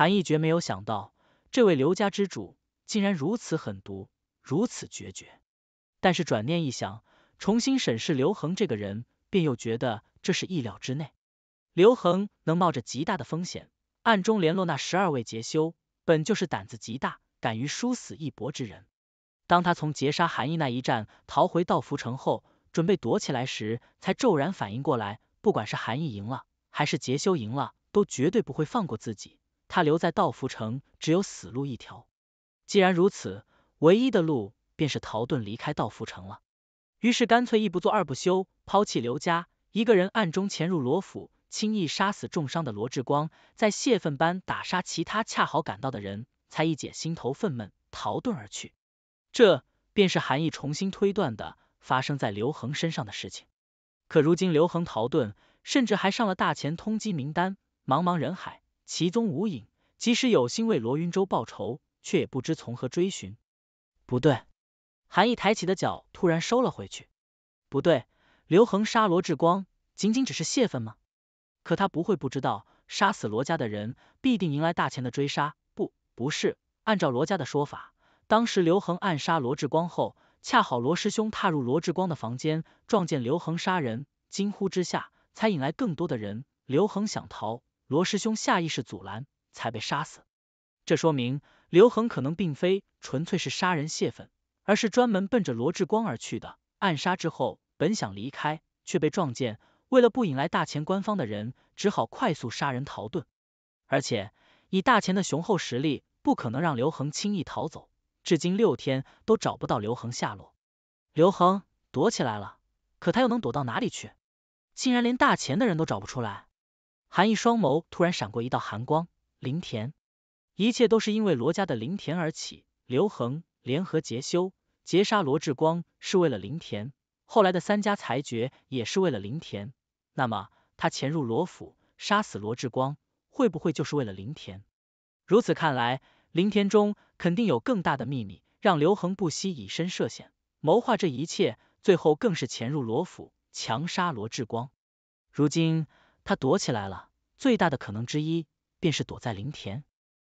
韩义绝没有想到，这位刘家之主竟然如此狠毒，如此决绝。但是转念一想，重新审视刘恒这个人，便又觉得这是意料之内。刘恒能冒着极大的风险，暗中联络那十二位杰修，本就是胆子极大、敢于殊死一搏之人。当他从劫杀韩义那一战逃回到福城后，准备躲起来时，才骤然反应过来，不管是韩义赢了，还是杰修赢了，都绝对不会放过自己。他留在道福城只有死路一条，既然如此，唯一的路便是逃遁离开道福城了。于是干脆一不做二不休，抛弃刘家，一个人暗中潜入罗府，轻易杀死重伤的罗志光，在泄愤般打杀其他恰好赶到的人，才一解心头愤懑，逃遁而去。这便是韩义重新推断的发生在刘恒身上的事情。可如今刘恒逃遁，甚至还上了大前通缉名单，茫茫人海。其踪无影，即使有心为罗云洲报仇，却也不知从何追寻。不对，韩毅抬起的脚突然收了回去。不对，刘恒杀罗志光，仅仅只是泄愤吗？可他不会不知道，杀死罗家的人必定迎来大钱的追杀。不，不是，按照罗家的说法，当时刘恒暗杀罗志光后，恰好罗师兄踏入罗志光的房间，撞见刘恒杀人，惊呼之下才引来更多的人。刘恒想逃。罗师兄下意识阻拦，才被杀死。这说明刘恒可能并非纯粹是杀人泄愤，而是专门奔着罗志光而去的暗杀。之后本想离开，却被撞见，为了不引来大钱官方的人，只好快速杀人逃遁。而且以大钱的雄厚实力，不可能让刘恒轻易逃走。至今六天都找不到刘恒下落，刘恒躲起来了，可他又能躲到哪里去？竟然连大钱的人都找不出来。韩毅双眸突然闪过一道寒光，林田，一切都是因为罗家的林田而起。刘恒联合杰修劫杀罗志光，是为了林田；后来的三家裁决也是为了林田。那么，他潜入罗府杀死罗志光，会不会就是为了林田？如此看来，林田中肯定有更大的秘密，让刘恒不惜以身涉险谋划这一切，最后更是潜入罗府强杀罗志光。如今。他躲起来了，最大的可能之一便是躲在林田。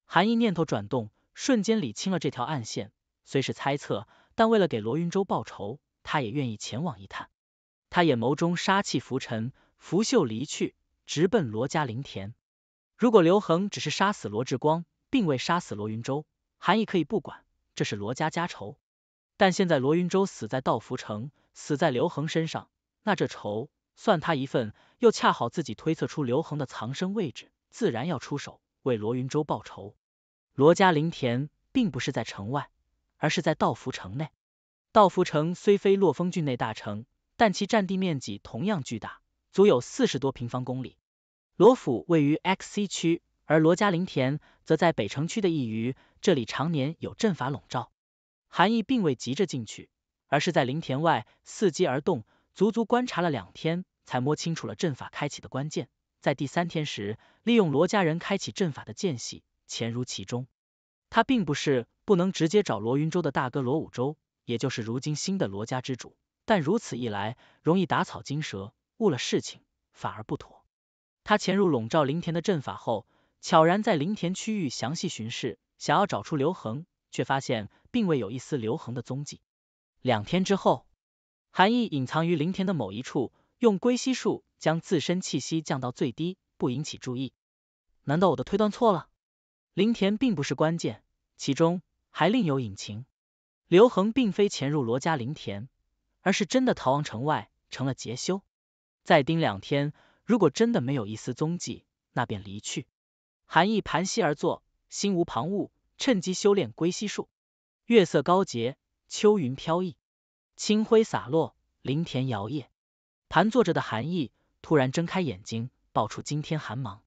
韩毅念头转动，瞬间理清了这条暗线。虽是猜测，但为了给罗云州报仇，他也愿意前往一探。他眼眸中杀气浮沉，拂袖离去，直奔罗家林田。如果刘恒只是杀死罗志光，并未杀死罗云州，韩毅可以不管，这是罗家家仇。但现在罗云洲死在道福城，死在刘恒身上，那这仇算他一份。又恰好自己推测出刘恒的藏身位置，自然要出手为罗云州报仇。罗家林田并不是在城外，而是在道孚城内。道孚城虽非洛风郡内大城，但其占地面积同样巨大，足有四十多平方公里。罗府位于 X C 区，而罗家林田则在北城区的一隅，这里常年有阵法笼罩。韩义并未急着进去，而是在林田外伺机而动，足足观察了两天。才摸清楚了阵法开启的关键，在第三天时，利用罗家人开启阵法的间隙，潜入其中。他并不是不能直接找罗云州的大哥罗武州，也就是如今新的罗家之主，但如此一来容易打草惊蛇，误了事情，反而不妥。他潜入笼罩林田的阵法后，悄然在林田区域详细巡视，想要找出刘恒，却发现并未有一丝刘恒的踪迹。两天之后，韩毅隐藏于林田的某一处。用归息术将自身气息降到最低，不引起注意。难道我的推断错了？林田并不是关键，其中还另有隐情。刘恒并非潜入罗家林田，而是真的逃亡城外，成了劫修。再盯两天，如果真的没有一丝踪迹，那便离去。韩毅盘膝而坐，心无旁骛，趁机修炼归息术。月色高洁，秋云飘逸，清辉洒落，林田摇曳。盘坐着的韩毅突然睁开眼睛，爆出惊天寒芒。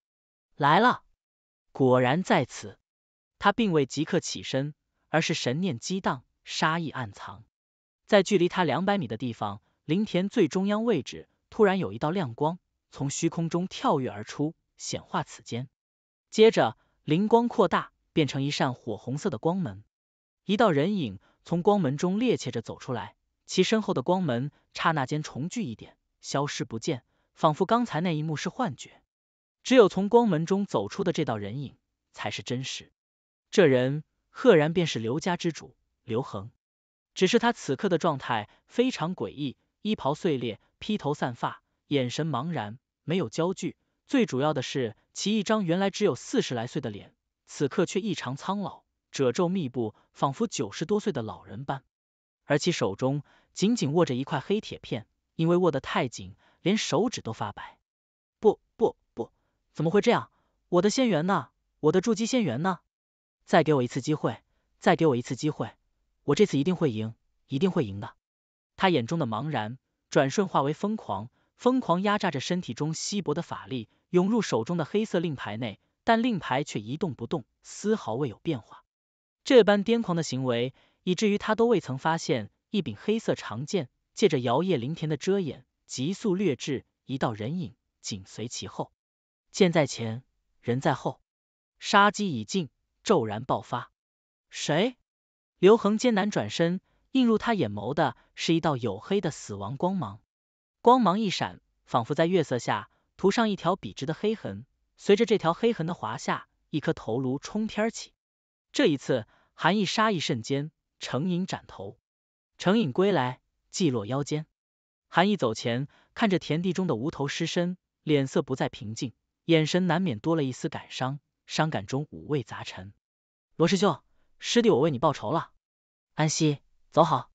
来了，果然在此。他并未即刻起身，而是神念激荡，杀意暗藏。在距离他两百米的地方，灵田最中央位置，突然有一道亮光从虚空中跳跃而出，显化此间。接着，灵光扩大，变成一扇火红色的光门。一道人影从光门中趔趄着走出来，其身后的光门刹那间重聚一点。消失不见，仿佛刚才那一幕是幻觉。只有从光门中走出的这道人影才是真实。这人赫然便是刘家之主刘恒，只是他此刻的状态非常诡异，衣袍碎裂，披头散发，眼神茫然，没有焦距。最主要的是，其一张原来只有四十来岁的脸，此刻却异常苍老，褶皱密布，仿佛九十多岁的老人般。而其手中紧紧握着一块黑铁片。因为握得太紧，连手指都发白。不不不，怎么会这样？我的仙元呢？我的筑基仙元呢？再给我一次机会，再给我一次机会，我这次一定会赢，一定会赢的。他眼中的茫然，转瞬化为疯狂，疯狂压榨着身体中稀薄的法力，涌入手中的黑色令牌内，但令牌却一动不动，丝毫未有变化。这般癫狂的行为，以至于他都未曾发现一柄黑色长剑。借着摇曳林田的遮掩，急速掠至，一道人影紧随其后，剑在前，人在后，杀机已尽，骤然爆发。谁？刘恒艰难转身，映入他眼眸的是一道黝黑的死亡光芒，光芒一闪，仿佛在月色下涂上一条笔直的黑痕。随着这条黑痕的滑下，一颗头颅冲天起。这一次，寒义杀意瞬间，成影斩头，成影归来。系落腰间，韩毅走前看着田地中的无头尸身，脸色不再平静，眼神难免多了一丝感伤，伤感中五味杂陈。罗师兄，师弟我为你报仇了，安息，走好。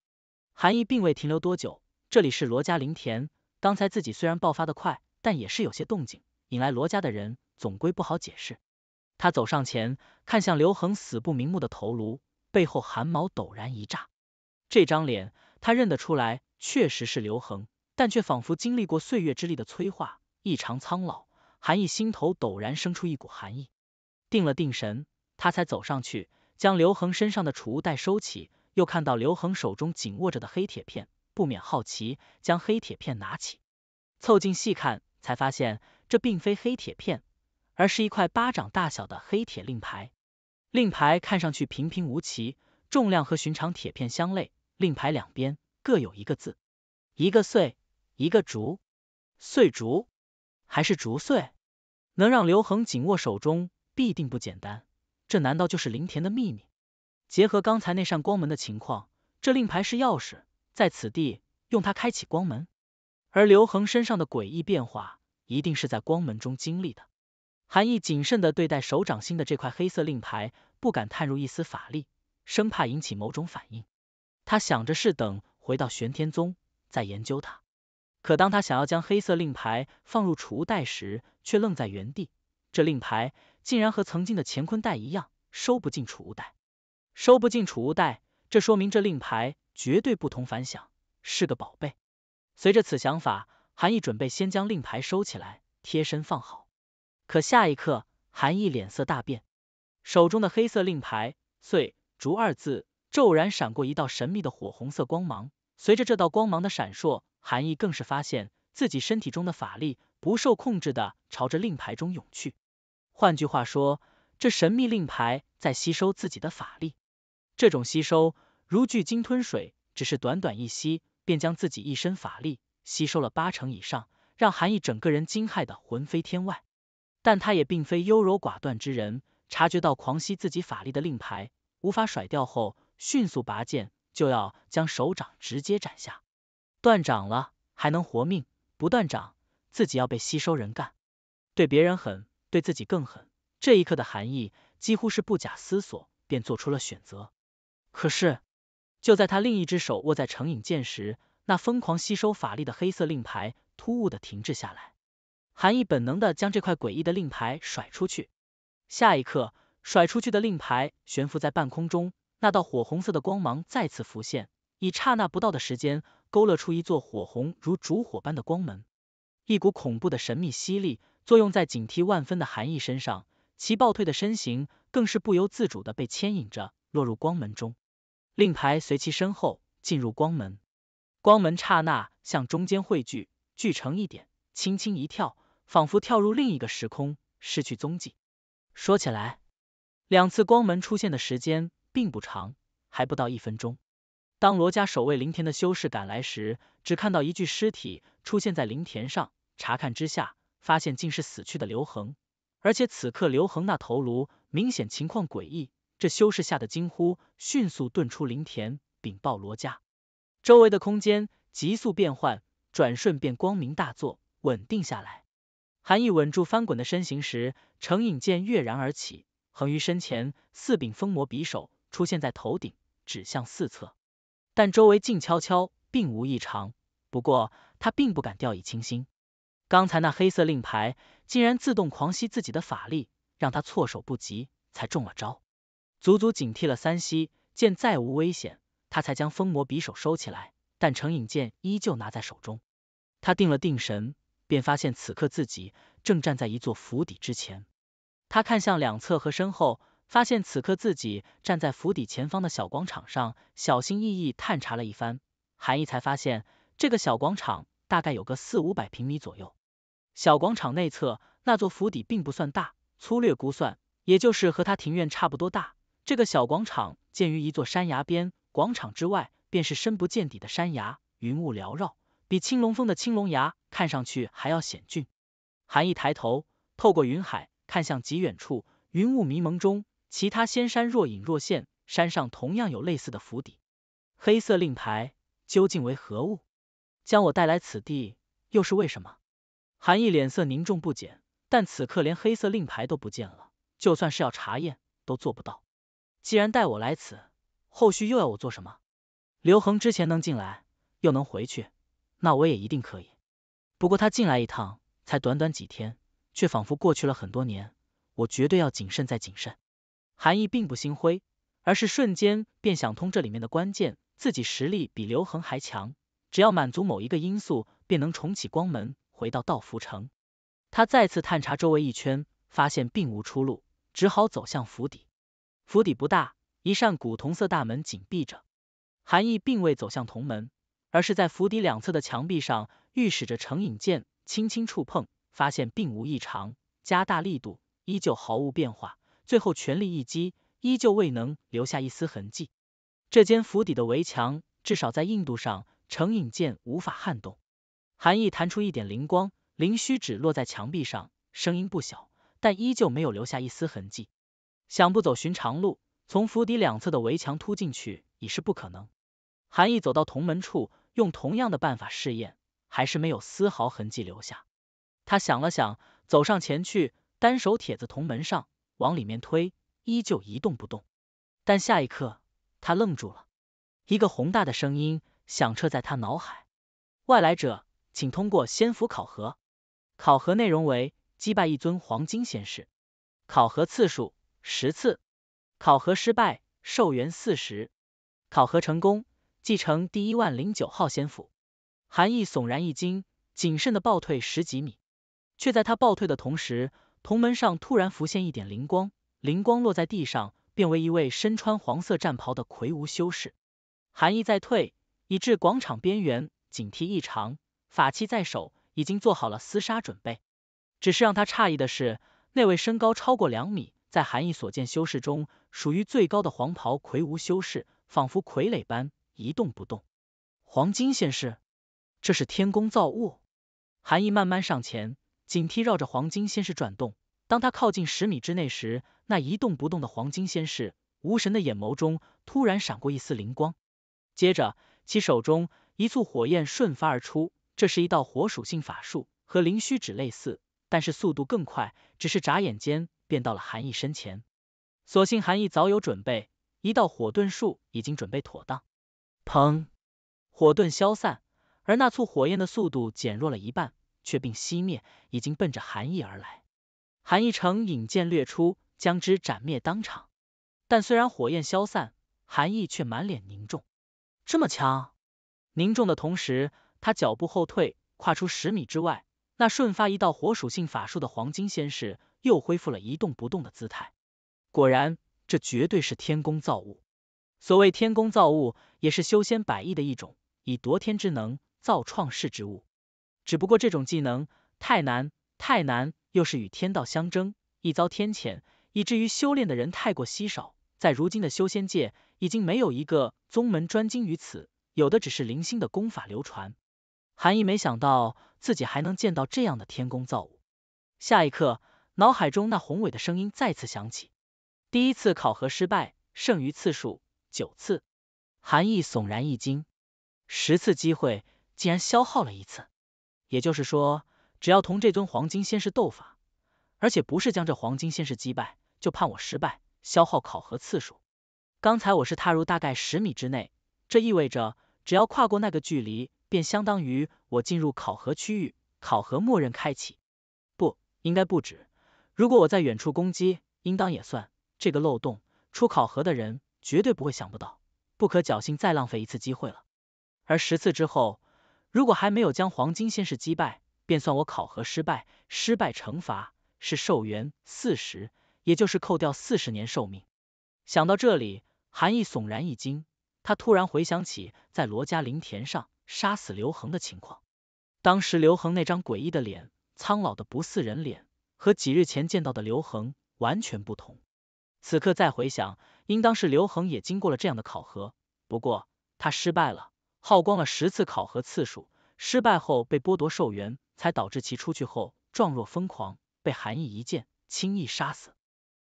韩毅并未停留多久，这里是罗家林田，刚才自己虽然爆发的快，但也是有些动静，引来罗家的人，总归不好解释。他走上前，看向刘恒死不瞑目的头颅，背后寒毛陡然一炸，这张脸。他认得出来，确实是刘恒，但却仿佛经历过岁月之力的催化，异常苍老。韩意心头陡然生出一股寒意，定了定神，他才走上去，将刘恒身上的储物袋收起，又看到刘恒手中紧握着的黑铁片，不免好奇，将黑铁片拿起，凑近细看，才发现这并非黑铁片，而是一块巴掌大小的黑铁令牌。令牌看上去平平无奇，重量和寻常铁片相类。令牌两边各有一个字，一个岁，一个竹，岁竹还是竹穗？能让刘恒紧握手中，必定不简单。这难道就是林田的秘密？结合刚才那扇光门的情况，这令牌是钥匙，在此地用它开启光门。而刘恒身上的诡异变化，一定是在光门中经历的。韩毅谨慎的对待手掌心的这块黑色令牌，不敢探入一丝法力，生怕引起某种反应。他想着是等回到玄天宗再研究它。可当他想要将黑色令牌放入储物袋时，却愣在原地。这令牌竟然和曾经的乾坤袋一样，收不进储物袋，收不进储物袋。这说明这令牌绝对不同凡响，是个宝贝。随着此想法，韩毅准备先将令牌收起来，贴身放好。可下一刻，韩毅脸色大变，手中的黑色令牌碎竹二字。骤然闪过一道神秘的火红色光芒，随着这道光芒的闪烁，韩毅更是发现自己身体中的法力不受控制的朝着令牌中涌去。换句话说，这神秘令牌在吸收自己的法力。这种吸收如巨鲸吞水，只是短短一吸，便将自己一身法力吸收了八成以上，让韩毅整个人惊骇的魂飞天外。但他也并非优柔寡断之人，察觉到狂吸自己法力的令牌无法甩掉后。迅速拔剑，就要将手掌直接斩下。断掌了还能活命，不断掌自己要被吸收。人干对别人狠，对自己更狠。这一刻的韩义几乎是不假思索便做出了选择。可是就在他另一只手握在成影剑时，那疯狂吸收法力的黑色令牌突兀的停滞下来。韩毅本能的将这块诡异的令牌甩出去，下一刻甩出去的令牌悬浮在半空中。那道火红色的光芒再次浮现，以刹那不到的时间，勾勒出一座火红如烛火般的光门。一股恐怖的神秘吸力作用在警惕万分的寒意身上，其暴退的身形更是不由自主的被牵引着落入光门中，令牌随其身后进入光门。光门刹那向中间汇聚，聚成一点，轻轻一跳，仿佛跳入另一个时空，失去踪迹。说起来，两次光门出现的时间。并不长，还不到一分钟。当罗家守卫林田的修士赶来时，只看到一具尸体出现在林田上。查看之下，发现竟是死去的刘恒，而且此刻刘恒那头颅明显情况诡异。这修士吓得惊呼，迅速遁出林田，禀报罗家。周围的空间急速变换，转瞬便光明大作，稳定下来。韩毅稳住翻滚的身形时，成影剑跃然而起，横于身前，四柄风魔匕首。出现在头顶，指向四侧，但周围静悄悄，并无异常。不过他并不敢掉以轻心，刚才那黑色令牌竟然自动狂吸自己的法力，让他措手不及，才中了招。足足警惕了三息，见再无危险，他才将封魔匕首收起来，但成影剑依旧拿在手中。他定了定神，便发现此刻自己正站在一座府邸之前。他看向两侧和身后。发现此刻自己站在府邸前方的小广场上，小心翼翼探查了一番，韩毅才发现这个小广场大概有个四五百平米左右。小广场内侧那座府邸并不算大，粗略估算，也就是和他庭院差不多大。这个小广场建于一座山崖边，广场之外便是深不见底的山崖，云雾缭绕，比青龙峰的青龙崖看上去还要险峻。韩毅抬头，透过云海看向极远处，云雾迷蒙中。其他仙山若隐若现，山上同样有类似的府邸。黑色令牌究竟为何物？将我带来此地又是为什么？韩毅脸色凝重不减，但此刻连黑色令牌都不见了，就算是要查验都做不到。既然带我来此，后续又要我做什么？刘恒之前能进来，又能回去，那我也一定可以。不过他进来一趟，才短短几天，却仿佛过去了很多年。我绝对要谨慎再谨慎。韩义并不心灰，而是瞬间便想通这里面的关键，自己实力比刘恒还强，只要满足某一个因素，便能重启光门，回到道福城。他再次探查周围一圈，发现并无出路，只好走向府邸。府邸不大，一扇古铜色大门紧闭着。韩义并未走向铜门，而是在府邸两侧的墙壁上御使着成影剑，轻轻触碰，发现并无异常，加大力度依旧毫无变化。最后全力一击，依旧未能留下一丝痕迹。这间府邸的围墙至少在硬度上，成影剑无法撼动。韩毅弹出一点灵光，灵虚指落在墙壁上，声音不小，但依旧没有留下一丝痕迹。想不走寻常路，从府邸两侧的围墙突进去已是不可能。韩毅走到铜门处，用同样的办法试验，还是没有丝毫痕迹留下。他想了想，走上前去，单手铁子铜门上。往里面推，依旧一动不动。但下一刻，他愣住了，一个宏大的声音响彻在他脑海：外来者，请通过仙府考核。考核内容为击败一尊黄金仙士，考核次数十次。考核失败，寿元四十；考核成功，继承第一万零九号仙府。韩毅悚然一惊，谨慎的暴退十几米，却在他暴退的同时。铜门上突然浮现一点灵光，灵光落在地上，变为一位身穿黄色战袍的魁梧修士。寒意在退，已至广场边缘，警惕异常，法器在手，已经做好了厮杀准备。只是让他诧异的是，那位身高超过两米，在寒意所见修士中属于最高的黄袍魁梧修士，仿佛傀儡般一动不动。黄金仙士，这是天工造物。寒意慢慢上前。警惕绕着黄金仙士转动，当他靠近十米之内时，那一动不动的黄金仙士无神的眼眸中突然闪过一丝灵光，接着其手中一簇火焰瞬发而出，这是一道火属性法术，和灵虚指类似，但是速度更快，只是眨眼间便到了韩毅身前。所幸韩毅早有准备，一道火遁术已经准备妥当。砰，火盾消散，而那簇火焰的速度减弱了一半。却并熄灭，已经奔着寒意而来。寒意城引剑掠出，将之斩灭当场。但虽然火焰消散，寒意却满脸凝重。这么强！凝重的同时，他脚步后退，跨出十米之外。那瞬发一道火属性法术的黄金仙士，又恢复了一动不动的姿态。果然，这绝对是天工造物。所谓天工造物，也是修仙百艺的一种，以夺天之能，造创世之物。只不过这种技能太难，太难，又是与天道相争，一遭天谴，以至于修炼的人太过稀少，在如今的修仙界，已经没有一个宗门专精于此，有的只是零星的功法流传。韩毅没想到自己还能见到这样的天工造物。下一刻，脑海中那宏伟的声音再次响起，第一次考核失败，剩余次数九次。韩毅悚然一惊，十次机会竟然消耗了一次。也就是说，只要同这尊黄金仙士斗法，而且不是将这黄金仙士击败，就判我失败，消耗考核次数。刚才我是踏入大概十米之内，这意味着只要跨过那个距离，便相当于我进入考核区域，考核默认开启。不应该不止，如果我在远处攻击，应当也算。这个漏洞出考核的人绝对不会想不到，不可侥幸再浪费一次机会了。而十次之后。如果还没有将黄金仙士击败，便算我考核失败。失败惩罚是寿元四十，也就是扣掉四十年寿命。想到这里，韩毅悚然一惊，他突然回想起在罗家林田上杀死刘恒的情况。当时刘恒那张诡异的脸，苍老的不似人脸，和几日前见到的刘恒完全不同。此刻再回想，应当是刘恒也经过了这样的考核，不过他失败了。耗光了十次考核次数，失败后被剥夺寿元，才导致其出去后状若疯狂，被韩毅一剑轻易杀死。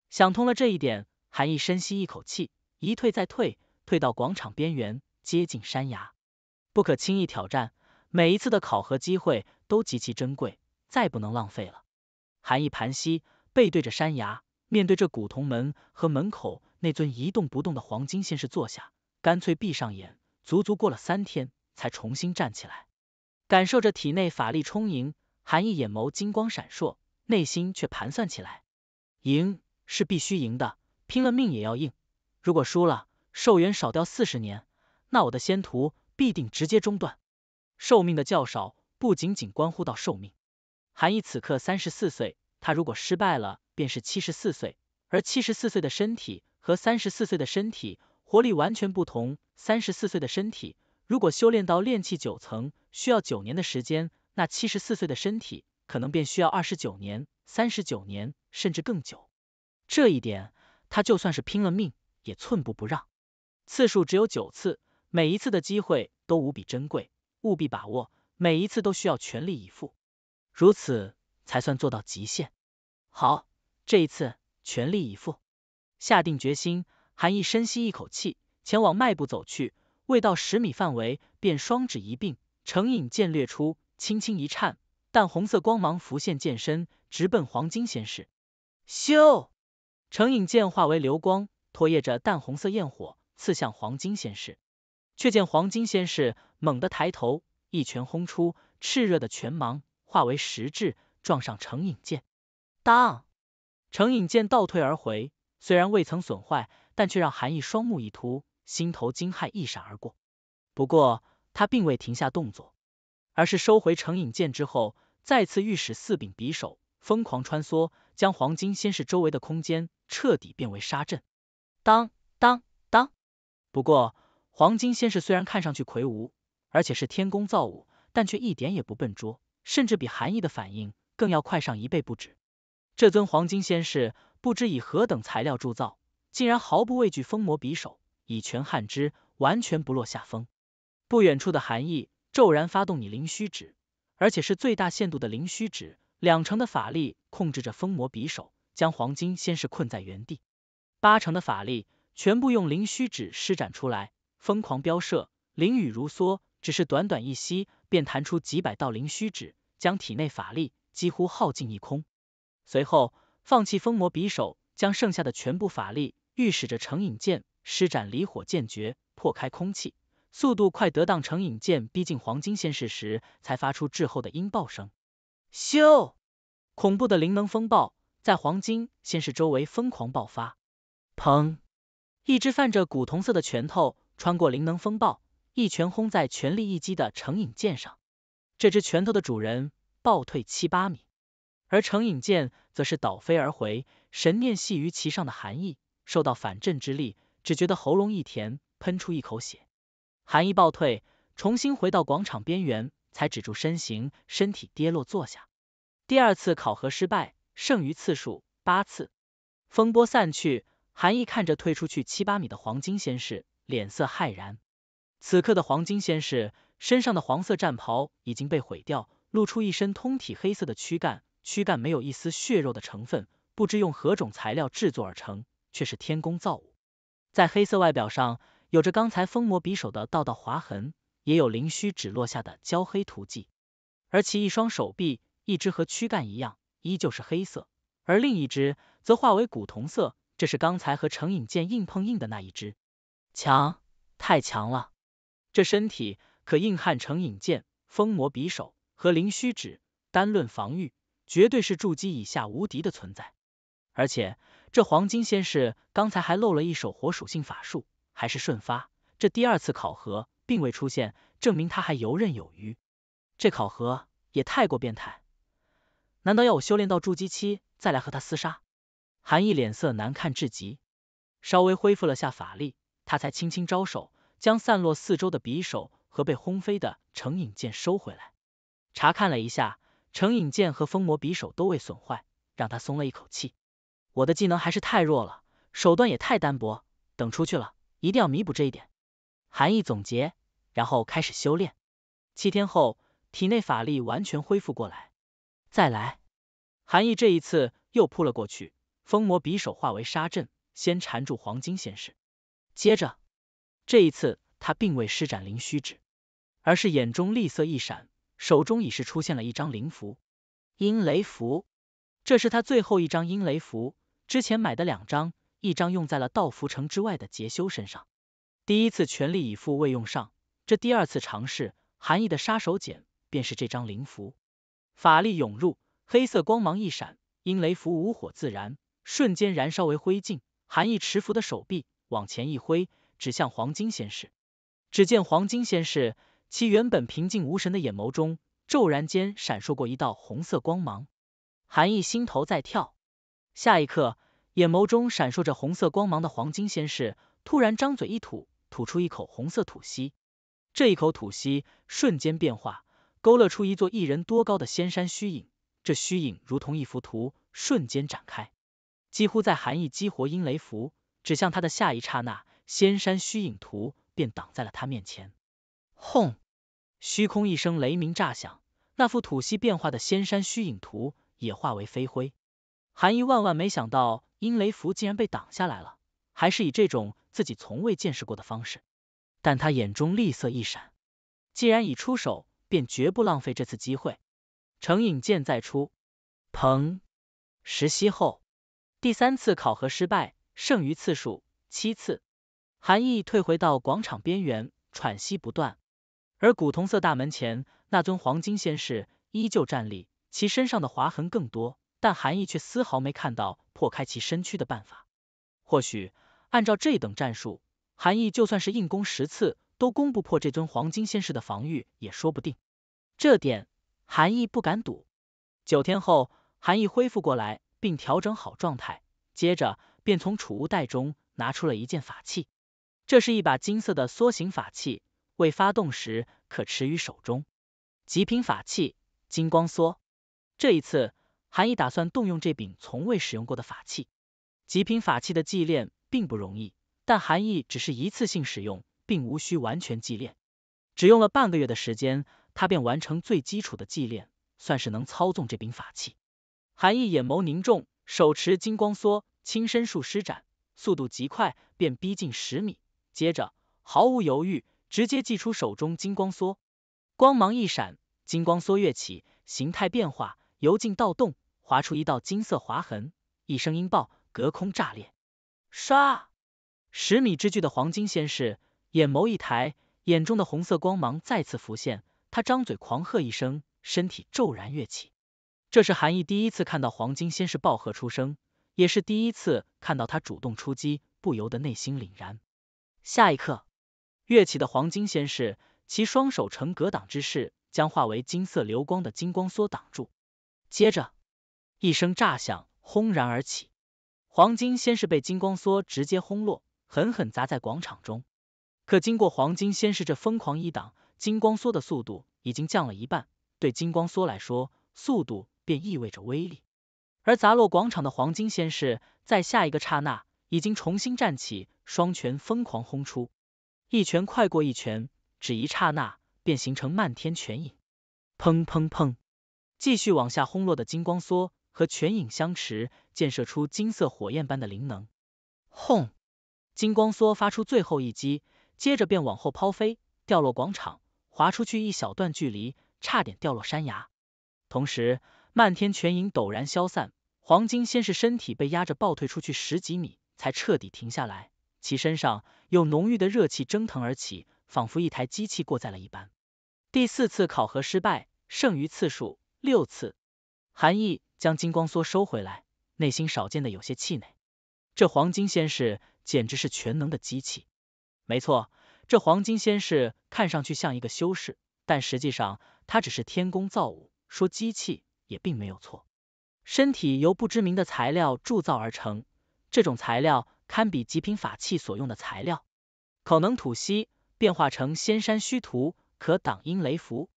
想通了这一点，韩毅深吸一口气，一退再退，退到广场边缘，接近山崖，不可轻易挑战。每一次的考核机会都极其珍贵，再不能浪费了。韩毅盘膝，背对着山崖，面对这古铜门和门口那尊一动不动的黄金仙士坐下，干脆闭上眼。足足过了三天，才重新站起来，感受着体内法力充盈，韩毅眼眸金光闪烁，内心却盘算起来：赢是必须赢的，拼了命也要赢。如果输了，寿元少掉四十年，那我的仙途必定直接中断。寿命的较少，不仅仅关乎到寿命。韩毅此刻三十四岁，他如果失败了，便是七十四岁，而七十四岁的身体和三十四岁的身体活力完全不同。三十四岁的身体，如果修炼到炼气九层，需要九年的时间，那七十四岁的身体，可能便需要二十九年、三十九年，甚至更久。这一点，他就算是拼了命，也寸步不让。次数只有九次，每一次的机会都无比珍贵，务必把握。每一次都需要全力以赴，如此才算做到极限。好，这一次全力以赴。下定决心，韩毅深吸一口气。前往，迈步走去，未到十米范围，便双指一并，成影剑掠出，轻轻一颤，淡红色光芒浮现剑身，直奔黄金仙士。咻，成影剑化为流光，拖曳着淡红色焰火，刺向黄金仙士。却见黄金仙士猛地抬头，一拳轰出，炽热的拳芒化为实质，撞上成影剑。当，成影剑倒退而回，虽然未曾损坏，但却让韩毅双目一突。心头惊骇一闪而过，不过他并未停下动作，而是收回成影剑之后，再次御使四柄匕首疯狂穿梭，将黄金仙士周围的空间彻底变为沙阵。当当当！不过黄金仙士虽然看上去魁梧，而且是天工造物，但却一点也不笨拙，甚至比韩义的反应更要快上一倍不止。这尊黄金仙士不知以何等材料铸造，竟然毫不畏惧封魔匕首。以拳撼之，完全不落下风。不远处的韩毅骤然发动你灵虚指，而且是最大限度的灵虚指，两成的法力控制着风魔匕首，将黄金先是困在原地；八成的法力全部用灵虚指施展出来，疯狂飙射，灵雨如梭。只是短短一息，便弹出几百道灵虚指，将体内法力几乎耗尽一空。随后放弃风魔匕首，将剩下的全部法力御使着成影剑。施展离火剑诀破开空气，速度快得当。成影剑逼近黄金仙士时，才发出滞后的音爆声。咻！恐怖的灵能风暴在黄金仙士周围疯狂爆发。砰！一只泛着古铜色的拳头穿过灵能风暴，一拳轰在全力一击的成影剑上。这只拳头的主人暴退七八米，而成影剑则是倒飞而回。神念系于其上的寒意受到反震之力。只觉得喉咙一甜，喷出一口血，韩毅暴退，重新回到广场边缘，才止住身形，身体跌落坐下。第二次考核失败，剩余次数八次。风波散去，韩毅看着退出去七八米的黄金仙士，脸色骇然。此刻的黄金仙士身上的黄色战袍已经被毁掉，露出一身通体黑色的躯干，躯干没有一丝血肉的成分，不知用何种材料制作而成，却是天工造物。在黑色外表上，有着刚才风魔匕首的道道划痕，也有灵虚指落下的焦黑涂迹。而其一双手臂，一只和躯干一样依旧是黑色，而另一只则化为古铜色，这是刚才和成影剑硬碰硬的那一只。强，太强了！这身体可硬撼成影剑、风魔匕首和灵虚指，单论防御，绝对是筑基以下无敌的存在。而且。这黄金仙是刚才还露了一手火属性法术，还是瞬发。这第二次考核并未出现，证明他还游刃有余。这考核也太过变态，难道要我修炼到筑基期再来和他厮杀？韩毅脸色难看至极，稍微恢复了下法力，他才轻轻招手，将散落四周的匕首和被轰飞的成影剑收回来。查看了一下，成影剑和封魔匕首都未损坏，让他松了一口气。我的技能还是太弱了，手段也太单薄。等出去了，一定要弥补这一点。韩义总结，然后开始修炼。七天后，体内法力完全恢复过来。再来，韩义这一次又扑了过去，风魔匕首化为沙阵，先缠住黄金仙士。接着，这一次他并未施展灵虚指，而是眼中厉色一闪，手中已是出现了一张灵符——阴雷符。这是他最后一张阴雷符。之前买的两张，一张用在了道福城之外的杰修身上。第一次全力以赴未用上，这第二次尝试，韩毅的杀手锏便是这张灵符。法力涌入，黑色光芒一闪，阴雷符无火自燃，瞬间燃烧为灰烬。韩毅持符的手臂往前一挥，指向黄金仙士。只见黄金仙士其原本平静无神的眼眸中，骤然间闪烁过一道红色光芒。韩毅心头在跳。下一刻，眼眸中闪烁着红色光芒的黄金仙士突然张嘴一吐，吐出一口红色吐息。这一口吐息瞬间变化，勾勒出一座一人多高的仙山虚影。这虚影如同一幅图，瞬间展开。几乎在寒意激活阴雷符指向他的下一刹那，仙山虚影图便挡在了他面前。轰！虚空一声雷鸣炸响，那幅吐息变化的仙山虚影图也化为飞灰。韩毅万万没想到阴雷符竟然被挡下来了，还是以这种自己从未见识过的方式。但他眼中厉色一闪，既然已出手，便绝不浪费这次机会。成影剑再出，砰！十息后，第三次考核失败，剩余次数七次。韩毅退回到广场边缘，喘息不断。而古铜色大门前那尊黄金仙士依旧站立，其身上的划痕更多。但韩毅却丝毫没看到破开其身躯的办法。或许按照这等战术，韩毅就算是硬攻十次，都攻不破这尊黄金仙士的防御也说不定。这点韩毅不敢赌。九天后，韩毅恢复过来，并调整好状态，接着便从储物袋中拿出了一件法器。这是一把金色的梭形法器，未发动时可持于手中。极品法器，金光梭。这一次。韩毅打算动用这柄从未使用过的法器。极品法器的祭炼并不容易，但韩毅只是一次性使用，并无需完全祭炼。只用了半个月的时间，他便完成最基础的祭炼，算是能操纵这柄法器。韩毅眼眸凝重，手持金光梭，轻身术施展，速度极快，便逼近十米。接着，毫无犹豫，直接祭出手中金光梭，光芒一闪，金光梭跃起，形态变化由静到动。划出一道金色划痕，一声音爆，隔空炸裂。唰，十米之距的黄金仙士眼眸一抬，眼中的红色光芒再次浮现。他张嘴狂喝一声，身体骤然跃起。这是韩毅第一次看到黄金仙士暴喝出声，也是第一次看到他主动出击，不由得内心凛然。下一刻，跃起的黄金仙士其双手呈格挡之势，将化为金色流光的金光梭挡住，接着。一声炸响，轰然而起。黄金先是被金光梭直接轰落，狠狠砸在广场中。可经过黄金先是这疯狂一挡，金光梭的速度已经降了一半。对金光梭来说，速度便意味着威力。而砸落广场的黄金先是在下一个刹那已经重新站起，双拳疯狂轰出，一拳快过一拳，只一刹那便形成漫天拳影。砰砰砰！继续往下轰落的金光梭。和泉影相持，溅射出金色火焰般的灵能，轰！金光梭发出最后一击，接着便往后抛飞，掉落广场，滑出去一小段距离，差点掉落山崖。同时，漫天泉影陡然消散，黄金先是身体被压着爆退出去十几米，才彻底停下来，其身上有浓郁的热气蒸腾而起，仿佛一台机器过载了一般。第四次考核失败，剩余次数六次，含义：将金光梭收回来，内心少见的有些气馁。这黄金仙士简直是全能的机器。没错，这黄金仙士看上去像一个修士，但实际上他只是天工造物，说机器也并没有错。身体由不知名的材料铸造而成，这种材料堪比极品法器所用的材料。口能吐息，变化成仙山虚图，可挡阴雷符，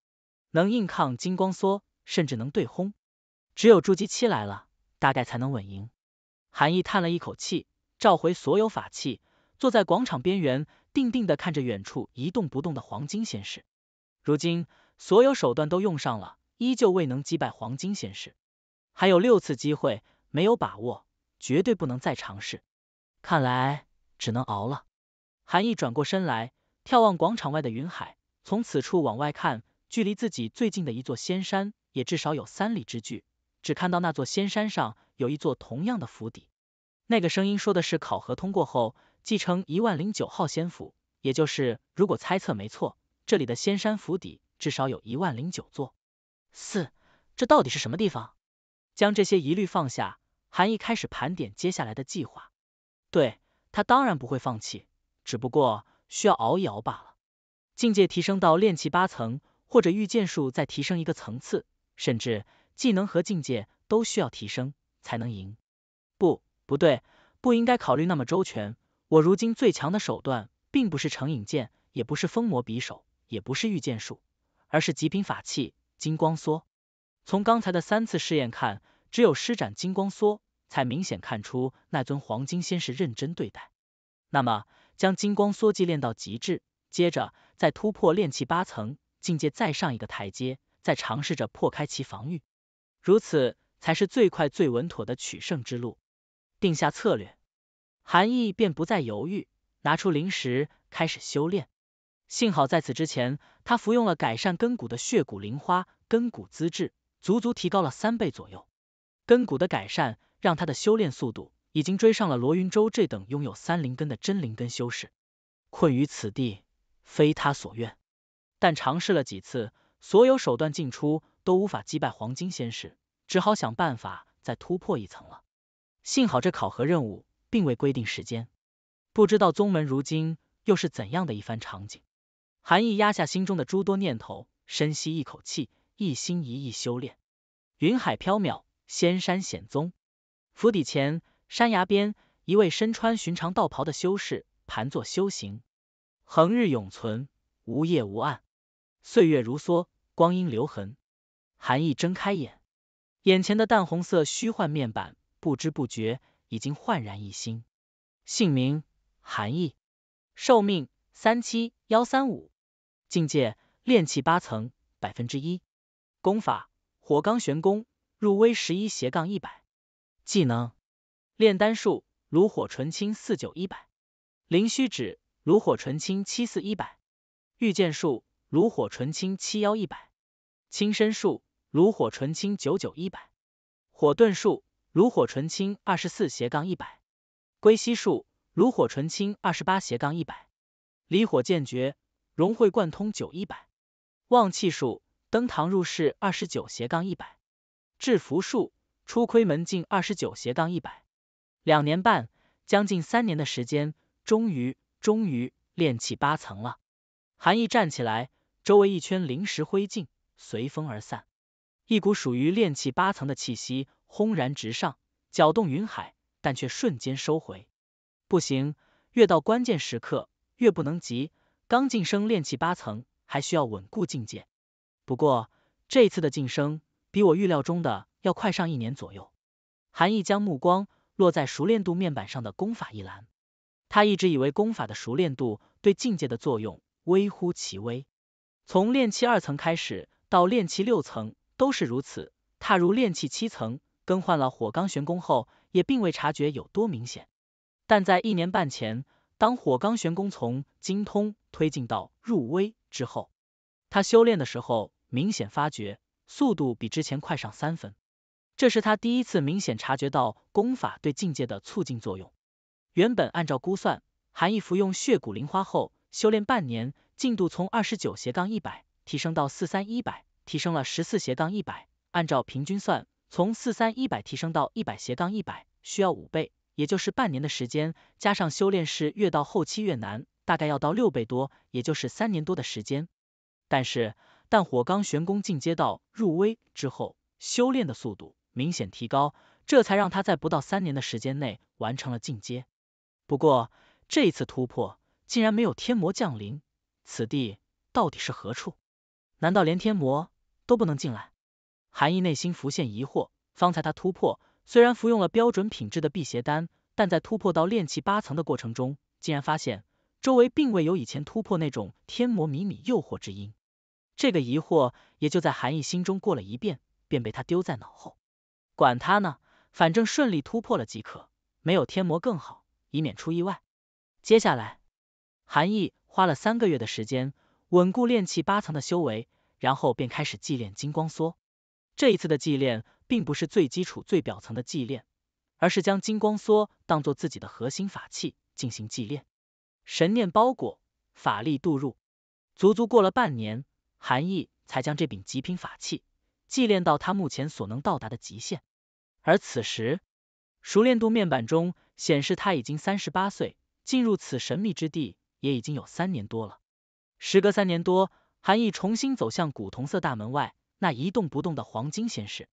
能硬抗金光梭，甚至能对轰。只有筑基期来了，大概才能稳赢。韩毅叹了一口气，召回所有法器，坐在广场边缘，定定的看着远处一动不动的黄金仙士。如今所有手段都用上了，依旧未能击败黄金仙士。还有六次机会，没有把握，绝对不能再尝试。看来只能熬了。韩毅转过身来，眺望广场外的云海。从此处往外看，距离自己最近的一座仙山也至少有三里之距。只看到那座仙山上有一座同样的府邸。那个声音说的是考核通过后继承一万零九号仙府，也就是如果猜测没错，这里的仙山府邸至少有一万零九座。四，这到底是什么地方？将这些疑虑放下，韩毅开始盘点接下来的计划。对他当然不会放弃，只不过需要熬一熬罢了。境界提升到炼气八层，或者御剑术再提升一个层次，甚至……技能和境界都需要提升才能赢。不，不对，不应该考虑那么周全。我如今最强的手段，并不是成影剑，也不是封魔匕首，也不是御剑术，而是极品法器金光梭。从刚才的三次试验看，只有施展金光梭，才明显看出那尊黄金仙是认真对待。那么，将金光梭技练到极致，接着再突破炼气八层境界，再上一个台阶，再尝试着破开其防御。如此才是最快最稳妥的取胜之路。定下策略，韩毅便不再犹豫，拿出灵石开始修炼。幸好在此之前，他服用了改善根骨的血骨灵花，根骨资质足足提高了三倍左右。根骨的改善让他的修炼速度已经追上了罗云洲这等拥有三灵根的真灵根修士。困于此地，非他所愿。但尝试了几次，所有手段尽出。都无法击败黄金仙士，只好想办法再突破一层了。幸好这考核任务并未规定时间，不知道宗门如今又是怎样的一番场景。韩毅压下心中的诸多念头，深吸一口气，一心一意修炼。云海飘渺，仙山险踪，府邸前，山崖边，一位身穿寻常道袍的修士盘坐修行。恒日永存，无夜无暗，岁月如梭，光阴留痕。韩毅睁开眼，眼前的淡红色虚幻面板不知不觉已经焕然一新。姓名：韩毅，寿命：三七幺三五，境界：炼气八层百分之一，功法：火罡玄功入微十一斜杠一百，技能：炼丹术炉火纯青四九一百，灵虚指炉火纯青七四一百，御剑术炉火纯青七幺一百，轻身术。炉火纯青九九一百，火遁术炉火纯青二十四斜杠一百，归息术炉火纯青二十八斜杠一百，离火剑诀融会贯通九一百，望气术登堂入室二十九斜杠一百，制服术初窥门径二十九斜杠一百。两年半，将近三年的时间，终于，终于炼气八层了。韩毅站起来，周围一圈临时灰烬随风而散。一股属于炼气八层的气息轰然直上，搅动云海，但却瞬间收回。不行，越到关键时刻越不能急。刚晋升炼气八层，还需要稳固境界。不过这次的晋升比我预料中的要快上一年左右。韩毅将目光落在熟练度面板上的功法一栏，他一直以为功法的熟练度对境界的作用微乎其微。从炼气二层开始到炼气六层。都是如此。踏入炼气七层，更换了火罡玄功后，也并未察觉有多明显。但在一年半前，当火罡玄功从精通推进到入微之后，他修炼的时候明显发觉速度比之前快上三分。这是他第一次明显察觉到功法对境界的促进作用。原本按照估算，韩义服用血骨灵花后，修炼半年，进度从二十九斜杠一百提升到四三一百。提升了十四斜杠一百，按照平均算，从四三一百提升到一百斜杠一百需要五倍，也就是半年的时间。加上修炼是越到后期越难，大概要到六倍多，也就是三年多的时间。但是，但火罡玄功进阶到入微之后，修炼的速度明显提高，这才让他在不到三年的时间内完成了进阶。不过，这一次突破竟然没有天魔降临，此地到底是何处？难道连天魔？都不能进来。韩毅内心浮现疑惑，方才他突破，虽然服用了标准品质的辟邪丹，但在突破到炼气八层的过程中，竟然发现周围并未有以前突破那种天魔迷靡诱惑之音。这个疑惑也就在韩毅心中过了一遍，便被他丢在脑后。管他呢，反正顺利突破了即可，没有天魔更好，以免出意外。接下来，韩毅花了三个月的时间稳固炼气八层的修为。然后便开始祭炼金光梭。这一次的祭炼并不是最基础、最表层的祭炼，而是将金光梭当做自己的核心法器进行祭炼。神念包裹，法力渡入，足足过了半年，韩毅才将这柄极品法器祭炼到他目前所能到达的极限。而此时，熟练度面板中显示他已经三十八岁，进入此神秘之地也已经有三年多了。时隔三年多。韩义重新走向古铜色大门外，那一动不动的黄金仙士。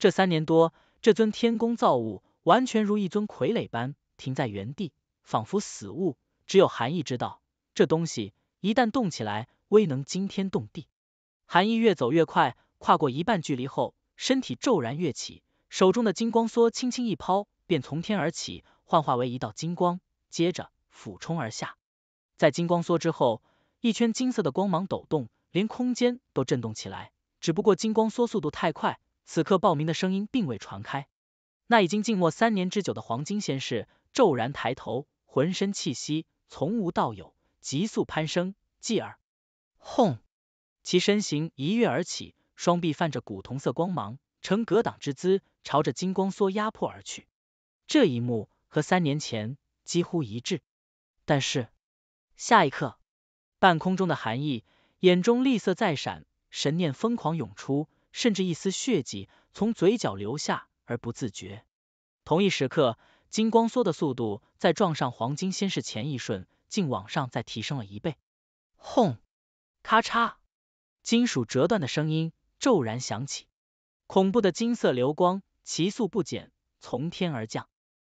这三年多，这尊天宫造物完全如一尊傀儡般停在原地，仿佛死物。只有韩毅知道，这东西一旦动起来，威能惊天动地。韩毅越走越快，跨过一半距离后，身体骤然跃起，手中的金光梭轻轻一抛，便从天而起，幻化为一道金光，接着俯冲而下。在金光梭之后。一圈金色的光芒抖动，连空间都震动起来。只不过金光缩速度太快，此刻报名的声音并未传开。那已经静默三年之久的黄金仙士骤然抬头，浑身气息从无到有，急速攀升，继而轰，其身形一跃而起，双臂泛着古铜色光芒，呈格挡之姿，朝着金光缩压迫而去。这一幕和三年前几乎一致，但是下一刻。半空中的寒意，眼中厉色再闪，神念疯狂涌出，甚至一丝血迹从嘴角流下而不自觉。同一时刻，金光梭的速度在撞上黄金仙士前一瞬，竟往上再提升了一倍。轰！咔嚓！金属折断的声音骤然响起，恐怖的金色流光其速不减，从天而降。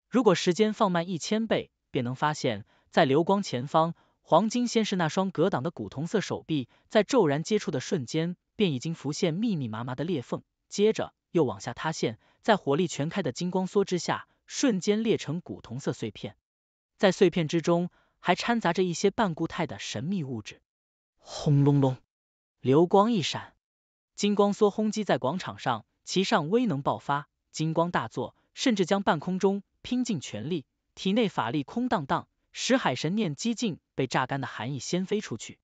如果时间放慢一千倍，便能发现，在流光前方。黄金先是那双格挡的古铜色手臂，在骤然接触的瞬间，便已经浮现密密麻麻的裂缝，接着又往下塌陷，在火力全开的金光梭之下，瞬间裂成古铜色碎片。在碎片之中，还掺杂着一些半固态的神秘物质。轰隆隆，流光一闪，金光梭轰击在广场上，其上威能爆发，金光大作，甚至将半空中拼尽全力，体内法力空荡荡。石海神念几近被榨干的寒意掀飞出去，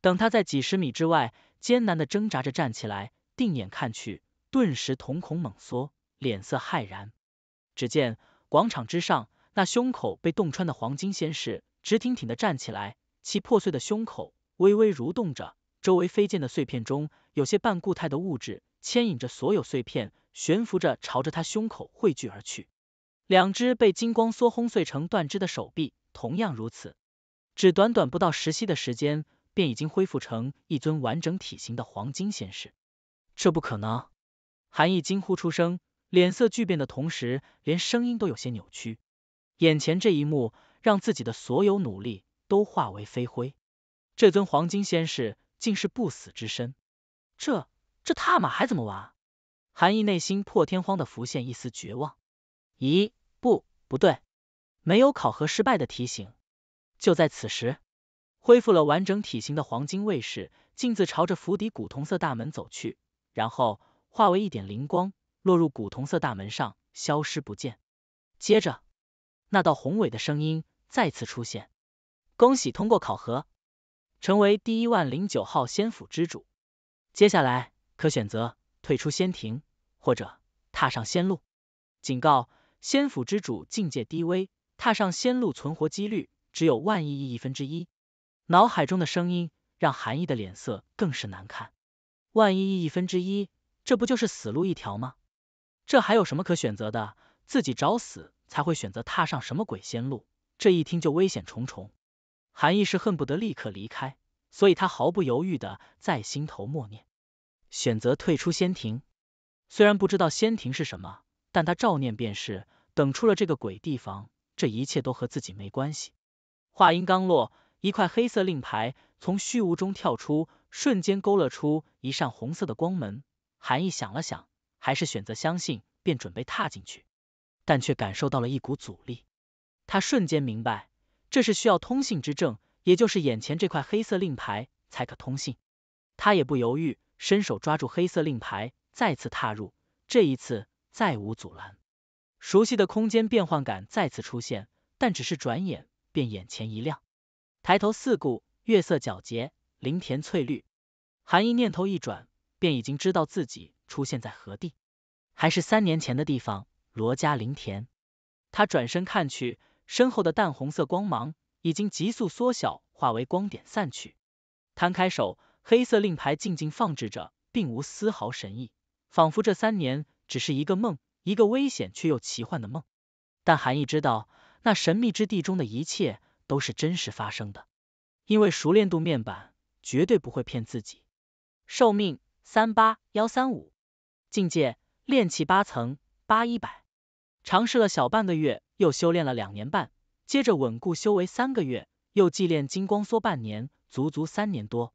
等他在几十米之外艰难的挣扎着站起来，定眼看去，顿时瞳孔猛缩，脸色骇然。只见广场之上，那胸口被洞穿的黄金仙士直挺挺的站起来，其破碎的胸口微微蠕动着，周围飞溅的碎片中，有些半固态的物质牵引着所有碎片悬浮着，朝着他胸口汇聚而去。两只被金光梭轰碎成断肢的手臂。同样如此，只短短不到十息的时间，便已经恢复成一尊完整体型的黄金仙士。这不可能！韩毅惊呼出声，脸色巨变的同时，连声音都有些扭曲。眼前这一幕，让自己的所有努力都化为飞灰。这尊黄金仙士竟是不死之身，这这踏马还怎么玩？韩毅内心破天荒的浮现一丝绝望。咦，不，不对。没有考核失败的提醒。就在此时，恢复了完整体型的黄金卫士径自朝着府邸古铜色大门走去，然后化为一点灵光落入古铜色大门上，消失不见。接着，那道宏伟的声音再次出现：“恭喜通过考核，成为第一万零九号仙府之主。接下来可选择退出仙庭，或者踏上仙路。”警告：仙府之主境界低微。踏上仙路，存活几率只有万亿亿亿分之一。脑海中的声音让韩毅的脸色更是难看。万亿亿亿分之一，这不就是死路一条吗？这还有什么可选择的？自己找死才会选择踏上什么鬼仙路，这一听就危险重重。韩毅是恨不得立刻离开，所以他毫不犹豫的在心头默念，选择退出仙庭。虽然不知道仙庭是什么，但他照念便是。等出了这个鬼地方。这一切都和自己没关系。话音刚落，一块黑色令牌从虚无中跳出，瞬间勾勒出一扇红色的光门。韩毅想了想，还是选择相信，便准备踏进去，但却感受到了一股阻力。他瞬间明白，这是需要通信之证，也就是眼前这块黑色令牌才可通信。他也不犹豫，伸手抓住黑色令牌，再次踏入，这一次再无阻拦。熟悉的空间变换感再次出现，但只是转眼，便眼前一亮。抬头四顾，月色皎洁，林田翠绿。韩毅念头一转，便已经知道自己出现在何地，还是三年前的地方——罗家林田。他转身看去，身后的淡红色光芒已经急速缩小，化为光点散去。摊开手，黑色令牌静静放置着，并无丝毫神意，仿佛这三年只是一个梦。一个危险却又奇幻的梦，但韩毅知道那神秘之地中的一切都是真实发生的，因为熟练度面板绝对不会骗自己。寿命三八幺三五，境界炼气八层八一百。尝试了小半个月，又修炼了两年半，接着稳固修为三个月，又祭炼金光梭半年，足足三年多。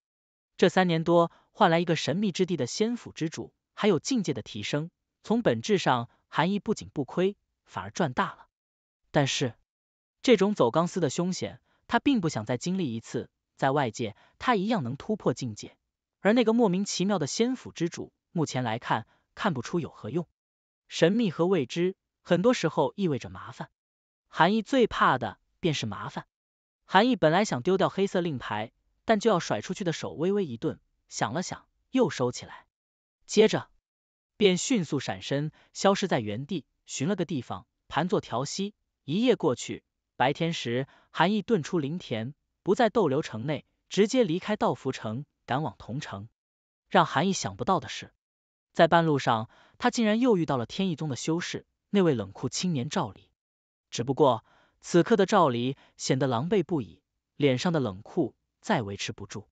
这三年多换来一个神秘之地的仙府之主，还有境界的提升，从本质上。韩义不仅不亏，反而赚大了。但是这种走钢丝的凶险，他并不想再经历一次。在外界，他一样能突破境界。而那个莫名其妙的仙府之主，目前来看，看不出有何用。神秘和未知，很多时候意味着麻烦。韩义最怕的便是麻烦。韩义本来想丢掉黑色令牌，但就要甩出去的手微微一顿，想了想，又收起来，接着。便迅速闪身，消失在原地，寻了个地方盘坐调息。一夜过去，白天时，韩毅遁出灵田，不再逗留城内，直接离开道福城，赶往桐城。让韩毅想不到的是，在半路上，他竟然又遇到了天意宗的修士，那位冷酷青年赵离。只不过，此刻的赵离显得狼狈不已，脸上的冷酷再维持不住，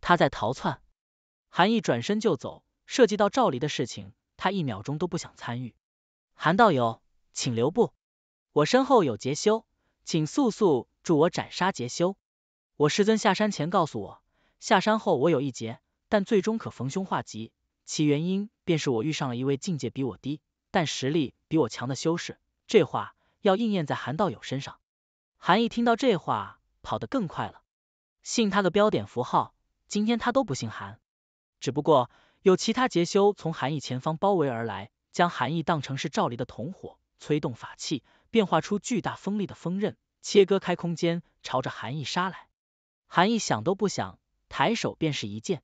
他在逃窜。韩毅转身就走，涉及到赵离的事情。他一秒钟都不想参与，韩道友，请留步，我身后有劫修，请速速助我斩杀劫修。我师尊下山前告诉我，下山后我有一劫，但最终可逢凶化吉，其原因便是我遇上了一位境界比我低，但实力比我强的修士。这话要应验在韩道友身上。韩毅听到这话，跑得更快了，信他的标点符号，今天他都不姓韩，只不过。有其他结修从寒意前方包围而来，将寒意当成是赵离的同伙，催动法器，变化出巨大锋利的锋刃，切割开空间，朝着寒意杀来。韩意想都不想，抬手便是一剑。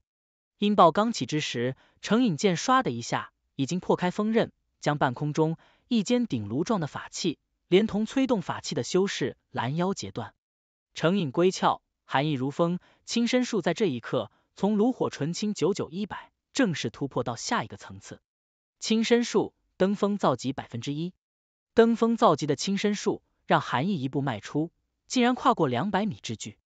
音爆刚起之时，成影剑唰的一下，已经破开锋刃，将半空中一间顶炉状的法器，连同催动法器的修士拦腰截断。成影归鞘，寒意如风，轻身术在这一刻从炉火纯青，九九一百。正式突破到下一个层次，轻身术登峰造极百分之一，登峰造极的轻身术让韩毅一步迈出，竟然跨过两百米之距。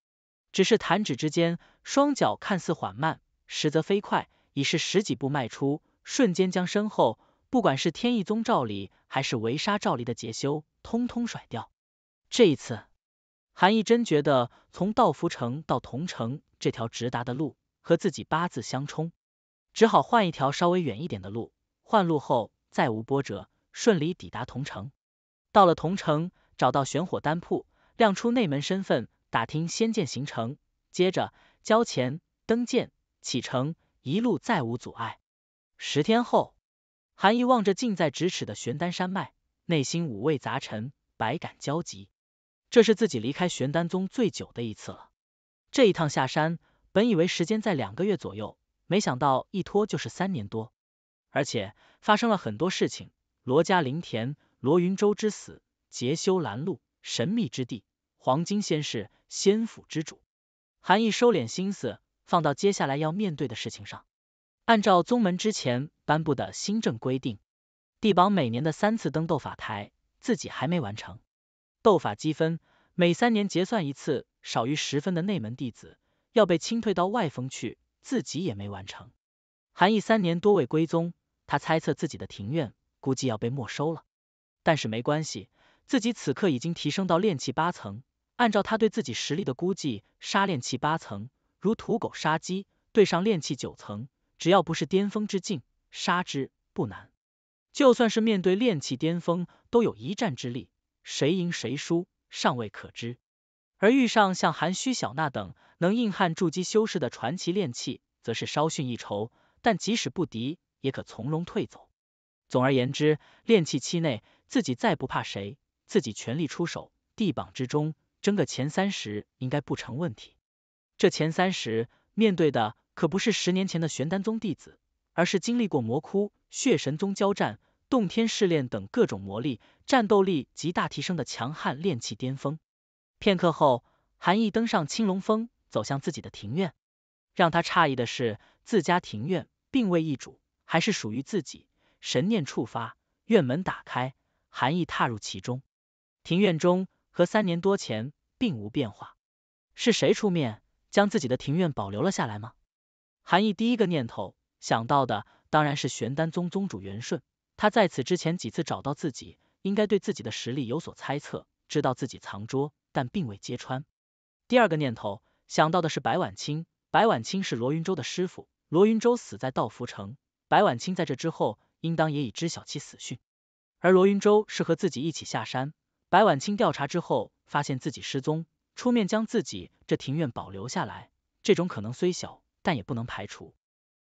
只是弹指之间，双脚看似缓慢，实则飞快，已是十几步迈出，瞬间将身后不管是天意宗赵离还是围杀赵离的杰修通通甩掉。这一次，韩毅真觉得从道福城到桐城这条直达的路和自己八字相冲。只好换一条稍微远一点的路，换路后再无波折，顺利抵达桐城。到了桐城，找到玄火丹铺，亮出内门身份，打听仙剑行程，接着交钱、登剑、启程，一路再无阻碍。十天后，韩毅望着近在咫尺的玄丹山脉，内心五味杂陈，百感交集。这是自己离开玄丹宗最久的一次了。这一趟下山，本以为时间在两个月左右。没想到一拖就是三年多，而且发生了很多事情。罗家林田、罗云洲之死、杰修拦路、神秘之地、黄金仙士、仙府之主，韩毅收敛心思，放到接下来要面对的事情上。按照宗门之前颁布的新政规定，地榜每年的三次登斗法台，自己还没完成。斗法积分每三年结算一次，少于十分的内门弟子要被清退到外峰去。自己也没完成，韩毅三年多未归宗，他猜测自己的庭院估计要被没收了。但是没关系，自己此刻已经提升到炼气八层，按照他对自己实力的估计，杀炼气八层如土狗杀鸡，对上炼气九层，只要不是巅峰之境，杀之不难。就算是面对炼气巅峰，都有一战之力，谁赢谁输尚未可知。而遇上像韩虚小娜等能硬汉筑基修士的传奇炼气，则是稍逊一筹。但即使不敌，也可从容退走。总而言之，炼气期内自己再不怕谁，自己全力出手，地榜之中争个前三十应该不成问题。这前三十面对的可不是十年前的玄丹宗弟子，而是经历过魔窟、血神宗交战、洞天试炼等各种魔力、战斗力极大提升的强悍炼气巅峰。片刻后，韩毅登上青龙峰，走向自己的庭院。让他诧异的是，自家庭院并未易主，还是属于自己。神念触发，院门打开，韩毅踏入其中。庭院中和三年多前并无变化，是谁出面将自己的庭院保留了下来吗？韩毅第一个念头想到的当然是玄丹宗宗主元顺，他在此之前几次找到自己，应该对自己的实力有所猜测，知道自己藏拙。但并未揭穿。第二个念头想到的是白婉清，白婉清是罗云洲的师傅，罗云洲死在道福城，白婉清在这之后应当也已知晓其死讯。而罗云洲是和自己一起下山，白婉清调查之后发现自己失踪，出面将自己这庭院保留下来，这种可能虽小，但也不能排除。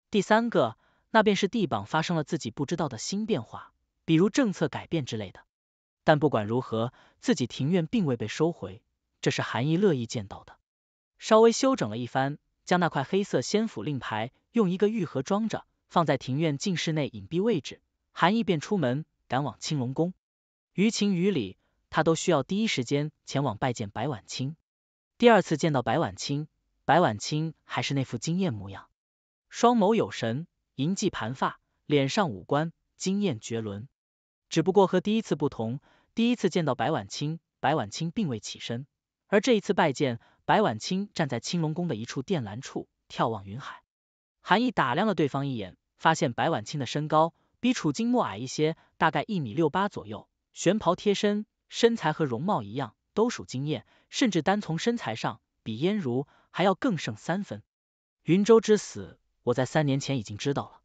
第三个，那便是地榜发生了自己不知道的新变化，比如政策改变之类的。但不管如何，自己庭院并未被收回，这是韩毅乐意见到的。稍微修整了一番，将那块黑色仙府令牌用一个玉盒装着，放在庭院近室内隐蔽位置。韩毅便出门赶往青龙宫。于情于理，他都需要第一时间前往拜见白婉清。第二次见到白婉清，白婉清还是那副惊艳模样，双眸有神，银髻盘发，脸上五官惊艳绝伦。只不过和第一次不同。第一次见到白婉清，白婉清并未起身。而这一次拜见，白婉清站在青龙宫的一处殿栏处，眺望云海。韩毅打量了对方一眼，发现白婉清的身高比楚金墨矮一些，大概一米六八左右。玄袍贴身，身材和容貌一样，都属惊艳，甚至单从身材上，比燕如还要更胜三分。云州之死，我在三年前已经知道了。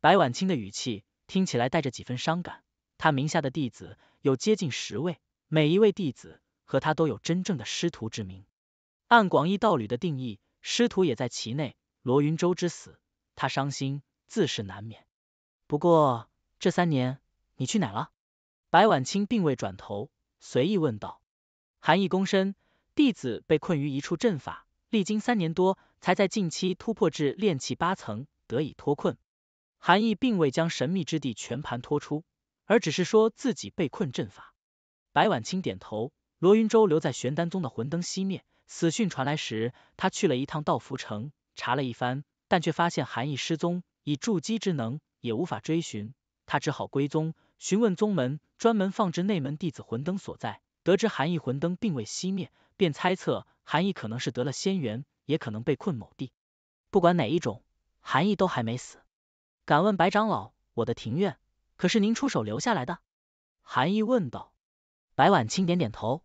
白婉清的语气听起来带着几分伤感。他名下的弟子有接近十位，每一位弟子和他都有真正的师徒之名。按广义道侣的定义，师徒也在其内。罗云洲之死，他伤心，自是难免。不过这三年，你去哪了？白婉清并未转头，随意问道。韩义躬身，弟子被困于一处阵法，历经三年多，才在近期突破至炼气八层，得以脱困。韩义并未将神秘之地全盘托出。而只是说自己被困阵法。白婉清点头。罗云舟留在玄丹宗的魂灯熄灭，死讯传来时，他去了一趟道福城，查了一番，但却发现韩毅失踪，以筑基之能也无法追寻，他只好归宗，询问宗门专门放置内门弟子魂灯所在，得知韩毅魂灯并未熄灭，便猜测韩毅可能是得了仙缘，也可能被困某地。不管哪一种，韩毅都还没死。敢问白长老，我的庭院？可是您出手留下来的？韩毅问道。白婉清点点头。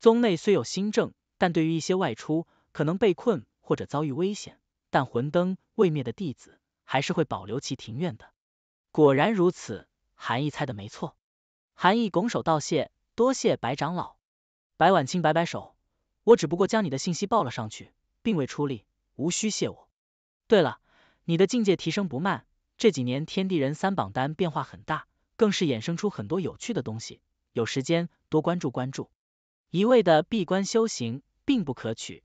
宗内虽有新政，但对于一些外出可能被困或者遭遇危险，但魂灯未灭的弟子，还是会保留其庭院的。果然如此，韩毅猜的没错。韩毅拱手道谢，多谢白长老。白婉清摆摆手，我只不过将你的信息报了上去，并未出力，无需谢我。对了，你的境界提升不慢。这几年天地人三榜单变化很大，更是衍生出很多有趣的东西。有时间多关注关注，一味的闭关修行并不可取。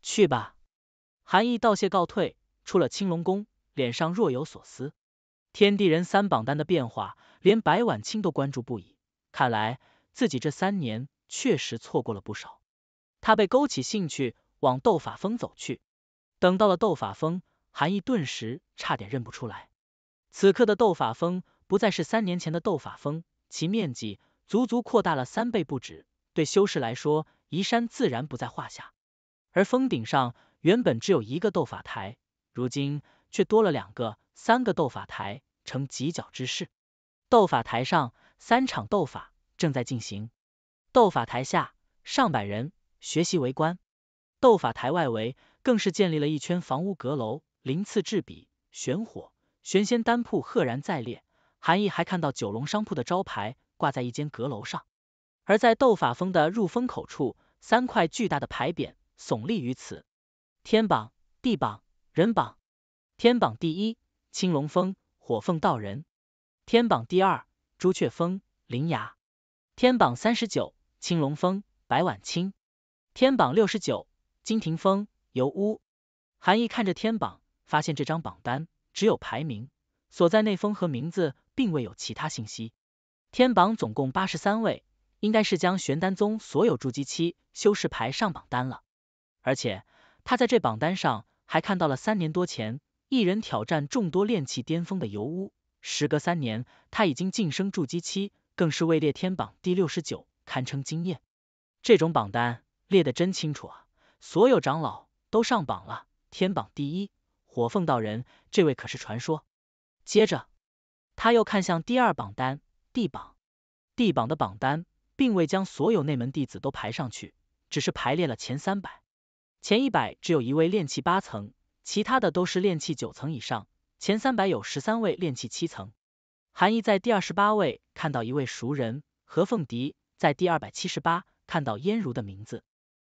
去吧。韩毅道谢告退，出了青龙宫，脸上若有所思。天地人三榜单的变化，连白婉清都关注不已。看来自己这三年确实错过了不少。他被勾起兴趣，往斗法峰走去。等到了斗法峰，韩毅顿时差点认不出来。此刻的斗法峰不再是三年前的斗法峰，其面积足足扩大了三倍不止。对修士来说，移山自然不在话下。而峰顶上原本只有一个斗法台，如今却多了两个、三个斗法台，成犄角之势。斗法台上三场斗法正在进行，斗法台下上百人学习围观，斗法台外围更是建立了一圈房屋阁楼，鳞次栉比，玄火。玄仙丹铺赫然在列，韩毅还看到九龙商铺的招牌挂在一间阁楼上，而在斗法峰的入风口处，三块巨大的牌匾耸立于此。天榜、地榜、人榜。天榜第一，青龙峰火凤道人。天榜第二，朱雀峰林牙。天榜三十九，青龙峰白晚清。天榜六十九，金庭峰油乌。韩毅看着天榜，发现这张榜单。只有排名，所在内封和名字，并未有其他信息。天榜总共八十三位，应该是将玄丹宗所有筑基期修士排上榜单了。而且他在这榜单上还看到了三年多前一人挑战众多炼气巅峰的尤乌，时隔三年，他已经晋升筑基期，更是位列天榜第六十九，堪称惊艳。这种榜单列的真清楚，啊，所有长老都上榜了，天榜第一。火凤道人，这位可是传说。接着，他又看向第二榜单，地榜，地榜的榜单并未将所有内门弟子都排上去，只是排列了前三百。前一百只有一位炼气八层，其他的都是炼气九层以上。前三百有十三位炼气七层。韩毅在第二十八位看到一位熟人何凤迪，在第二百七十八看到燕如的名字。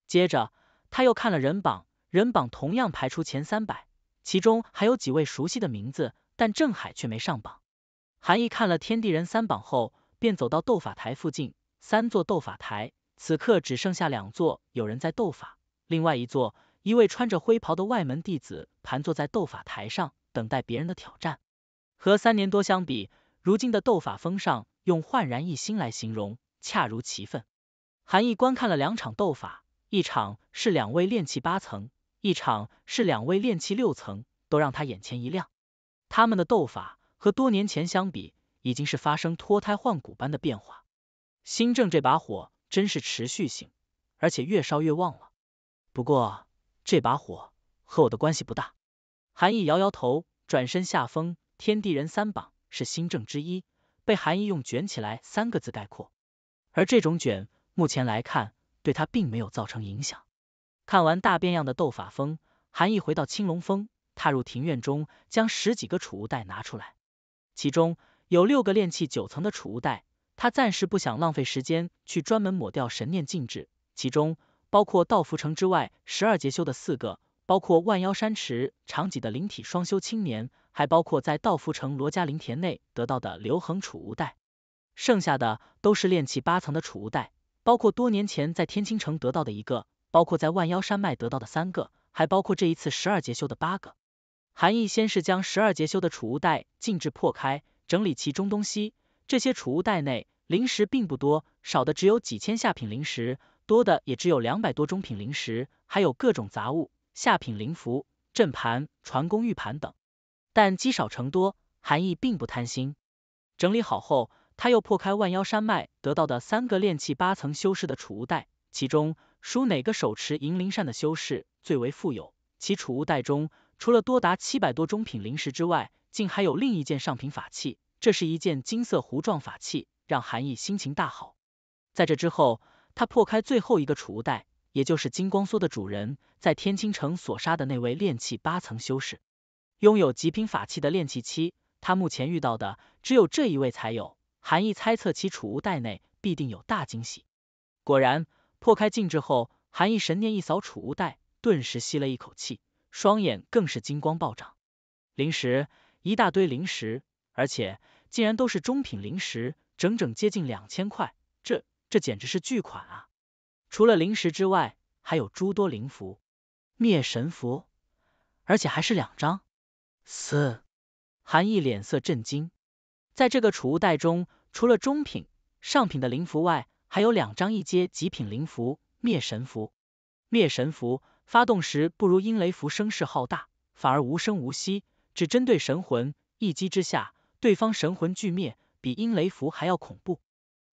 接着，他又看了人榜，人榜同样排出前三百。其中还有几位熟悉的名字，但郑海却没上榜。韩毅看了天地人三榜后，便走到斗法台附近。三座斗法台，此刻只剩下两座，有人在斗法。另外一座，一位穿着灰袍的外门弟子盘坐在斗法台上，等待别人的挑战。和三年多相比，如今的斗法风尚用焕然一新来形容，恰如其分。韩毅观看了两场斗法，一场是两位练气八层。一场是两位炼气六层，都让他眼前一亮。他们的斗法和多年前相比，已经是发生脱胎换骨般的变化。新政这把火真是持续性，而且越烧越旺了。不过这把火和我的关系不大。韩毅摇摇头，转身下风。天地人三榜是新政之一，被韩毅用“卷起来”三个字概括。而这种卷，目前来看，对他并没有造成影响。看完大变样的斗法峰，韩毅回到青龙峰，踏入庭院中，将十几个储物袋拿出来，其中有六个炼气九层的储物袋，他暂时不想浪费时间去专门抹掉神念禁制，其中包括道福城之外十二杰修的四个，包括万妖山池长戟的灵体双修青年，还包括在道福城罗家灵田内得到的刘恒储物袋，剩下的都是炼气八层的储物袋，包括多年前在天青城得到的一个。包括在万妖山脉得到的三个，还包括这一次十二节修的八个。韩义先是将十二节修的储物袋禁制破开，整理其中东西。这些储物袋内灵石并不多，少的只有几千下品灵石，多的也只有两百多中品灵石，还有各种杂物、下品灵符、阵盘、传功玉盘等。但积少成多，韩义并不贪心。整理好后，他又破开万妖山脉得到的三个炼气八层修士的储物袋，其中。属哪个手持银铃扇的修士最为富有？其储物袋中除了多达七百多中品灵石之外，竟还有另一件上品法器。这是一件金色弧状法器，让韩毅心情大好。在这之后，他破开最后一个储物袋，也就是金光梭的主人在天青城所杀的那位炼气八层修士，拥有极品法器的炼气期。他目前遇到的只有这一位才有。韩毅猜测其储物袋内必定有大惊喜。果然。破开禁制后，韩毅神念一扫储物袋，顿时吸了一口气，双眼更是金光暴涨。零食，一大堆零食，而且竟然都是中品零食，整整接近两千块，这这简直是巨款啊！除了零食之外，还有诸多灵符，灭神符，而且还是两张。四，韩毅脸色震惊，在这个储物袋中，除了中品、上品的灵符外，还有两张一阶极品灵符，灭神符。灭神符发动时不如阴雷符声势浩大，反而无声无息，只针对神魂。一击之下，对方神魂俱灭，比阴雷符还要恐怖。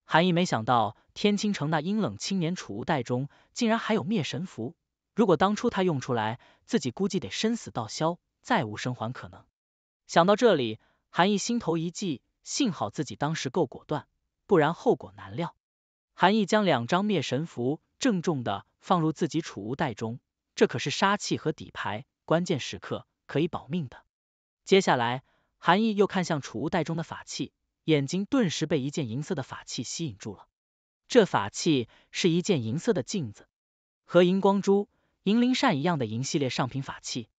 韩毅没想到天青城那阴冷青年储物袋中竟然还有灭神符，如果当初他用出来，自己估计得生死道消，再无生还可能。想到这里，韩毅心头一悸，幸好自己当时够果断，不然后果难料。韩毅将两张灭神符郑重的放入自己储物袋中，这可是杀气和底牌，关键时刻可以保命的。接下来，韩毅又看向储物袋中的法器，眼睛顿时被一件银色的法器吸引住了。这法器是一件银色的镜子，和银光珠、银铃扇一样的银系列上品法器。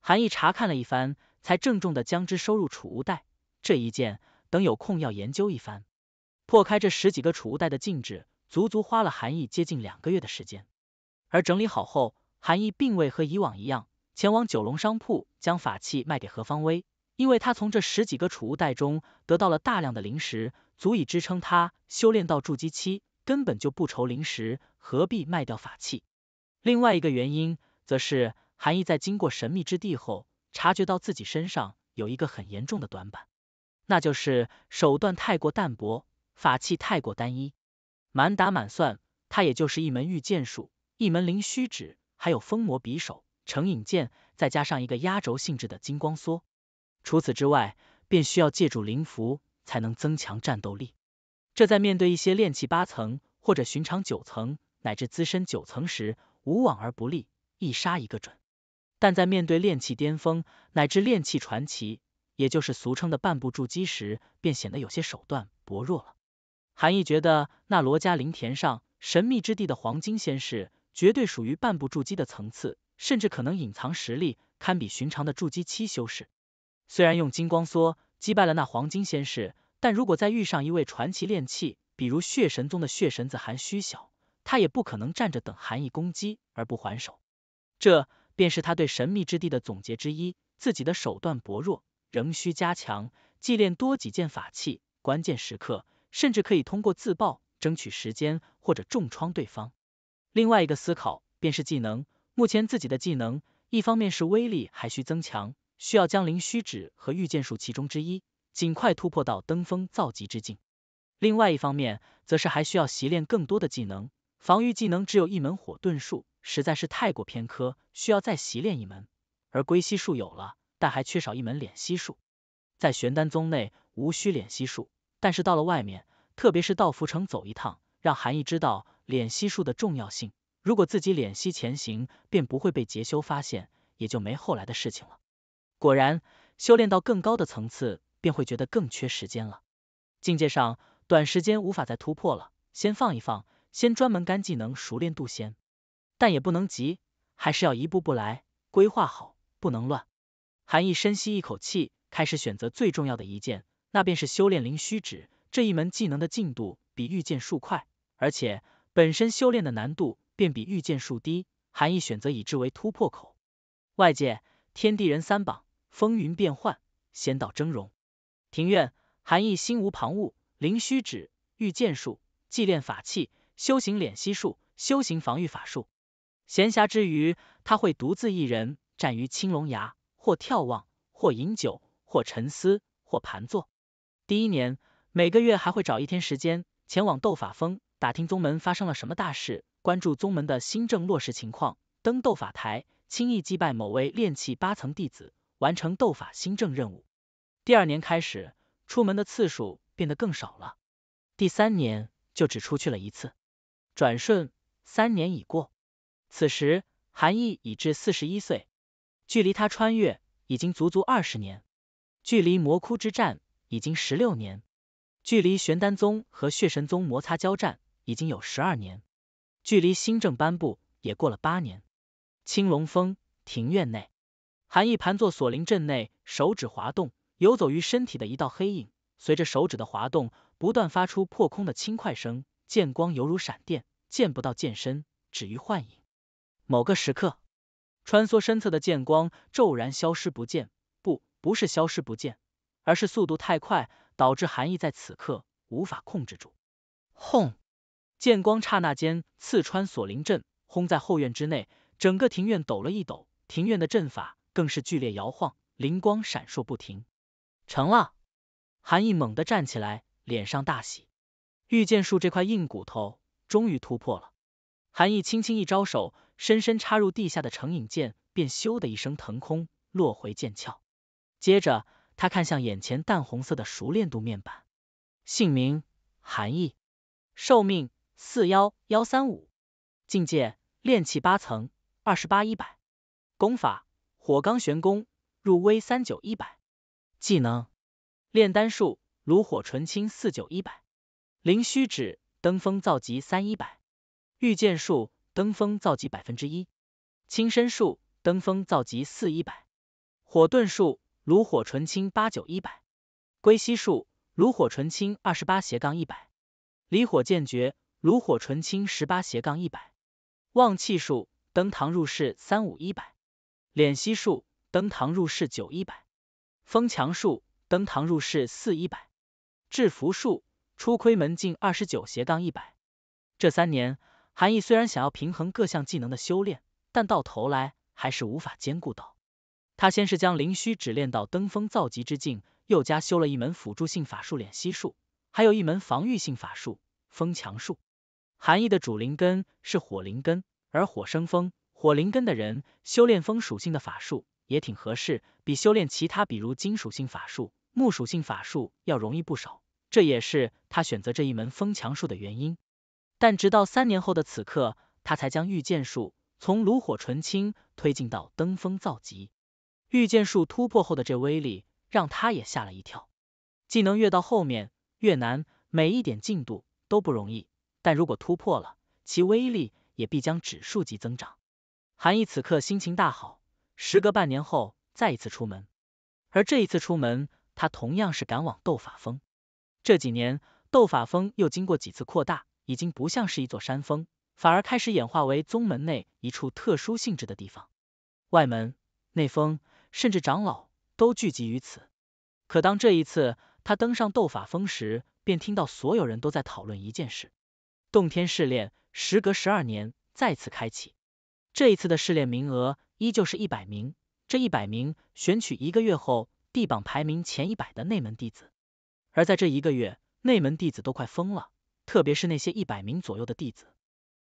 韩毅查看了一番，才郑重的将之收入储物袋。这一件，等有空要研究一番。破开这十几个储物袋的禁制，足足花了韩毅接近两个月的时间。而整理好后，韩毅并未和以往一样前往九龙商铺将法器卖给何方威，因为他从这十几个储物袋中得到了大量的灵石，足以支撑他修炼到筑基期，根本就不愁灵石，何必卖掉法器？另外一个原因，则是韩毅在经过神秘之地后，察觉到自己身上有一个很严重的短板，那就是手段太过淡薄。法器太过单一，满打满算，它也就是一门御剑术，一门灵虚指，还有风魔匕首、成影剑，再加上一个压轴性质的金光梭。除此之外，便需要借助灵符才能增强战斗力。这在面对一些练气八层或者寻常九层乃至资深九层时，无往而不利，一杀一个准。但在面对练气巅峰乃至练气传奇，也就是俗称的半步筑基时，便显得有些手段薄弱了。韩义觉得，那罗家林田上神秘之地的黄金仙士，绝对属于半步筑基的层次，甚至可能隐藏实力，堪比寻常的筑基期修士。虽然用金光梭击败了那黄金仙士，但如果再遇上一位传奇炼器，比如血神宗的血神子韩虚小，他也不可能站着等韩义攻击而不还手。这便是他对神秘之地的总结之一：自己的手段薄弱，仍需加强，祭炼多几件法器，关键时刻。甚至可以通过自爆争取时间或者重创对方。另外一个思考便是技能，目前自己的技能，一方面是威力还需增强，需要将灵虚指和御剑术其中之一尽快突破到登峰造极之境；另外一方面，则是还需要习练更多的技能，防御技能只有一门火遁术，实在是太过偏科，需要再习练一门。而归息术有了，但还缺少一门敛息术，在玄丹宗内无需敛息术。但是到了外面，特别是到浮城走一趟，让韩毅知道敛息术的重要性。如果自己敛息前行，便不会被杰修发现，也就没后来的事情了。果然，修炼到更高的层次，便会觉得更缺时间了。境界上，短时间无法再突破了，先放一放，先专门干技能熟练度先。但也不能急，还是要一步步来，规划好，不能乱。韩毅深吸一口气，开始选择最重要的一件。那便是修炼灵虚指这一门技能的进度比御剑术快，而且本身修炼的难度便比御剑术低。韩义选择以之为突破口。外界，天地人三榜风云变幻，仙道峥嵘。庭院，韩义心无旁骛，灵虚指、御剑术、祭炼法器、修行敛息术、修行防御法术。闲暇之余，他会独自一人站于青龙崖，或眺望，或饮酒，或沉思，或盘坐。第一年，每个月还会找一天时间前往斗法峰打听宗门发生了什么大事，关注宗门的新政落实情况，登斗法台轻易击败某位炼气八层弟子，完成斗法新政任务。第二年开始，出门的次数变得更少了。第三年就只出去了一次。转瞬三年已过，此时韩毅已至四十一岁，距离他穿越已经足足二十年，距离魔窟之战。已经十六年，距离玄丹宗和血神宗摩擦交战已经有十二年，距离新政颁布也过了八年。青龙峰庭院内，韩毅盘坐锁灵阵内，手指滑动，游走于身体的一道黑影，随着手指的滑动，不断发出破空的轻快声，剑光犹如闪电，见不到剑身，止于幻影。某个时刻，穿梭身侧的剑光骤然消失不见，不，不是消失不见。而是速度太快，导致韩毅在此刻无法控制住。轰！剑光刹那间刺穿锁灵阵，轰在后院之内，整个庭院抖了一抖，庭院的阵法更是剧烈摇晃，灵光闪烁不停。成了！韩毅猛地站起来，脸上大喜，御剑术这块硬骨头终于突破了。韩毅轻轻一招手，深深插入地下的成影剑便咻的一声腾空，落回剑鞘，接着。他看向眼前淡红色的熟练度面板，姓名：韩毅，寿命：四幺幺三五，境界：炼气八层，二十八一百，功法：火罡玄功，入微三九一百，技能：炼丹术炉火纯青四九一百，灵虚指登峰造极三一百，御剑术登峰造极百分之一，轻身术登峰造极四一百，火遁术。炉火纯青八九一百，归西术炉火纯青二十八斜杠一百，离火剑诀炉火纯青十八斜杠一百，望气术登堂入室三五一百，敛息术登堂入室九一百，封墙术登堂入室四一百，制服术出窥门径二十九斜杠一百。这三年，韩义虽然想要平衡各项技能的修炼，但到头来还是无法兼顾到。他先是将灵虚只练到登峰造极之境，又加修了一门辅助性法术敛息术，还有一门防御性法术风墙术。含义的主灵根是火灵根，而火生风，火灵根的人修炼风属性的法术也挺合适，比修炼其他比如金属性法术、木属性法术要容易不少。这也是他选择这一门风墙术的原因。但直到三年后的此刻，他才将御剑术从炉火纯青推进到登峰造极。御剑术突破后的这威力，让他也吓了一跳。技能越到后面越难，每一点进度都不容易。但如果突破了，其威力也必将指数级增长。韩毅此刻心情大好，时隔半年后再一次出门，而这一次出门，他同样是赶往斗法峰。这几年，斗法峰又经过几次扩大，已经不像是一座山峰，反而开始演化为宗门内一处特殊性质的地方。外门，内峰。甚至长老都聚集于此。可当这一次他登上斗法峰时，便听到所有人都在讨论一件事：洞天试炼时隔十二年再次开启。这一次的试炼名额依旧是一百名，这一百名选取一个月后地榜排名前一百的内门弟子。而在这一个月，内门弟子都快疯了，特别是那些一百名左右的弟子，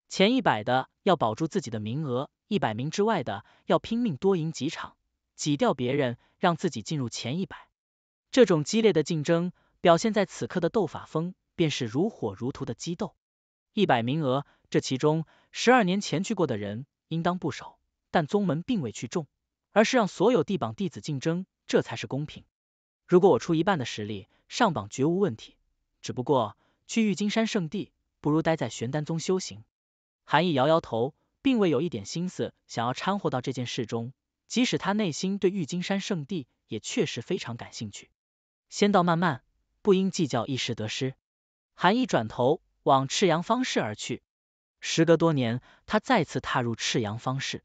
前一百的要保住自己的名额，一百名之外的要拼命多赢几场。挤掉别人，让自己进入前一百，这种激烈的竞争表现在此刻的斗法风，便是如火如荼的激斗。一百名额，这其中十二年前去过的人应当不少，但宗门并未去种，而是让所有地榜弟子竞争，这才是公平。如果我出一半的实力，上榜绝无问题。只不过去玉金山圣地，不如待在玄丹宗修行。韩毅摇摇头，并未有一点心思想要掺和到这件事中。即使他内心对玉金山圣地也确实非常感兴趣，仙道漫漫，不应计较一时得失。韩毅转头往赤阳方士而去。时隔多年，他再次踏入赤阳方士，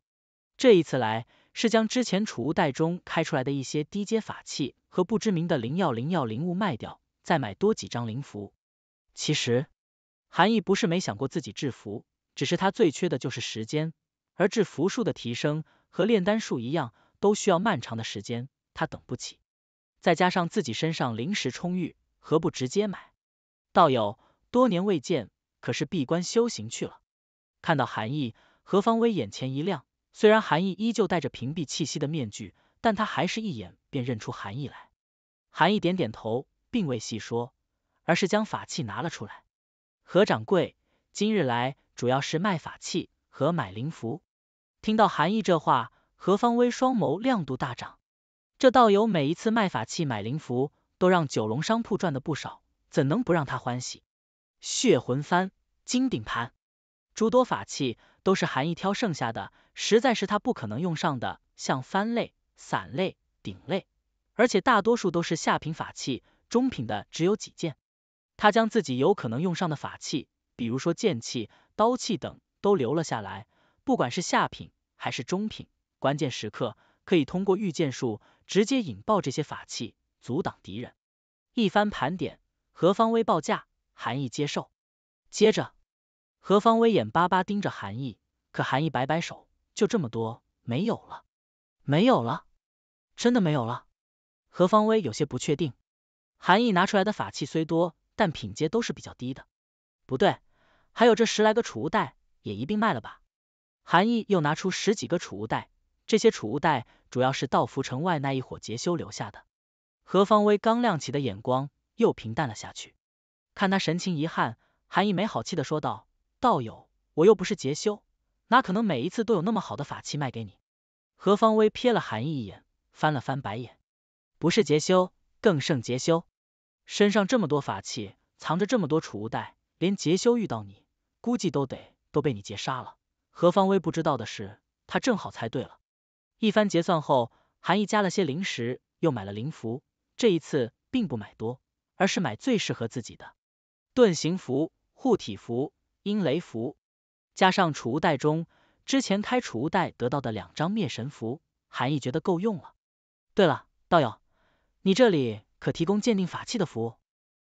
这一次来是将之前储物袋中开出来的一些低阶法器和不知名的灵药、灵药灵物卖掉，再买多几张灵符。其实韩毅不是没想过自己制服，只是他最缺的就是时间，而制服术的提升。和炼丹术一样，都需要漫长的时间，他等不起。再加上自己身上灵石充裕，何不直接买？道友，多年未见，可是闭关修行去了？看到韩毅，何方威眼前一亮。虽然韩毅依旧带着屏蔽气息的面具，但他还是一眼便认出韩毅来。韩毅点点头，并未细说，而是将法器拿了出来。何掌柜，今日来主要是卖法器和买灵符。听到韩毅这话，何方威双眸亮度大涨。这道友每一次卖法器买灵符，都让九龙商铺赚的不少，怎能不让他欢喜？血魂幡、金顶盘，诸多法器都是韩毅挑剩下的，实在是他不可能用上的，像幡类、伞类、鼎类，而且大多数都是下品法器，中品的只有几件。他将自己有可能用上的法器，比如说剑器、刀器等，都留了下来。不管是下品还是中品，关键时刻可以通过御剑术直接引爆这些法器，阻挡敌人。一番盘点，何方威报价，韩义接受。接着，何方威眼巴巴盯着韩毅，可韩毅摆摆手，就这么多，没有了，没有了，真的没有了。何方威有些不确定。韩毅拿出来的法器虽多，但品阶都是比较低的。不对，还有这十来个储物袋，也一并卖了吧。韩毅又拿出十几个储物袋，这些储物袋主要是道福城外那一伙杰修留下的。何方威刚亮起的眼光又平淡了下去，看他神情遗憾，韩毅没好气的说道：“道友，我又不是杰修，哪可能每一次都有那么好的法器卖给你？”何方威瞥了韩毅一眼，翻了翻白眼：“不是杰修，更胜杰修，身上这么多法器，藏着这么多储物袋，连杰修遇到你，估计都得都被你劫杀了。”何方威不知道的是，他正好猜对了。一番结算后，韩毅加了些零食，又买了灵符。这一次并不买多，而是买最适合自己的盾形符、护体符、阴雷符。加上储物袋中之前开储物袋得到的两张灭神符，韩毅觉得够用了。对了，道友，你这里可提供鉴定法器的服务？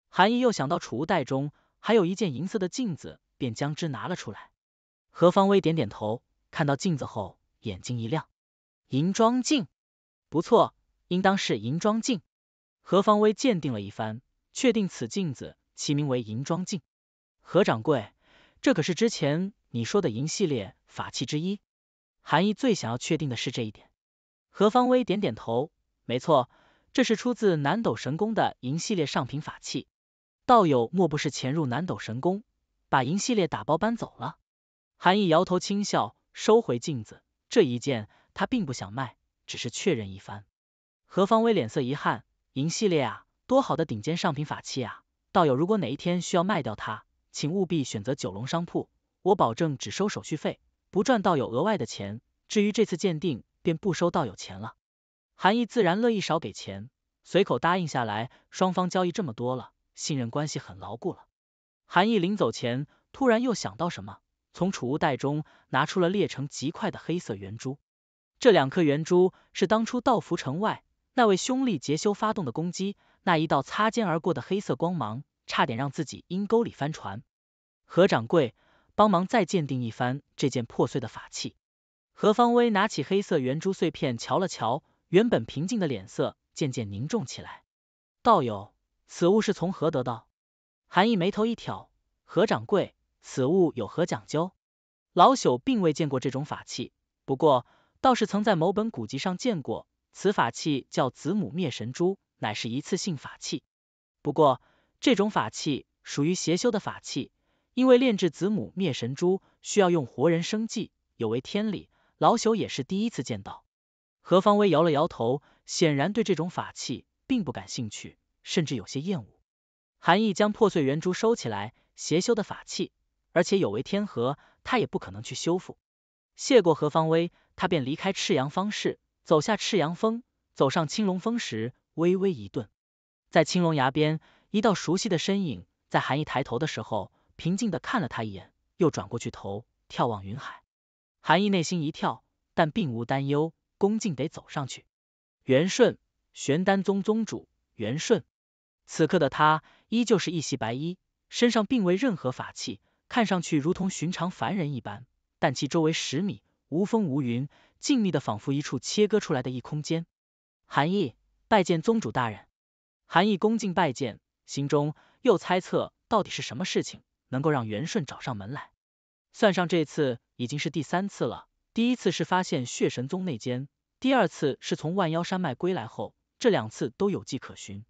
韩毅又想到储物袋中还有一件银色的镜子，便将之拿了出来。何方威点点头，看到镜子后眼睛一亮，银装镜不错，应当是银装镜。何方威鉴定了一番，确定此镜子其名为银装镜。何掌柜，这可是之前你说的银系列法器之一。韩毅最想要确定的是这一点。何方威点点头，没错，这是出自南斗神功的银系列上品法器。道友莫不是潜入南斗神宫，把银系列打包搬走了？韩毅摇头轻笑，收回镜子。这一件他并不想卖，只是确认一番。何方威脸色遗憾，银系列啊，多好的顶尖上品法器啊！道友如果哪一天需要卖掉它，请务必选择九龙商铺，我保证只收手续费，不赚道友额外的钱。至于这次鉴定，便不收道友钱了。韩毅自然乐意少给钱，随口答应下来。双方交易这么多了，信任关系很牢固了。韩毅临走前，突然又想到什么。从储物袋中拿出了裂成极快的黑色圆珠，这两颗圆珠是当初道符城外那位兄弟杰修发动的攻击，那一道擦肩而过的黑色光芒，差点让自己阴沟里翻船。何掌柜，帮忙再鉴定一番这件破碎的法器。何方威拿起黑色圆珠碎片瞧了瞧，原本平静的脸色渐渐凝重起来。道友，此物是从何得到？韩毅眉头一挑，何掌柜。此物有何讲究？老朽并未见过这种法器，不过倒是曾在某本古籍上见过，此法器叫子母灭神珠，乃是一次性法器。不过这种法器属于邪修的法器，因为炼制子母灭神珠需要用活人生祭，有违天理。老朽也是第一次见到。何方威摇了摇头，显然对这种法器并不感兴趣，甚至有些厌恶。韩毅将破碎圆珠收起来，邪修的法器。而且有违天和，他也不可能去修复。谢过何方威，他便离开赤阳方士，走下赤阳峰，走上青龙峰时微微一顿，在青龙崖边，一道熟悉的身影在韩毅抬头的时候，平静的看了他一眼，又转过去头眺望云海。韩毅内心一跳，但并无担忧，恭敬得走上去。元顺，玄丹宗宗主元顺，此刻的他依旧是一袭白衣，身上并未任何法器。看上去如同寻常凡人一般，但其周围十米无风无云，静谧的仿佛一处切割出来的异空间。韩毅拜见宗主大人，韩毅恭敬拜见，心中又猜测到底是什么事情能够让元顺找上门来。算上这次已经是第三次了，第一次是发现血神宗内奸，第二次是从万妖山脉归来后，这两次都有迹可循，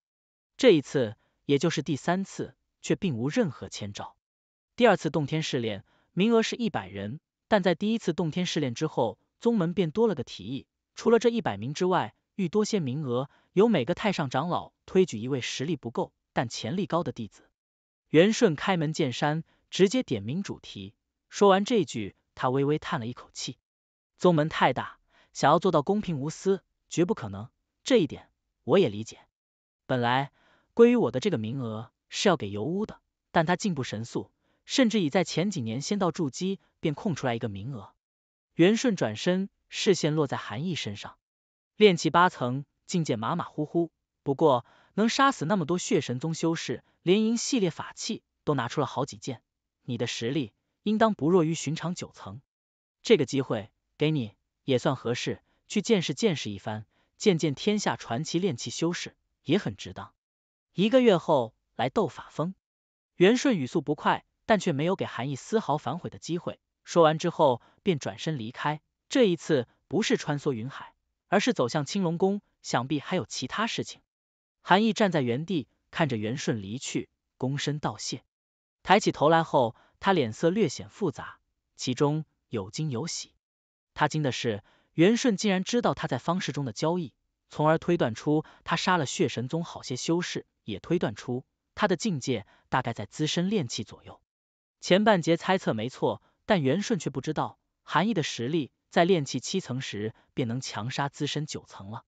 这一次也就是第三次，却并无任何前兆。第二次洞天试炼名额是一百人，但在第一次洞天试炼之后，宗门便多了个提议，除了这一百名之外，欲多些名额，由每个太上长老推举一位实力不够但潜力高的弟子。元顺开门见山，直接点明主题。说完这句，他微微叹了一口气。宗门太大，想要做到公平无私，绝不可能。这一点我也理解。本来归于我的这个名额是要给尤乌的，但他进步神速。甚至已在前几年先到筑基，便空出来一个名额。元顺转身，视线落在韩毅身上。练气八层境界马马虎虎，不过能杀死那么多血神宗修士，连赢系列法器都拿出了好几件。你的实力应当不弱于寻常九层，这个机会给你也算合适，去见识见识一番，见见天下传奇炼气修士，也很值当。一个月后，来斗法峰。元顺语速不快。但却没有给韩毅丝毫反悔的机会。说完之后，便转身离开。这一次不是穿梭云海，而是走向青龙宫，想必还有其他事情。韩毅站在原地，看着元顺离去，躬身道谢。抬起头来后，他脸色略显复杂，其中有惊有喜。他惊的是，元顺竟然知道他在方士中的交易，从而推断出他杀了血神宗好些修士，也推断出他的境界大概在资深炼气左右。前半截猜测没错，但元顺却不知道，韩毅的实力在炼气七层时便能强杀自身九层了，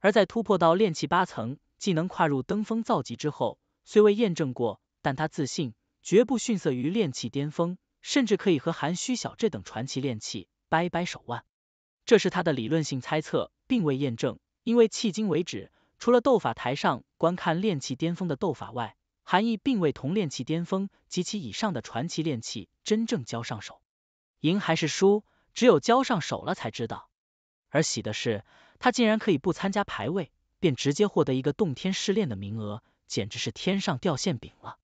而在突破到炼气八层，既能跨入登峰造极之后，虽未验证过，但他自信绝不逊色于炼气巅峰，甚至可以和韩虚小这等传奇炼气掰掰手腕。这是他的理论性猜测，并未验证，因为迄今为止，除了斗法台上观看炼气巅峰的斗法外，韩毅并未同炼气巅峰及其以上的传奇炼气真正交上手，赢还是输，只有交上手了才知道。而喜的是，他竟然可以不参加排位，便直接获得一个洞天试炼的名额，简直是天上掉馅饼了。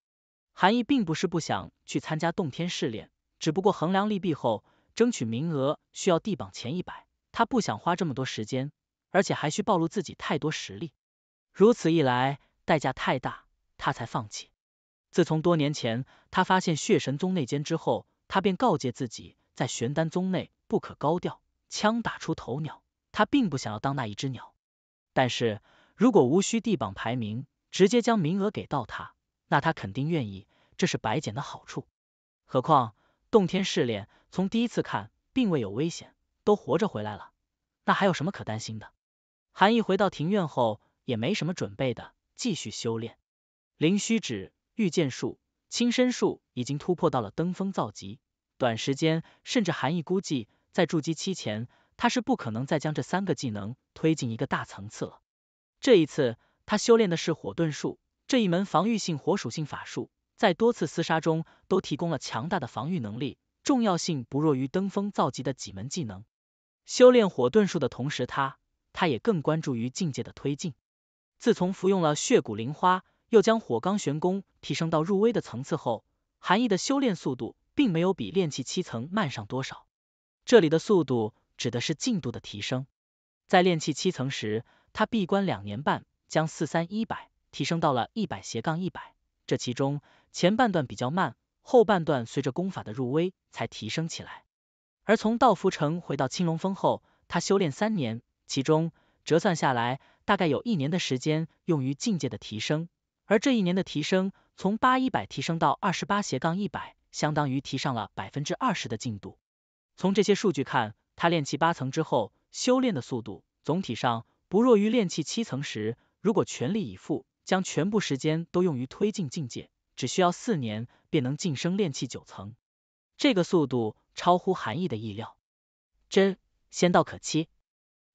韩义并不是不想去参加洞天试炼，只不过衡量利弊后，争取名额需要地榜前一百，他不想花这么多时间，而且还需暴露自己太多实力，如此一来代价太大。他才放弃。自从多年前他发现血神宗内奸之后，他便告诫自己在玄丹宗内不可高调，枪打出头鸟。他并不想要当那一只鸟。但是如果无需地榜排名，直接将名额给到他，那他肯定愿意。这是白捡的好处。何况洞天试炼从第一次看并未有危险，都活着回来了，那还有什么可担心的？韩毅回到庭院后，也没什么准备的，继续修炼。灵虚指、御剑术、轻身术已经突破到了登峰造极，短时间甚至韩毅估计，在筑基期前，他是不可能再将这三个技能推进一个大层次了。这一次，他修炼的是火遁术这一门防御性火属性法术，在多次厮杀中都提供了强大的防御能力，重要性不弱于登峰造极的几门技能。修炼火遁术的同时，他他也更关注于境界的推进。自从服用了血骨灵花。又将火罡玄功提升到入微的层次后，含义的修炼速度并没有比炼气七层慢上多少。这里的速度指的是进度的提升。在炼气七层时，他闭关两年半，将四三一百提升到了一百斜杠一百，这其中前半段比较慢，后半段随着功法的入微才提升起来。而从道福城回到青龙峰后，他修炼三年，其中折算下来大概有一年的时间用于境界的提升。而这一年的提升，从八一百提升到二十八斜杠一百，相当于提上了百分之二十的进度。从这些数据看，他练气八层之后，修炼的速度总体上不弱于练气七层时。如果全力以赴，将全部时间都用于推进境界，只需要四年便能晋升练气九层。这个速度超乎韩毅的意料，真仙道可期。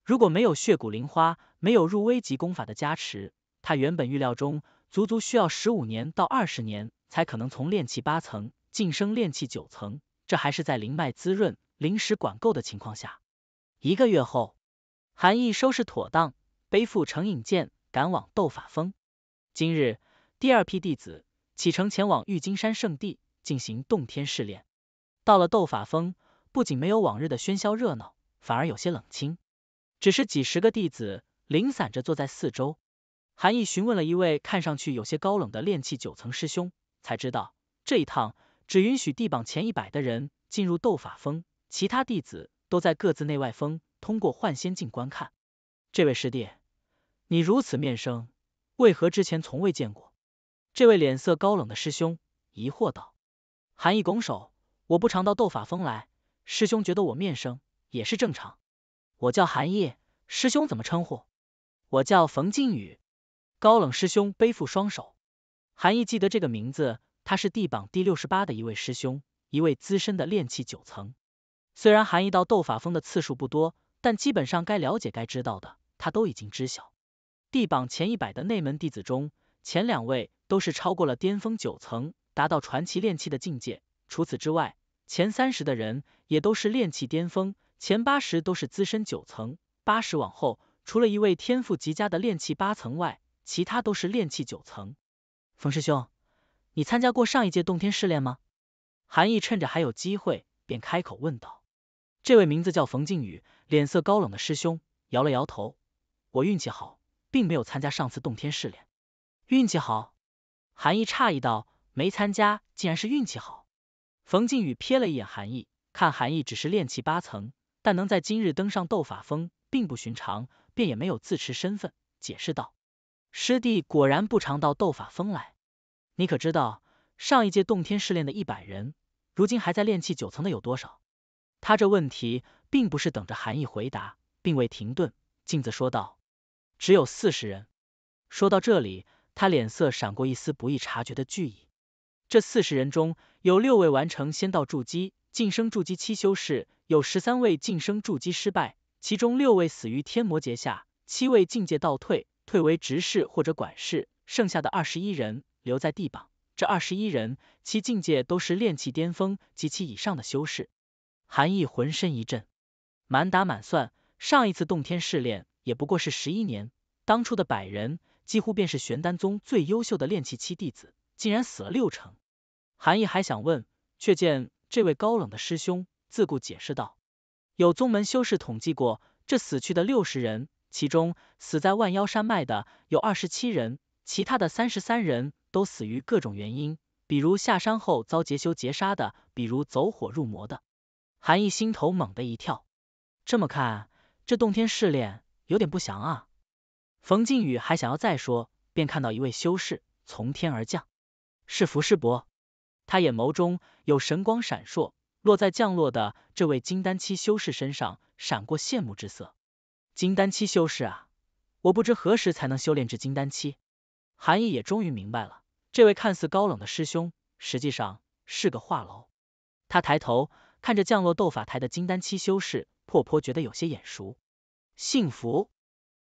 如果没有血骨灵花，没有入微级功法的加持，他原本预料中。足足需要十五年到二十年，才可能从炼气八层晋升炼气九层，这还是在灵脉滋润、灵石管够的情况下。一个月后，韩毅收拾妥当，背负成影剑，赶往斗法峰。今日，第二批弟子启程前往玉金山圣地进行洞天试炼。到了斗法峰，不仅没有往日的喧嚣热闹，反而有些冷清，只是几十个弟子零散着坐在四周。韩义询问了一位看上去有些高冷的炼气九层师兄，才知道这一趟只允许地榜前一百的人进入斗法峰，其他弟子都在各自内外峰通过幻仙境观看。这位师弟，你如此面生，为何之前从未见过？这位脸色高冷的师兄疑惑道。韩义拱手，我不常到斗法峰来，师兄觉得我面生也是正常。我叫韩毅，师兄怎么称呼？我叫冯靖宇。高冷师兄背负双手，韩毅记得这个名字，他是地榜第六十八的一位师兄，一位资深的炼气九层。虽然韩毅到斗法峰的次数不多，但基本上该了解、该知道的，他都已经知晓。地榜前一百的内门弟子中，前两位都是超过了巅峰九层，达到传奇炼气的境界。除此之外，前三十的人也都是炼气巅峰，前八十都是资深九层，八十往后，除了一位天赋极佳的炼气八层外，其他都是炼气九层。冯师兄，你参加过上一届洞天试炼吗？韩毅趁着还有机会，便开口问道。这位名字叫冯靖宇，脸色高冷的师兄摇了摇头。我运气好，并没有参加上次洞天试炼。运气好？韩毅诧异道，没参加竟然是运气好。冯靖宇瞥了一眼韩毅，看韩毅只是炼气八层，但能在今日登上斗法峰，并不寻常，便也没有自持身份，解释道。师弟果然不常到斗法峰来，你可知道上一届洞天试炼的一百人，如今还在炼气九层的有多少？他这问题并不是等着韩义回答，并未停顿，镜子说道：“只有四十人。”说到这里，他脸色闪过一丝不易察觉的惧意。这四十人中有六位完成仙道筑基，晋升筑基期修士，有十三位晋升筑基失败，其中六位死于天魔劫下，七位境界倒退。退为执事或者管事，剩下的二十一人留在地榜。这二十一人，其境界都是炼气巅峰及其以上的修士。韩毅浑身一震，满打满算，上一次洞天试炼也不过是十一年。当初的百人，几乎便是玄丹宗最优秀的炼气期弟子，竟然死了六成。韩毅还想问，却见这位高冷的师兄自顾解释道：“有宗门修士统计过，这死去的六十人。”其中死在万妖山脉的有二十七人，其他的三十三人都死于各种原因，比如下山后遭劫修劫杀的，比如走火入魔的。韩毅心头猛地一跳，这么看这洞天试炼有点不祥。啊。冯靖宇还想要再说，便看到一位修士从天而降，是福世伯。他眼眸中有神光闪烁，落在降落的这位金丹期修士身上，闪过羡慕之色。金丹期修士，啊，我不知何时才能修炼至金丹期。韩毅也终于明白了，这位看似高冷的师兄，实际上是个话痨。他抬头看着降落斗法台的金丹期修士破颇觉得有些眼熟。幸福，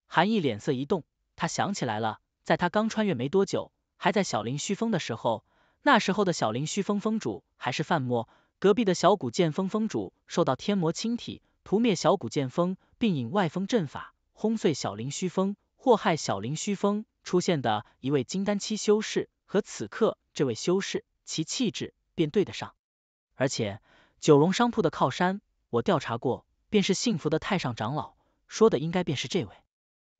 韩毅脸色一动，他想起来了，在他刚穿越没多久，还在小林虚峰的时候，那时候的小林虚峰峰主还是范墨，隔壁的小谷剑峰峰主受到天魔侵体。屠灭小谷剑峰，并引外风阵法轰碎小林虚风，祸害小林虚风出现的一位金丹期修士，和此刻这位修士其气质便对得上。而且九龙商铺的靠山，我调查过，便是幸福的太上长老，说的应该便是这位。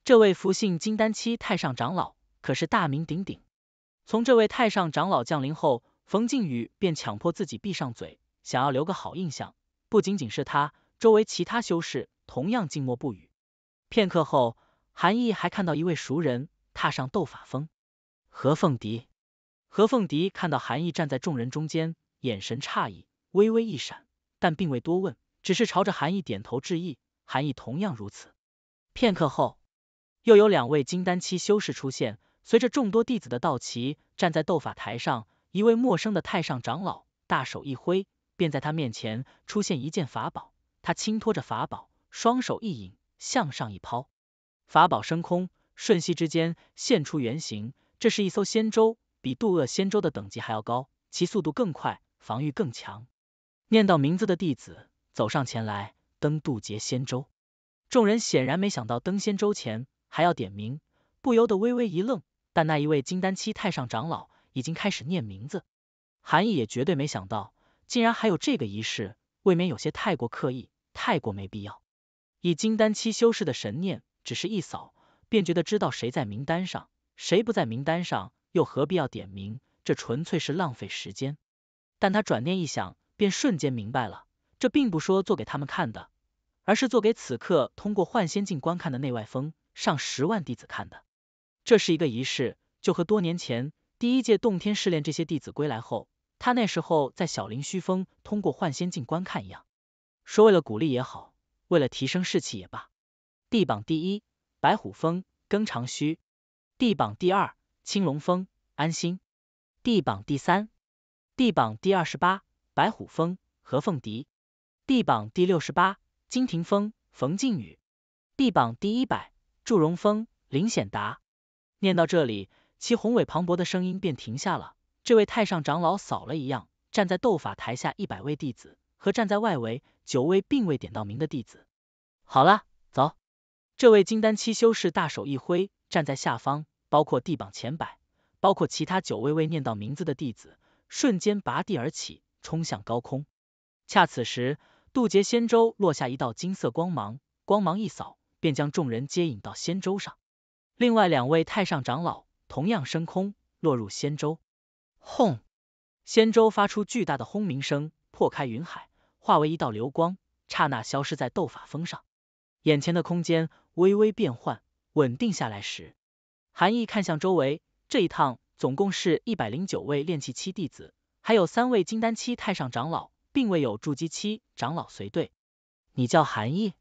这位福姓金丹期太上长老可是大名鼎鼎。从这位太上长老降临后，冯靖宇便强迫自己闭上嘴，想要留个好印象。不仅仅是他。周围其他修士同样静默不语。片刻后，韩毅还看到一位熟人踏上斗法峰。何凤迪，何凤迪看到韩毅站在众人中间，眼神诧异，微微一闪，但并未多问，只是朝着韩毅点头致意。韩毅同样如此。片刻后，又有两位金丹期修士出现，随着众多弟子的到齐，站在斗法台上，一位陌生的太上长老大手一挥，便在他面前出现一件法宝。他轻托着法宝，双手一引，向上一抛，法宝升空，瞬息之间现出原形。这是一艘仙舟，比渡厄仙舟的等级还要高，其速度更快，防御更强。念到名字的弟子走上前来登渡劫仙舟，众人显然没想到登仙舟前还要点名，不由得微微一愣。但那一位金丹期太上长老已经开始念名字，韩义也绝对没想到，竟然还有这个仪式，未免有些太过刻意。太过没必要。以金丹期修士的神念，只是一扫，便觉得知道谁在名单上，谁不在名单上，又何必要点名？这纯粹是浪费时间。但他转念一想，便瞬间明白了，这并不说做给他们看的，而是做给此刻通过幻仙境观看的内外峰上十万弟子看的。这是一个仪式，就和多年前第一届洞天试炼这些弟子归来后，他那时候在小林虚峰通过幻仙境观看一样。说为了鼓励也好，为了提升士气也罢。地榜第一，白虎峰，庚长须；地榜第二，青龙峰，安心；地榜第三，地榜第二十八，白虎峰，何凤迪；地榜第六十八，金庭峰，冯静宇；地榜第一百，祝融峰，林显达。念到这里，其宏伟磅礴的声音便停下了。这位太上长老扫了一样，站在斗法台下一百位弟子。和站在外围九位并未点到名的弟子，好了，走！这位金丹期修士大手一挥，站在下方，包括地榜前百，包括其他九位未念到名字的弟子，瞬间拔地而起，冲向高空。恰此时，渡劫仙舟落下一道金色光芒，光芒一扫，便将众人接引到仙舟上。另外两位太上长老同样升空，落入仙舟。轰！仙舟发出巨大的轰鸣声，破开云海。化为一道流光，刹那消失在斗法峰上。眼前的空间微微变幻，稳定下来时，韩毅看向周围，这一趟总共是一百零九位炼气七弟子，还有三位金丹期太上长老，并未有筑基期长老随队。你叫韩毅？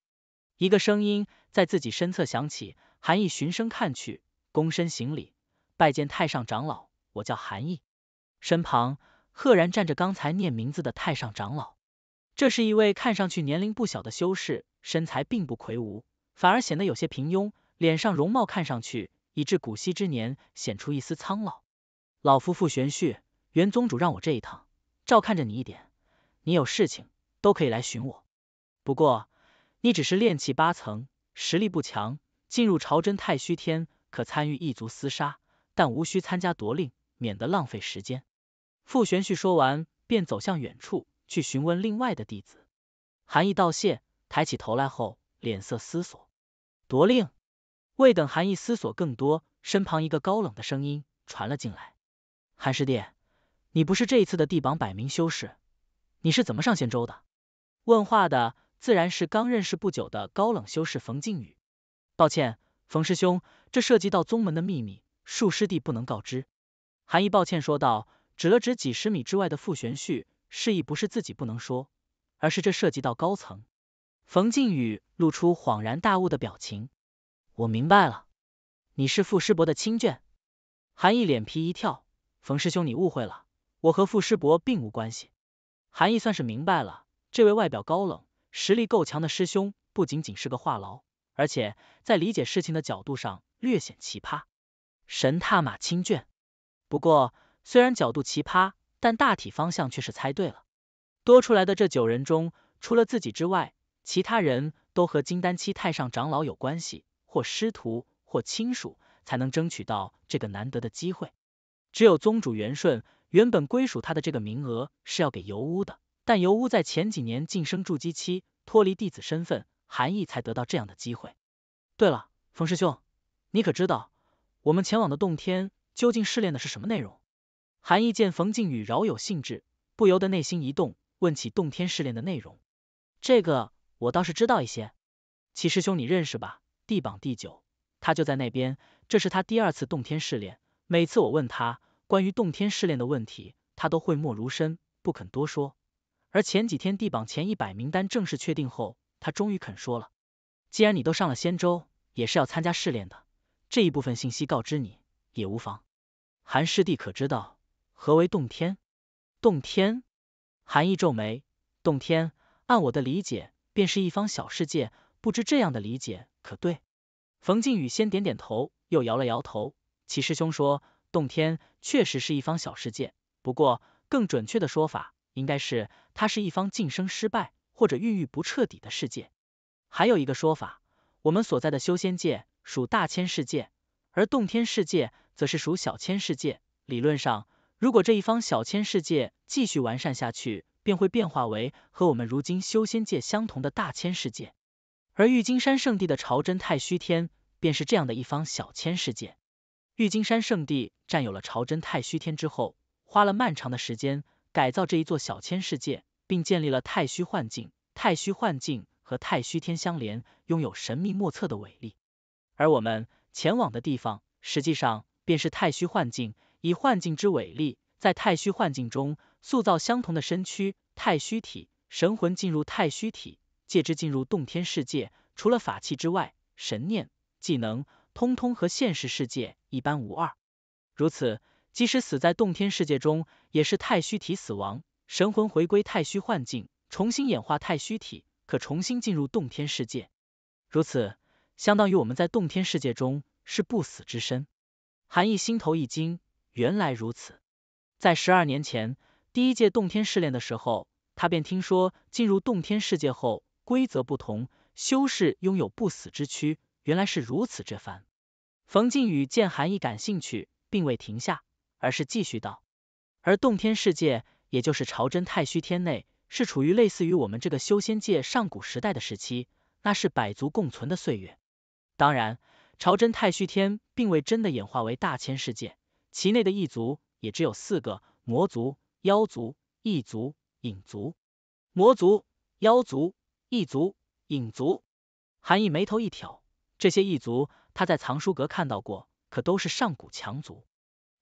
一个声音在自己身侧响起。韩毅循声看去，躬身行礼，拜见太上长老。我叫韩毅。身旁赫然站着刚才念名字的太上长老。这是一位看上去年龄不小的修士，身材并不魁梧，反而显得有些平庸，脸上容貌看上去已至古稀之年，显出一丝苍老。老夫傅玄旭，原宗主让我这一趟照看着你一点，你有事情都可以来寻我。不过你只是炼气八层，实力不强，进入朝真太虚天可参与一族厮杀，但无需参加夺令，免得浪费时间。傅玄旭说完，便走向远处。去询问另外的弟子。韩毅道谢，抬起头来后，脸色思索。夺令。未等韩毅思索更多，身旁一个高冷的声音传了进来：“韩师弟，你不是这一次的地榜百名修士，你是怎么上仙州的？”问话的自然是刚认识不久的高冷修士冯靖宇。抱歉，冯师兄，这涉及到宗门的秘密，恕师弟不能告知。韩毅抱歉说道，指了指几十米之外的傅玄旭。示意不是自己不能说，而是这涉及到高层。冯靖宇露出恍然大悟的表情，我明白了，你是傅师伯的亲眷。韩毅脸皮一跳，冯师兄你误会了，我和傅师伯并无关系。韩毅算是明白了，这位外表高冷、实力够强的师兄，不仅仅是个话痨，而且在理解事情的角度上略显奇葩。神踏马亲眷，不过虽然角度奇葩。但大体方向却是猜对了。多出来的这九人中，除了自己之外，其他人都和金丹期太上长老有关系，或师徒，或亲属，才能争取到这个难得的机会。只有宗主元顺原本归属他的这个名额是要给尤乌的，但尤乌在前几年晋升筑基期，脱离弟子身份，韩义才得到这样的机会。对了，冯师兄，你可知道我们前往的洞天究竟试炼的是什么内容？韩毅见冯靖宇饶有兴致，不由得内心一动，问起洞天试炼的内容。这个我倒是知道一些。齐师兄，你认识吧？地榜第九，他就在那边。这是他第二次洞天试炼。每次我问他关于洞天试炼的问题，他都讳莫如深，不肯多说。而前几天地榜前一百名单正式确定后，他终于肯说了。既然你都上了仙州，也是要参加试炼的，这一部分信息告知你也无妨。韩师弟可知道？何为洞天？洞天？韩毅皱眉。洞天，按我的理解，便是一方小世界。不知这样的理解可对？冯靖宇先点点头，又摇了摇头。齐师兄说，洞天确实是一方小世界，不过更准确的说法，应该是它是一方晋升失败或者孕育不彻底的世界。还有一个说法，我们所在的修仙界属大千世界，而洞天世界则是属小千世界。理论上。如果这一方小千世界继续完善下去，便会变化为和我们如今修仙界相同的大千世界。而玉金山圣地的朝真太虚天，便是这样的一方小千世界。玉金山圣地占有了朝真太虚天之后，花了漫长的时间改造这一座小千世界，并建立了太虚幻境。太虚幻境和太虚天相连，拥有神秘莫测的伟力。而我们前往的地方，实际上便是太虚幻境。以幻境之伟力，在太虚幻境中塑造相同的身躯、太虚体、神魂进入太虚体，借之进入洞天世界。除了法器之外，神念、技能，通通和现实世界一般无二。如此，即使死在洞天世界中，也是太虚体死亡，神魂回归太虚幻境，重新演化太虚体，可重新进入洞天世界。如此，相当于我们在洞天世界中是不死之身。韩毅心头一惊。原来如此，在十二年前第一届洞天试炼的时候，他便听说进入洞天世界后规则不同，修士拥有不死之躯。原来是如此这番。冯靖宇见韩毅感兴趣，并未停下，而是继续道：“而洞天世界，也就是朝真太虚天内，是处于类似于我们这个修仙界上古时代的时期，那是百族共存的岁月。当然，朝真太虚天并未真的演化为大千世界。”其内的异族也只有四个：魔族、妖族、异族、影族。魔族、妖族、异族、影族。韩毅眉头一挑，这些异族他在藏书阁看到过，可都是上古强族。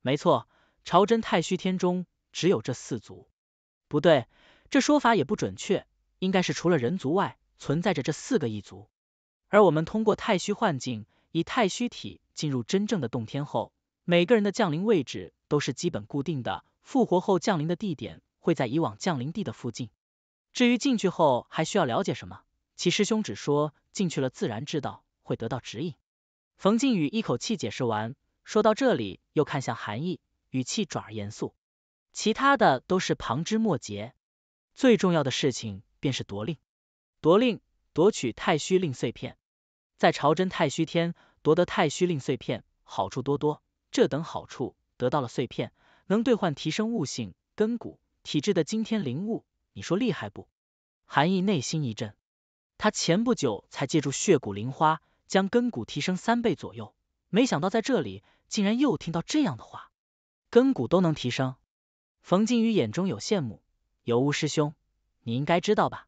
没错，朝真太虚天中只有这四族。不对，这说法也不准确，应该是除了人族外，存在着这四个异族。而我们通过太虚幻境，以太虚体进入真正的洞天后。每个人的降临位置都是基本固定的，复活后降临的地点会在以往降临地的附近。至于进去后还需要了解什么，其师兄只说进去了自然知道，会得到指引。冯靖宇一口气解释完，说到这里又看向韩义，语气转而严肃。其他的都是旁枝末节，最重要的事情便是夺令，夺令，夺取太虚令碎片，在朝真太虚天夺得太虚令碎片，好处多多。这等好处得到了碎片，能兑换提升悟性、根骨、体质的惊天灵物，你说厉害不？韩毅内心一震，他前不久才借助血骨灵花将根骨提升三倍左右，没想到在这里竟然又听到这样的话，根骨都能提升。冯靖宇眼中有羡慕，尤吾师兄，你应该知道吧？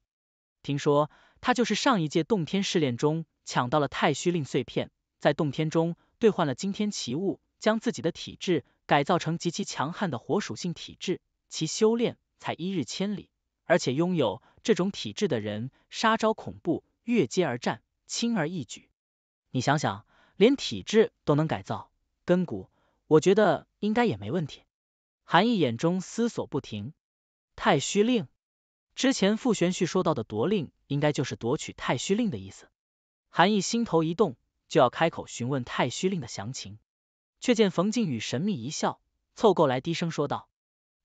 听说他就是上一届洞天试炼中抢到了太虚令碎片，在洞天中兑换了惊天奇物。将自己的体质改造成极其强悍的火属性体质，其修炼才一日千里，而且拥有这种体质的人，杀招恐怖，越阶而战，轻而易举。你想想，连体质都能改造，根骨，我觉得应该也没问题。韩毅眼中思索不停。太虚令，之前傅玄旭说到的夺令，应该就是夺取太虚令的意思。韩毅心头一动，就要开口询问太虚令的详情。却见冯靖宇神秘一笑，凑够来低声说道：“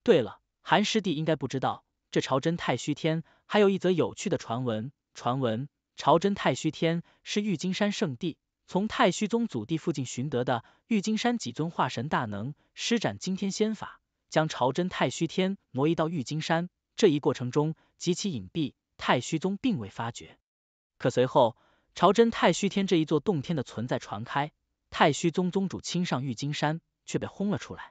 对了，韩师弟应该不知道，这朝真太虚天还有一则有趣的传闻。传闻朝真太虚天是玉金山圣地，从太虚宗祖地附近寻得的。玉金山几尊化神大能施展惊天仙法，将朝真太虚天挪移到玉金山。这一过程中极其隐蔽，太虚宗并未发觉。可随后，朝真太虚天这一座洞天的存在传开。”太虚宗宗主亲上玉金山，却被轰了出来。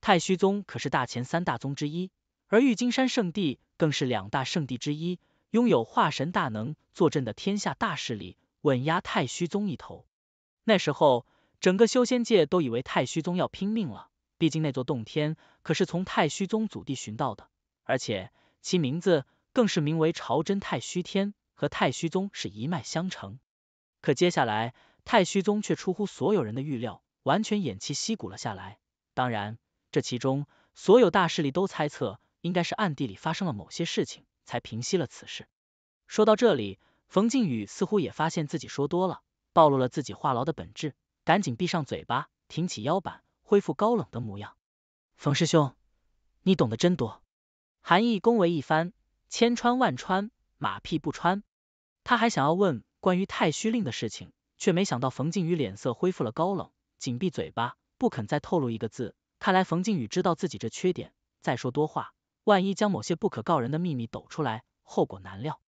太虚宗可是大前三大宗之一，而玉金山圣地更是两大圣地之一，拥有化神大能坐镇的天下大势力，稳压太虚宗一头。那时候，整个修仙界都以为太虚宗要拼命了，毕竟那座洞天可是从太虚宗祖地寻到的，而且其名字更是名为朝真太虚天，和太虚宗是一脉相承。可接下来，太虚宗却出乎所有人的预料，完全偃旗息鼓了下来。当然，这其中所有大势力都猜测，应该是暗地里发生了某些事情，才平息了此事。说到这里，冯靖宇似乎也发现自己说多了，暴露了自己话痨的本质，赶紧闭上嘴巴，挺起腰板，恢复高冷的模样。冯师兄，你懂得真多。韩义恭维一番，千穿万穿，马屁不穿。他还想要问关于太虚令的事情。却没想到冯靖宇脸色恢复了高冷，紧闭嘴巴，不肯再透露一个字。看来冯靖宇知道自己这缺点，再说多话，万一将某些不可告人的秘密抖出来，后果难料。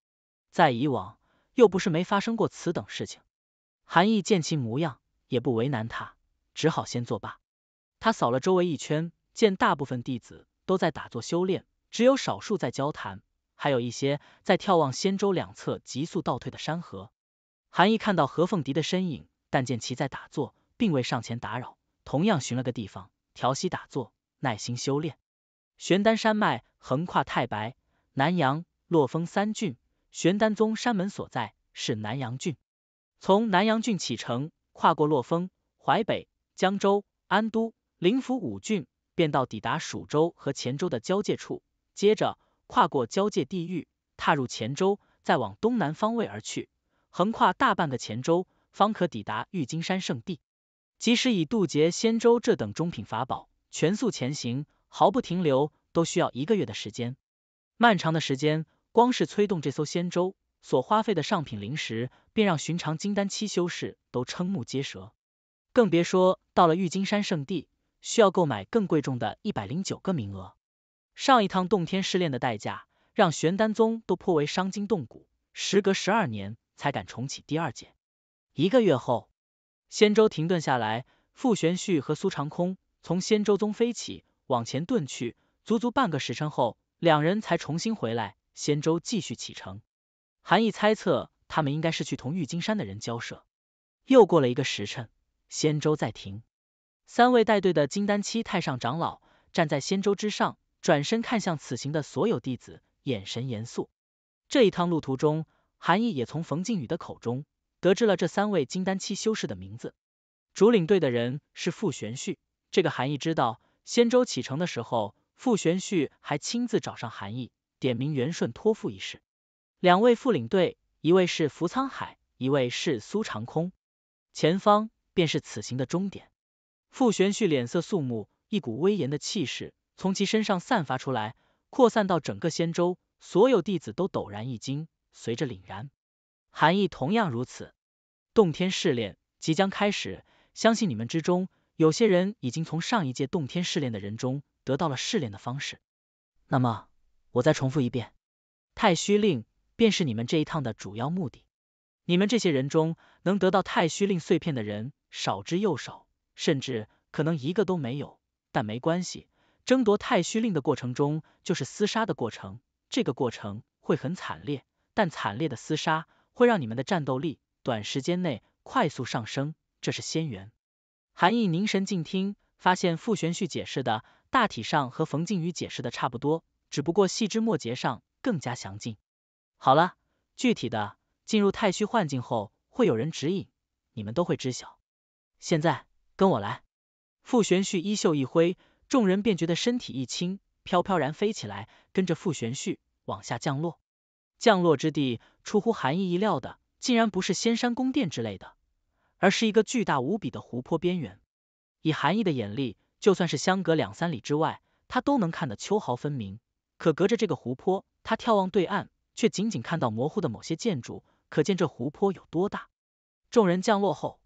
在以往，又不是没发生过此等事情。韩毅见其模样，也不为难他，只好先作罢。他扫了周围一圈，见大部分弟子都在打坐修炼，只有少数在交谈，还有一些在眺望仙舟两侧急速倒退的山河。韩毅看到何凤迪的身影，但见其在打坐，并未上前打扰。同样寻了个地方调息打坐，耐心修炼。玄丹山脉横跨太白、南阳、洛风三郡，玄丹宗山门所在是南阳郡。从南阳郡启程，跨过洛峰、淮北、江州、安都、灵府五郡，便到抵达蜀州和黔州的交界处。接着跨过交界地域，踏入黔州，再往东南方位而去。横跨大半个前州，方可抵达玉金山圣地。即使以渡劫仙舟这等中品法宝全速前行，毫不停留，都需要一个月的时间。漫长的时间，光是催动这艘仙舟所花费的上品灵石，便让寻常金丹期修士都瞠目结舌，更别说到了玉金山圣地，需要购买更贵重的一百零九个名额。上一趟洞天试炼的代价，让玄丹宗都颇为伤筋动骨。时隔十二年。才敢重启第二剑。一个月后，仙舟停顿下来，傅玄旭和苏长空从仙舟宗飞起，往前遁去。足足半个时辰后，两人才重新回来，仙舟继续启程。韩毅猜测，他们应该是去同玉金山的人交涉。又过了一个时辰，仙舟在停。三位带队的金丹期太上长老站在仙舟之上，转身看向此行的所有弟子，眼神严肃。这一趟路途中。韩毅也从冯靖宇的口中得知了这三位金丹期修士的名字。主领队的人是傅玄旭，这个韩义知道。仙舟启程的时候，傅玄旭还亲自找上韩毅，点名元顺托付一事。两位副领队，一位是福沧海，一位是苏长空。前方便是此行的终点。傅玄旭脸色肃穆，一股威严的气势从其身上散发出来，扩散到整个仙舟，所有弟子都陡然一惊。随着凛然，含义同样如此。洞天试炼即将开始，相信你们之中有些人已经从上一届洞天试炼的人中得到了试炼的方式。那么我再重复一遍，太虚令便是你们这一趟的主要目的。你们这些人中能得到太虚令碎片的人少之又少，甚至可能一个都没有。但没关系，争夺太虚令的过程中就是厮杀的过程，这个过程会很惨烈。但惨烈的厮杀会让你们的战斗力短时间内快速上升，这是仙缘。韩毅凝神静听，发现傅玄旭解释的，大体上和冯靖宇解释的差不多，只不过细枝末节上更加详尽。好了，具体的进入太虚幻境后会有人指引，你们都会知晓。现在跟我来。傅玄旭衣袖一挥，众人便觉得身体一轻，飘飘然飞起来，跟着傅玄旭往下降落。降落之地出乎韩毅意料的，竟然不是仙山宫殿之类的，而是一个巨大无比的湖泊边缘。以韩毅的眼力，就算是相隔两三里之外，他都能看得秋毫分明。可隔着这个湖泊，他眺望对岸，却仅仅看到模糊的某些建筑，可见这湖泊有多大。众人降落后，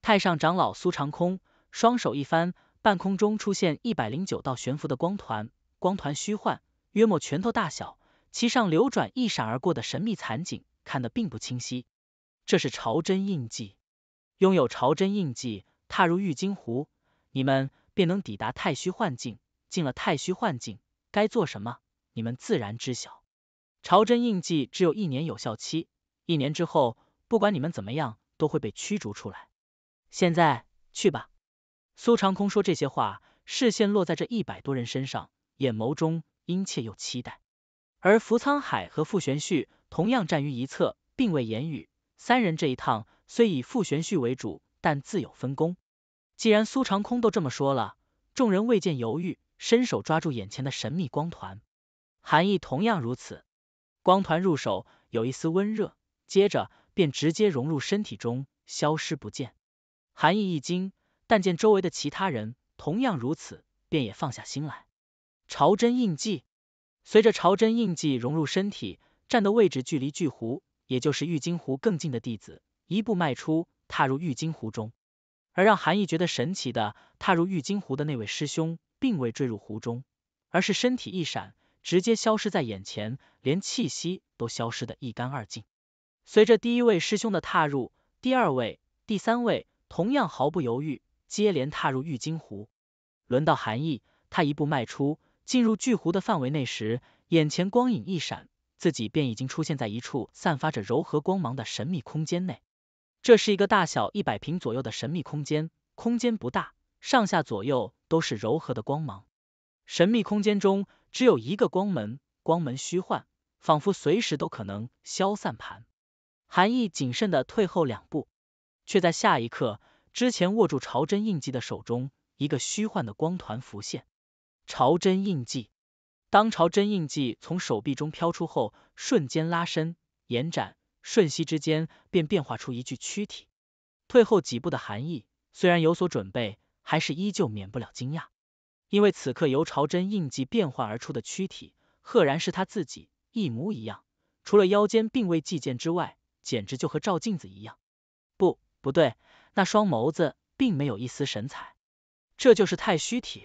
太上长老苏长空双手一翻，半空中出现一百零九道悬浮的光团，光团虚幻，约莫拳头大小。其上流转一闪而过的神秘残景，看得并不清晰。这是朝真印记，拥有朝真印记，踏入玉京湖，你们便能抵达太虚幻境。进了太虚幻境，该做什么，你们自然知晓。朝真印记只有一年有效期，一年之后，不管你们怎么样，都会被驱逐出来。现在去吧。苏长空说这些话，视线落在这一百多人身上，眼眸中殷切又期待。而福沧海和傅玄旭同样站于一侧，并未言语。三人这一趟虽以傅玄旭为主，但自有分工。既然苏长空都这么说了，众人未见犹豫，伸手抓住眼前的神秘光团。含义同样如此，光团入手有一丝温热，接着便直接融入身体中，消失不见。含义一惊，但见周围的其他人同样如此，便也放下心来。朝真印记。随着朝真印记融入身体，站的位置距离巨湖，也就是玉金湖更近的弟子，一步迈出，踏入玉金湖中。而让韩毅觉得神奇的，踏入玉金湖的那位师兄，并未坠入湖中，而是身体一闪，直接消失在眼前，连气息都消失得一干二净。随着第一位师兄的踏入，第二位、第三位同样毫不犹豫，接连踏入玉金湖。轮到韩毅，他一步迈出。进入巨湖的范围内时，眼前光影一闪，自己便已经出现在一处散发着柔和光芒的神秘空间内。这是一个大小一百平左右的神秘空间，空间不大，上下左右都是柔和的光芒。神秘空间中只有一个光门，光门虚幻，仿佛随时都可能消散。盘韩毅谨慎地退后两步，却在下一刻之前握住朝真印记的手中，一个虚幻的光团浮现。朝真印记，当朝真印记从手臂中飘出后，瞬间拉伸、延展，瞬息之间便变化出一具躯体。退后几步的韩毅虽然有所准备，还是依旧免不了惊讶，因为此刻由朝真印记变换而出的躯体，赫然是他自己，一模一样，除了腰间并未系剑之外，简直就和照镜子一样。不，不对，那双眸子并没有一丝神采，这就是太虚体。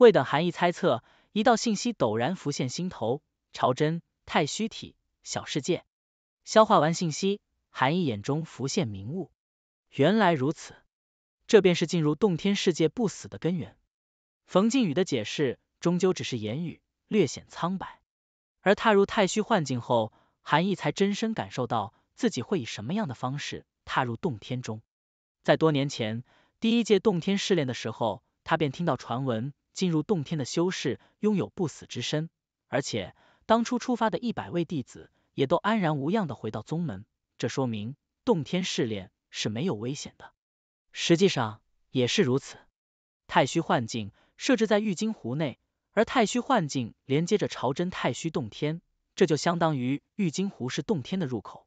未等韩毅猜测，一道信息陡然浮现心头。朝真太虚体小世界，消化完信息，韩毅眼中浮现明悟，原来如此，这便是进入洞天世界不死的根源。冯靖宇的解释终究只是言语，略显苍白。而踏入太虚幻境后，韩毅才真身感受到自己会以什么样的方式踏入洞天中。在多年前第一届洞天试炼的时候，他便听到传闻。进入洞天的修士拥有不死之身，而且当初出发的一百位弟子也都安然无恙的回到宗门，这说明洞天试炼是没有危险的。实际上也是如此。太虚幻境设置在玉晶湖内，而太虚幻境连接着朝真太虚洞天，这就相当于玉晶湖是洞天的入口。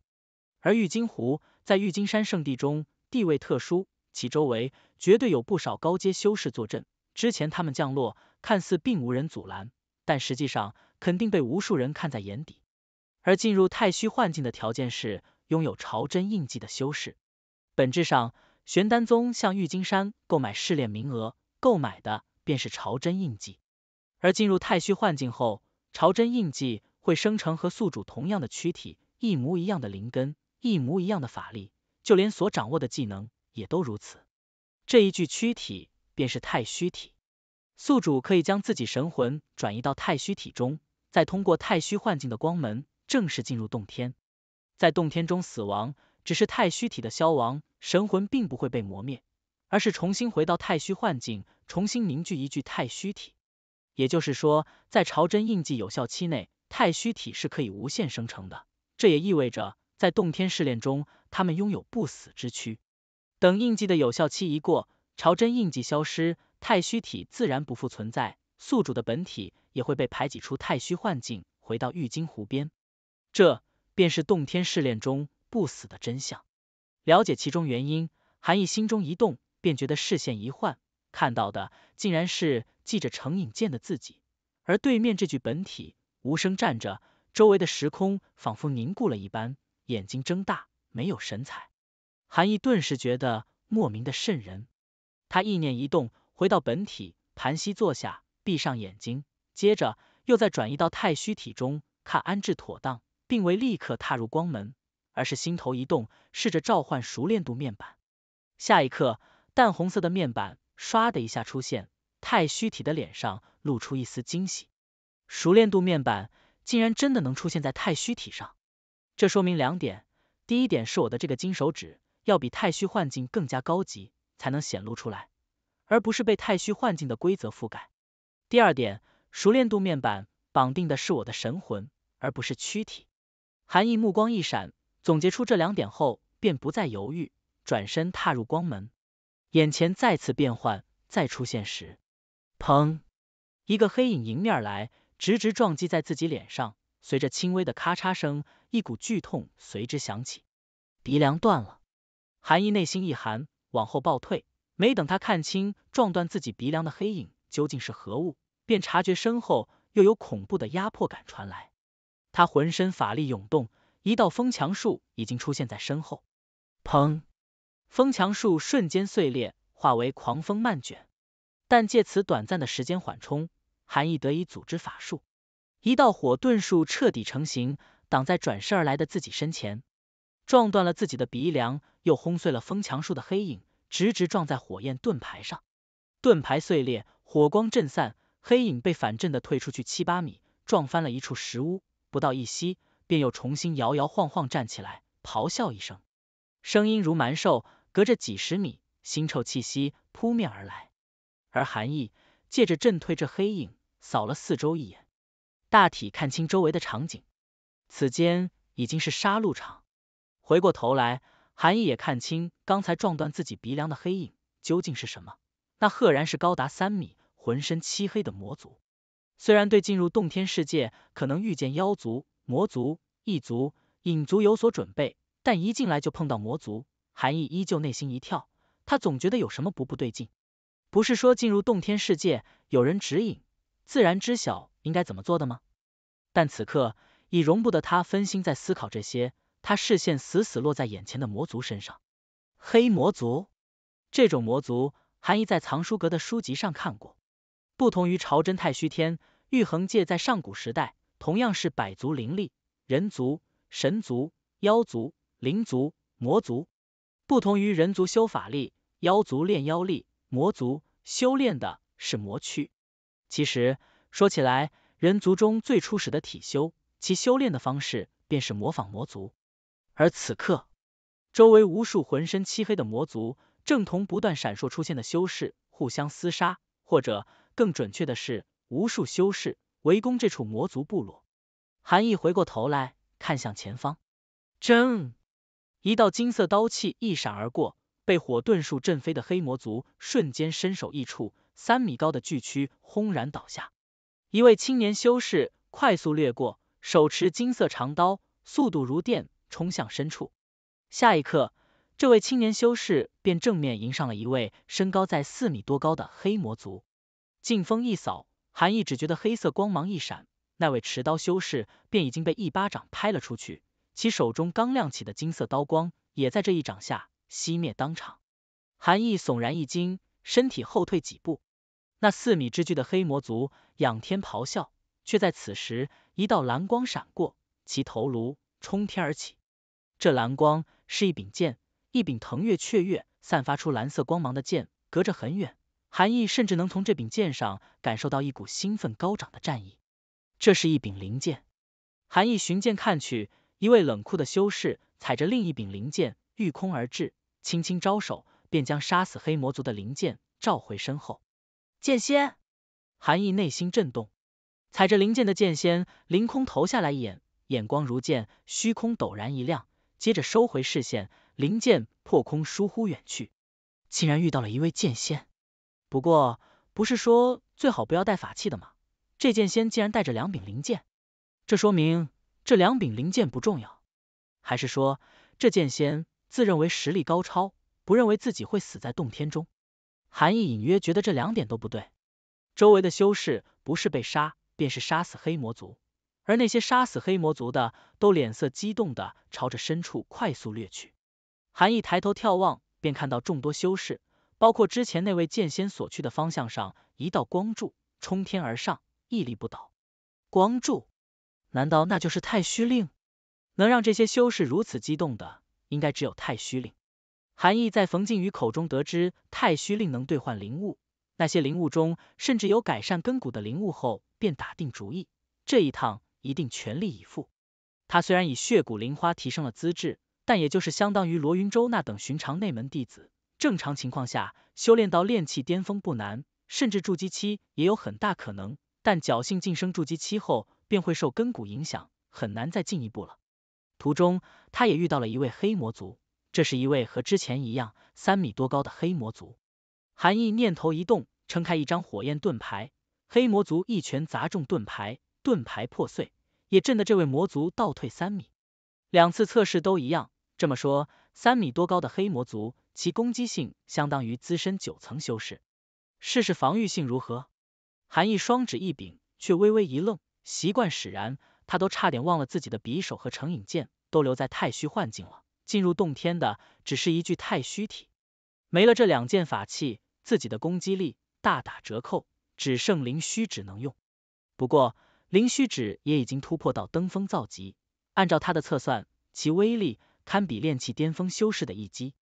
而玉晶湖在玉金山圣地中地位特殊，其周围绝对有不少高阶修士坐镇。之前他们降落，看似并无人阻拦，但实际上肯定被无数人看在眼底。而进入太虚幻境的条件是拥有朝真印记的修士。本质上，玄丹宗向玉金山购买试炼名额，购买的便是朝真印记。而进入太虚幻境后，朝真印记会生成和宿主同样的躯体，一模一样的灵根，一模一样的法力，就连所掌握的技能也都如此。这一具躯体。便是太虚体，宿主可以将自己神魂转移到太虚体中，再通过太虚幻境的光门正式进入洞天。在洞天中死亡，只是太虚体的消亡，神魂并不会被磨灭，而是重新回到太虚幻境，重新凝聚一具太虚体。也就是说，在朝真印记有效期内，太虚体是可以无限生成的。这也意味着，在洞天试炼中，他们拥有不死之躯。等印记的有效期一过。朝真印记消失，太虚体自然不复存在，宿主的本体也会被排挤出太虚幻境，回到玉京湖边。这便是洞天试炼中不死的真相。了解其中原因，韩毅心中一动，便觉得视线一换，看到的竟然是系着成影剑的自己，而对面这具本体无声站着，周围的时空仿佛凝固了一般，眼睛睁大，没有神采。韩毅顿时觉得莫名的渗人。他意念一动，回到本体，盘膝坐下，闭上眼睛，接着又再转移到太虚体中，看安置妥当，并未立刻踏入光门，而是心头一动，试着召唤熟练度面板。下一刻，淡红色的面板唰的一下出现，太虚体的脸上露出一丝惊喜，熟练度面板竟然真的能出现在太虚体上，这说明两点，第一点是我的这个金手指要比太虚幻境更加高级。才能显露出来，而不是被太虚幻境的规则覆盖。第二点，熟练度面板绑定的是我的神魂，而不是躯体。韩毅目光一闪，总结出这两点后，便不再犹豫，转身踏入光门。眼前再次变幻，再出现时，砰！一个黑影迎面而来，直直撞击在自己脸上，随着轻微的咔嚓声，一股剧痛随之响起，鼻梁断了。韩毅内心一寒。往后暴退，没等他看清撞断自己鼻梁的黑影究竟是何物，便察觉身后又有恐怖的压迫感传来。他浑身法力涌动，一道封墙术已经出现在身后。砰！封墙术瞬间碎裂，化为狂风漫卷。但借此短暂的时间缓冲，韩毅得以组织法术，一道火遁术彻底成型，挡在转身而来的自己身前。撞断了自己的鼻梁，又轰碎了封墙术的黑影，直直撞在火焰盾牌上，盾牌碎裂，火光震散，黑影被反震的退出去七八米，撞翻了一处石屋，不到一息，便又重新摇摇晃晃站起来，咆哮一声，声音如蛮兽，隔着几十米，腥臭气息扑面而来。而韩毅借着震退这黑影，扫了四周一眼，大体看清周围的场景，此间已经是杀戮场。回过头来，韩毅也看清刚才撞断自己鼻梁的黑影究竟是什么，那赫然是高达三米、浑身漆黑的魔族。虽然对进入洞天世界可能遇见妖族、魔族、异族、影族有所准备，但一进来就碰到魔族，韩毅依旧内心一跳。他总觉得有什么不不对劲。不是说进入洞天世界有人指引，自然知晓应该怎么做的吗？但此刻已容不得他分心，在思考这些。他视线死死落在眼前的魔族身上，黑魔族这种魔族，韩义在藏书阁的书籍上看过。不同于朝真太虚天玉衡界，在上古时代同样是百族林立，人族、神族、妖族、灵族、魔族。不同于人族修法力，妖族炼妖力，魔族修炼的是魔躯。其实说起来，人族中最初始的体修，其修炼的方式便是模仿魔族。而此刻，周围无数浑身漆黑的魔族正同不断闪烁出现的修士互相厮杀，或者更准确的是，无数修士围攻这处魔族部落。韩毅回过头来，看向前方，正一道金色刀气一闪而过，被火遁术震飞的黑魔族瞬间身首异处，三米高的巨躯轰然倒下。一位青年修士快速掠过，手持金色长刀，速度如电。冲向深处，下一刻，这位青年修士便正面迎上了一位身高在四米多高的黑魔族。劲风一扫，韩毅只觉得黑色光芒一闪，那位持刀修士便已经被一巴掌拍了出去，其手中刚亮起的金色刀光也在这一掌下熄灭当场。韩毅悚然一惊，身体后退几步。那四米之距的黑魔族仰天咆哮，却在此时一道蓝光闪过，其头颅冲天而起。这蓝光是一柄剑，一柄腾跃雀跃、散发出蓝色光芒的剑。隔着很远，韩毅甚至能从这柄剑上感受到一股兴奋高涨的战意。这是一柄灵剑。韩毅寻剑看去，一位冷酷的修士踩着另一柄灵剑御空而至，轻轻招手，便将杀死黑魔族的灵剑召回身后。剑仙，韩毅内心震动。踩着灵剑的剑仙凌空投下来一眼，眼光如剑，虚空陡然一亮。接着收回视线，灵剑破空疏忽远去，竟然遇到了一位剑仙。不过，不是说最好不要带法器的吗？这剑仙竟然带着两柄灵剑，这说明这两柄灵剑不重要，还是说这剑仙自认为实力高超，不认为自己会死在洞天中？韩义隐约觉得这两点都不对，周围的修士不是被杀，便是杀死黑魔族。而那些杀死黑魔族的，都脸色激动的朝着深处快速掠去。韩毅抬头眺望，便看到众多修士，包括之前那位剑仙所去的方向上，一道光柱冲天而上，屹立不倒。光柱，难道那就是太虚令？能让这些修士如此激动的，应该只有太虚令。韩毅在冯静宇口中得知太虚令能兑换灵物，那些灵物中甚至有改善根骨的灵物后，便打定主意，这一趟。一定全力以赴。他虽然以血骨灵花提升了资质，但也就是相当于罗云洲那等寻常内门弟子。正常情况下，修炼到炼气巅峰不难，甚至筑基期也有很大可能。但侥幸晋升筑基期后，便会受根骨影响，很难再进一步了。途中，他也遇到了一位黑魔族，这是一位和之前一样三米多高的黑魔族。韩毅念头一动，撑开一张火焰盾牌，黑魔族一拳砸中盾牌。盾牌破碎，也震得这位魔族倒退三米。两次测试都一样，这么说，三米多高的黑魔族，其攻击性相当于资深九层修士。试试防御性如何？韩毅双指一柄，却微微一愣，习惯使然，他都差点忘了自己的匕首和成影剑都留在太虚幻境了。进入洞天的只是一具太虚体，没了这两件法器，自己的攻击力大打折扣，只剩灵虚只能用。不过。灵虚指也已经突破到登峰造极，按照他的测算，其威力堪比炼气巅峰修士的一击。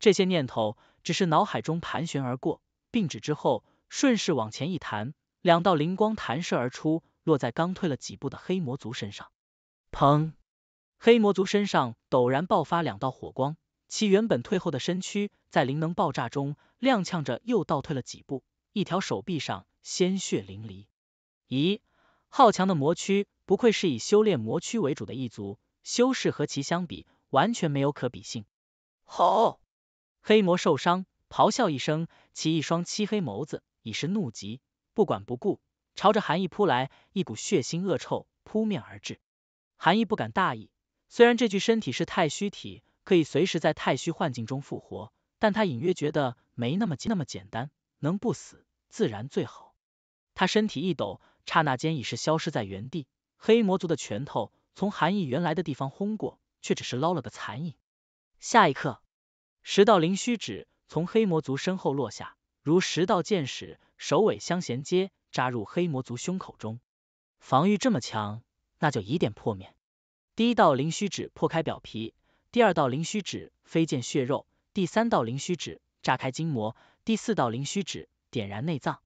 这些念头只是脑海中盘旋而过，并指之后顺势往前一弹，两道灵光弹射而出，落在刚退了几步的黑魔族身上。砰！黑魔族身上陡然爆发两道火光，其原本退后的身躯在灵能爆炸中踉跄着又倒退了几步，一条手臂上鲜血淋漓。咦？好强的魔躯，不愧是以修炼魔躯为主的异族修士，和其相比，完全没有可比性。吼！黑魔受伤，咆哮一声，其一双漆黑眸子已是怒极，不管不顾，朝着韩毅扑来，一股血腥恶臭扑面而至。韩毅不敢大意，虽然这具身体是太虚体，可以随时在太虚幻境中复活，但他隐约觉得没那么那么简单，能不死自然最好。他身体一抖。刹那间已是消失在原地，黑魔族的拳头从韩毅原来的地方轰过，却只是捞了个残影。下一刻，十道灵虚指从黑魔族身后落下，如十道箭矢，首尾相衔接，扎入黑魔族胸口中。防御这么强，那就以点破面。第一道灵虚指破开表皮，第二道灵虚指飞溅血肉，第三道灵虚指炸开筋膜，第四道灵虚指点燃内脏。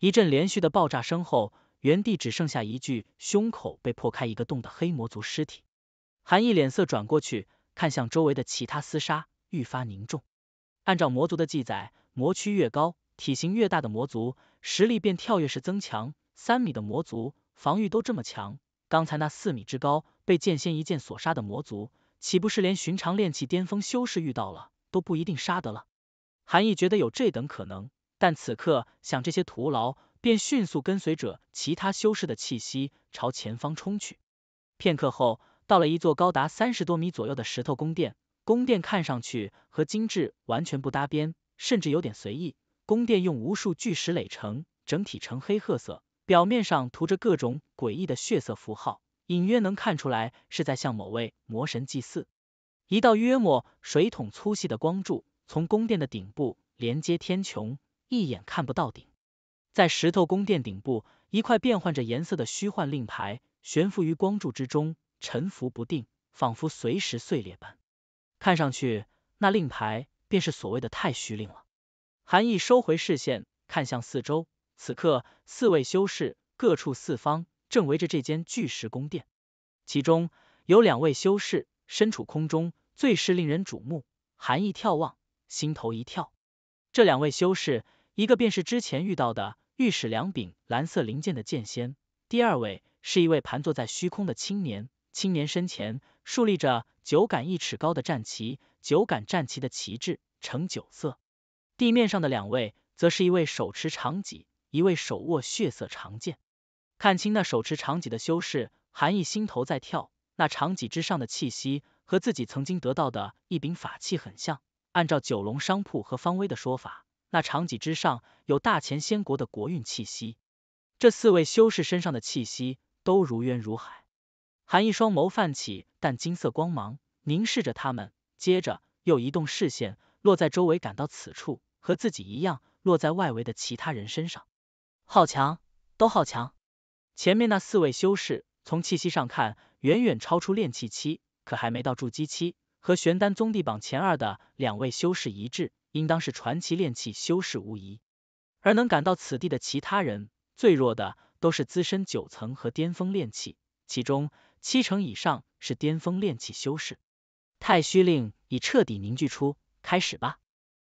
一阵连续的爆炸声后。原地只剩下一具胸口被破开一个洞的黑魔族尸体，韩毅脸色转过去，看向周围的其他厮杀，愈发凝重。按照魔族的记载，魔躯越高，体型越大的魔族，实力便跳跃式增强。三米的魔族防御都这么强，刚才那四米之高被剑仙一剑所杀的魔族，岂不是连寻常炼气巅峰修士遇到了，都不一定杀得了？韩毅觉得有这等可能，但此刻想这些徒劳。便迅速跟随者其他修士的气息朝前方冲去。片刻后，到了一座高达三十多米左右的石头宫殿，宫殿看上去和精致完全不搭边，甚至有点随意。宫殿用无数巨石垒成，整体呈黑褐色，表面上涂着各种诡异的血色符号，隐约能看出来是在向某位魔神祭祀。一道约莫水桶粗细的光柱从宫殿的顶部连接天穹，一眼看不到顶。在石头宫殿顶部，一块变换着颜色的虚幻令牌悬浮于光柱之中，沉浮不定，仿佛随时碎裂般。看上去，那令牌便是所谓的太虚令了。韩毅收回视线，看向四周。此刻，四位修士各处四方，正围着这间巨石宫殿。其中有两位修士身处空中，最是令人瞩目。韩毅眺望，心头一跳。这两位修士，一个便是之前遇到的。御使两柄蓝色灵剑的剑仙，第二位是一位盘坐在虚空的青年，青年身前竖立着九杆一尺高的战旗，九杆战旗的旗帜呈九色。地面上的两位，则是一位手持长戟，一位手握血色长剑。看清那手持长戟的修士，韩毅心头在跳，那长戟之上的气息和自己曾经得到的一柄法器很像。按照九龙商铺和方威的说法。那长戟之上有大前仙国的国运气息，这四位修士身上的气息都如渊如海，韩毅双眸泛起淡金色光芒，凝视着他们，接着又移动视线，落在周围赶到此处和自己一样落在外围的其他人身上。好强，都好强！前面那四位修士从气息上看，远远超出炼气期，可还没到筑基期，和玄丹宗地榜前二的两位修士一致。应当是传奇炼器修士无疑，而能赶到此地的其他人，最弱的都是资深九层和巅峰炼器，其中七成以上是巅峰炼器修士。太虚令已彻底凝聚出，开始吧！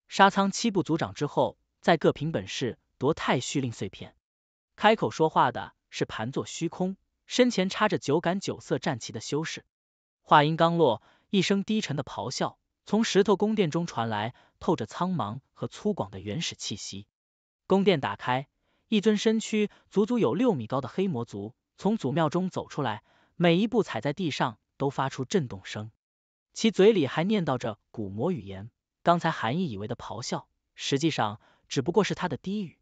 沙仓七部族长之后，在各凭本事夺太虚令碎片。开口说话的是盘坐虚空，身前插着九杆九色战旗的修士。话音刚落，一声低沉的咆哮。从石头宫殿中传来，透着苍茫和粗犷的原始气息。宫殿打开，一尊身躯足足有六米高的黑魔族从祖庙中走出来，每一步踩在地上都发出震动声，其嘴里还念叨着古魔语言。刚才韩毅以为的咆哮，实际上只不过是他的低语。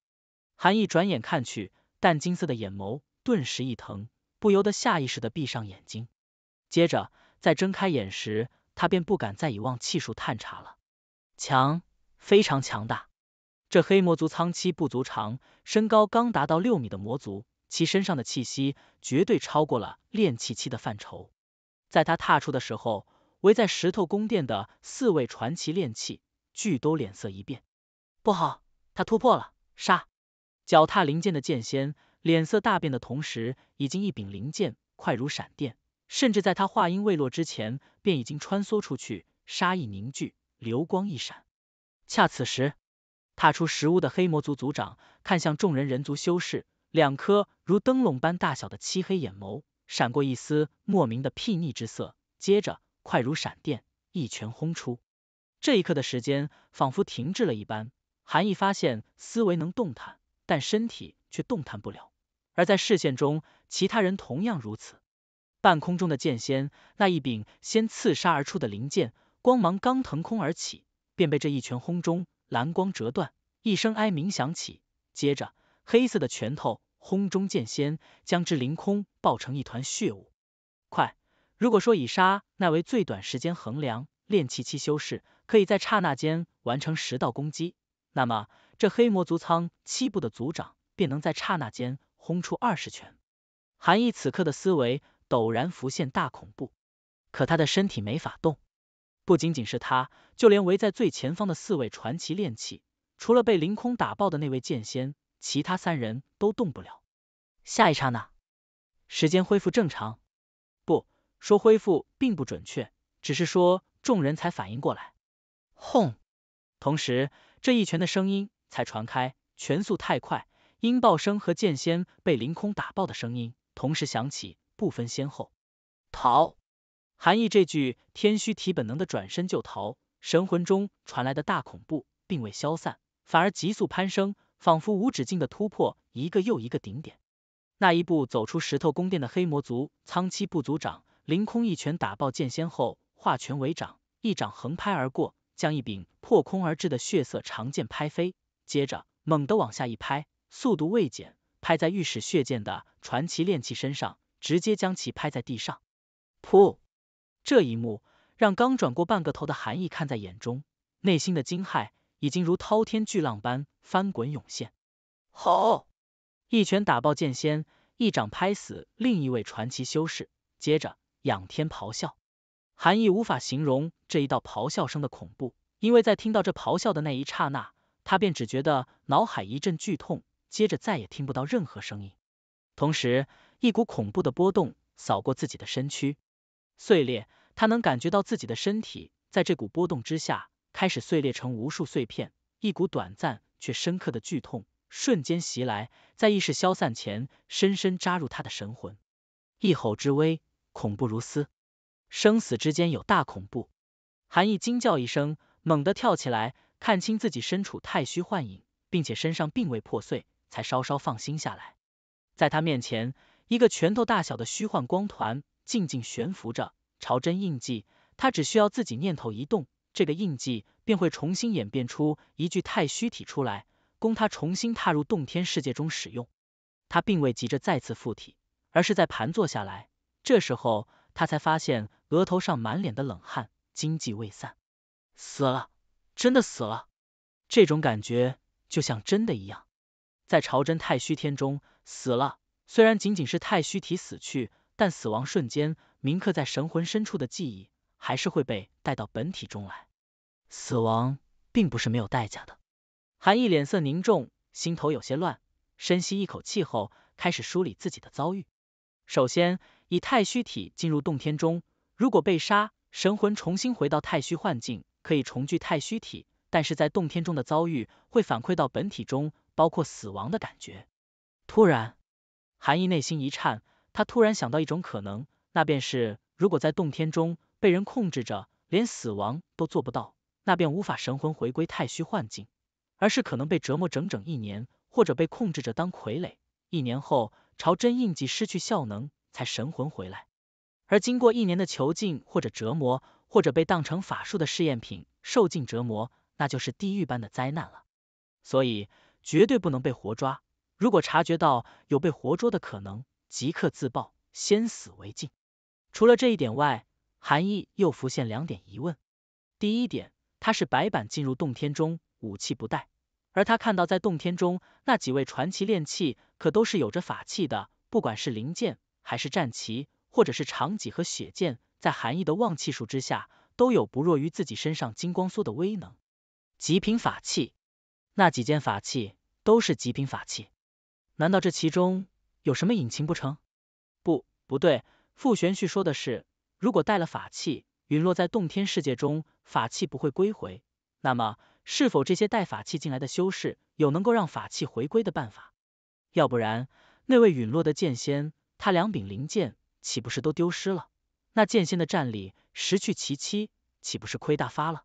韩毅转眼看去，淡金色的眼眸顿时一疼，不由得下意识的闭上眼睛，接着在睁开眼时。他便不敢再以望气术探查了，强，非常强大。这黑魔族苍七不足长，身高刚达到六米的魔族，其身上的气息绝对超过了炼气期的范畴。在他踏出的时候，围在石头宫殿的四位传奇炼气，俱都脸色一变，不好，他突破了，杀！脚踏灵剑的剑仙脸色大变的同时，已经一柄灵剑快如闪电。甚至在他话音未落之前，便已经穿梭出去，杀意凝聚，流光一闪。恰此时，踏出石屋的黑魔族族长看向众人，人族修士两颗如灯笼般大小的漆黑眼眸闪过一丝莫名的睥睨之色，接着快如闪电一拳轰出。这一刻的时间仿佛停滞了一般，韩毅发现思维能动弹，但身体却动弹不了，而在视线中，其他人同样如此。半空中的剑仙，那一柄先刺杀而出的灵剑，光芒刚腾空而起，便被这一拳轰中，蓝光折断，一声哀鸣响起。接着，黑色的拳头轰中剑仙，将之凌空爆成一团血雾。快！如果说以杀那为最短时间衡量，练气期修士可以在刹那间完成十道攻击，那么这黑魔族仓七部的族长便能在刹那间轰出二十拳。韩义此刻的思维。陡然浮现大恐怖，可他的身体没法动。不仅仅是他，就连围在最前方的四位传奇炼器，除了被凌空打爆的那位剑仙，其他三人都动不了。下一刹那，时间恢复正常，不说恢复并不准确，只是说众人才反应过来。轰！同时，这一拳的声音才传开，拳速太快，音爆声和剑仙被凌空打爆的声音同时响起。不分先后，逃！韩毅这句天虚体本能的转身就逃，神魂中传来的大恐怖并未消散，反而急速攀升，仿佛无止境的突破一个又一个顶点。那一步走出石头宫殿的黑魔族苍七部族长，凌空一拳打爆剑仙后，化拳为掌，一掌横拍而过，将一柄破空而至的血色长剑拍飞，接着猛地往下一拍，速度未减，拍在御史血剑的传奇炼器身上。直接将其拍在地上，噗！这一幕让刚转过半个头的韩毅看在眼中，内心的惊骇已经如滔天巨浪般翻滚涌现。好，一拳打爆剑仙，一掌拍死另一位传奇修士，接着仰天咆哮。韩毅无法形容这一道咆哮声的恐怖，因为在听到这咆哮的那一刹那，他便只觉得脑海一阵剧痛，接着再也听不到任何声音。同时，一股恐怖的波动扫过自己的身躯，碎裂。他能感觉到自己的身体在这股波动之下开始碎裂成无数碎片。一股短暂却深刻的剧痛瞬间袭来，在意识消散前，深深扎入他的神魂。一吼之威，恐怖如斯，生死之间有大恐怖。韩毅惊叫一声，猛地跳起来，看清自己身处太虚幻影，并且身上并未破碎，才稍稍放心下来。在他面前，一个拳头大小的虚幻光团静静悬浮着。朝真印记，他只需要自己念头一动，这个印记便会重新演变出一具太虚体出来，供他重新踏入洞天世界中使用。他并未急着再次附体，而是在盘坐下来。这时候，他才发现额头上满脸的冷汗，精气未散，死了，真的死了。这种感觉就像真的一样，在朝真太虚天中。死了，虽然仅仅是太虚体死去，但死亡瞬间铭刻在神魂深处的记忆，还是会被带到本体中来。死亡并不是没有代价的。韩毅脸色凝重，心头有些乱，深吸一口气后，开始梳理自己的遭遇。首先，以太虚体进入洞天中，如果被杀，神魂重新回到太虚幻境，可以重聚太虚体，但是在洞天中的遭遇会反馈到本体中，包括死亡的感觉。突然，韩毅内心一颤，他突然想到一种可能，那便是如果在洞天中被人控制着，连死亡都做不到，那便无法神魂回归太虚幻境，而是可能被折磨整整一年，或者被控制着当傀儡，一年后朝真印记失去效能才神魂回来。而经过一年的囚禁或者折磨，或者被当成法术的试验品受尽折磨，那就是地狱般的灾难了。所以绝对不能被活抓。如果察觉到有被活捉的可能，即刻自爆，先死为敬。除了这一点外，韩义又浮现两点疑问。第一点，他是白板进入洞天中，武器不带，而他看到在洞天中那几位传奇炼器，可都是有着法器的，不管是灵剑还是战旗，或者是长戟和血剑，在韩意的望气术之下，都有不弱于自己身上金光梭的威能。极品法器，那几件法器都是极品法器。难道这其中有什么隐情不成？不，不对，傅玄旭说的是，如果带了法器陨落在洞天世界中，法器不会归回。那么，是否这些带法器进来的修士有能够让法器回归的办法？要不然，那位陨落的剑仙，他两柄灵剑岂不是都丢失了？那剑仙的战力失去其妻，岂不是亏大发了？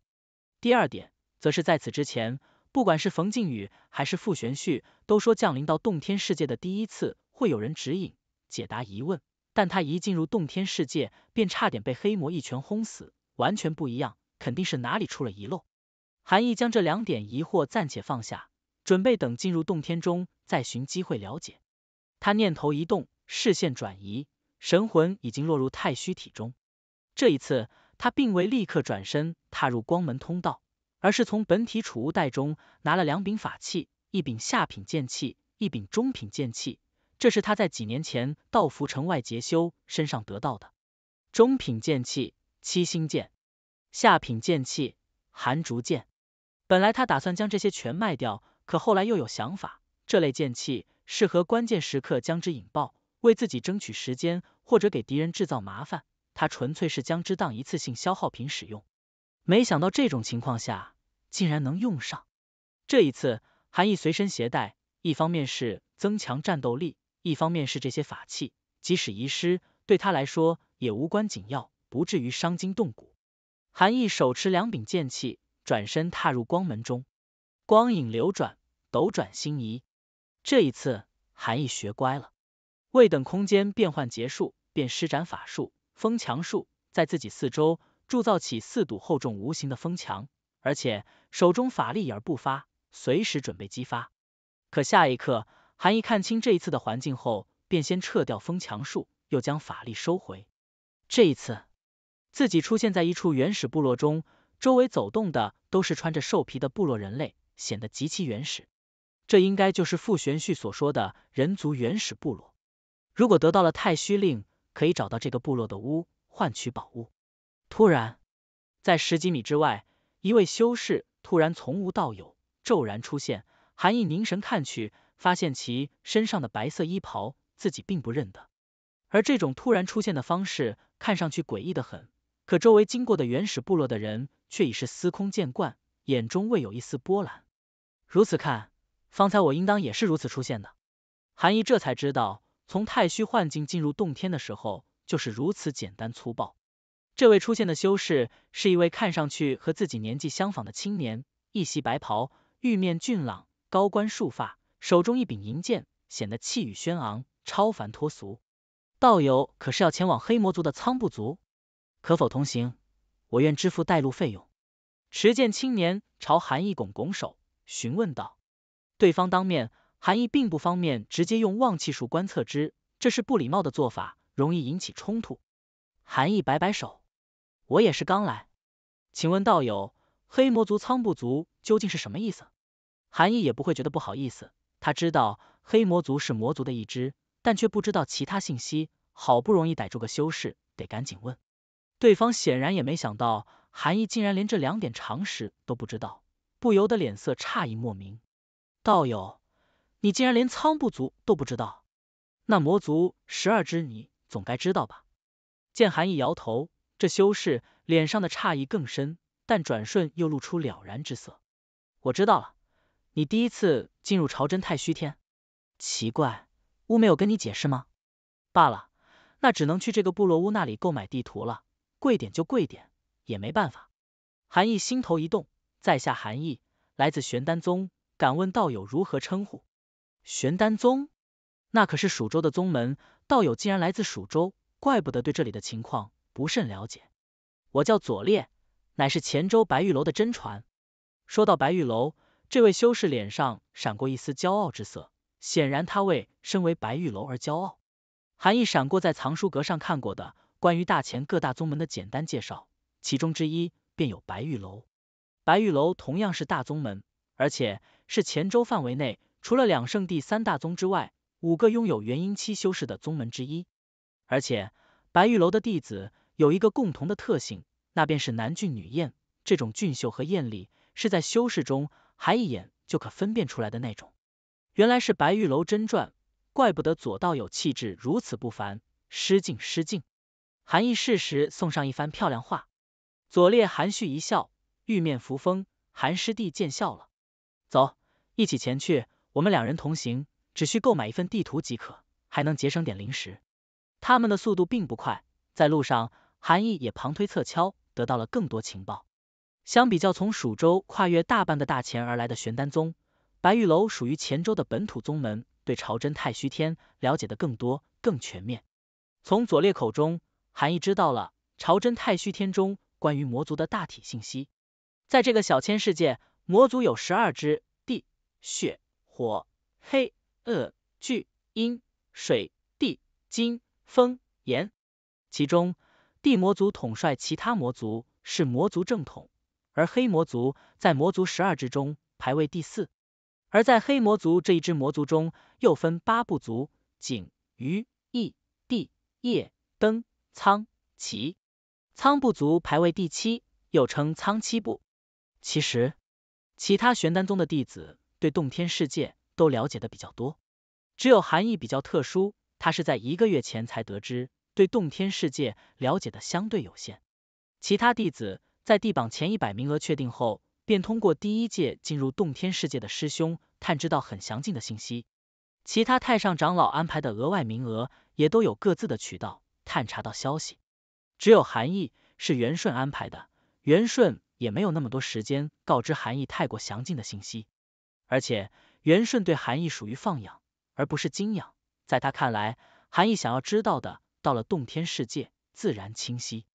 第二点，则是在此之前。不管是冯靖宇还是傅玄旭，都说降临到洞天世界的第一次会有人指引解答疑问，但他一进入洞天世界，便差点被黑魔一拳轰死，完全不一样，肯定是哪里出了遗漏。韩毅将这两点疑惑暂且放下，准备等进入洞天中再寻机会了解。他念头一动，视线转移，神魂已经落入太虚体中。这一次，他并未立刻转身踏入光门通道。而是从本体储物袋中拿了两柄法器，一柄下品剑器，一柄中品剑器。这是他在几年前到福城外结修身上得到的。中品剑器七星剑，下品剑器寒竹剑。本来他打算将这些全卖掉，可后来又有想法，这类剑器适合关键时刻将之引爆，为自己争取时间或者给敌人制造麻烦。他纯粹是将之当一次性消耗品使用。没想到这种情况下竟然能用上。这一次，韩毅随身携带，一方面是增强战斗力，一方面是这些法器，即使遗失对他来说也无关紧要，不至于伤筋动骨。韩毅手持两柄剑器，转身踏入光门中，光影流转，斗转星移。这一次，韩义学乖了，未等空间变换结束，便施展法术封墙术，在自己四周。铸造起四堵厚重无形的风墙，而且手中法力已而不发，随时准备激发。可下一刻，韩毅看清这一次的环境后，便先撤掉风墙术，又将法力收回。这一次，自己出现在一处原始部落中，周围走动的都是穿着兽皮的部落人类，显得极其原始。这应该就是傅玄旭所说的人族原始部落。如果得到了太虚令，可以找到这个部落的屋，换取宝物。突然，在十几米之外，一位修士突然从无到有，骤然出现。韩毅凝神看去，发现其身上的白色衣袍，自己并不认得。而这种突然出现的方式，看上去诡异的很。可周围经过的原始部落的人，却已是司空见惯，眼中未有一丝波澜。如此看，方才我应当也是如此出现的。韩毅这才知道，从太虚幻境进入洞天的时候，就是如此简单粗暴。这位出现的修士是一位看上去和自己年纪相仿的青年，一袭白袍，玉面俊朗，高冠束发，手中一柄银剑，显得气宇轩昂、超凡脱俗。道友可是要前往黑魔族的仓部族，可否同行？我愿支付带路费用。持剑青年朝韩毅拱拱手，询问道：“对方当面，韩毅并不方便直接用望气术观测之，这是不礼貌的做法，容易引起冲突。”韩毅摆摆手。我也是刚来，请问道友，黑魔族、苍步族究竟是什么意思？韩毅也不会觉得不好意思，他知道黑魔族是魔族的一支，但却不知道其他信息。好不容易逮住个修士，得赶紧问。对方显然也没想到韩毅竟然连这两点常识都不知道，不由得脸色诧异莫名。道友，你竟然连苍步族都不知道？那魔族十二支你总该知道吧？见韩毅摇头。这修士脸上的诧异更深，但转瞬又露出了然之色。我知道了，你第一次进入朝真太虚天，奇怪，乌没有跟你解释吗？罢了，那只能去这个部落屋那里购买地图了，贵点就贵点，也没办法。韩毅心头一动，在下韩毅，来自玄丹宗，敢问道友如何称呼？玄丹宗，那可是蜀州的宗门，道友竟然来自蜀州，怪不得对这里的情况。不甚了解，我叫左烈，乃是黔州白玉楼的真传。说到白玉楼，这位修士脸上闪过一丝骄傲之色，显然他为身为白玉楼而骄傲。韩毅闪过在藏书阁上看过的关于大乾各大宗门的简单介绍，其中之一便有白玉楼。白玉楼同样是大宗门，而且是黔州范围内除了两圣地三大宗之外，五个拥有元婴期修士的宗门之一。而且，白玉楼的弟子。有一个共同的特性，那便是男俊女艳。这种俊秀和艳丽，是在修饰中还一眼就可分辨出来的那种。原来是白玉楼真传，怪不得左道友气质如此不凡。失敬失敬，韩毅适时送上一番漂亮话。左烈含蓄一笑，玉面扶风，韩师弟见笑了。走，一起前去。我们两人同行，只需购买一份地图即可，还能节省点零食。他们的速度并不快，在路上。韩毅也旁推侧敲，得到了更多情报。相比较从蜀州跨越大半个大乾而来的玄丹宗，白玉楼属于黔州的本土宗门，对朝真太虚天了解的更多、更全面。从左列口中，韩毅知道了朝真太虚天中关于魔族的大体信息。在这个小千世界，魔族有十二支：地、血、火、黑、恶、巨、阴、水、地、金、风、岩，其中。地魔族统帅其他魔族，是魔族正统。而黑魔族在魔族十二支中排位第四，而在黑魔族这一支魔族中，又分八部族：景、鱼、翼、地、夜、登、苍、七。苍部族排位第七，又称苍七部。其实，其他玄丹宗的弟子对洞天世界都了解的比较多，只有韩义比较特殊，他是在一个月前才得知。对洞天世界了解的相对有限，其他弟子在地榜前一百名额确定后，便通过第一届进入洞天世界的师兄探知到很详尽的信息。其他太上长老安排的额外名额也都有各自的渠道探查到消息。只有韩义是元顺安排的，元顺也没有那么多时间告知韩义太过详尽的信息，而且元顺对韩义属于放养而不是精养，在他看来，韩义想要知道的。到了洞天世界，自然清晰。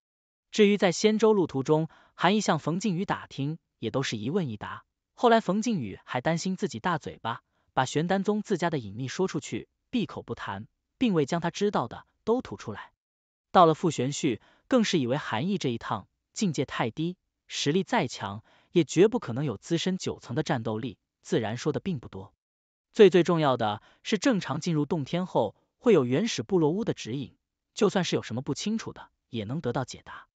至于在仙州路途中，韩毅向冯靖宇打听，也都是一问一答。后来冯靖宇还担心自己大嘴巴把玄丹宗自家的隐秘说出去，闭口不谈，并未将他知道的都吐出来。到了傅玄旭，更是以为韩毅这一趟境界太低，实力再强，也绝不可能有资深九层的战斗力，自然说的并不多。最最重要的是，正常进入洞天后，会有原始部落屋的指引。就算是有什么不清楚的，也能得到解答，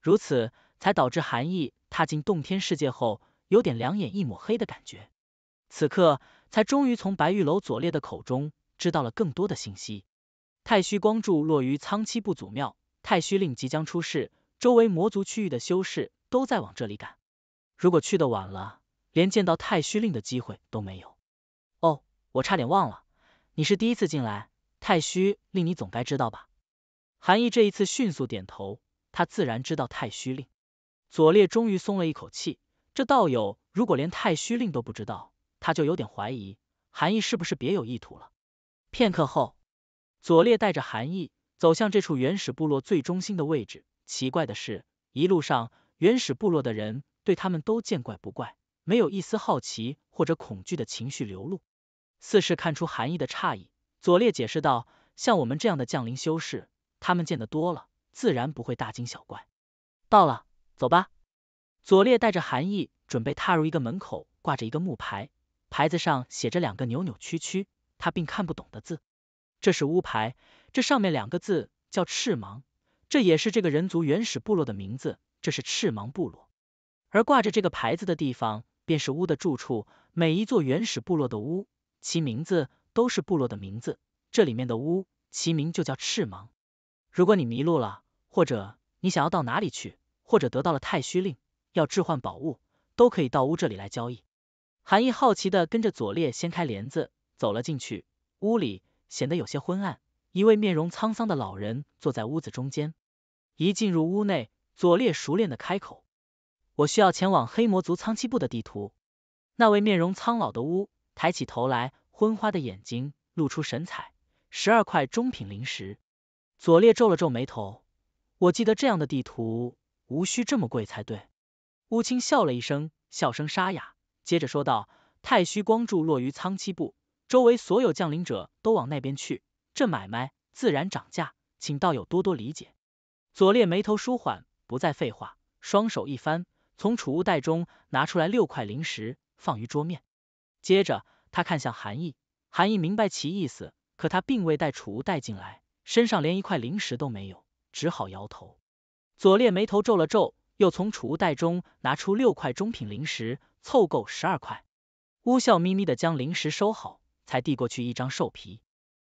如此才导致韩毅踏进洞天世界后，有点两眼一抹黑的感觉。此刻才终于从白玉楼左列的口中知道了更多的信息。太虚光柱落于苍七部祖庙，太虚令即将出世，周围魔族区域的修士都在往这里赶。如果去的晚了，连见到太虚令的机会都没有。哦，我差点忘了，你是第一次进来，太虚令你总该知道吧？韩毅这一次迅速点头，他自然知道太虚令。左烈终于松了一口气，这道友如果连太虚令都不知道，他就有点怀疑韩毅是不是别有意图了。片刻后，左烈带着韩毅走向这处原始部落最中心的位置。奇怪的是，一路上原始部落的人对他们都见怪不怪，没有一丝好奇或者恐惧的情绪流露，似是看出韩毅的诧异，左烈解释道：“像我们这样的降临修士。”他们见得多了，自然不会大惊小怪。到了，走吧。左列带着韩毅准备踏入一个门口，挂着一个木牌，牌子上写着两个扭扭曲曲，他并看不懂的字。这是乌牌，这上面两个字叫赤芒，这也是这个人族原始部落的名字。这是赤芒部落，而挂着这个牌子的地方便是乌的住处。每一座原始部落的屋，其名字都是部落的名字。这里面的屋，其名就叫赤芒。如果你迷路了，或者你想要到哪里去，或者得到了太虚令要置换宝物，都可以到屋这里来交易。韩毅好奇的跟着左列掀开帘子走了进去，屋里显得有些昏暗，一位面容沧桑的老人坐在屋子中间。一进入屋内，左列熟练的开口：“我需要前往黑魔族苍七部的地图。”那位面容苍老的屋抬起头来，昏花的眼睛露出神采，十二块中品灵石。左列皱了皱眉头，我记得这样的地图无需这么贵才对。乌青笑了一声，笑声沙哑，接着说道：“太虚光柱落于苍七部，周围所有降临者都往那边去，这买卖自然涨价，请道友多多理解。”左列眉头舒缓，不再废话，双手一翻，从储物袋中拿出来六块灵石，放于桌面。接着他看向韩毅，韩毅明白其意思，可他并未带储物袋进来。身上连一块灵石都没有，只好摇头。左列眉头皱了皱，又从储物袋中拿出六块中品灵石，凑够十二块。乌笑眯眯的将灵石收好，才递过去一张兽皮。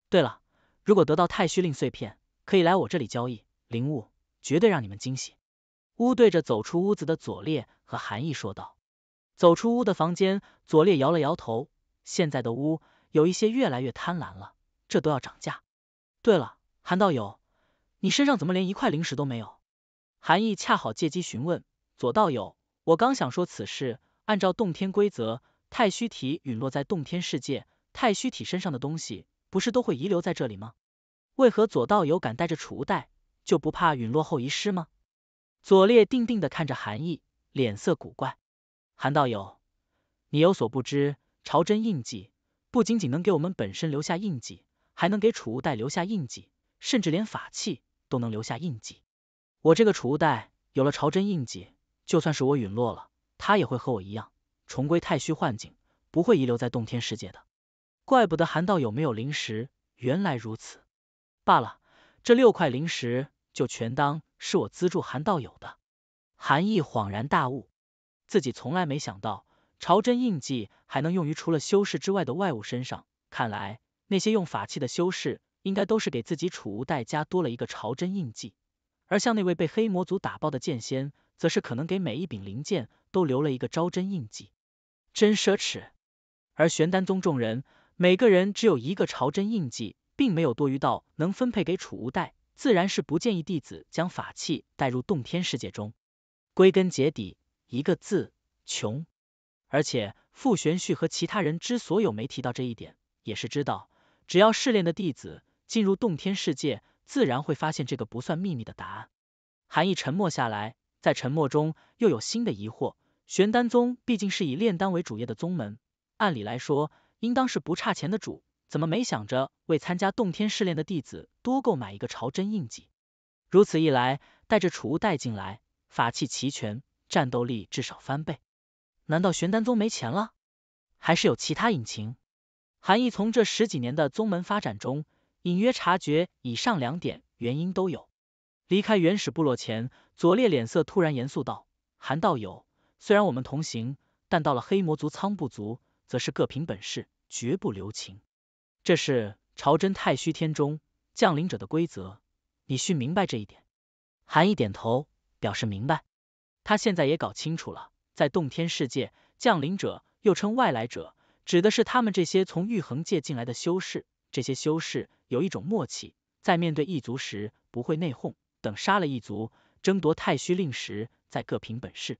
对了，如果得到太虚令碎片，可以来我这里交易灵物，绝对让你们惊喜。乌对着走出屋子的左列和韩毅说道。走出屋的房间，左列摇了摇头，现在的屋有一些越来越贪婪了，这都要涨价。对了。韩道友，你身上怎么连一块灵石都没有？韩毅恰好借机询问左道友，我刚想说此事，按照洞天规则，太虚体陨落在洞天世界，太虚体身上的东西不是都会遗留在这里吗？为何左道友敢带着储物袋，就不怕陨落后遗失吗？左烈定定的看着韩毅，脸色古怪。韩道友，你有所不知，朝真印记不仅仅能给我们本身留下印记，还能给储物袋留下印记。甚至连法器都能留下印记。我这个储物袋有了朝真印记，就算是我陨落了，它也会和我一样，重归太虚幻境，不会遗留在洞天世界的。怪不得韩道友没有灵石，原来如此。罢了，这六块灵石就全当是我资助韩道友的。韩毅恍然大悟，自己从来没想到朝真印记还能用于除了修士之外的外物身上。看来那些用法器的修士。应该都是给自己储物袋加多了一个朝真印记，而像那位被黑魔族打爆的剑仙，则是可能给每一柄灵剑都留了一个朝真印记，真奢侈。而玄丹宗众人每个人只有一个朝真印记，并没有多余到能分配给储物袋，自然是不建议弟子将法器带入洞天世界中。归根结底，一个字穷。而且傅玄旭和其他人之所以没提到这一点，也是知道只要试炼的弟子。进入洞天世界，自然会发现这个不算秘密的答案。韩毅沉默下来，在沉默中又有新的疑惑。玄丹宗毕竟是以炼丹为主业的宗门，按理来说应当是不差钱的主，怎么没想着为参加洞天试炼的弟子多购买一个朝真印记？如此一来，带着储物袋进来，法器齐全，战斗力至少翻倍。难道玄丹宗没钱了？还是有其他隐情？韩毅从这十几年的宗门发展中。隐约察觉，以上两点原因都有。离开原始部落前，左烈脸色突然严肃道：“韩道友，虽然我们同行，但到了黑魔族、仓部族，则是各凭本事，绝不留情。这是朝真太虚天中降临者的规则，你需明白这一点。”韩一点头，表示明白。他现在也搞清楚了，在洞天世界，降临者又称外来者，指的是他们这些从玉衡界进来的修士，这些修士。有一种默契，在面对异族时不会内讧。等杀了异族，争夺太虚令时再各凭本事。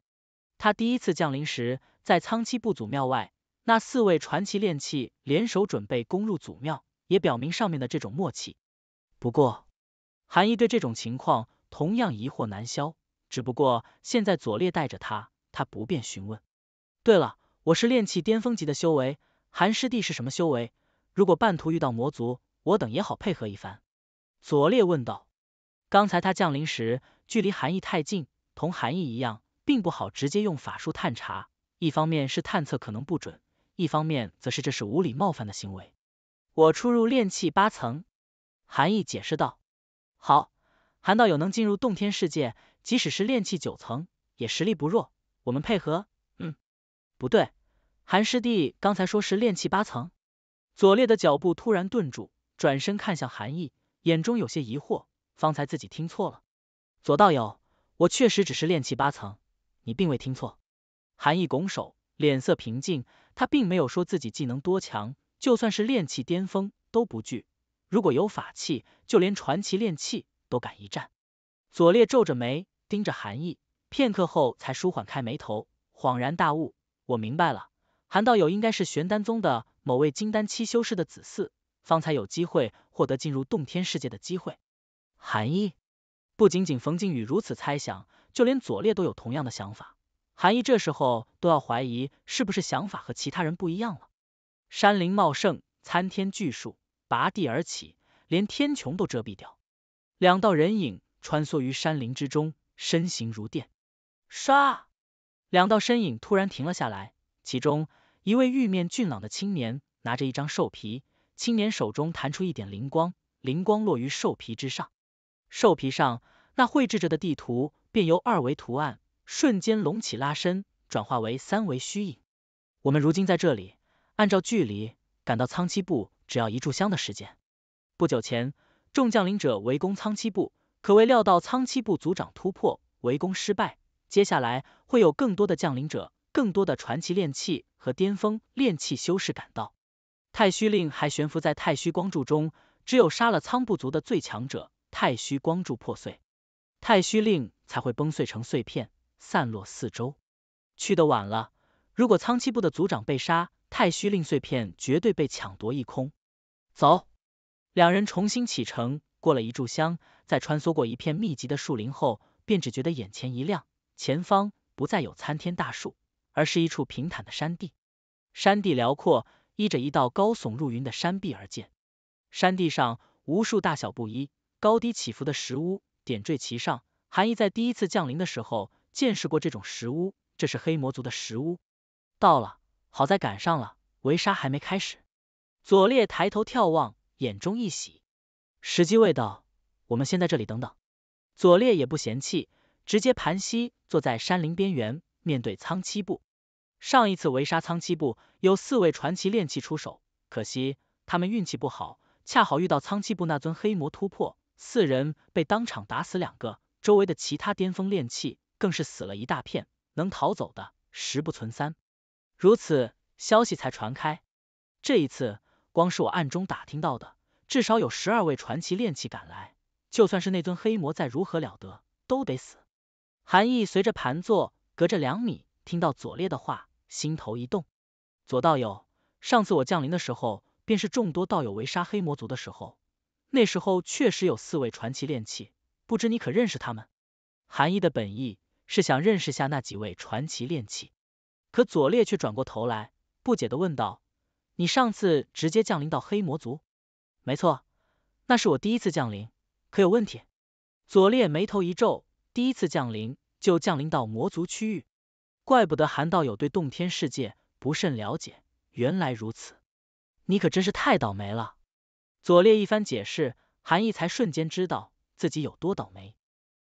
他第一次降临时，在苍七部祖庙外，那四位传奇炼器联手准备攻入祖庙，也表明上面的这种默契。不过，韩毅对这种情况同样疑惑难消。只不过现在左烈带着他，他不便询问。对了，我是炼器巅峰级的修为，韩师弟是什么修为？如果半途遇到魔族？我等也好配合一番，左列问道。刚才他降临时，距离韩义太近，同韩义一样，并不好直接用法术探查。一方面是探测可能不准，一方面则是这是无礼冒犯的行为。我出入炼气八层，韩义解释道。好，韩道友能进入洞天世界，即使是炼气九层，也实力不弱。我们配合。嗯，不对，韩师弟刚才说是炼气八层，左列的脚步突然顿住。转身看向韩毅，眼中有些疑惑。方才自己听错了，左道友，我确实只是练气八层，你并未听错。韩毅拱手，脸色平静，他并没有说自己技能多强，就算是练气巅峰都不惧。如果有法器，就连传奇炼气都敢一战。左烈皱着眉盯着韩毅，片刻后才舒缓开眉头，恍然大悟：我明白了，韩道友应该是玄丹宗的某位金丹期修士的子嗣。方才有机会获得进入洞天世界的机会。韩毅不仅仅冯靖宇如此猜想，就连左烈都有同样的想法。韩毅这时候都要怀疑，是不是想法和其他人不一样了？山林茂盛，参天巨树拔地而起，连天穹都遮蔽掉。两道人影穿梭于山林之中，身形如电。唰！两道身影突然停了下来，其中一位玉面俊朗的青年拿着一张兽皮。青年手中弹出一点灵光，灵光落于兽皮之上，兽皮上那绘制着的地图便由二维图案瞬间隆起拉伸，转化为三维虚影。我们如今在这里，按照距离赶到苍七部，只要一炷香的时间。不久前，众将领者围攻苍七部，可谓料到苍七部族长突破，围攻失败。接下来会有更多的将领者，更多的传奇炼器和巅峰炼器修士赶到。太虚令还悬浮在太虚光柱中，只有杀了仓部族的最强者，太虚光柱破碎，太虚令才会崩碎成碎片，散落四周。去的晚了，如果仓七部的族长被杀，太虚令碎片绝对被抢夺一空。走，两人重新启程。过了一炷香，在穿梭过一片密集的树林后，便只觉得眼前一亮，前方不再有参天大树，而是一处平坦的山地。山地辽阔。依着一道高耸入云的山壁而建，山地上无数大小不一、高低起伏的石屋点缀其上。韩毅在第一次降临的时候见识过这种石屋，这是黑魔族的石屋。到了，好在赶上了，围杀还没开始。左列抬头眺望，眼中一喜，时机未到，我们先在这里等等。左列也不嫌弃，直接盘膝坐在山林边缘，面对苍七部。上一次围杀苍七部，有四位传奇炼器出手，可惜他们运气不好，恰好遇到苍七部那尊黑魔突破，四人被当场打死两个，周围的其他巅峰炼器更是死了一大片，能逃走的十不存三。如此消息才传开，这一次光是我暗中打听到的，至少有十二位传奇炼器赶来，就算是那尊黑魔再如何了得，都得死。韩毅随着盘坐，隔着两米，听到左烈的话。心头一动，左道友，上次我降临的时候，便是众多道友围杀黑魔族的时候，那时候确实有四位传奇炼器，不知你可认识他们？韩义的本意是想认识下那几位传奇炼器，可左烈却转过头来，不解的问道：“你上次直接降临到黑魔族？没错，那是我第一次降临，可有问题？”左烈眉头一皱，第一次降临就降临到魔族区域。怪不得韩道友对洞天世界不甚了解，原来如此，你可真是太倒霉了。左列一番解释，韩毅才瞬间知道自己有多倒霉。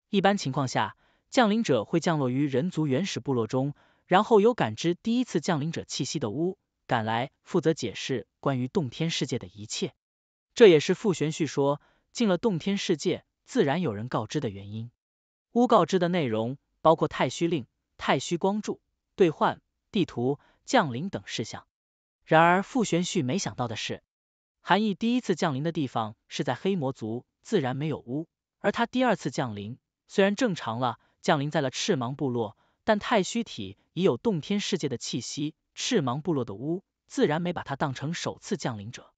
一般情况下，降临者会降落于人族原始部落中，然后有感知第一次降临者气息的巫赶来，负责解释关于洞天世界的一切。这也是傅玄旭说进了洞天世界，自然有人告知的原因。巫告知的内容包括太虚令。太虚光柱兑换地图降临等事项。然而傅玄旭没想到的是，韩毅第一次降临的地方是在黑魔族，自然没有巫。而他第二次降临，虽然正常了，降临在了赤芒部落，但太虚体已有洞天世界的气息，赤芒部落的巫自然没把他当成首次降临者。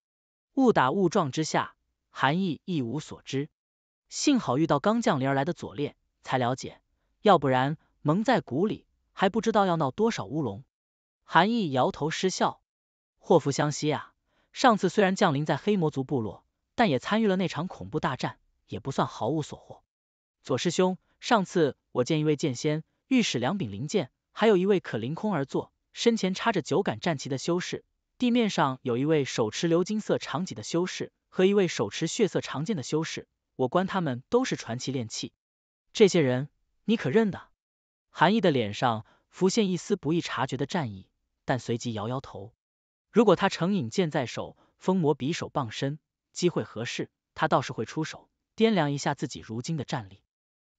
误打误撞之下，韩毅一无所知，幸好遇到刚降临而来的左烈，才了解，要不然。蒙在鼓里，还不知道要闹多少乌龙。韩毅摇头失笑，祸福相惜啊！上次虽然降临在黑魔族部落，但也参与了那场恐怖大战，也不算毫无所获。左师兄，上次我见一位剑仙，御使两柄灵剑，还有一位可凌空而坐，身前插着九杆战旗的修士；地面上有一位手持鎏金色长戟的修士，和一位手持血色长剑的修士。我观他们都是传奇炼器。这些人，你可认得？韩毅的脸上浮现一丝不易察觉的战意，但随即摇摇头。如果他成影剑在手，风魔匕首傍身，机会合适，他倒是会出手，掂量一下自己如今的战力。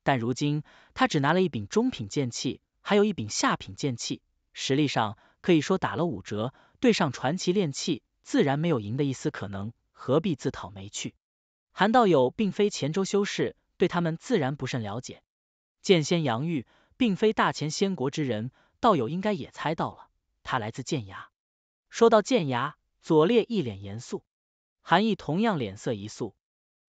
但如今他只拿了一柄中品剑器，还有一柄下品剑器，实力上可以说打了五折。对上传奇炼器，自然没有赢的一丝可能，何必自讨没趣？韩道友并非前州修士，对他们自然不甚了解。剑仙杨玉。并非大前仙国之人，道友应该也猜到了，他来自剑崖。说到剑崖，左列一脸严肃，韩义同样脸色一肃。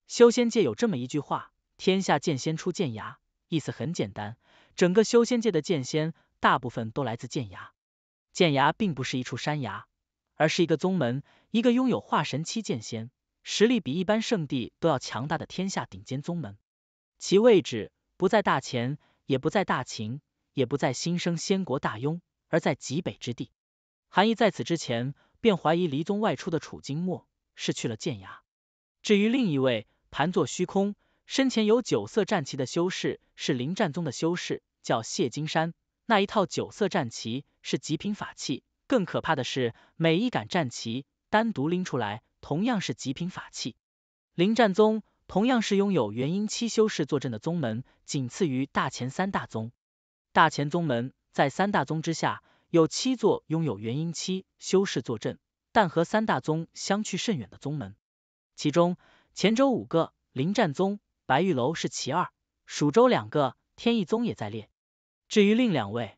修仙界有这么一句话：“天下剑仙出剑崖”，意思很简单，整个修仙界的剑仙大部分都来自剑崖。剑崖并不是一处山崖，而是一个宗门，一个拥有化神期剑仙，实力比一般圣地都要强大的天下顶尖宗门。其位置不在大前，也不在大秦，也不在新生仙国大雍，而在极北之地。韩毅在此之前便怀疑离宗外出的楚金墨是去了剑崖。至于另一位盘坐虚空，身前有九色战旗的修士，是林战宗的修士，叫谢金山。那一套九色战旗是极品法器，更可怕的是，每一杆战旗单独拎出来同样是极品法器。林战宗。同样是拥有元婴期修士坐镇的宗门，仅次于大前三大宗。大前宗门在三大宗之下，有七座拥有元婴期修士坐镇，但和三大宗相去甚远的宗门。其中，前州五个，灵战宗、白玉楼是其二；蜀州两个，天意宗也在列。至于另两位，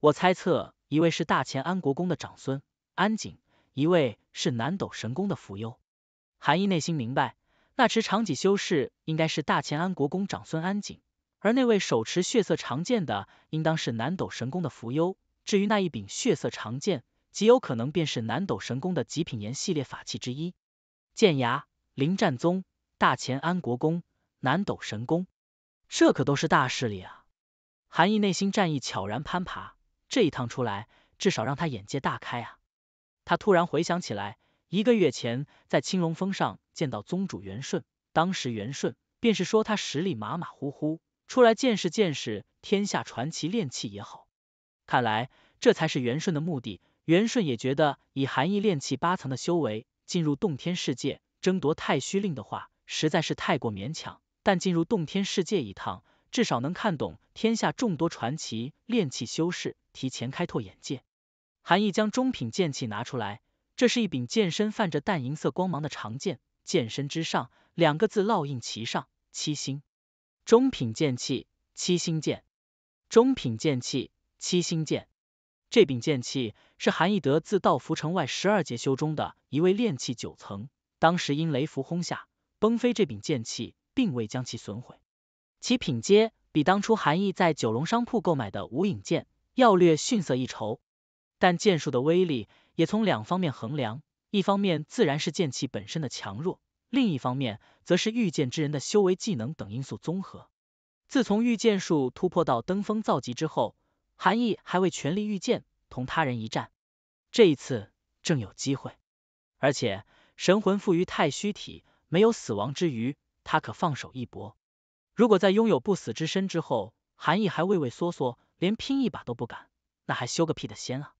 我猜测一位是大前安国公的长孙安景，一位是南斗神宫的扶幽。韩毅内心明白。那持长戟修士应该是大前安国公长孙安景，而那位手持血色长剑的，应当是南斗神宫的伏幽。至于那一柄血色长剑，极有可能便是南斗神宫的极品岩系列法器之一。剑牙，灵战宗，大前安国公，南斗神宫，这可都是大势力啊！韩毅内心战意悄然攀爬，这一趟出来，至少让他眼界大开啊！他突然回想起来。一个月前，在青龙峰上见到宗主元顺，当时元顺便是说他实力马马虎虎，出来见识见识天下传奇炼器也好。看来这才是元顺的目的。元顺也觉得以韩义炼器八层的修为，进入洞天世界争夺太虚令的话，实在是太过勉强。但进入洞天世界一趟，至少能看懂天下众多传奇炼器修士，提前开拓眼界。韩义将中品剑器拿出来。这是一柄剑身泛着淡银色光芒的长剑，剑身之上两个字烙印其上：七星中品剑气七星剑。中品剑气七星剑。这柄剑气是韩义德自道福城外十二劫修中的一位炼气九层，当时因雷符轰下崩飞，这柄剑气并未将其损毁。其品阶比当初韩义在九龙商铺购买的无影剑要略逊色一筹，但剑术的威力。也从两方面衡量，一方面自然是剑气本身的强弱，另一方面则是御剑之人的修为、技能等因素综合。自从御剑术突破到登峰造极之后，韩义还未全力御剑同他人一战，这一次正有机会。而且神魂附于太虚体，没有死亡之余，他可放手一搏。如果在拥有不死之身之后，韩义还畏畏缩缩，连拼一把都不敢，那还修个屁的仙啊！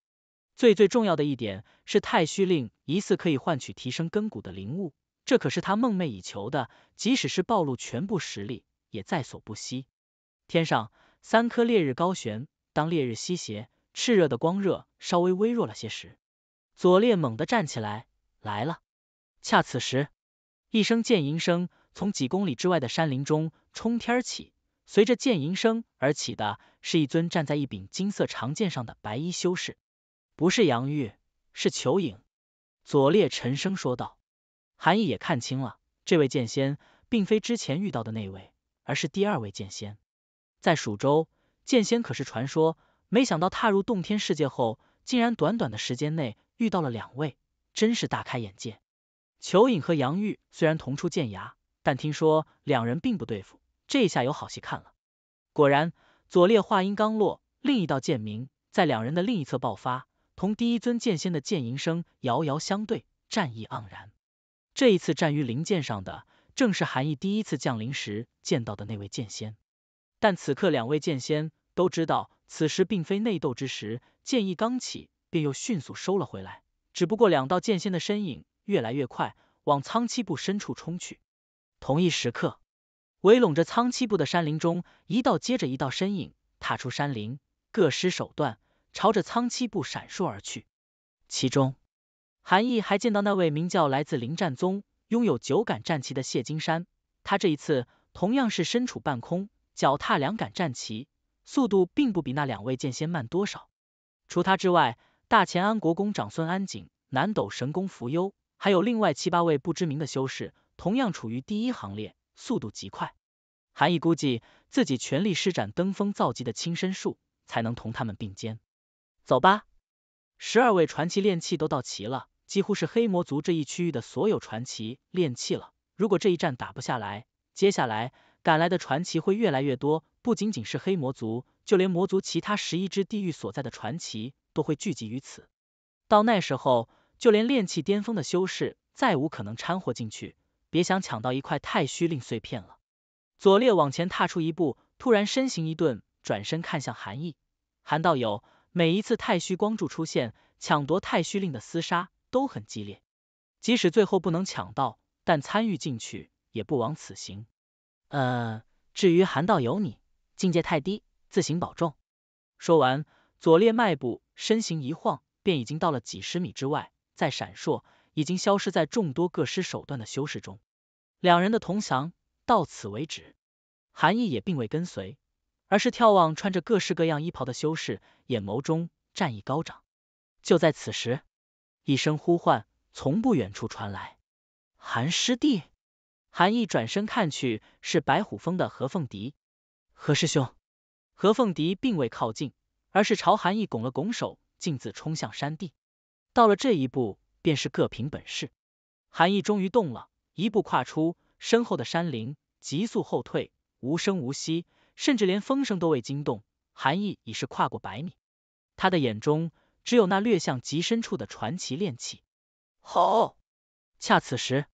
最最重要的一点是，太虚令疑似可以换取提升根骨的灵物，这可是他梦寐以求的，即使是暴露全部实力，也在所不惜。天上三颗烈日高悬，当烈日西斜，炽热的光热稍微微弱了些时，左烈猛地站起来，来了。恰此时，一声剑吟声从几公里之外的山林中冲天起，随着剑吟声而起的，是一尊站在一柄金色长剑上的白衣修士。不是杨玉，是裘影。左列沉声说道。韩毅也看清了，这位剑仙并非之前遇到的那位，而是第二位剑仙。在蜀州，剑仙可是传说，没想到踏入洞天世界后，竟然短短的时间内遇到了两位，真是大开眼界。裘影和杨玉虽然同出剑崖，但听说两人并不对付，这下有好戏看了。果然，左列话音刚落，另一道剑鸣在两人的另一侧爆发。同第一尊剑仙的剑吟声遥遥相对，战意盎然。这一次站于灵剑上的，正是韩毅第一次降临时见到的那位剑仙。但此刻两位剑仙都知道，此时并非内斗之时，剑意刚起，便又迅速收了回来。只不过两道剑仙的身影越来越快，往苍七部深处冲去。同一时刻，围拢着苍七部的山林中，一道接着一道身影踏出山林，各施手段。朝着苍七部闪烁而去，其中韩毅还见到那位名叫来自灵战宗、拥有九杆战旗的谢金山，他这一次同样是身处半空，脚踏两杆战旗，速度并不比那两位剑仙慢多少。除他之外，大前安国公长孙安景、南斗神功扶优，还有另外七八位不知名的修士，同样处于第一行列，速度极快。韩毅估计自己全力施展登峰造极的轻身术，才能同他们并肩。走吧，十二位传奇炼器都到齐了，几乎是黑魔族这一区域的所有传奇炼器了。如果这一战打不下来，接下来赶来的传奇会越来越多，不仅仅是黑魔族，就连魔族其他十一支地狱所在的传奇都会聚集于此。到那时候，就连炼器巅峰的修士再无可能掺和进去，别想抢到一块太虚令碎片了。左列往前踏出一步，突然身形一顿，转身看向韩毅，韩道友。每一次太虚光柱出现，抢夺太虚令的厮杀都很激烈。即使最后不能抢到，但参与进去也不枉此行。呃，至于韩道友，你境界太低，自行保重。说完，左列迈步，身形一晃，便已经到了几十米之外，在闪烁，已经消失在众多各施手段的修士中。两人的同降到此为止，韩义也并未跟随。而是眺望穿着各式各样衣袍的修士，眼眸中战意高涨。就在此时，一声呼唤从不远处传来：“韩师弟！”韩毅转身看去，是白虎峰的何凤迪。何师兄，何凤迪并未靠近，而是朝韩毅拱了拱手，径自冲向山地。到了这一步，便是各凭本事。韩毅终于动了，一步跨出，身后的山林急速后退，无声无息。甚至连风声都未惊动，寒意已是跨过百米，他的眼中只有那略向极深处的传奇炼器。吼！恰此时，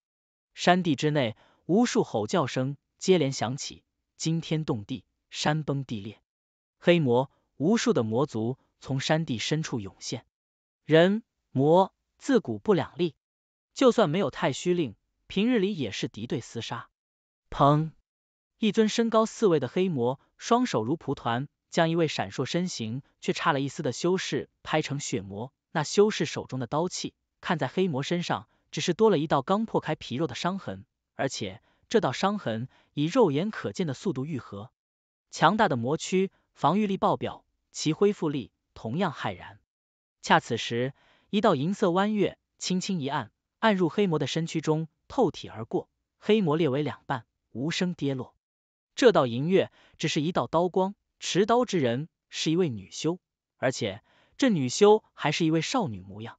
山地之内无数吼叫声接连响起，惊天动地，山崩地裂。黑魔无数的魔族从山地深处涌现，人魔自古不两立，就算没有太虚令，平日里也是敌对厮杀。砰！一尊身高四位的黑魔，双手如蒲团，将一位闪烁身形却差了一丝的修士拍成血魔。那修士手中的刀器，看在黑魔身上，只是多了一道刚破开皮肉的伤痕，而且这道伤痕以肉眼可见的速度愈合。强大的魔躯，防御力爆表，其恢复力同样骇然。恰此时，一道银色弯月轻轻一按，按入黑魔的身躯中，透体而过，黑魔裂为两半，无声跌落。这道银月只是一道刀光，持刀之人是一位女修，而且这女修还是一位少女模样。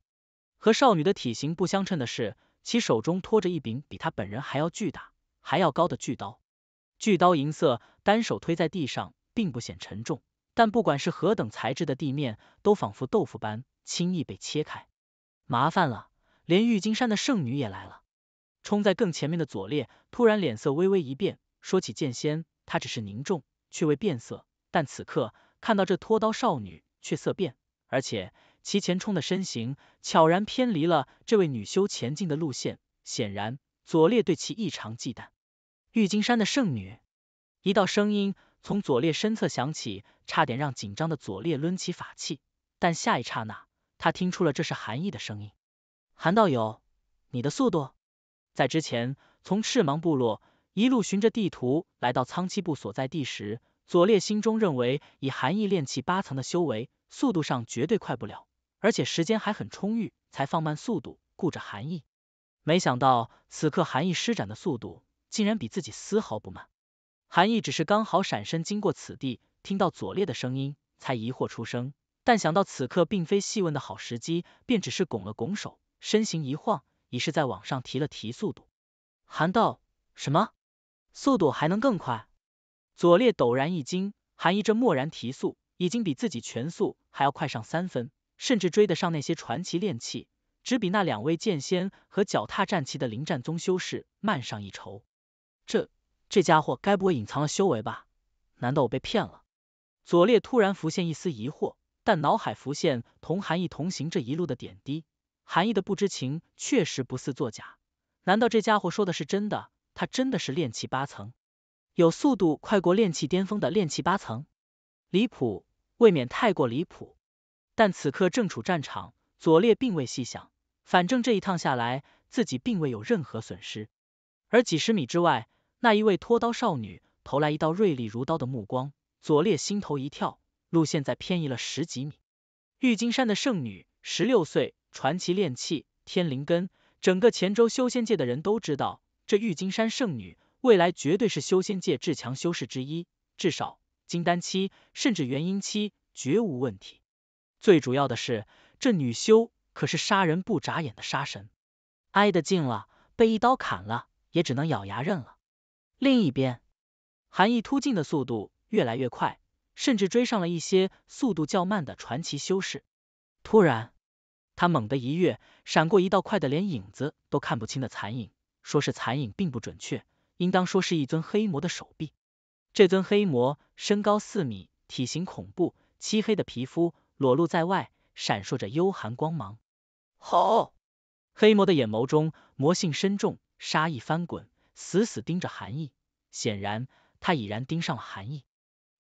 和少女的体型不相称的是，其手中托着一柄比她本人还要巨大、还要高的巨刀。巨刀银色，单手推在地上，并不显沉重，但不管是何等材质的地面，都仿佛豆腐般轻易被切开。麻烦了，连玉金山的圣女也来了。冲在更前面的左烈突然脸色微微一变。说起剑仙，他只是凝重，却未变色。但此刻看到这拖刀少女，却色变，而且其前冲的身形悄然偏离了这位女修前进的路线，显然左烈对其异常忌惮。玉金山的圣女，一道声音从左烈身侧响起，差点让紧张的左烈抡起法器。但下一刹那，他听出了这是韩意的声音：“韩道友，你的速度，在之前从赤芒部落。”一路循着地图来到苍七部所在地时，左列心中认为以韩意炼气八层的修为，速度上绝对快不了，而且时间还很充裕，才放慢速度顾着韩意。没想到此刻韩意施展的速度竟然比自己丝毫不慢。韩意只是刚好闪身经过此地，听到左列的声音，才疑惑出声，但想到此刻并非细问的好时机，便只是拱了拱手，身形一晃，已是在往上提了提速度。韩道什么？速度还能更快？左烈陡然一惊，韩义这蓦然提速，已经比自己全速还要快上三分，甚至追得上那些传奇炼器，只比那两位剑仙和脚踏战旗的灵战宗修士慢上一筹。这这家伙该不会隐藏了修为吧？难道我被骗了？左烈突然浮现一丝疑惑，但脑海浮现同韩毅同行这一路的点滴，韩毅的不知情确实不似作假，难道这家伙说的是真的？他真的是炼气八层，有速度快过炼气巅峰的炼气八层，离谱，未免太过离谱。但此刻正处战场，左烈并未细想，反正这一趟下来，自己并未有任何损失。而几十米之外，那一位拖刀少女投来一道锐利如刀的目光，左烈心头一跳，路线在偏移了十几米。玉金山的圣女，十六岁，传奇炼气，天灵根，整个黔州修仙界的人都知道。这玉金山圣女未来绝对是修仙界至强修士之一，至少金丹期，甚至元婴期绝无问题。最主要的是，这女修可是杀人不眨眼的杀神，挨得近了，被一刀砍了，也只能咬牙认了。另一边，寒意突进的速度越来越快，甚至追上了一些速度较慢的传奇修士。突然，他猛地一跃，闪过一道快的连影子都看不清的残影。说是残影并不准确，应当说是一尊黑魔的手臂。这尊黑魔身高四米，体型恐怖，漆黑的皮肤裸露在外，闪烁着幽寒光芒。好，黑魔的眼眸中魔性深重，杀意翻滚，死死盯着韩毅。显然，他已然盯上了韩毅。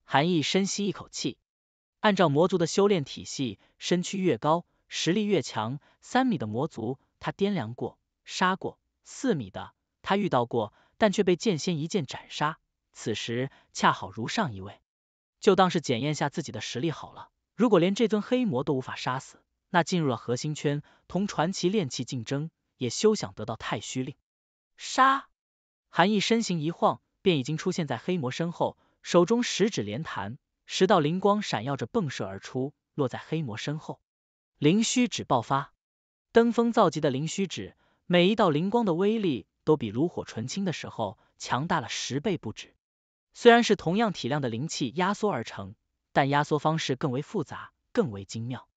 韩毅深吸一口气，按照魔族的修炼体系，身躯越高，实力越强。三米的魔族，他掂量过，杀过。四米的，他遇到过，但却被剑仙一剑斩杀。此时恰好如上一位，就当是检验下自己的实力好了。如果连这尊黑魔都无法杀死，那进入了核心圈，同传奇炼器竞争，也休想得到太虚令。杀！韩毅身形一晃，便已经出现在黑魔身后，手中十指连弹，十道灵光闪耀着迸射而出，落在黑魔身后。灵虚指爆发，登峰造极的灵虚指。每一道灵光的威力都比炉火纯青的时候强大了十倍不止。虽然是同样体量的灵气压缩而成，但压缩方式更为复杂，更为精妙。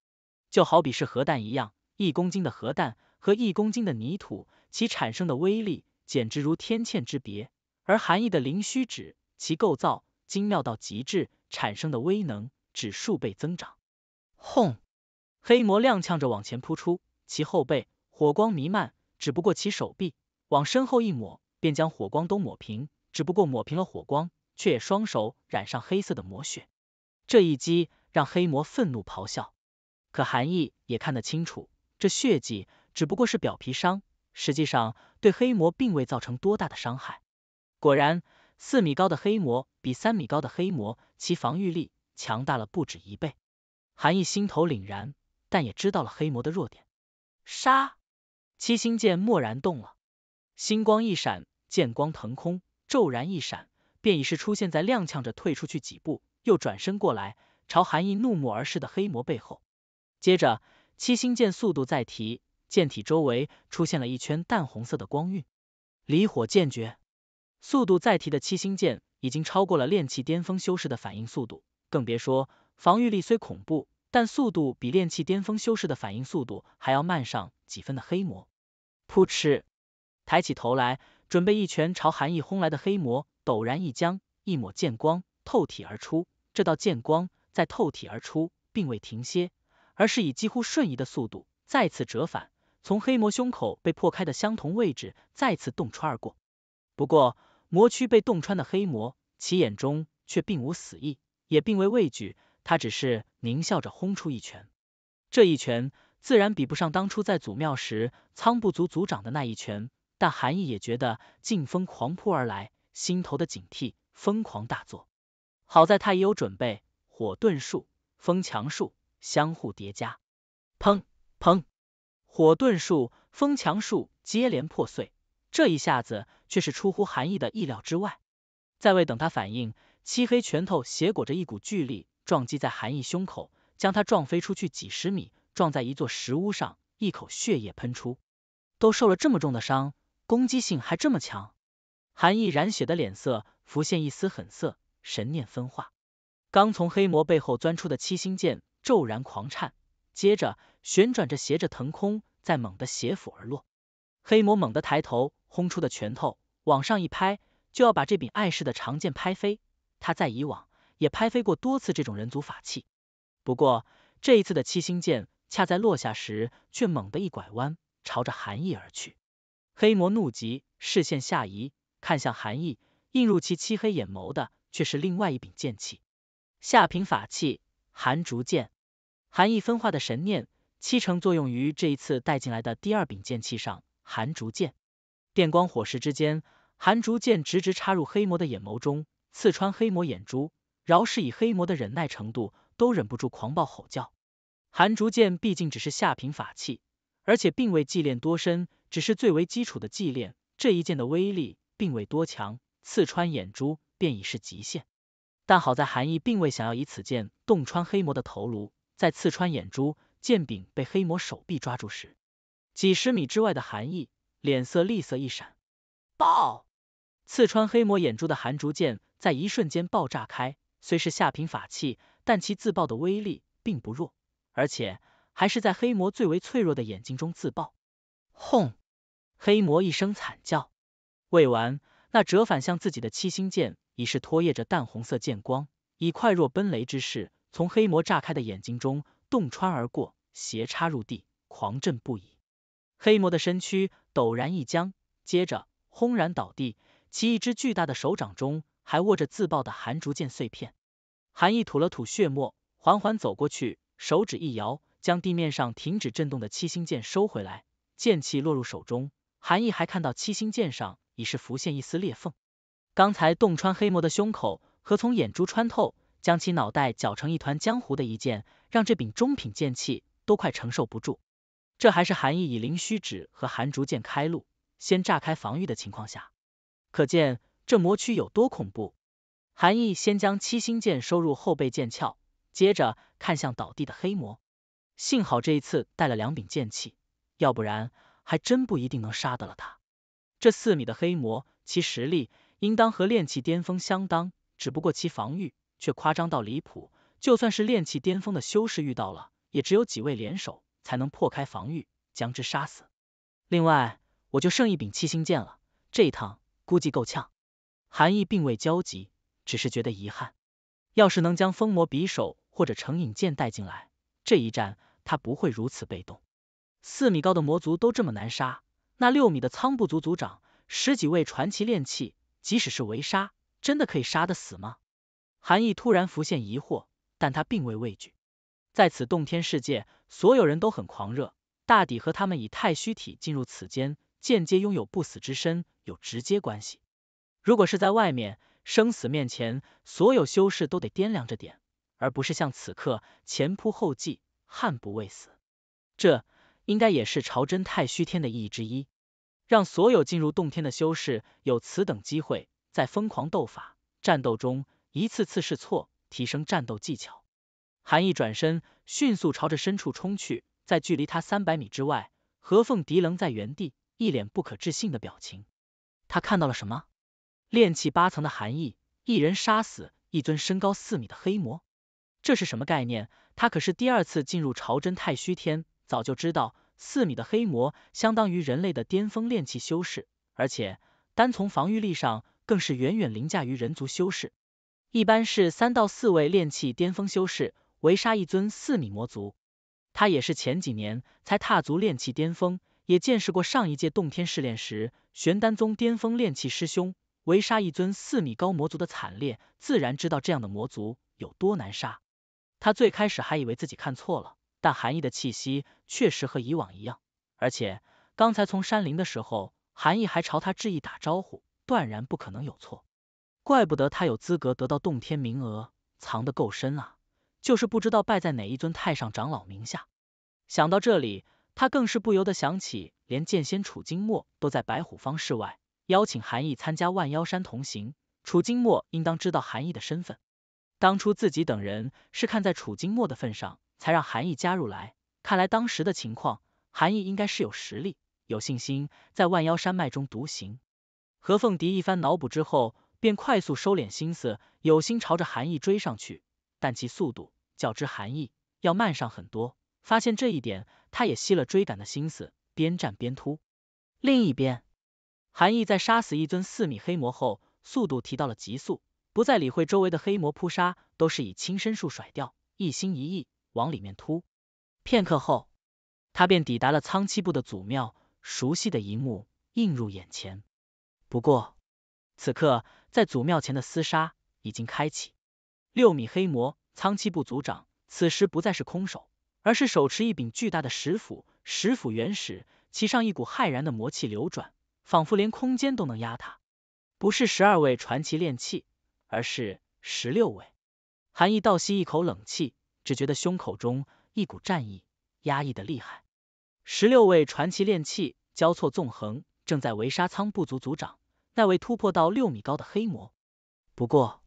就好比是核弹一样，一公斤的核弹和一公斤的泥土，其产生的威力简直如天堑之别。而含义的灵虚纸，其构造精妙到极致，产生的威能指数倍增长。轰！黑魔踉跄着往前扑出，其后背火光弥漫。只不过其手臂往身后一抹，便将火光都抹平。只不过抹平了火光，却也双手染上黑色的魔血。这一击让黑魔愤怒咆哮，可韩毅也看得清楚，这血迹只不过是表皮伤，实际上对黑魔并未造成多大的伤害。果然，四米高的黑魔比三米高的黑魔，其防御力强大了不止一倍。韩毅心头凛然，但也知道了黑魔的弱点，杀。七星剑蓦然动了，星光一闪，剑光腾空，骤然一闪，便已是出现在踉跄着退出去几步，又转身过来，朝韩毅怒目而视的黑魔背后。接着，七星剑速度再提，剑体周围出现了一圈淡红色的光晕，离火剑诀。速度再提的七星剑已经超过了炼气巅峰修士的反应速度，更别说防御力虽恐怖。但速度比炼气巅峰修士的反应速度还要慢上几分的黑魔，扑哧，抬起头来，准备一拳朝寒意轰来的黑魔，陡然一僵，一抹剑光透体而出。这道剑光在透体而出，并未停歇，而是以几乎瞬移的速度再次折返，从黑魔胸口被破开的相同位置再次洞穿而过。不过，魔躯被洞穿的黑魔，其眼中却并无死意，也并未畏惧。他只是狞笑着轰出一拳，这一拳自然比不上当初在祖庙时仓部族族长的那一拳，但韩义也觉得劲风狂扑而来，心头的警惕疯狂大作。好在他也有准备，火遁术、风墙术相互叠加，砰砰，火遁术、风墙术接连破碎，这一下子却是出乎韩义的意料之外。在未等他反应，漆黑拳头挟裹着一股巨力。撞击在韩毅胸口，将他撞飞出去几十米，撞在一座石屋上，一口血液喷出。都受了这么重的伤，攻击性还这么强？韩毅染血的脸色浮现一丝狠色，神念分化。刚从黑魔背后钻出的七星剑骤然狂颤，接着旋转着斜着腾空，再猛地斜俯而落。黑魔猛地抬头，轰出的拳头往上一拍，就要把这柄碍事的长剑拍飞。他在以往。也拍飞过多次这种人族法器，不过这一次的七星剑恰在落下时，却猛地一拐弯，朝着韩毅而去。黑魔怒极，视线下移，看向韩毅，映入其漆黑眼眸的却是另外一柄剑器——下品法器寒竹剑。韩意分化的神念七成作用于这一次带进来的第二柄剑器上，寒竹剑。电光火石之间，寒竹剑直直插入黑魔的眼眸中，刺穿黑魔眼珠。饶是以黑魔的忍耐程度，都忍不住狂暴吼叫。寒竹剑毕竟只是下品法器，而且并未祭炼多深，只是最为基础的祭炼。这一剑的威力并未多强，刺穿眼珠便已是极限。但好在韩意并未想要以此剑洞穿黑魔的头颅，再刺穿眼珠。剑柄被黑魔手臂抓住时，几十米之外的韩意，脸色厉色一闪，爆！刺穿黑魔眼珠的寒竹剑在一瞬间爆炸开。虽是下品法器，但其自爆的威力并不弱，而且还是在黑魔最为脆弱的眼睛中自爆。轰！黑魔一声惨叫，未完，那折返向自己的七星剑已是拖曳着淡红色剑光，以快若奔雷之势，从黑魔炸开的眼睛中洞穿而过，斜插入地，狂震不已。黑魔的身躯陡然一僵，接着轰然倒地，其一只巨大的手掌中。还握着自爆的寒竹剑碎片，韩毅吐了吐血沫，缓缓走过去，手指一摇，将地面上停止震动的七星剑收回来，剑气落入手中。韩毅还看到七星剑上已是浮现一丝裂缝，刚才洞穿黑魔的胸口和从眼珠穿透，将其脑袋搅成一团浆糊的一剑，让这柄中品剑气都快承受不住。这还是韩毅以灵虚指和寒竹剑开路，先炸开防御的情况下，可见。这魔躯有多恐怖？韩毅先将七星剑收入后背剑鞘，接着看向倒地的黑魔。幸好这一次带了两柄剑器，要不然还真不一定能杀得了他。这四米的黑魔，其实力应当和炼气巅峰相当，只不过其防御却夸张到离谱，就算是炼气巅峰的修士遇到了，也只有几位联手才能破开防御，将之杀死。另外，我就剩一柄七星剑了，这一趟估计够呛。韩毅并未焦急，只是觉得遗憾。要是能将风魔匕首或者成影剑带进来，这一战他不会如此被动。四米高的魔族都这么难杀，那六米的仓部族族长，十几位传奇炼器，即使是围杀，真的可以杀得死吗？韩毅突然浮现疑惑，但他并未畏惧。在此洞天世界，所有人都很狂热，大抵和他们以太虚体进入此间，间接拥有不死之身有直接关系。如果是在外面，生死面前，所有修士都得掂量着点，而不是像此刻前仆后继，悍不畏死。这应该也是朝真太虚天的意义之一，让所有进入洞天的修士有此等机会，在疯狂斗法战斗中一次次试错，提升战斗技巧。韩毅转身，迅速朝着深处冲去，在距离他三百米之外，何凤迪愣在原地，一脸不可置信的表情。他看到了什么？炼气八层的含义，一人杀死一尊身高四米的黑魔，这是什么概念？他可是第二次进入朝真太虚天，早就知道四米的黑魔相当于人类的巅峰炼气修士，而且单从防御力上，更是远远凌驾于人族修士。一般是三到四位炼气巅峰修士围杀一尊四米魔族。他也是前几年才踏足炼气巅峰，也见识过上一届洞天试炼时玄丹宗巅峰炼气师兄。围杀一尊四米高魔族的惨烈，自然知道这样的魔族有多难杀。他最开始还以为自己看错了，但寒意的气息确实和以往一样，而且刚才从山林的时候，寒意还朝他致意打招呼，断然不可能有错。怪不得他有资格得到洞天名额，藏得够深啊！就是不知道拜在哪一尊太上长老名下。想到这里，他更是不由得想起，连剑仙楚金墨都在白虎方室外。邀请韩毅参加万妖山同行，楚金墨应当知道韩毅的身份。当初自己等人是看在楚金墨的份上，才让韩毅加入来。看来当时的情况，韩毅应该是有实力、有信心在万妖山脉中独行。何凤迪一番脑补之后，便快速收敛心思，有心朝着韩毅追上去，但其速度较之韩毅要慢上很多。发现这一点，他也熄了追赶的心思，边战边突。另一边。韩毅在杀死一尊四米黑魔后，速度提到了极速，不再理会周围的黑魔扑杀，都是以轻身术甩掉，一心一意往里面突。片刻后，他便抵达了苍七部的祖庙，熟悉的一幕映入眼前。不过，此刻在祖庙前的厮杀已经开启。六米黑魔苍七部族长此时不再是空手，而是手持一柄巨大的石斧，石斧原始，其上一股骇然的魔气流转。仿佛连空间都能压他，不是十二位传奇炼器，而是十六位。韩毅倒吸一口冷气，只觉得胸口中一股战意压抑的厉害。十六位传奇炼器交错纵横，正在围杀仓部族族长那位突破到六米高的黑魔。不过，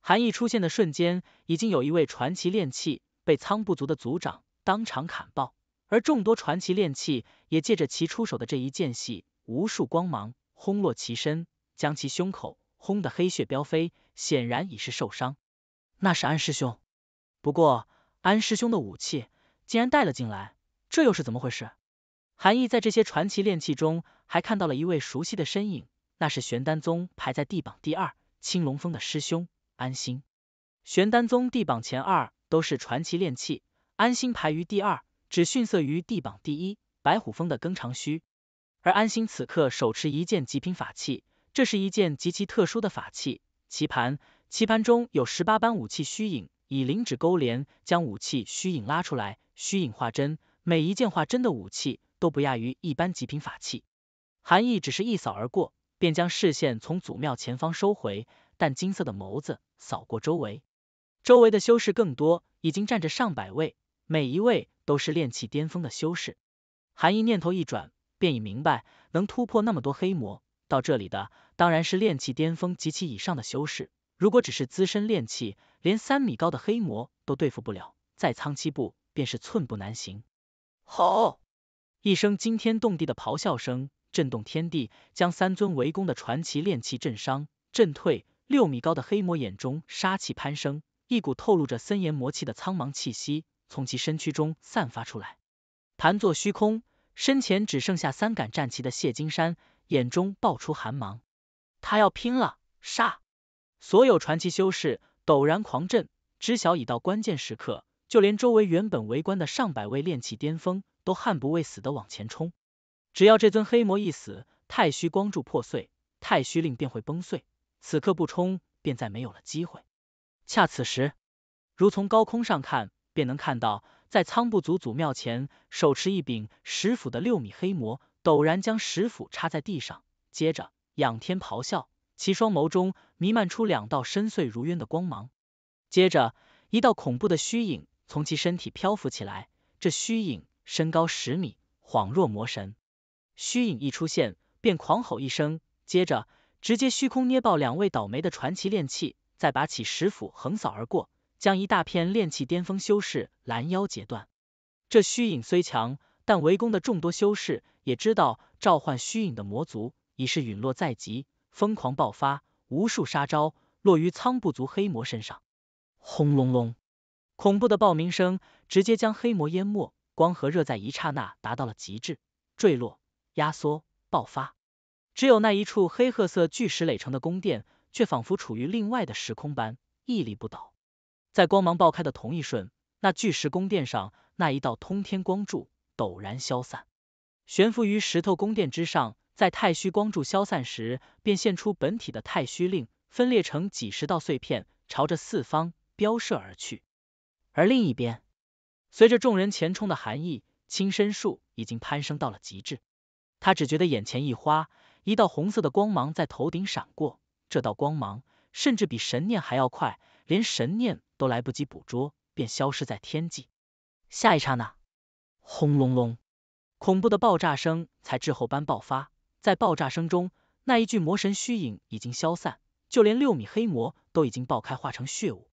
韩毅出现的瞬间，已经有一位传奇炼器被仓部族的族长当场砍爆，而众多传奇炼器也借着其出手的这一间隙。无数光芒轰落其身，将其胸口轰得黑血飙飞，显然已是受伤。那是安师兄，不过安师兄的武器竟然带了进来，这又是怎么回事？韩义在这些传奇炼器中还看到了一位熟悉的身影，那是玄丹宗排在地榜第二青龙峰的师兄安心。玄丹宗地榜前二都是传奇炼器，安心排于第二，只逊色于地榜第一白虎峰的庚长须。而安心此刻手持一件极品法器，这是一件极其特殊的法器——棋盘。棋盘中有十八般武器虚影，以灵指勾连，将武器虚影拉出来，虚影化真。每一件化真的武器都不亚于一般极品法器。韩义只是一扫而过，便将视线从祖庙前方收回，但金色的眸子扫过周围，周围的修士更多，已经站着上百位，每一位都是炼气巅峰的修士。韩毅念头一转。便已明白，能突破那么多黑魔到这里的，当然是炼气巅峰及其以上的修士。如果只是资深炼气，连三米高的黑魔都对付不了，在苍七部便是寸步难行。吼！一声惊天动地的咆哮声，震动天地，将三尊围攻的传奇炼气震伤、震退。六米高的黑魔眼中杀气攀升，一股透露着森严魔气的苍茫气息从其身躯中散发出来，盘坐虚空。身前只剩下三杆战旗的谢金山眼中爆出寒芒，他要拼了！杀！所有传奇修士陡然狂震，知晓已到关键时刻，就连周围原本围观的上百位炼气巅峰都悍不畏死的往前冲。只要这尊黑魔一死，太虚光柱破碎，太虚令便会崩碎。此刻不冲，便再没有了机会。恰此时，如从高空上看，便能看到。在仓部族祖庙前，手持一柄石斧的六米黑魔，陡然将石斧插在地上，接着仰天咆哮，其双眸中弥漫出两道深邃如渊的光芒。接着，一道恐怖的虚影从其身体漂浮起来，这虚影身高十米，恍若魔神。虚影一出现，便狂吼一声，接着直接虚空捏爆两位倒霉的传奇炼器，再拔起石斧横扫而过。将一大片炼气巅峰修士拦腰截断。这虚影虽强，但围攻的众多修士也知道，召唤虚影的魔族已是陨落在即，疯狂爆发，无数杀招落于苍部族黑魔身上。轰隆隆！恐怖的爆鸣声直接将黑魔淹没，光和热在一刹那达到了极致。坠落、压缩、爆发，只有那一处黑褐色巨石垒成的宫殿，却仿佛处于另外的时空般屹立不倒。在光芒爆开的同一瞬，那巨石宫殿上那一道通天光柱陡然消散，悬浮于石头宫殿之上。在太虚光柱消散时，便现出本体的太虚令，分裂成几十道碎片，朝着四方飙射而去。而另一边，随着众人前冲的寒意，轻身术已经攀升到了极致。他只觉得眼前一花，一道红色的光芒在头顶闪过。这道光芒甚至比神念还要快，连神念。都来不及捕捉，便消失在天际。下一刹那，轰隆隆，恐怖的爆炸声才滞后般爆发。在爆炸声中，那一具魔神虚影已经消散，就连六米黑魔都已经爆开化成血雾。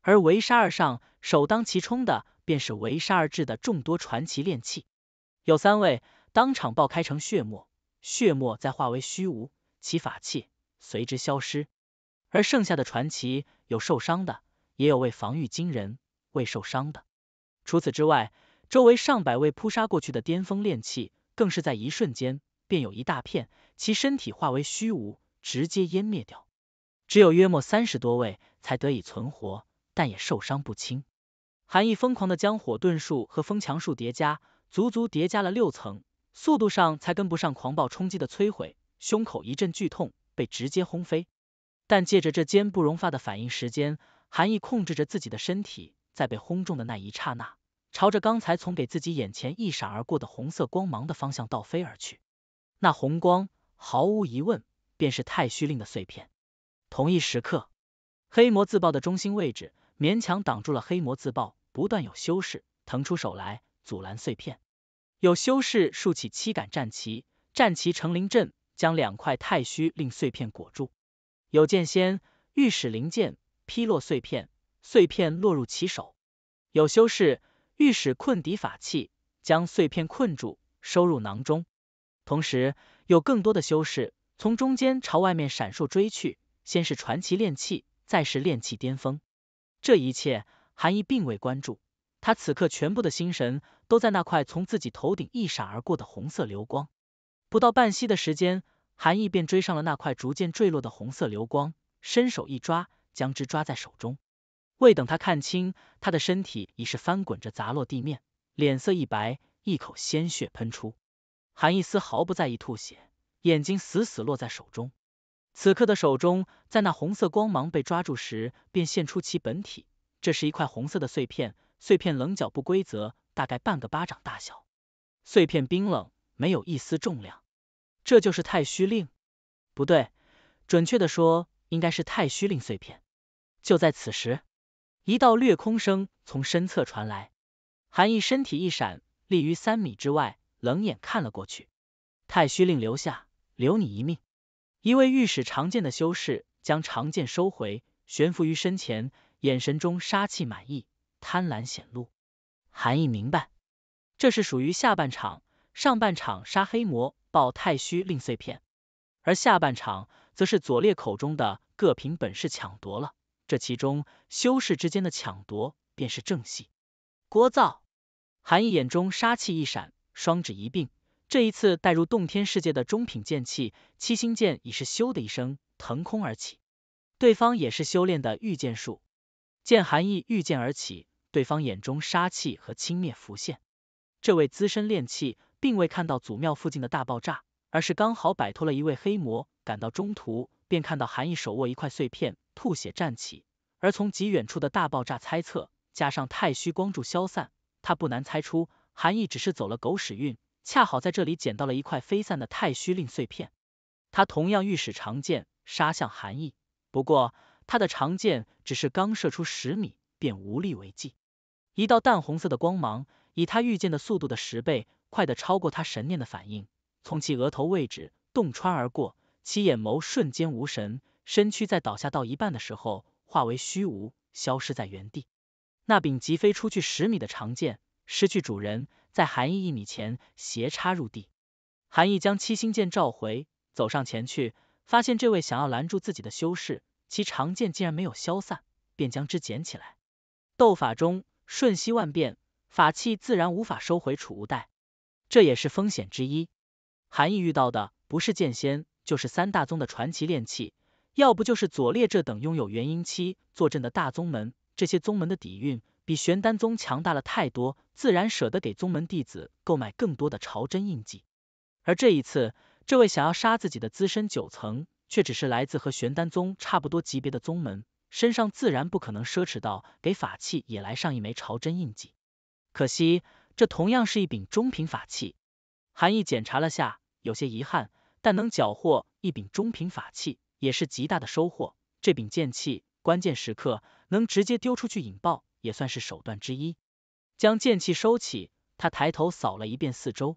而围杀而上，首当其冲的便是围杀而至的众多传奇炼器，有三位当场爆开成血沫，血沫再化为虚无，其法器随之消失。而剩下的传奇，有受伤的。也有为防御惊人未受伤的。除此之外，周围上百位扑杀过去的巅峰炼器，更是在一瞬间便有一大片其身体化为虚无，直接湮灭掉。只有约莫三十多位才得以存活，但也受伤不轻。韩毅疯狂的将火遁术和风墙术叠加，足足叠加了六层，速度上才跟不上狂暴冲击的摧毁，胸口一阵剧痛，被直接轰飞。但借着这坚不容发的反应时间。韩毅控制着自己的身体，在被轰中的那一刹那，朝着刚才从给自己眼前一闪而过的红色光芒的方向倒飞而去。那红光毫无疑问便是太虚令的碎片。同一时刻，黑魔自爆的中心位置勉强挡住了黑魔自爆，不断有修士腾出手来阻拦碎片。有修士竖起七杆战旗，战旗成灵阵，将两块太虚令碎片裹住。有剑仙御使灵剑。劈落碎片，碎片落入其手。有修士欲使困敌法器，将碎片困住，收入囊中。同时，有更多的修士从中间朝外面闪烁追去。先是传奇炼器，再是炼器巅峰。这一切，韩毅并未关注。他此刻全部的心神都在那块从自己头顶一闪而过的红色流光。不到半息的时间，韩毅便追上了那块逐渐坠落的红色流光，伸手一抓。将之抓在手中，未等他看清，他的身体已是翻滚着砸落地面，脸色一白，一口鲜血喷出。韩一丝毫不在意吐血，眼睛死死落在手中。此刻的手中，在那红色光芒被抓住时，便现出其本体。这是一块红色的碎片，碎片棱角不规则，大概半个巴掌大小。碎片冰冷，没有一丝重量。这就是太虚令？不对，准确的说，应该是太虚令碎片。就在此时，一道掠空声从身侧传来，韩毅身体一闪，立于三米之外，冷眼看了过去。太虚令留下，留你一命。一位御史长剑的修士将长剑收回，悬浮于身前，眼神中杀气满溢，贪婪显露。韩毅明白，这是属于下半场，上半场杀黑魔，爆太虚令碎片，而下半场则是左列口中的各凭本事抢夺了。这其中，修士之间的抢夺便是正戏。聒噪，韩毅眼中杀气一闪，双指一并，这一次带入洞天世界的中品剑气七星剑已是咻的一声腾空而起。对方也是修炼的御剑术，见韩毅御剑而起，对方眼中杀气和轻蔑浮现。这位资深炼气并未看到祖庙附近的大爆炸，而是刚好摆脱了一位黑魔，赶到中途便看到韩毅手握一块碎片。吐血站起，而从极远处的大爆炸猜测，加上太虚光柱消散，他不难猜出韩毅只是走了狗屎运，恰好在这里捡到了一块飞散的太虚令碎片。他同样御使长剑杀向韩毅，不过他的长剑只是刚射出十米，便无力为继。一道淡红色的光芒以他御剑的速度的十倍，快的超过他神念的反应，从其额头位置洞穿而过，其眼眸瞬间无神。身躯在倒下到一半的时候化为虚无，消失在原地。那柄疾飞出去十米的长剑失去主人，在韩毅一米前斜插入地。韩毅将七星剑召回，走上前去，发现这位想要拦住自己的修士，其长剑竟然没有消散，便将之捡起来。斗法中瞬息万变，法器自然无法收回储物袋，这也是风险之一。韩义遇到的不是剑仙，就是三大宗的传奇炼器。要不就是左列这等拥有元婴期坐镇的大宗门，这些宗门的底蕴比玄丹宗强大了太多，自然舍得给宗门弟子购买更多的朝真印记。而这一次，这位想要杀自己的资深九层，却只是来自和玄丹宗差不多级别的宗门，身上自然不可能奢侈到给法器也来上一枚朝真印记。可惜，这同样是一柄中品法器。韩毅检查了下，有些遗憾，但能缴获一柄中品法器。也是极大的收获，这柄剑气关键时刻能直接丢出去引爆，也算是手段之一。将剑气收起，他抬头扫了一遍四周，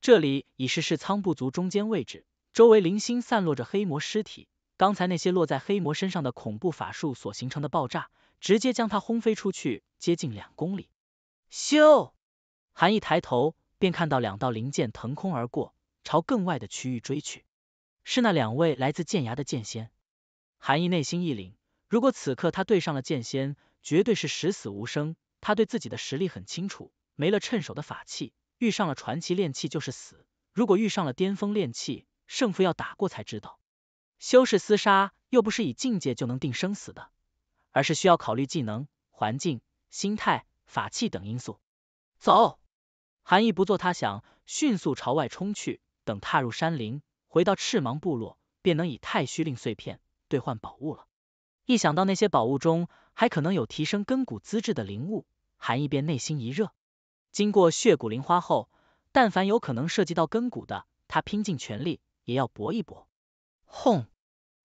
这里已是是仓部族中间位置，周围零星散落着黑魔尸体。刚才那些落在黑魔身上的恐怖法术所形成的爆炸，直接将他轰飞出去接近两公里。咻，韩毅抬头便看到两道灵剑腾空而过，朝更外的区域追去。是那两位来自剑崖的剑仙，韩毅内心一凛。如果此刻他对上了剑仙，绝对是十死无生。他对自己的实力很清楚，没了趁手的法器，遇上了传奇炼器就是死；如果遇上了巅峰炼器，胜负要打过才知道。修士厮杀又不是以境界就能定生死的，而是需要考虑技能、环境、心态、法器等因素。走！韩毅不做他想，迅速朝外冲去。等踏入山林。回到赤芒部落，便能以太虚令碎片兑换宝物了。一想到那些宝物中还可能有提升根骨资质的灵物，韩毅便内心一热。经过血骨灵花后，但凡有可能涉及到根骨的，他拼尽全力也要搏一搏。轰！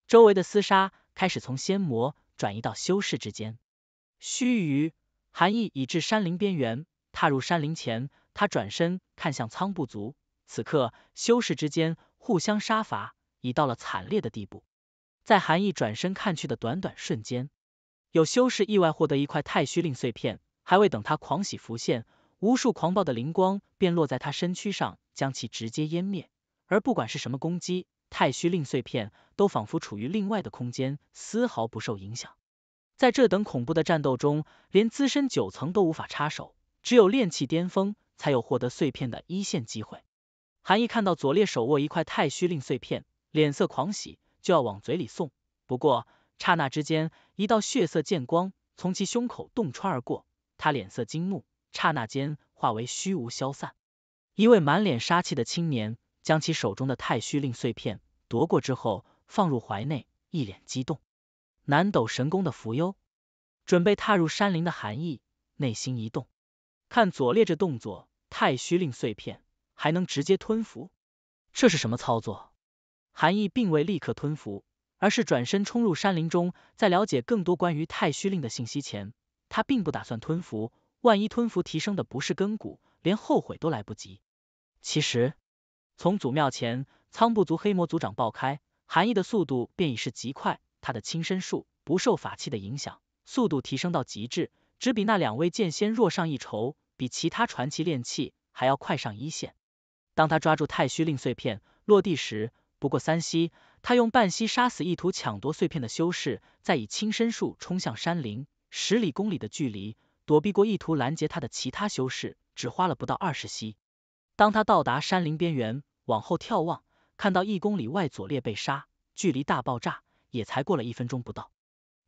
周围的厮杀开始从仙魔转移到修士之间。须臾，韩毅已至山林边缘。踏入山林前，他转身看向仓部族。此刻修士之间。互相杀伐已到了惨烈的地步，在韩毅转身看去的短短瞬间，有修士意外获得一块太虚令碎片，还未等他狂喜浮现，无数狂暴的灵光便落在他身躯上，将其直接湮灭。而不管是什么攻击，太虚令碎片都仿佛处于另外的空间，丝毫不受影响。在这等恐怖的战斗中，连资深九层都无法插手，只有炼气巅峰才有获得碎片的一线机会。韩义看到左烈手握一块太虚令碎片，脸色狂喜，就要往嘴里送。不过刹那之间，一道血色剑光从其胸口洞穿而过，他脸色惊怒，刹那间化为虚无消散。一位满脸杀气的青年将其手中的太虚令碎片夺过之后，放入怀内，一脸激动。南斗神功的扶优准备踏入山林的韩义内心一动，看左烈这动作，太虚令碎片。还能直接吞服？这是什么操作？韩毅并未立刻吞服，而是转身冲入山林中。在了解更多关于太虚令的信息前，他并不打算吞服。万一吞服提升的不是根骨，连后悔都来不及。其实，从祖庙前，苍部族黑魔族长爆开，韩毅的速度便已是极快。他的轻身术不受法器的影响，速度提升到极致，只比那两位剑仙弱上一筹，比其他传奇炼器还要快上一线。当他抓住太虚令碎片落地时，不过三息，他用半息杀死意图抢夺碎片的修士，再以轻身术冲向山林，十里公里的距离，躲避过意图拦截他的其他修士，只花了不到二十息。当他到达山林边缘，往后眺望，看到一公里外左列被杀，距离大爆炸也才过了一分钟不到。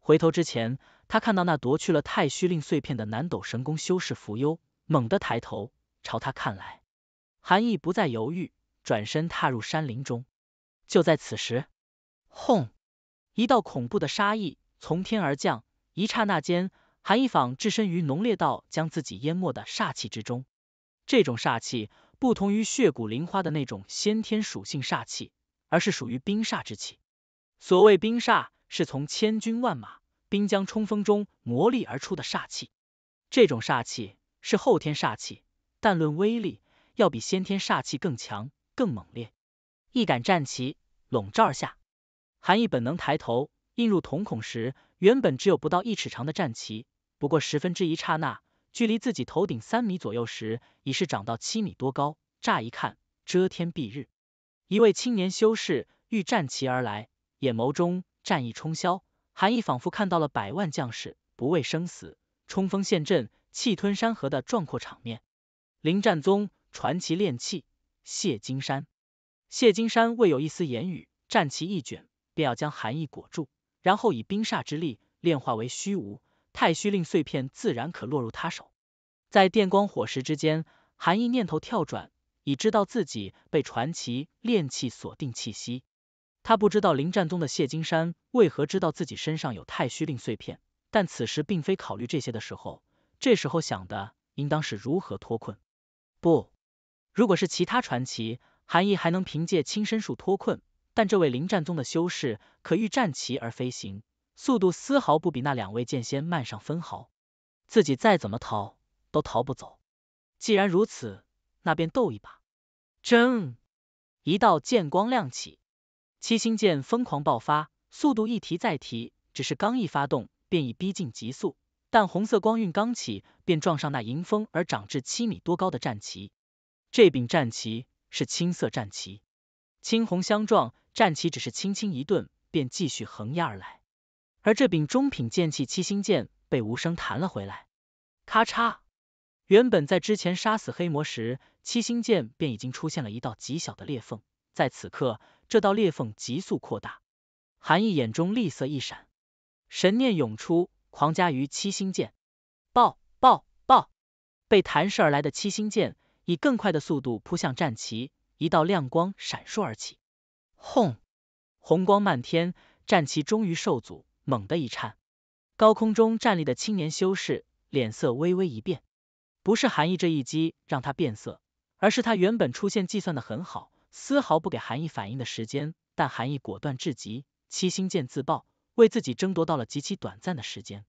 回头之前，他看到那夺去了太虚令碎片的南斗神功修士扶幽，猛地抬头朝他看来。韩毅不再犹豫，转身踏入山林中。就在此时，轰！一道恐怖的杀意从天而降，一刹那间，韩一坊置身于浓烈到将自己淹没的煞气之中。这种煞气不同于血骨灵花的那种先天属性煞气，而是属于冰煞之气。所谓冰煞，是从千军万马冰浆冲锋中磨砺而出的煞气。这种煞气是后天煞气，但论威力。要比先天煞气更强、更猛烈。一杆战旗笼罩下，韩毅本能抬头，映入瞳孔时，原本只有不到一尺长的战旗，不过十分之一刹那，距离自己头顶三米左右时，已是长到七米多高，乍一看遮天蔽日。一位青年修士欲战旗而来，眼眸中战意冲霄，韩毅仿佛看到了百万将士不畏生死、冲锋陷阵、气吞山河的壮阔场面。林战宗。传奇炼气谢金山，谢金山未有一丝言语，战旗一卷，便要将寒意裹住，然后以冰煞之力炼化为虚无，太虚令碎片自然可落入他手。在电光火石之间，寒意念头跳转，已知道自己被传奇炼气锁定气息。他不知道林战宗的谢金山为何知道自己身上有太虚令碎片，但此时并非考虑这些的时候，这时候想的应当是如何脱困，不。如果是其他传奇，韩毅还能凭借轻身术脱困，但这位灵战宗的修士可御战旗而飞行，速度丝毫不比那两位剑仙慢上分毫。自己再怎么逃，都逃不走。既然如此，那便斗一把。真，一道剑光亮起，七星剑疯狂爆发，速度一提再提。只是刚一发动，便已逼近极速。但红色光晕刚起，便撞上那迎风而长至七米多高的战旗。这柄战旗是青色战旗，青红相撞，战旗只是轻轻一顿，便继续横压而来。而这柄中品剑气七星剑被无声弹了回来，咔嚓！原本在之前杀死黑魔时，七星剑便已经出现了一道极小的裂缝，在此刻，这道裂缝急速扩大。韩毅眼中厉色一闪，神念涌出，狂加于七星剑，爆爆爆！被弹射而来的七星剑。以更快的速度扑向战旗，一道亮光闪烁而起，轰，红光漫天，战旗终于受阻，猛地一颤。高空中站立的青年修士脸色微微一变，不是韩毅这一击让他变色，而是他原本出现计算的很好，丝毫不给韩毅反应的时间。但韩毅果断至极，七星剑自爆，为自己争夺到了极其短暂的时间。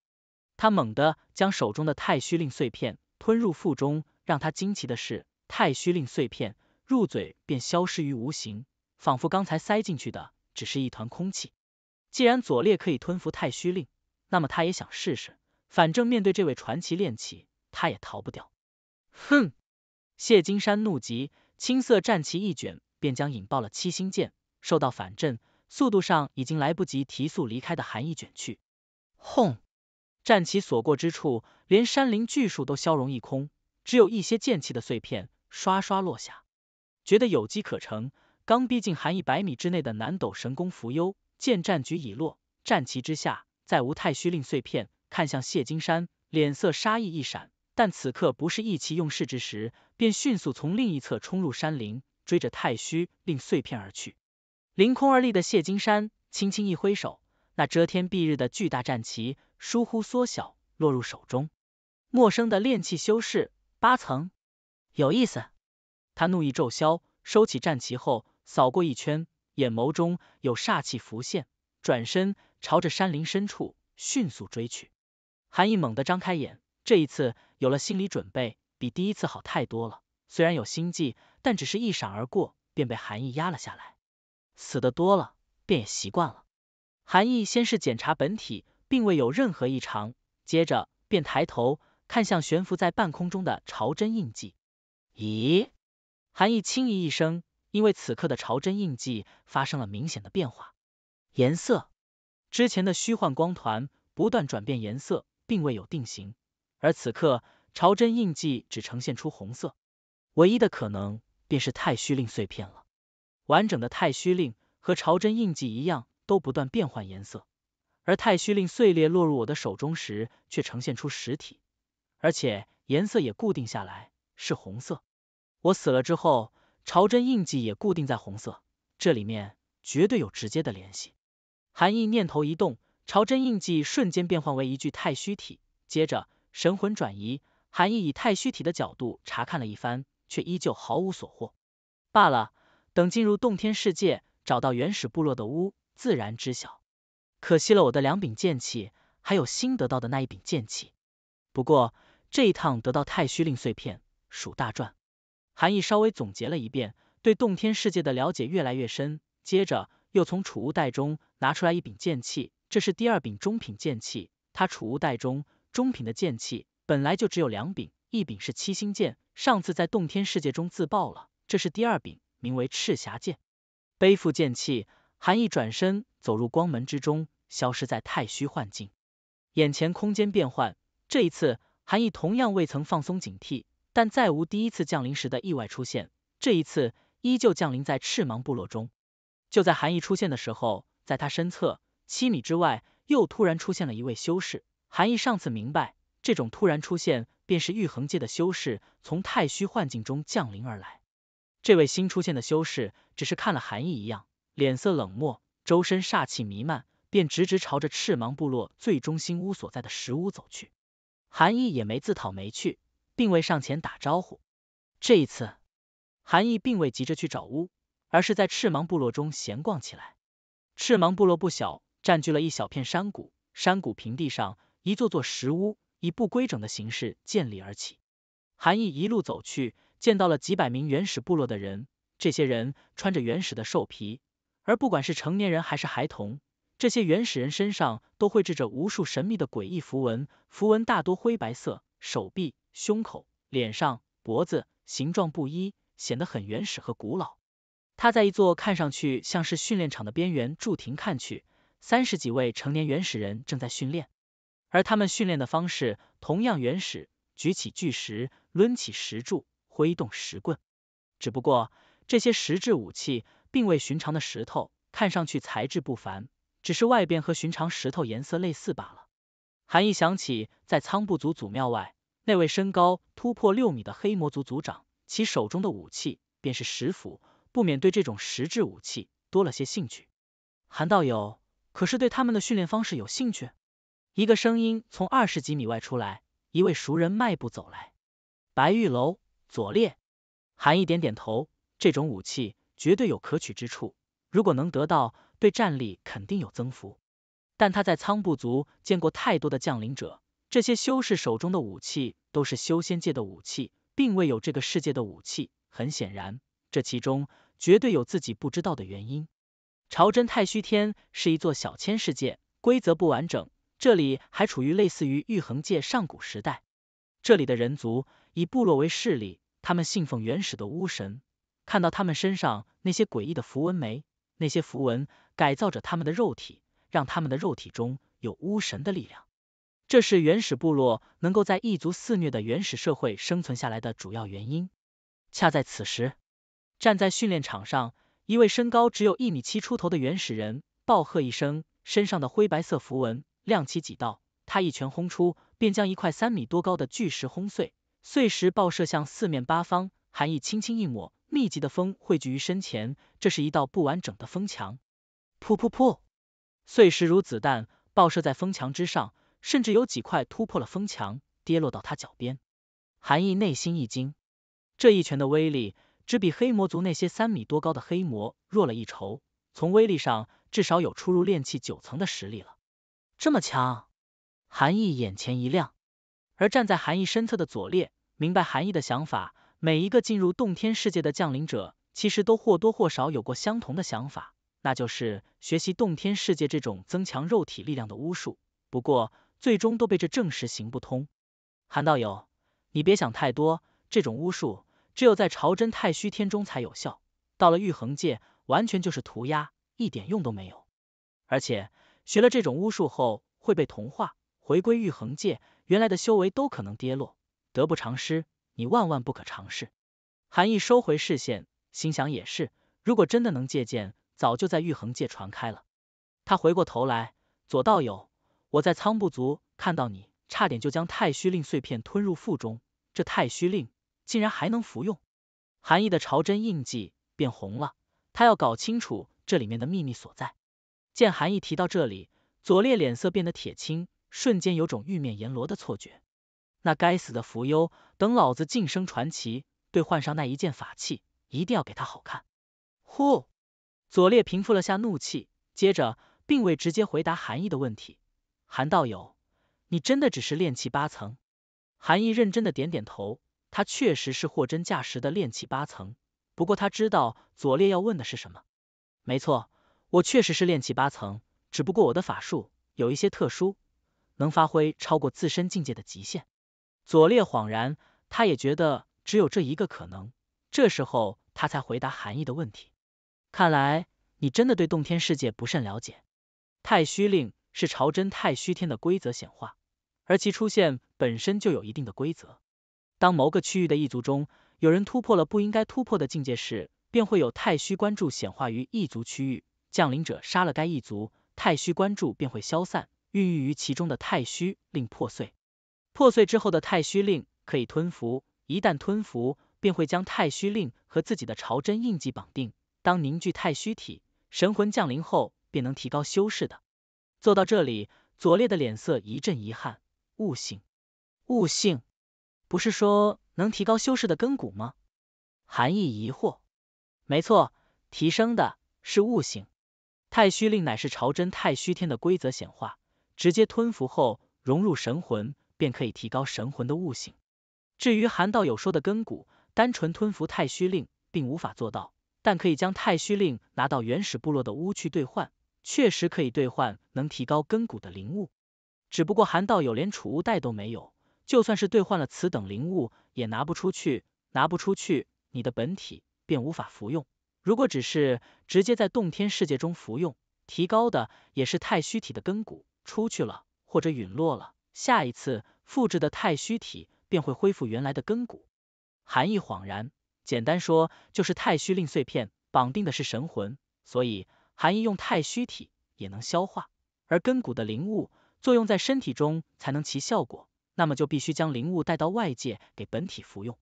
他猛地将手中的太虚令碎片吞入腹中，让他惊奇的是。太虚令碎片入嘴便消失于无形，仿佛刚才塞进去的只是一团空气。既然左列可以吞服太虚令，那么他也想试试。反正面对这位传奇炼气，他也逃不掉。哼！谢金山怒极，青色战旗一卷，便将引爆了七星剑。受到反震，速度上已经来不及提速离开的寒意卷去，轰！战旗所过之处，连山林巨树都消融一空，只有一些剑气的碎片。刷刷落下，觉得有机可乘，刚逼近含一百米之内的南斗神功浮幽，见战局已落，战旗之下再无太虚令碎片，看向谢金山，脸色杀意一闪，但此刻不是意气用事之时，便迅速从另一侧冲入山林，追着太虚令碎片而去。凌空而立的谢金山轻轻一挥手，那遮天蔽日的巨大战旗疏忽缩小，落入手中。陌生的炼气修士八层。有意思，他怒意骤消，收起战旗后，扫过一圈，眼眸中有煞气浮现，转身朝着山林深处迅速追去。韩毅猛地张开眼，这一次有了心理准备，比第一次好太多了。虽然有心计，但只是一闪而过，便被韩义压了下来。死的多了，便也习惯了。韩毅先是检查本体，并未有任何异常，接着便抬头看向悬浮在半空中的朝真印记。咦，韩毅轻咦一声，因为此刻的朝真印记发生了明显的变化，颜色之前的虚幻光团不断转变颜色，并未有定型，而此刻朝真印记只呈现出红色，唯一的可能便是太虚令碎片了。完整的太虚令和朝真印记一样，都不断变换颜色，而太虚令碎裂落入我的手中时，却呈现出实体，而且颜色也固定下来，是红色。我死了之后，朝真印记也固定在红色，这里面绝对有直接的联系。韩毅念头一动，朝真印记瞬间变换为一具太虚体，接着神魂转移。韩毅以太虚体的角度查看了一番，却依旧毫无所获。罢了，等进入洞天世界，找到原始部落的屋，自然知晓。可惜了我的两柄剑气，还有新得到的那一柄剑气。不过这一趟得到太虚令碎片，属大赚。韩毅稍微总结了一遍，对洞天世界的了解越来越深。接着又从储物袋中拿出来一柄剑器，这是第二柄中品剑器。他储物袋中中品的剑器本来就只有两柄，一柄是七星剑，上次在洞天世界中自爆了，这是第二柄，名为赤霞剑。背负剑器，韩毅转身走入光门之中，消失在太虚幻境。眼前空间变幻，这一次韩毅同样未曾放松警惕。但再无第一次降临时的意外出现，这一次依旧降临在赤芒部落中。就在韩毅出现的时候，在他身侧七米之外，又突然出现了一位修士。韩毅上次明白，这种突然出现，便是玉衡界的修士从太虚幻境中降临而来。这位新出现的修士只是看了韩毅一样，脸色冷漠，周身煞气弥漫，便直直朝着赤芒部落最中心屋所在的石屋走去。韩毅也没自讨没趣。并未上前打招呼。这一次，韩义并未急着去找屋，而是在赤芒部落中闲逛起来。赤芒部落不小，占据了一小片山谷。山谷平地上，一座座石屋以不规整的形式建立而起。韩义一路走去，见到了几百名原始部落的人。这些人穿着原始的兽皮，而不管是成年人还是孩童，这些原始人身上都绘制着无数神秘的诡异符文。符文大多灰白色，手臂。胸口、脸上、脖子，形状不一，显得很原始和古老。他在一座看上去像是训练场的边缘驻停，看去，三十几位成年原始人正在训练，而他们训练的方式同样原始：举起巨石，抡起石柱，挥动石棍。只不过这些石质武器，并未寻常的石头，看上去材质不凡，只是外边和寻常石头颜色类似罢了。韩毅想起，在仓部族祖庙外。那位身高突破六米的黑魔族族长，其手中的武器便是石斧，不免对这种实质武器多了些兴趣。韩道友可是对他们的训练方式有兴趣？一个声音从二十几米外出来，一位熟人迈步走来。白玉楼左列，韩毅点点头，这种武器绝对有可取之处，如果能得到，对战力肯定有增幅。但他在仓部族见过太多的降临者。这些修士手中的武器都是修仙界的武器，并未有这个世界的武器。很显然，这其中绝对有自己不知道的原因。朝真太虚天是一座小千世界，规则不完整，这里还处于类似于玉衡界上古时代。这里的人族以部落为势力，他们信奉原始的巫神。看到他们身上那些诡异的符文没？那些符文改造着他们的肉体，让他们的肉体中有巫神的力量。这是原始部落能够在异族肆虐的原始社会生存下来的主要原因。恰在此时，站在训练场上，一位身高只有一米七出头的原始人暴喝一声，身上的灰白色符文亮起几道，他一拳轰出，便将一块三米多高的巨石轰碎，碎石爆射向四面八方。寒意轻轻一抹，密集的风汇聚于身前，这是一道不完整的风墙。噗噗噗，碎石如子弹爆射在风墙之上。甚至有几块突破了风墙，跌落到他脚边。韩毅内心一惊，这一拳的威力只比黑魔族那些三米多高的黑魔弱了一筹，从威力上至少有出入炼气九层的实力了。这么强，韩毅眼前一亮。而站在韩毅身侧的左列明白韩毅的想法，每一个进入洞天世界的降临者，其实都或多或少有过相同的想法，那就是学习洞天世界这种增强肉体力量的巫术。不过。最终都被这证实行不通。韩道友，你别想太多，这种巫术只有在朝真太虚天中才有效，到了玉衡界完全就是涂鸦，一点用都没有。而且学了这种巫术后会被同化，回归玉衡界原来的修为都可能跌落，得不偿失。你万万不可尝试。韩毅收回视线，心想也是，如果真的能借鉴，早就在玉衡界传开了。他回过头来，左道友。我在仓部族看到你，差点就将太虚令碎片吞入腹中。这太虚令竟然还能服用？韩毅的朝真印记变红了，他要搞清楚这里面的秘密所在。见韩毅提到这里，左烈脸色变得铁青，瞬间有种玉面阎罗的错觉。那该死的扶幽，等老子晋升传奇，兑换上那一件法器，一定要给他好看。呼，左烈平复了下怒气，接着并未直接回答韩毅的问题。韩道友，你真的只是练气八层？韩毅认真的点点头，他确实是货真价实的练气八层。不过他知道左烈要问的是什么。没错，我确实是练气八层，只不过我的法术有一些特殊，能发挥超过自身境界的极限。左烈恍然，他也觉得只有这一个可能。这时候他才回答韩毅的问题。看来你真的对洞天世界不甚了解。太虚令。是朝真太虚天的规则显化，而其出现本身就有一定的规则。当某个区域的异族中有人突破了不应该突破的境界时，便会有太虚关注显化于异族区域，降临者杀了该异族，太虚关注便会消散，孕育于其中的太虚令破碎。破碎之后的太虚令可以吞服，一旦吞服，便会将太虚令和自己的朝真印记绑定。当凝聚太虚体，神魂降临后，便能提高修饰的。做到这里，左烈的脸色一阵遗憾。悟性，悟性，不是说能提高修士的根骨吗？韩毅疑惑。没错，提升的是悟性。太虚令乃是朝真太虚天的规则显化，直接吞服后融入神魂，便可以提高神魂的悟性。至于韩道友说的根骨，单纯吞服太虚令并无法做到，但可以将太虚令拿到原始部落的巫去兑换。确实可以兑换能提高根骨的灵物，只不过韩道友连储物袋都没有，就算是兑换了此等灵物，也拿不出去。拿不出去，你的本体便无法服用。如果只是直接在洞天世界中服用，提高的也是太虚体的根骨。出去了或者陨落了，下一次复制的太虚体便会恢复原来的根骨。含义恍然，简单说就是太虚令碎片绑定的是神魂，所以。含义用太虚体也能消化，而根骨的灵物作用在身体中才能起效果，那么就必须将灵物带到外界给本体服用。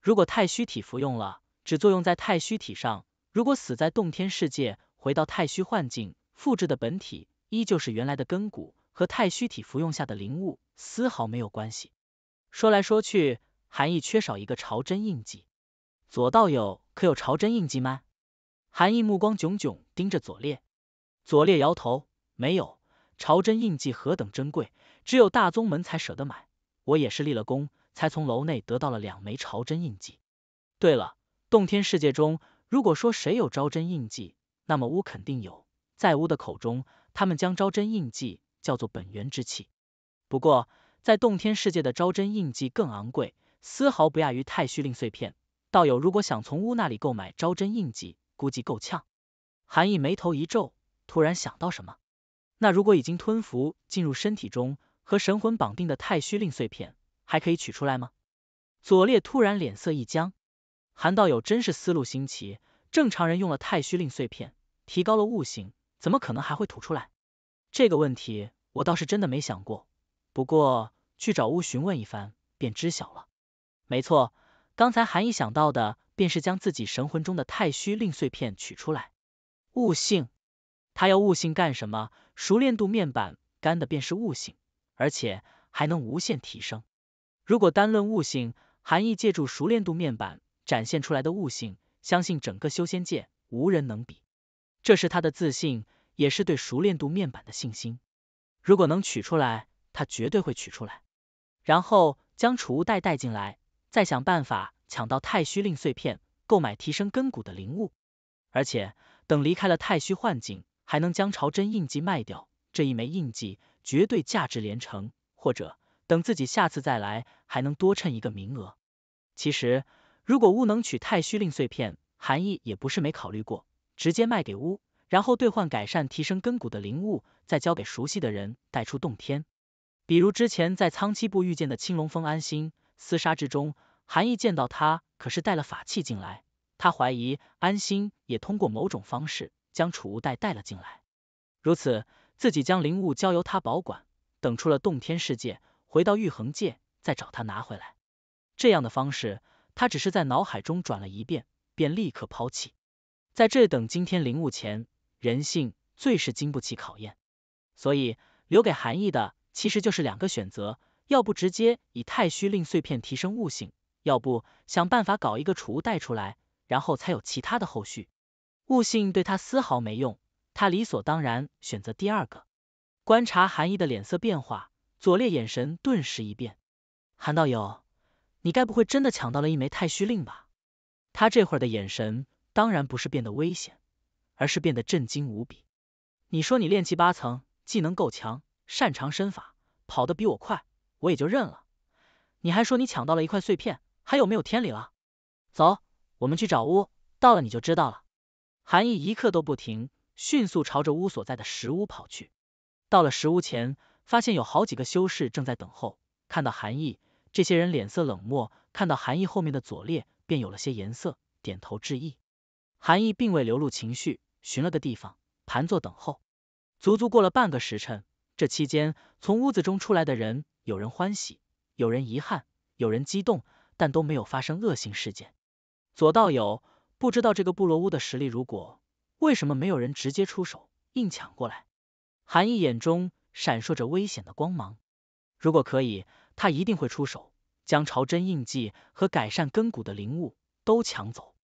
如果太虚体服用了，只作用在太虚体上，如果死在洞天世界，回到太虚幻境，复制的本体依旧是原来的根骨和太虚体服用下的灵物，丝毫没有关系。说来说去，含义缺少一个朝真印记，左道友可有朝真印记吗？韩毅目光炯炯盯着左烈，左烈摇头，没有。朝真印记何等珍贵，只有大宗门才舍得买。我也是立了功，才从楼内得到了两枚朝真印记。对了，洞天世界中，如果说谁有朝真印记，那么巫肯定有。在巫的口中，他们将朝真印记叫做本源之气。不过，在洞天世界的朝真印记更昂贵，丝毫不亚于太虚令碎片。道友如果想从巫那里购买朝真印记，估计够呛，韩毅眉头一皱，突然想到什么。那如果已经吞服进入身体中和神魂绑定的太虚令碎片，还可以取出来吗？左烈突然脸色一僵。韩道友真是思路新奇，正常人用了太虚令碎片，提高了悟性，怎么可能还会吐出来？这个问题我倒是真的没想过，不过去找巫询问一番便知晓了。没错，刚才韩毅想到的。便是将自己神魂中的太虚令碎片取出来，悟性，他要悟性干什么？熟练度面板干的便是悟性，而且还能无限提升。如果单论悟性，韩毅借助熟练度面板展现出来的悟性，相信整个修仙界无人能比。这是他的自信，也是对熟练度面板的信心。如果能取出来，他绝对会取出来，然后将储物袋带进来，再想办法。抢到太虚令碎片，购买提升根骨的灵物，而且等离开了太虚幻境，还能将朝真印记卖掉。这一枚印记绝对价值连城，或者等自己下次再来，还能多趁一个名额。其实如果乌能取太虚令碎片，含义也不是没考虑过，直接卖给乌，然后兑换改善提升根骨的灵物，再交给熟悉的人带出洞天，比如之前在苍七部遇见的青龙峰安心，厮杀之中。韩毅见到他，可是带了法器进来。他怀疑安心也通过某种方式将储物袋带了进来。如此，自己将灵物交由他保管，等出了洞天世界，回到玉衡界再找他拿回来。这样的方式，他只是在脑海中转了一遍，便立刻抛弃。在这等惊天灵物前，人性最是经不起考验。所以，留给韩毅的其实就是两个选择：要不直接以太虚令碎片提升悟性。要不想办法搞一个储物袋出来，然后才有其他的后续。悟性对他丝毫没用，他理所当然选择第二个。观察韩毅的脸色变化，左烈眼神顿时一变。韩道友，你该不会真的抢到了一枚太虚令吧？他这会儿的眼神当然不是变得危险，而是变得震惊无比。你说你练气八层，技能够强，擅长身法，跑得比我快，我也就认了。你还说你抢到了一块碎片？还有没有天理了？走，我们去找屋，到了你就知道了。韩毅一刻都不停，迅速朝着屋所在的石屋跑去。到了石屋前，发现有好几个修士正在等候。看到韩毅，这些人脸色冷漠；看到韩毅后面的左列，便有了些颜色，点头致意。韩毅并未流露情绪，寻了个地方盘坐等候。足足过了半个时辰，这期间从屋子中出来的人，有人欢喜，有人遗憾，有人激动。但都没有发生恶性事件。左道友，不知道这个部落屋的实力，如果为什么没有人直接出手硬抢过来？韩毅眼中闪烁着危险的光芒。如果可以，他一定会出手，将朝真印记和改善根骨的灵物都抢走。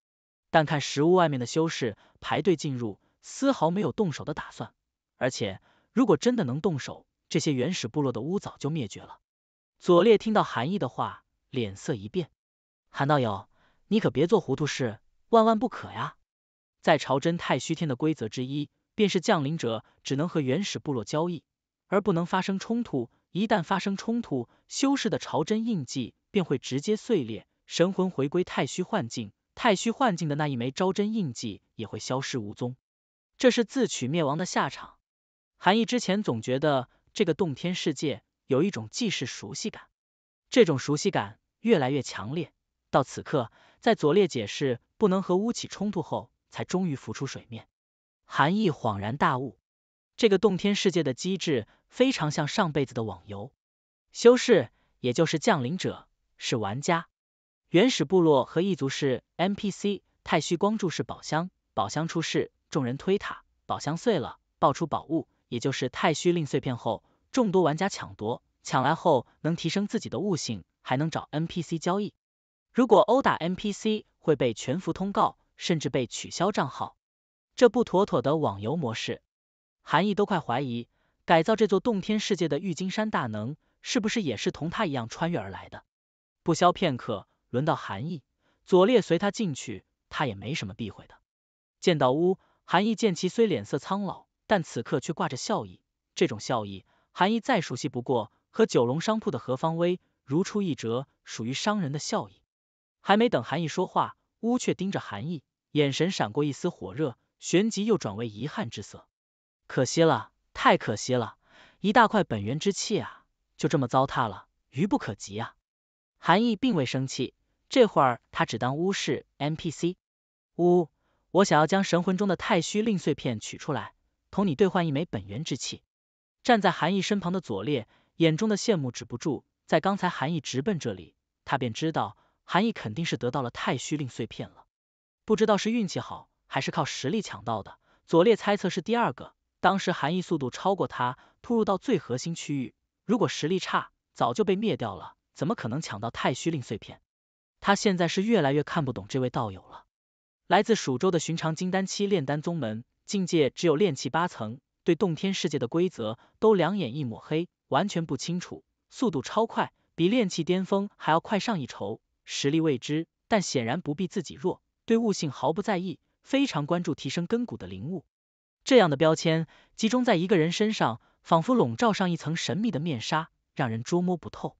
但看石屋外面的修士排队进入，丝毫没有动手的打算。而且，如果真的能动手，这些原始部落的屋早就灭绝了。左烈听到韩毅的话。脸色一变，韩道友，你可别做糊涂事，万万不可呀！在朝真太虚天的规则之一，便是降临者只能和原始部落交易，而不能发生冲突。一旦发生冲突，修士的朝真印记便会直接碎裂，神魂回归太虚幻境，太虚幻境的那一枚朝真印记也会消失无踪，这是自取灭亡的下场。韩毅之前总觉得这个洞天世界有一种既是熟悉感。这种熟悉感越来越强烈，到此刻，在左列解释不能和巫起冲突后，才终于浮出水面。韩义恍然大悟，这个洞天世界的机制非常像上辈子的网游。修士也就是降临者是玩家，原始部落和异族是 NPC，太虚光柱是宝箱，宝箱出世，众人推塔，宝箱碎了，爆出宝物，也就是太虚令碎片后，众多玩家抢夺。抢来后能提升自己的悟性，还能找 NPC 交易。如果殴打 NPC 会被全服通告，甚至被取消账号。这不妥妥的网游模式。韩毅都快怀疑，改造这座洞天世界的玉金山大能，是不是也是同他一样穿越而来的？不消片刻，轮到韩毅，左列随他进去，他也没什么避讳的。见到屋，韩毅见其虽脸色苍老，但此刻却挂着笑意。这种笑意，韩毅再熟悉不过。和九龙商铺的何方威如出一辙，属于商人的笑意。还没等韩毅说话，乌却盯着韩毅，眼神闪过一丝火热，旋即又转为遗憾之色。可惜了，太可惜了，一大块本源之气啊，就这么糟蹋了，愚不可及啊！韩毅并未生气，这会儿他只当乌是 NPC。乌，我想要将神魂中的太虚令碎片取出来，同你兑换一枚本源之气。站在韩毅身旁的左烈。眼中的羡慕止不住，在刚才韩义直奔这里，他便知道韩义肯定是得到了太虚令碎片了。不知道是运气好，还是靠实力抢到的。左列猜测是第二个，当时韩义速度超过他，突入到最核心区域，如果实力差，早就被灭掉了，怎么可能抢到太虚令碎片？他现在是越来越看不懂这位道友了。来自蜀州的寻常金丹期炼丹宗门，境界只有炼气八层，对洞天世界的规则都两眼一抹黑。完全不清楚，速度超快，比炼气巅峰还要快上一筹，实力未知，但显然不比自己弱。对悟性毫不在意，非常关注提升根骨的灵物。这样的标签集中在一个人身上，仿佛笼罩上一层神秘的面纱，让人捉摸不透。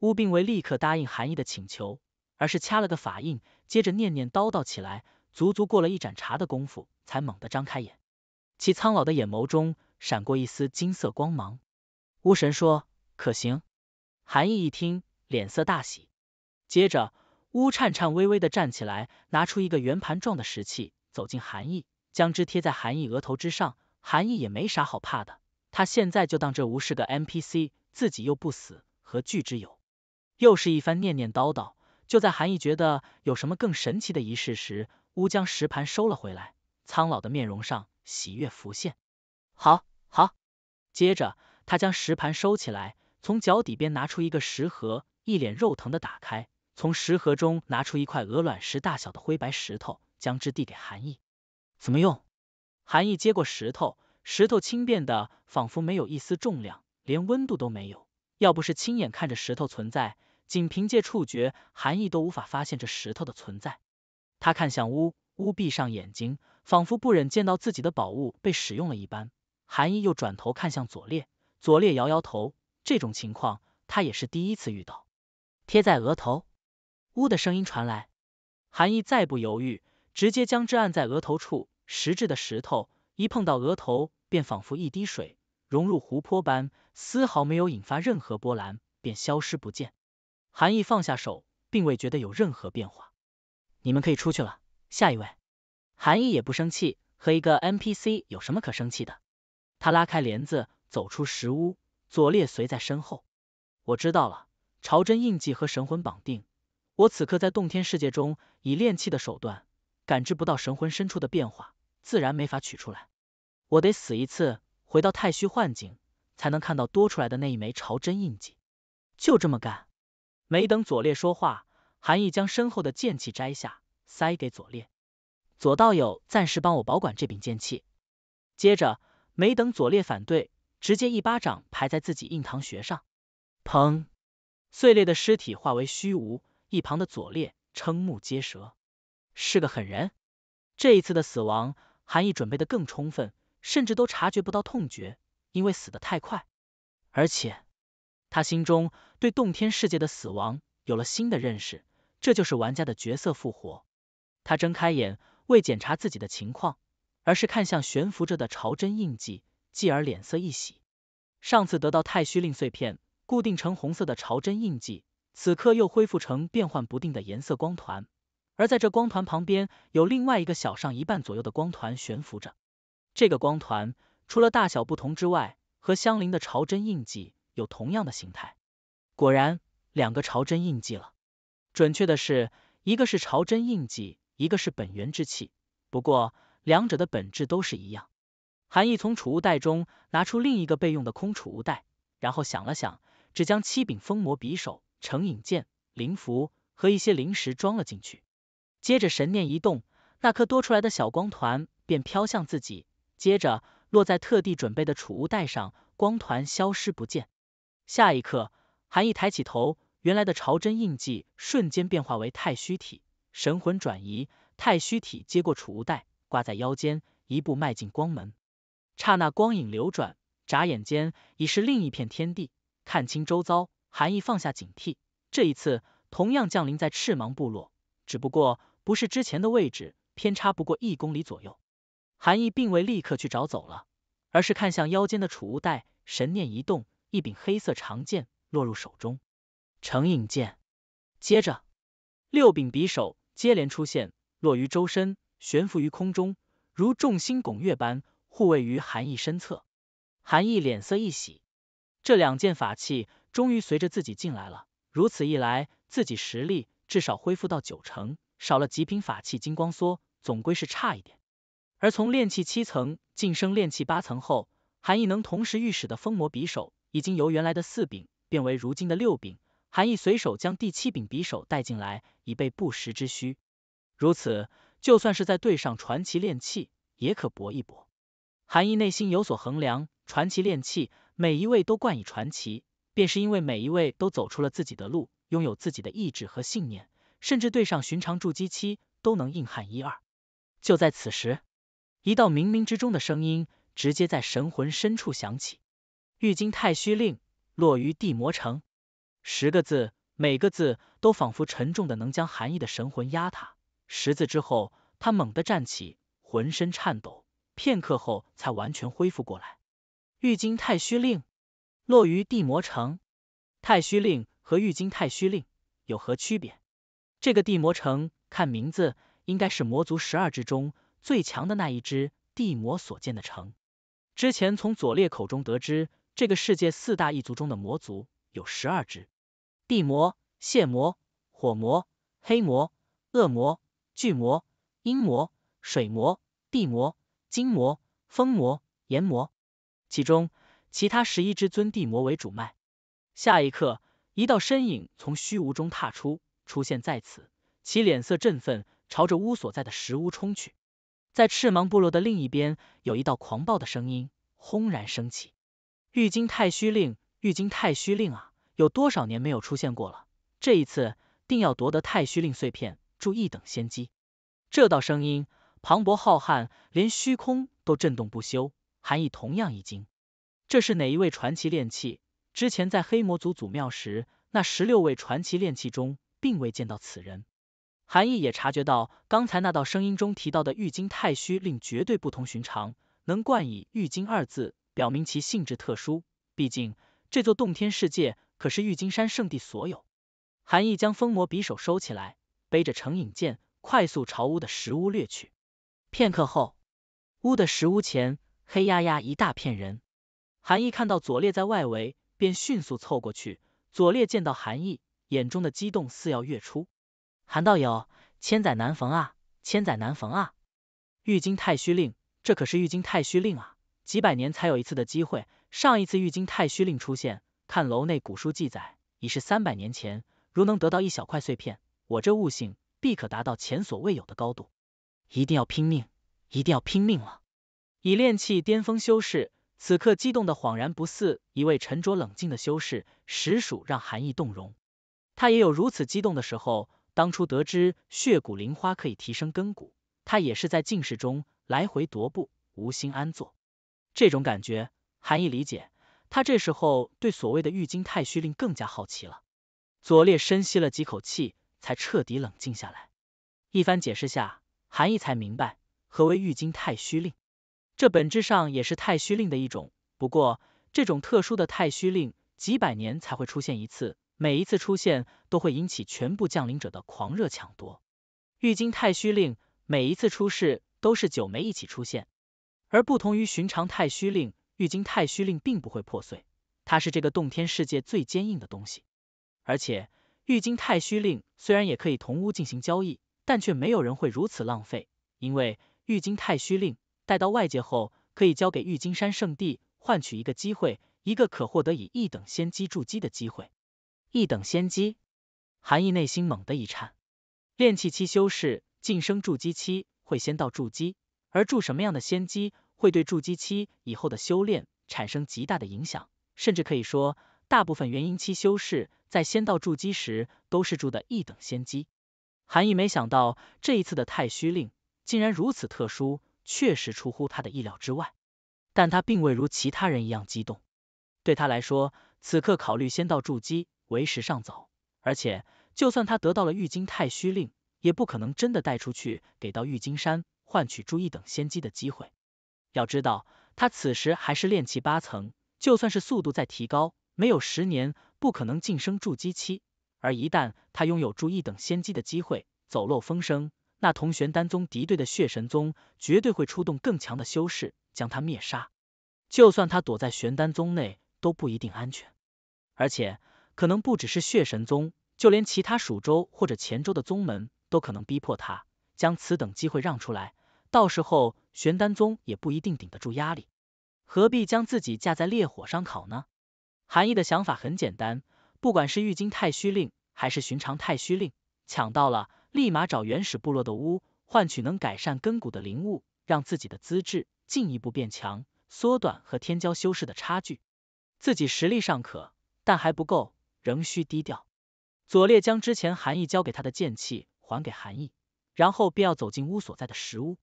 乌并未立刻答应韩义的请求，而是掐了个法印，接着念念叨叨起来，足足过了一盏茶的功夫，才猛地张开眼，其苍老的眼眸中闪过一丝金色光芒。巫神说：“可行。”韩毅一听，脸色大喜。接着，巫颤颤巍巍的站起来，拿出一个圆盘状的石器，走进韩毅，将之贴在韩毅额头之上。韩义也没啥好怕的，他现在就当这巫是个 MPC，自己又不死，何惧之有？又是一番念念叨叨。就在韩义觉得有什么更神奇的仪式时，巫将石盘收了回来，苍老的面容上喜悦浮现：“好，好。”接着。他将石盘收起来，从脚底边拿出一个石盒，一脸肉疼的打开，从石盒中拿出一块鹅卵石大小的灰白石头，将之递给韩毅。怎么用？韩毅接过石头，石头轻便的仿佛没有一丝重量，连温度都没有。要不是亲眼看着石头存在，仅凭借触觉，韩毅都无法发现这石头的存在。他看向乌乌，闭上眼睛，仿佛不忍见到自己的宝物被使用了一般。韩毅又转头看向左列，左列摇摇头，这种情况他也是第一次遇到。贴在额头，呜的声音传来，韩毅再不犹豫，直接将之按在额头处。石质的石头一碰到额头，便仿佛一滴水融入湖泊般，丝毫没有引发任何波澜，便消失不见。韩毅放下手，并未觉得有任何变化。你们可以出去了，下一位。韩毅也不生气，和一个 NPC 有什么可生气的？他拉开帘子。走出石屋，左烈随在身后。我知道了，朝真印记和神魂绑定，我此刻在洞天世界中，以炼气的手段感知不到神魂深处的变化，自然没法取出来。我得死一次，回到太虚幻境，才能看到多出来的那一枚朝真印记。就这么干。没等左烈说话，韩毅将身后的剑气摘下，塞给左烈。左道友，暂时帮我保管这柄剑气。接着，没等左烈反对。直接一巴掌拍在自己印堂穴上，砰！碎裂的尸体化为虚无。一旁的左烈瞠目结舌，是个狠人。这一次的死亡，韩毅准备的更充分，甚至都察觉不到痛觉，因为死得太快。而且，他心中对洞天世界的死亡有了新的认识，这就是玩家的角色复活。他睁开眼，未检查自己的情况，而是看向悬浮着的朝真印记。继而脸色一喜，上次得到太虚令碎片，固定成红色的朝真印记，此刻又恢复成变幻不定的颜色光团。而在这光团旁边，有另外一个小上一半左右的光团悬浮着。这个光团除了大小不同之外，和相邻的朝真印记有同样的形态。果然，两个朝真印记了。准确的是，一个是朝真印记，一个是本源之气，不过两者的本质都是一样。韩毅从储物袋中拿出另一个备用的空储物袋，然后想了想，只将七柄封魔匕首、成影剑、灵符和一些灵石装了进去。接着神念一动，那颗多出来的小光团便飘向自己，接着落在特地准备的储物袋上，光团消失不见。下一刻，韩毅抬起头，原来的朝真印记瞬间变化为太虚体，神魂转移，太虚体接过储物袋挂在腰间，一步迈进光门。刹那光影流转，眨眼间已是另一片天地。看清周遭，韩毅放下警惕。这一次同样降临在赤芒部落，只不过不是之前的位置，偏差不过一公里左右。韩义并未立刻去找走了，而是看向腰间的储物袋，神念一动，一柄黑色长剑落入手中，成影剑。接着，六柄匕首接连出现，落于周身，悬浮于空中，如众星拱月般。护卫于韩毅身侧，韩毅脸色一喜，这两件法器终于随着自己进来了。如此一来，自己实力至少恢复到九成，少了极品法器金光梭，总归是差一点。而从炼器七层晋升炼器八层后，韩毅能同时御使的风魔匕首已经由原来的四柄变为如今的六柄。韩毅随手将第七柄匕首带进来，以备不时之需。如此，就算是在对上传奇炼器，也可搏一搏。韩毅内心有所衡量，传奇炼气，每一位都冠以传奇，便是因为每一位都走出了自己的路，拥有自己的意志和信念，甚至对上寻常筑基期都能硬撼一二。就在此时，一道冥冥之中的声音直接在神魂深处响起：“玉京太虚令落于地魔城。”十个字，每个字都仿佛沉重的能将韩毅的神魂压塌。十字之后，他猛地站起，浑身颤抖。片刻后才完全恢复过来。玉京太虚令落于地魔城，太虚令和玉京太虚令有何区别？这个地魔城，看名字应该是魔族十二支中最强的那一支地魔所建的城。之前从左列口中得知，这个世界四大一族中的魔族有十二支：地魔、血魔、火魔、黑魔、恶魔、巨魔、阴魔、水魔、地魔。金魔、风魔、炎魔，其中其他十一只尊地魔为主脉。下一刻，一道身影从虚无中踏出，出现在此，其脸色振奋，朝着屋所在的石屋冲去。在赤芒部落的另一边，有一道狂暴的声音轰然升起：“玉京太虚令，玉京太虚令啊！有多少年没有出现过了？这一次，定要夺得太虚令碎片，注意等先机。”这道声音。磅礴浩瀚，连虚空都震动不休。韩义同样一惊，这是哪一位传奇炼器？之前在黑魔族祖庙时，那十六位传奇炼器中并未见到此人。韩义也察觉到，刚才那道声音中提到的“玉金太虚令”绝对不同寻常，能冠以“玉金”二字，表明其性质特殊。毕竟这座洞天世界可是玉金山圣地所有。韩义将封魔匕首收起来，背着成影剑，快速朝屋的石屋掠去。片刻后，屋的石屋前黑压压一大片人。韩毅看到左烈在外围，便迅速凑过去。左烈见到韩毅，眼中的激动似要跃出。韩道友，千载难逢啊，千载难逢啊！玉京太虚令，这可是玉京太虚令啊，几百年才有一次的机会。上一次玉京太虚令出现，看楼内古书记载，已是三百年前。如能得到一小块碎片，我这悟性必可达到前所未有的高度。一定要拼命，一定要拼命了！以炼气巅峰修士，此刻激动的恍然不似一位沉着冷静的修士，实属让韩毅动容。他也有如此激动的时候，当初得知血骨灵花可以提升根骨，他也是在静室中来回踱步，无心安坐。这种感觉，韩毅理解。他这时候对所谓的玉京太虚令更加好奇了。左烈深吸了几口气，才彻底冷静下来。一番解释下。韩义才明白何为玉金太虚令，这本质上也是太虚令的一种。不过，这种特殊的太虚令，几百年才会出现一次，每一次出现都会引起全部降临者的狂热抢夺。玉金太虚令每一次出世都是九枚一起出现，而不同于寻常太虚令，玉金太虚令并不会破碎，它是这个洞天世界最坚硬的东西。而且，玉金太虚令虽然也可以同屋进行交易。但却没有人会如此浪费，因为玉京太虚令带到外界后，可以交给玉金山圣地，换取一个机会，一个可获得以一等仙机筑基的机会。一等仙机，韩毅内心猛地一颤。炼气期修士晋升筑基期，会先到筑基，而筑什么样的仙机，会对筑基期以后的修炼产生极大的影响，甚至可以说，大部分元婴期修士在先到筑基时，都是筑的一等仙机。韩毅没想到这一次的太虚令竟然如此特殊，确实出乎他的意料之外。但他并未如其他人一样激动，对他来说，此刻考虑先到筑基为时尚早。而且，就算他得到了玉金太虚令，也不可能真的带出去给到玉金山，换取筑一等仙机的机会。要知道，他此时还是炼气八层，就算是速度在提高，没有十年，不可能晋升筑基期。而一旦他拥有助一等仙机的机会，走漏风声，那同玄丹宗敌对的血神宗绝对会出动更强的修士将他灭杀。就算他躲在玄丹宗内，都不一定安全。而且可能不只是血神宗，就连其他蜀州或者黔州的宗门都可能逼迫他将此等机会让出来。到时候玄丹宗也不一定顶得住压力，何必将自己架在烈火上烤呢？韩毅的想法很简单。不管是玉京太虚令还是寻常太虚令，抢到了，立马找原始部落的巫，换取能改善根骨的灵物，让自己的资质进一步变强，缩短和天骄修士的差距。自己实力尚可，但还不够，仍需低调。左列将之前韩义交给他的剑气还给韩义，然后便要走进屋所在的石屋。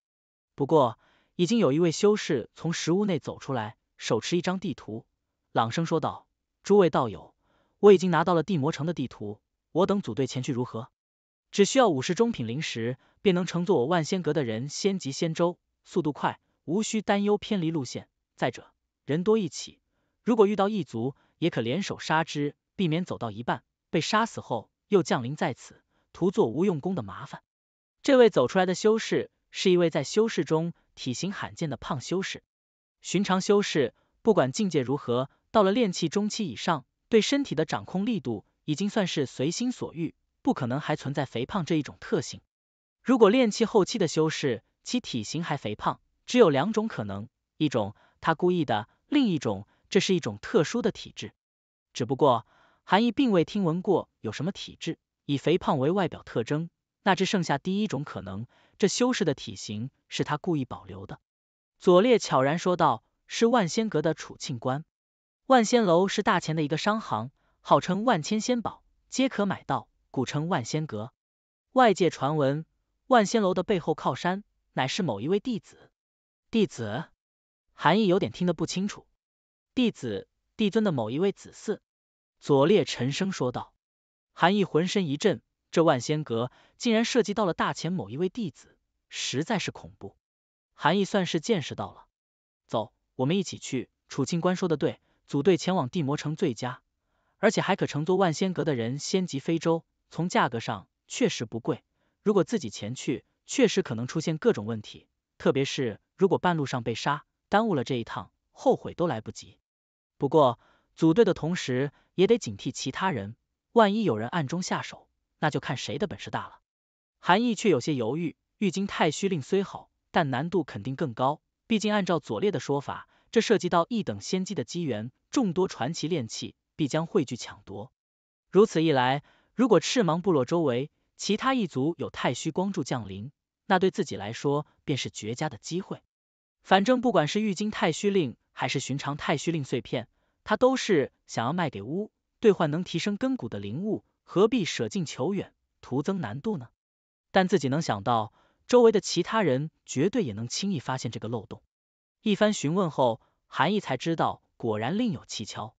不过，已经有一位修士从石屋内走出来，手持一张地图，朗声说道：“诸位道友。”我已经拿到了地魔城的地图，我等组队前去如何？只需要五十中品灵石，便能乘坐我万仙阁的人仙级仙舟，速度快，无需担忧偏离路线。再者，人多一起，如果遇到异族，也可联手杀之，避免走到一半被杀死后又降临在此，徒做无用功的麻烦。这位走出来的修士是一位在修士中体型罕见的胖修士。寻常修士不管境界如何，到了炼气中期以上。对身体的掌控力度已经算是随心所欲，不可能还存在肥胖这一种特性。如果练气后期的修士其体型还肥胖，只有两种可能：一种他故意的，另一种这是一种特殊的体质。只不过韩义并未听闻过有什么体质以肥胖为外表特征，那只剩下第一种可能，这修士的体型是他故意保留的。左列悄然说道：“是万仙阁的楚庆官。”万仙楼是大钱的一个商行，号称万千仙宝皆可买到，古称万仙阁。外界传闻，万仙楼的背后靠山乃是某一位弟子。弟子，韩义有点听得不清楚。弟子，帝尊的某一位子嗣。左烈沉声说道。韩义浑身一震，这万仙阁竟然涉及到了大钱某一位弟子，实在是恐怖。韩毅算是见识到了。走，我们一起去。楚清官说的对。组队前往地魔城最佳，而且还可乘坐万仙阁的人仙级飞舟，从价格上确实不贵。如果自己前去，确实可能出现各种问题，特别是如果半路上被杀，耽误了这一趟，后悔都来不及。不过组队的同时，也得警惕其他人，万一有人暗中下手，那就看谁的本事大了。韩毅却有些犹豫，玉京太虚令虽好，但难度肯定更高，毕竟按照左列的说法。这涉及到一等仙机的机缘，众多传奇炼器必将汇聚抢夺。如此一来，如果赤芒部落周围其他一族有太虚光柱降临，那对自己来说便是绝佳的机会。反正不管是玉晶太虚令还是寻常太虚令碎片，他都是想要卖给巫兑换能提升根骨的灵物，何必舍近求远，徒增难度呢？但自己能想到，周围的其他人绝对也能轻易发现这个漏洞。一番询问后，韩毅才知道，果然另有蹊跷。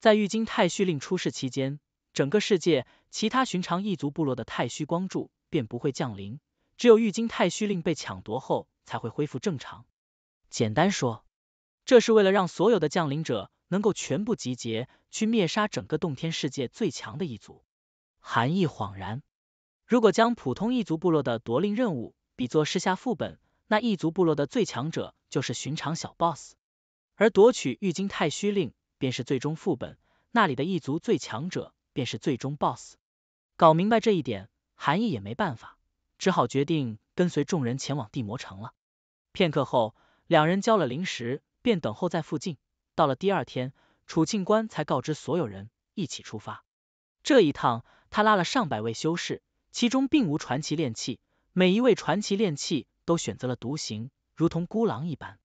在玉金太虚令出世期间，整个世界其他寻常异族部落的太虚光柱便不会降临，只有玉金太虚令被抢夺后才会恢复正常。简单说，这是为了让所有的降临者能够全部集结，去灭杀整个洞天世界最强的一族。韩毅恍然，如果将普通异族部落的夺令任务比作试下副本。那异族部落的最强者就是寻常小 boss，而夺取玉金太虚令便是最终副本，那里的异族最强者便是最终 boss。搞明白这一点，韩毅也没办法，只好决定跟随众人前往地魔城了。片刻后，两人交了灵石，便等候在附近。到了第二天，楚庆官才告知所有人一起出发。这一趟他拉了上百位修士，其中并无传奇炼器，每一位传奇炼器。都选择了独行，如同孤狼一般。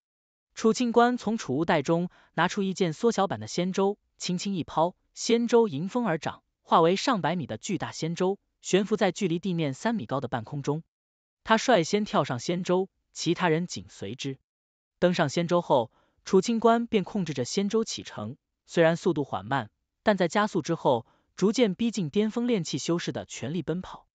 楚清官从储物袋中拿出一件缩小版的仙舟，轻轻一抛，仙舟迎风而长，化为上百米的巨大仙舟，悬浮在距离地面三米高的半空中。他率先跳上仙舟，其他人紧随之。登上仙舟后，楚清官便控制着仙舟启程，虽然速度缓慢，但在加速之后，逐渐逼近巅峰炼气修士的全力奔跑。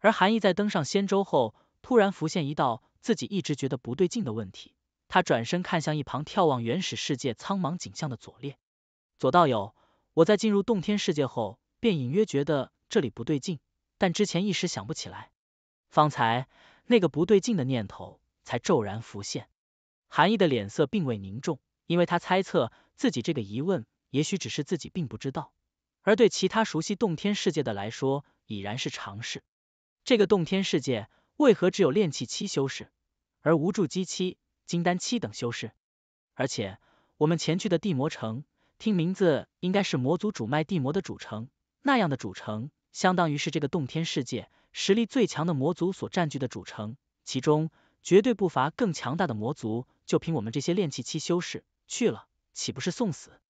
而韩毅在登上仙舟后。突然浮现一道自己一直觉得不对劲的问题，他转身看向一旁眺望原始世界苍茫景象的左列，左道友，我在进入洞天世界后，便隐约觉得这里不对劲，但之前一时想不起来。方才那个不对劲的念头才骤然浮现。韩毅的脸色并未凝重，因为他猜测自己这个疑问，也许只是自己并不知道，而对其他熟悉洞天世界的来说，已然是常事。这个洞天世界。为何只有炼气期修士，而无筑基期、金丹期等修士？而且我们前去的地魔城，听名字应该是魔族主脉地魔的主城，那样的主城，相当于是这个洞天世界实力最强的魔族所占据的主城，其中绝对不乏更强大的魔族，就凭我们这些炼气期修士去了，岂不是送死？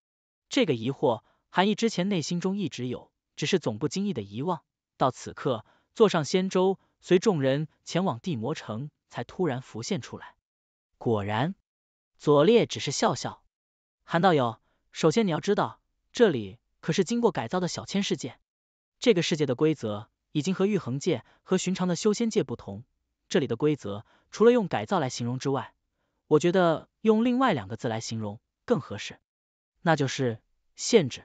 这个疑惑，韩毅之前内心中一直有，只是总不经意的遗忘，到此刻坐上仙舟。随众人前往地魔城，才突然浮现出来。果然，左列只是笑笑。韩道友，首先你要知道，这里可是经过改造的小千世界。这个世界的规则已经和玉衡界和寻常的修仙界不同。这里的规则，除了用改造来形容之外，我觉得用另外两个字来形容更合适，那就是限制。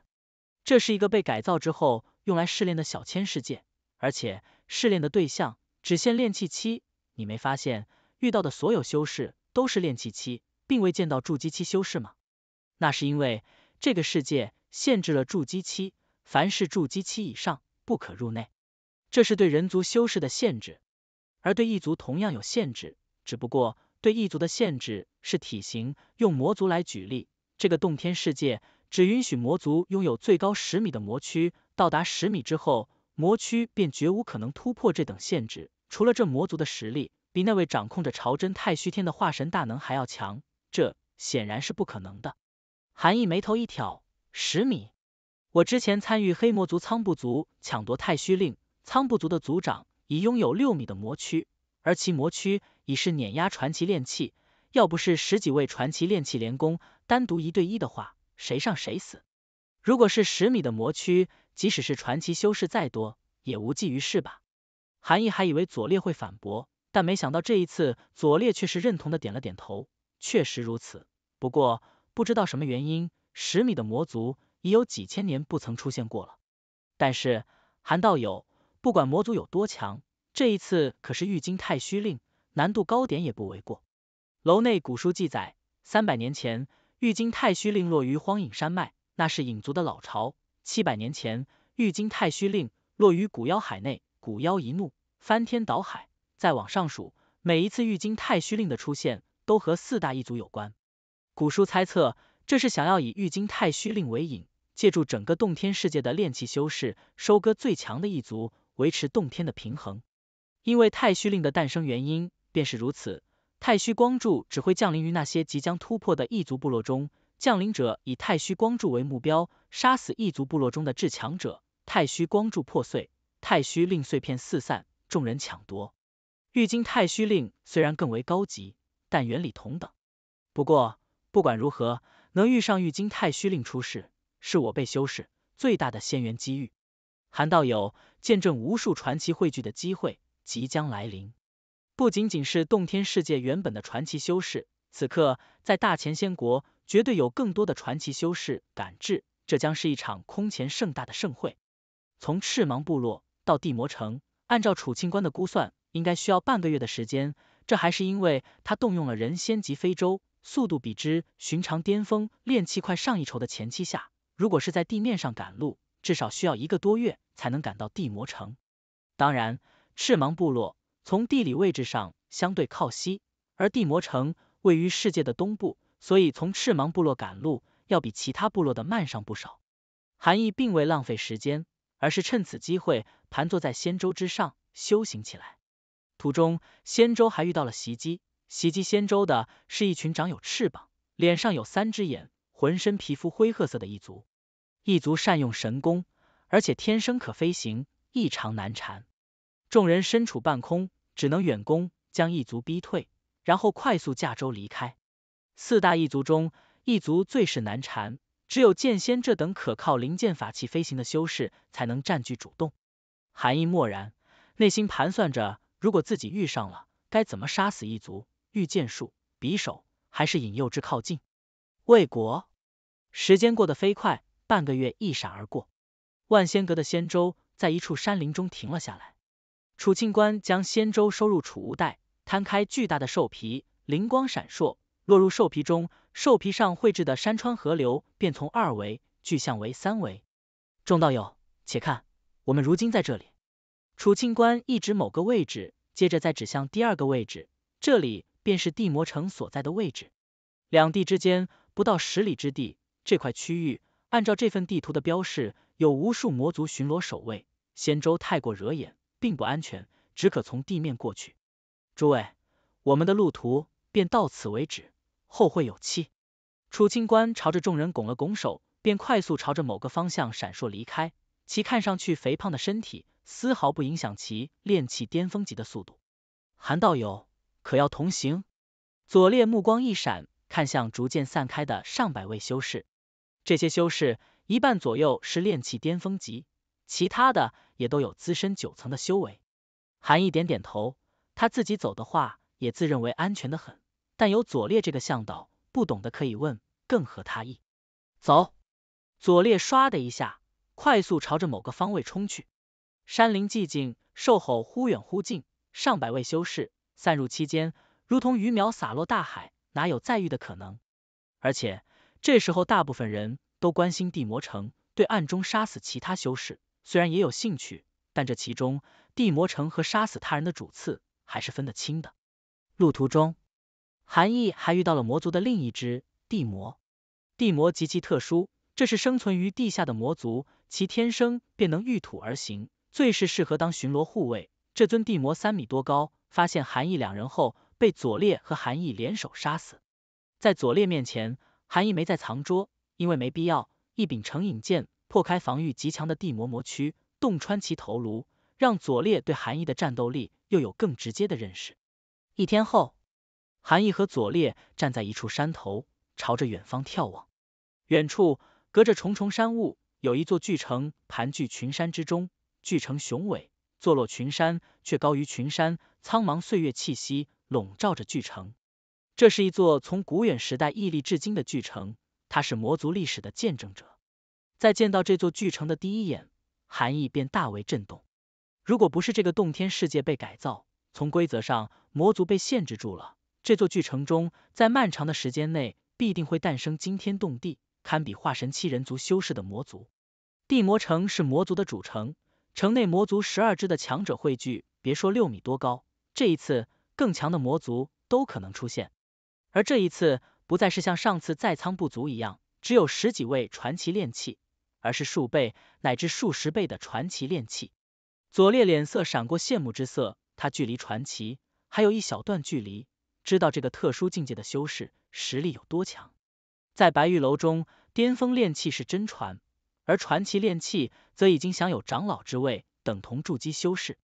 这是一个被改造之后用来试炼的小千世界，而且试炼的对象。只限炼气期，你没发现遇到的所有修士都是炼气期，并未见到筑基期修士吗？那是因为这个世界限制了筑基期，凡是筑基期以上不可入内，这是对人族修士的限制，而对异族同样有限制，只不过对异族的限制是体型。用魔族来举例，这个洞天世界只允许魔族拥有最高十米的魔躯，到达十米之后。魔躯便绝无可能突破这等限制，除了这魔族的实力比那位掌控着朝真太虚天的化神大能还要强，这显然是不可能的。韩毅眉头一挑，十米？我之前参与黑魔族仓部族抢夺太虚令，仓部族的族长已拥有六米的魔躯，而其魔躯已是碾压传奇炼器，要不是十几位传奇炼器连攻，单独一对一的话，谁上谁死。如果是十米的魔躯。即使是传奇修士再多，也无济于事吧。韩毅还以为左烈会反驳，但没想到这一次左烈却是认同的，点了点头。确实如此，不过不知道什么原因，十米的魔族已有几千年不曾出现过了。但是韩道友，不管魔族有多强，这一次可是玉京太虚令，难度高点也不为过。楼内古书记载，三百年前玉京太虚令落于荒影山脉，那是影族的老巢。七百年前，玉京太虚令落于古妖海内，古妖一怒，翻天倒海。再往上数，每一次玉京太虚令的出现，都和四大异族有关。古书猜测，这是想要以玉京太虚令为引，借助整个洞天世界的炼气修士，收割最强的异族，维持洞天的平衡。因为太虚令的诞生原因便是如此，太虚光柱只会降临于那些即将突破的异族部落中。降临者以太虚光柱为目标，杀死异族部落中的至强者。太虚光柱破碎，太虚令碎片四散，众人抢夺。玉京太虚令虽然更为高级，但原理同等。不过，不管如何，能遇上玉京太虚令出世，是我辈修士最大的仙缘机遇。韩道友，见证无数传奇汇聚的机会即将来临。不仅仅是洞天世界原本的传奇修士，此刻在大前仙国。绝对有更多的传奇修士赶至，这将是一场空前盛大的盛会。从赤芒部落到地魔城，按照楚庆官的估算，应该需要半个月的时间。这还是因为他动用了人仙级飞舟，速度比之寻常巅峰炼气快上一筹的前期下，如果是在地面上赶路，至少需要一个多月才能赶到地魔城。当然，赤芒部落从地理位置上相对靠西，而地魔城位于世界的东部。所以从赤芒部落赶路，要比其他部落的慢上不少。韩义并未浪费时间，而是趁此机会盘坐在仙舟之上修行起来。途中，仙舟还遇到了袭击，袭击仙舟的是一群长有翅膀、脸上有三只眼、浑身皮肤灰褐色的异族。异族善用神功，而且天生可飞行，异常难缠。众人身处半空，只能远攻，将异族逼退，然后快速驾舟离开。四大异族中，异族最是难缠，只有剑仙这等可靠灵剑法器飞行的修士，才能占据主动。韩毅默然，内心盘算着，如果自己遇上了，该怎么杀死异族？御剑术、匕首，还是引诱之靠近？魏国，时间过得飞快，半个月一闪而过。万仙阁的仙舟在一处山林中停了下来，楚庆官将仙舟收入储物袋，摊开巨大的兽皮，灵光闪烁。落入兽皮中，兽皮上绘制的山川河流便从二维具象为三维。众道友，且看，我们如今在这里。楚庆官一指某个位置，接着再指向第二个位置，这里便是地魔城所在的位置。两地之间不到十里之地，这块区域按照这份地图的标示，有无数魔族巡逻守卫。仙舟太过惹眼，并不安全，只可从地面过去。诸位，我们的路途便到此为止。后会有期，楚清官朝着众人拱了拱手，便快速朝着某个方向闪烁离开。其看上去肥胖的身体，丝毫不影响其炼气巅峰级的速度。韩道友，可要同行？左烈目光一闪，看向逐渐散开的上百位修士，这些修士一半左右是炼气巅峰级，其他的也都有资深九层的修为。韩毅点点头，他自己走的话，也自认为安全的很。但有左列这个向导，不懂的可以问，更合他意。走，左列唰的一下，快速朝着某个方位冲去。山林寂静，兽吼忽远忽近。上百位修士散入其间，如同鱼苗洒落大海，哪有再遇的可能？而且这时候，大部分人都关心地魔城，对暗中杀死其他修士虽然也有兴趣，但这其中地魔城和杀死他人的主次还是分得清的。路途中。韩毅还遇到了魔族的另一只地魔，地魔极其特殊，这是生存于地下的魔族，其天生便能御土而行，最是适合当巡逻护卫。这尊地魔三米多高，发现韩毅两人后，被左烈和韩毅联手杀死。在左烈面前，韩毅没在藏拙，因为没必要。一柄成影剑破开防御极强的地魔魔躯，洞穿其头颅，让左烈对韩毅的战斗力又有更直接的认识。一天后。韩毅和左烈站在一处山头，朝着远方眺望。远处隔着重重山雾，有一座巨城盘踞群山之中。巨城雄伟，坐落群山，却高于群山。苍茫岁月气息笼罩着巨城。这是一座从古远时代屹立至今的巨城，它是魔族历史的见证者。在见到这座巨城的第一眼，韩毅便大为震动。如果不是这个洞天世界被改造，从规则上魔族被限制住了。这座巨城中，在漫长的时间内必定会诞生惊天动地、堪比化神七人族修士的魔族。地魔城是魔族的主城，城内魔族十二支的强者汇聚，别说六米多高，这一次更强的魔族都可能出现。而这一次不再是像上次在仓部族一样，只有十几位传奇炼器，而是数倍乃至数十倍的传奇炼器。左列脸色闪过羡慕之色，他距离传奇还有一小段距离。知道这个特殊境界的修士实力有多强，在白玉楼中，巅峰炼器是真传，而传奇炼器则已经享有长老之位，等同筑基修士。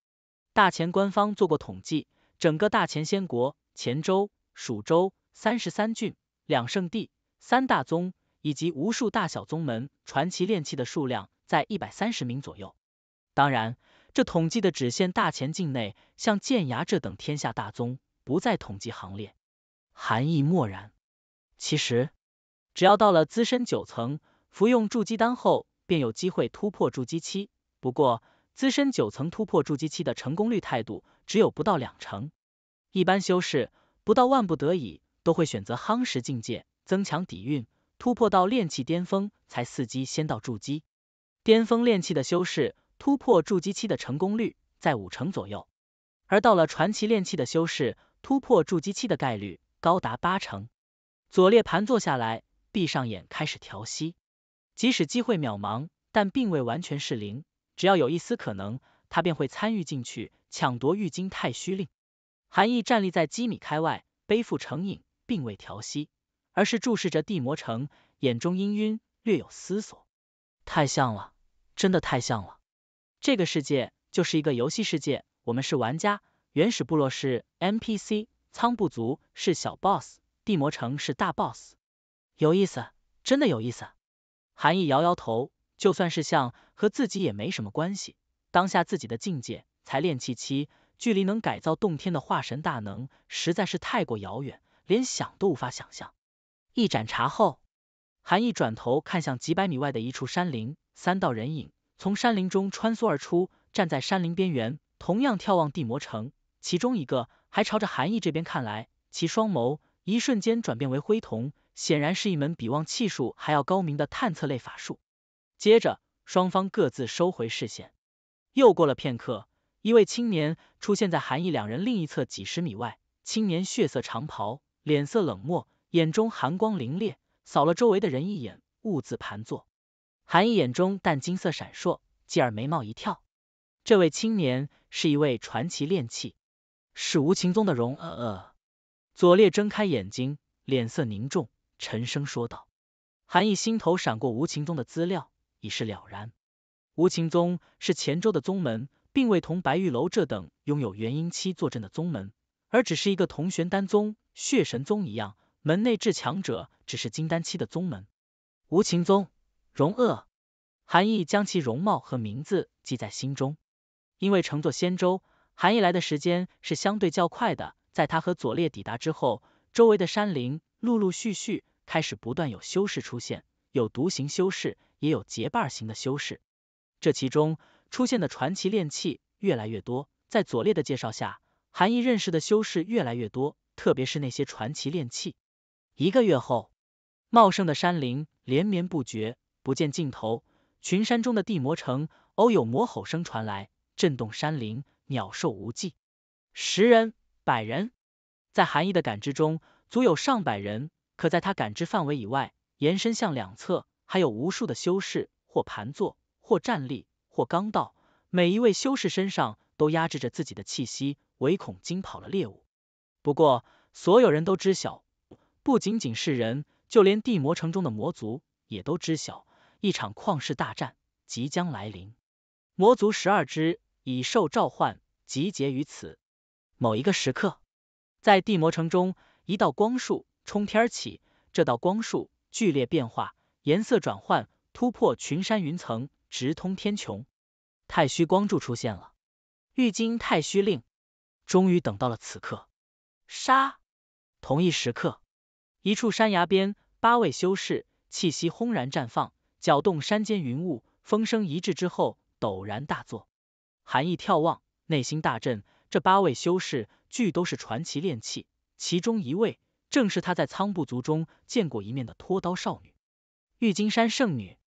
大前官方做过统计，整个大前仙国、乾州、蜀州三十三郡、两圣地、三大宗以及无数大小宗门，传奇炼器的数量在一百三十名左右。当然，这统计的只限大前境内，像剑崖这等天下大宗。不在统计行列。含义默然。其实，只要到了资深九层，服用筑基丹后，便有机会突破筑基期。不过，资深九层突破筑基期的成功率态度只有不到两成。一般修士不到万不得已，都会选择夯实境界，增强底蕴，突破到炼气巅峰，才伺机先到筑基。巅峰炼气的修士突破筑基期的成功率在五成左右，而到了传奇炼气的修士。突破筑基期的概率高达八成。左列盘坐下来，闭上眼开始调息。即使机会渺茫，但并未完全是零，只要有一丝可能，他便会参与进去抢夺玉金太虚令。韩毅站立在几米开外，背负成影，并未调息，而是注视着地魔城，眼中氤氲，略有思索。太像了，真的太像了。这个世界就是一个游戏世界，我们是玩家。原始部落是 NPC，仓部族是小 boss，地魔城是大 boss，有意思，真的有意思。韩毅摇摇头，就算是像和自己也没什么关系。当下自己的境界才练气期，距离能改造洞天的化神大能，实在是太过遥远，连想都无法想象。一盏茶后，韩毅转头看向几百米外的一处山林，三道人影从山林中穿梭而出，站在山林边缘，同样眺望地魔城。其中一个还朝着韩毅这边看来，其双眸一瞬间转变为灰瞳，显然是一门比望气术还要高明的探测类法术。接着，双方各自收回视线。又过了片刻，一位青年出现在韩毅两人另一侧几十米外，青年血色长袍，脸色冷漠，眼中寒光凛冽，扫了周围的人一眼，兀自盘坐。韩毅眼中淡金色闪烁，继而眉毛一跳。这位青年是一位传奇炼器。是无情宗的荣。呃呃，左烈睁开眼睛，脸色凝重，沉声说道。韩毅心头闪过无情宗的资料，已是了然。无情宗是前州的宗门，并未同白玉楼这等拥有元婴期坐镇的宗门，而只是一个同玄丹宗、血神宗一样，门内至强者只是金丹期的宗门。无情宗，荣恶，韩毅将其容貌和名字记在心中，因为乘坐仙舟。韩意来的时间是相对较快的，在他和左烈抵达之后，周围的山林陆陆续续开始不断有修士出现，有独行修士，也有结伴行的修士。这其中出现的传奇炼器越来越多。在左烈的介绍下，韩意认识的修士越来越多，特别是那些传奇炼器。一个月后，茂盛的山林连绵不绝，不见尽头。群山中的地魔城，偶有魔吼声传来，震动山林。鸟兽无忌，十人百人，在韩意的感知中，足有上百人。可在他感知范围以外，延伸向两侧，还有无数的修士，或盘坐，或站立，或刚到。每一位修士身上都压制着自己的气息，唯恐惊跑了猎物。不过，所有人都知晓，不仅仅是人，就连地魔城中的魔族也都知晓，一场旷世大战即将来临。魔族十二只，以兽召唤。集结于此，某一个时刻，在地魔城中，一道光束冲天而起，这道光束剧烈变化，颜色转换，突破群山云层，直通天穹。太虚光柱出现了，玉金太虚令，终于等到了此刻。杀！同一时刻，一处山崖边，八位修士气息轰然绽放，搅动山间云雾，风声一至之后，陡然大作，寒意眺望。内心大震，这八位修士俱都是传奇炼器，其中一位正是他在仓部族中见过一面的拖刀少女，玉金山圣女。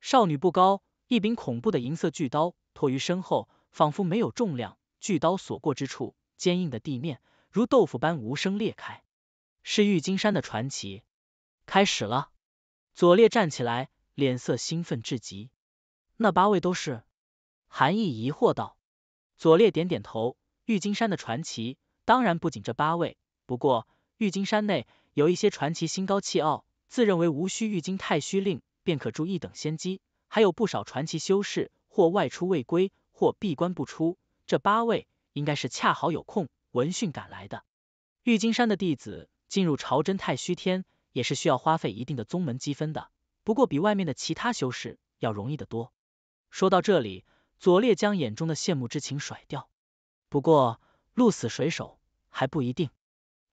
少女不高，一柄恐怖的银色巨刀托于身后，仿佛没有重量。巨刀所过之处，坚硬的地面如豆腐般无声裂开。是玉金山的传奇，开始了。左列站起来，脸色兴奋至极。那八位都是？韩毅疑惑道。左列点点头，玉金山的传奇当然不仅这八位，不过玉金山内有一些传奇心高气傲，自认为无需玉金太虚令便可助一等仙机，还有不少传奇修士或外出未归，或闭关不出，这八位应该是恰好有空闻讯赶来的。玉金山的弟子进入朝真太虚天，也是需要花费一定的宗门积分的，不过比外面的其他修士要容易得多。说到这里。左烈将眼中的羡慕之情甩掉，不过鹿死谁手还不一定。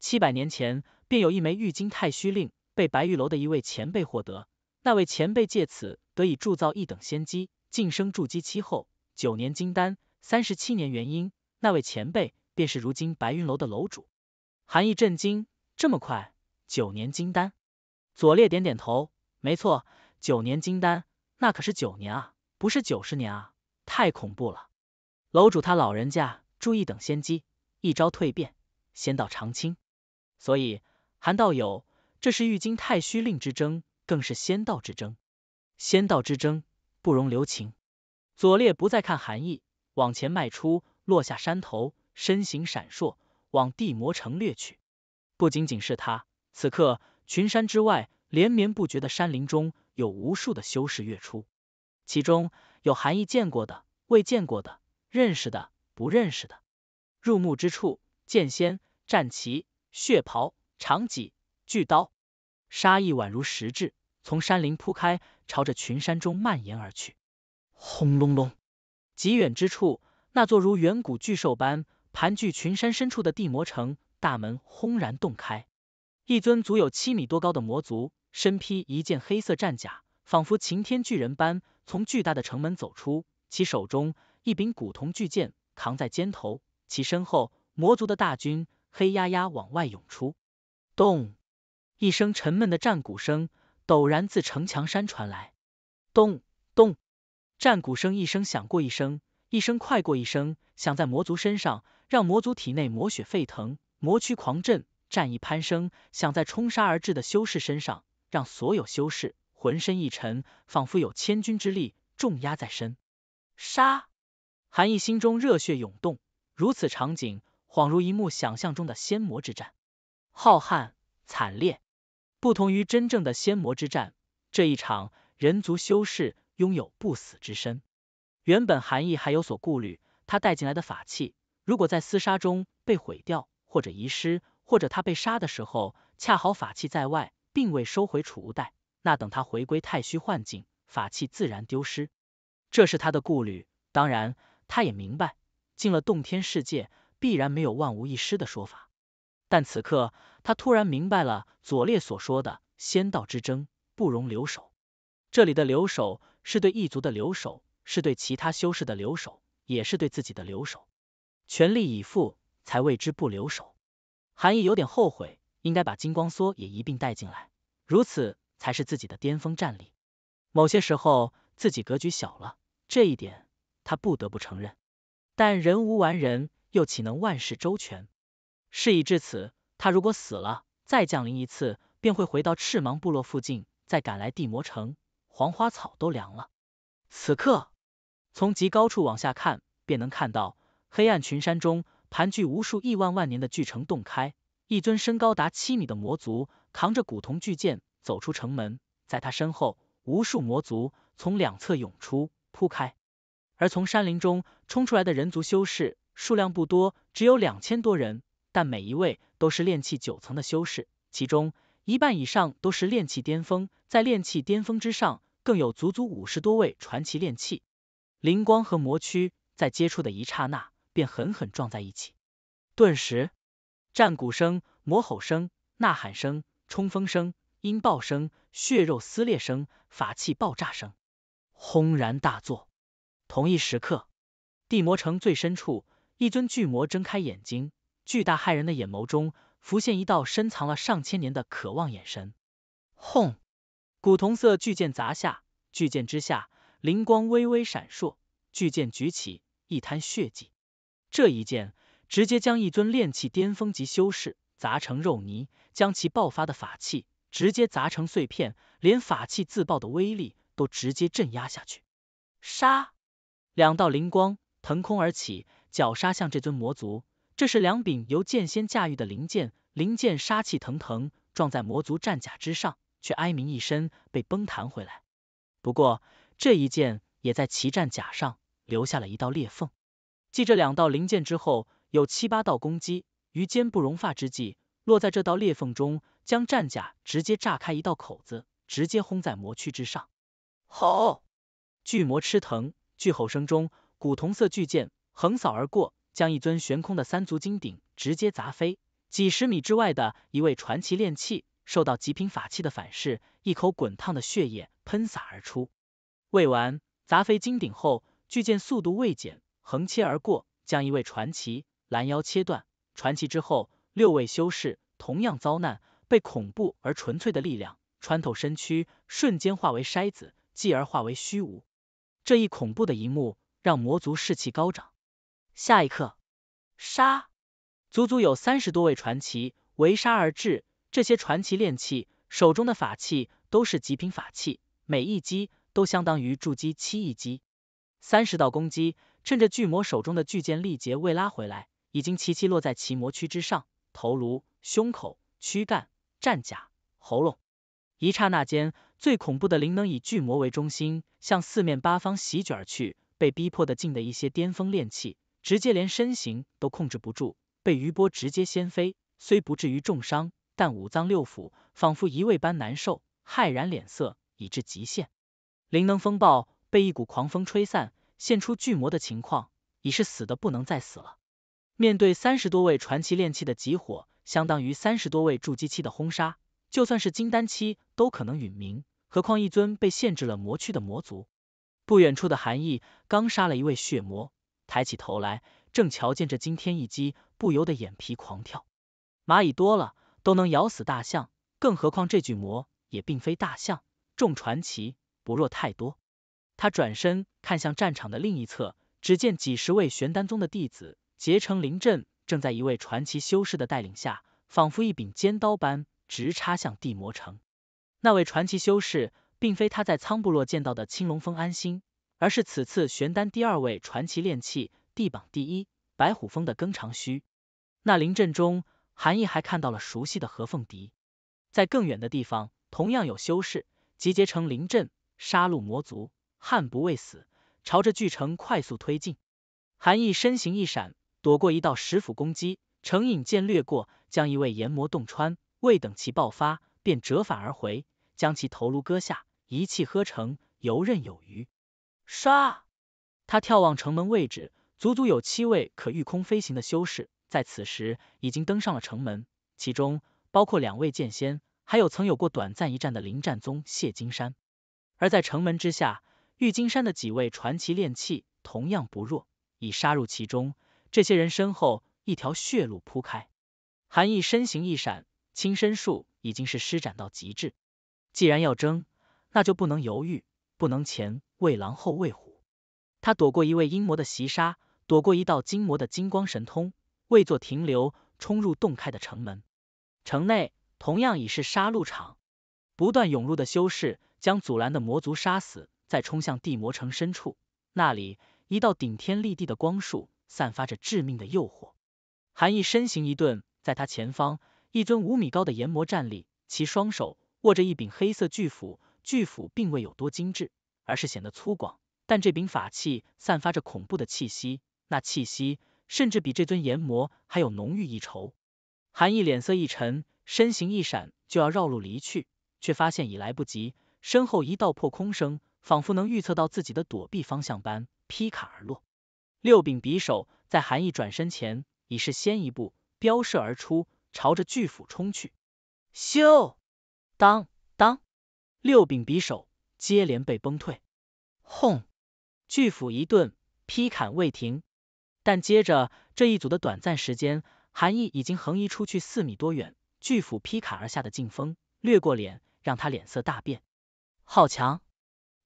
七百年前便有一枚玉金太虚令被白玉楼的一位前辈获得，那位前辈借此得以铸造一等仙机，晋升筑基期后九年金丹，三十七年元婴。那位前辈便是如今白云楼的楼主。韩毅震惊，这么快九年金丹？左烈点点头，没错，九年金丹，那可是九年啊，不是九十年啊。太恐怖了，楼主他老人家注意等先机，一招蜕变，仙道长青。所以韩道友，这是玉京太虚令之争，更是仙道之争，仙道之争不容留情。左列不再看韩义，往前迈出，落下山头，身形闪烁，往地魔城掠去。不仅仅是他，此刻群山之外，连绵不绝的山林中有无数的修士跃出。其中有含义见过的、未见过的、认识的、不认识的。入目之处，剑仙、战旗、血袍、长戟、巨刀，杀意宛如实质，从山林铺开，朝着群山中蔓延而去。轰隆隆！极远之处，那座如远古巨兽般盘踞群山深处的地魔城大门轰然洞开，一尊足有七米多高的魔族，身披一件黑色战甲。仿佛擎天巨人般从巨大的城门走出，其手中一柄古铜巨剑扛在肩头，其身后魔族的大军黑压压往外涌出。咚！一声沉闷的战鼓声陡然自城墙山传来。咚咚，战鼓声一声响过一声，一声快过一声，响在魔族身上，让魔族体内魔血沸腾，魔躯狂震，战意攀升；响在冲杀而至的修士身上，让所有修士。浑身一沉，仿佛有千钧之力重压在身。杀！韩毅心中热血涌动，如此场景恍如一幕想象中的仙魔之战，浩瀚惨烈。不同于真正的仙魔之战，这一场人族修士拥有不死之身。原本韩毅还有所顾虑，他带进来的法器如果在厮杀中被毁掉或者遗失，或者他被杀的时候恰好法器在外，并未收回储物袋。那等他回归太虚幻境，法器自然丢失，这是他的顾虑。当然，他也明白，进了洞天世界，必然没有万无一失的说法。但此刻，他突然明白了左列所说的“仙道之争，不容留守”。这里的留守，是对异族的留守，是对其他修士的留守，也是对自己的留守。全力以赴，才为之不留守。韩毅有点后悔，应该把金光梭也一并带进来，如此。才是自己的巅峰战力，某些时候自己格局小了，这一点他不得不承认。但人无完人，又岂能万事周全？事已至此，他如果死了，再降临一次，便会回到赤芒部落附近，再赶来地魔城。黄花草都凉了。此刻从极高处往下看，便能看到黑暗群山中盘踞无数亿万万年的巨城洞开，一尊身高达七米的魔族扛着古铜巨剑。走出城门，在他身后，无数魔族从两侧涌出，铺开；而从山林中冲出来的人族修士数量不多，只有两千多人，但每一位都是炼气九层的修士，其中一半以上都是炼气巅峰，在炼气巅峰之上，更有足足五十多位传奇炼气。灵光和魔躯在接触的一刹那，便狠狠撞在一起，顿时战鼓声、魔吼声、呐喊声、冲锋声。音爆声、血肉撕裂声、法器爆炸声，轰然大作。同一时刻，地魔城最深处，一尊巨魔睁开眼睛，巨大骇人的眼眸中浮现一道深藏了上千年的渴望眼神。轰！古铜色巨剑砸下，巨剑之下，灵光微微闪烁。巨剑举起，一滩血迹。这一剑直接将一尊炼气巅峰级修士砸成肉泥，将其爆发的法器。直接砸成碎片，连法器自爆的威力都直接镇压下去。杀！两道灵光腾空而起，绞杀向这尊魔族。这是两柄由剑仙驾驭的灵剑，灵剑杀气腾腾，撞在魔族战甲之上，却哀鸣一声，被崩弹回来。不过这一剑也在其战甲上留下了一道裂缝。继这两道灵剑之后，有七八道攻击于坚不容发之际，落在这道裂缝中。将战甲直接炸开一道口子，直接轰在魔躯之上。好，巨魔吃疼，巨吼声中，古铜色巨剑横扫而过，将一尊悬空的三足金鼎直接砸飞。几十米之外的一位传奇炼器受到极品法器的反噬，一口滚烫的血液喷洒而出。未完，砸飞金鼎后，巨剑速度未减，横切而过，将一位传奇拦腰切断。传奇之后，六位修士同样遭难。被恐怖而纯粹的力量穿透身躯，瞬间化为筛子，继而化为虚无。这一恐怖的一幕让魔族士气高涨。下一刻，杀！足足有三十多位传奇围杀而至，这些传奇炼器手中的法器都是极品法器，每一击都相当于筑基七一击。三十道攻击，趁着巨魔手中的巨剑力竭未拉回来，已经齐齐落在其魔躯之上，头颅、胸口、躯干。战甲，喉咙。一刹那间，最恐怖的灵能以巨魔为中心，向四面八方席卷而去。被逼迫的近的一些巅峰炼气，直接连身形都控制不住，被余波直接掀飞。虽不至于重伤，但五脏六腑仿佛移位般难受，骇然脸色已至极限。灵能风暴被一股狂风吹散，现出巨魔的情况，已是死的不能再死了。面对三十多位传奇炼器的集火。相当于三十多位筑基期的轰杀，就算是金丹期都可能殒命，何况一尊被限制了魔躯的魔族。不远处的韩毅刚杀了一位血魔，抬起头来，正瞧见这惊天一击，不由得眼皮狂跳。蚂蚁多了都能咬死大象，更何况这具魔也并非大象，众传奇不弱太多。他转身看向战场的另一侧，只见几十位玄丹宗的弟子结成灵阵。正在一位传奇修士的带领下，仿佛一柄尖刀般直插向地魔城。那位传奇修士并非他在苍部落见到的青龙峰安心，而是此次玄丹第二位传奇炼器，地榜第一白虎峰的更长须。那灵阵中，韩毅还看到了熟悉的何凤笛。在更远的地方，同样有修士集结成灵阵，杀戮魔族，悍不畏死，朝着巨城快速推进。韩毅身形一闪。躲过一道石斧攻击，成影剑掠过，将一位炎魔洞穿。未等其爆发，便折返而回，将其头颅割下，一气呵成，游刃有余。杀！他眺望城门位置，足足有七位可御空飞行的修士在此时已经登上了城门，其中包括两位剑仙，还有曾有过短暂一战的林战宗谢金山。而在城门之下，玉金山的几位传奇炼器同样不弱，已杀入其中。这些人身后，一条血路铺开。韩毅身形一闪，轻身术已经是施展到极致。既然要争，那就不能犹豫，不能前卫狼后卫虎。他躲过一位阴魔的袭杀，躲过一道金魔的金光神通，未做停留，冲入洞开的城门。城内同样已是杀戮场，不断涌入的修士将阻拦的魔族杀死，再冲向地魔城深处。那里一道顶天立地的光束。散发着致命的诱惑，韩毅身形一顿，在他前方一尊五米高的炎魔站立，其双手握着一柄黑色巨斧，巨斧并未有多精致，而是显得粗犷，但这柄法器散发着恐怖的气息，那气息甚至比这尊炎魔还有浓郁一筹。韩毅脸色一沉，身形一闪就要绕路离去，却发现已来不及，身后一道破空声，仿佛能预测到自己的躲避方向般劈砍而落。六柄匕首在韩毅转身前已是先一步飙射而出，朝着巨斧冲去。咻，当当，六柄匕首接连被崩退。轰，巨斧一顿劈砍未停，但接着这一组的短暂时间，韩毅已经横移出去四米多远。巨斧劈砍而下的劲风掠过脸，让他脸色大变。好强！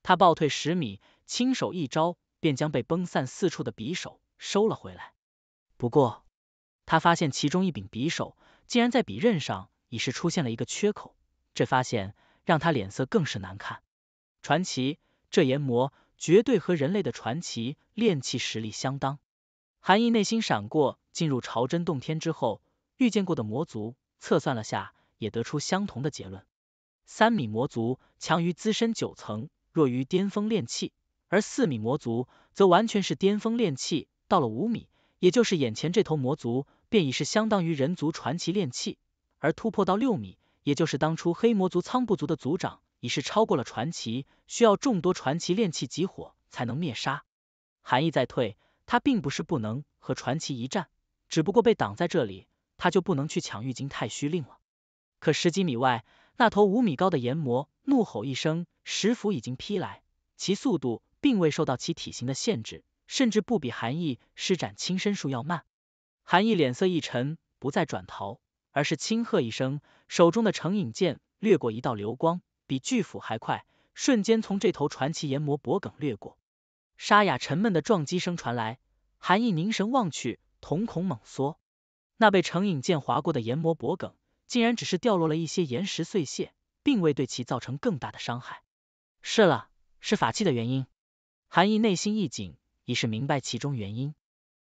他暴退十米，轻手一招。便将被崩散四处的匕首收了回来，不过他发现其中一柄匕首竟然在笔刃上已是出现了一个缺口，这发现让他脸色更是难看。传奇这炎魔绝对和人类的传奇炼气实力相当。韩毅内心闪过进入朝真洞天之后遇见过的魔族，测算了下也得出相同的结论：三米魔族强于资深九层，弱于巅峰炼气。而四米魔族则完全是巅峰炼器，到了五米，也就是眼前这头魔族，便已是相当于人族传奇炼器；而突破到六米，也就是当初黑魔族仓部族的族长，已是超过了传奇，需要众多传奇炼器集火才能灭杀。寒义再退，他并不是不能和传奇一战，只不过被挡在这里，他就不能去抢玉京太虚令了。可十几米外，那头五米高的炎魔怒吼一声，石斧已经劈来，其速度。并未受到其体型的限制，甚至不比韩毅施展轻身术要慢。韩毅脸色一沉，不再转逃，而是轻喝一声，手中的成影剑掠过一道流光，比巨斧还快，瞬间从这头传奇炎魔脖颈掠过。沙哑沉闷的撞击声传来，韩毅凝神望去，瞳孔猛缩，那被成影剑划过的炎魔脖颈，竟然只是掉落了一些岩石碎屑，并未对其造成更大的伤害。是了，是法器的原因。韩毅内心一紧，已是明白其中原因。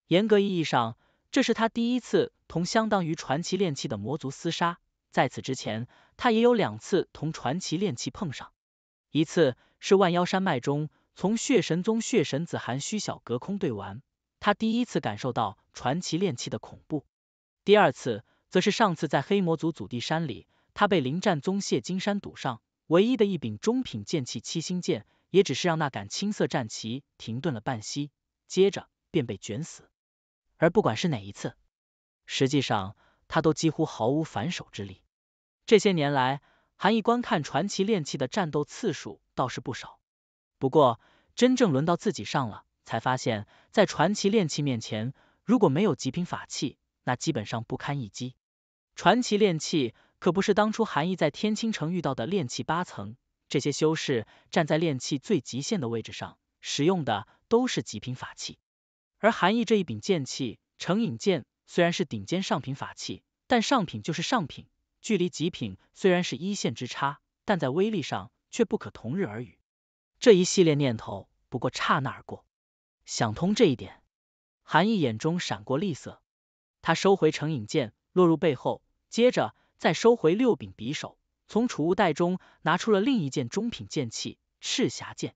严格意义上，这是他第一次同相当于传奇炼器的魔族厮杀。在此之前，他也有两次同传奇炼器碰上，一次是万妖山脉中，从血神宗血神子韩虚小隔空对完，他第一次感受到传奇炼器的恐怖；第二次则是上次在黑魔族祖地山里，他被灵战宗谢金山堵上，唯一的一柄中品剑气七星剑。也只是让那杆青色战旗停顿了半息，接着便被卷死。而不管是哪一次，实际上他都几乎毫无反手之力。这些年来，韩毅观看传奇炼器的战斗次数倒是不少，不过真正轮到自己上了，才发现在传奇炼器面前，如果没有极品法器，那基本上不堪一击。传奇炼器可不是当初韩毅在天青城遇到的炼器八层。这些修士站在炼器最极限的位置上，使用的都是极品法器，而韩毅这一柄剑器，成影剑虽然是顶尖上品法器，但上品就是上品，距离极品虽然是一线之差，但在威力上却不可同日而语。这一系列念头不过刹那而过，想通这一点，韩毅眼中闪过厉色，他收回成影剑，落入背后，接着再收回六柄匕首。从储物袋中拿出了另一件中品剑器——赤霞剑，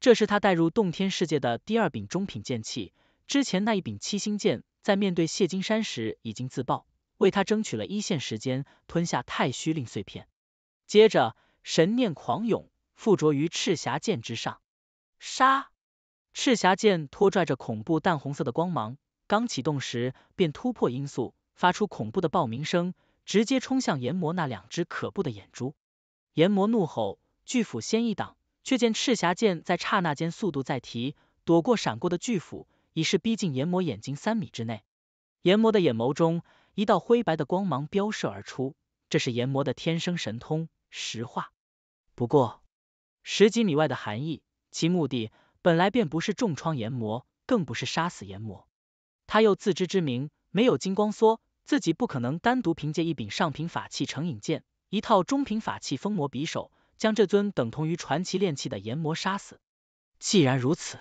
这是他带入洞天世界的第二柄中品剑器。之前那一柄七星剑在面对谢金山时已经自爆，为他争取了一线时间，吞下太虚令碎片。接着神念狂涌，附着于赤霞剑之上，杀！赤霞剑拖拽着恐怖淡红色的光芒，刚启动时便突破音速，发出恐怖的爆鸣声。直接冲向炎魔那两只可怖的眼珠，炎魔怒吼，巨斧先一挡，却见赤霞剑在刹那间速度再提，躲过闪过的巨斧，已是逼近炎魔眼睛三米之内。炎魔的眼眸中，一道灰白的光芒飙射而出，这是炎魔的天生神通石化。不过十几米外的寒意，其目的本来便不是重创炎魔，更不是杀死炎魔，他又自知之明，没有金光梭。自己不可能单独凭借一柄上品法器成影剑，一套中品法器封魔匕首，将这尊等同于传奇炼器的炎魔杀死。既然如此，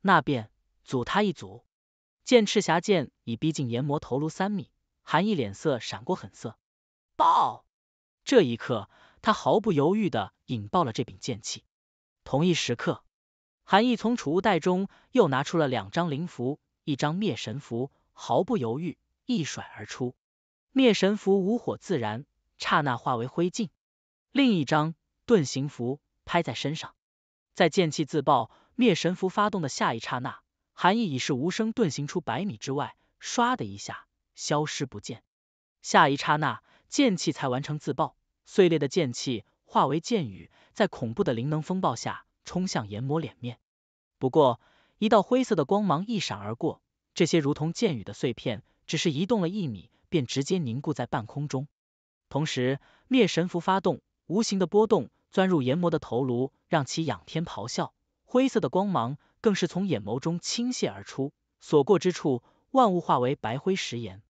那便阻他一阻。剑赤霞剑已逼近炎魔头颅三米，韩毅脸色闪过狠色，爆！这一刻，他毫不犹豫的引爆了这柄剑气。同一时刻，韩毅从储物袋中又拿出了两张灵符，一张灭神符，毫不犹豫。一甩而出，灭神符无火自燃，刹那化为灰烬。另一张遁形符拍在身上，在剑气自爆、灭神符发动的下一刹那，含义已是无声遁形出百米之外，唰的一下消失不见。下一刹那，剑气才完成自爆，碎裂的剑气化为剑雨，在恐怖的灵能风暴下冲向炎魔脸面。不过，一道灰色的光芒一闪而过，这些如同剑雨的碎片。只是移动了一米，便直接凝固在半空中。同时，灭神符发动，无形的波动钻入炎魔的头颅，让其仰天咆哮。灰色的光芒更是从眼眸中倾泻而出，所过之处，万物化为白灰石岩。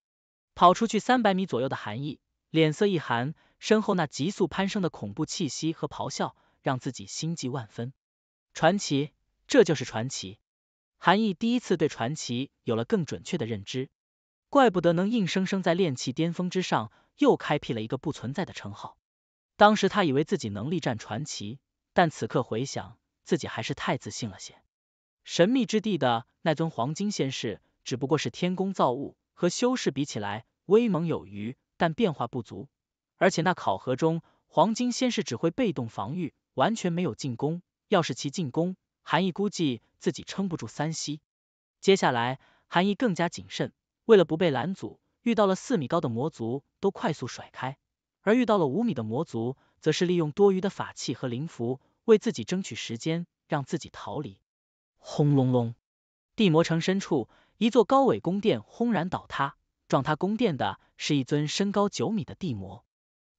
跑出去三百米左右的韩毅，脸色一寒，身后那急速攀升的恐怖气息和咆哮，让自己心悸万分。传奇，这就是传奇。韩毅第一次对传奇有了更准确的认知。怪不得能硬生生在炼气巅峰之上又开辟了一个不存在的称号。当时他以为自己能力战传奇，但此刻回想，自己还是太自信了些。神秘之地的那尊黄金仙士只不过是天工造物，和修士比起来，威猛有余，但变化不足。而且那考核中，黄金仙士只会被动防御，完全没有进攻。要是其进攻，韩毅估计自己撑不住三息。接下来，韩毅更加谨慎。为了不被拦阻，遇到了四米高的魔族都快速甩开，而遇到了五米的魔族，则是利用多余的法器和灵符为自己争取时间，让自己逃离。轰隆隆，地魔城深处，一座高伟宫殿轰然倒塌，撞塌宫殿的是一尊身高九米的地魔，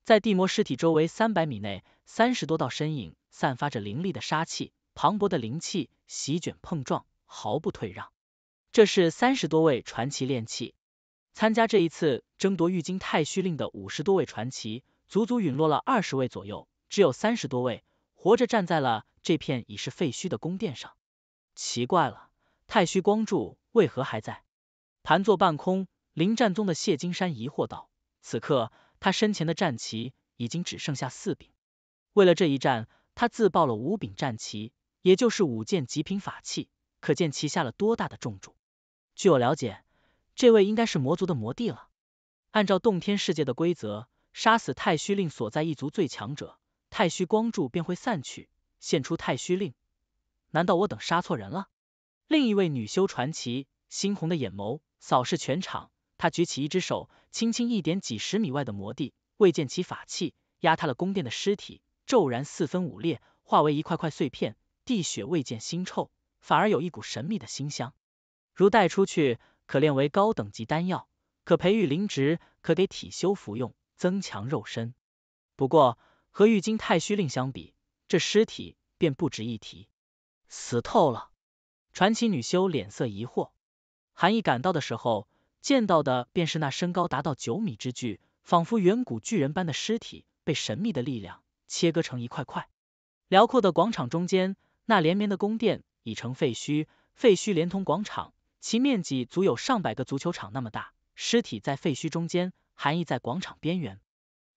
在地魔尸体周围三百米内，三十多道身影散发着凌厉的杀气，磅礴的灵气席卷碰撞，毫不退让。这是三十多位传奇炼器参加这一次争夺玉京太虚令的五十多位传奇，足足陨落了二十位左右，只有三十多位活着站在了这片已是废墟的宫殿上。奇怪了，太虚光柱为何还在？盘坐半空，临战宗的谢金山疑惑道。此刻他身前的战旗已经只剩下四柄，为了这一战，他自爆了五柄战旗，也就是五件极品法器，可见其下了多大的重注。据我了解，这位应该是魔族的魔帝了。按照洞天世界的规则，杀死太虚令所在一族最强者，太虚光柱便会散去，现出太虚令。难道我等杀错人了？另一位女修传奇，猩红的眼眸扫视全场，她举起一只手，轻轻一点，几十米外的魔帝未见其法器，压塌了宫殿的尸体骤然四分五裂，化为一块块碎片，地血未见腥臭，反而有一股神秘的腥香。如带出去，可炼为高等级丹药；可培育灵植；可给体修服用，增强肉身。不过和玉京太虚令相比，这尸体便不值一提，死透了。传奇女修脸色疑惑。韩毅赶到的时候，见到的便是那身高达到九米之巨，仿佛远古巨人般的尸体，被神秘的力量切割成一块块。辽阔的广场中间，那连绵的宫殿已成废墟，废墟连同广场。其面积足有上百个足球场那么大，尸体在废墟中间，含义在广场边缘，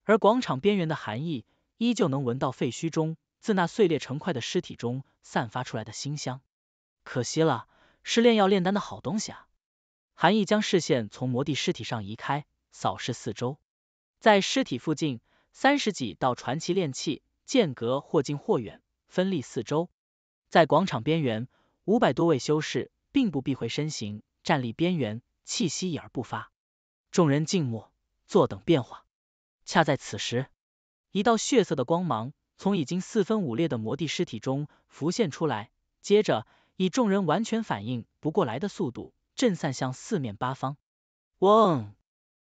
而广场边缘的含义依旧能闻到废墟中自那碎裂成块的尸体中散发出来的馨香。可惜了，是炼药炼丹的好东西。啊！韩义将视线从魔帝尸体上移开，扫视四周，在尸体附近三十几道传奇炼器，间隔或近或远，分立四周；在广场边缘，五百多位修士。并不避讳身形，站立边缘，气息已而不发。众人静默，坐等变化。恰在此时，一道血色的光芒从已经四分五裂的魔帝尸体中浮现出来，接着以众人完全反应不过来的速度震散向四面八方。嗡！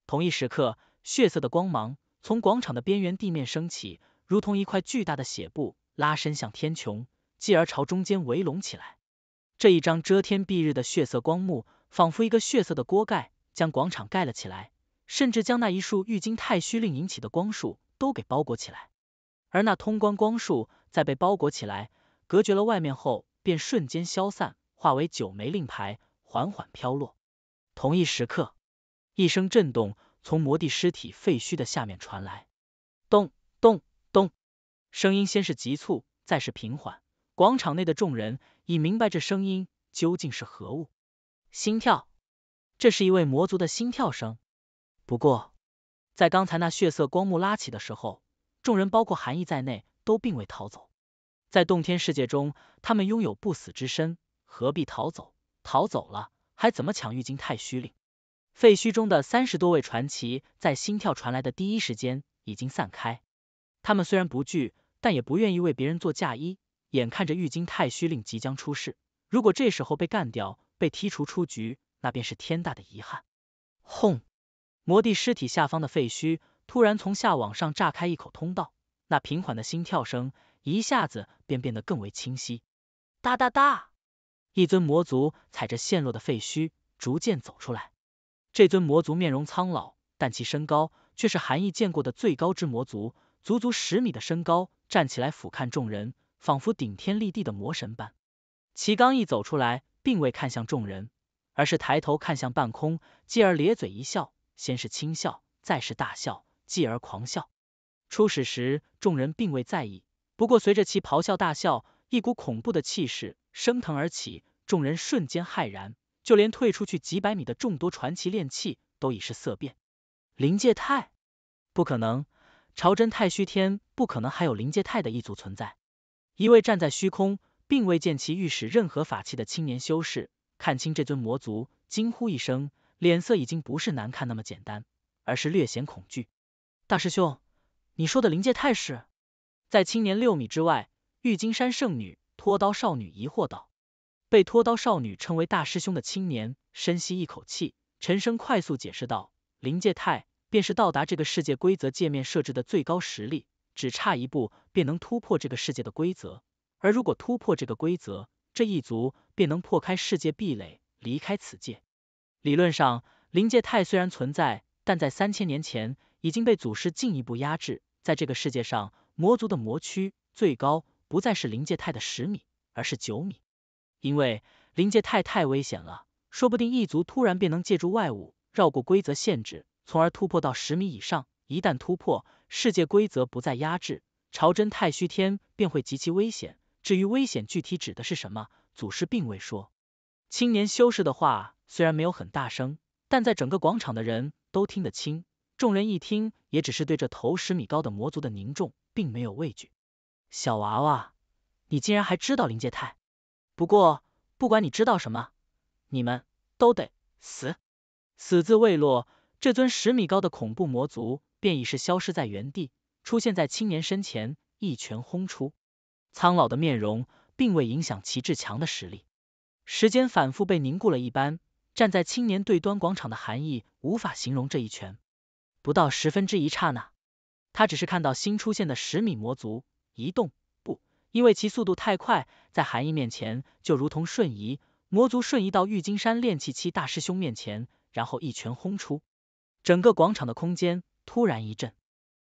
同一时刻，血色的光芒从广场的边缘地面升起，如同一块巨大的血布拉伸向天穹，继而朝中间围拢起来。这一张遮天蔽日的血色光幕，仿佛一个血色的锅盖，将广场盖了起来，甚至将那一束玉晶太虚令引起的光束都给包裹起来。而那通关光束在被包裹起来，隔绝了外面后，便瞬间消散，化为九枚令牌，缓缓飘落。同一时刻，一声震动从魔帝尸体废墟的下面传来，咚咚咚，声音先是急促，再是平缓。广场内的众人。已明白这声音究竟是何物，心跳，这是一位魔族的心跳声。不过，在刚才那血色光幕拉起的时候，众人包括韩毅在内都并未逃走。在洞天世界中，他们拥有不死之身，何必逃走？逃走了，还怎么抢玉京太虚令？废墟中的三十多位传奇，在心跳传来的第一时间已经散开。他们虽然不惧，但也不愿意为别人做嫁衣。眼看着玉京太虚令即将出世，如果这时候被干掉、被踢除出局，那便是天大的遗憾。轰！魔帝尸体下方的废墟突然从下往上炸开一口通道，那平缓的心跳声一下子便变得更为清晰。哒哒哒！一尊魔族踩着陷落的废墟逐渐走出来。这尊魔族面容苍老，但其身高却是韩毅见过的最高之魔族，足足十米的身高，站起来俯瞰众人。仿佛顶天立地的魔神般，其刚一走出来，并未看向众人，而是抬头看向半空，继而咧嘴一笑，先是轻笑，再是大笑，继而狂笑。初始时，众人并未在意，不过随着其咆哮大笑，一股恐怖的气势升腾而起，众人瞬间骇然，就连退出去几百米的众多传奇炼器都已是色变。灵界太不可能，朝真太虚天不可能还有灵界太的一族存在。一位站在虚空，并未见其御使任何法器的青年修士看清这尊魔族，惊呼一声，脸色已经不是难看那么简单，而是略显恐惧。大师兄，你说的灵界太师，在青年六米之外，玉金山圣女拖刀少女疑惑道。被拖刀少女称为大师兄的青年深吸一口气，沉声快速解释道：灵界态便是到达这个世界规则界面设置的最高实力。只差一步，便能突破这个世界的规则。而如果突破这个规则，这一族便能破开世界壁垒，离开此界。理论上，灵界态虽然存在，但在三千年前已经被祖师进一步压制。在这个世界上，魔族的魔区最高不再是灵界态的十米，而是九米。因为灵界态太危险了，说不定一族突然便能借助外物绕过规则限制，从而突破到十米以上。一旦突破，世界规则不再压制，朝真太虚天便会极其危险。至于危险具体指的是什么，祖师并未说。青年修士的话虽然没有很大声，但在整个广场的人都听得清。众人一听，也只是对这头十米高的魔族的凝重，并没有畏惧。小娃娃，你竟然还知道灵界态？不过不管你知道什么，你们都得死！死字未落，这尊十米高的恐怖魔族。便已是消失在原地，出现在青年身前，一拳轰出。苍老的面容并未影响齐志强的实力。时间反复被凝固了一般，站在青年对端广场的韩义无法形容这一拳。不到十分之一刹那，他只是看到新出现的十米魔族移动，不，因为其速度太快，在韩义面前就如同瞬移。魔族瞬移到玉金山炼气期大师兄面前，然后一拳轰出，整个广场的空间。突然一震，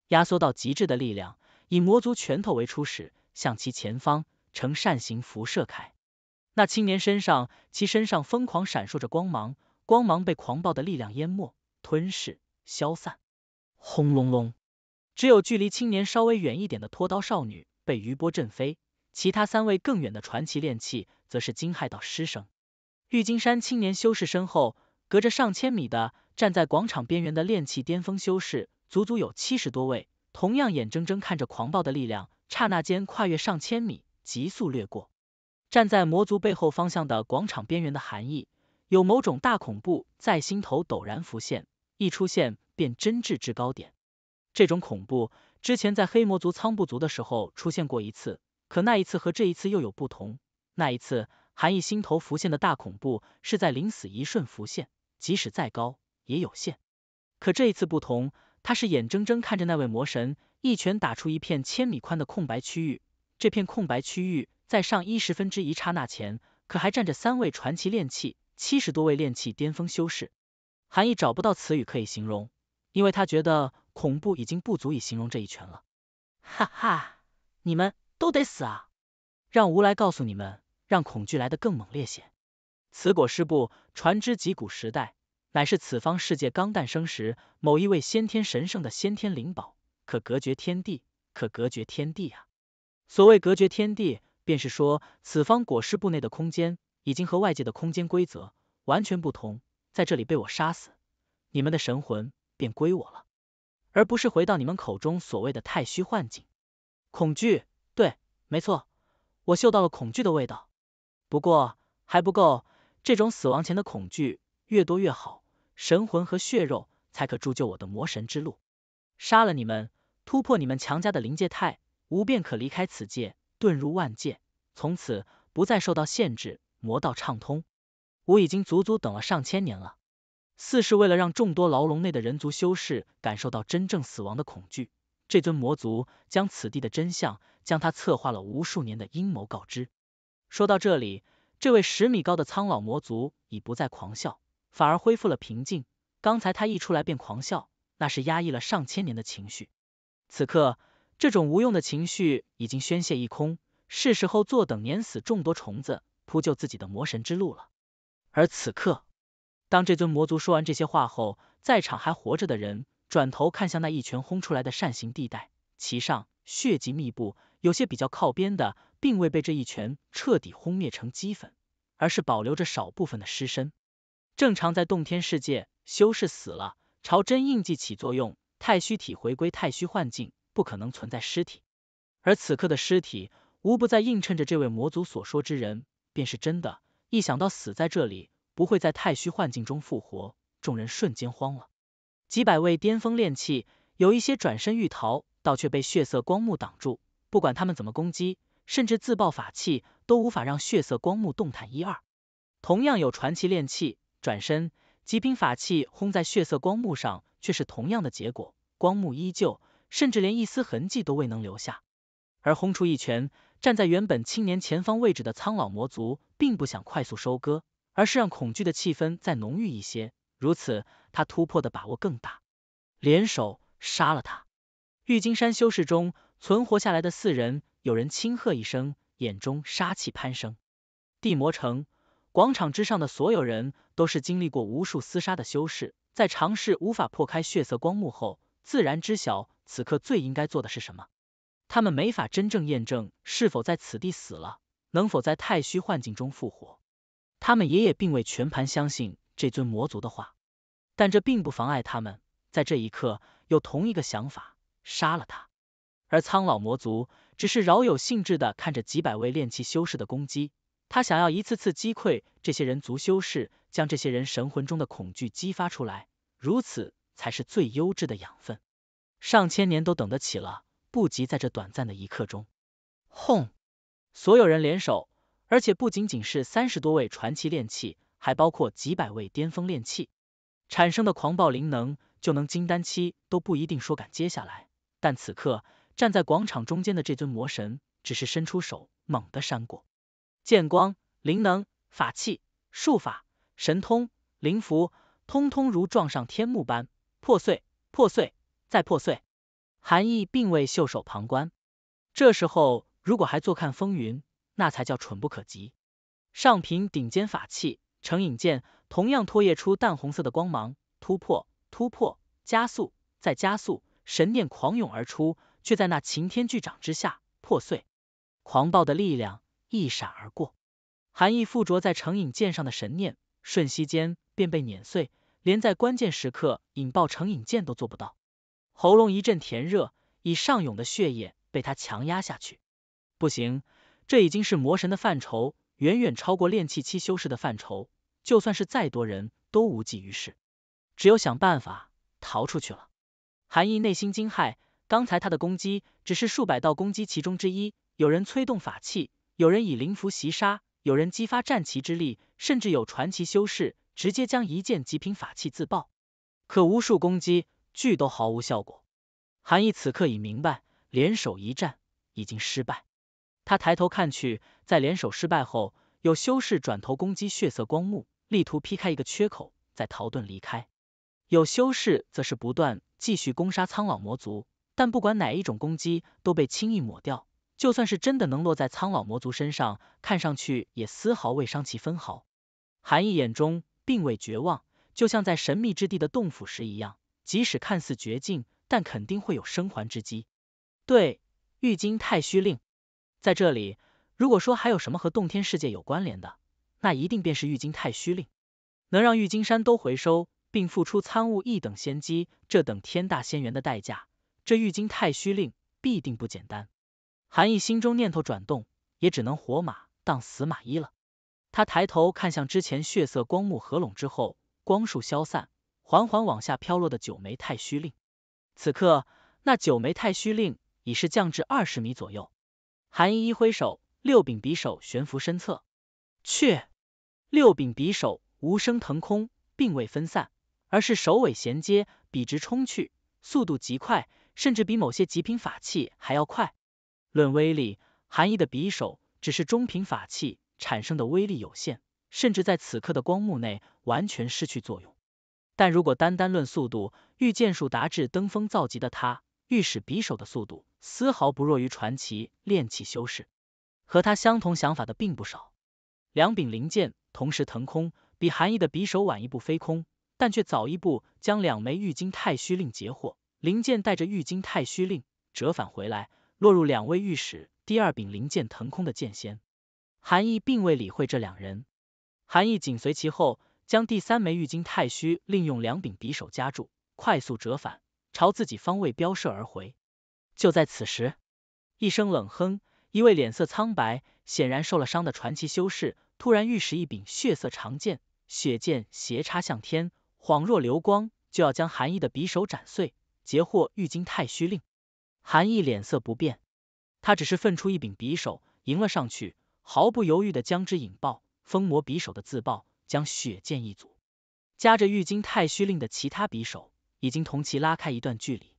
压缩到极致的力量以魔族拳头为初始，向其前方呈扇形辐射开。那青年身上，其身上疯狂闪烁着光芒，光芒被狂暴的力量淹没、吞噬、消散。轰隆隆！只有距离青年稍微远一点的拖刀少女被余波震飞，其他三位更远的传奇炼器则是惊骇到失声。玉金山青年修士身后，隔着上千米的。站在广场边缘的炼气巅峰修士，足足有七十多位，同样眼睁睁看着狂暴的力量，刹那间跨越上千米，急速掠过。站在魔族背后方向的广场边缘的含义，有某种大恐怖在心头陡然浮现，一出现便真至至高点。这种恐怖，之前在黑魔族仓部族的时候出现过一次，可那一次和这一次又有不同。那一次，含义心头浮现的大恐怖是在临死一瞬浮现，即使再高。也有限，可这一次不同，他是眼睁睁看着那位魔神一拳打出一片千米宽的空白区域，这片空白区域在上一十分之一刹那前，可还站着三位传奇炼器，七十多位炼器巅峰修士。韩义找不到词语可以形容，因为他觉得恐怖已经不足以形容这一拳了。哈哈，你们都得死啊！让吾来告诉你们，让恐惧来得更猛烈些。此果师部传之几古时代。乃是此方世界刚诞生时，某一位先天神圣的先天灵宝，可隔绝天地，可隔绝天地呀。所谓隔绝天地，便是说此方果实部内的空间，已经和外界的空间规则完全不同。在这里被我杀死，你们的神魂便归我了，而不是回到你们口中所谓的太虚幻境。恐惧，对，没错，我嗅到了恐惧的味道。不过还不够，这种死亡前的恐惧越多越好。神魂和血肉，才可铸就我的魔神之路。杀了你们，突破你们强加的灵界态，吾便可离开此界，遁入万界，从此不再受到限制，魔道畅通。吾已经足足等了上千年了。四是为了让众多牢笼内的人族修士感受到真正死亡的恐惧，这尊魔族将此地的真相，将他策划了无数年的阴谋告知。说到这里，这位十米高的苍老魔族已不再狂笑。反而恢复了平静。刚才他一出来便狂笑，那是压抑了上千年的情绪。此刻，这种无用的情绪已经宣泄一空，是时候坐等碾死众多虫子，铺就自己的魔神之路了。而此刻，当这尊魔族说完这些话后，在场还活着的人转头看向那一拳轰出来的扇形地带，其上血迹密布，有些比较靠边的，并未被这一拳彻底轰灭成齑粉，而是保留着少部分的尸身。正常在洞天世界，修士死了，朝真印记起作用，太虚体回归太虚幻境，不可能存在尸体。而此刻的尸体，无不在映衬着这位魔族所说之人便是真的。一想到死在这里，不会在太虚幻境中复活，众人瞬间慌了。几百位巅峰炼器，有一些转身欲逃，倒却被血色光幕挡住。不管他们怎么攻击，甚至自爆法器，都无法让血色光幕动弹一二。同样有传奇炼器。转身，极品法器轰在血色光幕上，却是同样的结果，光幕依旧，甚至连一丝痕迹都未能留下。而轰出一拳，站在原本青年前方位置的苍老魔族，并不想快速收割，而是让恐惧的气氛再浓郁一些，如此他突破的把握更大。联手杀了他！玉金山修士中存活下来的四人，有人轻喝一声，眼中杀气攀升。地魔城。广场之上的所有人都是经历过无数厮杀的修士，在尝试无法破开血色光幕后，自然知晓此刻最应该做的是什么。他们没法真正验证是否在此地死了，能否在太虚幻境中复活。他们也也并未全盘相信这尊魔族的话，但这并不妨碍他们在这一刻有同一个想法：杀了他。而苍老魔族只是饶有兴致的看着几百位炼气修士的攻击。他想要一次次击溃这些人族修士，将这些人神魂中的恐惧激发出来，如此才是最优质的养分。上千年都等得起了，不急，在这短暂的一刻中，轰！所有人联手，而且不仅仅是三十多位传奇炼器，还包括几百位巅峰炼器，产生的狂暴灵能，就能金丹期都不一定说敢接下来。但此刻站在广场中间的这尊魔神，只是伸出手，猛地扇过。剑光、灵能、法器、术法、神通、灵符，通通如撞上天幕般破碎、破碎再破碎。韩义并未袖手旁观，这时候如果还坐看风云，那才叫蠢不可及。上品顶尖法器成影剑，同样拖曳出淡红色的光芒，突破、突破、加速再加速，神念狂涌而出，却在那擎天巨掌之下破碎。狂暴的力量。一闪而过，寒意附着在成影剑上的神念，瞬息间便被碾碎，连在关键时刻引爆成影剑都做不到。喉咙一阵甜热，以上涌的血液被他强压下去。不行，这已经是魔神的范畴，远远超过炼气期修士的范畴，就算是再多人都无济于事。只有想办法逃出去了。韩毅内心惊骇，刚才他的攻击只是数百道攻击其中之一，有人催动法器。有人以灵符袭杀，有人激发战旗之力，甚至有传奇修士直接将一件极品法器自爆，可无数攻击俱都毫无效果。韩毅此刻已明白，联手一战已经失败。他抬头看去，在联手失败后，有修士转头攻击血色光幕，力图劈开一个缺口再逃遁离开；有修士则是不断继续攻杀苍老魔族，但不管哪一种攻击都被轻易抹掉。就算是真的能落在苍老魔族身上，看上去也丝毫未伤其分毫。韩毅眼中并未绝望，就像在神秘之地的洞府时一样，即使看似绝境，但肯定会有生还之机。对，玉金太虚令，在这里，如果说还有什么和洞天世界有关联的，那一定便是玉金太虚令。能让玉金山都回收，并付出参悟一等仙机这等天大仙元的代价，这玉金太虚令必定不简单。韩毅心中念头转动，也只能活马当死马医了。他抬头看向之前血色光幕合拢之后，光束消散，缓缓往下飘落的九枚太虚令。此刻，那九枚太虚令已是降至二十米左右。韩义一挥手，六柄匕首悬浮身侧，却六柄匕首无声腾空，并未分散，而是首尾衔接，笔直冲去，速度极快，甚至比某些极品法器还要快。论威力，韩毅的匕首只是中品法器产生的威力有限，甚至在此刻的光幕内完全失去作用。但如果单单论速度，御剑术达至登峰造极的他，御使匕首的速度丝毫不弱于传奇炼器修士。和他相同想法的并不少，两柄灵剑同时腾空，比韩毅的匕首晚一步飞空，但却早一步将两枚玉金太虚令截获。灵剑带着玉金太虚令折返回来。落入两位御史第二柄灵剑腾空的剑仙，韩毅并未理会这两人。韩毅紧随其后，将第三枚玉金太虚另用两柄匕首夹住，快速折返，朝自己方位飙射而回。就在此时，一声冷哼，一位脸色苍白、显然受了伤的传奇修士突然御使一柄血色长剑，血剑斜插向天，恍若流光，就要将韩毅的匕首斩碎，截获玉金太虚令。韩义脸色不变，他只是奋出一柄匕首，迎了上去，毫不犹豫的将之引爆。封魔匕首的自爆将血剑一阻。夹着玉京太虚令的其他匕首已经同其拉开一段距离。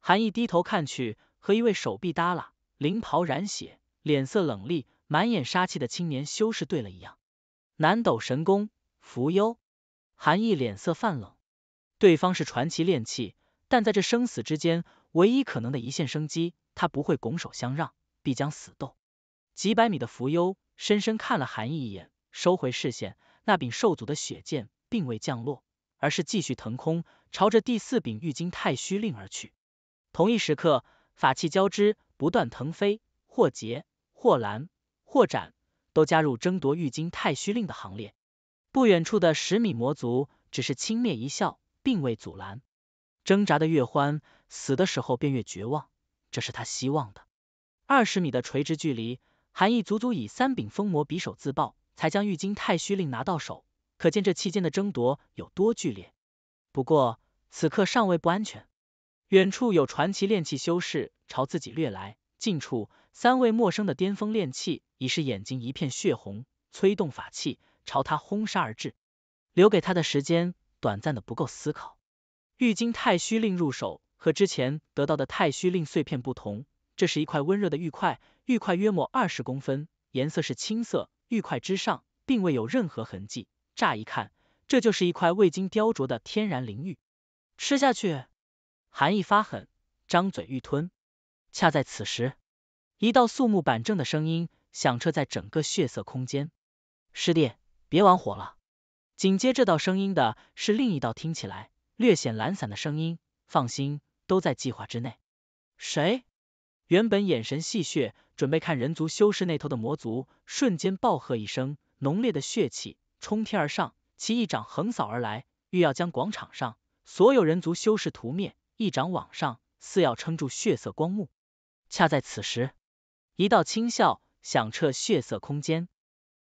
韩毅低头看去，和一位手臂耷拉、灵袍染血、脸色冷厉、满眼杀气的青年修士对了一样。南斗神功扶幽，韩毅脸色泛冷。对方是传奇炼器，但在这生死之间。唯一可能的一线生机，他不会拱手相让，必将死斗。几百米的扶幽深深看了韩毅一眼，收回视线，那柄受阻的血剑并未降落，而是继续腾空，朝着第四柄玉金太虚令而去。同一时刻，法器交织，不断腾飞，或结，或拦，或斩，都加入争夺玉金太虚令的行列。不远处的十米魔族只是轻蔑一笑，并未阻拦。挣扎的越欢。死的时候便越绝望，这是他希望的。二十米的垂直距离，韩毅足足以三柄封魔匕首自爆，才将玉金太虚令拿到手，可见这期间的争夺有多剧烈。不过此刻尚未不安全，远处有传奇炼器修士朝自己掠来，近处三位陌生的巅峰炼器已是眼睛一片血红，催动法器朝他轰杀而至，留给他的时间短暂的不够思考。玉金太虚令入手。和之前得到的太虚令碎片不同，这是一块温热的玉块，玉块约莫二十公分，颜色是青色。玉块之上并未有任何痕迹，乍一看，这就是一块未经雕琢的天然灵玉。吃下去，寒意发狠，张嘴欲吞。恰在此时，一道肃穆板正的声音响彻在整个血色空间：“师弟，别玩火了。”紧接这道声音的是另一道听起来略显懒散的声音：“放心。”都在计划之内。谁？原本眼神戏谑，准备看人族修士那头的魔族，瞬间暴喝一声，浓烈的血气冲天而上，其一掌横扫而来，欲要将广场上所有人族修士屠灭。一掌往上，似要撑住血色光幕。恰在此时，一道轻笑响彻血色空间，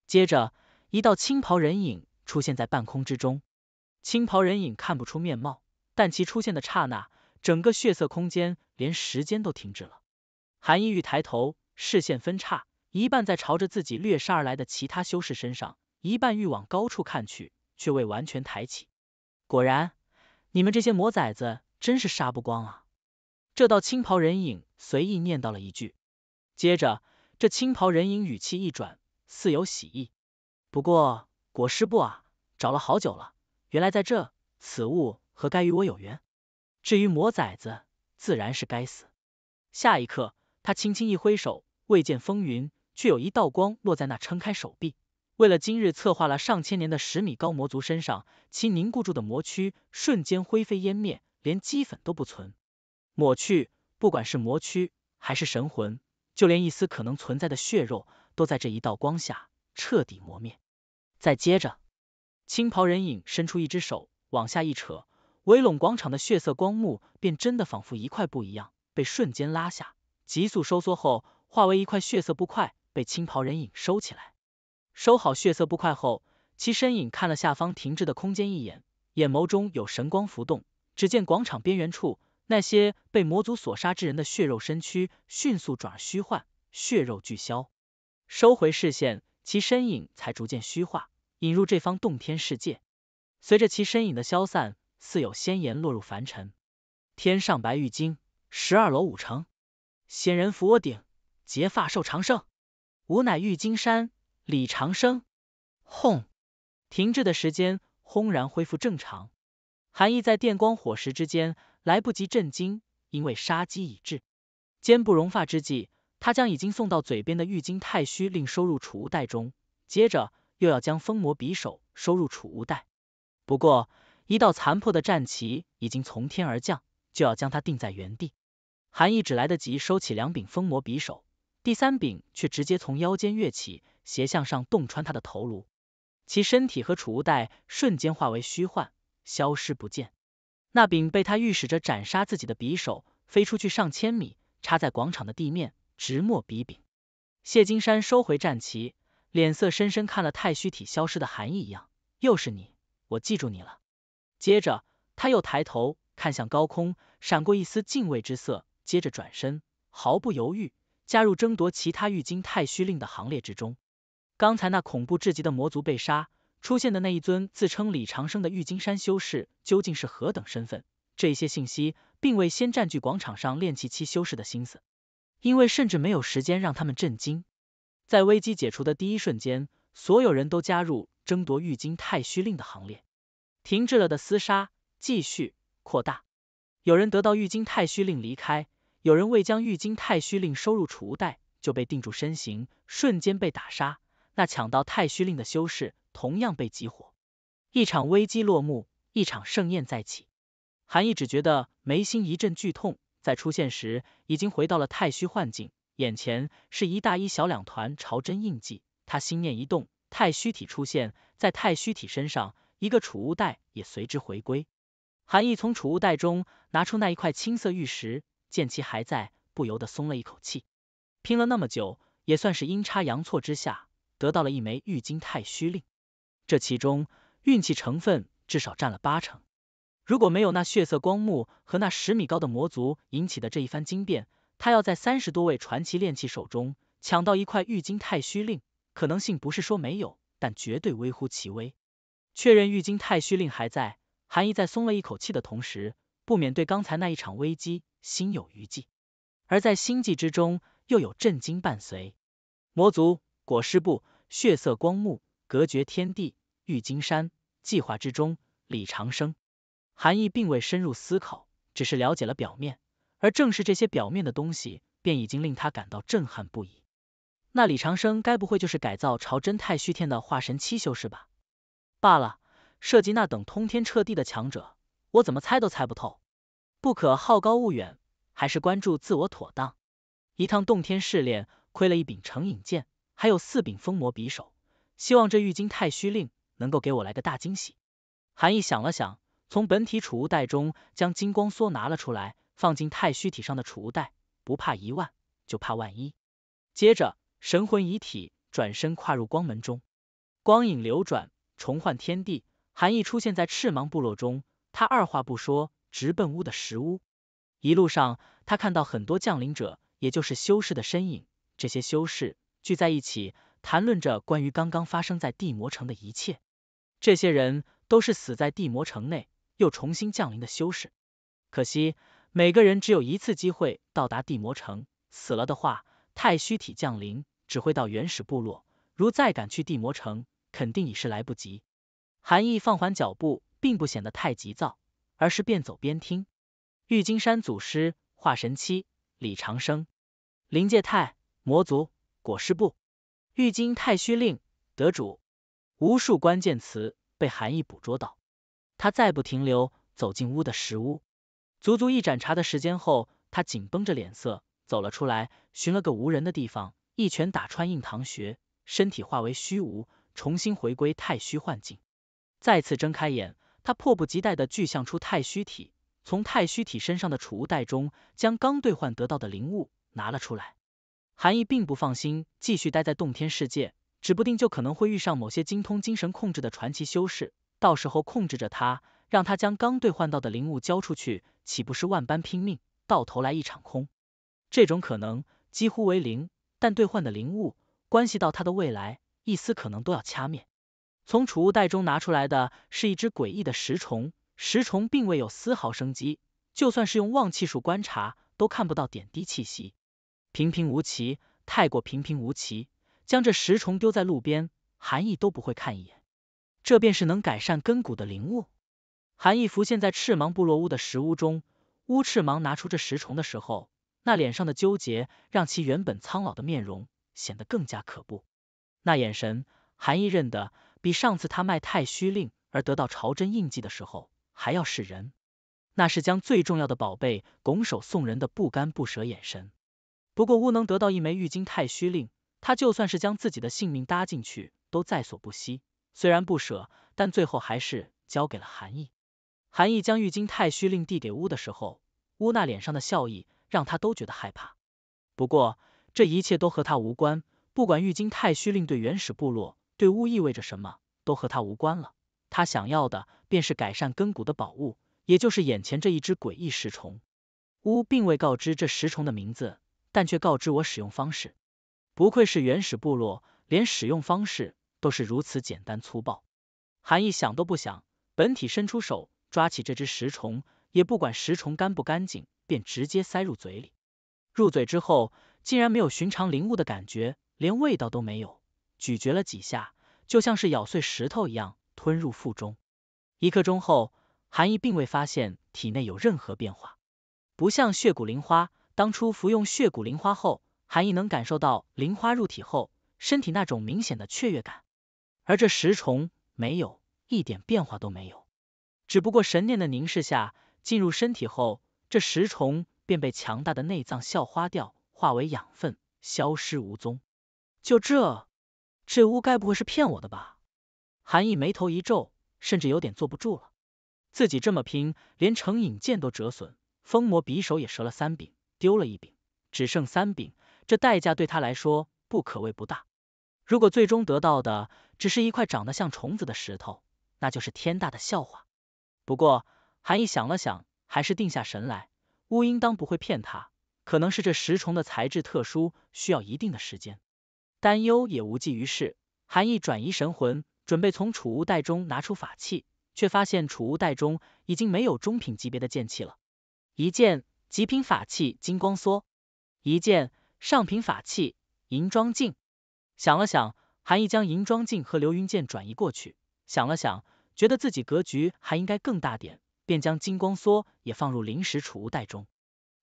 接着一道青袍人影出现在半空之中。青袍人影看不出面貌，但其出现的刹那。整个血色空间连时间都停滞了。韩一玉抬头，视线分叉，一半在朝着自己掠杀而来的其他修士身上，一半欲往高处看去，却未完全抬起。果然，你们这些魔崽子真是杀不光啊！这道青袍人影随意念叨了一句，接着这青袍人影语气一转，似有喜意。不过裹尸布啊，找了好久了，原来在这，此物何该与我有缘。至于魔崽子，自然是该死。下一刻，他轻轻一挥手，未见风云，却有一道光落在那撑开手臂。为了今日策划了上千年的十米高魔族身上，其凝固住的魔躯瞬间灰飞烟灭，连齑粉都不存。抹去，不管是魔躯还是神魂，就连一丝可能存在的血肉，都在这一道光下彻底磨灭。再接着，青袍人影伸出一只手，往下一扯。围拢广场的血色光幕便真的仿佛一块布一样，被瞬间拉下，急速收缩后化为一块血色布块，被青袍人影收起来。收好血色布块后，其身影看了下方停滞的空间一眼，眼眸中有神光浮动。只见广场边缘处那些被魔族所杀之人的血肉身躯迅速转而虚幻，血肉俱消。收回视线，其身影才逐渐虚化，引入这方洞天世界。随着其身影的消散。似有仙言落入凡尘，天上白玉京，十二楼五城，仙人抚我顶，结发受长生。吾乃玉京山李长生。轰！停滞的时间轰然恢复正常。韩意在电光火石之间来不及震惊，因为杀机已至，肩不容发之际，他将已经送到嘴边的玉京太虚令收入储物袋中，接着又要将封魔匕首收入储物袋。不过。一道残破的战旗已经从天而降，就要将它定在原地。韩义只来得及收起两柄封魔匕首，第三柄却直接从腰间跃起，斜向上洞穿他的头颅，其身体和储物袋瞬间化为虚幻，消失不见。那柄被他预示着斩杀自己的匕首飞出去上千米，插在广场的地面，直没笔柄。谢金山收回战旗，脸色深深看了太虚体消失的韩义一样，又是你，我记住你了。接着，他又抬头看向高空，闪过一丝敬畏之色，接着转身，毫不犹豫加入争夺其他玉金太虚令的行列之中。刚才那恐怖至极的魔族被杀，出现的那一尊自称李长生的玉金山修士究竟是何等身份？这些信息并未先占据广场上炼气期修士的心思，因为甚至没有时间让他们震惊。在危机解除的第一瞬间，所有人都加入争夺玉金太虚令的行列。停滞了的厮杀继续扩大，有人得到玉京太虚令离开，有人未将玉京太虚令收入储物袋就被定住身形，瞬间被打杀。那抢到太虚令的修士同样被集火。一场危机落幕，一场盛宴再起。韩毅只觉得眉心一阵剧痛，在出现时已经回到了太虚幻境，眼前是一大一小两团朝真印记。他心念一动，太虚体出现，在太虚体身上。一个储物袋也随之回归。韩毅从储物袋中拿出那一块青色玉石，见其还在，不由得松了一口气。拼了那么久，也算是阴差阳错之下得到了一枚玉金太虚令，这其中运气成分至少占了八成。如果没有那血色光幕和那十米高的魔族引起的这一番惊变，他要在三十多位传奇炼器手中抢到一块玉金太虚令，可能性不是说没有，但绝对微乎其微。确认玉京太虚令还在，韩毅在松了一口气的同时，不免对刚才那一场危机心有余悸。而在心悸之中，又有震惊伴随。魔族果尸部，血色光幕隔绝天地，玉金山计划之中，李长生。韩毅并未深入思考，只是了解了表面。而正是这些表面的东西，便已经令他感到震撼不已。那李长生该不会就是改造朝真太虚天的化神七修士吧？罢了，涉及那等通天彻地的强者，我怎么猜都猜不透，不可好高骛远，还是关注自我妥当。一趟洞天试炼，亏了一柄成影剑，还有四柄封魔匕首，希望这玉金太虚令能够给我来个大惊喜。韩毅想了想，从本体储物袋中将金光梭拿了出来，放进太虚体上的储物袋，不怕一万，就怕万一。接着神魂遗体转身跨入光门中，光影流转。重换天地，韩毅出现在赤芒部落中，他二话不说，直奔屋的石屋。一路上，他看到很多降临者，也就是修士的身影。这些修士聚在一起，谈论着关于刚刚发生在地魔城的一切。这些人都是死在地魔城内，又重新降临的修士。可惜，每个人只有一次机会到达地魔城，死了的话，太虚体降临只会到原始部落。如再敢去地魔城，肯定已是来不及。韩毅放缓脚步，并不显得太急躁，而是边走边听。玉金山祖师，化神期，李长生，灵界太魔族，果师部，玉金太虚令得主，无数关键词被韩毅捕捉到。他再不停留，走进屋的石屋。足足一盏茶的时间后，他紧绷着脸色走了出来，寻了个无人的地方，一拳打穿印堂穴，身体化为虚无。重新回归太虚幻境，再次睁开眼，他迫不及待的具象出太虚体，从太虚体身上的储物袋中将刚兑换得到的灵物拿了出来。韩毅并不放心继续待在洞天世界，指不定就可能会遇上某些精通精神控制的传奇修士，到时候控制着他，让他将刚兑换到的灵物交出去，岂不是万般拼命，到头来一场空？这种可能几乎为零，但兑换的灵物关系到他的未来。一丝可能都要掐灭。从储物袋中拿出来的是一只诡异的石虫，石虫并未有丝毫生机，就算是用望气术观察，都看不到点滴气息。平平无奇，太过平平无奇，将这石虫丢在路边，韩毅都不会看一眼。这便是能改善根骨的灵物。韩毅浮现在赤芒部落屋的石屋中，乌赤芒拿出这石虫的时候，那脸上的纠结让其原本苍老的面容显得更加可怖。那眼神，韩毅认得，比上次他卖太虚令而得到朝真印记的时候还要是人，那是将最重要的宝贝拱手送人的不甘不舍眼神。不过乌能得到一枚玉晶太虚令，他就算是将自己的性命搭进去都在所不惜。虽然不舍，但最后还是交给了韩毅。韩毅将玉晶太虚令递给乌的时候，乌那脸上的笑意让他都觉得害怕。不过这一切都和他无关。不管玉京太虚令对原始部落对巫意味着什么，都和他无关了。他想要的便是改善根骨的宝物，也就是眼前这一只诡异石虫。巫并未告知这石虫的名字，但却告知我使用方式。不愧是原始部落，连使用方式都是如此简单粗暴。韩义想都不想，本体伸出手抓起这只石虫，也不管石虫干不干净，便直接塞入嘴里。入嘴之后，竟然没有寻常灵物的感觉。连味道都没有，咀嚼了几下，就像是咬碎石头一样吞入腹中。一刻钟后，韩毅并未发现体内有任何变化，不像血骨灵花，当初服用血骨灵花后，韩毅能感受到灵花入体后身体那种明显的雀跃感，而这食虫没有一点变化都没有，只不过神念的凝视下，进入身体后，这食虫便被强大的内脏消化掉，化为养分，消失无踪。就这，这乌该不会是骗我的吧？韩毅眉头一皱，甚至有点坐不住了。自己这么拼，连成影剑都折损，风魔匕首也折了三柄，丢了一柄，只剩三柄。这代价对他来说不可谓不大。如果最终得到的只是一块长得像虫子的石头，那就是天大的笑话。不过韩毅想了想，还是定下神来，乌应当不会骗他，可能是这石虫的材质特殊，需要一定的时间。担忧也无济于事，韩毅转移神魂，准备从储物袋中拿出法器，却发现储物袋中已经没有中品级别的剑器了。一件极品法器金光梭，一件上品法器银装镜。想了想，韩毅将银装镜和流云剑转移过去。想了想，觉得自己格局还应该更大点，便将金光梭也放入临时储物袋中。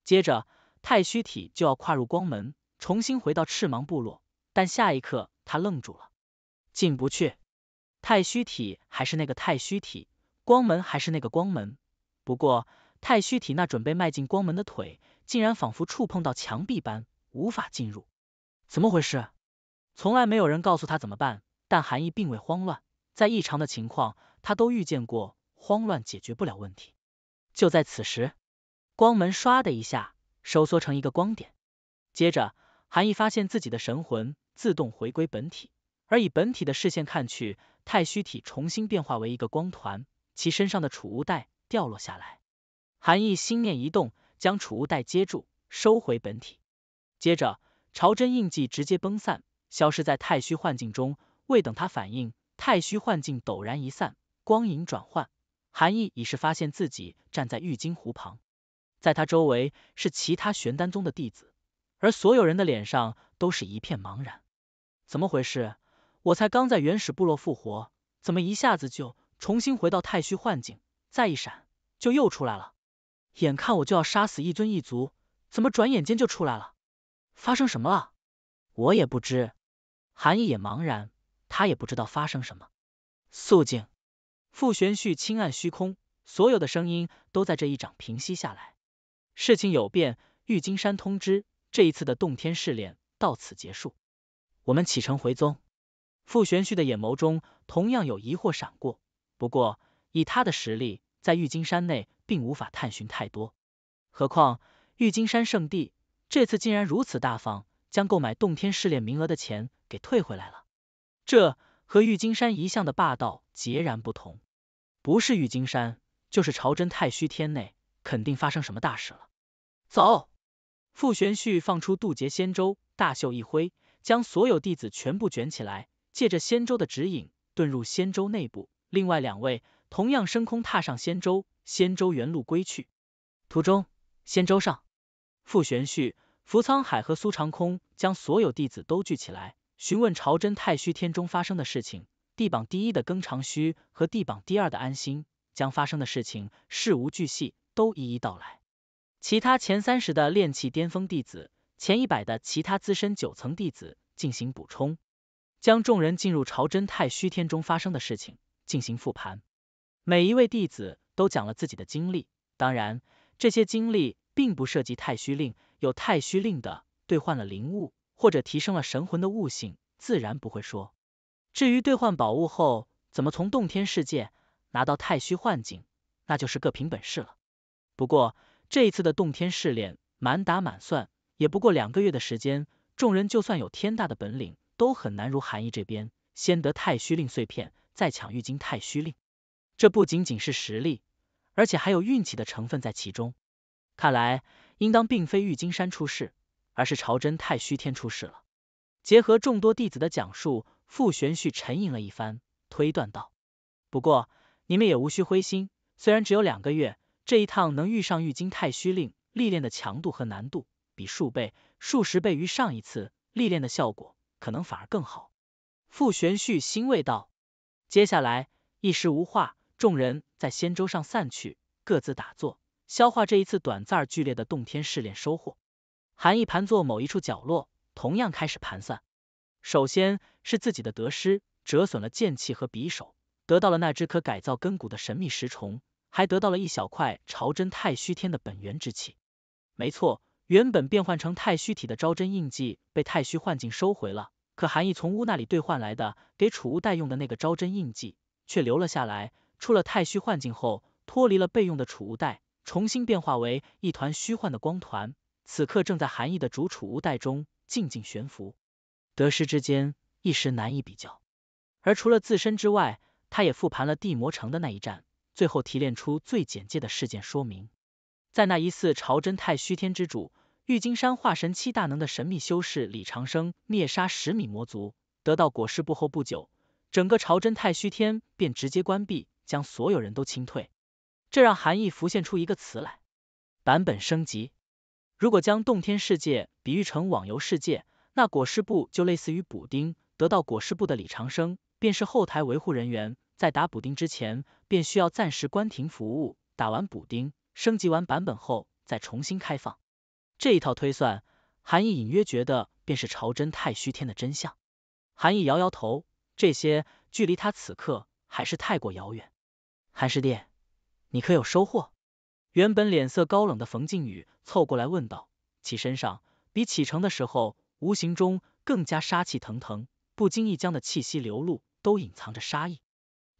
接着，太虚体就要跨入光门，重新回到赤芒部落。但下一刻，他愣住了，进不去。太虚体还是那个太虚体，光门还是那个光门，不过太虚体那准备迈进光门的腿，竟然仿佛触碰到墙壁般无法进入。怎么回事？从来没有人告诉他怎么办。但韩毅并未慌乱，在异常的情况他都遇见过，慌乱解决不了问题。就在此时，光门唰的一下收缩成一个光点，接着韩毅发现自己的神魂。自动回归本体，而以本体的视线看去，太虚体重新变化为一个光团，其身上的储物袋掉落下来。韩毅心念一动，将储物袋接住，收回本体。接着，朝真印记直接崩散，消失在太虚幻境中。未等他反应，太虚幻境陡然一散，光影转换，韩毅已是发现自己站在玉金湖旁，在他周围是其他玄丹宗的弟子，而所有人的脸上都是一片茫然。怎么回事？我才刚在原始部落复活，怎么一下子就重新回到太虚幻境？再一闪，就又出来了。眼看我就要杀死一尊一族，怎么转眼间就出来了？发生什么了？我也不知。韩毅也茫然，他也不知道发生什么。肃静！傅玄旭轻按虚空，所有的声音都在这一掌平息下来。事情有变，玉金山通知，这一次的洞天试炼到此结束。我们启程回宗。傅玄旭的眼眸中同样有疑惑闪过，不过以他的实力，在玉金山内并无法探寻太多。何况玉金山圣地这次竟然如此大方，将购买洞天试炼名额的钱给退回来了，这和玉金山一向的霸道截然不同。不是玉金山，就是朝真太虚天内，肯定发生什么大事了。走！傅玄旭放出渡劫仙舟，大袖一挥。将所有弟子全部卷起来，借着仙舟的指引，遁入仙舟内部。另外两位同样升空踏上仙舟，仙舟原路归去。途中，仙舟上，傅玄旭、扶沧海和苏长空将所有弟子都聚起来，询问朝真太虚天中发生的事情。地榜第一的庚长虚和地榜第二的安心将发生的事情事无巨细都一一道来。其他前三十的炼气巅峰弟子。前一百的其他资深九层弟子进行补充，将众人进入朝真太虚天中发生的事情进行复盘。每一位弟子都讲了自己的经历，当然，这些经历并不涉及太虚令，有太虚令的兑换了灵物或者提升了神魂的悟性，自然不会说。至于兑换宝物后怎么从洞天世界拿到太虚幻境，那就是各凭本事了。不过这一次的洞天试炼，满打满算。也不过两个月的时间，众人就算有天大的本领，都很难如韩毅这边先得太虚令碎片，再抢玉京太虚令。这不仅仅是实力，而且还有运气的成分在其中。看来，应当并非玉金山出事，而是朝真太虚天出事了。结合众多弟子的讲述，傅玄旭沉吟了一番，推断道：“不过，你们也无需灰心，虽然只有两个月，这一趟能遇上玉金太虚令历练的强度和难度。”比数倍、数十倍于上一次历练的效果，可能反而更好。傅玄旭欣慰道。接下来一时无话，众人在仙舟上散去，各自打坐，消化这一次短暂而剧烈的洞天试炼收获。韩毅盘坐某一处角落，同样开始盘算。首先是自己的得失，折损了剑气和匕首，得到了那只可改造根骨的神秘石虫，还得到了一小块朝真太虚天的本源之气。没错。原本变换成太虚体的招针印记被太虚幻境收回了，可韩毅从屋那里兑换来的给储物袋用的那个招针印记却留了下来。出了太虚幻境后，脱离了备用的储物袋，重新变化为一团虚幻的光团，此刻正在韩毅的主储物袋中静静悬浮。得失之间，一时难以比较。而除了自身之外，他也复盘了地魔城的那一战，最后提炼出最简洁的事件说明。在那一次，朝真太虚天之主玉金山化神七大能的神秘修士李长生灭杀十米魔族，得到果实布后不久，整个朝真太虚天便直接关闭，将所有人都清退。这让韩义浮现出一个词来：版本升级。如果将洞天世界比喻成网游世界，那果尸布就类似于补丁。得到果尸布的李长生便是后台维护人员，在打补丁之前，便需要暂时关停服务，打完补丁。升级完版本后，再重新开放。这一套推算，韩毅隐约觉得便是朝真太虚天的真相。韩毅摇摇头，这些距离他此刻还是太过遥远。韩师弟，你可有收获？原本脸色高冷的冯靖宇凑过来问道，其身上比启程的时候无形中更加杀气腾腾，不经意间的气息流露都隐藏着杀意。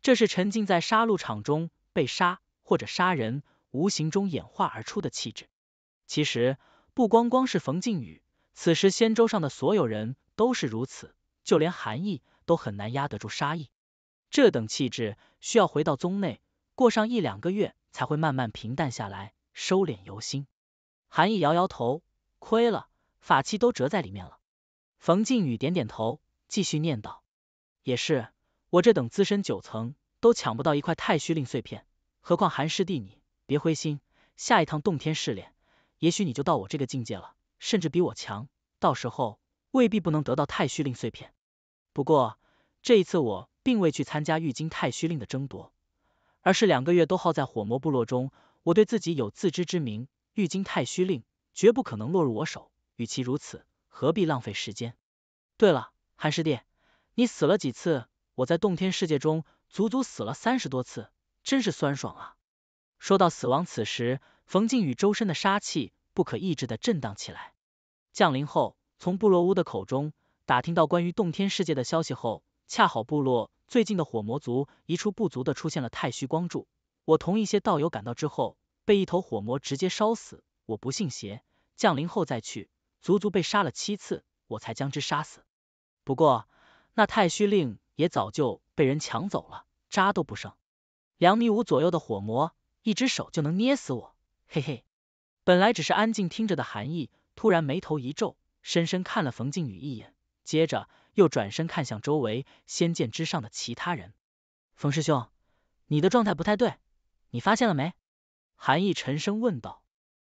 这是沉浸在杀戮场中，被杀或者杀人。无形中演化而出的气质，其实不光光是冯靖宇，此时仙舟上的所有人都是如此，就连韩毅都很难压得住杀意。这等气质需要回到宗内过上一两个月才会慢慢平淡下来，收敛由心。韩毅摇摇头，亏了，法器都折在里面了。冯靖宇点点头，继续念道：“也是，我这等资深九层都抢不到一块太虚令碎片，何况韩师弟你。”别灰心，下一趟洞天试炼，也许你就到我这个境界了，甚至比我强。到时候未必不能得到太虚令碎片。不过这一次我并未去参加玉京太虚令的争夺，而是两个月都耗在火魔部落中。我对自己有自知之明，玉京太虚令绝不可能落入我手。与其如此，何必浪费时间？对了，韩师弟，你死了几次？我在洞天世界中足足死了三十多次，真是酸爽啊！说到死亡，此时冯静宇周身的杀气不可抑制的震荡起来。降临后，从部落屋的口中打听到关于洞天世界的消息后，恰好部落最近的火魔族一处部族的出现了太虚光柱，我同一些道友赶到之后，被一头火魔直接烧死。我不信邪，降临后再去，足足被杀了七次，我才将之杀死。不过那太虚令也早就被人抢走了，渣都不剩。两米五左右的火魔。一只手就能捏死我，嘿嘿。本来只是安静听着的韩毅，突然眉头一皱，深深看了冯靖宇一眼，接着又转身看向周围仙剑之上的其他人。冯师兄，你的状态不太对，你发现了没？韩毅沉声问道。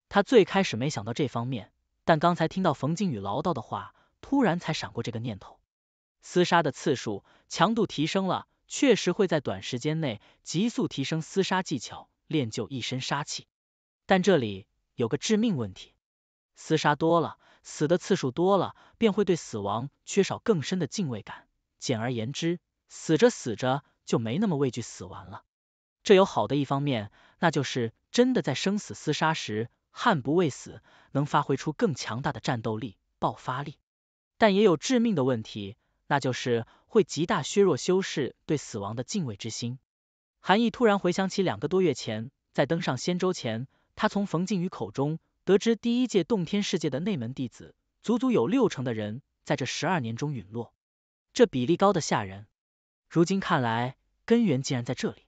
他最开始没想到这方面，但刚才听到冯靖宇唠叨的话，突然才闪过这个念头。厮杀的次数、强度提升了，确实会在短时间内急速提升厮杀技巧。练就一身杀气，但这里有个致命问题：厮杀多了，死的次数多了，便会对死亡缺少更深的敬畏感。简而言之，死着死着就没那么畏惧死亡了。这有好的一方面，那就是真的在生死厮杀时悍不畏死，能发挥出更强大的战斗力、爆发力。但也有致命的问题，那就是会极大削弱修士对死亡的敬畏之心。韩毅突然回想起两个多月前，在登上仙舟前，他从冯静宇口中得知，第一届洞天世界的内门弟子，足足有六成的人在这十二年中陨落，这比例高的吓人。如今看来，根源竟然在这里。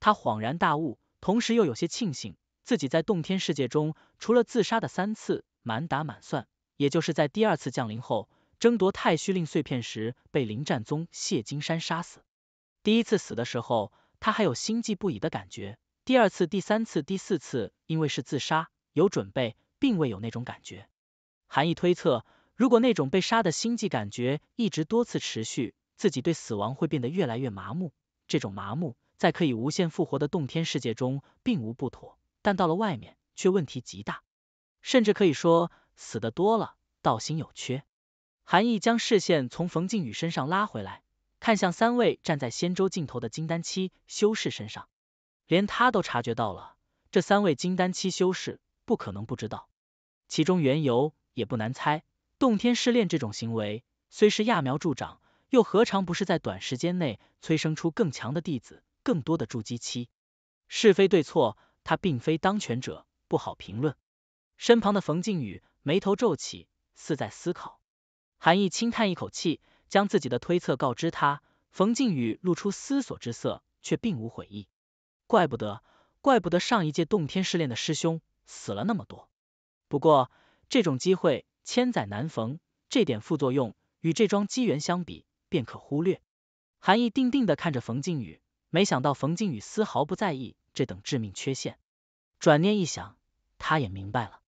他恍然大悟，同时又有些庆幸，自己在洞天世界中，除了自杀的三次，满打满算，也就是在第二次降临后争夺太虚令碎片时，被林战宗谢金山杀死。第一次死的时候。他还有心悸不已的感觉，第二次、第三次、第四次，因为是自杀，有准备，并未有那种感觉。韩毅推测，如果那种被杀的心悸感觉一直多次持续，自己对死亡会变得越来越麻木。这种麻木在可以无限复活的洞天世界中并无不妥，但到了外面却问题极大，甚至可以说死的多了，道心有缺。韩毅将视线从冯靖宇身上拉回来。看向三位站在仙州尽头的金丹期修士身上，连他都察觉到了，这三位金丹期修士不可能不知道其中缘由，也不难猜。洞天试炼这种行为，虽是揠苗助长，又何尝不是在短时间内催生出更强的弟子，更多的筑基期？是非对错，他并非当权者，不好评论。身旁的冯靖宇眉头皱起，似在思考。韩毅轻叹一口气。将自己的推测告知他，冯靖宇露出思索之色，却并无悔意。怪不得，怪不得上一届洞天试炼的师兄死了那么多。不过，这种机会千载难逢，这点副作用与这桩机缘相比，便可忽略。韩毅定定的看着冯靖宇，没想到冯靖宇丝毫不在意这等致命缺陷。转念一想，他也明白了，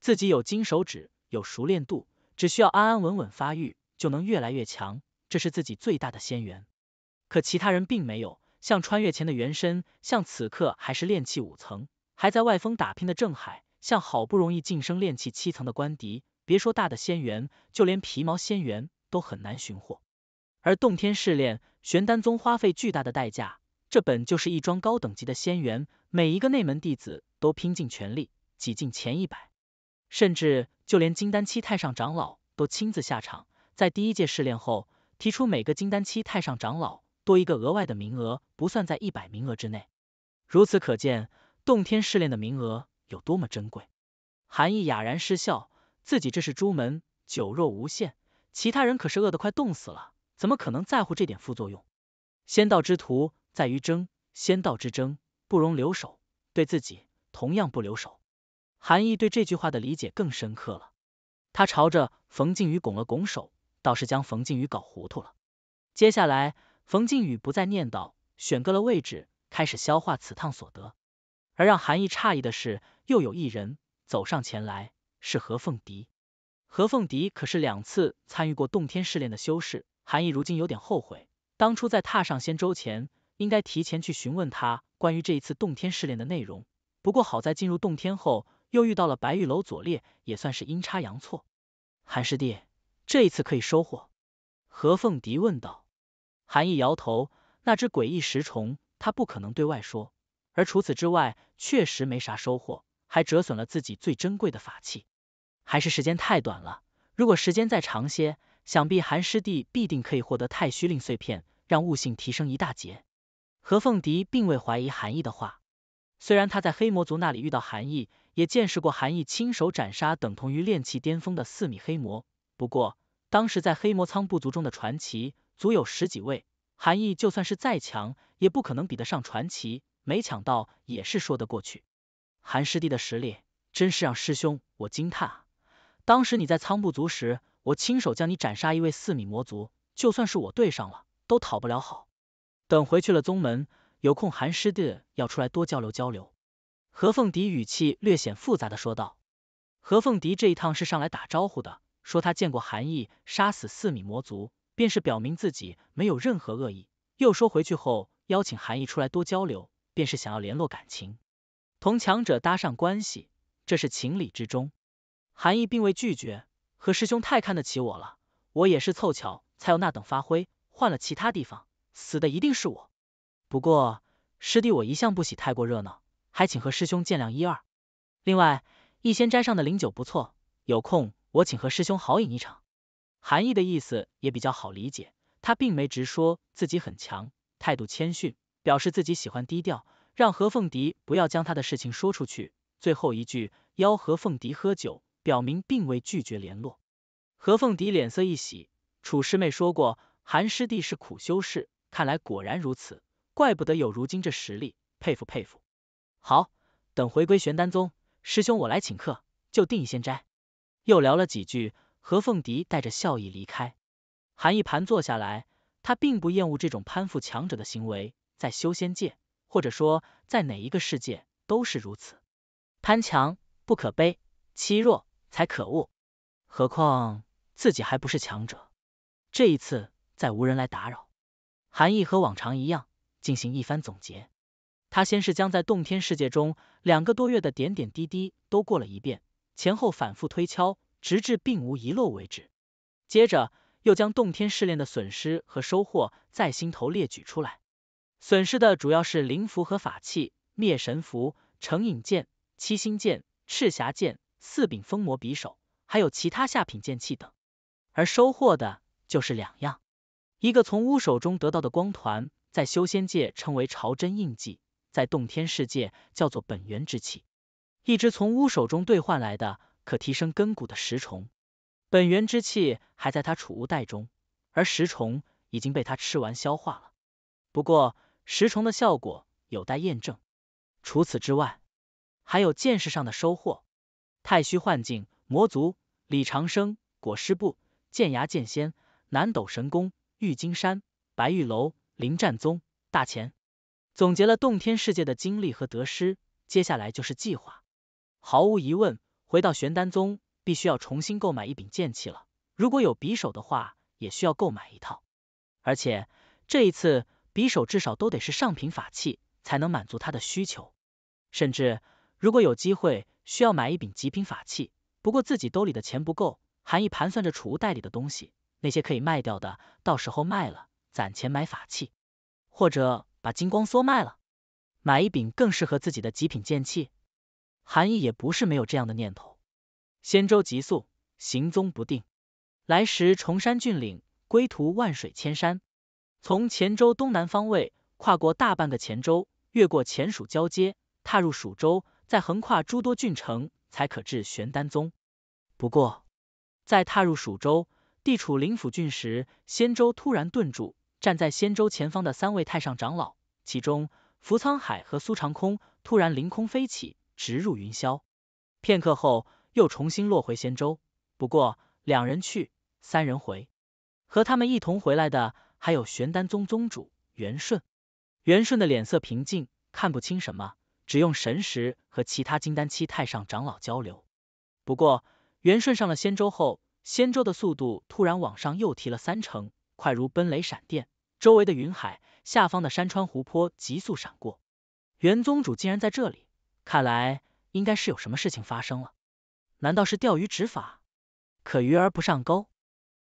自己有金手指，有熟练度，只需要安安稳稳发育。就能越来越强，这是自己最大的仙缘。可其他人并没有，像穿越前的原身，像此刻还是炼气五层，还在外峰打拼的郑海，像好不容易晋升炼气七层的关迪，别说大的仙缘，就连皮毛仙缘都很难寻获。而洞天试炼，玄丹宗花费巨大的代价，这本就是一桩高等级的仙缘，每一个内门弟子都拼尽全力，挤进前一百，甚至就连金丹期太上长老都亲自下场。在第一届试炼后，提出每个金丹期太上长老多一个额外的名额，不算在一百名额之内。如此可见，洞天试炼的名额有多么珍贵。韩毅哑然失笑，自己这是朱门酒肉无限，其他人可是饿得快冻死了，怎么可能在乎这点副作用？仙道之途在于争，仙道之争不容留守，对自己同样不留手。韩毅对这句话的理解更深刻了，他朝着冯静宇拱了拱手。倒是将冯靖宇搞糊涂了。接下来，冯靖宇不再念叨，选个了位置，开始消化此趟所得。而让韩毅诧异的是，又有一人走上前来，是何凤迪。何凤迪可是两次参与过洞天试炼的修士。韩毅如今有点后悔，当初在踏上仙舟前，应该提前去询问他关于这一次洞天试炼的内容。不过好在进入洞天后，又遇到了白玉楼左列，也算是阴差阳错。韩师弟。这一次可以收获？何凤迪问道。韩毅摇头，那只诡异石虫，他不可能对外说。而除此之外，确实没啥收获，还折损了自己最珍贵的法器。还是时间太短了，如果时间再长些，想必韩师弟必定可以获得太虚令碎片，让悟性提升一大截。何凤迪并未怀疑韩毅的话，虽然他在黑魔族那里遇到韩毅，也见识过韩毅亲手斩杀等同于炼气巅峰的四米黑魔。不过，当时在黑魔仓部族中的传奇足有十几位，韩毅就算是再强，也不可能比得上传奇，没抢到也是说得过去。韩师弟的实力真是让师兄我惊叹啊！当时你在仓部族时，我亲手将你斩杀一位四米魔族，就算是我对上了，都讨不了好。等回去了宗门，有空韩师弟要出来多交流交流。何凤迪语气略显复杂的说道。何凤迪这一趟是上来打招呼的。说他见过韩毅杀死四米魔族，便是表明自己没有任何恶意。又说回去后邀请韩毅出来多交流，便是想要联络感情，同强者搭上关系，这是情理之中。韩毅并未拒绝，和师兄太看得起我了，我也是凑巧才有那等发挥，换了其他地方，死的一定是我。不过师弟我一向不喜太过热闹，还请和师兄见谅一二。另外，逸仙斋上的灵酒不错，有空。我请和师兄豪饮一场，韩义的意思也比较好理解，他并没直说自己很强，态度谦逊，表示自己喜欢低调，让何凤迪不要将他的事情说出去。最后一句邀何凤迪喝酒，表明并未拒绝联络。何凤迪脸色一喜，楚师妹说过韩师弟是苦修士，看来果然如此，怪不得有如今这实力，佩服佩服。好，等回归玄丹宗，师兄我来请客，就定一仙斋。又聊了几句，何凤迪带着笑意离开。韩毅盘坐下来，他并不厌恶这种攀附强者的行为，在修仙界，或者说在哪一个世界都是如此。攀强不可悲，欺弱才可恶。何况自己还不是强者，这一次再无人来打扰。韩毅和往常一样进行一番总结，他先是将在洞天世界中两个多月的点点滴滴都过了一遍。前后反复推敲，直至并无遗漏为止。接着又将洞天试炼的损失和收获在心头列举出来。损失的主要是灵符和法器，灭神符、成影剑、七星剑、赤霞剑、四柄封魔匕首，还有其他下品剑器等。而收获的就是两样，一个从巫手中得到的光团，在修仙界称为朝真印记，在洞天世界叫做本源之气。一只从巫手中兑换来的可提升根骨的食虫，本源之气还在他储物袋中，而食虫已经被他吃完消化了。不过食虫的效果有待验证。除此之外，还有见识上的收获：太虚幻境、魔族、李长生、果师部、剑牙剑仙、南斗神宫、玉金山、白玉楼、灵战宗、大钱。总结了洞天世界的经历和得失，接下来就是计划。毫无疑问，回到玄丹宗，必须要重新购买一柄剑器了。如果有匕首的话，也需要购买一套。而且这一次，匕首至少都得是上品法器，才能满足他的需求。甚至如果有机会，需要买一柄极品法器。不过自己兜里的钱不够，韩义盘算着储物袋里的东西，那些可以卖掉的，到时候卖了攒钱买法器，或者把金光梭卖了，买一柄更适合自己的极品剑器。韩义也不是没有这样的念头。仙舟急速，行踪不定，来时崇山峻岭，归途万水千山。从黔州东南方位跨过大半个黔州，越过黔蜀交接，踏入蜀州，再横跨诸多郡城，才可至玄丹宗。不过，在踏入蜀州，地处灵府郡时，仙舟突然顿住。站在仙舟前方的三位太上长老，其中扶沧海和苏长空突然凌空飞起。直入云霄，片刻后又重新落回仙舟。不过两人去，三人回，和他们一同回来的还有玄丹宗宗主元顺。元顺的脸色平静，看不清什么，只用神识和其他金丹期太上长老交流。不过元顺上了仙舟后，仙舟的速度突然往上又提了三成，快如奔雷闪电，周围的云海、下方的山川湖泊急速闪过。元宗主竟然在这里！看来应该是有什么事情发生了，难道是钓鱼执法？可鱼儿不上钩。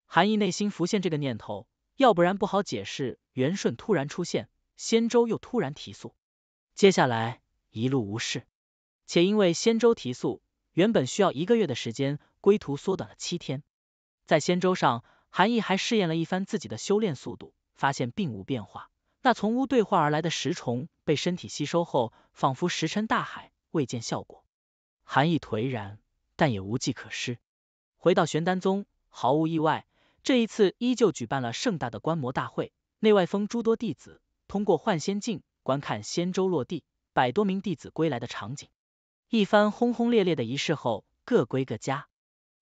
韩毅内心浮现这个念头，要不然不好解释元顺突然出现，仙舟又突然提速。接下来一路无事，且因为仙舟提速，原本需要一个月的时间，归途缩短了七天。在仙舟上，韩毅还试验了一番自己的修炼速度，发现并无变化。那从屋对话而来的石虫被身体吸收后，仿佛石沉大海。未见效果，韩毅颓然，但也无计可施。回到玄丹宗，毫无意外，这一次依旧举办了盛大的观摩大会，内外封诸多弟子，通过幻仙境观看仙舟落地，百多名弟子归来的场景。一番轰轰烈烈的仪式后，各归各家。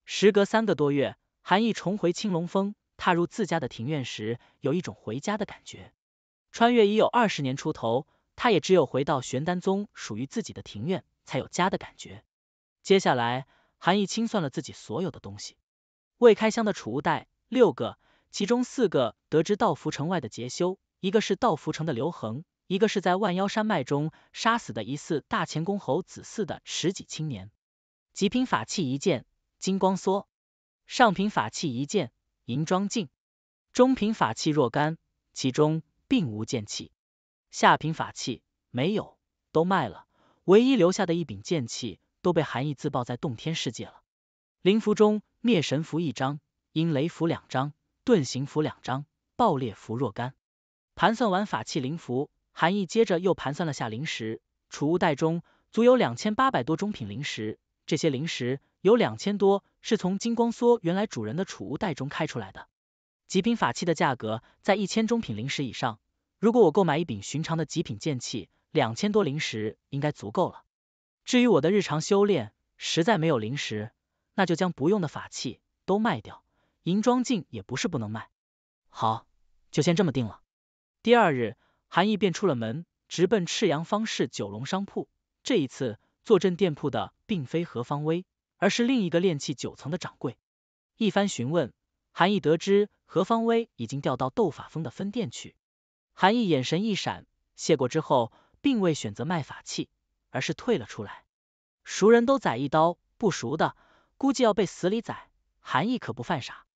时隔三个多月，韩毅重回青龙峰，踏入自家的庭院时，有一种回家的感觉。穿越已有二十年出头。他也只有回到玄丹宗属于自己的庭院，才有家的感觉。接下来，韩毅清算了自己所有的东西，未开箱的储物袋六个，其中四个得知道福城外的劫修，一个是道福城的刘恒，一个是在万妖山脉中杀死的疑似大前公侯子嗣的十几青年。极品法器一件，金光梭；上品法器一件，银装镜；中品法器若干，其中并无剑器。下品法器没有，都卖了，唯一留下的一柄剑器都被韩毅自爆在洞天世界了。灵符中灭神符一张，阴雷符两张，遁形符两张，爆裂符若干。盘算完法器灵符，韩毅接着又盘算了下灵石，储物袋中足有两千八百多中品灵石，这些灵石有两千多是从金光梭原来主人的储物袋中开出来的。极品法器的价格在一千中品灵石以上。如果我购买一柄寻常的极品剑器，两千多灵石应该足够了。至于我的日常修炼，实在没有灵石，那就将不用的法器都卖掉，银装镜也不是不能卖。好，就先这么定了。第二日，韩毅便出了门，直奔赤阳方氏九龙商铺。这一次坐镇店铺的并非何方威，而是另一个炼器九层的掌柜。一番询问，韩毅得知何方威已经调到斗法峰的分店去。韩毅眼神一闪，谢过之后，并未选择卖法器，而是退了出来。熟人都宰一刀，不熟的估计要被死里宰。韩毅可不犯傻，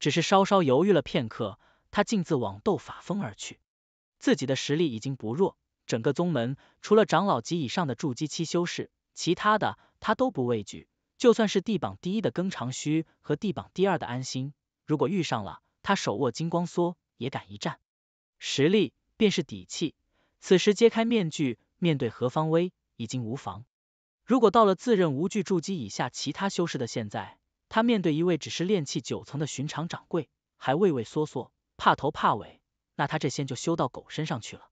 只是稍稍犹豫了片刻，他径自往斗法峰而去。自己的实力已经不弱，整个宗门除了长老级以上的筑基期修士，其他的他都不畏惧。就算是地榜第一的庚长须和地榜第二的安心，如果遇上了，他手握金光梭，也敢一战。实力便是底气，此时揭开面具，面对何方威已经无妨。如果到了自认无惧筑基以下其他修士的现在，他面对一位只是炼气九层的寻常掌柜，还畏畏缩缩，怕头怕尾，那他这仙就修到狗身上去了。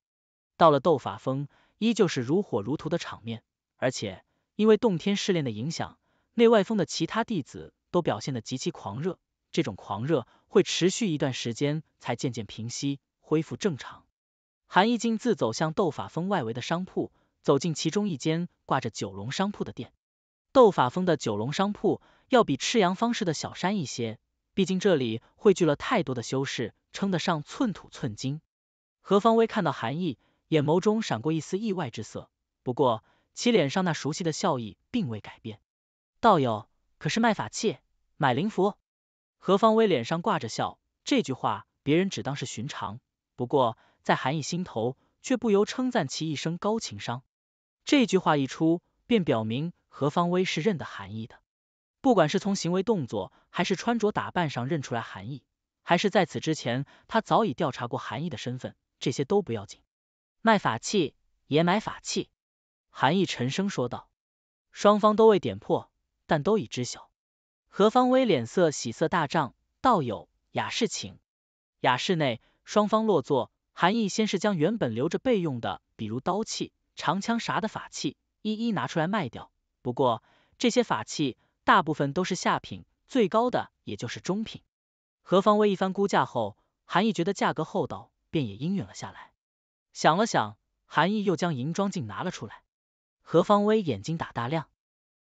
到了斗法峰，依旧是如火如荼的场面，而且因为洞天试炼的影响，内外峰的其他弟子都表现得极其狂热，这种狂热会持续一段时间，才渐渐平息。恢复正常。韩义径自走向斗法峰外围的商铺，走进其中一间挂着九龙商铺的店。斗法峰的九龙商铺要比赤阳方式的小山一些，毕竟这里汇聚了太多的修士，称得上寸土寸金。何方威看到韩毅，眼眸中闪过一丝意外之色，不过其脸上那熟悉的笑意并未改变。道友，可是卖法器、买灵符？何方威脸上挂着笑，这句话别人只当是寻常。不过，在韩毅心头却不由称赞其一声高情商。这句话一出，便表明何方威是认得韩毅的。不管是从行为动作，还是穿着打扮上认出来韩毅，还是在此之前他早已调查过韩毅的身份，这些都不要紧。卖法器也买法器，韩毅沉声说道。双方都未点破，但都已知晓。何方威脸色喜色大涨，道友雅士请。雅室内。双方落座，韩毅先是将原本留着备用的，比如刀器、长枪啥的法器，一一拿出来卖掉。不过这些法器大部分都是下品，最高的也就是中品。何方威一番估价后，韩毅觉得价格厚道，便也应允了下来。想了想，韩毅又将银装镜拿了出来。何方威眼睛打大亮，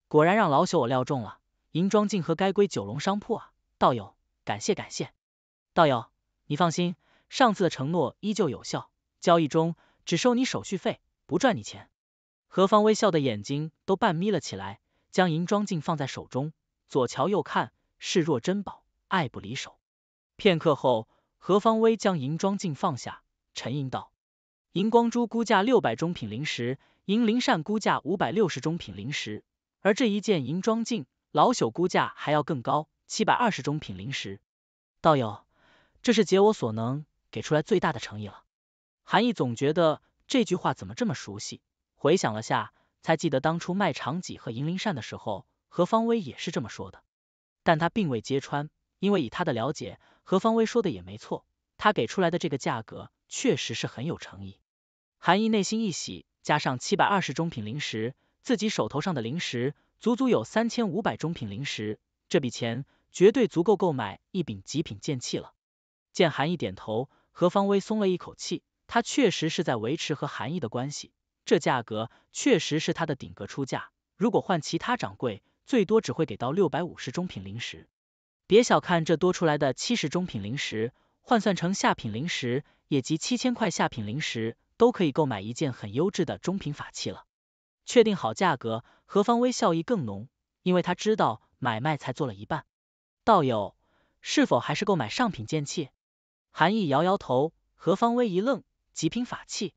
果然让老朽我料中了。银装镜和该归九龙商铺啊，道友，感谢感谢。道友，你放心。上次的承诺依旧有效，交易中只收你手续费，不赚你钱。何方微笑的眼睛都半眯了起来，将银装镜放在手中，左瞧右看，视若珍宝，爱不离手。片刻后，何方微将银装镜放下，沉吟道：“银光珠估价六百中品灵石，银灵扇估价五百六十中品灵石，而这一件银装镜，老朽估价还要更高，七百二十中品灵石。道友，这是竭我所能。”给出来最大的诚意了。韩毅总觉得这句话怎么这么熟悉，回想了下，才记得当初卖长戟和银铃扇的时候，何方威也是这么说的。但他并未揭穿，因为以他的了解，何方威说的也没错。他给出来的这个价格确实是很有诚意。韩毅内心一喜，加上七百二十中品灵石，自己手头上的灵石足足有三千五百中品灵石，这笔钱绝对足够购买一柄极品剑器了。见韩毅点头。何方威松了一口气，他确实是在维持和韩毅的关系，这价格确实是他的顶格出价，如果换其他掌柜，最多只会给到六百五十中品灵石。别小看这多出来的七十中品灵石，换算成下品灵石，也即七千块下品灵石，都可以购买一件很优质的中品法器了。确定好价格，何方威笑意更浓，因为他知道买卖才做了一半。道友，是否还是购买上品剑器？韩毅摇摇头，何方威一愣。极品法器，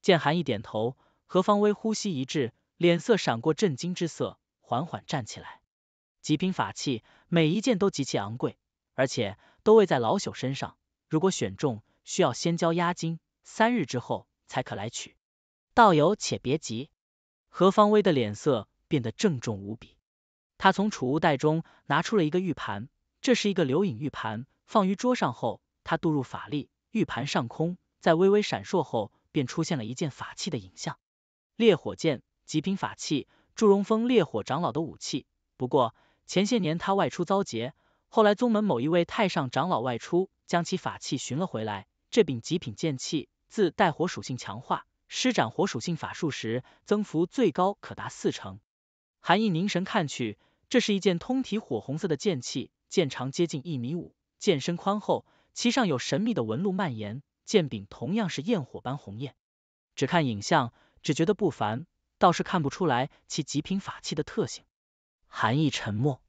见韩毅点头，何方威呼吸一滞，脸色闪过震惊之色，缓缓站起来。极品法器每一件都极其昂贵，而且都未在老朽身上。如果选中，需要先交押金，三日之后才可来取。道友且别急，何方威的脸色变得郑重无比。他从储物袋中拿出了一个玉盘，这是一个留影玉盘，放于桌上后。他渡入法力，玉盘上空在微微闪烁后，便出现了一件法器的影像。烈火剑，极品法器，祝融峰烈火长老的武器。不过前些年他外出遭劫，后来宗门某一位太上长老外出，将其法器寻了回来。这柄极品剑器自带火属性强化，施展火属性法术时增幅最高可达四成。韩毅凝神看去，这是一件通体火红色的剑器，剑长接近一米五，剑身宽厚。其上有神秘的纹路蔓延，剑柄同样是焰火般红艳。只看影像，只觉得不凡，倒是看不出来其极品法器的特性。寒义沉默，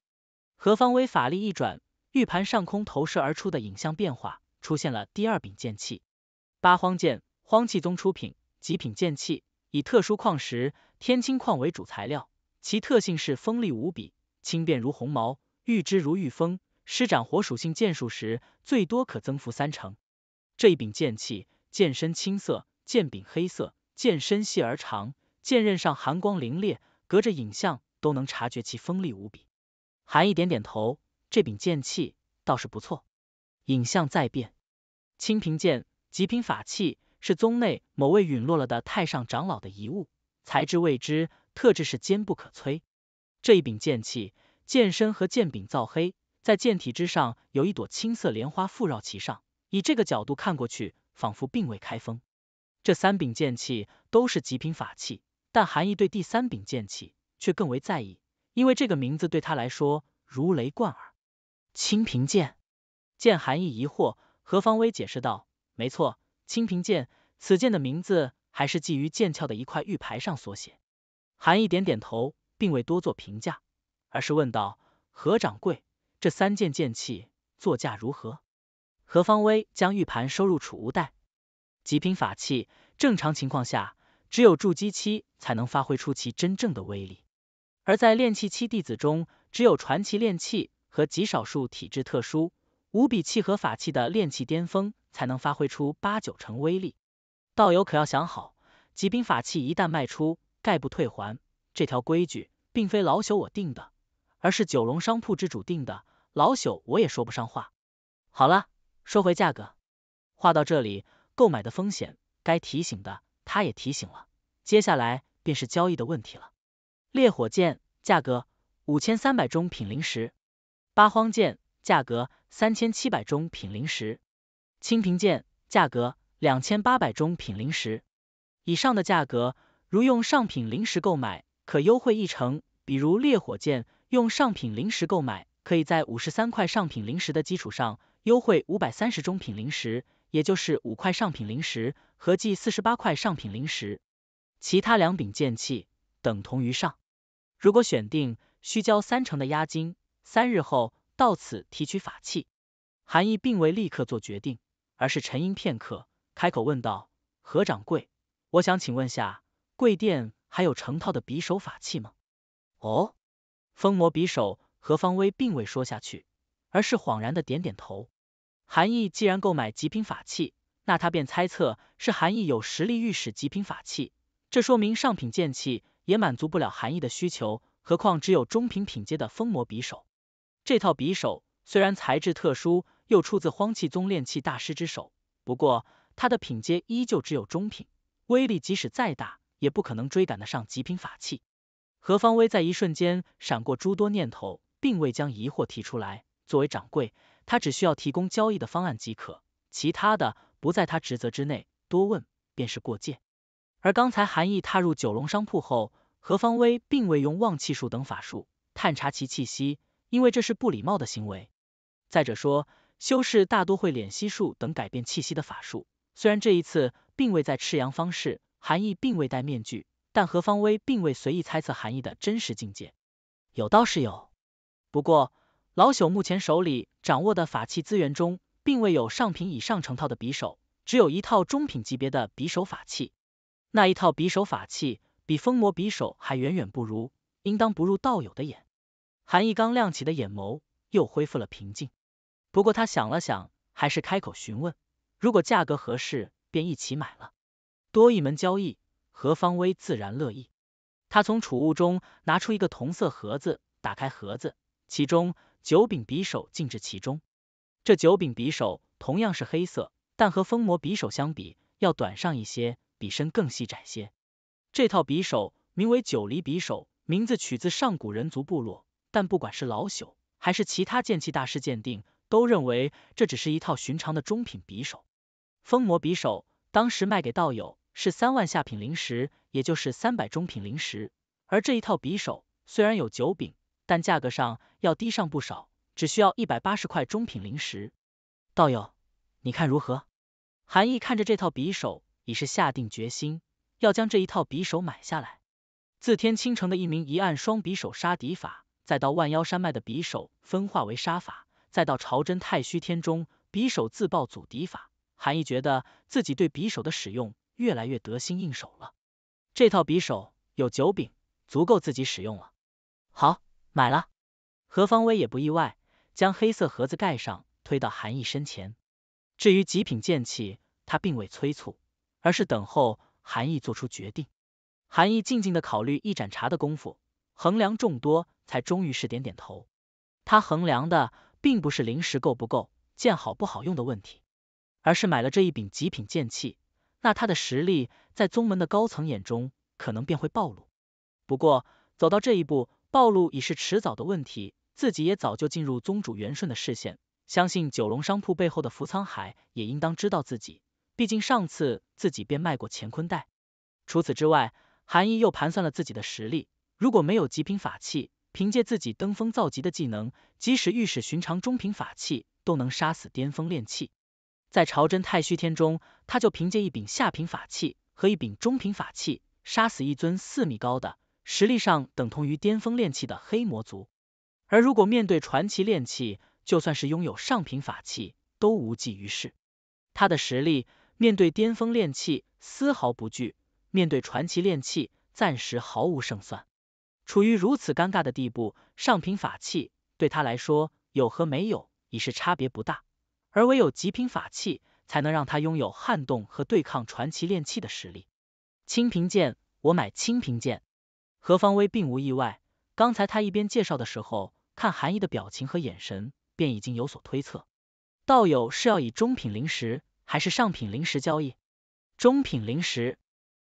何方威法力一转，玉盘上空投射而出的影像变化，出现了第二柄剑器——八荒剑，荒气宗出品，极品剑器，以特殊矿石天青矿为主材料，其特性是锋利无比，轻便如鸿毛，玉之如玉风。施展火属性剑术时，最多可增幅三成。这一柄剑器，剑身青色，剑柄黑色，剑身细而长，剑刃上寒光凛冽，隔着影像都能察觉其锋利无比。韩一点点头，这柄剑器倒是不错。影像再变，清平剑，极品法器，是宗内某位陨落了的太上长老的遗物，材质未知，特质是坚不可摧。这一柄剑器，剑身和剑柄造黑。在剑体之上有一朵青色莲花附绕其上，以这个角度看过去，仿佛并未开封。这三柄剑器都是极品法器，但韩毅对第三柄剑器却更为在意，因为这个名字对他来说如雷贯耳。清平剑，见韩毅疑惑，何方威解释道：“没错，清平剑，此剑的名字还是基于剑鞘的一块玉牌上所写。”韩毅点点头，并未多做评价，而是问道：“何掌柜？”这三件剑器作价如何？何方威将玉盘收入储物袋。极品法器，正常情况下，只有筑基期才能发挥出其真正的威力。而在炼气期弟子中，只有传奇炼气和极少数体质特殊、无比契合法器的炼气巅峰，才能发挥出八九成威力。道友可要想好，极品法器一旦卖出，概不退还。这条规矩并非老朽我定的，而是九龙商铺之主定的。老朽我也说不上话。好了，说回价格。话到这里，购买的风险该提醒的他也提醒了，接下来便是交易的问题了。烈火剑价格五千三百中品零食，八荒剑价格三千七百中品零食，清平剑价格两千八百中品零食。以上的价格如用上品零食购买，可优惠一成。比如烈火剑用上品零食购买。可以在五十三块上品灵石的基础上优惠五百三十中品灵石，也就是五块上品灵石，合计四十八块上品灵石。其他两柄剑器等同于上。如果选定，需交三成的押金，三日后到此提取法器。韩毅并未立刻做决定，而是沉吟片刻，开口问道：“何掌柜，我想请问下，贵店还有成套的匕首法器吗？”“哦，风魔匕首。”何方威并未说下去，而是恍然的点点头。韩毅既然购买极品法器，那他便猜测是韩毅有实力御使极品法器。这说明上品剑器也满足不了韩毅的需求，何况只有中品品阶的封魔匕首。这套匕首虽然材质特殊，又出自荒气宗炼器大师之手，不过它的品阶依旧只有中品，威力即使再大，也不可能追赶得上极品法器。何方威在一瞬间闪过诸多念头。并未将疑惑提出来，作为掌柜，他只需要提供交易的方案即可，其他的不在他职责之内，多问便是过界。而刚才韩毅踏入九龙商铺后，何方威并未用望气术等法术探查其气息，因为这是不礼貌的行为。再者说，修士大多会敛息术等改变气息的法术，虽然这一次并未在赤阳方式，韩毅并未戴面具，但何方威并未随意猜测韩毅的真实境界。有倒是有。不过，老朽目前手里掌握的法器资源中，并未有上品以上成套的匕首，只有一套中品级别的匕首法器。那一套匕首法器比封魔匕首还远远不如，应当不入道友的眼。韩毅刚亮起的眼眸又恢复了平静。不过他想了想，还是开口询问：“如果价格合适，便一起买了。”多一门交易，何方威自然乐意。他从储物中拿出一个铜色盒子，打开盒子。其中九柄匕首禁置其中，这九柄匕首同样是黑色，但和风魔匕首相比要短上一些，笔身更细窄些。这套匕首名为九黎匕首，名字取自上古人族部落，但不管是老朽还是其他剑气大师鉴定，都认为这只是一套寻常的中品匕首。风魔匕首当时卖给道友是三万下品灵石，也就是三百中品灵石，而这一套匕首虽然有九柄。但价格上要低上不少，只需要一百八十块中品灵石。道友，你看如何？韩毅看着这套匕首，已是下定决心要将这一套匕首买下来。自天青城的一名一案双匕首杀敌法，再到万妖山脉的匕首分化为杀法，再到朝真太虚天中匕首自爆阻敌法，韩毅觉得自己对匕首的使用越来越得心应手了。这套匕首有九柄，足够自己使用了。好。买了，何方威也不意外，将黑色盒子盖上，推到韩毅身前。至于极品剑器，他并未催促，而是等候韩毅做出决定。韩毅静静的考虑一盏茶的功夫，衡量众多，才终于是点点头。他衡量的并不是灵石够不够，剑好不好用的问题，而是买了这一柄极品剑器，那他的实力在宗门的高层眼中，可能便会暴露。不过走到这一步。暴露已是迟早的问题，自己也早就进入宗主元顺的视线，相信九龙商铺背后的福沧海也应当知道自己，毕竟上次自己便卖过乾坤袋。除此之外，韩毅又盘算了自己的实力，如果没有极品法器，凭借自己登峰造极的技能，即使御使寻常中品法器都能杀死巅峰炼器。在朝真太虚天中，他就凭借一柄下品法器和一柄中品法器，杀死一尊四米高的。实力上等同于巅峰炼器的黑魔族，而如果面对传奇炼器，就算是拥有上品法器，都无济于事。他的实力面对巅峰炼器丝毫不惧，面对传奇炼器暂时毫无胜算。处于如此尴尬的地步，上品法器对他来说有和没有已是差别不大，而唯有极品法器才能让他拥有撼动和对抗传奇炼器的实力。清平剑，我买清平剑。何方威并无意外，刚才他一边介绍的时候，看韩毅的表情和眼神，便已经有所推测。道友是要以中品灵石还是上品灵石交易？中品灵石，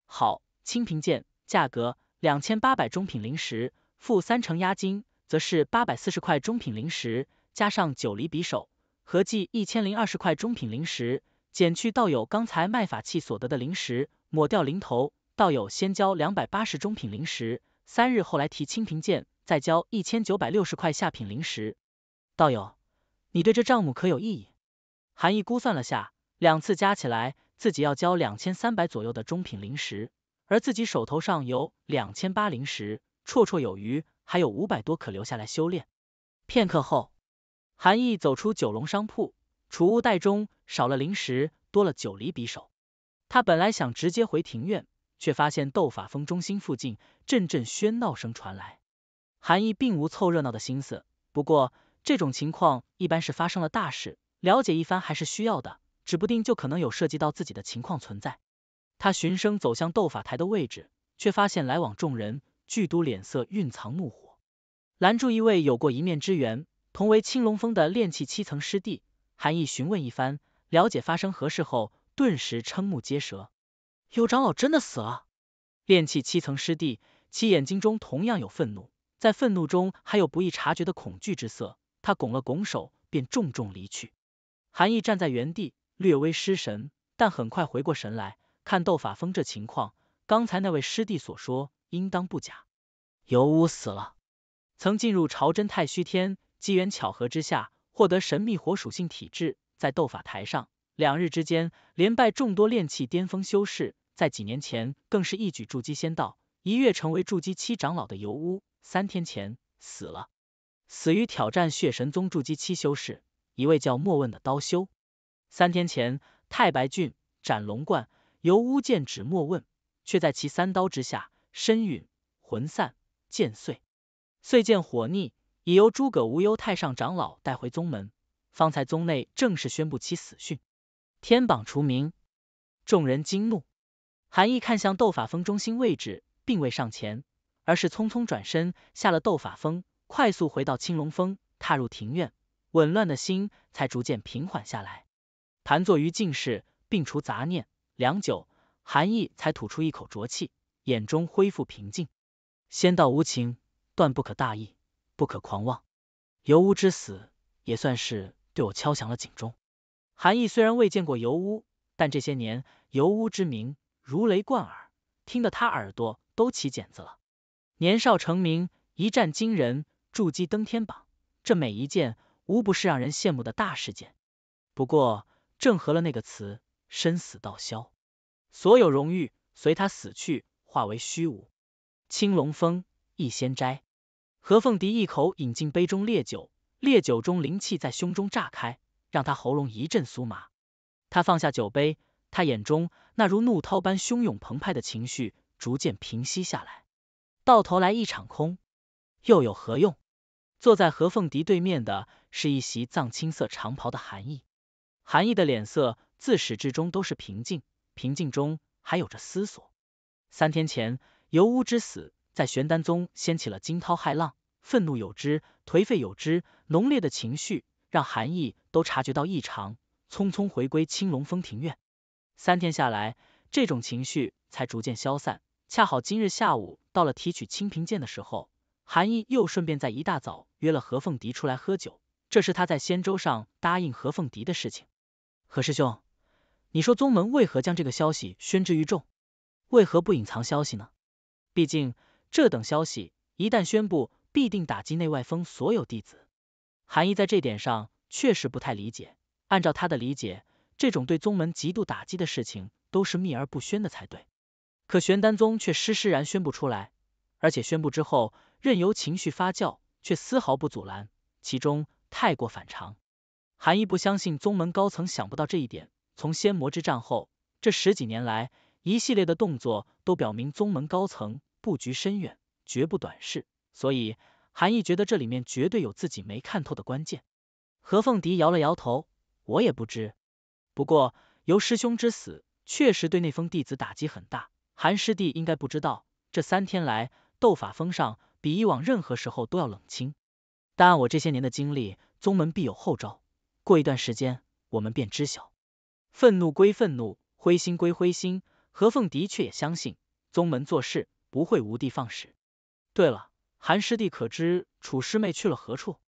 好，清平剑，价格两千八百中品灵石，付三成押金，则是八百四十块中品灵石，加上九黎匕首，合计一千零二十块中品灵石，减去道友刚才卖法器所得的灵石，抹掉零头。道友先交两百八十中品灵石，三日后来提清平剑，再交一千九百六十块下品灵石。道友，你对这账目可有异议？韩毅估算了下，两次加起来自己要交两千三百左右的中品灵石，而自己手头上有两千八灵石，绰绰有余，还有五百多可留下来修炼。片刻后，韩毅走出九龙商铺，储物袋中少了灵石，多了九黎匕首。他本来想直接回庭院。却发现斗法峰中心附近阵阵喧闹声传来，韩义并无凑热闹的心思。不过这种情况一般是发生了大事，了解一番还是需要的，指不定就可能有涉及到自己的情况存在。他循声走向斗法台的位置，却发现来往众人俱都脸色蕴藏怒火，拦住一位有过一面之缘、同为青龙峰的炼气七层师弟。韩毅询问一番，了解发生何事后，顿时瞠目结舌。有长老真的死了。炼气七层师弟，其眼睛中同样有愤怒，在愤怒中还有不易察觉的恐惧之色。他拱了拱手，便重重离去。韩毅站在原地，略微失神，但很快回过神来。看斗法峰这情况，刚才那位师弟所说应当不假。尤乌死了。曾进入朝真太虚天，机缘巧合之下获得神秘火属性体质，在斗法台上两日之间连败众多炼气巅峰修士。在几年前，更是一举筑基仙道，一跃成为筑基七长老的尤乌，三天前死了，死于挑战血神宗筑基七修士，一位叫莫问的刀修。三天前，太白郡斩龙冠，尤乌剑指莫问，却在其三刀之下身陨魂散剑碎，碎剑火逆已由诸葛无忧太上长老带回宗门，方才宗内正式宣布其死讯，天榜除名，众人惊怒。韩毅看向斗法峰中心位置，并未上前，而是匆匆转身下了斗法峰，快速回到青龙峰，踏入庭院，紊乱的心才逐渐平缓下来。盘坐于静室，摒除杂念，良久，韩毅才吐出一口浊气，眼中恢复平静。仙道无情，断不可大意，不可狂妄。尤乌之死也算是对我敲响了警钟。韩毅虽然未见过尤乌，但这些年尤乌之名。如雷贯耳，听得他耳朵都起茧子了。年少成名，一战惊人，筑基登天榜，这每一件，无不是让人羡慕的大事件。不过，正合了那个词，生死道消，所有荣誉随他死去，化为虚无。青龙峰，逸仙斋，何凤笛一口饮尽杯中烈酒，烈酒中灵气在胸中炸开，让他喉咙一阵酥麻。他放下酒杯。他眼中那如怒涛般汹涌澎湃的情绪逐渐平息下来，到头来一场空，又有何用？坐在何凤迪对面的是一袭藏青色长袍的韩毅，韩毅的脸色自始至终都是平静，平静中还有着思索。三天前尤乌之死，在玄丹宗掀起了惊涛骇浪，愤怒有之，颓废有之，浓烈的情绪让韩毅都察觉到异常，匆匆回归青龙峰庭院。三天下来，这种情绪才逐渐消散。恰好今日下午到了提取清平剑的时候，韩毅又顺便在一大早约了何凤迪出来喝酒，这是他在仙舟上答应何凤迪的事情。何师兄，你说宗门为何将这个消息宣之于众？为何不隐藏消息呢？毕竟这等消息一旦宣布，必定打击内外封所有弟子。韩毅在这点上确实不太理解，按照他的理解。这种对宗门极度打击的事情都是秘而不宣的才对，可玄丹宗却施施然宣布出来，而且宣布之后任由情绪发酵，却丝毫不阻拦，其中太过反常。韩毅不相信宗门高层想不到这一点，从仙魔之战后这十几年来一系列的动作都表明宗门高层布局深远，绝不短视，所以韩毅觉得这里面绝对有自己没看透的关键。何凤迪摇了摇头，我也不知。不过，由师兄之死确实对那封弟子打击很大。韩师弟应该不知道，这三天来，斗法峰上比以往任何时候都要冷清。但按我这些年的经历，宗门必有后招，过一段时间我们便知晓。愤怒归愤怒，灰心归灰心，何凤迪却也相信宗门做事不会无的放矢。对了，韩师弟可知楚师妹去了何处？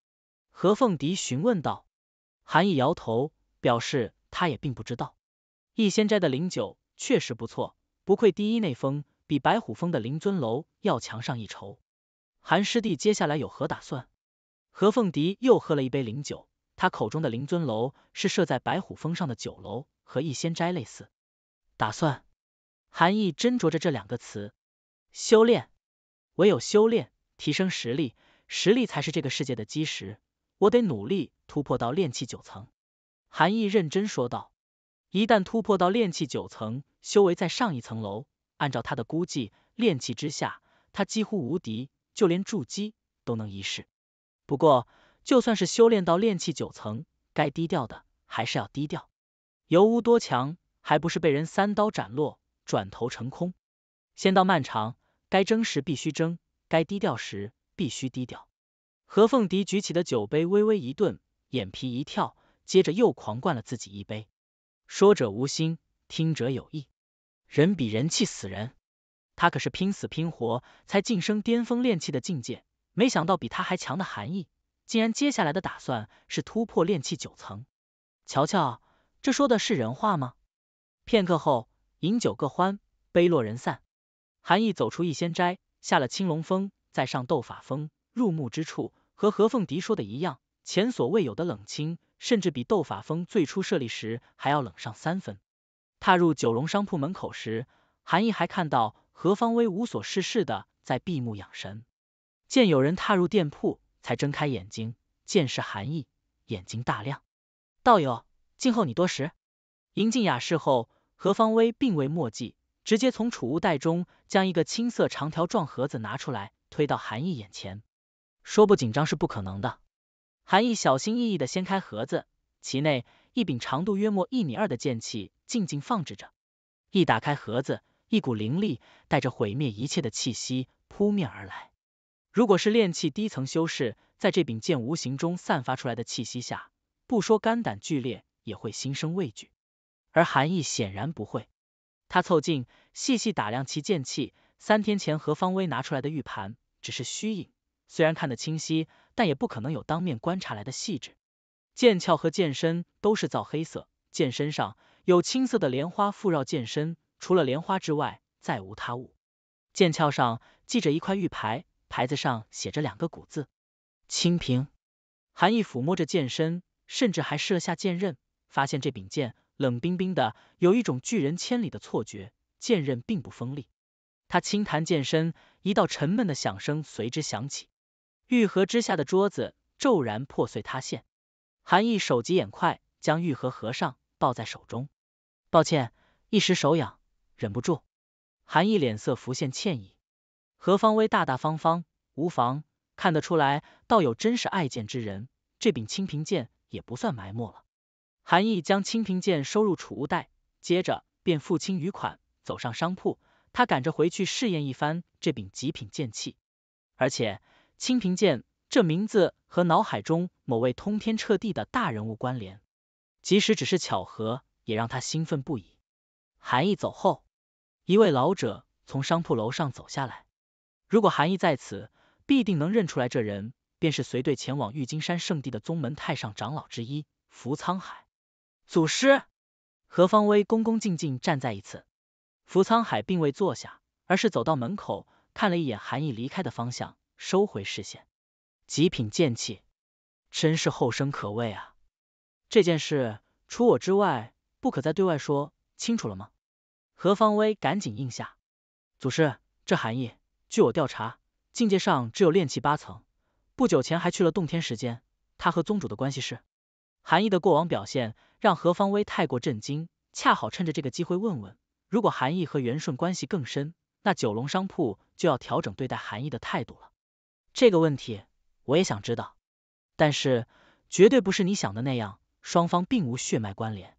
何凤迪询问道。韩毅摇头，表示。他也并不知道，逸仙斋的灵酒确实不错，不愧第一内封，比白虎峰的灵尊楼要强上一筹。韩师弟接下来有何打算？何凤迪又喝了一杯灵酒，他口中的灵尊楼是设在白虎峰上的酒楼，和逸仙斋类似。打算？韩毅斟酌着这两个词，修炼，唯有修炼，提升实力，实力才是这个世界的基石。我得努力突破到炼气九层。韩毅认真说道：“一旦突破到炼气九层，修为再上一层楼。按照他的估计，炼气之下，他几乎无敌，就连筑基都能一试。不过，就算是修炼到炼气九层，该低调的还是要低调。油污多强，还不是被人三刀斩落，转头成空。仙道漫长，该争时必须争，该低调时必须低调。”何凤迪举起的酒杯微微一顿，眼皮一跳。接着又狂灌了自己一杯，说者无心，听者有意，人比人气死人。他可是拼死拼活才晋升巅峰炼气的境界，没想到比他还强的韩毅，竟然接下来的打算是突破炼气九层，瞧瞧，这说的是人话吗？片刻后，饮酒各欢，杯落人散。韩毅走出一仙斋，下了青龙峰，再上斗法峰，入目之处和何凤迪说的一样。前所未有的冷清，甚至比斗法峰最初设立时还要冷上三分。踏入九龙商铺门口时，韩毅还看到何方威无所事事的在闭目养神，见有人踏入店铺，才睁开眼睛，见是韩毅，眼睛大亮。道友，静候你多时。迎进雅室后，何方威并未墨迹，直接从储物袋中将一个青色长条状盒子拿出来，推到韩毅眼前，说：“不紧张是不可能的。”韩毅小心翼翼地掀开盒子，其内一柄长度约莫一米二的剑气静静放置着。一打开盒子，一股灵力带着毁灭一切的气息扑面而来。如果是炼气低层修士，在这柄剑无形中散发出来的气息下，不说肝胆俱裂，也会心生畏惧。而韩毅显然不会，他凑近细细打量其剑气。三天前何方威拿出来的玉盘只是虚影，虽然看得清晰。但也不可能有当面观察来的细致。剑鞘和剑身都是造黑色，剑身上有青色的莲花附绕，剑身除了莲花之外再无他物。剑鞘上系着一块玉牌，牌子上写着两个古字“清平”。韩毅抚摸着剑身，甚至还试了下剑刃，发现这柄剑冷冰冰的，有一种拒人千里的错觉。剑刃并不锋利，他轻弹剑身，一道沉闷的响声随之响起。玉盒之下的桌子骤然破碎塌陷，韩毅手疾眼快，将玉盒合上，抱在手中。抱歉，一时手痒，忍不住。韩毅脸色浮现歉意。何方威大大方方，无妨。看得出来，道友真是爱剑之人，这柄清平剑也不算埋没了。韩毅将清平剑收入储物袋，接着便付清余款，走上商铺。他赶着回去试验一番这柄极品剑器，而且。清平剑这名字和脑海中某位通天彻地的大人物关联，即使只是巧合，也让他兴奋不已。韩毅走后，一位老者从商铺楼上走下来。如果韩毅在此，必定能认出来这人便是随队前往玉金山圣地的宗门太上长老之一，扶沧海。祖师何方威恭恭敬敬站在一侧。扶沧海并未坐下，而是走到门口看了一眼韩毅离开的方向。收回视线，极品剑气，真是后生可畏啊！这件事除我之外，不可再对外说，清楚了吗？何方威赶紧应下。祖师，这含义，据我调查，境界上只有炼气八层，不久前还去了洞天时间。他和宗主的关系是？韩义的过往表现让何方威太过震惊，恰好趁着这个机会问问：如果韩义和元顺关系更深，那九龙商铺就要调整对待韩义的态度了。这个问题我也想知道，但是绝对不是你想的那样，双方并无血脉关联。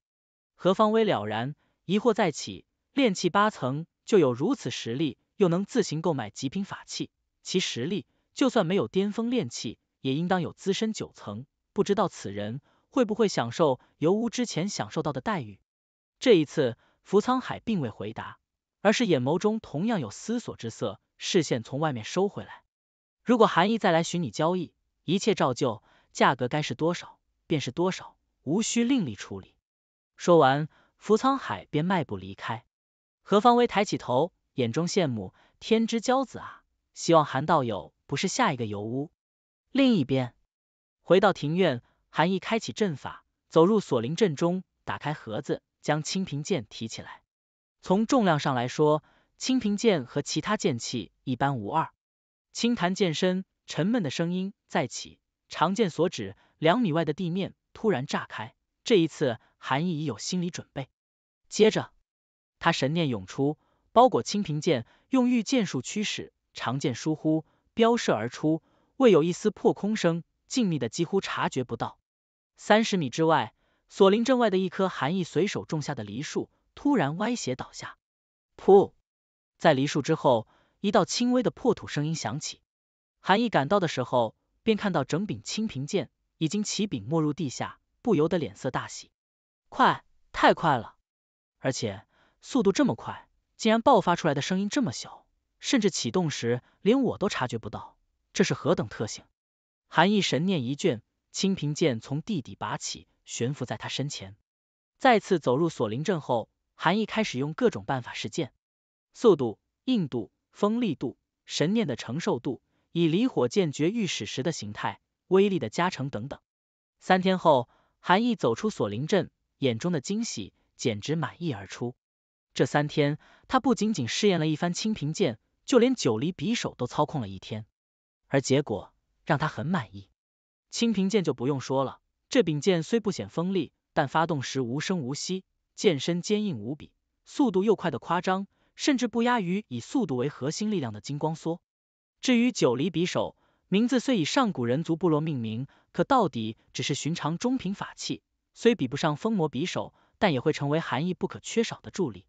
何方威了然疑惑再起，炼气八层就有如此实力，又能自行购买极品法器，其实力就算没有巅峰炼气，也应当有资深九层。不知道此人会不会享受尤乌之前享受到的待遇？这一次，福沧海并未回答，而是眼眸中同样有思索之色，视线从外面收回来。如果韩毅再来寻你交易，一切照旧，价格该是多少便是多少，无需另立处理。说完，福沧海便迈步离开。何方威抬起头，眼中羡慕，天之骄子啊！希望韩道友不是下一个油污。另一边，回到庭院，韩毅开启阵法，走入锁灵阵中，打开盒子，将清平剑提起来。从重量上来说，清平剑和其他剑器一般无二。轻弹剑身，沉闷的声音再起。长剑所指两米外的地面突然炸开。这一次，韩毅已有心理准备。接着，他神念涌出，包裹清平剑，用御剑术驱使长剑，疏忽飙射而出，未有一丝破空声，静谧的几乎察觉不到。三十米之外，锁灵阵外的一棵韩毅随手种下的梨树突然歪斜倒下。噗，在梨树之后。一道轻微的破土声音响起，韩毅赶到的时候，便看到整柄青平剑已经齐柄没入地下，不由得脸色大喜。快，太快了！而且速度这么快，竟然爆发出来的声音这么小，甚至启动时连我都察觉不到，这是何等特性？韩毅神念一卷，青平剑从地底拔起，悬浮在他身前。再次走入锁灵阵后，韩毅开始用各种办法试剑，速度、硬度。锋利度、神念的承受度，以离火剑绝御史时的形态、威力的加成等等。三天后，韩毅走出锁灵阵，眼中的惊喜简直满意而出。这三天，他不仅仅试验了一番清平剑，就连九黎匕首都操控了一天，而结果让他很满意。清平剑就不用说了，这柄剑虽不显锋利，但发动时无声无息，剑身坚硬无比，速度又快的夸张。甚至不亚于以速度为核心力量的金光梭。至于九黎匕首，名字虽以上古人族部落命名，可到底只是寻常中品法器，虽比不上封魔匕首，但也会成为含义不可缺少的助力。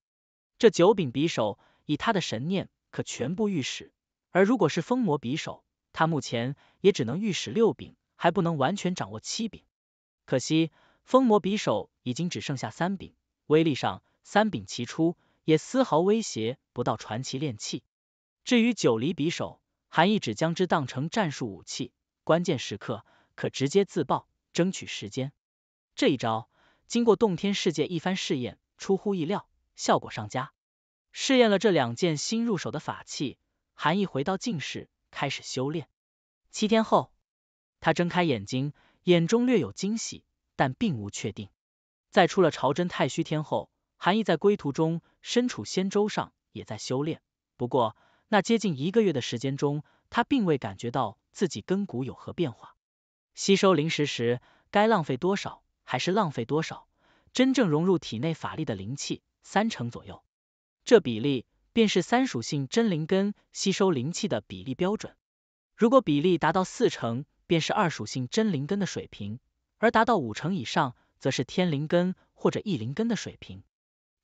这九柄匕首，以他的神念可全部御使。而如果是封魔匕首，他目前也只能御使六柄，还不能完全掌握七柄。可惜，封魔匕首已经只剩下三柄，威力上三柄齐出。也丝毫威胁不到传奇炼器。至于九黎匕首，韩义只将之当成战术武器，关键时刻可直接自爆，争取时间。这一招经过洞天世界一番试验，出乎意料，效果上佳。试验了这两件新入手的法器，韩义回到静室开始修炼。七天后，他睁开眼睛，眼中略有惊喜，但并无确定。在出了朝真太虚天后，韩义在归途中。身处仙舟上，也在修炼。不过那接近一个月的时间中，他并未感觉到自己根骨有何变化。吸收灵石时，该浪费多少还是浪费多少。真正融入体内法力的灵气三成左右，这比例便是三属性真灵根吸收灵气的比例标准。如果比例达到四成，便是二属性真灵根的水平；而达到五成以上，则是天灵根或者异灵根的水平。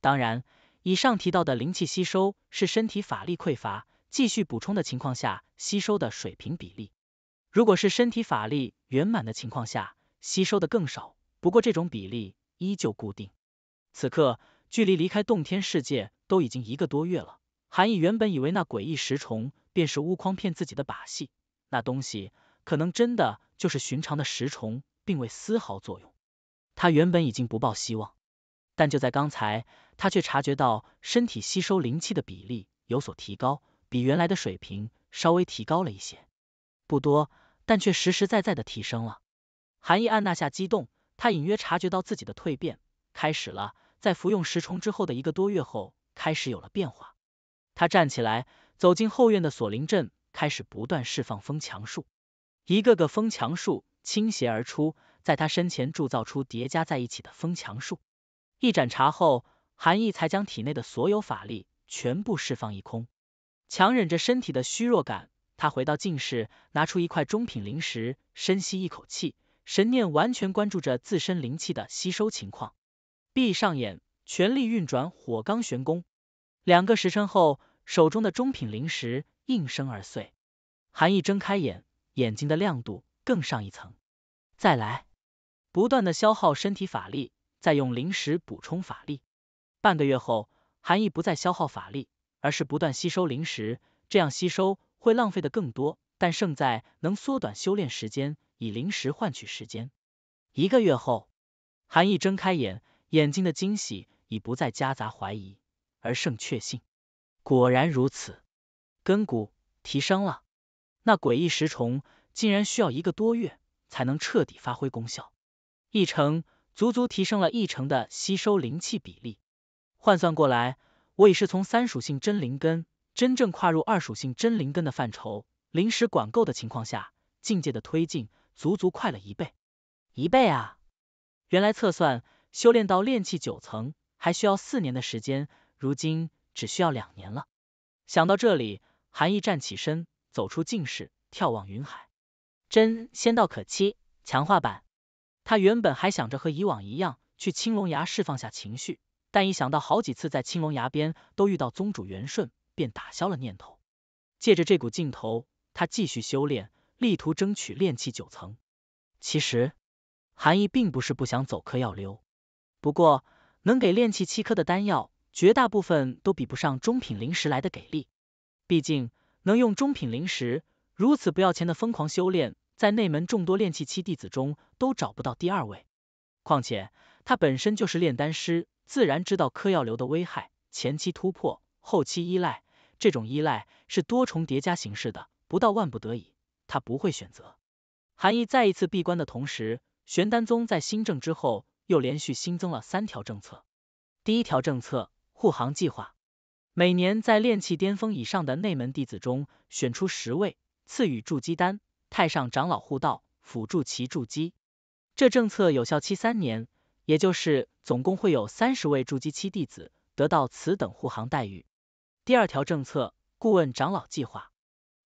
当然。以上提到的灵气吸收是身体法力匮乏，继续补充的情况下吸收的水平比例。如果是身体法力圆满的情况下，吸收的更少。不过这种比例依旧固定。此刻距离离开洞天世界都已经一个多月了，韩义原本以为那诡异石虫便是乌框骗自己的把戏，那东西可能真的就是寻常的石虫，并未丝毫作用。他原本已经不抱希望，但就在刚才。他却察觉到身体吸收灵气的比例有所提高，比原来的水平稍微提高了一些，不多，但却实实在在的提升了。韩毅按捺下激动，他隐约察觉到自己的蜕变开始了。在服用石虫之后的一个多月后，开始有了变化。他站起来，走进后院的锁灵阵，开始不断释放风墙术，一个个风墙术倾斜而出，在他身前铸造出叠加在一起的风墙术。一盏茶后。韩毅才将体内的所有法力全部释放一空，强忍着身体的虚弱感，他回到静室，拿出一块中品灵石，深吸一口气，神念完全关注着自身灵气的吸收情况，闭上眼，全力运转火罡玄功。两个时辰后，手中的中品灵石应声而碎。韩毅睁开眼，眼睛的亮度更上一层。再来，不断的消耗身体法力，再用灵石补充法力。半个月后，韩毅不再消耗法力，而是不断吸收灵石。这样吸收会浪费的更多，但胜在能缩短修炼时间，以灵石换取时间。一个月后，韩毅睁开眼，眼睛的惊喜已不再夹杂怀疑，而胜确信，果然如此。根骨提升了，那诡异石虫竟然需要一个多月才能彻底发挥功效，一成，足足提升了一成的吸收灵气比例。换算过来，我已是从三属性真灵根真正跨入二属性真灵根的范畴，临时管够的情况下，境界的推进足足快了一倍，一倍啊！原来测算修炼到炼气九层还需要四年的时间，如今只需要两年了。想到这里，韩毅站起身，走出静室，眺望云海，真仙道可期，强化版。他原本还想着和以往一样去青龙崖释放下情绪。但一想到好几次在青龙崖边都遇到宗主元顺，便打消了念头。借着这股劲头，他继续修炼，力图争取炼气九层。其实，韩义并不是不想走科药流，不过能给炼气七颗的丹药，绝大部分都比不上中品灵石来的给力。毕竟，能用中品灵石如此不要钱的疯狂修炼，在内门众多炼气七弟子中都找不到第二位。况且，他本身就是炼丹师。自然知道嗑药流的危害，前期突破，后期依赖，这种依赖是多重叠加形式的，不到万不得已，他不会选择。韩义再一次闭关的同时，玄丹宗在新政之后，又连续新增了三条政策。第一条政策护航计划，每年在炼气巅峰以上的内门弟子中选出十位，赐予筑基丹，太上长老护道，辅助其筑基。这政策有效期三年。也就是总共会有三十位筑基期弟子得到此等护航待遇。第二条政策：顾问长老计划。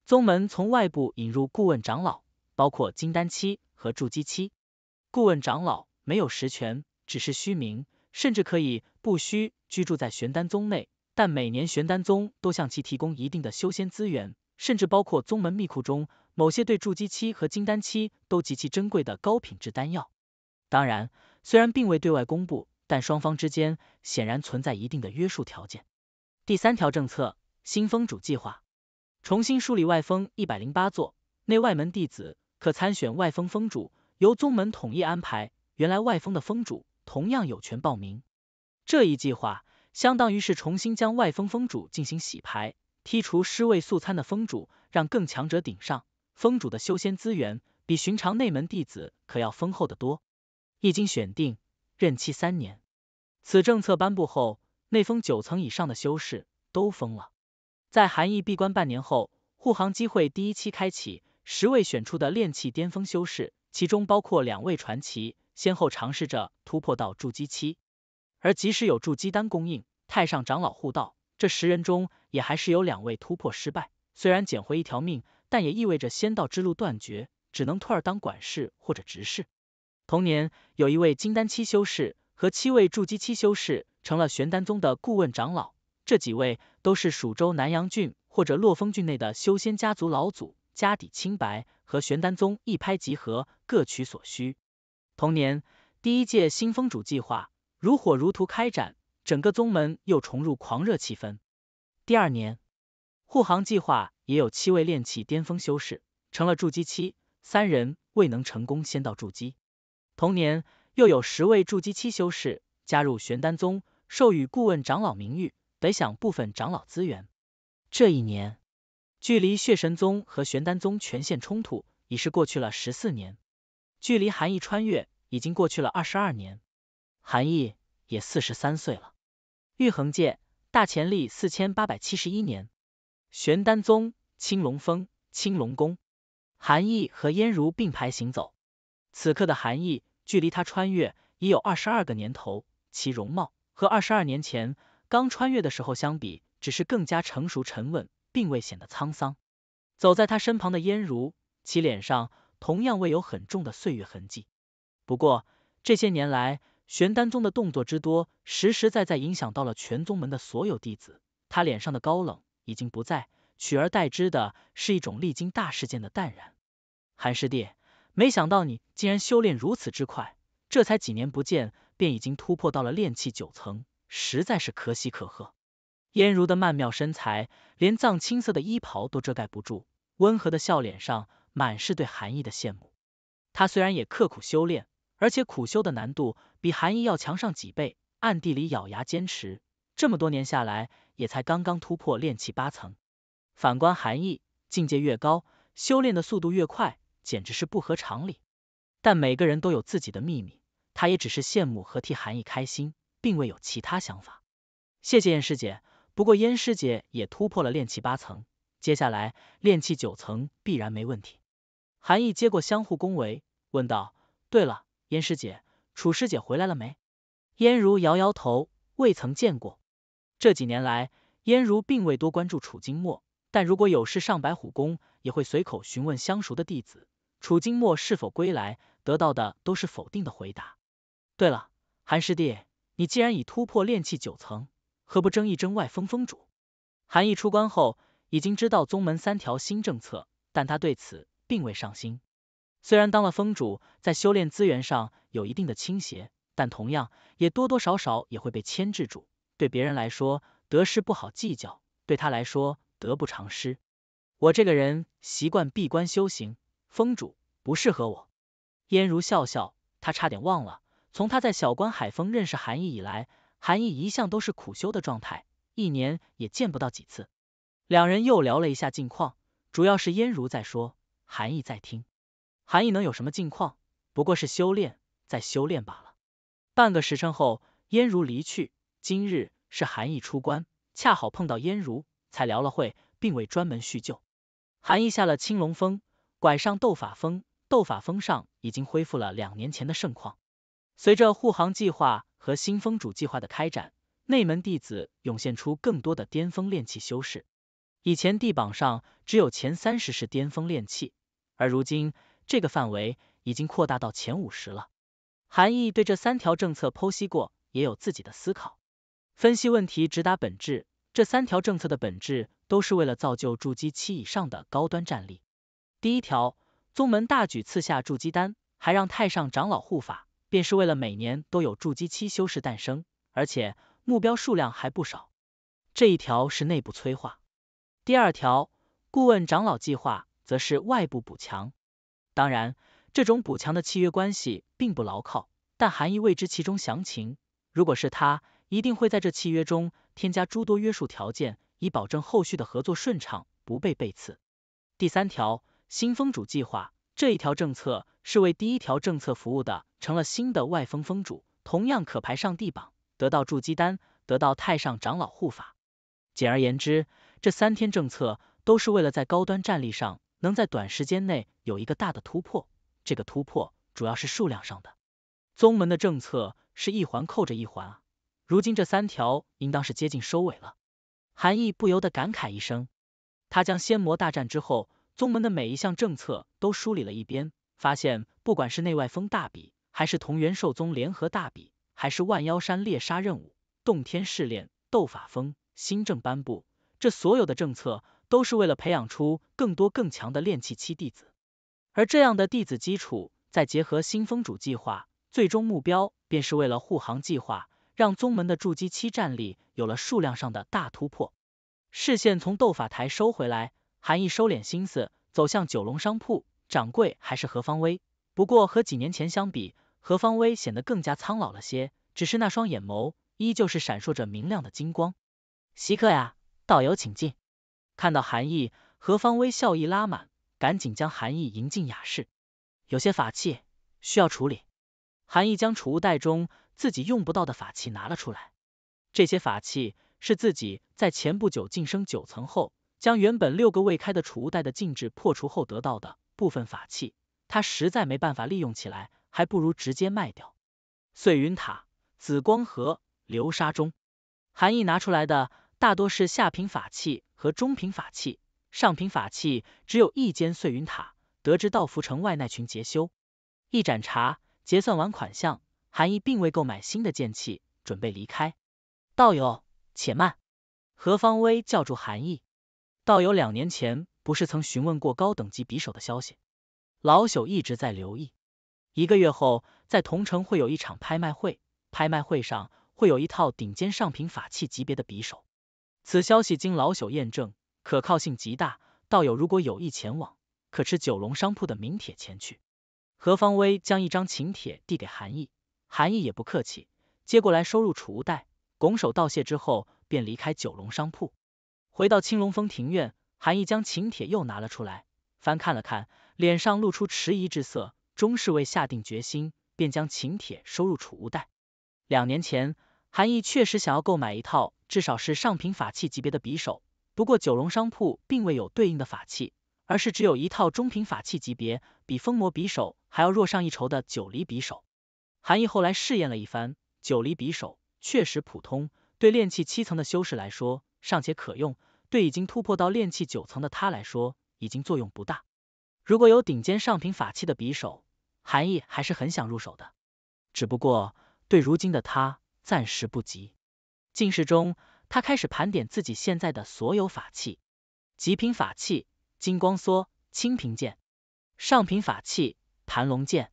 宗门从外部引入顾问长老，包括金丹期和筑基期。顾问长老没有实权，只是虚名，甚至可以不需居住在玄丹宗内，但每年玄丹宗都向其提供一定的修仙资源，甚至包括宗门秘库中某些对筑基期和金丹期都极其珍贵的高品质丹药。当然。虽然并未对外公布，但双方之间显然存在一定的约束条件。第三条政策：新封主计划，重新梳理外封一百零八座，内外门弟子可参选外封封主，由宗门统一安排。原来外封的封主同样有权报名。这一计划相当于是重新将外封封主进行洗牌，剔除尸位素餐的封主，让更强者顶上。封主的修仙资源比寻常内门弟子可要丰厚的多。一经选定，任期三年。此政策颁布后，内封九层以上的修士都疯了。在韩义闭关半年后，护航机会第一期开启，十位选出的炼气巅峰修士，其中包括两位传奇，先后尝试着突破到筑基期。而即使有筑基丹供应，太上长老护道，这十人中也还是有两位突破失败。虽然捡回一条命，但也意味着仙道之路断绝，只能退当管事或者执事。同年，有一位金丹期修士和七位筑基期修士成了玄丹宗的顾问长老。这几位都是蜀州南阳郡或者洛风郡内的修仙家族老祖，家底清白，和玄丹宗一拍即合，各取所需。同年，第一届新峰主计划如火如荼开展，整个宗门又重入狂热气氛。第二年，护航计划也有七位炼气巅峰修士成了筑基期，三人未能成功先到筑基。同年，又有十位筑基期修士加入玄丹宗，授予顾问长老名誉，得享部分长老资源。这一年，距离血神宗和玄丹宗全线冲突已是过去了十四年，距离韩毅穿越已经过去了二十二年，韩毅也四十三岁了。玉衡界，大前历四千八百七十一年，玄丹宗青龙峰青龙宫，韩毅和燕如并排行走。此刻的韩毅，距离他穿越已有二十二个年头，其容貌和二十二年前刚穿越的时候相比，只是更加成熟沉稳，并未显得沧桑。走在他身旁的燕如，其脸上同样未有很重的岁月痕迹。不过，这些年来玄丹宗的动作之多，实实在在影响到了全宗门的所有弟子。他脸上的高冷已经不在，取而代之的是一种历经大事件的淡然。韩师弟。没想到你竟然修炼如此之快，这才几年不见，便已经突破到了炼气九层，实在是可喜可贺。燕如的曼妙身材，连藏青色的衣袍都遮盖不住，温和的笑脸上满是对韩毅的羡慕。他虽然也刻苦修炼，而且苦修的难度比韩毅要强上几倍，暗地里咬牙坚持，这么多年下来，也才刚刚突破炼气八层。反观韩毅，境界越高，修炼的速度越快。简直是不合常理，但每个人都有自己的秘密，他也只是羡慕和替韩毅开心，并未有其他想法。谢谢燕师姐，不过燕师姐也突破了炼气八层，接下来炼气九层必然没问题。韩毅接过相互恭维，问道：“对了，燕师姐，楚师姐回来了没？”燕如摇摇头，未曾见过。这几年来，燕如并未多关注楚金墨，但如果有事上白虎宫，也会随口询问相熟的弟子。楚金墨是否归来？得到的都是否定的回答。对了，韩师弟，你既然已突破炼气九层，何不争一争外峰峰主？韩毅出关后，已经知道宗门三条新政策，但他对此并未上心。虽然当了峰主，在修炼资源上有一定的倾斜，但同样也多多少少也会被牵制住。对别人来说，得失不好计较；对他来说，得不偿失。我这个人习惯闭关修行。峰主不适合我。燕如笑笑，他差点忘了，从他在小关海峰认识韩毅以来，韩毅一向都是苦修的状态，一年也见不到几次。两人又聊了一下近况，主要是燕如在说，韩毅在听。韩毅能有什么近况？不过是修炼，在修炼罢了。半个时辰后，燕如离去。今日是韩毅出关，恰好碰到燕如，才聊了会，并未专门叙旧。韩毅下了青龙峰。拐上斗法峰，斗法峰上已经恢复了两年前的盛况。随着护航计划和新峰主计划的开展，内门弟子涌现出更多的巅峰炼气修士。以前地榜上只有前三十是巅峰炼气，而如今这个范围已经扩大到前五十了。韩毅对这三条政策剖析过，也有自己的思考。分析问题直达本质，这三条政策的本质都是为了造就筑基期以上的高端战力。第一条，宗门大举赐下筑基丹，还让太上长老护法，便是为了每年都有筑基期修士诞生，而且目标数量还不少。这一条是内部催化。第二条，顾问长老计划则是外部补强。当然，这种补强的契约关系并不牢靠，但含义未知其中详情。如果是他，一定会在这契约中添加诸多约束条件，以保证后续的合作顺畅，不被背刺。第三条。新封主计划这一条政策是为第一条政策服务的，成了新的外封封主，同样可排上帝榜，得到筑基丹，得到太上长老护法。简而言之，这三天政策都是为了在高端战力上能在短时间内有一个大的突破。这个突破主要是数量上的。宗门的政策是一环扣着一环，啊，如今这三条应当是接近收尾了。韩毅不由得感慨一声，他将仙魔大战之后。宗门的每一项政策都梳理了一遍，发现不管是内外风大比，还是同元寿宗联合大比，还是万妖山猎杀任务、洞天试炼、斗法风新政颁布，这所有的政策都是为了培养出更多更强的炼气期弟子。而这样的弟子基础，再结合新风主计划，最终目标便是为了护航计划，让宗门的筑基期战力有了数量上的大突破。视线从斗法台收回来。韩毅收敛心思，走向九龙商铺。掌柜还是何方威，不过和几年前相比，何方威显得更加苍老了些。只是那双眼眸依旧是闪烁着明亮的金光。稀客呀，道友请进。看到韩毅，何方微笑意拉满，赶紧将韩毅迎进雅室。有些法器需要处理。韩毅将储物袋中自己用不到的法器拿了出来。这些法器是自己在前不久晋升九层后。将原本六个未开的储物袋的禁制破除后得到的部分法器，他实在没办法利用起来，还不如直接卖掉。碎云塔、紫光盒、流沙钟，韩义拿出来的大多是下品法器和中品法器，上品法器只有一间碎云塔。得知道福城外那群劫修，一盏茶结算完款项，韩义并未购买新的剑器，准备离开。道友且慢，何方威叫住韩义。道友，两年前不是曾询问过高等级匕首的消息？老朽一直在留意。一个月后，在同城会有一场拍卖会，拍卖会上会有一套顶尖上品法器级别的匕首。此消息经老朽验证，可靠性极大。道友如果有意前往，可持九龙商铺的名帖前去。何方威将一张请帖递给韩毅，韩毅也不客气，接过来收入储物袋，拱手道谢之后便离开九龙商铺。回到青龙峰庭院，韩毅将请帖又拿了出来，翻看了看，脸上露出迟疑之色，终是未下定决心，便将请帖收入储物袋。两年前，韩毅确实想要购买一套至少是上品法器级别的匕首，不过九龙商铺并未有对应的法器，而是只有一套中品法器级别，比风魔匕首还要弱上一筹的九黎匕首。韩毅后来试验了一番，九黎匕首确实普通，对练气七层的修士来说。尚且可用，对已经突破到炼器九层的他来说，已经作用不大。如果有顶尖上品法器的匕首，韩义还是很想入手的。只不过对如今的他，暂时不急。进士中，他开始盘点自己现在的所有法器。极品法器金光梭、青平剑；上品法器盘龙剑；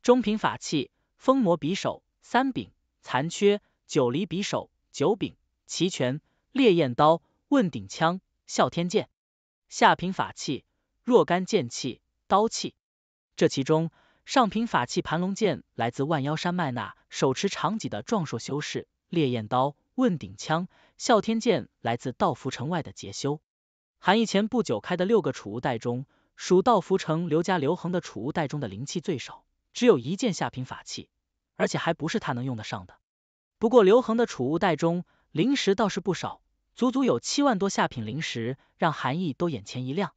中品法器风魔匕首三柄残缺，九黎匕首九柄齐全。烈焰刀、问鼎枪、啸天剑，下品法器若干剑器、刀器。这其中，上品法器盘龙剑来自万妖山脉那手持长戟的壮硕修士；烈焰刀、问鼎枪、啸天剑来自道福城外的杰修。韩毅前不久开的六个储物袋中，属道福城刘家刘恒的储物袋中的灵气最少，只有一件下品法器，而且还不是他能用得上的。不过刘恒的储物袋中灵石倒是不少。足足有七万多下品灵石，让韩毅都眼前一亮。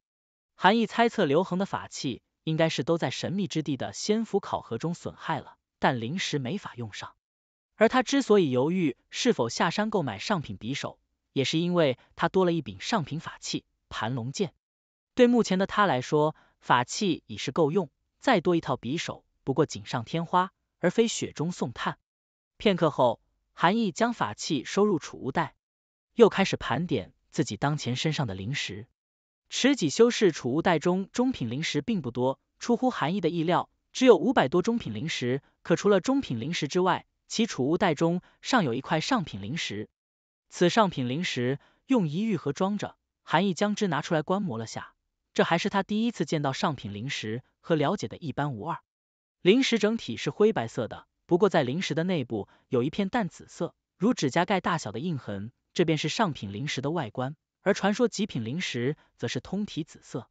韩毅猜测刘恒的法器应该是都在神秘之地的仙府考核中损害了，但灵石没法用上。而他之所以犹豫是否下山购买上品匕首，也是因为他多了一柄上品法器盘龙剑。对目前的他来说，法器已是够用，再多一套匕首不过锦上添花，而非雪中送炭。片刻后，韩毅将法器收入储物袋。又开始盘点自己当前身上的灵石，池己修士储物袋中中品灵石并不多，出乎韩义的意料，只有五百多中品灵石。可除了中品灵石之外，其储物袋中尚有一块上品灵石。此上品灵石用一玉盒装着，韩义将之拿出来观摩了下，这还是他第一次见到上品灵石，和了解的一般无二。灵石整体是灰白色的，不过在灵石的内部有一片淡紫色，如指甲盖大小的印痕。这便是上品灵石的外观，而传说极品灵石则是通体紫色。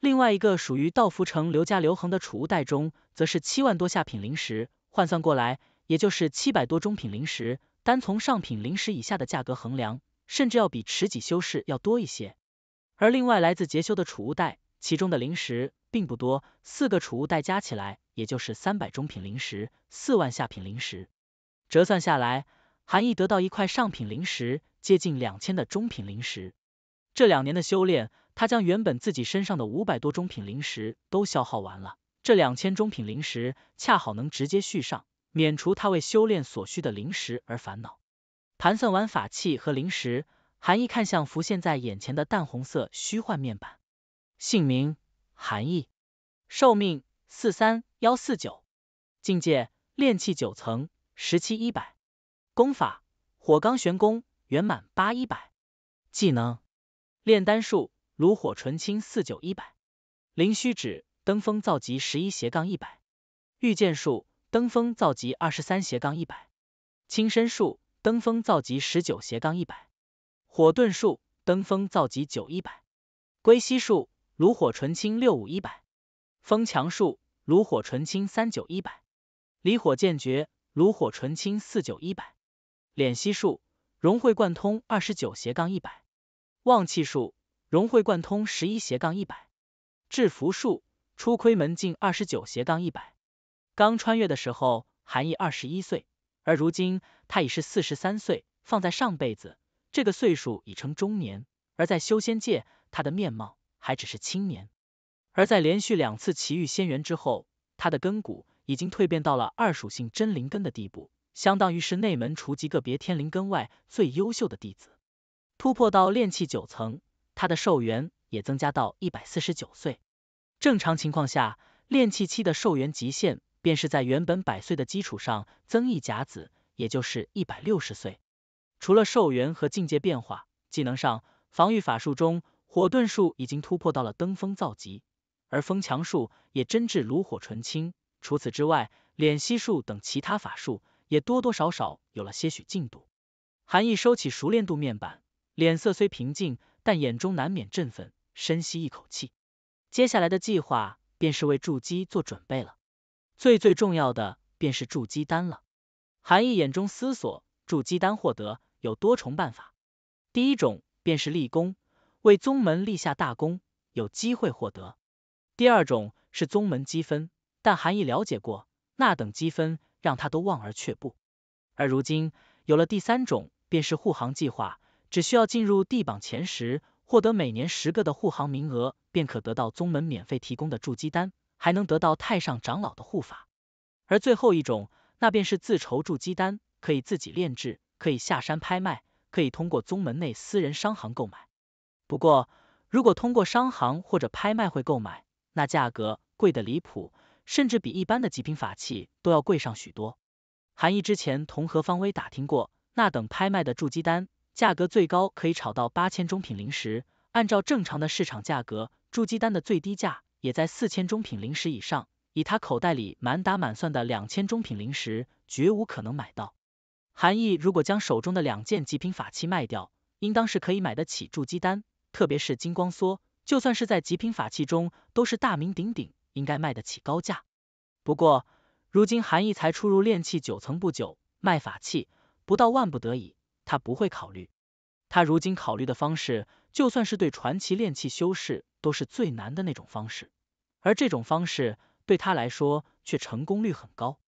另外一个属于道福城刘家刘恒的储物袋中，则是七万多下品灵石，换算过来也就是七百多中品灵石。单从上品灵石以下的价格衡量，甚至要比持己修士要多一些。而另外来自杰修的储物袋，其中的灵石并不多，四个储物袋加起来也就是三百中品灵石，四万下品灵石，折算下来。韩毅得到一块上品灵石，接近两千的中品灵石。这两年的修炼，他将原本自己身上的五百多中品灵石都消耗完了，这两千中品灵石恰好能直接续上，免除他为修炼所需的灵石而烦恼。盘算完法器和灵石，韩毅看向浮现在眼前的淡红色虚幻面板，姓名：韩毅，寿命：四三幺四九，境界：炼气九层，十七一百。功法：火罡玄功圆满八一百；技能：炼丹术炉火纯青四九一百；灵虚指登峰造极十一斜杠一百；御剑术登峰造极二十三斜杠一百；轻身术登峰造极十九斜杠一百；火遁术登峰造极九一百；归息术炉火纯青六五一百；风墙术炉火纯青三九一百；离火剑诀炉火纯青四九一百。敛息术，融会贯通二十九斜杠一百；旺气术，融会贯通十一斜杠一百；制服术，初窥门径二十九斜杠一百。刚穿越的时候，韩义二十一岁，而如今他已是四十三岁。放在上辈子，这个岁数已成中年；而在修仙界，他的面貌还只是青年。而在连续两次奇遇仙缘之后，他的根骨已经蜕变到了二属性真灵根的地步。相当于是内门除极个别天灵根外最优秀的弟子，突破到炼气九层，他的寿元也增加到一百四十九岁。正常情况下，炼气期的寿元极限便是在原本百岁的基础上增一甲子，也就是一百六十岁。除了寿元和境界变化，技能上，防御法术中火遁术已经突破到了登峰造极，而风墙术也真挚炉火纯青。除此之外，敛息术等其他法术。也多多少少有了些许进度，韩毅收起熟练度面板，脸色虽平静，但眼中难免振奋，深吸一口气。接下来的计划便是为筑基做准备了，最最重要的便是筑基丹了。韩毅眼中思索，筑基丹获得有多重办法，第一种便是立功，为宗门立下大功，有机会获得；第二种是宗门积分，但韩毅了解过那等积分。让他都望而却步，而如今有了第三种，便是护航计划，只需要进入地榜前十，获得每年十个的护航名额，便可得到宗门免费提供的筑基丹，还能得到太上长老的护法。而最后一种，那便是自筹筑基丹，可以自己炼制，可以下山拍卖，可以通过宗门内私人商行购买。不过，如果通过商行或者拍卖会购买，那价格贵的离谱。甚至比一般的极品法器都要贵上许多。韩毅之前同何方威打听过，那等拍卖的筑基丹，价格最高可以炒到八千中品灵石。按照正常的市场价格，筑基丹的最低价也在四千中品灵石以上。以他口袋里满打满算的两千中品灵石，绝无可能买到。韩毅如果将手中的两件极品法器卖掉，应当是可以买得起筑基丹。特别是金光梭，就算是在极品法器中，都是大名鼎鼎。应该卖得起高价。不过，如今韩毅才出入炼器九层不久，卖法器不到万不得已，他不会考虑。他如今考虑的方式，就算是对传奇炼器修士都是最难的那种方式。而这种方式对他来说却成功率很高，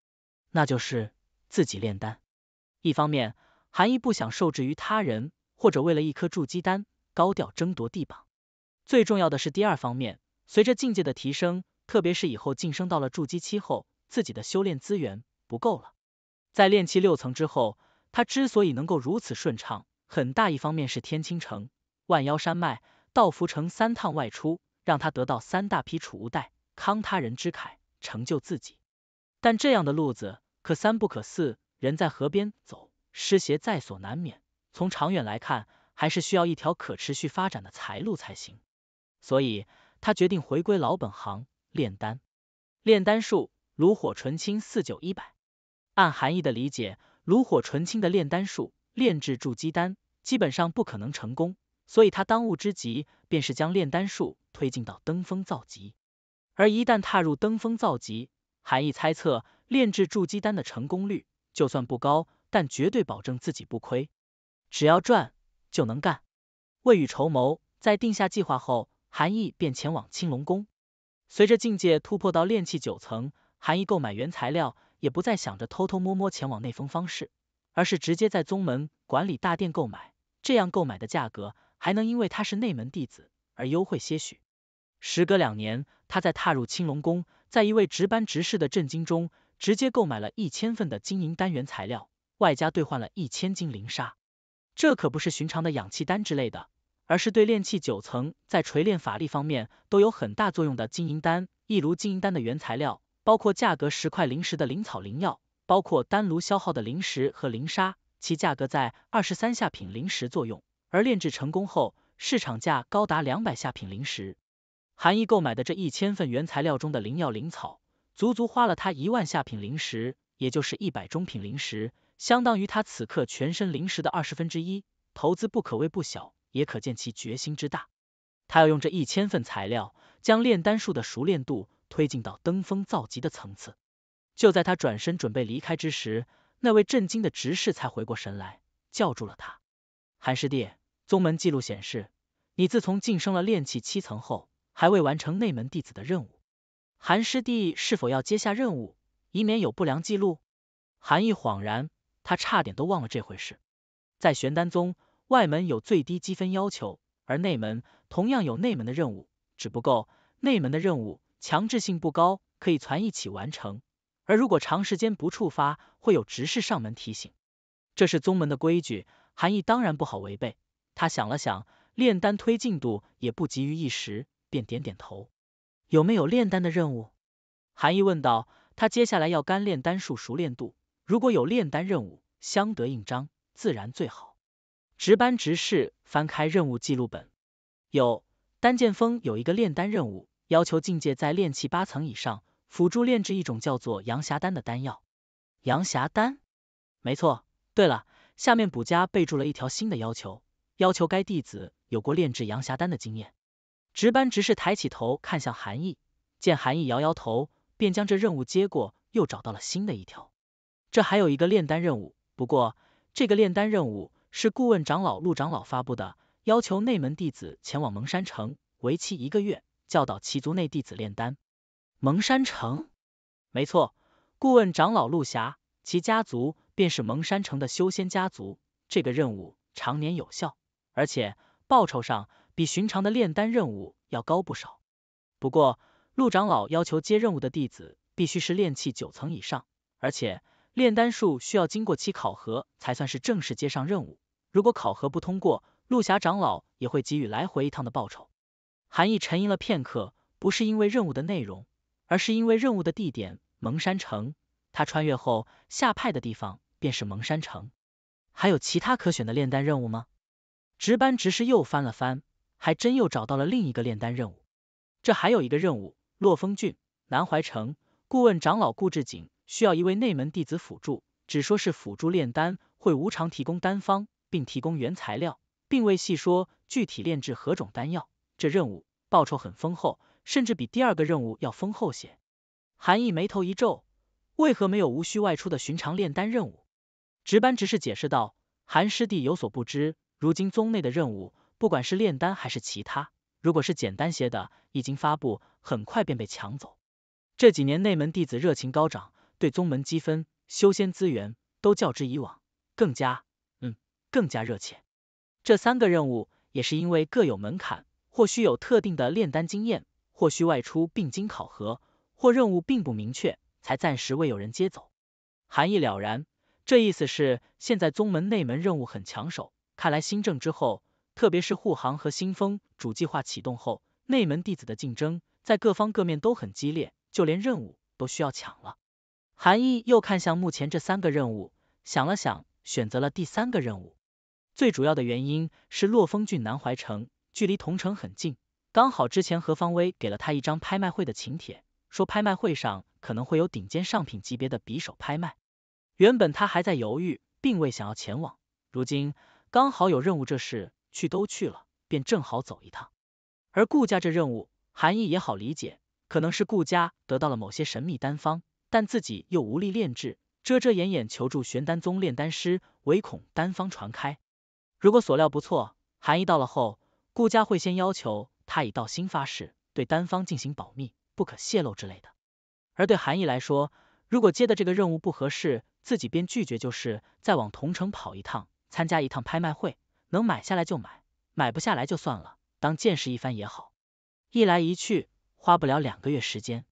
那就是自己炼丹。一方面，韩毅不想受制于他人，或者为了一颗筑基丹高调争夺地榜。最重要的是第二方面，随着境界的提升。特别是以后晋升到了筑基期后，自己的修炼资源不够了。在炼气六层之后，他之所以能够如此顺畅，很大一方面是天青城、万妖山脉、道福城三趟外出，让他得到三大批储物袋，慷他人之慨，成就自己。但这样的路子可三不可四，人在河边走，湿鞋在所难免。从长远来看，还是需要一条可持续发展的财路才行。所以，他决定回归老本行。炼丹，炼丹术炉火纯青四九一百。按韩义的理解，炉火纯青的炼丹术炼制筑基丹，基本上不可能成功。所以他当务之急便是将炼丹术推进到登峰造极。而一旦踏入登峰造极，韩义猜测炼制筑基丹的成功率就算不高，但绝对保证自己不亏。只要赚就能干。未雨绸缪，在定下计划后，韩义便前往青龙宫。随着境界突破到炼气九层，韩义购买原材料也不再想着偷偷摸摸前往内封方式，而是直接在宗门管理大殿购买，这样购买的价格还能因为他是内门弟子而优惠些许。时隔两年，他在踏入青龙宫，在一位值班执事的震惊中，直接购买了一千份的金银单元材料，外加兑换了一千斤灵砂，这可不是寻常的氧气丹之类的。而是对炼器九层在锤炼法力方面都有很大作用的金银丹，一炉金银丹的原材料包括价格十块灵石的灵草灵药，包括丹炉消耗的灵石和灵砂，其价格在二十三下品灵石作用。而炼制成功后，市场价高达两百下品灵石。韩毅购买的这一千份原材料中的灵药灵草，足足花了他一万下品灵石，也就是一百中品灵石，相当于他此刻全身灵石的二十分之一，投资不可谓不小。也可见其决心之大，他要用这一千份材料，将炼丹术的熟练度推进到登峰造极的层次。就在他转身准备离开之时，那位震惊的执事才回过神来，叫住了他：“韩师弟，宗门记录显示，你自从晋升了炼气七层后，还未完成内门弟子的任务。韩师弟，是否要接下任务，以免有不良记录？”韩毅恍然，他差点都忘了这回事，在玄丹宗。外门有最低积分要求，而内门同样有内门的任务，只不过内门的任务强制性不高，可以攒一起完成。而如果长时间不触发，会有执事上门提醒。这是宗门的规矩，韩义当然不好违背。他想了想，炼丹推进度也不急于一时，便点点头。有没有炼丹的任务？韩毅问道。他接下来要干炼丹术熟练度，如果有炼丹任务，相得应彰，自然最好。值班执事翻开任务记录本，有单剑峰有一个炼丹任务，要求境界在炼气八层以上，辅助炼制一种叫做阳霞丹的丹药。阳霞丹，没错。对了，下面补加备注了一条新的要求，要求该弟子有过炼制阳霞丹的经验。值班执事抬起头看向韩毅，见韩毅摇摇头，便将这任务接过，又找到了新的一条。这还有一个炼丹任务，不过这个炼丹任务。是顾问长老陆长老发布的，要求内门弟子前往蒙山城，为期一个月，教导其族内弟子炼丹。蒙山城，没错，顾问长老陆霞，其家族便是蒙山城的修仙家族。这个任务常年有效，而且报酬上比寻常的炼丹任务要高不少。不过，陆长老要求接任务的弟子必须是炼气九层以上，而且炼丹术需要经过其考核才算是正式接上任务。如果考核不通过，陆霞长老也会给予来回一趟的报酬。韩义沉吟了片刻，不是因为任务的内容，而是因为任务的地点蒙山城。他穿越后下派的地方便是蒙山城。还有其他可选的炼丹任务吗？值班执事又翻了翻，还真又找到了另一个炼丹任务。这还有一个任务，洛风郡南淮城顾问长老顾志景需要一位内门弟子辅助，只说是辅助炼丹，会无偿提供丹方。并提供原材料，并未细说具体炼制何种丹药。这任务报酬很丰厚，甚至比第二个任务要丰厚些。韩毅眉头一皱，为何没有无需外出的寻常炼丹任务？值班执事解释道：“韩师弟有所不知，如今宗内的任务，不管是炼丹还是其他，如果是简单些的，已经发布，很快便被抢走。这几年内门弟子热情高涨，对宗门积分、修仙资源都较之以往更加。”更加热切，这三个任务也是因为各有门槛，或需有特定的炼丹经验，或需外出并经考核，或任务并不明确，才暂时未有人接走。含义了然，这意思是现在宗门内门任务很抢手。看来新政之后，特别是护航和新风主计划启动后，内门弟子的竞争在各方各面都很激烈，就连任务都需要抢了。韩义又看向目前这三个任务，想了想，选择了第三个任务。最主要的原因是洛风郡南淮城距离桐城很近，刚好之前何方威给了他一张拍卖会的请帖，说拍卖会上可能会有顶尖上品级别的匕首拍卖。原本他还在犹豫，并未想要前往，如今刚好有任务这事去都去了，便正好走一趟。而顾家这任务含义也好理解，可能是顾家得到了某些神秘丹方，但自己又无力炼制，遮遮掩掩求助玄丹宗炼丹师，唯恐丹方传开。如果所料不错，韩义到了后，顾家会先要求他以道心发誓，对单方进行保密，不可泄露之类的。而对韩义来说，如果接的这个任务不合适，自己便拒绝，就是再往同城跑一趟，参加一趟拍卖会，能买下来就买，买不下来就算了，当见识一番也好。一来一去，花不了两个月时间。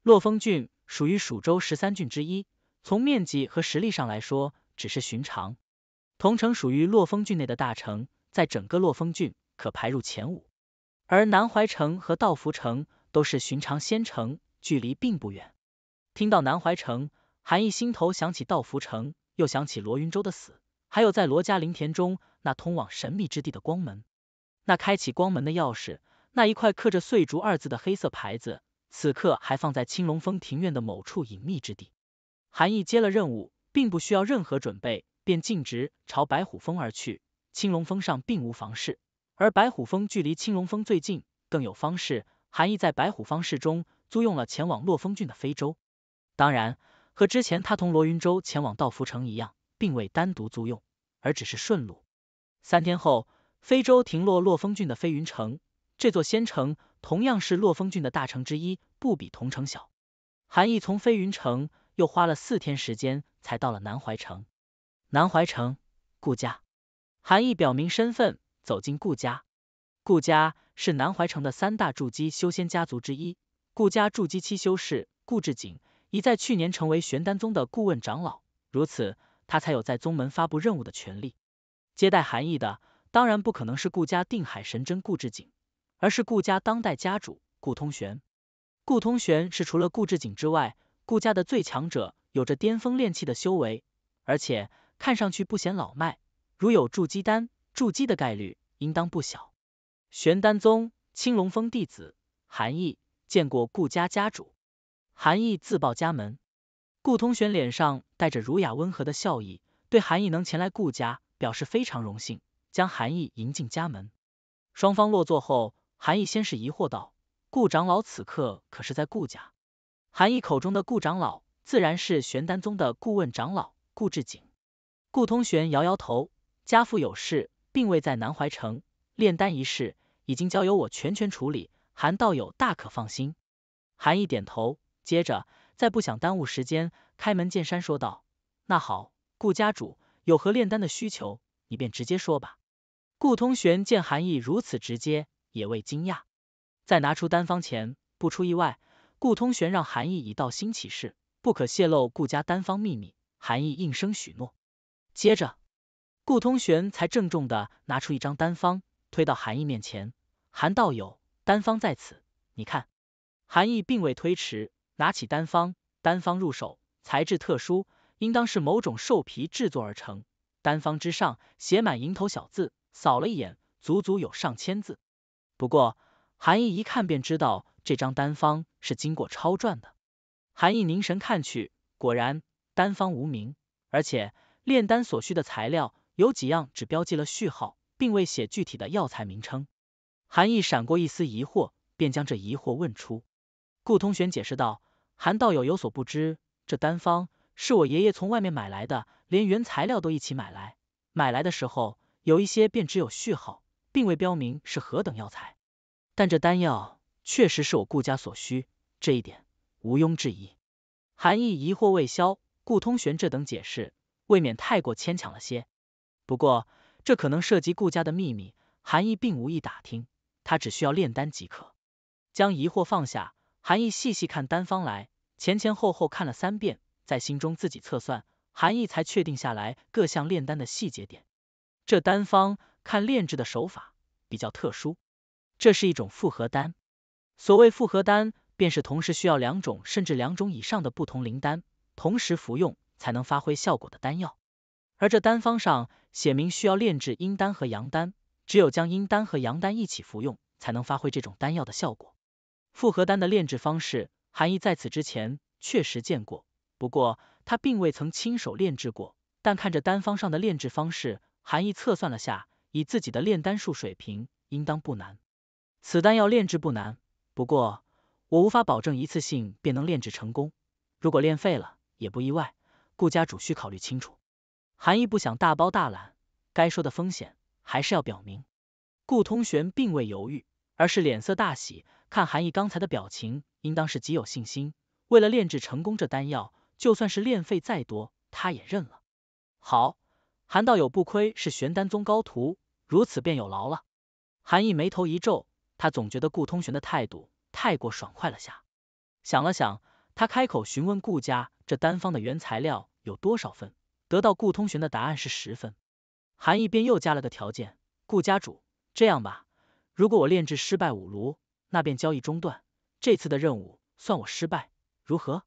洛风郡属于蜀州十三郡之一，从面积和实力上来说，只是寻常。桐城属于洛风郡内的大城，在整个洛风郡可排入前五。而南淮城和道福城都是寻常仙城，距离并不远。听到南淮城，韩毅心头想起道福城，又想起罗云洲的死，还有在罗家林田中那通往神秘之地的光门，那开启光门的钥匙，那一块刻着“碎竹”二字的黑色牌子，此刻还放在青龙峰庭院的某处隐秘之地。韩毅接了任务，并不需要任何准备。便径直朝白虎峰而去。青龙峰上并无房室，而白虎峰距离青龙峰最近，更有方士韩毅在白虎方氏中租用了前往洛风郡的飞舟，当然和之前他同罗云舟前往道福城一样，并未单独租用，而只是顺路。三天后，飞舟停落洛风郡的飞云城，这座仙城同样是洛风郡的大城之一，不比同城小。韩毅从飞云城又花了四天时间，才到了南淮城。南怀城，顾家，韩毅表明身份，走进顾家。顾家是南怀城的三大筑基修仙家族之一。顾家筑基期修士顾志景，已在去年成为玄丹宗的顾问长老，如此他才有在宗门发布任务的权利。接待韩毅的，当然不可能是顾家定海神针顾志景，而是顾家当代家主顾通玄。顾通玄是除了顾志景之外，顾家的最强者，有着巅峰炼气的修为，而且。看上去不显老迈，如有筑基丹，筑基的概率应当不小。玄丹宗青龙峰弟子韩毅见过顾家家主，韩毅自报家门。顾通玄脸上带着儒雅温和的笑意，对韩毅能前来顾家表示非常荣幸，将韩毅迎进家门。双方落座后，韩毅先是疑惑道：“顾长老此刻可是在顾家？”韩毅口中的顾长老，自然是玄丹宗的顾问长老顾志景。顾通玄摇摇头，家父有事，并未在南淮城。炼丹一事已经交由我全权处理，韩道友大可放心。韩毅点头，接着再不想耽误时间，开门见山说道：“那好，顾家主有何炼丹的需求，你便直接说吧。”顾通玄见韩毅如此直接，也未惊讶。在拿出丹方前，不出意外，顾通玄让韩毅以道心起誓，不可泄露顾家丹方秘密。韩毅应声许诺。接着，顾通玄才郑重地拿出一张丹方，推到韩毅面前。韩道友，丹方在此，你看。韩毅并未推迟，拿起丹方，丹方入手，材质特殊，应当是某种兽皮制作而成。丹方之上写满蝇头小字，扫了一眼，足足有上千字。不过，韩毅一看便知道这张丹方是经过超转的。韩毅凝神看去，果然，丹方无名，而且。炼丹所需的材料有几样，只标记了序号，并未写具体的药材名称。韩毅闪过一丝疑惑，便将这疑惑问出。顾通玄解释道：“韩道友有所不知，这丹方是我爷爷从外面买来的，连原材料都一起买来。买来的时候有一些便只有序号，并未标明是何等药材。但这丹药确实是我顾家所需，这一点毋庸置疑。”韩毅疑惑未消，顾通玄这等解释。未免太过牵强了些，不过这可能涉及顾家的秘密，韩义并无意打听，他只需要炼丹即可，将疑惑放下。韩义细细看丹方来，前前后后看了三遍，在心中自己测算，韩义才确定下来各项炼丹的细节点。这丹方看炼制的手法比较特殊，这是一种复合丹。所谓复合丹，便是同时需要两种甚至两种以上的不同灵丹同时服用。才能发挥效果的丹药，而这丹方上写明需要炼制阴丹和阳丹，只有将阴丹和阳丹一起服用，才能发挥这种丹药的效果。复合丹的炼制方式，韩毅在此之前确实见过，不过他并未曾亲手炼制过。但看着丹方上的炼制方式，韩毅测算了下，以自己的炼丹术水平，应当不难。此丹药炼制不难，不过我无法保证一次性便能炼制成功，如果炼废了也不意外。顾家主需考虑清楚，韩毅不想大包大揽，该说的风险还是要表明。顾通玄并未犹豫，而是脸色大喜。看韩毅刚才的表情，应当是极有信心。为了炼制成功这丹药，就算是炼费再多，他也认了。好，韩道友不亏是玄丹宗高徒，如此便有劳了。韩毅眉头一皱，他总觉得顾通玄的态度太过爽快了。下想了想，他开口询问顾家这丹方的原材料。有多少分？得到顾通玄的答案是十分，韩毅便又加了个条件：顾家主，这样吧，如果我炼制失败五炉，那便交易中断，这次的任务算我失败，如何？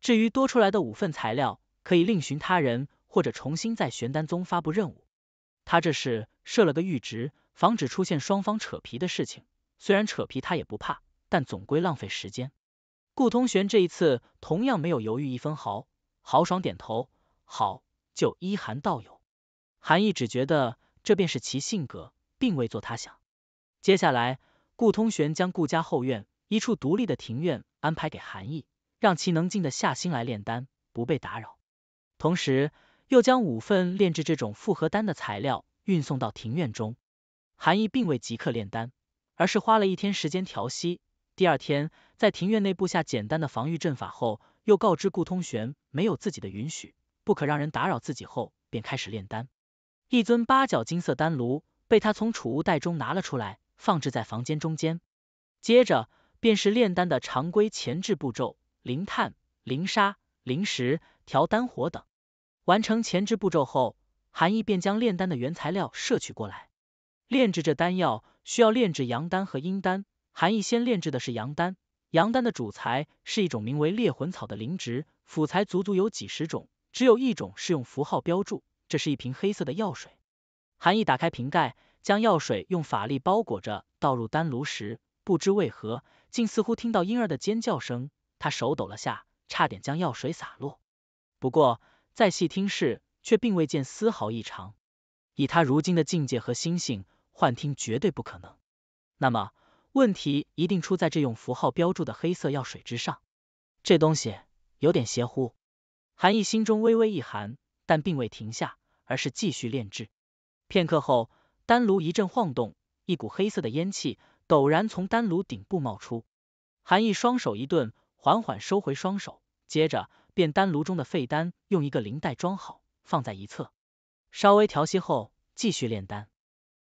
至于多出来的五份材料，可以另寻他人，或者重新在玄丹宗发布任务。他这是设了个阈值，防止出现双方扯皮的事情。虽然扯皮他也不怕，但总归浪费时间。顾通玄这一次同样没有犹豫一分毫。豪爽点头，好，就依韩道友。韩义只觉得这便是其性格，并未做他想。接下来，顾通玄将顾家后院一处独立的庭院安排给韩义，让其能静得下心来炼丹，不被打扰。同时，又将五份炼制这种复合丹的材料运送到庭院中。韩义并未即刻炼丹，而是花了一天时间调息。第二天，在庭院内布下简单的防御阵法后。又告知顾通玄，没有自己的允许，不可让人打扰自己后，便开始炼丹。一尊八角金色丹炉被他从储物袋中拿了出来，放置在房间中间。接着便是炼丹的常规前置步骤：灵炭、灵砂、灵石、调丹火等。完成前置步骤后，韩毅便将炼丹的原材料摄取过来。炼制这丹药需要炼制阳丹和阴丹，韩毅先炼制的是阳丹。杨丹的主材是一种名为猎魂草的灵植，辅材足足有几十种，只有一种是用符号标注，这是一瓶黑色的药水。韩毅打开瓶盖，将药水用法力包裹着倒入丹炉时，不知为何，竟似乎听到婴儿的尖叫声，他手抖了下，差点将药水洒落。不过，再细听时，却并未见丝毫异常。以他如今的境界和心性，幻听绝对不可能。那么。问题一定出在这用符号标注的黑色药水之上，这东西有点邪乎。韩毅心中微微一寒，但并未停下，而是继续炼制。片刻后，丹炉一阵晃动，一股黑色的烟气陡然从丹炉顶部冒出。韩毅双手一顿，缓缓收回双手，接着便丹炉中的废丹用一个灵袋装好，放在一侧。稍微调息后，继续炼丹。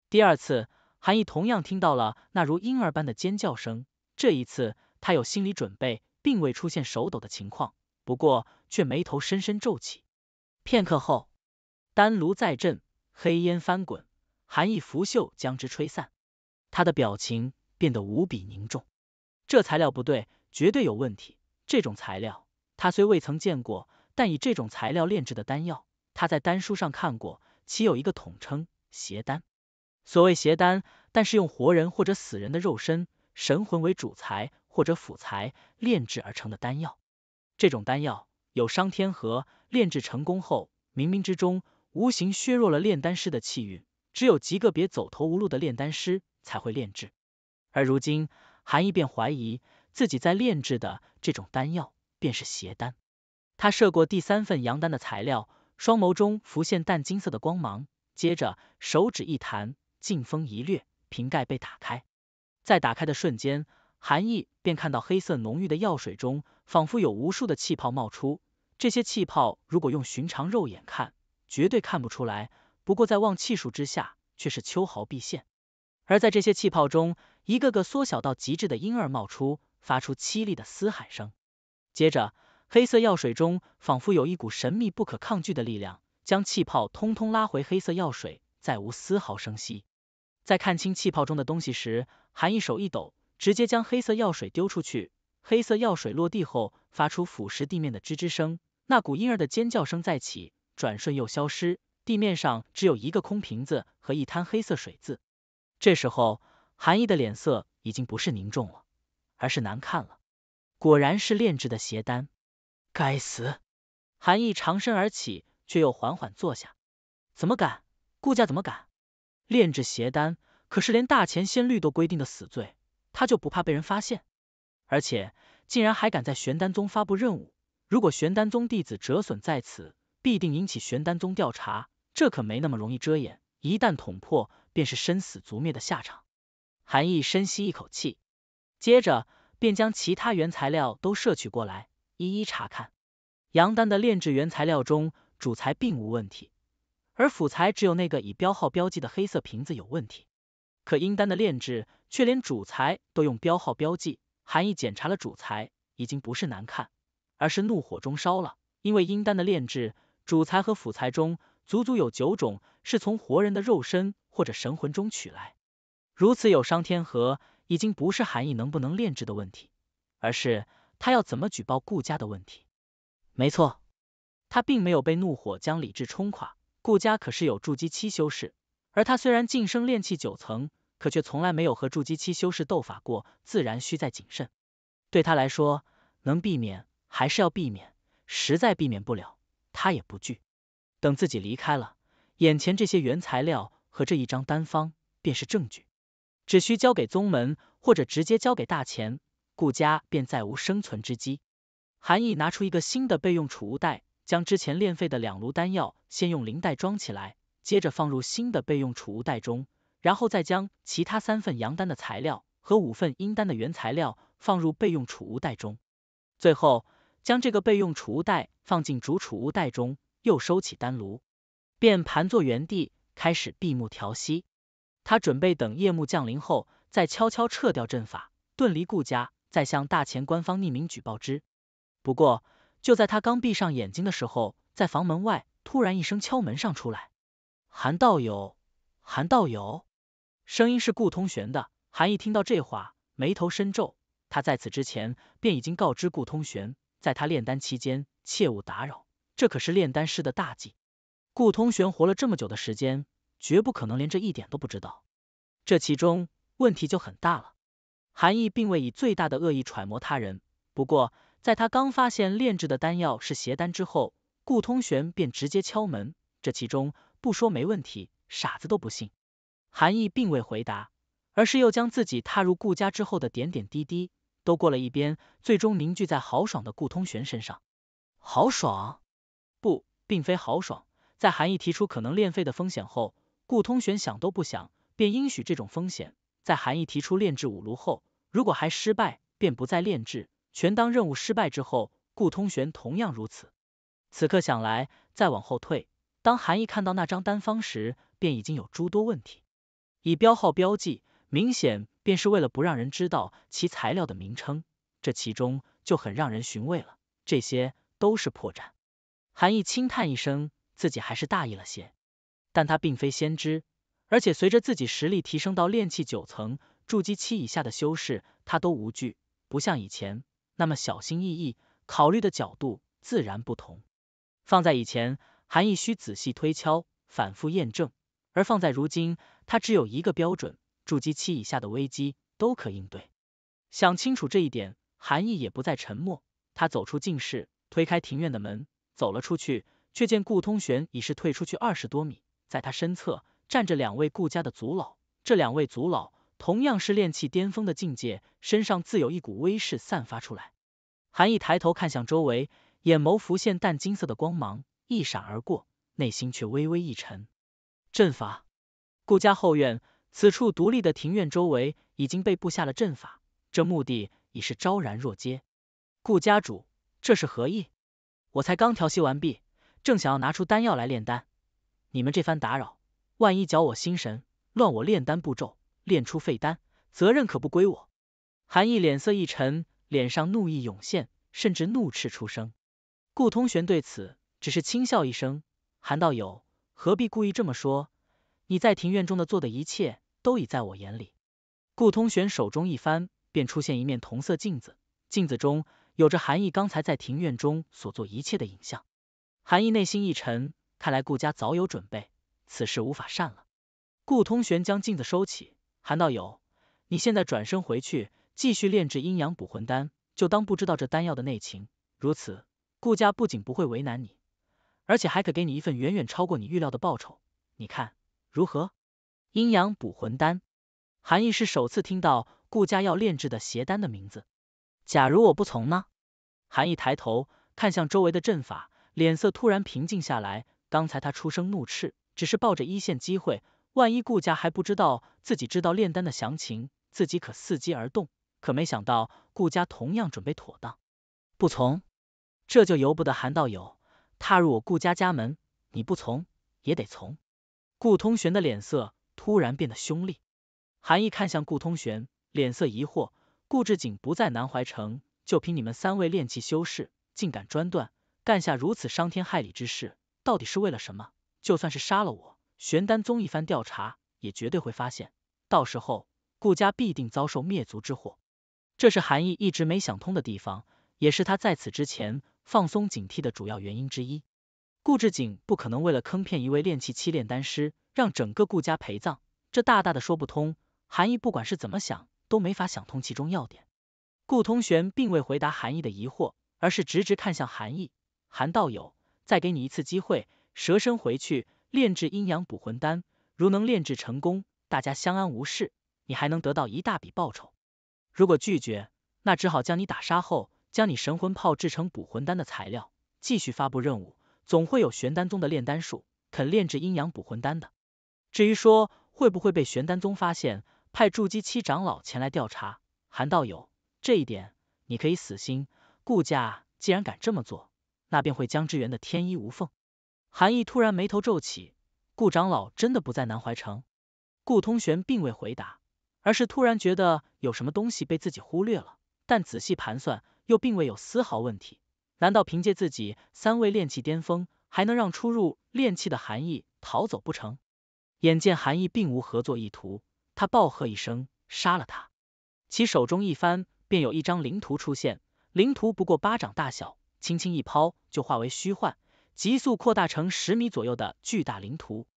第二次。韩毅同样听到了那如婴儿般的尖叫声，这一次他有心理准备，并未出现手抖的情况，不过却眉头深深皱起。片刻后，丹炉再震，黑烟翻滚，韩意拂袖将之吹散，他的表情变得无比凝重。这材料不对，绝对有问题。这种材料他虽未曾见过，但以这种材料炼制的丹药，他在丹书上看过，其有一个统称邪丹。所谓邪丹，但是用活人或者死人的肉身、神魂为主材或者辅材炼制而成的丹药。这种丹药有伤天和，炼制成功后，冥冥之中无形削弱了炼丹师的气运。只有极个别走投无路的炼丹师才会炼制。而如今，韩毅便怀疑自己在炼制的这种丹药便是邪丹。他射过第三份阳丹的材料，双眸中浮现淡金色的光芒，接着手指一弹。劲风一掠，瓶盖被打开。在打开的瞬间，韩毅便看到黑色浓郁的药水中，仿佛有无数的气泡冒出。这些气泡如果用寻常肉眼看，绝对看不出来。不过在望气术之下，却是秋毫毕现。而在这些气泡中，一个个缩小到极致的婴儿冒出，发出凄厉的嘶喊声。接着，黑色药水中仿佛有一股神秘不可抗拒的力量，将气泡通通拉回黑色药水，再无丝毫声息。在看清气泡中的东西时，韩义手一抖，直接将黑色药水丢出去。黑色药水落地后，发出腐蚀地面的吱吱声。那股婴儿的尖叫声再起，转瞬又消失。地面上只有一个空瓶子和一滩黑色水渍。这时候，韩毅的脸色已经不是凝重了，而是难看了。果然是炼制的邪丹！该死！韩毅长身而起，却又缓缓坐下。怎么敢？顾家怎么敢？炼制邪丹，可是连大前仙律都规定的死罪，他就不怕被人发现？而且竟然还敢在玄丹宗发布任务，如果玄丹宗弟子折损在此，必定引起玄丹宗调查，这可没那么容易遮掩，一旦捅破，便是生死族灭的下场。韩毅深吸一口气，接着便将其他原材料都摄取过来，一一查看。杨丹的炼制原材料中，主材并无问题。而辅材只有那个以标号标记的黑色瓶子有问题，可阴丹的炼制却连主材都用标号标记。韩义检查了主材，已经不是难看，而是怒火中烧了。因为阴丹的炼制，主材和辅材中足足有九种是从活人的肉身或者神魂中取来，如此有伤天和，已经不是韩义能不能炼制的问题，而是他要怎么举报顾家的问题。没错，他并没有被怒火将理智冲垮。顾家可是有筑基期修士，而他虽然晋升炼气九层，可却从来没有和筑基期修士斗法过，自然需再谨慎。对他来说，能避免还是要避免，实在避免不了，他也不惧。等自己离开了，眼前这些原材料和这一张单方便是证据，只需交给宗门或者直接交给大钱，顾家便再无生存之机。韩毅拿出一个新的备用储物袋。将之前炼废的两炉丹药先用灵袋装起来，接着放入新的备用储物袋中，然后再将其他三份阳丹的材料和五份阴丹的原材料放入备用储物袋中，最后将这个备用储物袋放进主储物袋中，又收起丹炉，便盘坐原地开始闭目调息。他准备等夜幕降临后再悄悄撤掉阵法，遁离顾家，再向大前官方匿名举报之。不过。就在他刚闭上眼睛的时候，在房门外突然一声敲门声出来。韩道友，韩道友，声音是顾通玄的。韩毅听到这话，眉头深皱。他在此之前便已经告知顾通玄，在他炼丹期间切勿打扰，这可是炼丹师的大忌。顾通玄活了这么久的时间，绝不可能连这一点都不知道，这其中问题就很大了。韩毅并未以最大的恶意揣摩他人，不过。在他刚发现炼制的丹药是邪丹之后，顾通玄便直接敲门。这其中不说没问题，傻子都不信。韩毅并未回答，而是又将自己踏入顾家之后的点点滴滴都过了一遍，最终凝聚在豪爽的顾通玄身上。豪爽？不，并非豪爽。在韩毅提出可能炼废的风险后，顾通玄想都不想便应许这种风险。在韩毅提出炼制五炉后，如果还失败，便不再炼制。权当任务失败之后，顾通玄同样如此。此刻想来，再往后退，当韩毅看到那张单方时，便已经有诸多问题。以标号标记，明显便是为了不让人知道其材料的名称，这其中就很让人寻味了。这些都是破绽。韩毅轻叹一声，自己还是大意了些。但他并非先知，而且随着自己实力提升到炼气九层，筑基期以下的修士他都无惧，不像以前。那么小心翼翼考虑的角度自然不同。放在以前，韩义需仔细推敲、反复验证；而放在如今，他只有一个标准，筑基期以下的危机都可应对。想清楚这一点，韩义也不再沉默，他走出静室，推开庭院的门，走了出去，却见顾通玄已是退出去二十多米，在他身侧站着两位顾家的族老。这两位族老。同样是炼气巅峰的境界，身上自有一股威势散发出来。韩毅抬头看向周围，眼眸浮现淡金色的光芒，一闪而过，内心却微微一沉。阵法，顾家后院，此处独立的庭院周围已经被布下了阵法，这目的已是昭然若揭。顾家主，这是何意？我才刚调息完毕，正想要拿出丹药来炼丹，你们这番打扰，万一搅我心神，乱我炼丹步骤。炼出废丹，责任可不归我。韩毅脸色一沉，脸上怒意涌现，甚至怒斥出声。顾通玄对此只是轻笑一声：“韩道友何必故意这么说？你在庭院中的做的一切，都已在我眼里。”顾通玄手中一翻，便出现一面铜色镜子，镜子中有着韩毅刚才在庭院中所做一切的影像。韩毅内心一沉，看来顾家早有准备，此事无法善了。顾通玄将镜子收起。韩道友，你现在转身回去，继续炼制阴阳补魂丹，就当不知道这丹药的内情。如此，顾家不仅不会为难你，而且还可给你一份远远超过你预料的报酬。你看如何？阴阳补魂丹，韩毅是首次听到顾家要炼制的邪丹的名字。假如我不从呢？韩毅抬头看向周围的阵法，脸色突然平静下来。刚才他出声怒斥，只是抱着一线机会。万一顾家还不知道自己知道炼丹的详情，自己可伺机而动。可没想到，顾家同样准备妥当。不从，这就由不得韩道友踏入我顾家家门。你不从，也得从。顾通玄的脸色突然变得凶厉。韩毅看向顾通玄，脸色疑惑。顾志景不在南淮城，就凭你们三位炼气修士，竟敢专断，干下如此伤天害理之事，到底是为了什么？就算是杀了我。玄丹宗一番调查，也绝对会发现，到时候顾家必定遭受灭族之祸。这是韩毅一直没想通的地方，也是他在此之前放松警惕的主要原因之一。顾志景不可能为了坑骗一位炼气七炼丹师，让整个顾家陪葬，这大大的说不通。韩毅不管是怎么想，都没法想通其中要点。顾通玄并未回答韩毅的疑惑，而是直直看向韩毅。韩道友，再给你一次机会，蛇身回去。”炼制阴阳补魂丹，如能炼制成功，大家相安无事，你还能得到一大笔报酬。如果拒绝，那只好将你打杀后，将你神魂炮制成补魂丹的材料，继续发布任务，总会有玄丹宗的炼丹术肯炼制阴阳补魂丹的。至于说会不会被玄丹宗发现，派筑基期长老前来调查，韩道友，这一点你可以死心。顾家既然敢这么做，那便会将之圆的天衣无缝。韩毅突然眉头皱起，顾长老真的不在南淮城？顾通玄并未回答，而是突然觉得有什么东西被自己忽略了，但仔细盘算又并未有丝毫问题。难道凭借自己三位炼气巅峰，还能让初入炼气的韩毅逃走不成？眼见韩毅并无合作意图，他暴喝一声，杀了他。其手中一翻，便有一张灵图出现，灵图不过巴掌大小，轻轻一抛就化为虚幻。急速扩大成十米左右的巨大灵图，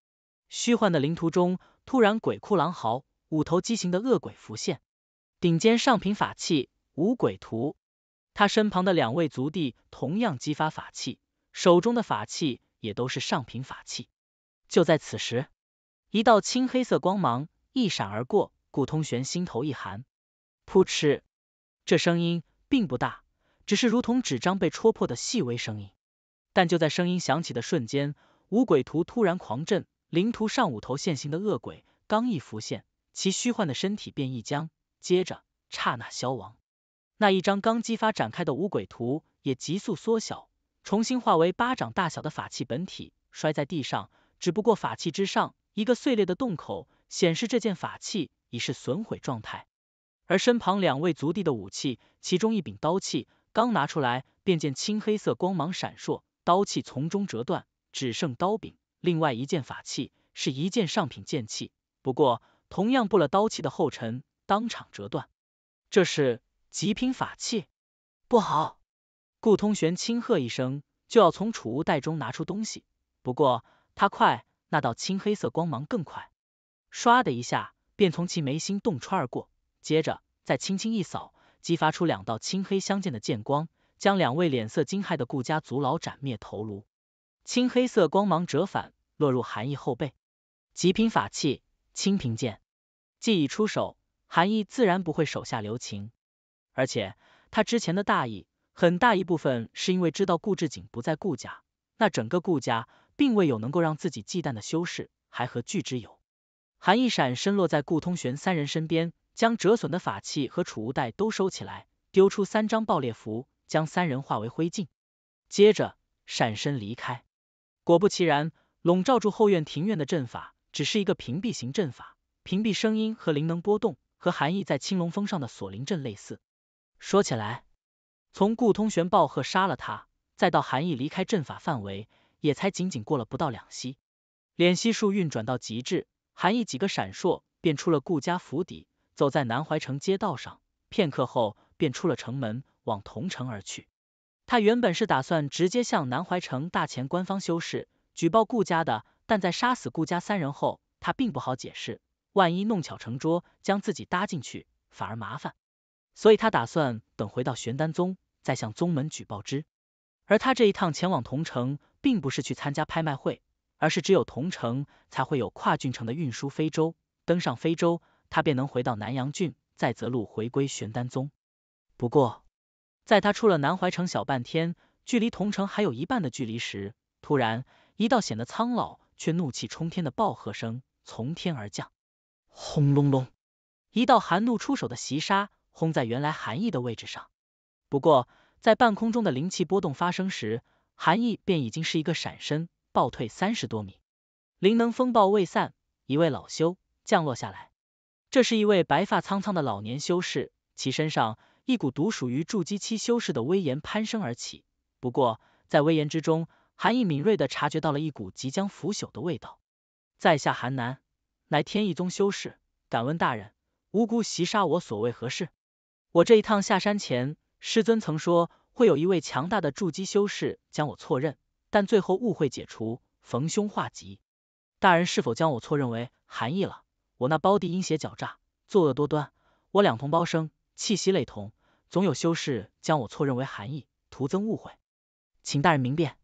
虚幻的灵图中突然鬼哭狼嚎，五头畸形的恶鬼浮现。顶尖上品法器五鬼图，他身旁的两位族弟同样激发法器，手中的法器也都是上品法器。就在此时，一道青黑色光芒一闪而过，顾通玄心头一寒。扑哧，这声音并不大，只是如同纸张被戳破的细微声音。但就在声音响起的瞬间，五鬼图突然狂震，灵图上五头现形的恶鬼刚一浮现，其虚幻的身体便一僵，接着刹那消亡。那一张刚激发展开的五鬼图也急速缩小，重新化为巴掌大小的法器本体，摔在地上。只不过法器之上一个碎裂的洞口，显示这件法器已是损毁状态。而身旁两位族弟的武器，其中一柄刀器刚拿出来，便见青黑色光芒闪烁。刀器从中折断，只剩刀柄；另外一件法器是一件上品剑器，不过同样布了刀器的后尘，当场折断。这是极品法器，不好！顾通玄轻喝一声，就要从储物袋中拿出东西，不过他快，那道青黑色光芒更快，唰的一下便从其眉心洞穿而过，接着再轻轻一扫，激发出两道青黑相间的剑光。将两位脸色惊骇的顾家族老斩灭头颅，青黑色光芒折返落入韩毅后背，极品法器清平剑，既已出手，韩毅自然不会手下留情。而且他之前的大意，很大一部分是因为知道顾志景不在顾家，那整个顾家并未有能够让自己忌惮的修士，还何惧之有？韩毅闪身落在顾通玄三人身边，将折损的法器和储物袋都收起来，丢出三张爆裂符。将三人化为灰烬，接着闪身离开。果不其然，笼罩住后院庭院的阵法只是一个屏蔽型阵法，屏蔽声音和灵能波动，和韩意在青龙峰上的锁灵阵类似。说起来，从顾通玄暴喝杀了他，再到韩意离开阵法范围，也才仅仅过了不到两息。敛息术运转到极致，韩意几个闪烁便出了顾家府邸，走在南淮城街道上，片刻后便出了城门。往桐城而去，他原本是打算直接向南怀城大前官方修士举报顾家的，但在杀死顾家三人后，他并不好解释，万一弄巧成拙，将自己搭进去，反而麻烦。所以他打算等回到玄丹宗，再向宗门举报之。而他这一趟前往桐城，并不是去参加拍卖会，而是只有桐城才会有跨郡城的运输非洲，登上非洲，他便能回到南阳郡，再择路回归玄丹宗。不过。在他出了南淮城小半天，距离同城还有一半的距离时，突然一道显得苍老却怒气冲天的暴喝声从天而降，轰隆隆，一道寒怒出手的袭杀轰在原来寒意的位置上。不过在半空中的灵气波动发生时，寒意便已经是一个闪身，暴退三十多米。灵能风暴未散，一位老修降落下来。这是一位白发苍苍的老年修士，其身上。一股独属于筑基期修士的威严攀升而起，不过在威严之中，韩毅敏锐的察觉到了一股即将腐朽的味道。在下韩南，乃天意宗修士，敢问大人，无辜袭杀我，所为何事？我这一趟下山前，师尊曾说会有一位强大的筑基修士将我错认，但最后误会解除，逢凶化吉。大人是否将我错认为韩毅了？我那胞弟阴邪狡诈，作恶多端，我两同胞生，气息类同。总有修士将我错认为韩义，徒增误会，请大人明辨。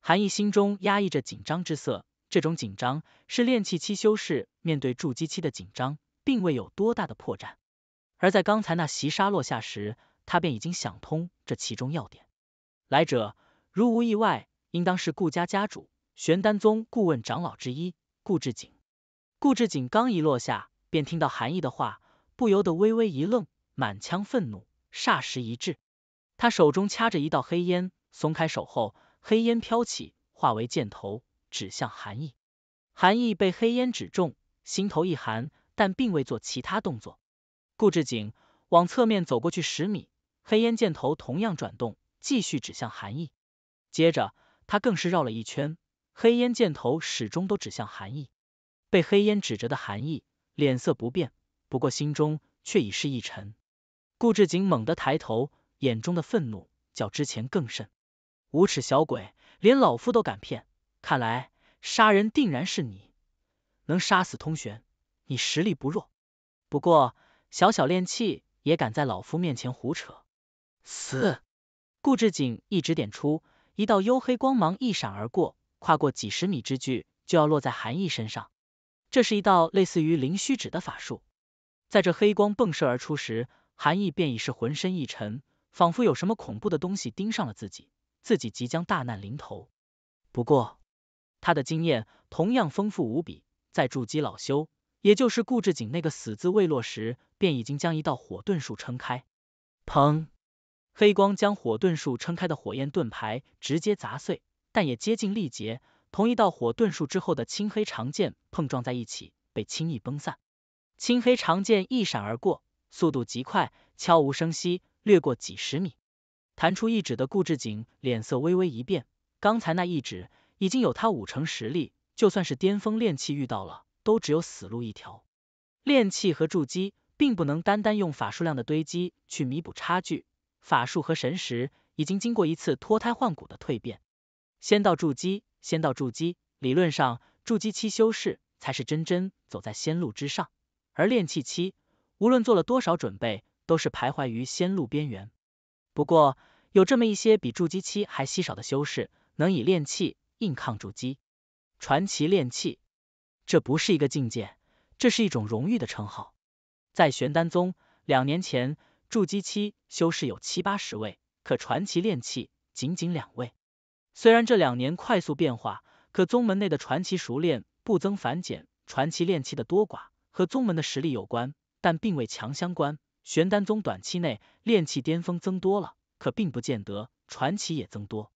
韩义心中压抑着紧张之色，这种紧张是炼气期修士面对筑基期的紧张，并未有多大的破绽。而在刚才那袭杀落下时，他便已经想通这其中要点。来者如无意外，应当是顾家家主、玄丹宗顾问长老之一顾志景。顾志景刚一落下，便听到韩义的话，不由得微微一愣，满腔愤怒。霎时一滞，他手中掐着一道黑烟，松开手后，黑烟飘起，化为箭头指向韩毅。韩毅被黑烟指中，心头一寒，但并未做其他动作。顾志景往侧面走过去十米，黑烟箭头同样转动，继续指向韩毅。接着，他更是绕了一圈，黑烟箭头始终都指向韩毅。被黑烟指着的韩毅脸色不变，不过心中却已是一沉。顾志景猛地抬头，眼中的愤怒较之前更甚。无耻小鬼，连老夫都敢骗！看来杀人定然是你。能杀死通玄，你实力不弱。不过，小小炼气也敢在老夫面前胡扯！死！顾志景一指点出，一道幽黑光芒一闪而过，跨过几十米之距，就要落在韩毅身上。这是一道类似于灵虚指的法术，在这黑光迸射而出时。韩意便已是浑身一沉，仿佛有什么恐怖的东西盯上了自己，自己即将大难临头。不过，他的经验同样丰富无比，在筑基老修，也就是顾志景那个死字未落时，便已经将一道火遁术撑开。砰！黑光将火遁术撑开的火焰盾牌直接砸碎，但也接近力竭，同一道火遁术之后的青黑长剑碰撞在一起，被轻易崩散。青黑长剑一闪而过。速度极快，悄无声息，掠过几十米，弹出一指的顾志景脸色微微一变。刚才那一指已经有他五成实力，就算是巅峰炼气遇到了，都只有死路一条。炼气和筑基并不能单单用法术量的堆积去弥补差距，法术和神识已经经过一次脱胎换骨的蜕变。先到筑基，先到筑基，理论上筑基期修士才是真真走在仙路之上，而炼气期。无论做了多少准备，都是徘徊于仙路边缘。不过，有这么一些比筑基期还稀少的修士，能以炼气硬抗筑基，传奇炼气，这不是一个境界，这是一种荣誉的称号。在玄丹宗，两年前筑基期修士有七八十位，可传奇炼气仅仅两位。虽然这两年快速变化，可宗门内的传奇熟练不增反减，传奇炼气的多寡和宗门的实力有关。但并未强相关。玄丹宗短期内炼气巅峰增多了，可并不见得传奇也增多。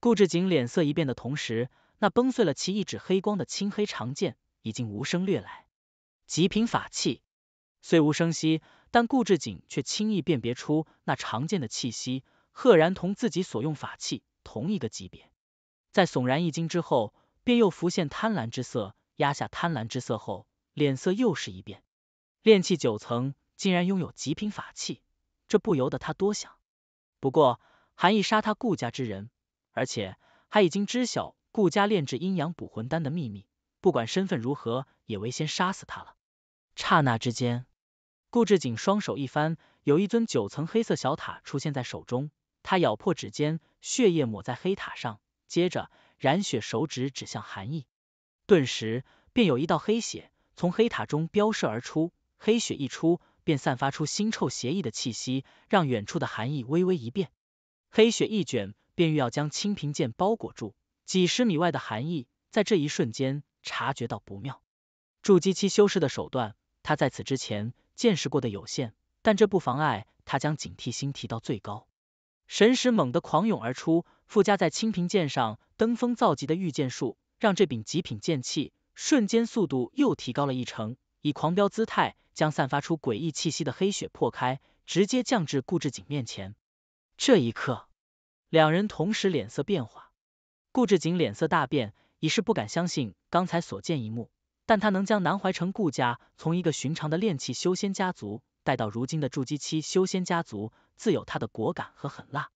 顾志景脸色一变的同时，那崩碎了其一指黑光的青黑长剑已经无声掠来。极品法器，虽无声息，但顾志景却轻易辨别出那长剑的气息，赫然同自己所用法器同一个级别。在悚然一惊之后，便又浮现贪婪之色，压下贪婪之色后，脸色又是一变。炼气九层竟然拥有极品法器，这不由得他多想。不过韩毅杀他顾家之人，而且还已经知晓顾家炼制阴阳补魂丹的秘密，不管身份如何，也为先杀死他了。刹那之间，顾志景双手一翻，有一尊九层黑色小塔出现在手中。他咬破指尖，血液抹在黑塔上，接着染血手指指向韩毅，顿时便有一道黑血从黑塔中飙射而出。黑雪一出，便散发出腥臭邪异的气息，让远处的寒意微微一变。黑雪一卷，便欲要将清平剑包裹住。几十米外的寒意在这一瞬间察觉到不妙。筑基期修士的手段，他在此之前见识过的有限，但这不妨碍他将警惕心提到最高。神识猛地狂涌而出，附加在清平剑上登峰造极的御剑术，让这柄极品剑气瞬间速度又提高了一成。以狂飙姿态将散发出诡异气息的黑血破开，直接降至顾志景面前。这一刻，两人同时脸色变化。顾志景脸色大变，已是不敢相信刚才所见一幕。但他能将南怀城顾家从一个寻常的炼气修仙家族带到如今的筑基期修仙家族，自有他的果敢和狠辣。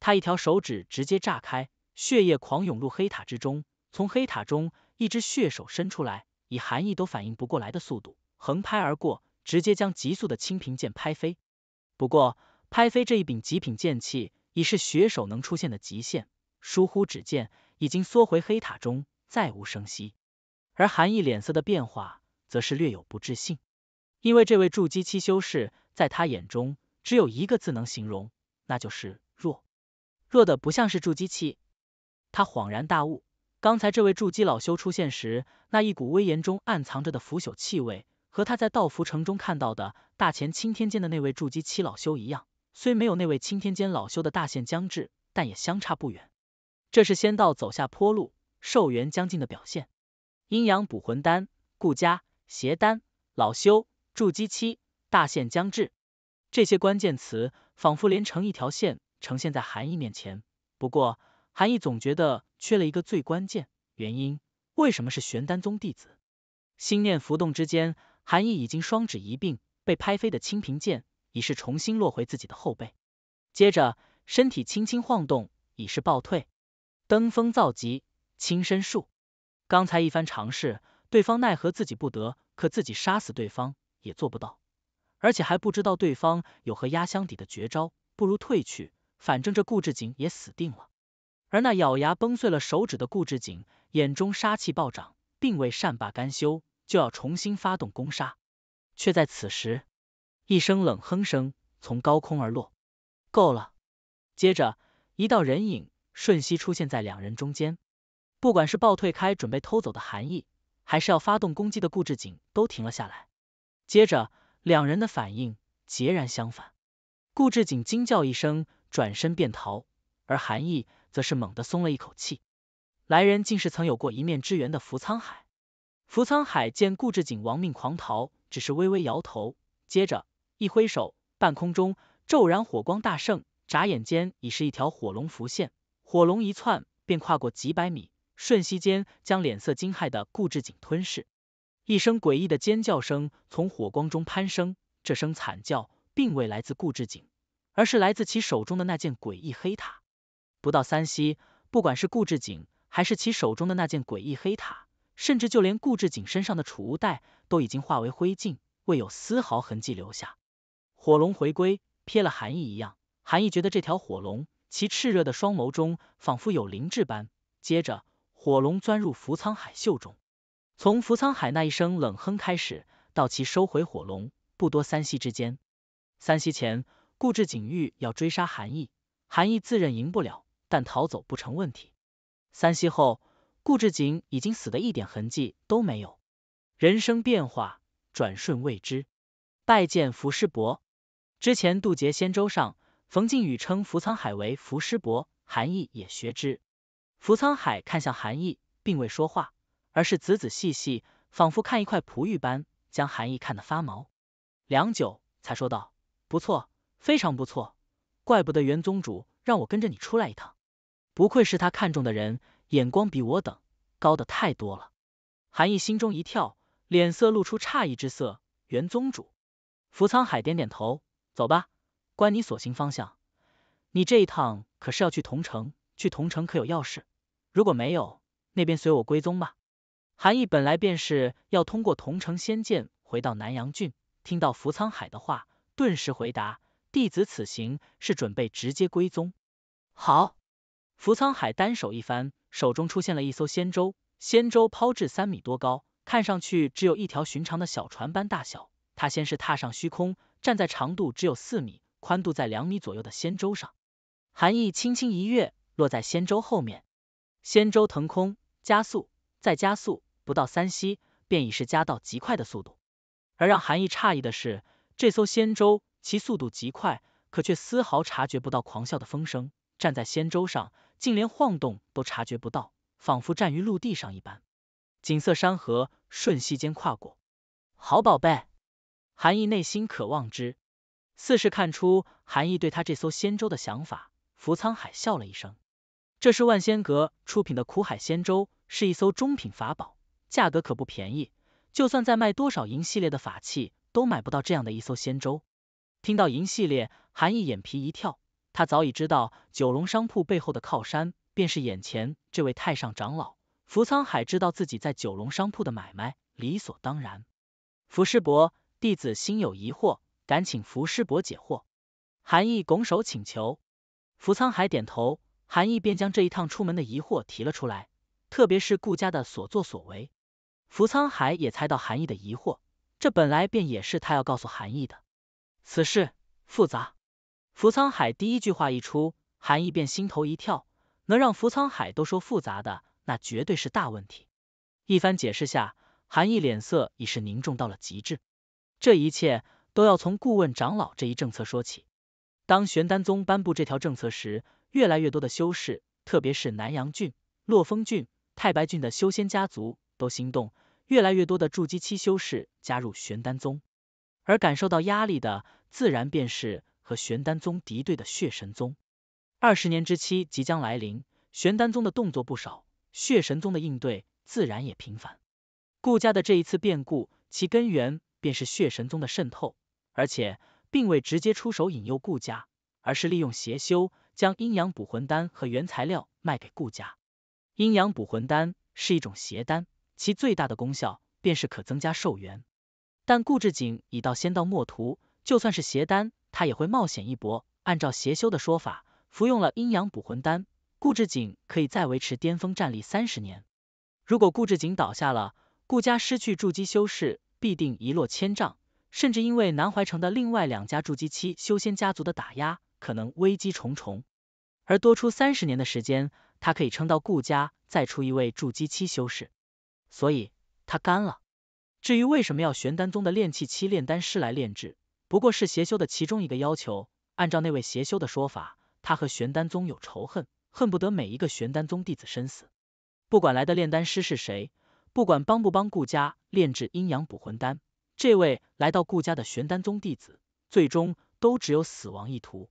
他一条手指直接炸开，血液狂涌入黑塔之中。从黑塔中，一只血手伸出来。以韩毅都反应不过来的速度横拍而过，直接将急速的清平剑拍飞。不过拍飞这一柄极品剑气已是血手能出现的极限，倏忽只见已经缩回黑塔中，再无声息。而韩义脸色的变化，则是略有不自信，因为这位筑基期修士在他眼中只有一个字能形容，那就是弱。弱的不像是筑基期。他恍然大悟。刚才这位筑基老修出现时，那一股威严中暗藏着的腐朽气味，和他在道福城中看到的大前青天间的那位筑基期老修一样，虽没有那位青天间老修的大限将至，但也相差不远。这是仙道走下坡路、寿元将尽的表现。阴阳补魂丹、顾家邪丹、老修、筑基期、大限将至，这些关键词仿佛连成一条线呈现在韩毅面前。不过，韩毅总觉得。缺了一个最关键原因，为什么是玄丹宗弟子？心念浮动之间，韩毅已经双指一并，被拍飞的清平剑已是重新落回自己的后背，接着身体轻轻晃动，已是暴退。登峰造极，轻身术。刚才一番尝试，对方奈何自己不得，可自己杀死对方也做不到，而且还不知道对方有和压箱底的绝招，不如退去，反正这顾志景也死定了。而那咬牙崩碎了手指的顾志景眼中杀气暴涨，并未善罢甘休，就要重新发动攻杀，却在此时，一声冷哼声从高空而落。够了！接着一道人影瞬息出现在两人中间，不管是暴退开准备偷走的韩毅，还是要发动攻击的顾志景都停了下来。接着两人的反应截然相反，顾志景惊叫一声，转身便逃，而韩毅。则是猛地松了一口气，来人竟是曾有过一面之缘的福沧海。福沧海见顾志景亡命狂逃，只是微微摇头，接着一挥手，半空中骤然火光大盛，眨眼间已是一条火龙浮现。火龙一窜，便跨过几百米，瞬息间将脸色惊骇的顾志景吞噬。一声诡异的尖叫声从火光中攀升，这声惨叫并未来自顾志景，而是来自其手中的那件诡异黑塔。不到三息，不管是顾志景还是其手中的那件诡异黑塔，甚至就连顾志景身上的储物袋都已经化为灰烬，未有丝毫痕迹留下。火龙回归，瞥了韩毅一样，韩毅觉得这条火龙其炽热的双眸中仿佛有灵智般。接着，火龙钻入福沧海袖中。从福沧海那一声冷哼开始，到其收回火龙，不多三息之间。三息前，顾志景欲要追杀韩毅，韩毅自认赢不了。但逃走不成问题。三息后，顾志景已经死的一点痕迹都没有。人生变化，转瞬未知。拜见浮师伯。之前渡劫仙舟上，冯靖宇称浮沧海为浮师伯，韩义也学之。浮沧海看向韩义，并未说话，而是仔仔细细，仿佛看一块璞玉般，将韩义看得发毛。良久，才说道：“不错，非常不错，怪不得原宗主让我跟着你出来一趟。”不愧是他看中的人，眼光比我等高的太多了。韩毅心中一跳，脸色露出诧异之色。元宗主，福沧海点点头，走吧，关你所行方向。你这一趟可是要去桐城？去桐城可有要事？如果没有，那边随我归宗吧。韩毅本来便是要通过桐城仙剑回到南阳郡，听到福沧海的话，顿时回答：弟子此行是准备直接归宗。好。扶沧海单手一翻，手中出现了一艘仙舟，仙舟抛至三米多高，看上去只有一条寻常的小船般大小。他先是踏上虚空，站在长度只有四米、宽度在两米左右的仙舟上。韩意轻轻一跃，落在仙舟后面。仙舟腾空，加速，再加速，不到三息，便已是加到极快的速度。而让韩意诧异的是，这艘仙舟其速度极快，可却丝毫察觉不到狂啸的风声。站在仙舟上，竟连晃动都察觉不到，仿佛站于陆地上一般。景色山河，瞬息间跨过。好宝贝，韩毅内心渴望之，似是看出韩毅对他这艘仙舟的想法。扶沧海笑了一声，这是万仙阁出品的苦海仙舟，是一艘中品法宝，价格可不便宜，就算再卖多少银系列的法器，都买不到这样的一艘仙舟。听到银系列，韩毅眼皮一跳。他早已知道九龙商铺背后的靠山便是眼前这位太上长老福沧海，知道自己在九龙商铺的买卖理所当然。福师伯，弟子心有疑惑，敢请福师伯解惑。韩毅拱手请求。福沧海点头，韩毅便将这一趟出门的疑惑提了出来，特别是顾家的所作所为。福沧海也猜到韩毅的疑惑，这本来便也是他要告诉韩毅的。此事复杂。福沧海第一句话一出，韩毅便心头一跳。能让福沧海都说复杂的，那绝对是大问题。一番解释下，韩毅脸色已是凝重到了极致。这一切都要从顾问长老这一政策说起。当玄丹宗颁布这条政策时，越来越多的修士，特别是南阳郡、洛风郡、太白郡的修仙家族都心动，越来越多的筑基期修士加入玄丹宗，而感受到压力的，自然便是。和玄丹宗敌对的血神宗，二十年之期即将来临，玄丹宗的动作不少，血神宗的应对自然也频繁。顾家的这一次变故，其根源便是血神宗的渗透，而且并未直接出手引诱顾家，而是利用邪修将阴阳补魂丹和原材料卖给顾家。阴阳补魂丹是一种邪丹，其最大的功效便是可增加寿元，但顾志景已到仙道末途，就算是邪丹。他也会冒险一搏。按照邪修的说法，服用了阴阳补魂丹，顾志景可以再维持巅峰战力三十年。如果顾志景倒下了，顾家失去筑基修士，必定一落千丈，甚至因为南怀城的另外两家筑基期修仙家族的打压，可能危机重重。而多出三十年的时间，他可以撑到顾家再出一位筑基期修士。所以，他干了。至于为什么要玄丹宗的炼气期炼丹师来炼制？不过是邪修的其中一个要求。按照那位邪修的说法，他和玄丹宗有仇恨，恨不得每一个玄丹宗弟子身死。不管来的炼丹师是谁，不管帮不帮顾家炼制阴阳补魂丹，这位来到顾家的玄丹宗弟子，最终都只有死亡意图。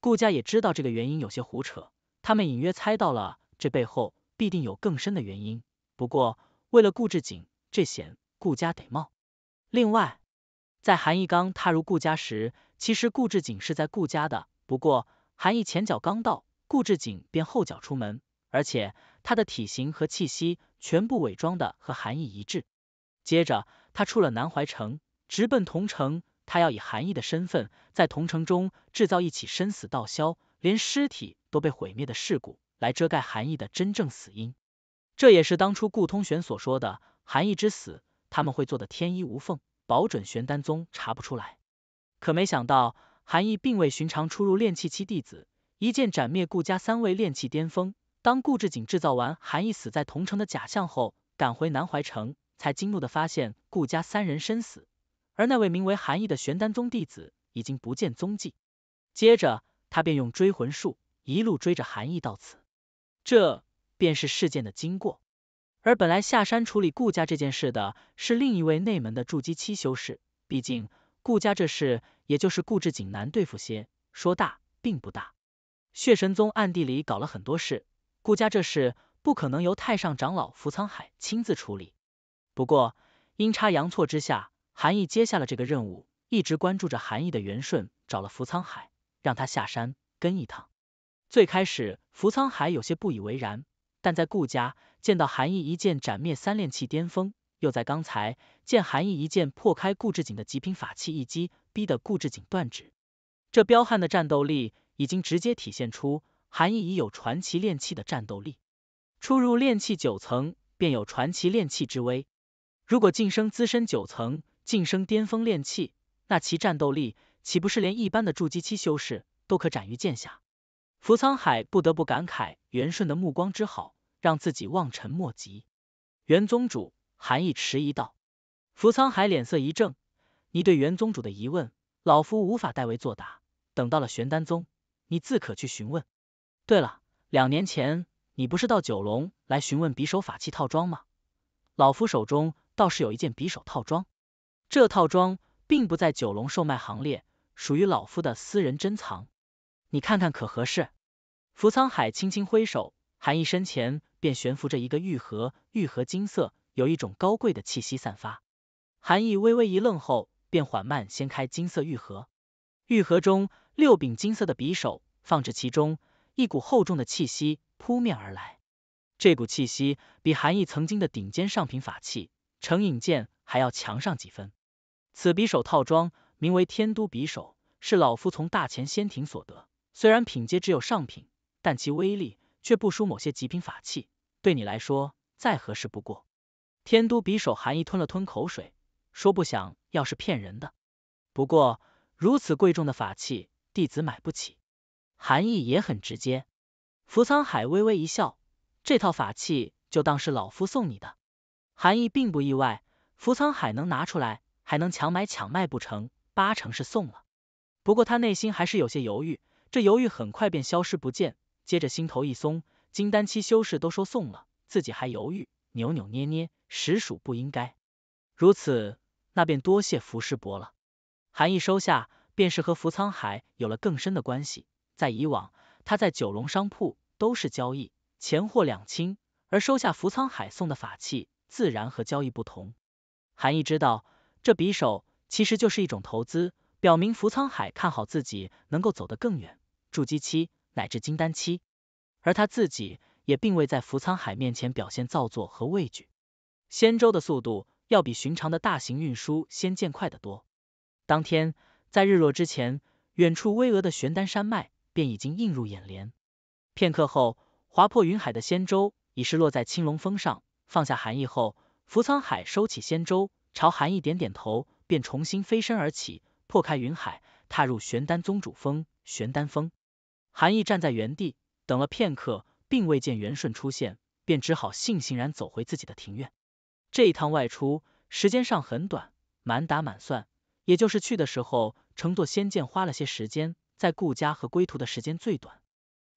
顾家也知道这个原因有些胡扯，他们隐约猜到了这背后必定有更深的原因。不过为了顾志景，这险顾家得冒。另外。在韩义刚踏入顾家时，其实顾志景是在顾家的。不过韩义前脚刚到，顾志景便后脚出门，而且他的体型和气息全部伪装的和韩义一致。接着他出了南淮城，直奔桐城，他要以韩义的身份在桐城中制造一起生死道消，连尸体都被毁灭的事故，来遮盖韩义的真正死因。这也是当初顾通玄所说的韩义之死，他们会做的天衣无缝。保准玄丹宗查不出来，可没想到韩毅并未寻常出入炼气期弟子，一剑斩灭顾家三位炼气巅峰。当顾志景制造完韩毅死在桐城的假象后，赶回南淮城，才惊怒的发现顾家三人身死，而那位名为韩毅的玄丹宗弟子已经不见踪迹。接着他便用追魂术一路追着韩毅到此，这便是事件的经过。而本来下山处理顾家这件事的是另一位内门的筑基期修士，毕竟顾家这事也就是顾志景难对付些，说大并不大。血神宗暗地里搞了很多事，顾家这事不可能由太上长老福沧海亲自处理。不过阴差阳错之下，韩毅接下了这个任务，一直关注着韩毅的元顺找了福沧海，让他下山跟一趟。最开始福沧海有些不以为然，但在顾家。见到韩毅一剑斩灭三炼气巅峰，又在刚才见韩毅一剑破开顾志景的极品法器一击，逼得顾志景断指。这彪悍的战斗力，已经直接体现出韩义已有传奇炼器的战斗力。初入炼器九层，便有传奇炼器之威。如果晋升资深九层，晋升巅峰炼器，那其战斗力岂不是连一般的筑基期修士都可斩于剑下？福沧海不得不感慨元顺的目光之好。让自己望尘莫及，元宗主韩义迟疑道：“扶沧海脸色一正，你对元宗主的疑问，老夫无法代为作答，等到了玄丹宗，你自可去询问。对了，两年前你不是到九龙来询问匕首法器套装吗？老夫手中倒是有一件匕首套装，这套装并不在九龙售卖行列，属于老夫的私人珍藏，你看看可合适？”扶沧海轻轻挥手。韩意身前便悬浮着一个玉盒，玉盒金色，有一种高贵的气息散发。韩意微微一愣后，便缓慢掀开金色玉盒，玉盒中六柄金色的匕首放置其中，一股厚重的气息扑面而来。这股气息比韩意曾经的顶尖上品法器成影剑还要强上几分。此匕首套装名为天都匕首，是老夫从大前仙庭所得。虽然品阶只有上品，但其威力。却不输某些极品法器，对你来说再合适不过。天都匕首，韩义吞了吞口水，说不想，要是骗人的。不过如此贵重的法器，弟子买不起。韩义也很直接。福沧海微微一笑，这套法器就当是老夫送你的。韩义并不意外，福沧海能拿出来，还能强买强卖不成，八成是送了。不过他内心还是有些犹豫，这犹豫很快便消失不见。接着心头一松，金丹期修士都说送了，自己还犹豫，扭扭捏捏，实属不应该。如此，那便多谢福师伯了。韩义收下，便是和福沧海有了更深的关系。在以往，他在九龙商铺都是交易，钱货两清，而收下福沧海送的法器，自然和交易不同。韩义知道，这匕首其实就是一种投资，表明福沧海看好自己能够走得更远，筑基期。乃至金丹期，而他自己也并未在扶沧海面前表现造作和畏惧。仙舟的速度要比寻常的大型运输仙剑快得多。当天在日落之前，远处巍峨的玄丹山脉便已经映入眼帘。片刻后，划破云海的仙舟已是落在青龙峰上。放下寒义后，扶沧海收起仙舟，朝寒义点点头，便重新飞身而起，破开云海，踏入玄丹宗主峰玄丹峰。韩毅站在原地等了片刻，并未见元顺出现，便只好悻悻然走回自己的庭院。这一趟外出时间上很短，满打满算也就是去的时候乘坐仙剑花了些时间，在顾家和归途的时间最短。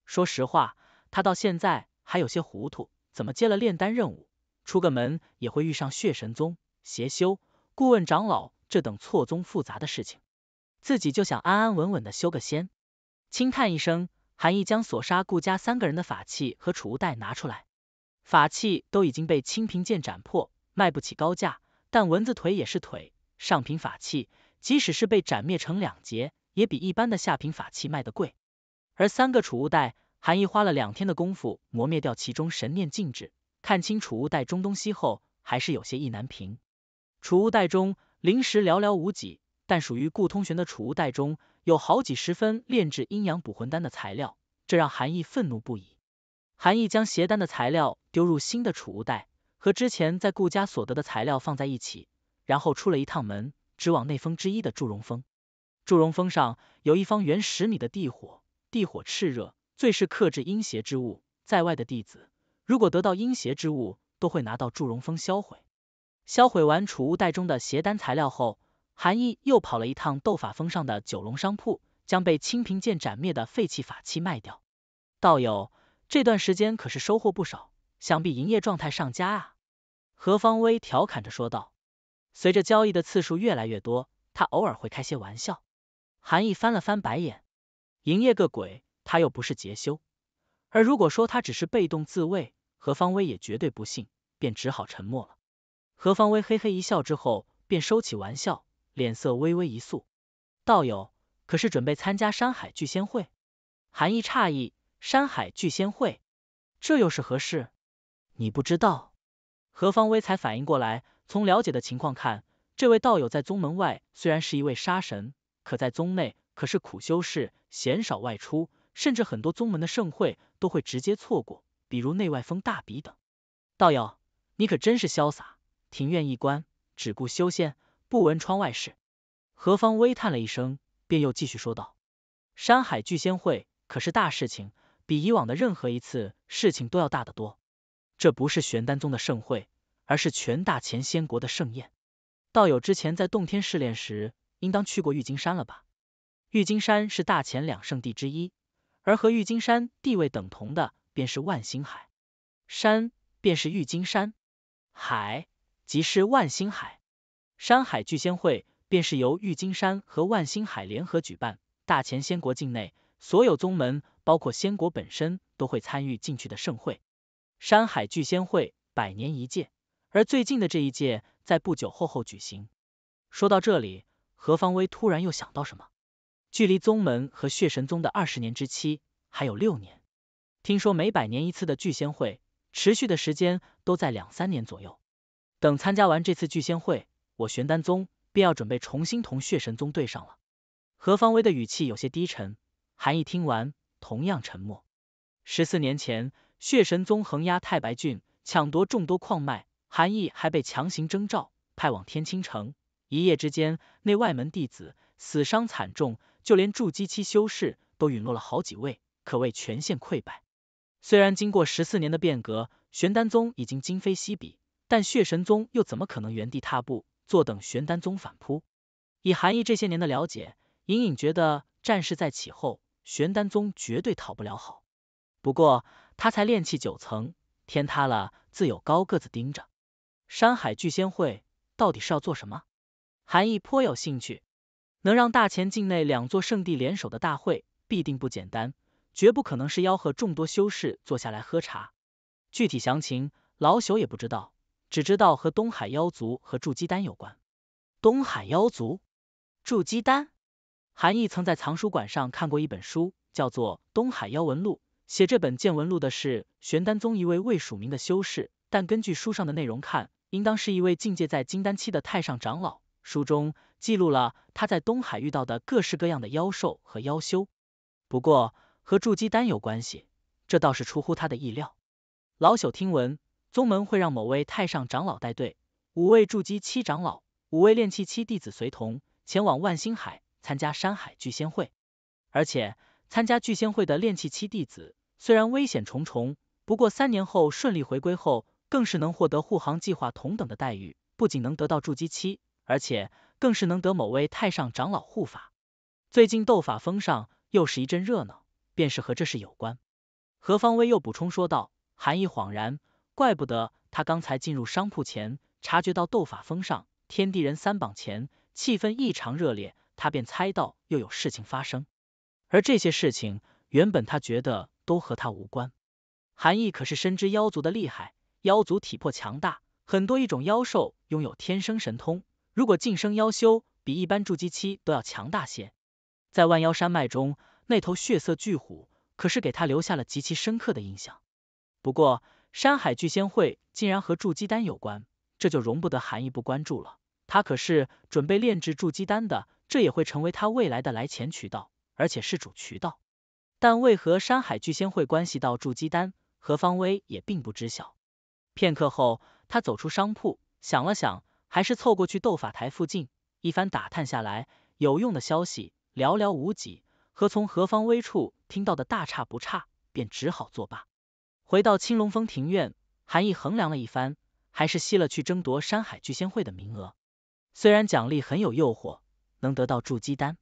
说实话，他到现在还有些糊涂，怎么接了炼丹任务，出个门也会遇上血神宗邪修顾问长老这等错综复杂的事情？自己就想安安稳稳的修个仙。轻叹一声，韩毅将所杀顾家三个人的法器和储物袋拿出来，法器都已经被清平剑斩破，卖不起高价，但蚊子腿也是腿，上品法器即使是被斩灭成两截，也比一般的下品法器卖的贵。而三个储物袋，韩毅花了两天的功夫磨灭掉其中神念禁制，看清楚物袋中东西后，还是有些意难平。储物袋中灵石寥寥无几，但属于顾通玄的储物袋中。有好几十分炼制阴阳补魂丹的材料，这让韩毅愤怒不已。韩毅将邪丹的材料丢入新的储物袋，和之前在顾家所得的材料放在一起，然后出了一趟门，直往内峰之一的祝融峰。祝融峰上有一方原十米的地火，地火炽热，最是克制阴邪之物。在外的弟子如果得到阴邪之物，都会拿到祝融峰销毁。销毁完储物袋中的邪丹材料后。韩毅又跑了一趟斗法峰上的九龙商铺，将被清平剑斩灭的废弃法器卖掉。道友这段时间可是收获不少，想必营业状态上佳啊。何方威调侃着说道。随着交易的次数越来越多，他偶尔会开些玩笑。韩毅翻了翻白眼，营业个鬼，他又不是杰修。而如果说他只是被动自卫，何方威也绝对不信，便只好沉默了。何方威嘿嘿一笑之后，便收起玩笑。脸色微微一肃，道友可是准备参加山海聚仙会？韩义诧异，山海聚仙会，这又是何事？你不知道？何方威才反应过来，从了解的情况看，这位道友在宗门外虽然是一位杀神，可在宗内可是苦修士，鲜少外出，甚至很多宗门的盛会都会直接错过，比如内外风大比等。道友，你可真是潇洒，庭院一关，只顾修仙。不闻窗外事，何方微叹了一声，便又继续说道：“山海聚仙会可是大事情，比以往的任何一次事情都要大得多。这不是玄丹宗的盛会，而是全大前仙国的盛宴。道友之前在洞天试炼时，应当去过玉金山了吧？玉金山是大前两圣地之一，而和玉金山地位等同的便是万星海。山便是玉金山，海即是万星海。”山海聚仙会便是由玉金山和万星海联合举办，大前仙国境内所有宗门，包括仙国本身，都会参与进去的盛会。山海聚仙会百年一届，而最近的这一届在不久后后举行。说到这里，何方威突然又想到什么，距离宗门和血神宗的二十年之期还有六年。听说每百年一次的聚仙会，持续的时间都在两三年左右。等参加完这次聚仙会。我玄丹宗便要准备重新同血神宗对上了。何方威的语气有些低沉，韩毅听完同样沉默。十四年前，血神宗横压太白郡，抢夺众多矿脉，韩毅还被强行征召，派往天青城。一夜之间，内外门弟子死伤惨重，就连筑基期修士都陨落了好几位，可谓全线溃败。虽然经过十四年的变革，玄丹宗已经今非昔比，但血神宗又怎么可能原地踏步？坐等玄丹宗反扑，以韩毅这些年的了解，隐隐觉得战事再起后，玄丹宗绝对讨不了好。不过他才练气九层，天塌了自有高个子盯着。山海聚仙会到底是要做什么？韩毅颇有兴趣，能让大乾境内两座圣地联手的大会，必定不简单，绝不可能是吆喝众多修士坐下来喝茶。具体详情，老朽也不知道。只知道和东海妖族和筑基丹有关。东海妖族，筑基丹。韩毅曾在藏书馆上看过一本书，叫做《东海妖文录》。写这本见闻录的是玄丹宗一位未署名的修士，但根据书上的内容看，应当是一位境界在金丹期的太上长老。书中记录了他在东海遇到的各式各样的妖兽和妖修。不过和筑基丹有关系，这倒是出乎他的意料。老朽听闻。宗门会让某位太上长老带队，五位筑基七长老，五位炼气七弟子随同前往万星海参加山海聚仙会。而且参加聚仙会的炼气七弟子虽然危险重重，不过三年后顺利回归后，更是能获得护航计划同等的待遇，不仅能得到筑基期，而且更是能得某位太上长老护法。最近斗法峰上又是一阵热闹，便是和这事有关。何方威又补充说道，含义恍然。怪不得他刚才进入商铺前，察觉到斗法峰上天地人三榜前气氛异常热烈，他便猜到又有事情发生。而这些事情，原本他觉得都和他无关。韩义可是深知妖族的厉害，妖族体魄强大，很多一种妖兽拥有天生神通，如果晋升妖修，比一般筑基期都要强大些。在万妖山脉中，那头血色巨虎可是给他留下了极其深刻的印象。不过。山海聚仙会竟然和筑基丹有关，这就容不得韩毅不关注了。他可是准备炼制筑基丹的，这也会成为他未来的来钱渠道，而且是主渠道。但为何山海聚仙会关系到筑基丹，何方威也并不知晓。片刻后，他走出商铺，想了想，还是凑过去斗法台附近，一番打探下来，有用的消息寥寥无几，和从何方威处听到的大差不差，便只好作罢。回到青龙峰庭院，韩毅衡量了一番，还是惜了去争夺山海聚仙会的名额。虽然奖励很有诱惑，能得到筑基丹，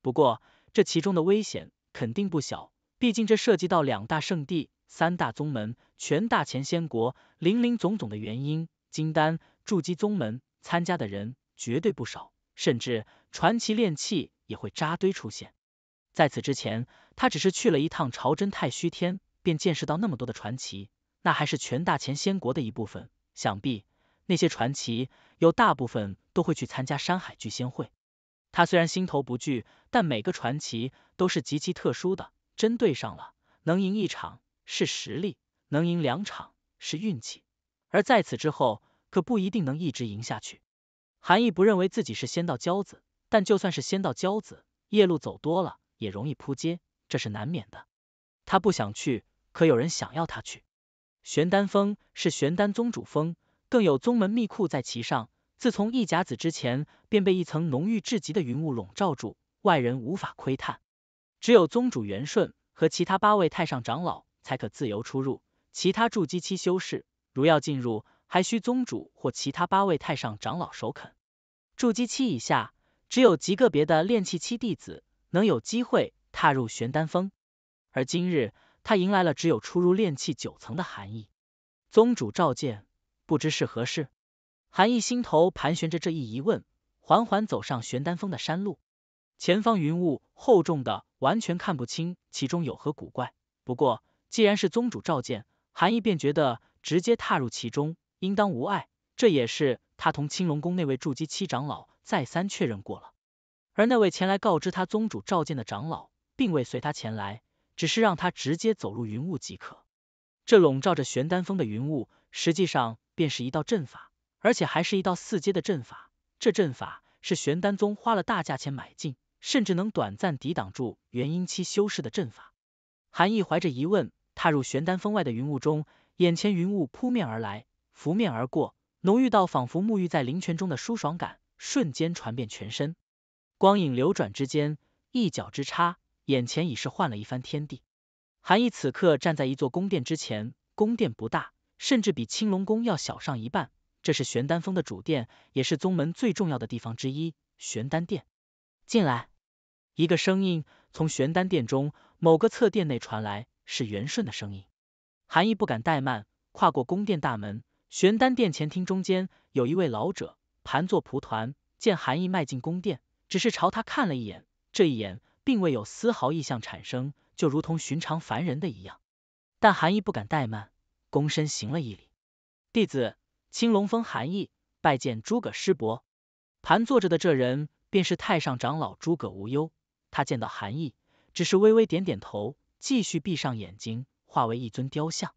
不过这其中的危险肯定不小。毕竟这涉及到两大圣地、三大宗门、全大前仙国林林总总的原因，金丹筑基宗门参加的人绝对不少，甚至传奇炼器也会扎堆出现。在此之前，他只是去了一趟朝真太虚天。便见识到那么多的传奇，那还是全大前仙国的一部分。想必那些传奇有大部分都会去参加山海聚仙会。他虽然心头不惧，但每个传奇都是极其特殊的，针对上了，能赢一场是实力，能赢两场是运气，而在此之后可不一定能一直赢下去。韩毅不认为自己是仙道骄子，但就算是仙道骄子，夜路走多了也容易扑街，这是难免的。他不想去。可有人想要他去玄丹峰？是玄丹宗主峰，更有宗门秘库在其上。自从一甲子之前，便被一层浓郁至极的云雾笼罩住，外人无法窥探。只有宗主元顺和其他八位太上长老才可自由出入，其他筑基期修士如要进入，还需宗主或其他八位太上长老首肯。筑基期以下，只有极个别的炼气期弟子能有机会踏入玄丹峰，而今日。他迎来了只有出入炼气九层的含义，宗主召见，不知是何事。韩毅心头盘旋着这一疑问，缓缓走上玄丹峰的山路。前方云雾厚重的，完全看不清其中有何古怪。不过，既然是宗主召见，韩毅便觉得直接踏入其中应当无碍。这也是他同青龙宫那位筑基七长老再三确认过了。而那位前来告知他宗主召见的长老，并未随他前来。只是让他直接走入云雾即可。这笼罩着玄丹峰的云雾，实际上便是一道阵法，而且还是一道四阶的阵法。这阵法是玄丹宗花了大价钱买进，甚至能短暂抵挡住元婴期修士的阵法。韩毅怀着疑问踏入玄丹峰外的云雾中，眼前云雾扑面而来，拂面而过，浓郁到仿佛沐浴在灵泉中的舒爽感瞬间传遍全身。光影流转之间，一脚之差。眼前已是换了一番天地。韩毅此刻站在一座宫殿之前，宫殿不大，甚至比青龙宫要小上一半。这是玄丹峰的主殿，也是宗门最重要的地方之一——玄丹殿。进来。一个声音从玄丹殿中某个侧殿内传来，是元顺的声音。韩毅不敢怠慢，跨过宫殿大门。玄丹殿前厅中间有一位老者盘坐蒲团，见韩毅迈进宫殿，只是朝他看了一眼，这一眼。并未有丝毫异象产生，就如同寻常凡人的一样。但韩毅不敢怠慢，躬身行了一礼：“弟子青龙峰韩毅拜见诸葛师伯。”盘坐着的这人便是太上长老诸葛无忧。他见到韩毅，只是微微点点头，继续闭上眼睛，化为一尊雕像。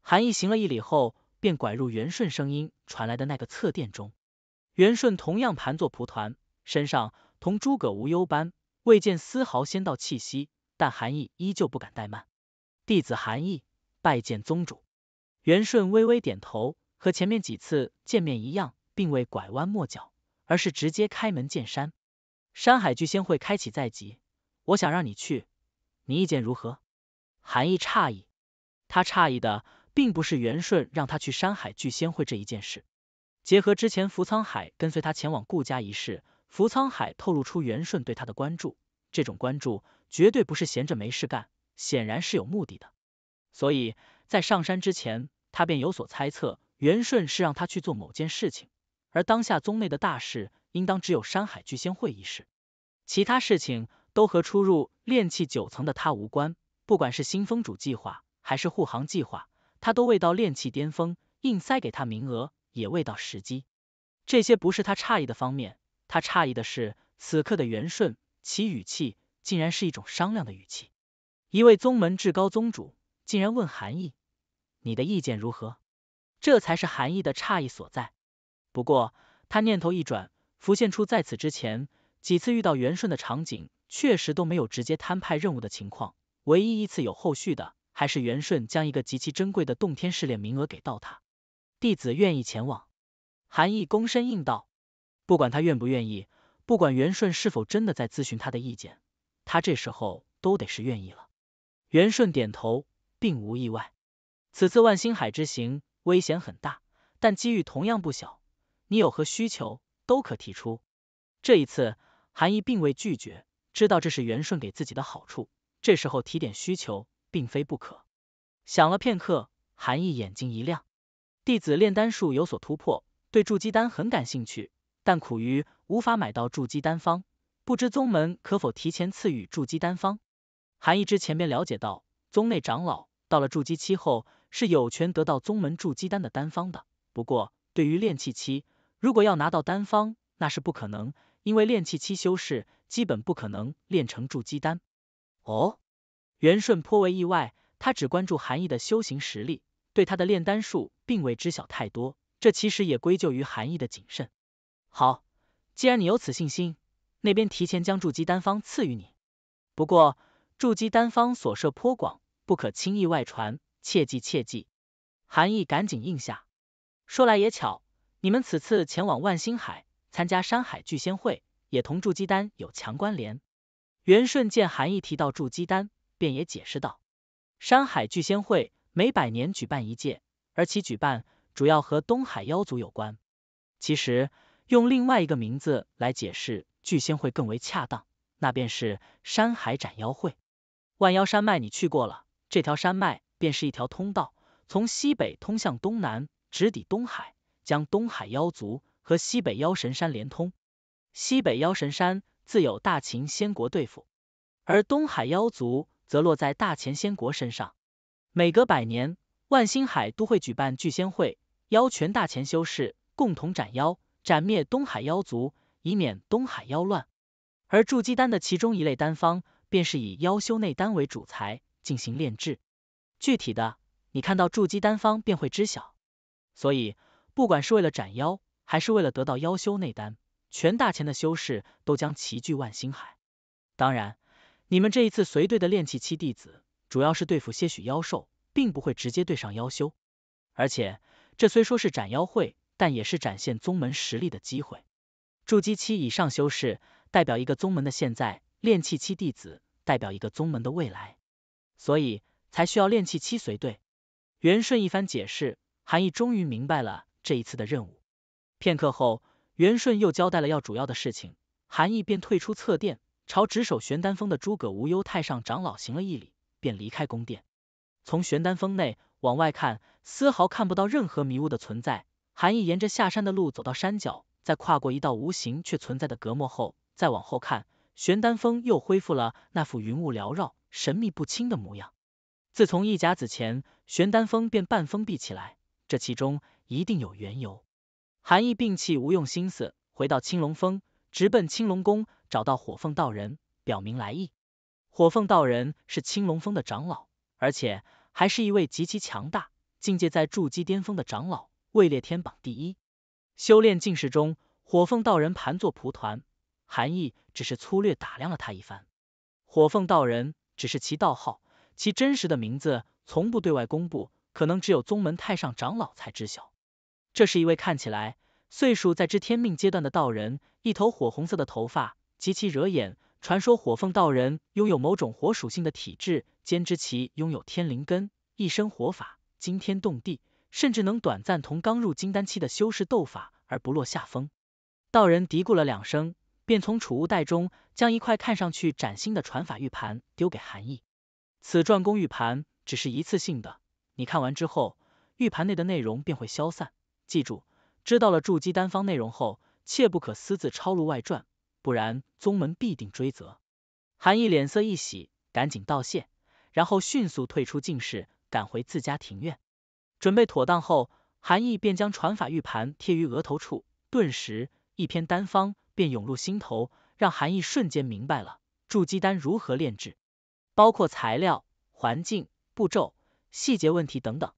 韩毅行了一礼后，便拐入元顺声音传来的那个侧殿中。元顺同样盘坐蒲团，身上同诸葛无忧般。未见丝毫仙道气息，但韩毅依旧不敢怠慢，弟子韩毅拜见宗主。元顺微微点头，和前面几次见面一样，并未拐弯抹角，而是直接开门见山。山海聚仙会开启在即，我想让你去，你意见如何？韩毅诧异，他诧异的并不是元顺让他去山海聚仙会这一件事，结合之前扶沧海跟随他前往顾家一事。福沧海透露出元顺对他的关注，这种关注绝对不是闲着没事干，显然是有目的的。所以在上山之前，他便有所猜测，元顺是让他去做某件事情。而当下宗内的大事，应当只有山海聚仙会一事，其他事情都和出入炼气九层的他无关。不管是新峰主计划，还是护航计划，他都未到炼气巅峰，硬塞给他名额也未到时机。这些不是他诧异的方面。他诧异的是，此刻的元顺，其语气竟然是一种商量的语气。一位宗门至高宗主，竟然问韩毅：“你的意见如何？”这才是韩毅的诧异所在。不过他念头一转，浮现出在此之前几次遇到元顺的场景，确实都没有直接摊派任务的情况。唯一一次有后续的，还是元顺将一个极其珍贵的洞天试炼名额给到他弟子，愿意前往。韩毅躬身应道。不管他愿不愿意，不管元顺是否真的在咨询他的意见，他这时候都得是愿意了。元顺点头，并无意外。此次万星海之行危险很大，但机遇同样不小。你有何需求，都可提出。这一次，韩毅并未拒绝，知道这是元顺给自己的好处。这时候提点需求，并非不可。想了片刻，韩毅眼睛一亮，弟子炼丹术有所突破，对筑基丹很感兴趣。但苦于无法买到筑基丹方，不知宗门可否提前赐予筑基丹方？韩义之前便了解到，宗内长老到了筑基期后是有权得到宗门筑基丹的丹方的。不过，对于炼气期，如果要拿到丹方，那是不可能，因为炼气期修士基本不可能炼成筑基丹。哦，元顺颇为意外，他只关注韩义的修行实力，对他的炼丹术并未知晓太多。这其实也归咎于韩义的谨慎。好，既然你有此信心，那边提前将筑基丹方赐予你。不过筑基丹方所涉颇广，不可轻易外传，切记切记。韩毅赶紧应下。说来也巧，你们此次前往万星海参加山海聚仙会，也同筑基丹有强关联。元顺见韩毅提到筑基丹，便也解释道：山海聚仙会每百年举办一届，而其举办主要和东海妖族有关。其实。用另外一个名字来解释聚仙会更为恰当，那便是山海斩妖会。万妖山脉你去过了，这条山脉便是一条通道，从西北通向东南，直抵东海，将东海妖族和西北妖神山连通。西北妖神山自有大秦仙国对付，而东海妖族则落在大秦仙国身上。每隔百年，万星海都会举办聚仙会，邀全大秦修士共同斩妖。斩灭东海妖族，以免东海妖乱。而筑基丹的其中一类丹方，便是以妖修内丹为主材进行炼制。具体的，你看到筑基丹方便会知晓。所以，不管是为了斩妖，还是为了得到妖修内丹，全大钱的修士都将齐聚万星海。当然，你们这一次随队的炼气期弟子，主要是对付些许妖兽，并不会直接对上妖修。而且，这虽说是斩妖会。但也是展现宗门实力的机会。筑基期以上修士代表一个宗门的现在，炼气期弟子代表一个宗门的未来，所以才需要炼气期随队。元顺一番解释，韩毅终于明白了这一次的任务。片刻后，元顺又交代了要主要的事情，韩毅便退出侧殿，朝值守玄丹峰的诸葛无忧太上长老行了一礼，便离开宫殿。从玄丹峰内往外看，丝毫看不到任何迷雾的存在。韩毅沿着下山的路走到山脚，在跨过一道无形却存在的隔膜后，再往后看，玄丹峰又恢复了那副云雾缭绕、神秘不清的模样。自从一甲子前，玄丹峰便半封闭起来，这其中一定有缘由。韩毅摒弃无用心思，回到青龙峰，直奔青龙宫，找到火凤道人，表明来意。火凤道人是青龙峰的长老，而且还是一位极其强大、境界在筑基巅峰的长老。位列天榜第一，修炼进士中，火凤道人盘坐蒲团，含义只是粗略打量了他一番。火凤道人只是其道号，其真实的名字从不对外公布，可能只有宗门太上长老才知晓。这是一位看起来岁数在知天命阶段的道人，一头火红色的头发极其惹眼。传说火凤道人拥有某种火属性的体质，兼之其拥有天灵根，一身火法惊天动地。甚至能短暂同刚入金丹期的修士斗法而不落下风。道人嘀咕了两声，便从储物袋中将一块看上去崭新的传法玉盘丢给韩毅。此转功玉盘只是一次性的，你看完之后，玉盘内的内容便会消散。记住，知道了筑基丹方内容后，切不可私自抄录外传，不然宗门必定追责。韩毅脸色一喜，赶紧道谢，然后迅速退出净室，赶回自家庭院。准备妥当后，韩毅便将传法玉盘贴于额头处，顿时一篇丹方便涌入心头，让韩毅瞬间明白了筑基丹如何炼制，包括材料、环境、步骤、细节问题等等。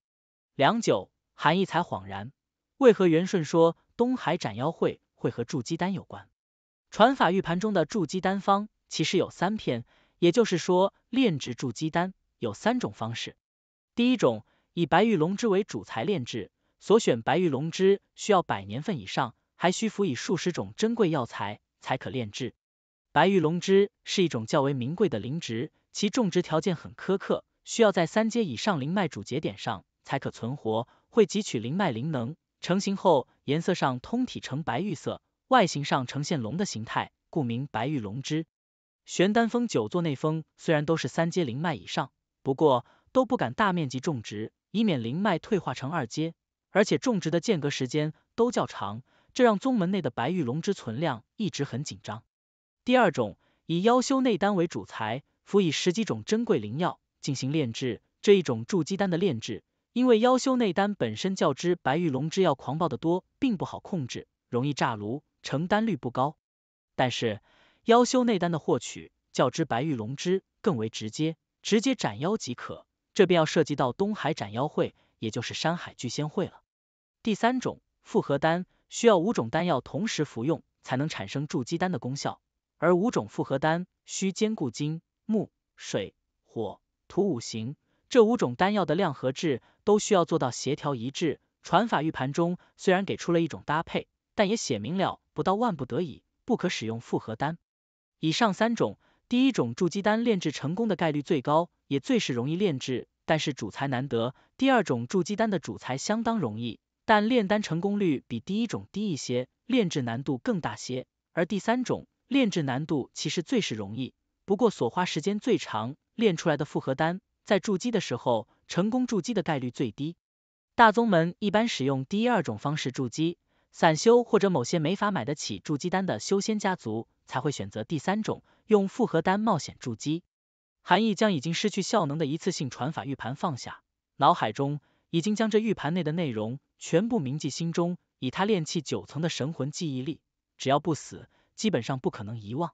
良久，韩毅才恍然，为何元顺说东海斩妖会会和筑基丹有关？传法玉盘中的筑基丹方其实有三篇，也就是说炼制筑基丹有三种方式，第一种。以白玉龙之为主材炼制，所选白玉龙芝需要百年份以上，还需辅以数十种珍贵药材才可炼制。白玉龙芝是一种较为名贵的灵植，其种植条件很苛刻，需要在三阶以上灵脉主节点上才可存活，会汲取灵脉灵能。成型后，颜色上通体呈白玉色，外形上呈现龙的形态，故名白玉龙芝。玄丹峰九座内峰虽然都是三阶灵脉以上，不过都不敢大面积种植。以免灵脉退化成二阶，而且种植的间隔时间都较长，这让宗门内的白玉龙之存量一直很紧张。第二种，以妖修内丹为主材，辅以十几种珍贵灵药进行炼制。这一种筑基丹的炼制，因为妖修内丹本身较之白玉龙之药狂暴的多，并不好控制，容易炸炉，成丹率不高。但是妖修内丹的获取，较之白玉龙之更为直接，直接斩妖即可。这便要涉及到东海斩妖会，也就是山海聚仙会了。第三种复合丹需要五种丹药同时服用，才能产生筑基丹的功效。而五种复合丹需兼顾金、木、水、火、土五行，这五种丹药的量和质都需要做到协调一致。传法玉盘中虽然给出了一种搭配，但也写明了不到万不得已不可使用复合丹。以上三种，第一种筑基丹炼制成功的概率最高。也最是容易炼制，但是主材难得。第二种筑基丹的主材相当容易，但炼丹成功率比第一种低一些，炼制难度更大些。而第三种炼制难度其实最是容易，不过所花时间最长，炼出来的复合丹在筑基的时候，成功筑基的概率最低。大宗门一般使用第二种方式筑基，散修或者某些没法买得起筑基丹的修仙家族才会选择第三种，用复合丹冒险筑基。韩毅将已经失去效能的一次性传法玉盘放下，脑海中已经将这玉盘内的内容全部铭记心中。以他炼气九层的神魂记忆力，只要不死，基本上不可能遗忘。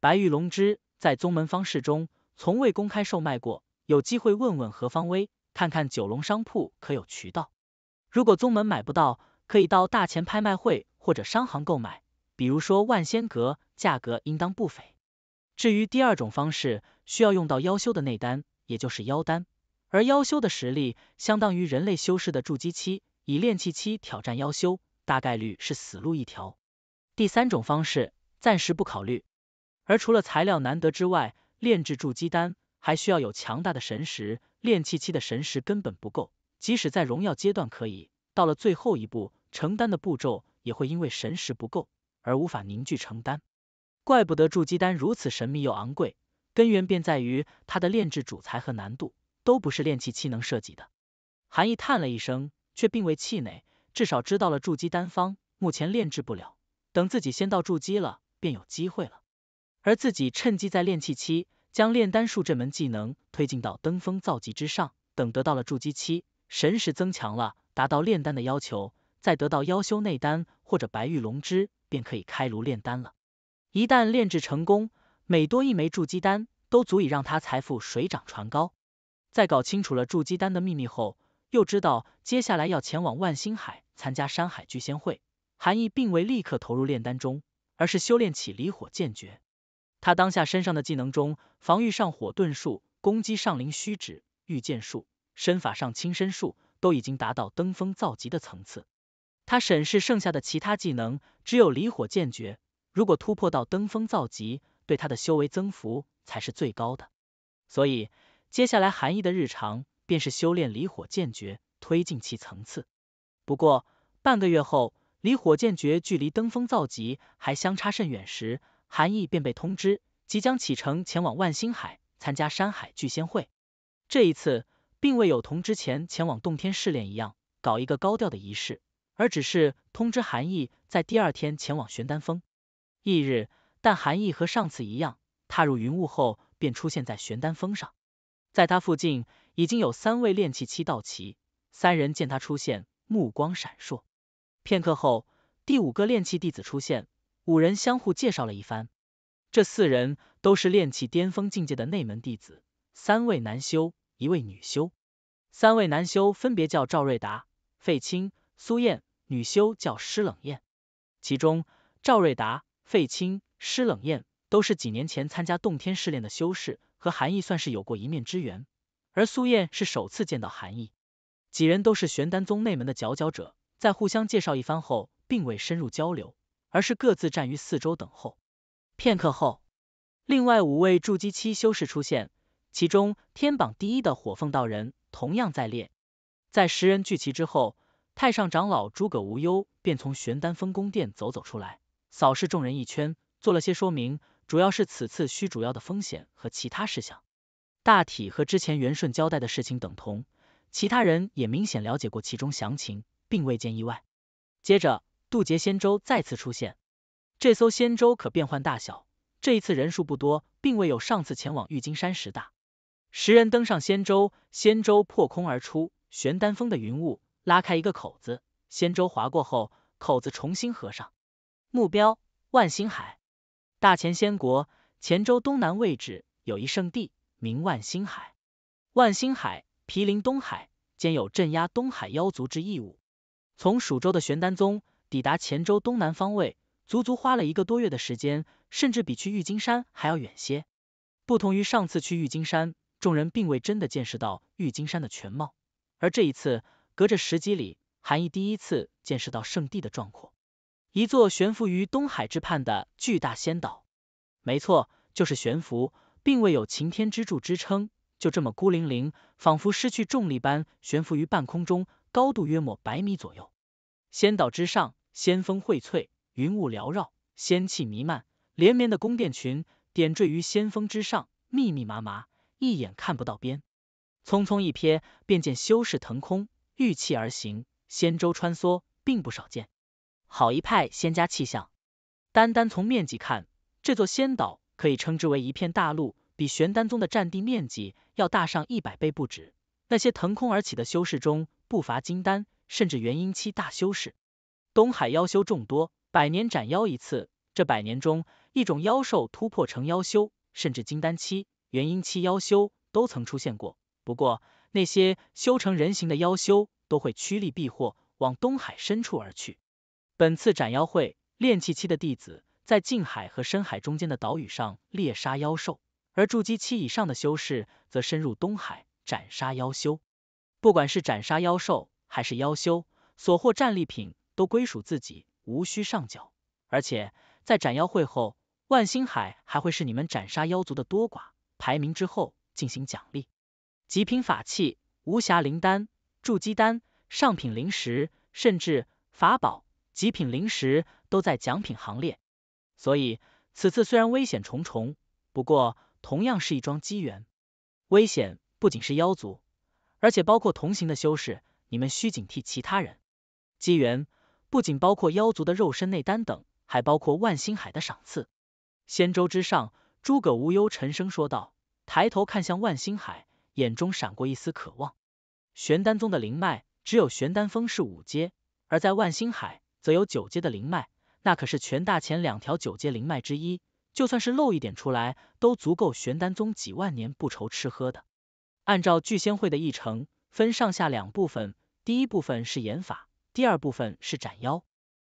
白玉龙之在宗门方式中从未公开售卖过，有机会问问何方威，看看九龙商铺可有渠道。如果宗门买不到，可以到大钱拍卖会或者商行购买，比如说万仙阁，价格应当不菲。至于第二种方式。需要用到妖修的内丹，也就是妖丹，而妖修的实力相当于人类修士的筑基期，以炼气期挑战妖修，大概率是死路一条。第三种方式暂时不考虑，而除了材料难得之外，炼制筑基丹还需要有强大的神识，炼气期的神识根本不够，即使在荣耀阶段可以，到了最后一步成丹的步骤，也会因为神识不够而无法凝聚成丹。怪不得筑基丹如此神秘又昂贵。根源便在于它的炼制主材和难度都不是炼气期能涉及的。韩毅叹了一声，却并未气馁，至少知道了筑基丹方目前炼制不了，等自己先到筑基了，便有机会了。而自己趁机在炼气期将炼丹术这门技能推进到登峰造极之上，等得到了筑基期，神识增强了，达到炼丹的要求，再得到妖修内丹或者白玉龙芝，便可以开炉炼丹了。一旦炼制成功。每多一枚筑基丹，都足以让他财富水涨船高。在搞清楚了筑基丹的秘密后，又知道接下来要前往万星海参加山海聚仙会，韩义并未立刻投入炼丹中，而是修炼起离火剑诀。他当下身上的技能中，防御上火遁术，攻击上灵虚指御剑术，身法上轻身术，都已经达到登峰造极的层次。他审视剩下的其他技能，只有离火剑诀，如果突破到登峰造极。对他的修为增幅才是最高的，所以接下来韩毅的日常便是修炼离火剑诀，推进其层次。不过半个月后，离火剑诀距离登峰造极还相差甚远时，韩毅便被通知即将启程前往万星海参加山海聚仙会。这一次并未有同之前前往洞天试炼一样搞一个高调的仪式，而只是通知韩毅在第二天前往玄丹峰。翌日。但含义和上次一样，踏入云雾后便出现在玄丹峰上。在他附近已经有三位炼气期到齐，三人见他出现，目光闪烁。片刻后，第五个炼气弟子出现，五人相互介绍了一番。这四人都是炼气巅峰境界的内门弟子，三位男修，一位女修。三位男修分别叫赵瑞达、费青、苏燕，女修叫施冷艳。其中，赵瑞达、费青。施冷艳都是几年前参加洞天试炼的修士，和韩毅算是有过一面之缘。而苏燕是首次见到韩毅，几人都是玄丹宗内门的佼佼者，在互相介绍一番后，并未深入交流，而是各自站于四周等候。片刻后，另外五位筑基期修士出现，其中天榜第一的火凤道人同样在列。在十人聚齐之后，太上长老诸葛无忧便从玄丹峰宫殿走走出来，扫视众人一圈。做了些说明，主要是此次需主要的风险和其他事项，大体和之前元顺交代的事情等同。其他人也明显了解过其中详情，并未见意外。接着渡劫仙舟再次出现，这艘仙舟可变换大小，这一次人数不多，并未有上次前往玉金山时大。十人登上仙舟，仙舟破空而出，玄丹峰的云雾拉开一个口子，仙舟划过后，口子重新合上。目标万星海。大前仙国黔州东南位置有一圣地，名万星海。万星海毗邻东海，兼有镇压东海妖族之义务。从蜀州的玄丹宗抵达黔州东南方位，足足花了一个多月的时间，甚至比去玉金山还要远些。不同于上次去玉金山，众人并未真的见识到玉金山的全貌，而这一次，隔着十几里，韩义第一次见识到圣地的壮阔。一座悬浮于东海之畔的巨大仙岛，没错，就是悬浮，并未有擎天之柱支撑，就这么孤零零，仿佛失去重力般悬浮于半空中，高度约莫百米左右。仙岛之上，仙峰荟萃，云雾缭绕，仙气弥漫，连绵的宫殿群点缀于仙峰之上，密密麻麻，一眼看不到边。匆匆一瞥，便见修士腾空，御气而行，仙舟穿梭，并不少见。好一派仙家气象！单单从面积看，这座仙岛可以称之为一片大陆，比玄丹宗的占地面积要大上一百倍不止。那些腾空而起的修士中，不乏金丹，甚至元婴期大修士。东海妖修众多，百年斩妖一次，这百年中，一种妖兽突破成妖修，甚至金丹期、元婴期妖修都曾出现过。不过，那些修成人形的妖修，都会趋利避祸，往东海深处而去。本次斩妖会，炼气期的弟子在近海和深海中间的岛屿上猎杀妖兽，而筑基期以上的修士则深入东海斩杀妖修。不管是斩杀妖兽还是妖修，所获战利品都归属自己，无需上缴。而且在斩妖会后，万星海还会是你们斩杀妖族的多寡排名之后进行奖励，极品法器、无瑕灵丹、筑基丹、上品灵石，甚至法宝。极品灵石都在奖品行列，所以此次虽然危险重重，不过同样是一桩机缘。危险不仅是妖族，而且包括同行的修士，你们需警惕其他人。机缘不仅包括妖族的肉身、内丹等，还包括万星海的赏赐。仙舟之上，诸葛无忧沉声说道，抬头看向万星海，眼中闪过一丝渴望。玄丹宗的灵脉只有玄丹峰是五阶，而在万星海。则有九阶的灵脉，那可是全大前两条九阶灵脉之一，就算是露一点出来，都足够玄丹宗几万年不愁吃喝的。按照聚仙会的议程，分上下两部分，第一部分是演法，第二部分是斩妖。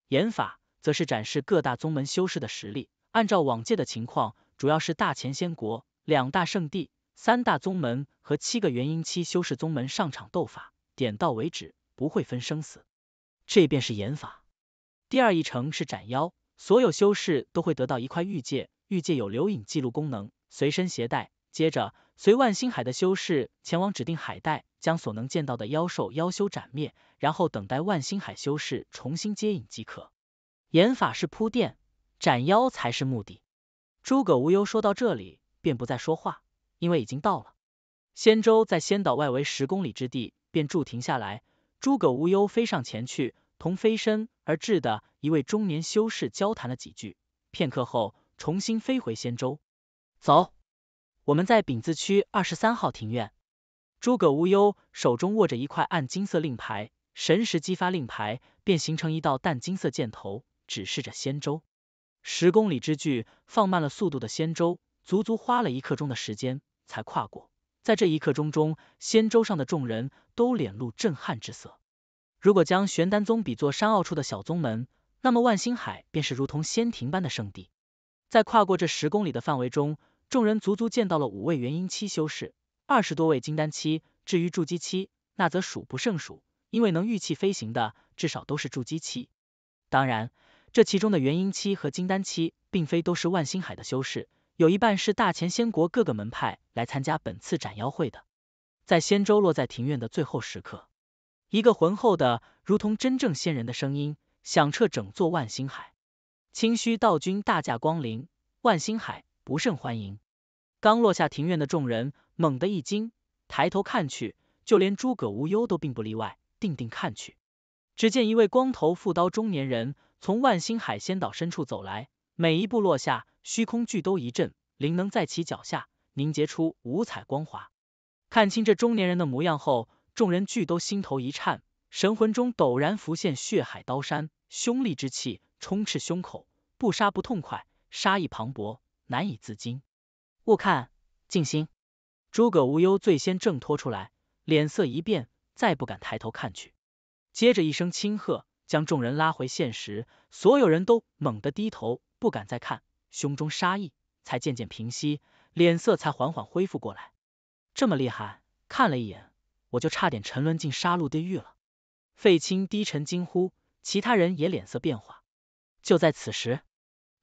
演法则是展示各大宗门修士的实力，按照往届的情况，主要是大前仙国两大圣地、三大宗门和七个元婴期修士宗门上场斗法，点到为止，不会分生死。这便是演法。第二一程是斩妖，所有修士都会得到一块玉戒，玉戒有留影记录功能，随身携带。接着，随万星海的修士前往指定海带，将所能见到的妖兽、妖修斩灭，然后等待万星海修士重新接引即可。演法是铺垫，斩妖才是目的。诸葛无忧说到这里便不再说话，因为已经到了仙舟，在仙岛外围十公里之地便驻停下来。诸葛无忧飞上前去。同飞身而至的一位中年修士交谈了几句，片刻后重新飞回仙舟。走，我们在丙字区二十三号庭院。诸葛无忧手中握着一块暗金色令牌，神识激发令牌，便形成一道淡金色箭头，指示着仙舟。十公里之距，放慢了速度的仙舟，足足花了一刻钟的时间才跨过。在这一刻钟中，仙舟上的众人都脸露震撼之色。如果将玄丹宗比作山坳处的小宗门，那么万星海便是如同仙庭般的圣地。在跨过这十公里的范围中，众人足足见到了五位元婴期修士，二十多位金丹期，至于筑基期，那则数不胜数。因为能御气飞行的，至少都是筑基期。当然，这其中的元婴期和金丹期，并非都是万星海的修士，有一半是大前仙国各个门派来参加本次斩妖会的。在仙舟落在庭院的最后时刻。一个浑厚的，如同真正仙人的声音，响彻整座万星海。清虚道君大驾光临，万星海不胜欢迎。刚落下庭院的众人猛地一惊，抬头看去，就连诸葛无忧都并不例外，定定看去。只见一位光头负刀中年人，从万星海仙岛深处走来，每一步落下，虚空巨都一震，灵能在其脚下凝结出五彩光华。看清这中年人的模样后，众人俱都心头一颤，神魂中陡然浮现血海刀山，凶戾之气充斥胸口，不杀不痛快，杀意磅礴，难以自禁。勿看，静心。诸葛无忧最先挣脱出来，脸色一变，再不敢抬头看去。接着一声轻喝，将众人拉回现实，所有人都猛地低头，不敢再看，胸中杀意才渐渐平息，脸色才缓缓恢复过来。这么厉害，看了一眼。我就差点沉沦进杀戮地狱了，费青低沉惊呼，其他人也脸色变化。就在此时，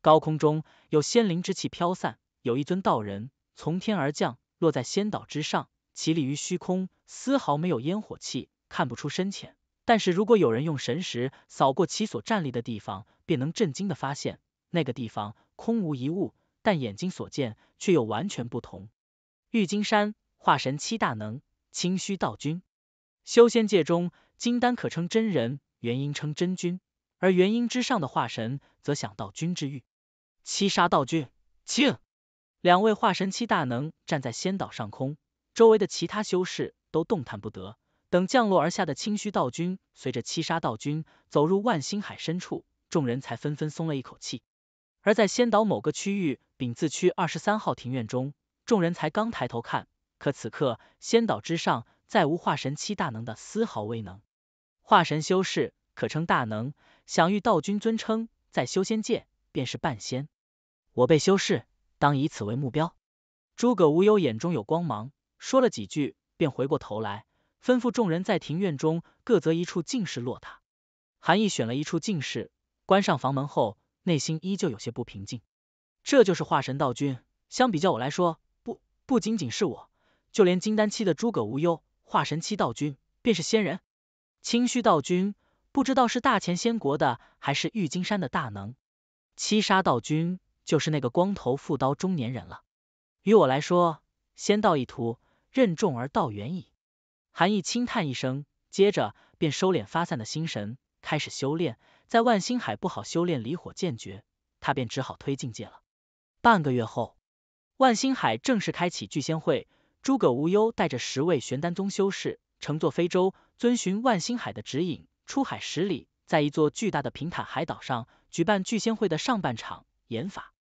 高空中有仙灵之气飘散，有一尊道人从天而降，落在仙岛之上，其立于虚空，丝毫没有烟火气，看不出深浅。但是如果有人用神识扫过其所站立的地方，便能震惊的发现，那个地方空无一物，但眼睛所见却又完全不同。玉金山化神七大能。清虚道君，修仙界中，金丹可称真人，元婴称真君，而元婴之上的化神，则享道君之誉。七杀道君，静。两位化神期大能站在仙岛上空，周围的其他修士都动弹不得。等降落而下的清虚道君，随着七杀道君走入万星海深处，众人才纷纷松了一口气。而在仙岛某个区域丙字区二十三号庭院中，众人才刚抬头看。可此刻仙岛之上再无化神期大能的丝毫威能，化神修士可称大能，享誉道君尊称，在修仙界便是半仙。我辈修士当以此为目标。诸葛无忧眼中有光芒，说了几句，便回过头来，吩咐众人在庭院中各择一处静室落榻。韩毅选了一处静室，关上房门后，内心依旧有些不平静。这就是化神道君，相比较我来说，不不仅仅是我。就连金丹期的诸葛无忧，化神期道君便是仙人，清虚道君不知道是大前仙国的还是玉金山的大能，七杀道君就是那个光头负刀中年人了。于我来说，仙道一途任重而道远矣。韩毅轻叹一声，接着便收敛发散的心神，开始修炼。在万星海不好修炼离火剑诀，他便只好推境界了。半个月后，万星海正式开启聚仙会。诸葛无忧带着十位玄丹宗修士乘坐飞舟，遵循万星海的指引出海十里，在一座巨大的平坦海岛上举办聚仙会的上半场演法。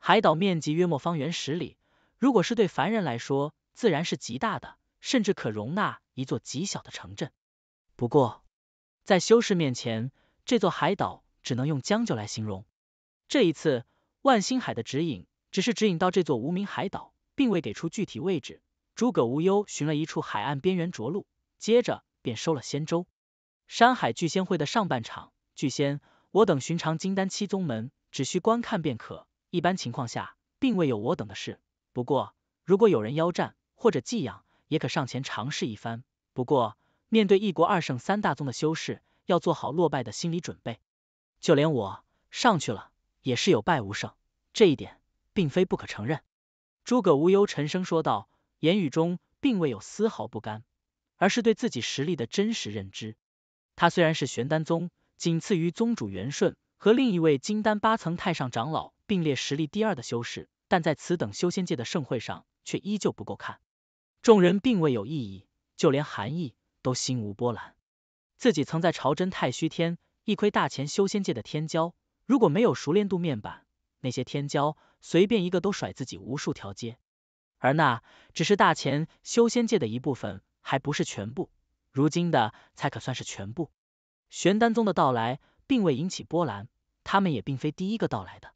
海岛面积约莫方圆十里，如果是对凡人来说，自然是极大的，甚至可容纳一座极小的城镇。不过，在修士面前，这座海岛只能用将就来形容。这一次，万星海的指引只是指引到这座无名海岛，并未给出具体位置。诸葛无忧寻了一处海岸边缘着陆，接着便收了仙舟。山海聚仙会的上半场，聚仙，我等寻常金丹七宗门只需观看便可。一般情况下，并未有我等的事。不过，如果有人邀战或者寄养，也可上前尝试一番。不过，面对一国二圣三大宗的修士，要做好落败的心理准备。就连我上去了，也是有败无胜，这一点并非不可承认。诸葛无忧沉声说道。言语中并未有丝毫不甘，而是对自己实力的真实认知。他虽然是玄丹宗仅次于宗主元顺和另一位金丹八层太上长老并列实力第二的修士，但在此等修仙界的盛会上却依旧不够看。众人并未有异议，就连韩毅都心无波澜。自己曾在朝真太虚天一窥大前修仙界的天骄，如果没有熟练度面板，那些天骄随便一个都甩自己无数条街。而那只是大乾修仙界的一部分，还不是全部。如今的才可算是全部。玄丹宗的到来并未引起波澜，他们也并非第一个到来的。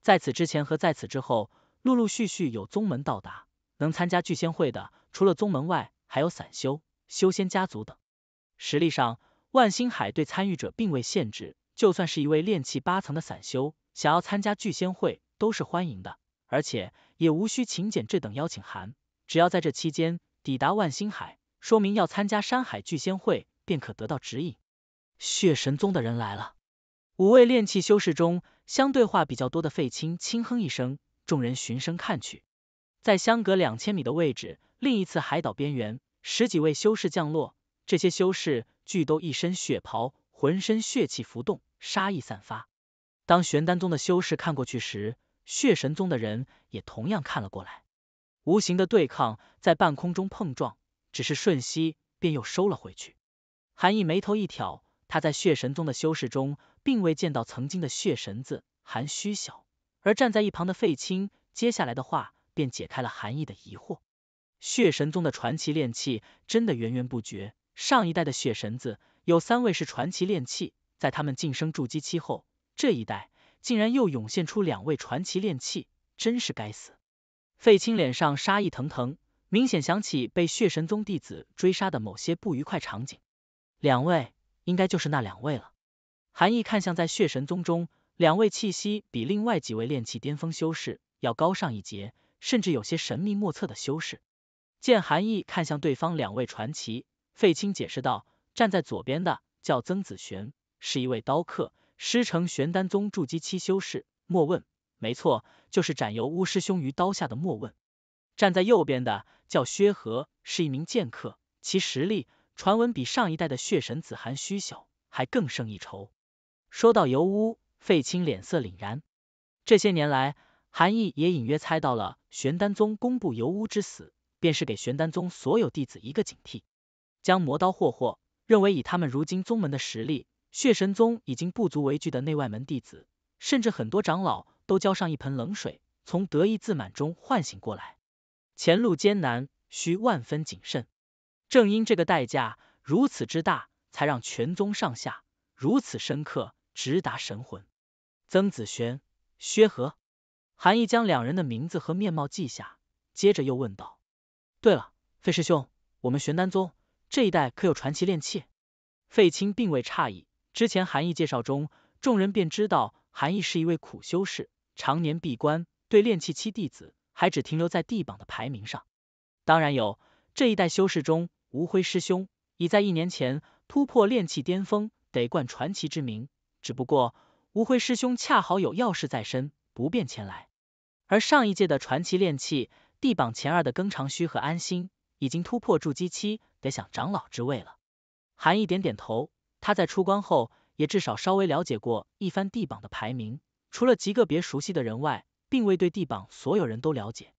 在此之前和在此之后，陆陆续续有宗门到达。能参加聚仙会的，除了宗门外，还有散修、修仙家族等。实力上，万星海对参与者并未限制，就算是一位炼气八层的散修，想要参加聚仙会都是欢迎的。而且也无需请柬这等邀请函，只要在这期间抵达万星海，说明要参加山海聚仙会，便可得到指引。血神宗的人来了，五位炼气修士中，相对话比较多的费青轻哼一声，众人循声看去，在相隔两千米的位置，另一次海岛边缘，十几位修士降落，这些修士俱都一身血袍，浑身血气浮动，杀意散发。当玄丹宗的修士看过去时，血神宗的人也同样看了过来，无形的对抗在半空中碰撞，只是瞬息便又收了回去。韩毅眉头一挑，他在血神宗的修士中并未见到曾经的血神子韩须晓，而站在一旁的费青接下来的话便解开了韩毅的疑惑。血神宗的传奇炼器真的源源不绝，上一代的血神子有三位是传奇炼器，在他们晋升筑基期后，这一代。竟然又涌现出两位传奇炼气，真是该死！费青脸上杀意腾腾，明显想起被血神宗弟子追杀的某些不愉快场景。两位应该就是那两位了。韩毅看向在血神宗中，两位气息比另外几位炼气巅峰修士要高上一截，甚至有些神秘莫测的修士。见韩毅看向对方两位传奇，费青解释道：“站在左边的叫曾子玄，是一位刀客。”师承玄丹宗筑基期修士莫问，没错，就是斩尤乌师兄于刀下的莫问。站在右边的叫薛和，是一名剑客，其实力传闻比上一代的血神子涵虚小，还更胜一筹。说到尤乌，费青脸色凛然。这些年来，韩毅也隐约猜到了玄丹宗公布尤乌之死，便是给玄丹宗所有弟子一个警惕，将磨刀霍霍，认为以他们如今宗门的实力。血神宗已经不足为惧的内外门弟子，甚至很多长老都浇上一盆冷水，从得意自满中唤醒过来。前路艰难，需万分谨慎。正因这个代价如此之大，才让全宗上下如此深刻，直达神魂。曾子轩、薛和、韩毅将两人的名字和面貌记下，接着又问道：“对了，费师兄，我们玄丹宗这一代可有传奇炼器？”费青并未诧异。之前韩毅介绍中，众人便知道韩毅是一位苦修士，常年闭关，对炼气期弟子还只停留在地榜的排名上。当然有这一代修士中，吴辉师兄已在一年前突破炼气巅峰，得冠传奇之名。只不过吴辉师兄恰好有要事在身，不便前来。而上一届的传奇炼气地榜前二的庚长须和安心，已经突破筑基期，得享长老之位了。韩毅点点头。他在出关后，也至少稍微了解过一番地榜的排名，除了极个别熟悉的人外，并未对地榜所有人都了解。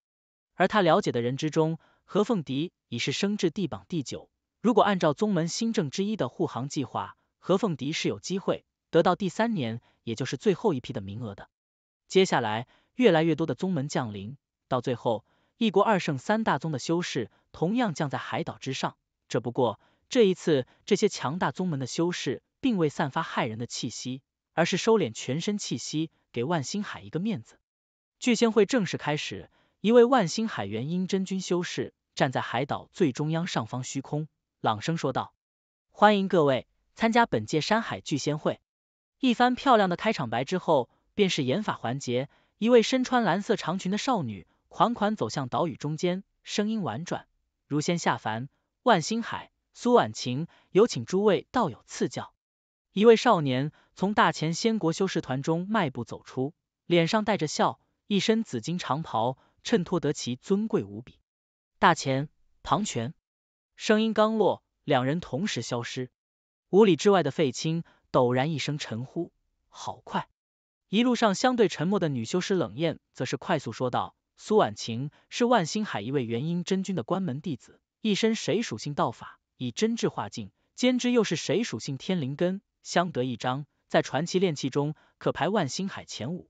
而他了解的人之中，何凤迪已是升至地榜第九。如果按照宗门新政之一的护航计划，何凤迪是有机会得到第三年，也就是最后一批的名额的。接下来，越来越多的宗门降临，到最后，一国二圣三大宗的修士同样降在海岛之上。只不过，这一次，这些强大宗门的修士并未散发骇人的气息，而是收敛全身气息，给万星海一个面子。聚仙会正式开始，一位万星海元婴真君修士站在海岛最中央上方虚空，朗声说道：“欢迎各位参加本届山海聚仙会。”一番漂亮的开场白之后，便是演法环节。一位身穿蓝色长裙的少女款款走向岛屿中间，声音婉转，如仙下凡。万星海。苏婉晴，有请诸位道友赐教。一位少年从大前仙国修士团中迈步走出，脸上带着笑，一身紫金长袍衬托得其尊贵无比。大前庞权，声音刚落，两人同时消失。五里之外的费青陡然一声沉呼：“好快！”一路上相对沉默的女修士冷艳则是快速说道：“苏婉晴是万星海一位元婴真君的关门弟子，一身水属性道法。”以真智化境，兼之又是谁属性天灵根，相得益彰，在传奇炼器中可排万星海前五。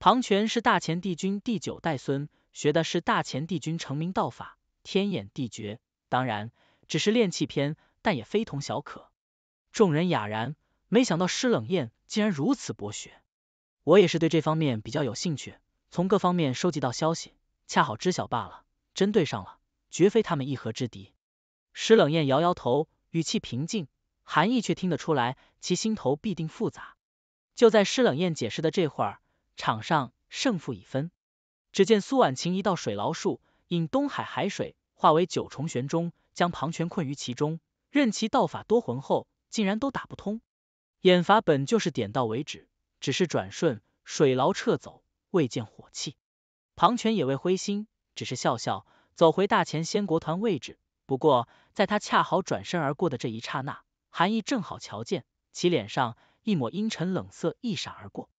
庞权是大前帝君第九代孙，学的是大前帝君成名道法天眼地绝，当然只是炼器篇，但也非同小可。众人哑然，没想到施冷艳竟然如此博学。我也是对这方面比较有兴趣，从各方面收集到消息，恰好知晓罢了。针对上了，绝非他们一合之敌。施冷艳摇摇头，语气平静，含义却听得出来，其心头必定复杂。就在施冷艳解释的这会儿，场上胜负已分。只见苏婉晴一道水牢术，引东海海水化为九重玄钟，将庞权困于其中，任其道法多浑厚，竟然都打不通。演法本就是点到为止，只是转瞬水牢撤走，未见火气。庞权也未灰心，只是笑笑，走回大前仙国团位置。不过，在他恰好转身而过的这一刹那，韩义正好瞧见其脸上一抹阴沉冷色一闪而过。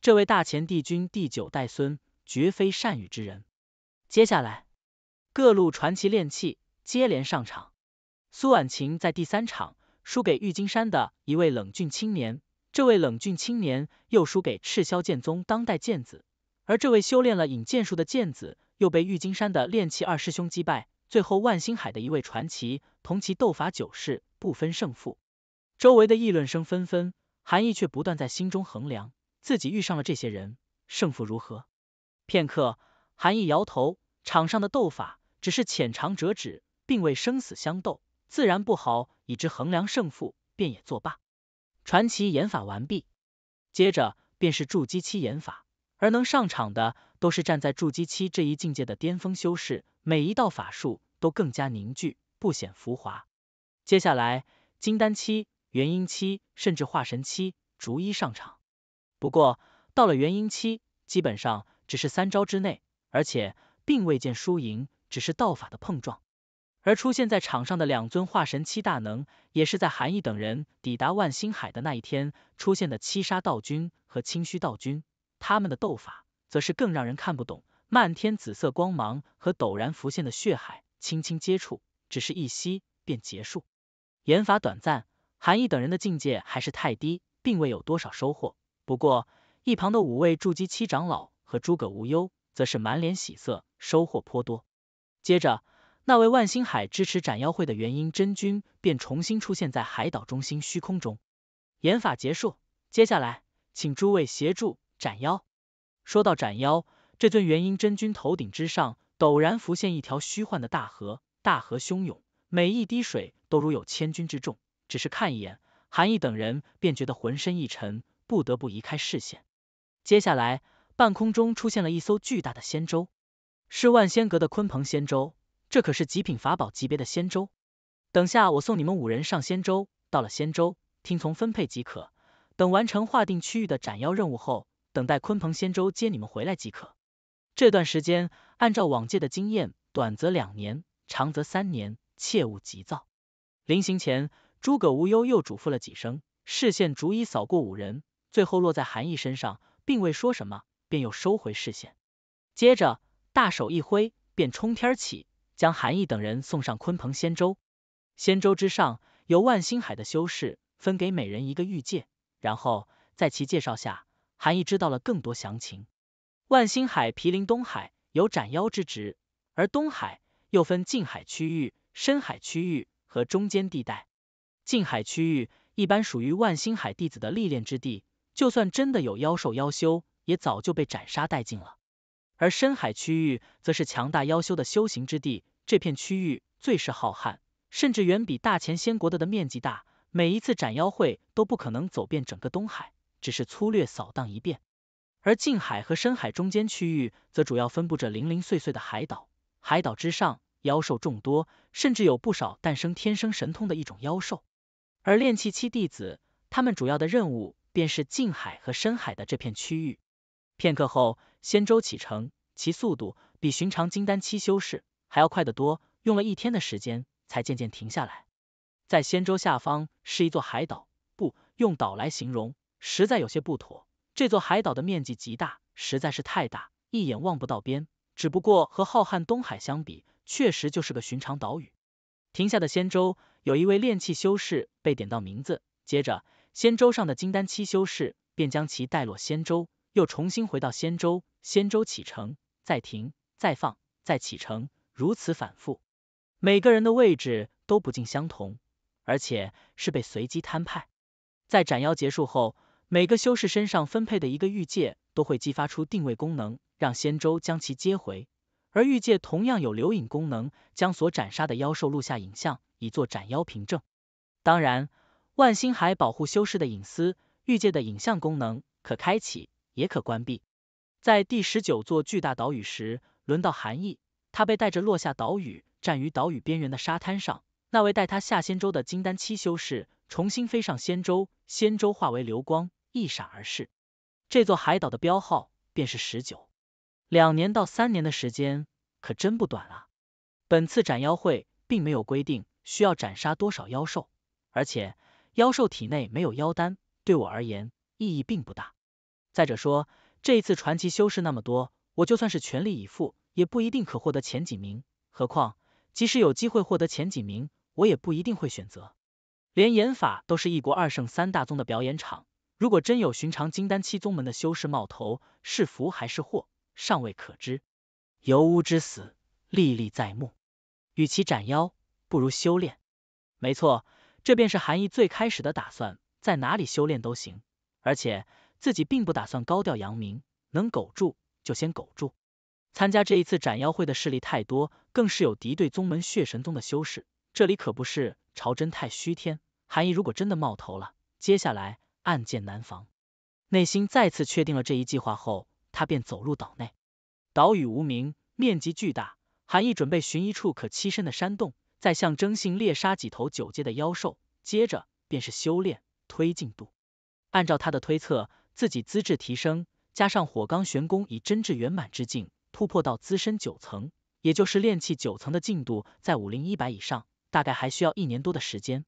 这位大前帝君第九代孙绝非善语之人。接下来，各路传奇炼气接连上场。苏婉晴在第三场输给玉金山的一位冷峻青年，这位冷峻青年又输给赤霄剑宗当代剑子，而这位修炼了引剑术的剑子又被玉金山的炼气二师兄击败。最后万星海的一位传奇同其斗法九式不分胜负，周围的议论声纷纷，韩毅却不断在心中衡量自己遇上了这些人，胜负如何？片刻，韩毅摇头，场上的斗法只是浅尝辄止，并未生死相斗，自然不好以之衡量胜负，便也作罢。传奇演法完毕，接着便是筑基期演法。而能上场的都是站在筑基期这一境界的巅峰修士，每一道法术都更加凝聚，不显浮华。接下来，金丹期、元婴期，甚至化神期逐一上场。不过，到了元婴期，基本上只是三招之内，而且并未见输赢，只是道法的碰撞。而出现在场上的两尊化神期大能，也是在韩毅等人抵达万星海的那一天出现的，七杀道君和清虚道君。他们的斗法则是更让人看不懂，漫天紫色光芒和陡然浮现的血海轻轻接触，只是一息便结束。演法短暂，韩毅等人的境界还是太低，并未有多少收获。不过一旁的五位筑基七长老和诸葛无忧则是满脸喜色，收获颇多。接着，那位万星海支持斩妖会的元婴真君便重新出现在海岛中心虚空中。演法结束，接下来请诸位协助。斩妖。说到斩妖，这尊元婴真君头顶之上陡然浮现一条虚幻的大河，大河汹涌，每一滴水都如有千钧之重。只是看一眼，韩毅等人便觉得浑身一沉，不得不移开视线。接下来，半空中出现了一艘巨大的仙舟，是万仙阁的鲲鹏仙舟，这可是极品法宝级别的仙舟。等下我送你们五人上仙舟，到了仙舟，听从分配即可。等完成划定区域的斩妖任务后。等待鲲鹏仙舟接你们回来即可。这段时间，按照往届的经验，短则两年，长则三年，切勿急躁。临行前，诸葛无忧又嘱咐了几声，视线逐一扫过五人，最后落在韩毅身上，并未说什么，便又收回视线。接着，大手一挥，便冲天起，将韩毅等人送上鲲鹏仙舟。仙舟之上，由万星海的修士分给每人一个玉戒，然后在其介绍下。韩义知道了更多详情。万星海毗邻东海，有斩妖之职，而东海又分近海区域、深海区域和中间地带。近海区域一般属于万星海弟子的历练之地，就算真的有妖兽妖修，也早就被斩杀殆尽了。而深海区域则是强大妖修的修行之地，这片区域最是浩瀚，甚至远比大前仙国的的面积大。每一次斩妖会都不可能走遍整个东海。只是粗略扫荡一遍，而近海和深海中间区域则主要分布着零零碎碎的海岛，海岛之上妖兽众多，甚至有不少诞生天生神通的一种妖兽。而炼气期弟子，他们主要的任务便是近海和深海的这片区域。片刻后，仙舟启程，其速度比寻常金丹期修士还要快得多，用了一天的时间才渐渐停下来。在仙舟下方是一座海岛，不用岛来形容。实在有些不妥。这座海岛的面积极大，实在是太大，一眼望不到边。只不过和浩瀚东海相比，确实就是个寻常岛屿。停下的仙舟，有一位炼气修士被点到名字，接着仙舟上的金丹期修士便将其带落仙舟，又重新回到仙舟。仙舟启程，再停，再放，再启程，如此反复。每个人的位置都不尽相同，而且是被随机摊派。在斩妖结束后。每个修士身上分配的一个玉戒都会激发出定位功能，让仙舟将其接回。而玉戒同样有留影功能，将所斩杀的妖兽录下影像，以作斩妖凭证。当然，万星海保护修士的隐私，玉戒的影像功能可开启也可关闭。在第十九座巨大岛屿时，轮到韩毅，他被带着落下岛屿，站于岛屿边缘的沙滩上。那位带他下仙舟的金丹七修士重新飞上仙舟，仙舟化为流光。一闪而逝，这座海岛的标号便是十九。两年到三年的时间可真不短啊！本次斩妖会并没有规定需要斩杀多少妖兽，而且妖兽体内没有妖丹，对我而言意义并不大。再者说，这一次传奇修士那么多，我就算是全力以赴，也不一定可获得前几名。何况，即使有机会获得前几名，我也不一定会选择。连演法都是一国二圣三大宗的表演场。如果真有寻常金丹七宗门的修士冒头，是福还是祸，尚未可知。尤乌之死历历在目，与其斩妖，不如修炼。没错，这便是韩义最开始的打算，在哪里修炼都行，而且自己并不打算高调扬名，能苟住就先苟住。参加这一次斩妖会的势力太多，更是有敌对宗门血神宗的修士，这里可不是朝真太虚天。韩义如果真的冒头了，接下来。暗箭难防，内心再次确定了这一计划后，他便走入岛内。岛屿无名，面积巨大，韩毅准备寻一处可栖身的山洞，再象征性猎杀几头九阶的妖兽，接着便是修炼，推进度。按照他的推测，自己资质提升，加上火罡玄功以真至圆满之境，突破到资深九层，也就是炼气九层的进度，在五零一百以上，大概还需要一年多的时间。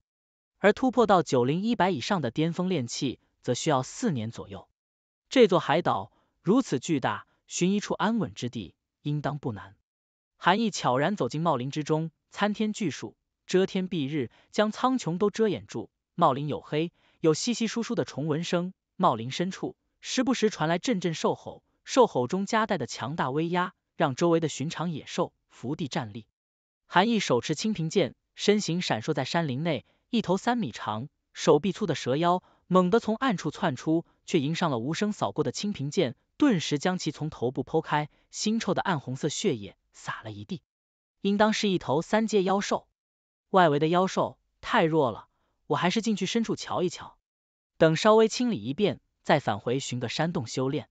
而突破到九零一百以上的巅峰炼器，则需要四年左右。这座海岛如此巨大，寻一处安稳之地，应当不难。韩毅悄然走进茂林之中，参天巨树遮天蔽日，将苍穹都遮掩住。茂林黝黑，有稀稀疏疏的虫蚊声。茂林深处，时不时传来阵阵兽吼，兽吼中夹带的强大威压，让周围的寻常野兽伏地站立。韩毅手持青平剑，身形闪烁在山林内。一头三米长、手臂粗的蛇妖猛地从暗处窜出，却迎上了无声扫过的清平剑，顿时将其从头部剖开，腥臭的暗红色血液洒了一地。应当是一头三阶妖兽。外围的妖兽太弱了，我还是进去深处瞧一瞧。等稍微清理一遍，再返回寻个山洞修炼。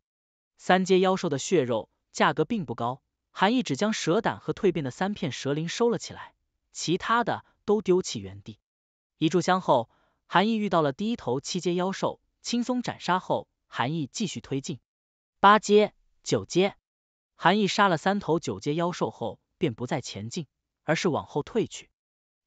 三阶妖兽的血肉价格并不高，韩义只将蛇胆和蜕变的三片蛇鳞收了起来，其他的都丢弃原地。一炷香后，韩毅遇到了第一头七阶妖兽，轻松斩杀后，韩毅继续推进。八阶、九阶，韩毅杀了三头九阶妖兽后，便不再前进，而是往后退去。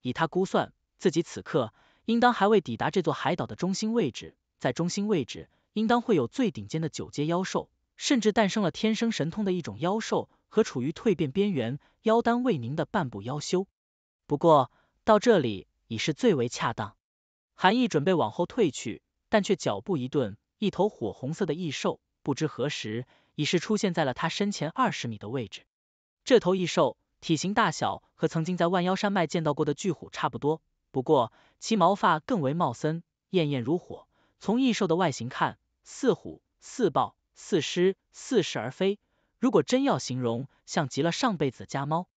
以他估算，自己此刻应当还未抵达这座海岛的中心位置，在中心位置应当会有最顶尖的九阶妖兽，甚至诞生了天生神通的一种妖兽和处于蜕变边缘、妖丹未凝的半步妖修。不过到这里。已是最为恰当。韩毅准备往后退去，但却脚步一顿，一头火红色的异兽不知何时已是出现在了他身前二十米的位置。这头异兽体型大小和曾经在万妖山脉见到过的巨虎差不多，不过其毛发更为茂森，艳艳如火。从异兽的外形看，似虎似豹似狮，似是而非。如果真要形容，像极了上辈子家猫。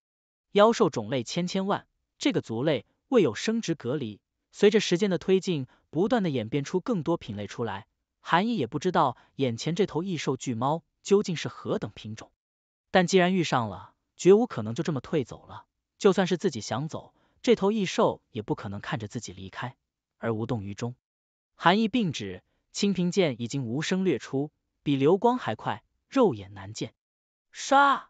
妖兽种类千千万，这个族类。未有生殖隔离，随着时间的推进，不断的演变出更多品类出来。韩义也不知道眼前这头异兽巨猫究竟是何等品种，但既然遇上了，绝无可能就这么退走了。就算是自己想走，这头异兽也不可能看着自己离开而无动于衷。韩义并指，清平剑已经无声掠出，比流光还快，肉眼难见。唰！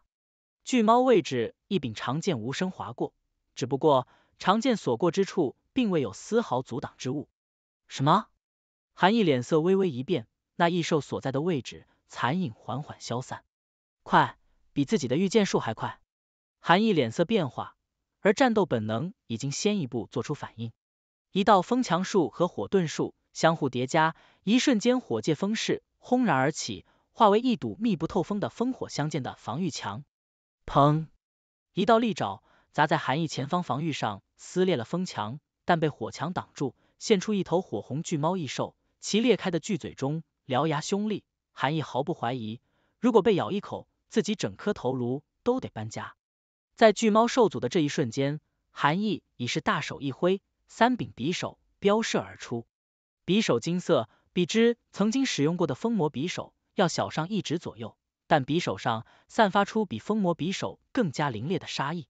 巨猫位置，一柄长剑无声划过，只不过。长剑所过之处，并未有丝毫阻挡之物。什么？韩毅脸色微微一变，那异兽所在的位置，残影缓缓消散，快，比自己的御剑术还快。韩毅脸色变化，而战斗本能已经先一步做出反应，一道风墙术和火遁术相互叠加，一瞬间，火借风势，轰然而起，化为一堵密不透风的烽火相间的防御墙。砰！一道利爪。砸在韩毅前方防御上，撕裂了风墙，但被火墙挡住，现出一头火红巨猫异兽，其裂开的巨嘴中，獠牙凶厉。韩毅毫不怀疑，如果被咬一口，自己整颗头颅都得搬家。在巨猫受阻的这一瞬间，韩毅已是大手一挥，三柄匕首飙射而出，匕首金色，比之曾经使用过的风魔匕首要小上一指左右，但匕首上散发出比风魔匕首更加凌冽的杀意。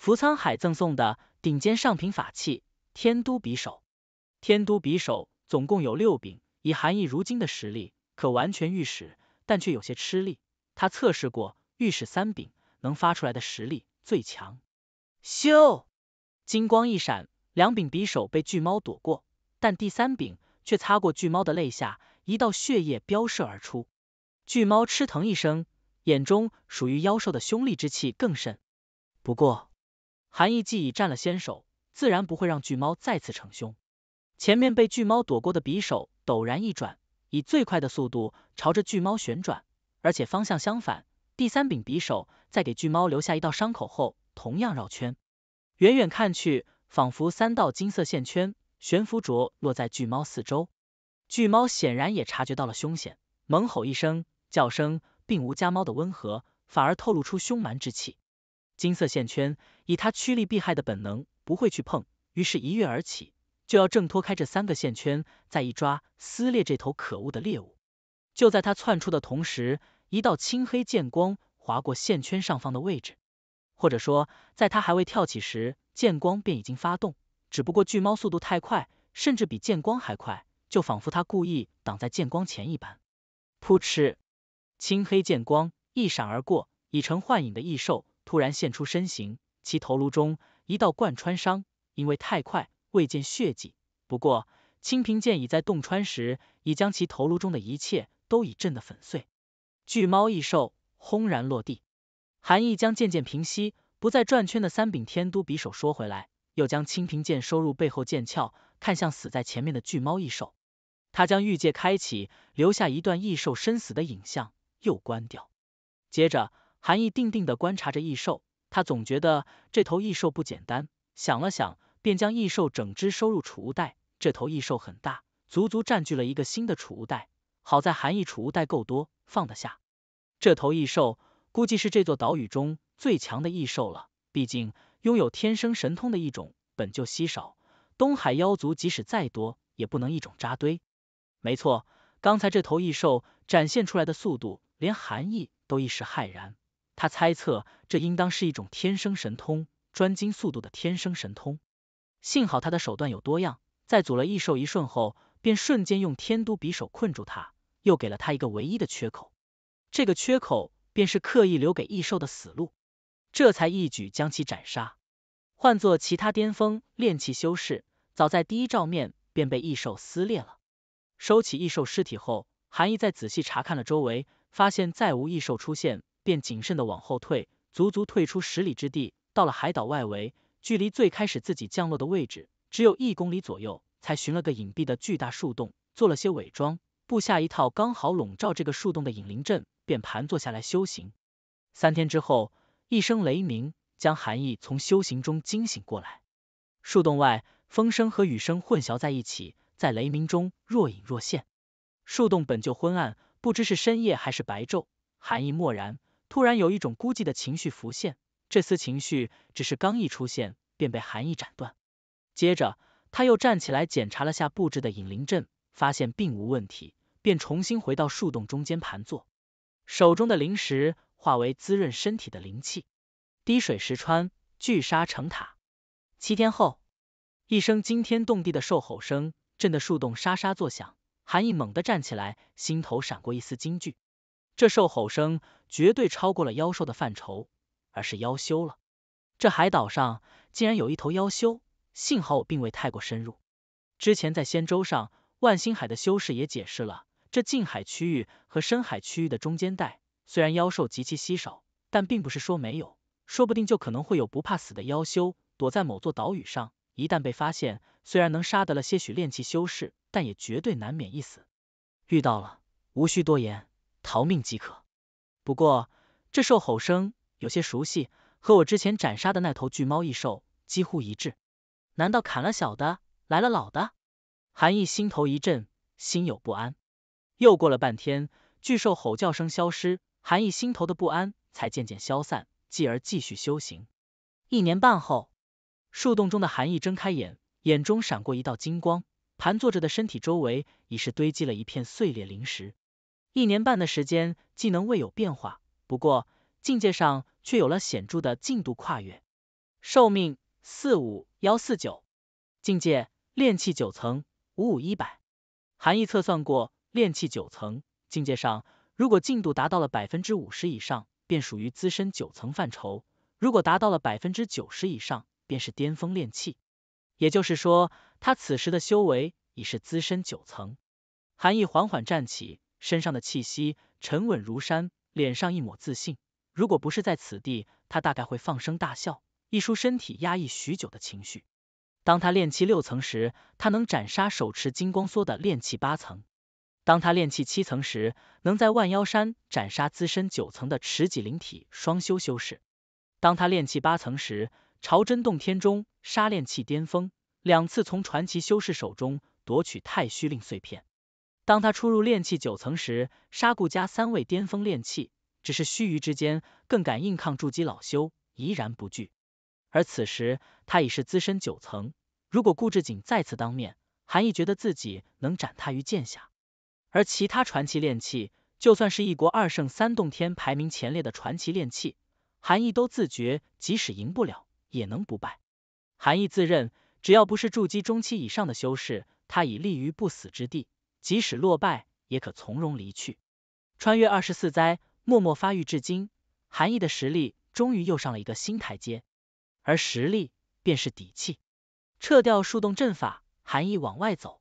福沧海赠送的顶尖上品法器天都匕首，天都匕首总共有六柄，以韩义如今的实力，可完全御使，但却有些吃力。他测试过御使三柄，能发出来的实力最强。咻，金光一闪，两柄匕首被巨猫躲过，但第三柄却擦过巨猫的肋下，一道血液飙射而出。巨猫吃疼一声，眼中属于妖兽的凶戾之气更甚。不过。韩毅既已占了先手，自然不会让巨猫再次逞凶。前面被巨猫躲过的匕首陡然一转，以最快的速度朝着巨猫旋转，而且方向相反。第三柄匕首在给巨猫留下一道伤口后，同样绕圈，远远看去，仿佛三道金色线圈悬浮着落在巨猫四周。巨猫显然也察觉到了凶险，猛吼一声，叫声并无家猫的温和，反而透露出凶蛮之气。金色线圈以它趋利避害的本能不会去碰，于是一跃而起，就要挣脱开这三个线圈，再一抓撕裂这头可恶的猎物。就在它窜出的同时，一道青黑剑光划过线圈上方的位置，或者说，在它还未跳起时，剑光便已经发动。只不过巨猫速度太快，甚至比剑光还快，就仿佛它故意挡在剑光前一般。扑哧，青黑剑光一闪而过，已成幻影的异兽。突然现出身形，其头颅中一道贯穿伤，因为太快未见血迹。不过清平剑已在洞穿时，已将其头颅中的一切都已震得粉碎。巨猫异兽轰然落地，寒意将渐渐平息。不再转圈的三柄天都匕首收回来，又将清平剑收入背后剑鞘，看向死在前面的巨猫异兽。他将玉界开启，留下一段异兽生死的影像，又关掉。接着。韩意定定的观察着异兽，他总觉得这头异兽不简单。想了想，便将异兽整只收入储物袋。这头异兽很大，足足占据了一个新的储物袋。好在韩义储物袋够多，放得下。这头异兽估计是这座岛屿中最强的异兽了，毕竟拥有天生神通的异种本就稀少，东海妖族即使再多，也不能一种扎堆。没错，刚才这头异兽展现出来的速度，连韩毅都一时骇然。他猜测，这应当是一种天生神通，专精速度的天生神通。幸好他的手段有多样，在阻了异兽一瞬后，便瞬间用天都匕首困住他，又给了他一个唯一的缺口。这个缺口便是刻意留给异兽的死路，这才一举将其斩杀。换做其他巅峰炼气修士，早在第一照面便被异兽撕裂了。收起异兽尸体后，韩毅再仔细查看了周围，发现再无异兽出现。便谨慎的往后退，足足退出十里之地，到了海岛外围，距离最开始自己降落的位置只有一公里左右，才寻了个隐蔽的巨大树洞，做了些伪装，布下一套刚好笼罩这个树洞的隐灵阵，便盘坐下来修行。三天之后，一声雷鸣将韩意从修行中惊醒过来，树洞外风声和雨声混淆在一起，在雷鸣中若隐若现。树洞本就昏暗，不知是深夜还是白昼，韩意默然。突然有一种孤寂的情绪浮现，这丝情绪只是刚一出现，便被寒意斩断。接着他又站起来检查了下布置的引灵阵，发现并无问题，便重新回到树洞中间盘坐，手中的灵石化为滋润身体的灵气，滴水石穿，聚沙成塔。七天后，一声惊天动地的兽吼声震得树洞沙沙作响，寒意猛地站起来，心头闪过一丝惊惧。这兽吼声绝对超过了妖兽的范畴，而是妖修了。这海岛上竟然有一头妖修，幸好我并未太过深入。之前在仙舟上，万星海的修士也解释了，这近海区域和深海区域的中间带，虽然妖兽极其稀少，但并不是说没有，说不定就可能会有不怕死的妖修躲在某座岛屿上。一旦被发现，虽然能杀得了些许炼气修士，但也绝对难免一死。遇到了，无需多言。逃命即可。不过这兽吼声有些熟悉，和我之前斩杀的那头巨猫异兽几乎一致。难道砍了小的，来了老的？韩毅心头一震，心有不安。又过了半天，巨兽吼叫声消失，韩毅心头的不安才渐渐消散，继而继续修行。一年半后，树洞中的韩毅睁开眼，眼中闪过一道金光，盘坐着的身体周围已是堆积了一片碎裂灵石。一年半的时间，技能未有变化，不过境界上却有了显著的进度跨越。寿命四五幺四九，境界炼气九层五五一百。韩毅测算过，炼气九层境界上，如果进度达到了百分之五十以上，便属于资深九层范畴；如果达到了百分之九十以上，便是巅峰炼气。也就是说，他此时的修为已是资深九层。韩毅缓缓站起。身上的气息沉稳如山，脸上一抹自信。如果不是在此地，他大概会放声大笑，一抒身体压抑许久的情绪。当他练气六层时，他能斩杀手持金光梭的练气八层；当他练气七层时，能在万妖山斩杀资深九层的持戟灵体双修修士；当他练气八层时，朝真洞天中杀练气巅峰，两次从传奇修士手中夺取太虚令碎片。当他初入炼气九层时，杀顾家三位巅峰炼气，只是须臾之间，更敢硬抗筑基老修，怡然不惧。而此时他已是资深九层，如果顾志景再次当面，韩毅觉得自己能斩他于剑下。而其他传奇炼气，就算是一国二圣三洞天排名前列的传奇炼气，韩毅都自觉即使赢不了，也能不败。韩毅自认，只要不是筑基中期以上的修士，他已立于不死之地。即使落败，也可从容离去。穿越二十四灾，默默发育至今，韩毅的实力终于又上了一个新台阶。而实力便是底气。撤掉树洞阵法，韩毅往外走。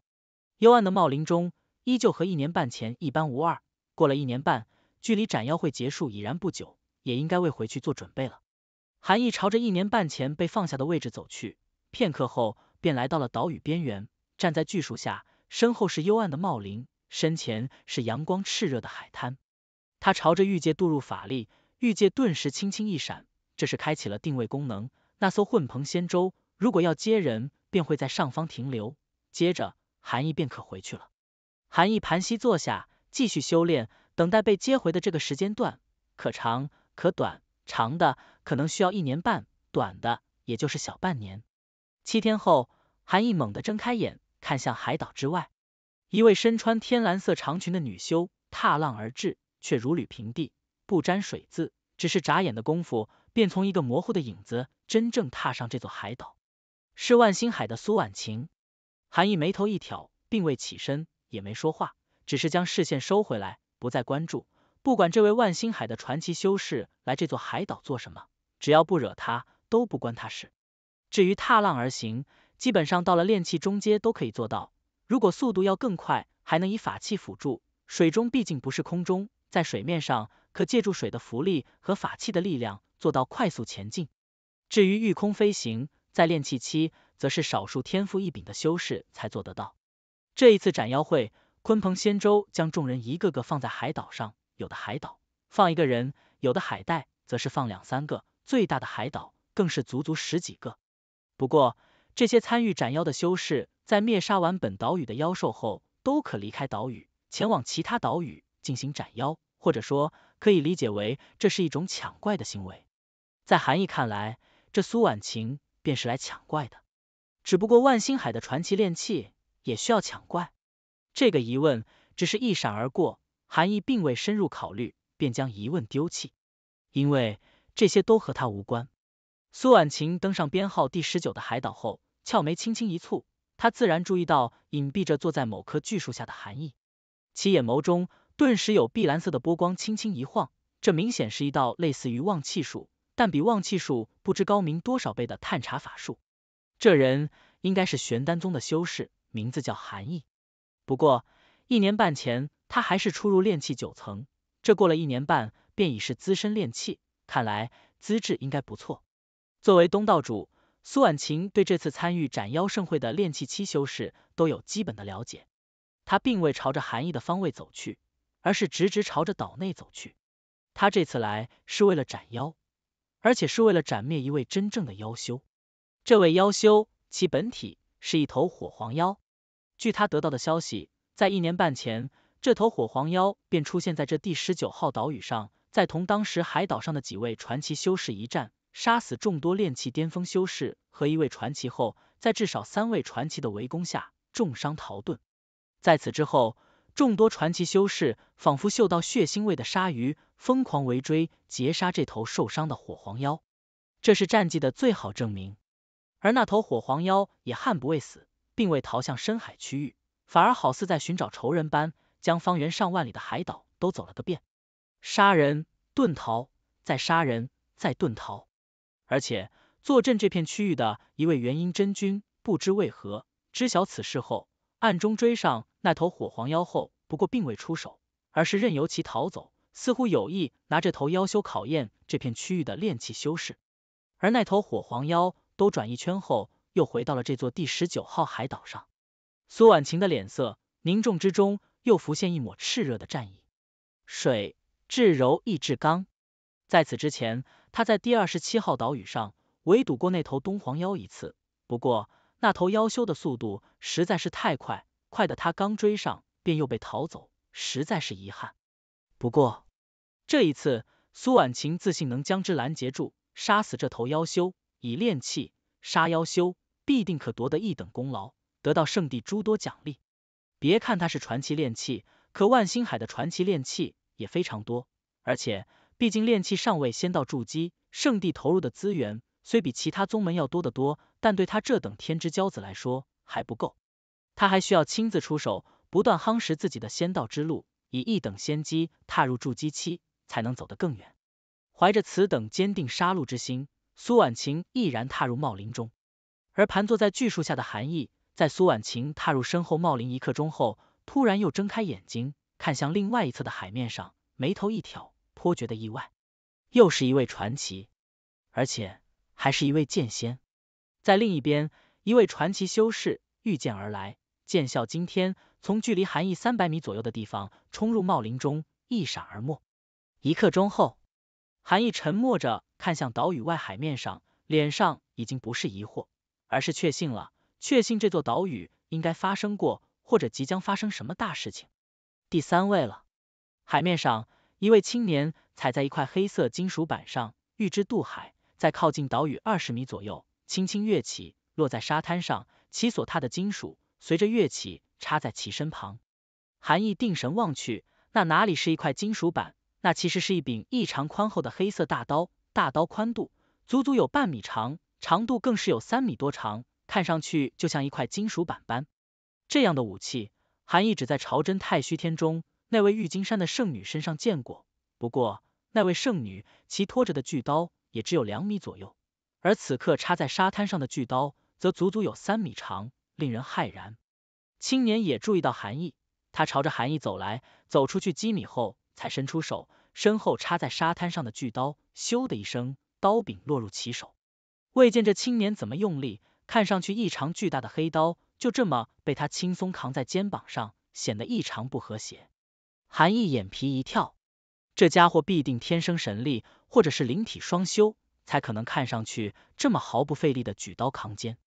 幽暗的茂林中，依旧和一年半前一般无二。过了一年半，距离斩妖会结束已然不久，也应该为回去做准备了。韩毅朝着一年半前被放下的位置走去，片刻后便来到了岛屿边缘，站在巨树下。身后是幽暗的茂林，身前是阳光炽热的海滩。他朝着玉界渡入法力，玉界顿时轻轻一闪，这是开启了定位功能。那艘混蓬仙舟如果要接人，便会在上方停留。接着，韩毅便可回去了。韩毅盘膝坐下，继续修炼，等待被接回的这个时间段，可长可短，长的可能需要一年半，短的也就是小半年。七天后，韩毅猛地睁开眼。看向海岛之外，一位身穿天蓝色长裙的女修踏浪而至，却如履平地，不沾水渍。只是眨眼的功夫，便从一个模糊的影子，真正踏上这座海岛。是万星海的苏婉晴。韩毅眉头一挑，并未起身，也没说话，只是将视线收回来，不再关注。不管这位万星海的传奇修士来这座海岛做什么，只要不惹他，都不关他事。至于踏浪而行。基本上到了炼气中阶都可以做到，如果速度要更快，还能以法器辅助。水中毕竟不是空中，在水面上可借助水的浮力和法器的力量做到快速前进。至于御空飞行，在炼气期则是少数天赋异禀的修士才做得到。这一次斩妖会，鲲鹏仙舟将众人一个个放在海岛上，有的海岛放一个人，有的海带则是放两三个，最大的海岛更是足足十几个。不过。这些参与斩妖的修士，在灭杀完本岛屿的妖兽后，都可离开岛屿，前往其他岛屿进行斩妖，或者说，可以理解为这是一种抢怪的行为。在韩义看来，这苏婉晴便是来抢怪的，只不过万星海的传奇炼器也需要抢怪。这个疑问只是一闪而过，韩义并未深入考虑，便将疑问丢弃，因为这些都和他无关。苏婉晴登上编号第十九的海岛后，俏眉轻轻一蹙，她自然注意到隐蔽着坐在某棵巨树下的韩意，其眼眸中顿时有碧蓝色的波光轻轻一晃，这明显是一道类似于望气术，但比望气术不知高明多少倍的探查法术。这人应该是玄丹宗的修士，名字叫韩意。不过一年半前，他还是初入炼气九层，这过了一年半，便已是资深炼气，看来资质应该不错。作为东道主，苏婉晴对这次参与斩妖盛会的炼气期修士都有基本的了解。他并未朝着韩义的方位走去，而是直直朝着岛内走去。他这次来是为了斩妖，而且是为了斩灭一位真正的妖修。这位妖修其本体是一头火黄妖。据他得到的消息，在一年半前，这头火黄妖便出现在这第十九号岛屿上，在同当时海岛上的几位传奇修士一战。杀死众多炼气巅峰修士和一位传奇后，在至少三位传奇的围攻下重伤逃遁。在此之后，众多传奇修士仿佛嗅到血腥味的鲨鱼，疯狂围追截杀这头受伤的火黄妖。这是战绩的最好证明。而那头火黄妖也悍不畏死，并未逃向深海区域，反而好似在寻找仇人般，将方圆上万里的海岛都走了个遍。杀人，遁逃，再杀人，再遁逃。而且坐镇这片区域的一位元婴真君，不知为何知晓此事后，暗中追上那头火黄妖后，不过并未出手，而是任由其逃走，似乎有意拿这头妖修考验这片区域的炼气修士。而那头火黄妖兜转一圈后，又回到了这座第十九号海岛上。苏婉晴的脸色凝重之中，又浮现一抹炽热的战意。水至柔亦至刚，在此之前。他在第二十七号岛屿上围堵过那头东皇妖一次，不过那头妖修的速度实在是太快，快的他刚追上便又被逃走，实在是遗憾。不过这一次，苏婉晴自信能将之拦截住，杀死这头妖修，以炼器杀妖修，必定可夺得一等功劳，得到圣地诸多奖励。别看他是传奇炼器，可万星海的传奇炼器也非常多，而且。毕竟炼气尚未仙道筑基，圣地投入的资源虽比其他宗门要多得多，但对他这等天之骄子来说还不够。他还需要亲自出手，不断夯实自己的仙道之路，以一等仙机踏入筑基期，才能走得更远。怀着此等坚定杀戮之心，苏婉晴毅然踏入茂林中。而盘坐在巨树下的寒意，在苏婉晴踏入身后茂林一刻钟后，突然又睁开眼睛，看向另外一侧的海面上，眉头一挑。颇觉得意外，又是一位传奇，而且还是一位剑仙。在另一边，一位传奇修士御剑而来，剑啸惊天，从距离韩义三百米左右的地方冲入茂林中，一闪而没。一刻钟后，韩毅沉默着看向岛屿外海面上，脸上已经不是疑惑，而是确信了，确信这座岛屿应该发生过或者即将发生什么大事情。第三位了，海面上。一位青年踩在一块黑色金属板上，预知渡海，在靠近岛屿二十米左右，轻轻跃起，落在沙滩上。其所踏的金属随着跃起，插在其身旁。韩义定神望去，那哪里是一块金属板，那其实是一柄异常宽厚的黑色大刀。大刀宽度足足有半米长，长度更是有三米多长，看上去就像一块金属板般。这样的武器，韩义只在朝真太虚天中。那位玉金山的圣女身上见过，不过那位圣女其拖着的巨刀也只有两米左右，而此刻插在沙滩上的巨刀则足足有三米长，令人骇然。青年也注意到韩毅，他朝着韩毅走来，走出去几米后才伸出手，身后插在沙滩上的巨刀，咻的一声，刀柄落入其手。未见这青年怎么用力，看上去异常巨大的黑刀就这么被他轻松扛在肩膀上，显得异常不和谐。韩毅眼皮一跳，这家伙必定天生神力，或者是灵体双修，才可能看上去这么毫不费力的举刀扛肩。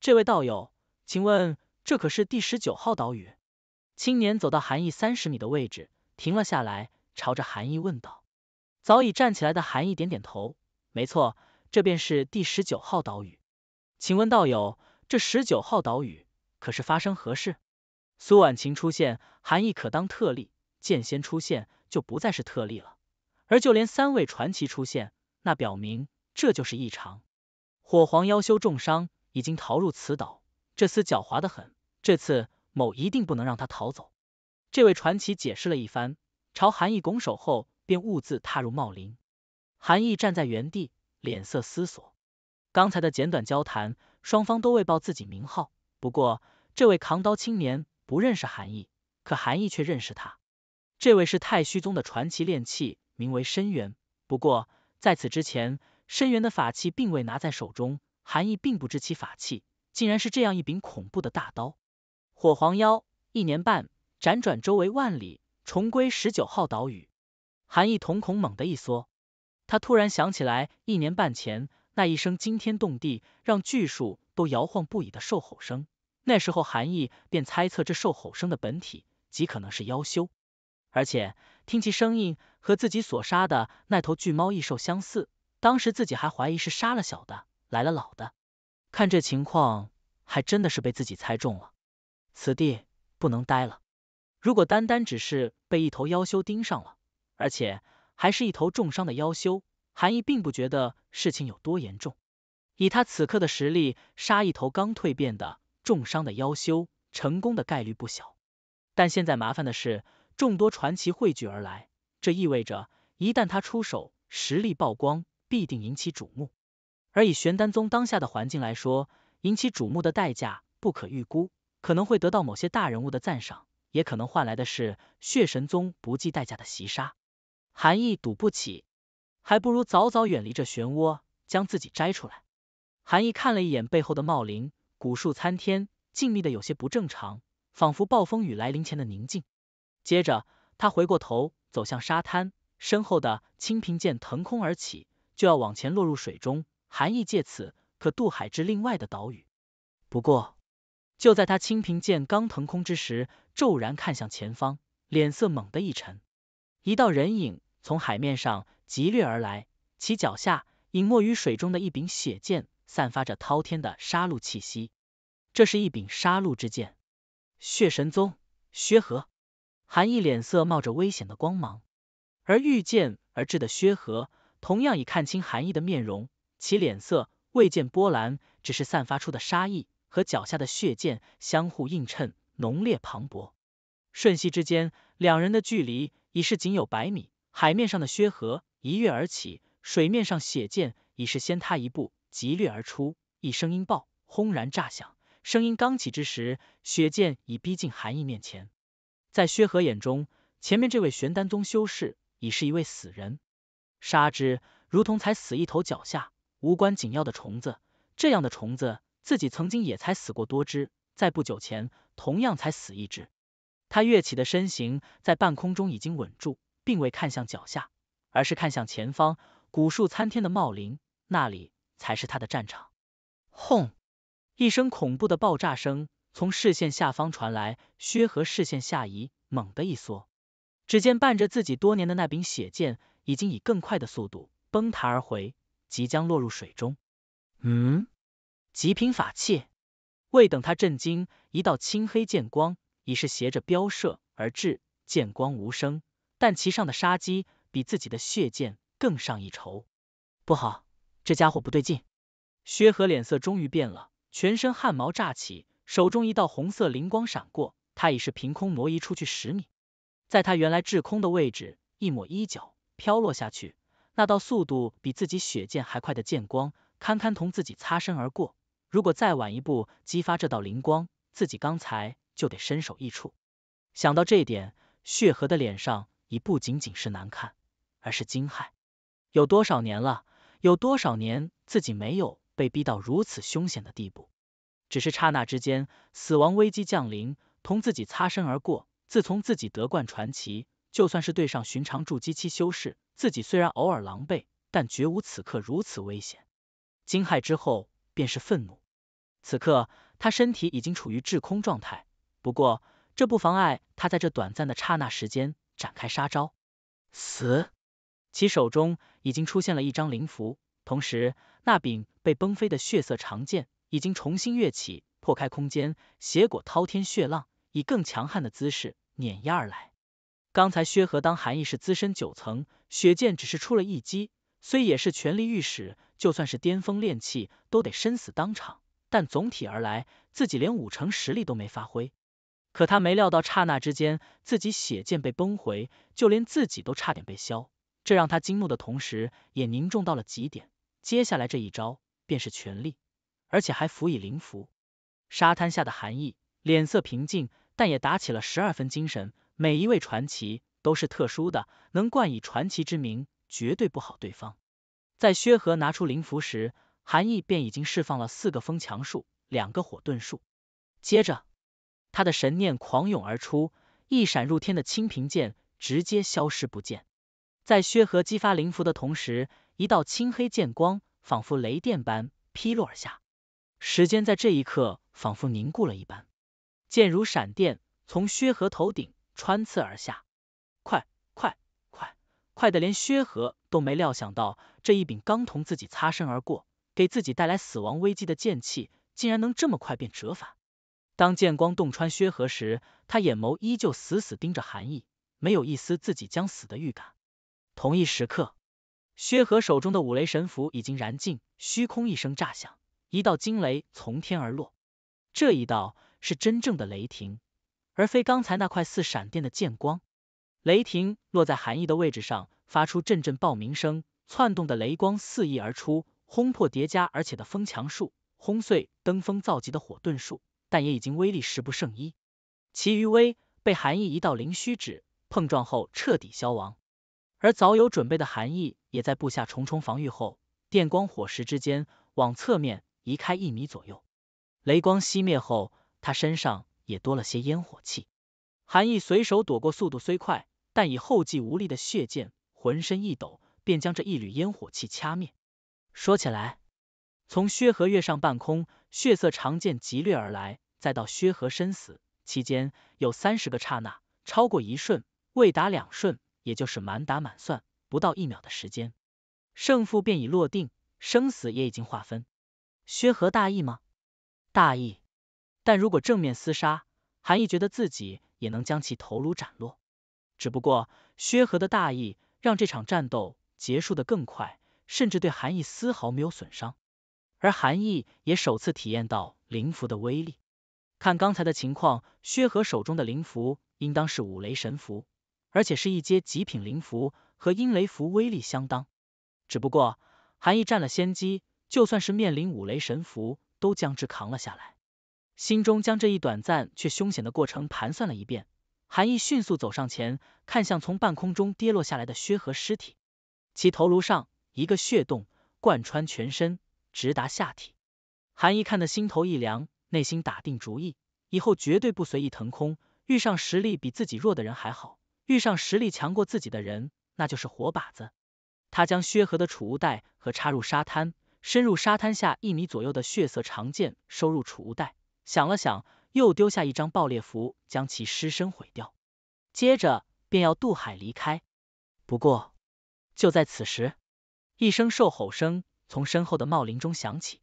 这位道友，请问这可是第十九号岛屿？青年走到韩毅三十米的位置，停了下来，朝着韩毅问道。早已站起来的韩毅点点头，没错，这便是第十九号岛屿。请问道友，这十九号岛屿可是发生何事？苏婉晴出现，韩毅可当特例。剑仙出现就不再是特例了，而就连三位传奇出现，那表明这就是异常。火皇妖修重伤，已经逃入此岛，这厮狡猾的很，这次某一定不能让他逃走。这位传奇解释了一番，朝韩毅拱手后，便兀自踏入茂林。韩毅站在原地，脸色思索。刚才的简短交谈，双方都未报自己名号，不过这位扛刀青年不认识韩毅，可韩毅却认识他。这位是太虚宗的传奇炼器，名为深渊。不过在此之前，深渊的法器并未拿在手中，韩义并不知其法器，竟然是这样一柄恐怖的大刀。火黄妖一年半辗转周围万里，重归十九号岛屿。韩义瞳孔猛地一缩，他突然想起来，一年半前那一声惊天动地，让巨树都摇晃不已的兽吼声。那时候韩义便猜测这兽吼声的本体极可能是妖修。而且听其声音和自己所杀的那头巨猫异兽相似，当时自己还怀疑是杀了小的来了老的，看这情况还真的是被自己猜中了。此地不能待了，如果单单只是被一头妖修盯上了，而且还是一头重伤的妖修，韩义并不觉得事情有多严重。以他此刻的实力，杀一头刚蜕变的重伤的妖修，成功的概率不小。但现在麻烦的是。众多传奇汇聚而来，这意味着一旦他出手，实力曝光必定引起瞩目。而以玄丹宗当下的环境来说，引起瞩目的代价不可预估，可能会得到某些大人物的赞赏，也可能换来的是血神宗不计代价的袭杀。韩意赌不起，还不如早早远离这漩涡，将自己摘出来。韩意看了一眼背后的茂林古树参天，静谧的有些不正常，仿佛暴风雨来临前的宁静。接着，他回过头，走向沙滩，身后的清平剑腾空而起，就要往前落入水中，含义借此可渡海至另外的岛屿。不过，就在他清平剑刚腾空之时，骤然看向前方，脸色猛地一沉，一道人影从海面上急掠而来，其脚下隐没于水中的一柄血剑，散发着滔天的杀戮气息。这是一柄杀戮之剑，血神宗薛和。韩毅脸色冒着危险的光芒，而遇剑而至的薛河同样已看清韩毅的面容，其脸色未见波澜，只是散发出的杀意和脚下的血剑相互映衬，浓烈磅礴。瞬息之间，两人的距离已是仅有百米。海面上的薛河一跃而起，水面上血剑已是先他一步急掠而出，一声音爆，轰然炸响。声音刚起之时，血剑已逼近韩毅面前。在薛和眼中，前面这位玄丹宗修士已是一位死人，杀之如同踩死一头脚下无关紧要的虫子。这样的虫子，自己曾经也才死过多只，在不久前同样才死一只。他跃起的身形在半空中已经稳住，并未看向脚下，而是看向前方古树参天的茂林，那里才是他的战场。轰！一声恐怖的爆炸声。从视线下方传来，薛和视线下移，猛地一缩，只见伴着自己多年的那柄血剑，已经以更快的速度崩塌而回，即将落入水中。嗯，极品法器。未等他震惊，一道青黑剑光已是携着飙射而至，剑光无声，但其上的杀机比自己的血剑更上一筹。不好，这家伙不对劲！薛和脸色终于变了，全身汗毛炸起。手中一道红色灵光闪过，他已是凭空挪移出去十米，在他原来滞空的位置，一抹衣角飘落下去，那道速度比自己血剑还快的剑光堪堪同自己擦身而过。如果再晚一步激发这道灵光，自己刚才就得身首异处。想到这点，血河的脸上已不仅仅是难看，而是惊骇。有多少年了？有多少年自己没有被逼到如此凶险的地步？只是刹那之间，死亡危机降临，同自己擦身而过。自从自己得冠传奇，就算是对上寻常筑基期修士，自己虽然偶尔狼狈，但绝无此刻如此危险。惊骇之后便是愤怒，此刻他身体已经处于滞空状态，不过这不妨碍他在这短暂的刹那时间展开杀招。死，其手中已经出现了一张灵符，同时那柄被崩飞的血色长剑。已经重新跃起，破开空间，邪裹滔天血浪，以更强悍的姿势碾压而来。刚才薛和当含义是资深九层，血剑只是出了一击，虽也是全力御使，就算是巅峰炼器都得生死当场。但总体而来，自己连五成实力都没发挥。可他没料到，刹那之间，自己血剑被崩回，就连自己都差点被削，这让他惊怒的同时，也凝重到了极点。接下来这一招，便是全力。而且还辅以灵符。沙滩下的韩毅脸色平静，但也打起了十二分精神。每一位传奇都是特殊的，能冠以传奇之名，绝对不好。对方在薛和拿出灵符时，韩毅便已经释放了四个风墙术，两个火遁术。接着，他的神念狂涌而出，一闪入天的清平剑直接消失不见。在薛和激发灵符的同时，一道青黑剑光仿佛雷电般劈落而下。时间在这一刻仿佛凝固了一般，剑如闪电从薛和头顶穿刺而下，快快快快的，连薛和都没料想到这一柄刚同自己擦身而过，给自己带来死亡危机的剑气，竟然能这么快便折返。当剑光洞穿薛和时，他眼眸依旧死死盯着寒意，没有一丝自己将死的预感。同一时刻，薛和手中的五雷神符已经燃尽，虚空一声炸响。一道惊雷从天而落，这一道是真正的雷霆，而非刚才那块似闪电的剑光。雷霆落在韩意的位置上，发出阵阵爆鸣声，窜动的雷光肆意而出，轰破叠加而且的风墙术，轰碎登峰造极的火遁术，但也已经威力十不胜一。其余威被韩意一道灵虚指碰撞后彻底消亡，而早有准备的韩意也在布下重重防御后，电光火石之间往侧面。移开一米左右，雷光熄灭后，他身上也多了些烟火气。韩毅随手躲过，速度虽快，但以后继无力的血剑，浑身一抖，便将这一缕烟火气掐灭。说起来，从薛和跃上半空，血色长剑急掠而来，再到薛和身死，期间有三十个刹那，超过一瞬，未打两瞬，也就是满打满算不到一秒的时间，胜负便已落定，生死也已经划分。薛和大意吗？大意，但如果正面厮杀，韩毅觉得自己也能将其头颅斩落。只不过薛和的大意让这场战斗结束的更快，甚至对韩毅丝毫没有损伤，而韩毅也首次体验到灵符的威力。看刚才的情况，薛和手中的灵符应当是五雷神符，而且是一阶极品灵符，和阴雷符威力相当。只不过韩毅占了先机。就算是面临五雷神符，都将之扛了下来。心中将这一短暂却凶险的过程盘算了一遍，韩毅迅速走上前，看向从半空中跌落下来的薛和尸体，其头颅上一个血洞，贯穿全身，直达下体。韩毅看得心头一凉，内心打定主意，以后绝对不随意腾空。遇上实力比自己弱的人还好，遇上实力强过自己的人，那就是活靶子。他将薛和的储物袋和插入沙滩。深入沙滩下一米左右的血色长剑收入储物袋，想了想，又丢下一张爆裂符，将其尸身毁掉。接着便要渡海离开，不过就在此时，一声兽吼声从身后的茂林中响起，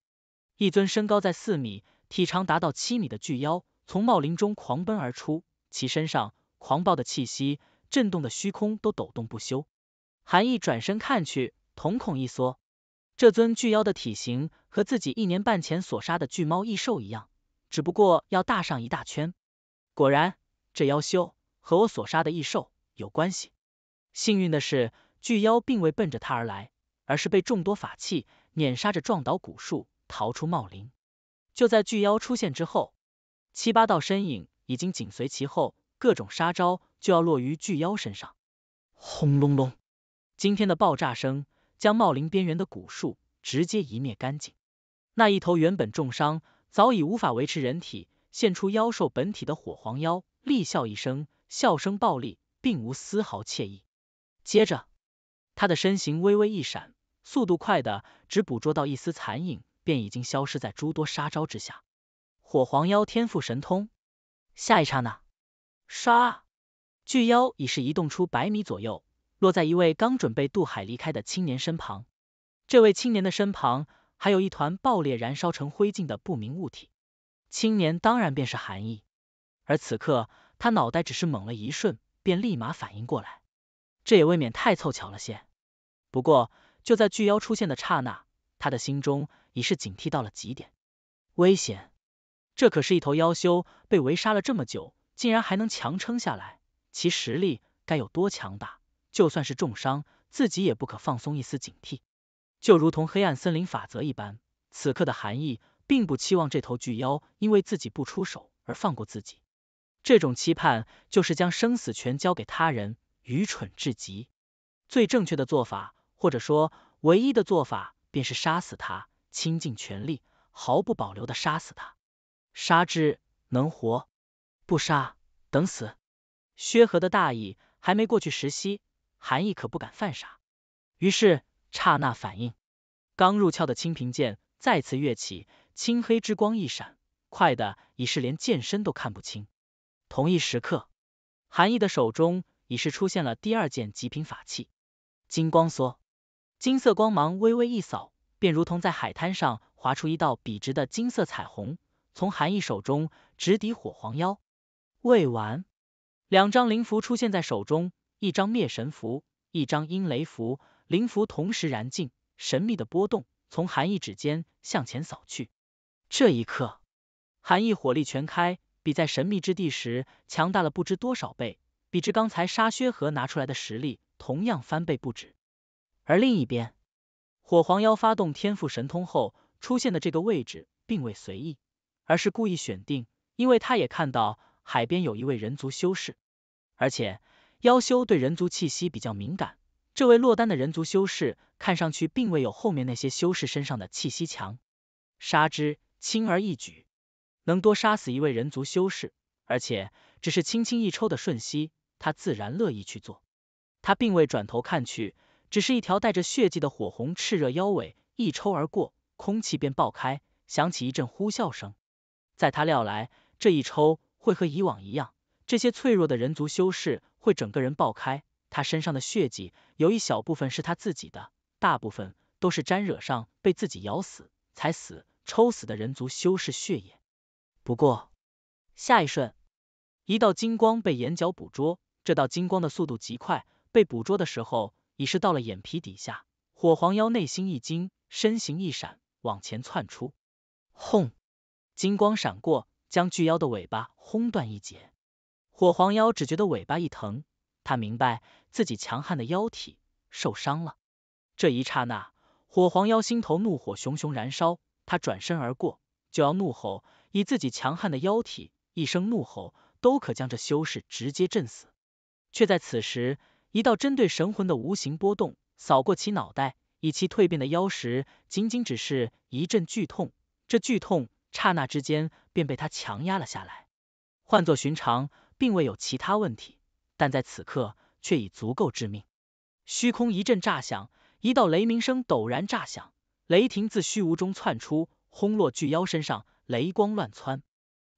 一尊身高在四米，体长达到七米的巨妖从茂林中狂奔而出，其身上狂暴的气息，震动的虚空都抖动不休。韩毅转身看去，瞳孔一缩。这尊巨妖的体型和自己一年半前所杀的巨猫异兽一样，只不过要大上一大圈。果然，这妖修和我所杀的异兽有关系。幸运的是，巨妖并未奔着它而来，而是被众多法器碾杀着撞倒古树，逃出茂林。就在巨妖出现之后，七八道身影已经紧随其后，各种杀招就要落于巨妖身上。轰隆隆！今天的爆炸声。将茂林边缘的古树直接一灭干净。那一头原本重伤，早已无法维持人体，现出妖兽本体的火黄妖，厉笑一声，笑声暴力，并无丝毫惬意。接着，他的身形微微一闪，速度快的只捕捉到一丝残影，便已经消失在诸多杀招之下。火黄妖天赋神通，下一刹那，杀！巨妖已是移动出百米左右。落在一位刚准备渡海离开的青年身旁，这位青年的身旁还有一团爆裂、燃烧成灰烬的不明物体。青年当然便是韩毅，而此刻他脑袋只是猛了一瞬，便立马反应过来，这也未免太凑巧了些。不过就在巨妖出现的刹那，他的心中已是警惕到了极点，危险！这可是一头妖修被围杀了这么久，竟然还能强撑下来，其实力该有多强大？就算是重伤，自己也不可放松一丝警惕，就如同黑暗森林法则一般。此刻的韩义并不期望这头巨妖因为自己不出手而放过自己，这种期盼就是将生死权交给他人，愚蠢至极。最正确的做法，或者说唯一的做法，便是杀死他，倾尽全力，毫不保留的杀死他。杀之能活，不杀等死。薛河的大意还没过去十息。韩毅可不敢犯傻，于是刹那反应，刚入鞘的清平剑再次跃起，青黑之光一闪，快的已是连剑身都看不清。同一时刻，韩毅的手中已是出现了第二件极品法器，金光梭，金色光芒微微一扫，便如同在海滩上划出一道笔直的金色彩虹，从韩毅手中直抵火黄妖。未完，两张灵符出现在手中。一张灭神符，一张阴雷符，灵符同时燃尽，神秘的波动从韩意指尖向前扫去。这一刻，韩意火力全开，比在神秘之地时强大了不知多少倍，比之刚才沙靴河拿出来的实力同样翻倍不止。而另一边，火黄妖发动天赋神通后出现的这个位置，并未随意，而是故意选定，因为他也看到海边有一位人族修士，而且。妖修对人族气息比较敏感，这位落单的人族修士看上去并未有后面那些修士身上的气息强，杀之轻而易举，能多杀死一位人族修士，而且只是轻轻一抽的瞬息，他自然乐意去做。他并未转头看去，只是一条带着血迹的火红炽热妖尾一抽而过，空气便爆开，响起一阵呼啸声。在他料来，这一抽会和以往一样。这些脆弱的人族修士会整个人爆开，他身上的血迹有一小部分是他自己的，大部分都是沾惹上被自己咬死、踩死、抽死的人族修士血液。不过下一瞬，一道金光被眼角捕捉，这道金光的速度极快，被捕捉的时候已是到了眼皮底下。火黄妖内心一惊，身形一闪往前窜出，轰，金光闪过，将巨妖的尾巴轰断一截。火黄妖只觉得尾巴一疼，他明白自己强悍的妖体受伤了。这一刹那，火黄妖心头怒火熊熊燃烧，他转身而过，就要怒吼，以自己强悍的妖体，一声怒吼都可将这修士直接震死。却在此时，一道针对神魂的无形波动扫过其脑袋，以其蜕变的妖石，仅仅只是一阵剧痛，这剧痛刹那之间便被他强压了下来。换作寻常，并未有其他问题，但在此刻却已足够致命。虚空一阵炸响，一道雷鸣声陡然炸响，雷霆自虚无中窜出，轰落巨妖身上，雷光乱窜。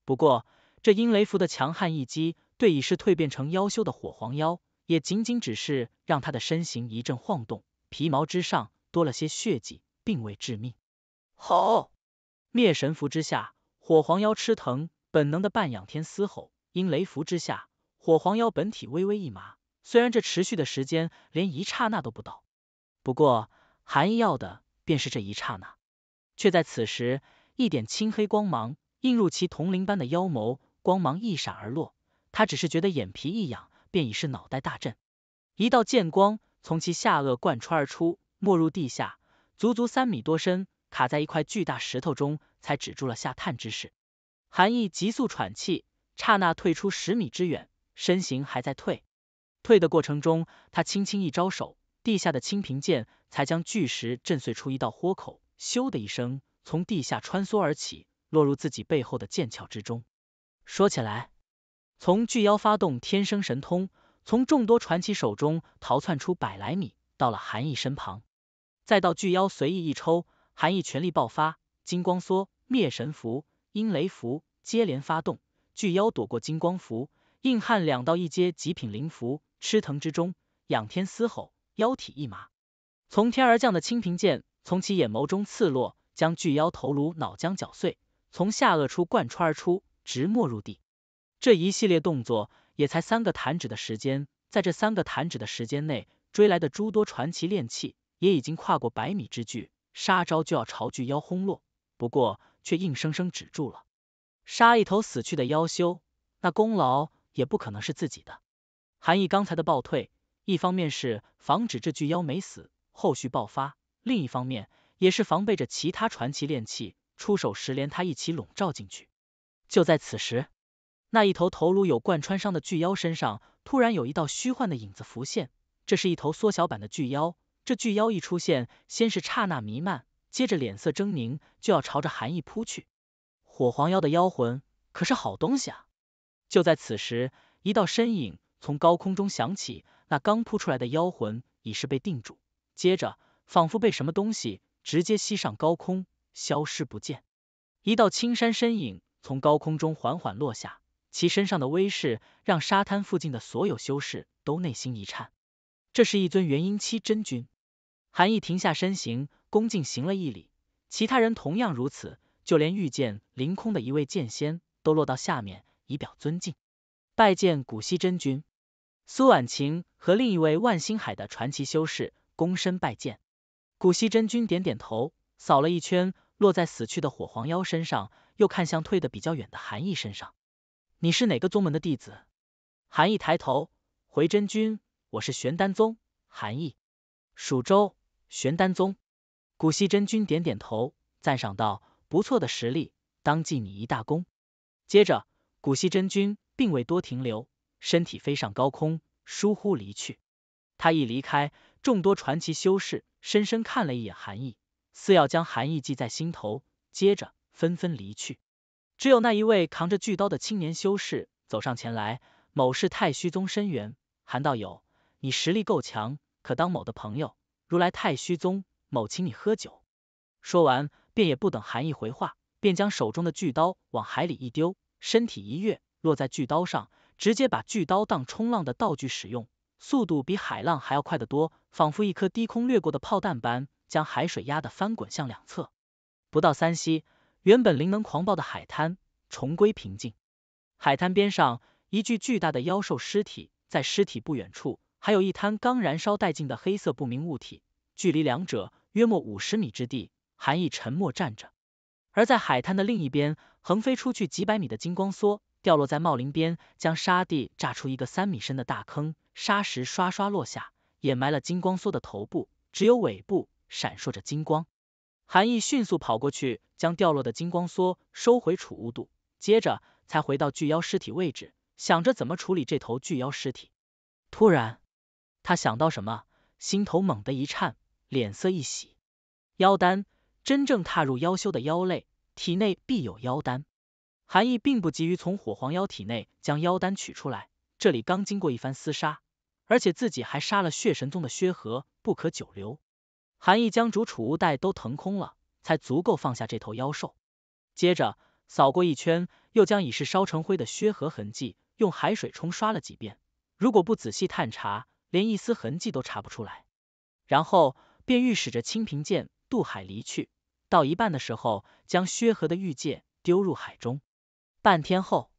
不过，这阴雷符的强悍一击，对已是蜕变成妖修的火黄妖，也仅仅只是让他的身形一阵晃动，皮毛之上多了些血迹，并未致命。吼！灭神符之下，火黄妖吃疼，本能的半仰天嘶吼。因雷符之下，火黄妖本体微微一麻。虽然这持续的时间连一刹那都不到，不过韩义要的便是这一刹那。却在此时，一点青黑光芒映入其铜铃般的妖眸，光芒一闪而落。他只是觉得眼皮一痒，便已是脑袋大震。一道剑光从其下颚贯穿而出，没入地下足足三米多深，卡在一块巨大石头中才止住了下探之势。韩义急速喘气。刹那退出十米之远，身形还在退。退的过程中，他轻轻一招手，地下的清平剑才将巨石震碎出一道豁口，咻的一声从地下穿梭而起，落入自己背后的剑鞘之中。说起来，从巨妖发动天生神通，从众多传奇手中逃窜出百来米，到了韩毅身旁，再到巨妖随意一抽，韩毅全力爆发，金光梭、灭神符、阴雷符接连发动。巨妖躲过金光符，硬汉两道一阶极品灵符，吃疼之中，仰天嘶吼，腰体一麻。从天而降的清平剑从其眼眸中刺落，将巨妖头颅脑浆搅碎，从下颚处贯穿而出，直没入地。这一系列动作也才三个弹指的时间，在这三个弹指的时间内，追来的诸多传奇炼器也已经跨过百米之距，杀招就要朝巨妖轰落，不过却硬生生止住了。杀一头死去的妖修，那功劳也不可能是自己的。韩毅刚才的暴退，一方面是防止这巨妖没死，后续爆发；另一方面也是防备着其他传奇炼器出手时，连他一起笼罩进去。就在此时，那一头头颅有贯穿伤的巨妖身上，突然有一道虚幻的影子浮现。这是一头缩小版的巨妖。这巨妖一出现，先是刹那弥漫，接着脸色狰狞，就要朝着韩毅扑去。火黄妖的妖魂可是好东西啊！就在此时，一道身影从高空中响起，那刚扑出来的妖魂已是被定住，接着仿佛被什么东西直接吸上高空，消失不见。一道青山身影从高空中缓缓落下，其身上的威势让沙滩附近的所有修士都内心一颤。这是一尊元婴期真君，韩毅停下身形，恭敬行了一礼，其他人同样如此。就连御剑凌空的一位剑仙都落到下面，以表尊敬，拜见古稀真君。苏婉晴和另一位万星海的传奇修士躬身拜见。古稀真君点点头，扫了一圈落在死去的火黄妖身上，又看向退得比较远的韩毅身上。你是哪个宗门的弟子？韩毅抬头回真君，我是玄丹宗韩毅，蜀州玄丹宗。古稀真君点点头，赞赏道。不错的实力，当记你一大功。接着，古稀真君并未多停留，身体飞上高空，疏忽离去。他一离开，众多传奇修士深深看了一眼韩毅，似要将韩毅记在心头，接着纷纷离去。只有那一位扛着巨刀的青年修士走上前来，某是太虚宗深渊，韩道友，你实力够强，可当某的朋友。如来太虚宗，某请你喝酒。说完。便也不等韩毅回话，便将手中的巨刀往海里一丢，身体一跃落在巨刀上，直接把巨刀当冲浪的道具使用，速度比海浪还要快得多，仿佛一颗低空掠过的炮弹般，将海水压得翻滚向两侧。不到三息，原本灵能狂暴的海滩重归平静。海滩边上一具巨大的妖兽尸体，在尸体不远处还有一滩刚燃烧殆尽的黑色不明物体，距离两者约莫五十米之地。韩毅沉默站着，而在海滩的另一边，横飞出去几百米的金光梭掉落在茂林边，将沙地炸出一个三米深的大坑，沙石刷刷落下，掩埋了金光梭的头部，只有尾部闪烁着金光。韩毅迅速跑过去，将掉落的金光梭收回储物度，接着才回到巨妖尸体位置，想着怎么处理这头巨妖尸体。突然，他想到什么，心头猛地一颤，脸色一喜，妖丹。真正踏入妖修的妖类，体内必有妖丹。韩毅并不急于从火黄妖体内将妖丹取出来，这里刚经过一番厮杀，而且自己还杀了血神宗的薛和，不可久留。韩毅将主储物袋都腾空了，才足够放下这头妖兽。接着扫过一圈，又将已是烧成灰的薛和痕迹用海水冲刷了几遍。如果不仔细探查，连一丝痕迹都查不出来。然后便御使着清平剑。渡海离去，到一半的时候，将薛河的玉戒丢入海中。半天后，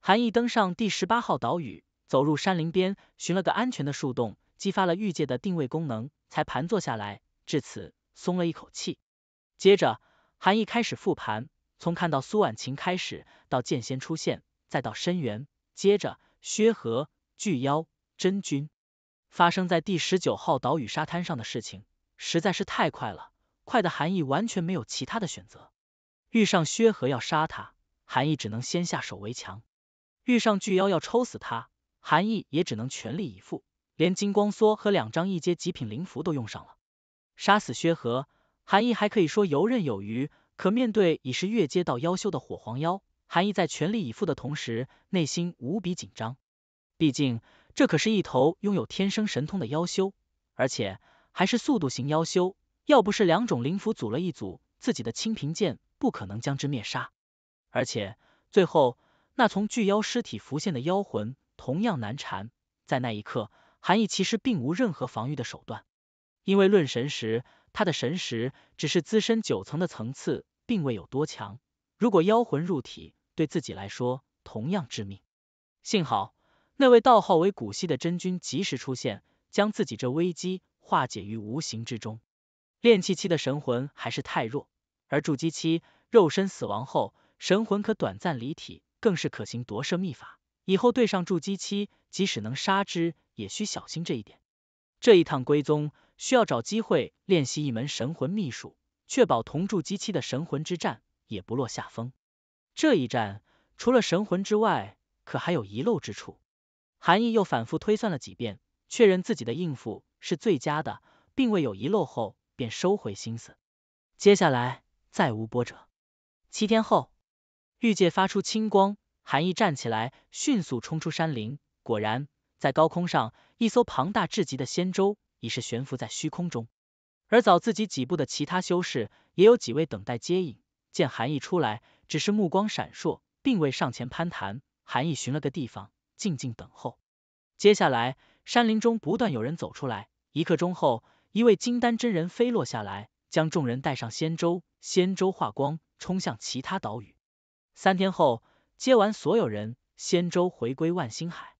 韩毅登上第十八号岛屿，走入山林边，寻了个安全的树洞，激发了玉戒的定位功能，才盘坐下来。至此，松了一口气。接着，韩毅开始复盘，从看到苏婉晴开始，到剑仙出现，再到深渊，接着薛河、巨妖、真君，发生在第十九号岛屿沙滩上的事情实在是太快了。快的韩义完全没有其他的选择，遇上薛和要杀他，韩义只能先下手为强；遇上巨妖要抽死他，韩义也只能全力以赴，连金光梭和两张一阶极品灵符都用上了。杀死薛和，韩义还可以说游刃有余，可面对已是越阶到妖修的火黄妖，韩义在全力以赴的同时，内心无比紧张。毕竟这可是一头拥有天生神通的妖修，而且还是速度型妖修。要不是两种灵符组了一组，自己的清平剑不可能将之灭杀。而且最后那从巨妖尸体浮现的妖魂同样难缠，在那一刻，韩毅其实并无任何防御的手段，因为论神识，他的神识只是资深九层的层次，并未有多强。如果妖魂入体，对自己来说同样致命。幸好那位道号为古稀的真君及时出现，将自己这危机化解于无形之中。炼气期的神魂还是太弱，而筑基期肉身死亡后，神魂可短暂离体，更是可行夺舍秘法。以后对上筑基期，即使能杀之，也需小心这一点。这一趟归宗，需要找机会练习一门神魂秘术，确保同筑基期的神魂之战也不落下风。这一战除了神魂之外，可还有遗漏之处。韩毅又反复推算了几遍，确认自己的应付是最佳的，并未有遗漏后。便收回心思，接下来再无波折。七天后，玉界发出青光，韩毅站起来，迅速冲出山林。果然，在高空上，一艘庞大至极的仙舟已是悬浮在虚空中。而早自己几步的其他修士，也有几位等待接应。见韩毅出来，只是目光闪烁，并未上前攀谈。韩毅寻了个地方，静静等候。接下来，山林中不断有人走出来。一刻钟后。一位金丹真人飞落下来，将众人带上仙舟，仙舟化光冲向其他岛屿。三天后接完所有人，仙舟回归万星海。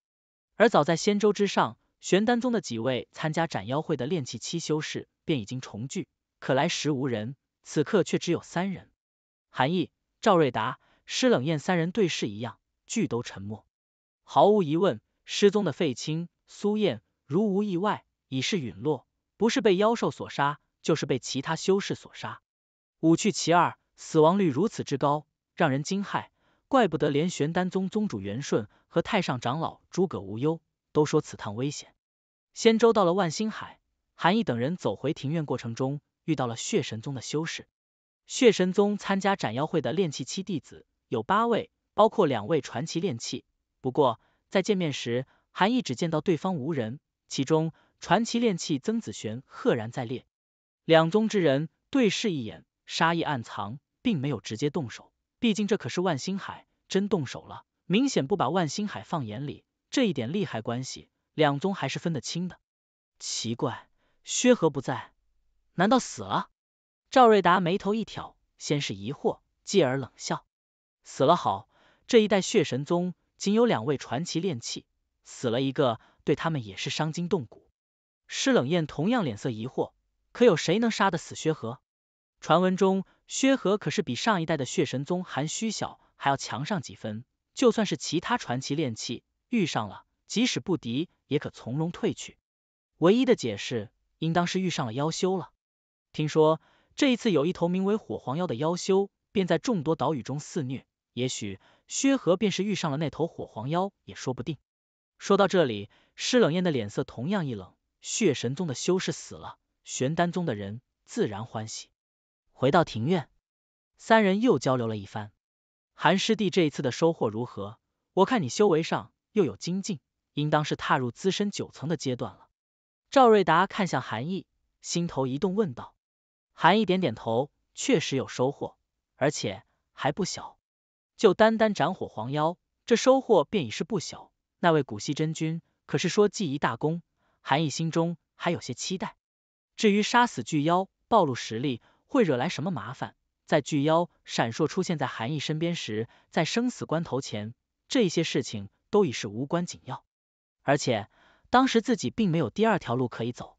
而早在仙舟之上，玄丹宗的几位参加斩妖会的炼气期修士便已经重聚，可来时无人，此刻却只有三人：韩毅、赵瑞达、施冷艳三人对视，一样俱都沉默。毫无疑问，失踪的费青、苏燕，如无意外，已是陨落。不是被妖兽所杀，就是被其他修士所杀。五去其二，死亡率如此之高，让人惊骇。怪不得连玄丹宗宗主元顺和太上长老诸葛无忧都说此趟危险。仙舟到了万星海，韩毅等人走回庭院过程中，遇到了血神宗的修士。血神宗参加斩妖会的炼气期弟子有八位，包括两位传奇炼气。不过在见面时，韩义只见到对方无人，其中。传奇炼器曾子玄赫然在列，两宗之人对视一眼，杀意暗藏，并没有直接动手。毕竟这可是万星海，真动手了，明显不把万星海放眼里。这一点利害关系，两宗还是分得清的。奇怪，薛和不在，难道死了？赵瑞达眉头一挑，先是疑惑，继而冷笑。死了好，这一代血神宗仅有两位传奇炼器，死了一个，对他们也是伤筋动骨。施冷艳同样脸色疑惑，可有谁能杀得死薛和？传闻中，薛和可是比上一代的血神宗韩虚小还要强上几分，就算是其他传奇炼器遇上了，即使不敌也可从容退去。唯一的解释，应当是遇上了妖修了。听说这一次有一头名为火黄妖的妖修，便在众多岛屿中肆虐，也许薛和便是遇上了那头火黄妖也说不定。说到这里，施冷艳的脸色同样一冷。血神宗的修士死了，玄丹宗的人自然欢喜。回到庭院，三人又交流了一番。韩师弟这一次的收获如何？我看你修为上又有精进，应当是踏入资深九层的阶段了。赵瑞达看向韩毅，心头一动，问道：“韩毅，点点头，确实有收获，而且还不小。就单单斩火黄妖，这收获便已是不小。那位古稀真君可是说记一大功。”韩毅心中还有些期待，至于杀死巨妖暴露实力会惹来什么麻烦，在巨妖闪烁出现在韩毅身边时，在生死关头前，这些事情都已是无关紧要。而且当时自己并没有第二条路可以走。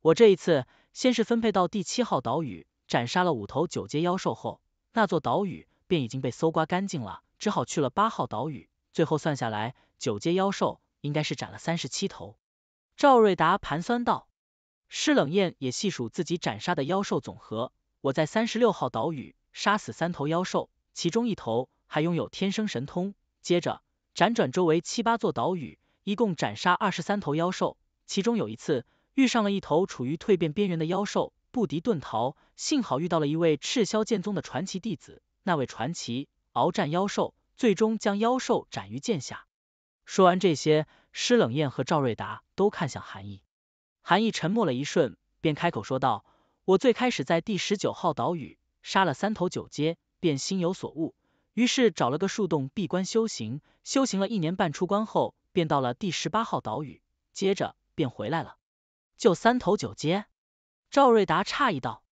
我这一次先是分配到第七号岛屿斩杀了五头九阶妖兽后，那座岛屿便已经被搜刮干净了，只好去了八号岛屿。最后算下来，九阶妖兽应该是斩了三十七头。赵瑞达盘算道：“施冷艳也细数自己斩杀的妖兽总和，我在三十六号岛屿杀死三头妖兽，其中一头还拥有天生神通。接着辗转周围七八座岛屿，一共斩杀二十三头妖兽，其中有一次遇上了一头处于蜕变边缘的妖兽，不敌遁逃，幸好遇到了一位赤霄剑宗的传奇弟子，那位传奇鏖战妖兽，最终将妖兽斩于剑下。”说完这些。施冷艳和赵瑞达都看向韩毅，韩毅沉默了一瞬，便开口说道：“我最开始在第十九号岛屿杀了三头九阶，便心有所悟，于是找了个树洞闭关修行，修行了一年半，出关后便到了第十八号岛屿，接着便回来了。”就三头九阶，赵瑞达诧异道。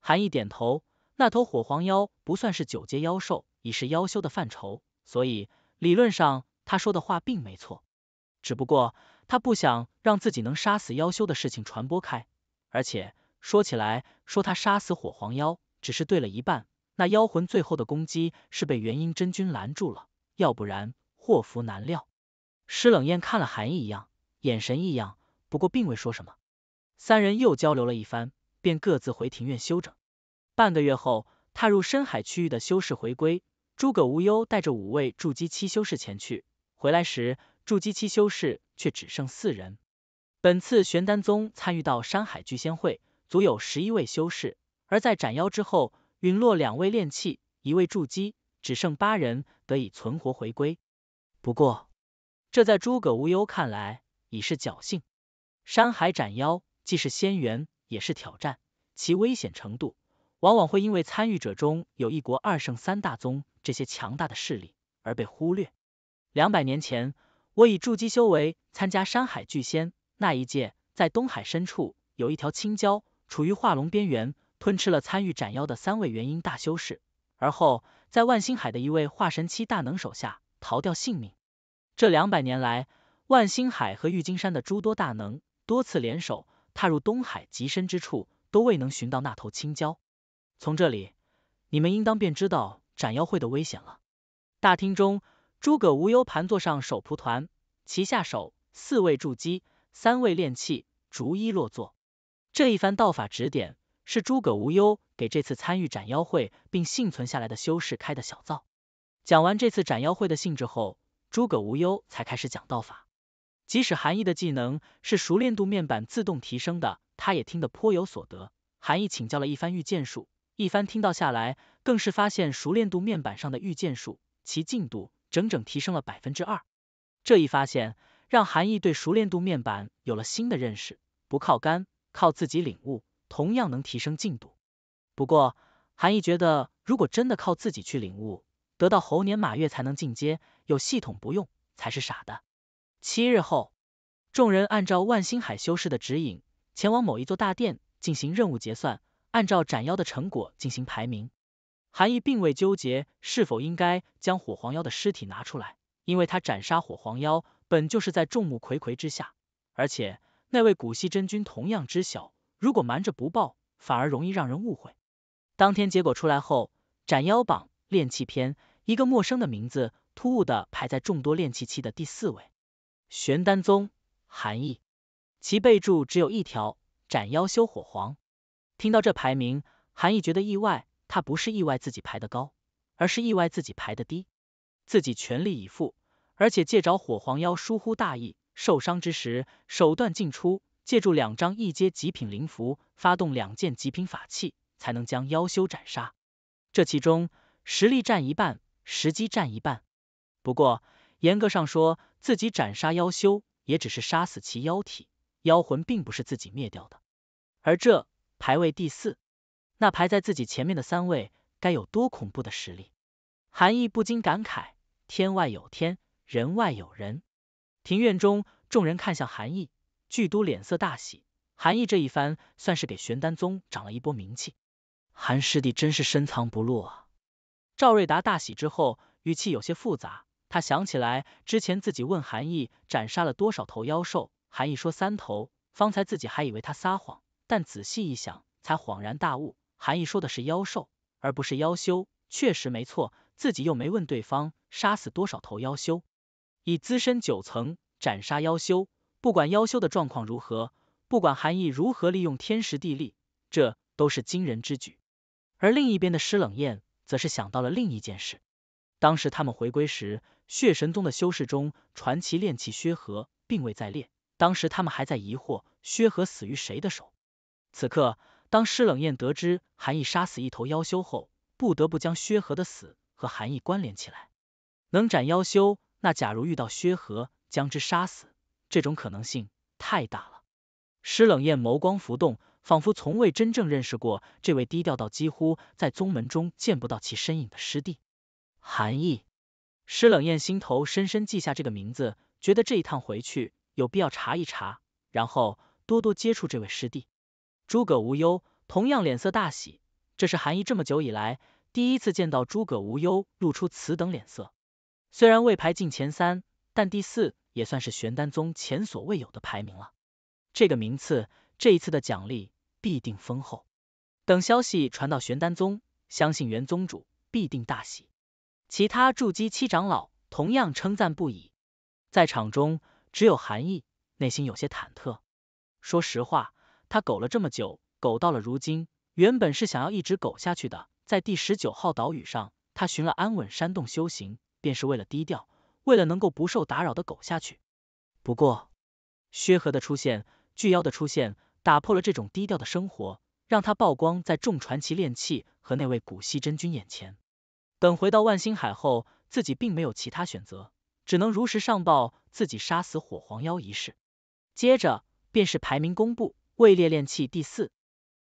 韩毅点头，那头火黄妖不算是九阶妖兽，已是妖修的范畴，所以理论上他说的话并没错。只不过他不想让自己能杀死妖修的事情传播开，而且说起来，说他杀死火黄妖只是对了一半，那妖魂最后的攻击是被元婴真君拦住了，要不然祸福难料。施冷艳看了韩毅一样，眼神异样，不过并未说什么。三人又交流了一番，便各自回庭院休整。半个月后，踏入深海区域的修士回归，诸葛无忧带着五位筑基期修士前去，回来时。筑基期修士却只剩四人。本次玄丹宗参与到山海聚仙会，足有十一位修士，而在斩妖之后，陨落两位炼气，一位筑基，只剩八人得以存活回归。不过，这在诸葛无忧看来已是侥幸。山海斩妖既是仙缘，也是挑战，其危险程度往往会因为参与者中有一国二圣、三大宗这些强大的势力而被忽略。两百年前。我以筑基修为参加山海聚仙那一届，在东海深处有一条青蛟，处于化龙边缘，吞吃了参与斩妖的三位元婴大修士，而后在万星海的一位化神期大能手下逃掉性命。这两百年来，万星海和玉金山的诸多大能多次联手踏入东海极深之处，都未能寻到那头青蛟。从这里，你们应当便知道斩妖会的危险了。大厅中。诸葛无忧盘坐上手蒲团，其下手四位筑基，三位炼气，逐一落座。这一番道法指点，是诸葛无忧给这次参与斩妖会并幸存下来的修士开的小灶。讲完这次斩妖会的性质后，诸葛无忧才开始讲道法。即使韩毅的技能是熟练度面板自动提升的，他也听得颇有所得。韩毅请教了一番御剑术，一番听到下来，更是发现熟练度面板上的御剑术其进度。整整提升了百分之二，这一发现让韩毅对熟练度面板有了新的认识，不靠肝，靠自己领悟，同样能提升进度。不过，韩毅觉得如果真的靠自己去领悟，得到猴年马月才能进阶，有系统不用才是傻的。七日后，众人按照万星海修士的指引，前往某一座大殿进行任务结算，按照斩妖的成果进行排名。韩毅并未纠结是否应该将火黄妖的尸体拿出来，因为他斩杀火黄妖本就是在众目睽睽之下，而且那位古稀真君同样知晓，如果瞒着不报，反而容易让人误会。当天结果出来后，斩妖榜炼气篇一个陌生的名字突兀的排在众多炼气期的第四位，玄丹宗韩毅，其备注只有一条：斩妖修火黄。听到这排名，韩毅觉得意外。他不是意外自己排的高，而是意外自己排的低。自己全力以赴，而且借着火黄妖疏忽大意受伤之时，手段尽出，借助两张一阶极品灵符，发动两件极品法器，才能将妖修斩杀。这其中，实力占一半，时机占一半。不过，严格上说，自己斩杀妖修，也只是杀死其妖体，妖魂并不是自己灭掉的。而这排位第四。那排在自己前面的三位，该有多恐怖的实力？韩毅不禁感慨：天外有天，人外有人。庭院中，众人看向韩毅，巨都脸色大喜。韩毅这一番，算是给玄丹宗涨了一波名气。韩师弟真是深藏不露啊！赵瑞达大喜之后，语气有些复杂。他想起来之前自己问韩毅斩杀了多少头妖兽，韩毅说三头。方才自己还以为他撒谎，但仔细一想，才恍然大悟。韩毅说的是妖兽，而不是妖修，确实没错。自己又没问对方杀死多少头妖修，以资深九层斩杀妖修，不管妖修的状况如何，不管韩毅如何利用天时地利，这都是惊人之举。而另一边的施冷艳则是想到了另一件事，当时他们回归时，血神宗的修士中传奇炼气薛和并未在列，当时他们还在疑惑薛和死于谁的手，此刻。当施冷艳得知韩毅杀死一头妖修后，不得不将薛和的死和韩毅关联起来。能斩妖修，那假如遇到薛和，将之杀死，这种可能性太大了。施冷艳眸光浮动，仿佛从未真正认识过这位低调到几乎在宗门中见不到其身影的师弟韩毅。施冷艳心头深深记下这个名字，觉得这一趟回去有必要查一查，然后多多接触这位师弟。诸葛无忧同样脸色大喜，这是韩毅这么久以来第一次见到诸葛无忧露出此等脸色。虽然未排进前三，但第四也算是玄丹宗前所未有的排名了。这个名次，这一次的奖励必定丰厚。等消息传到玄丹宗，相信元宗主必定大喜。其他筑基七长老同样称赞不已。在场中，只有韩毅内心有些忐忑。说实话。他苟了这么久，苟到了如今，原本是想要一直苟下去的。在第十九号岛屿上，他寻了安稳山洞修行，便是为了低调，为了能够不受打扰的苟下去。不过，薛河的出现，巨妖的出现，打破了这种低调的生活，让他曝光在众传奇炼器和那位古稀真君眼前。等回到万星海后，自己并没有其他选择，只能如实上报自己杀死火黄妖一事。接着便是排名公布。位列炼气第四，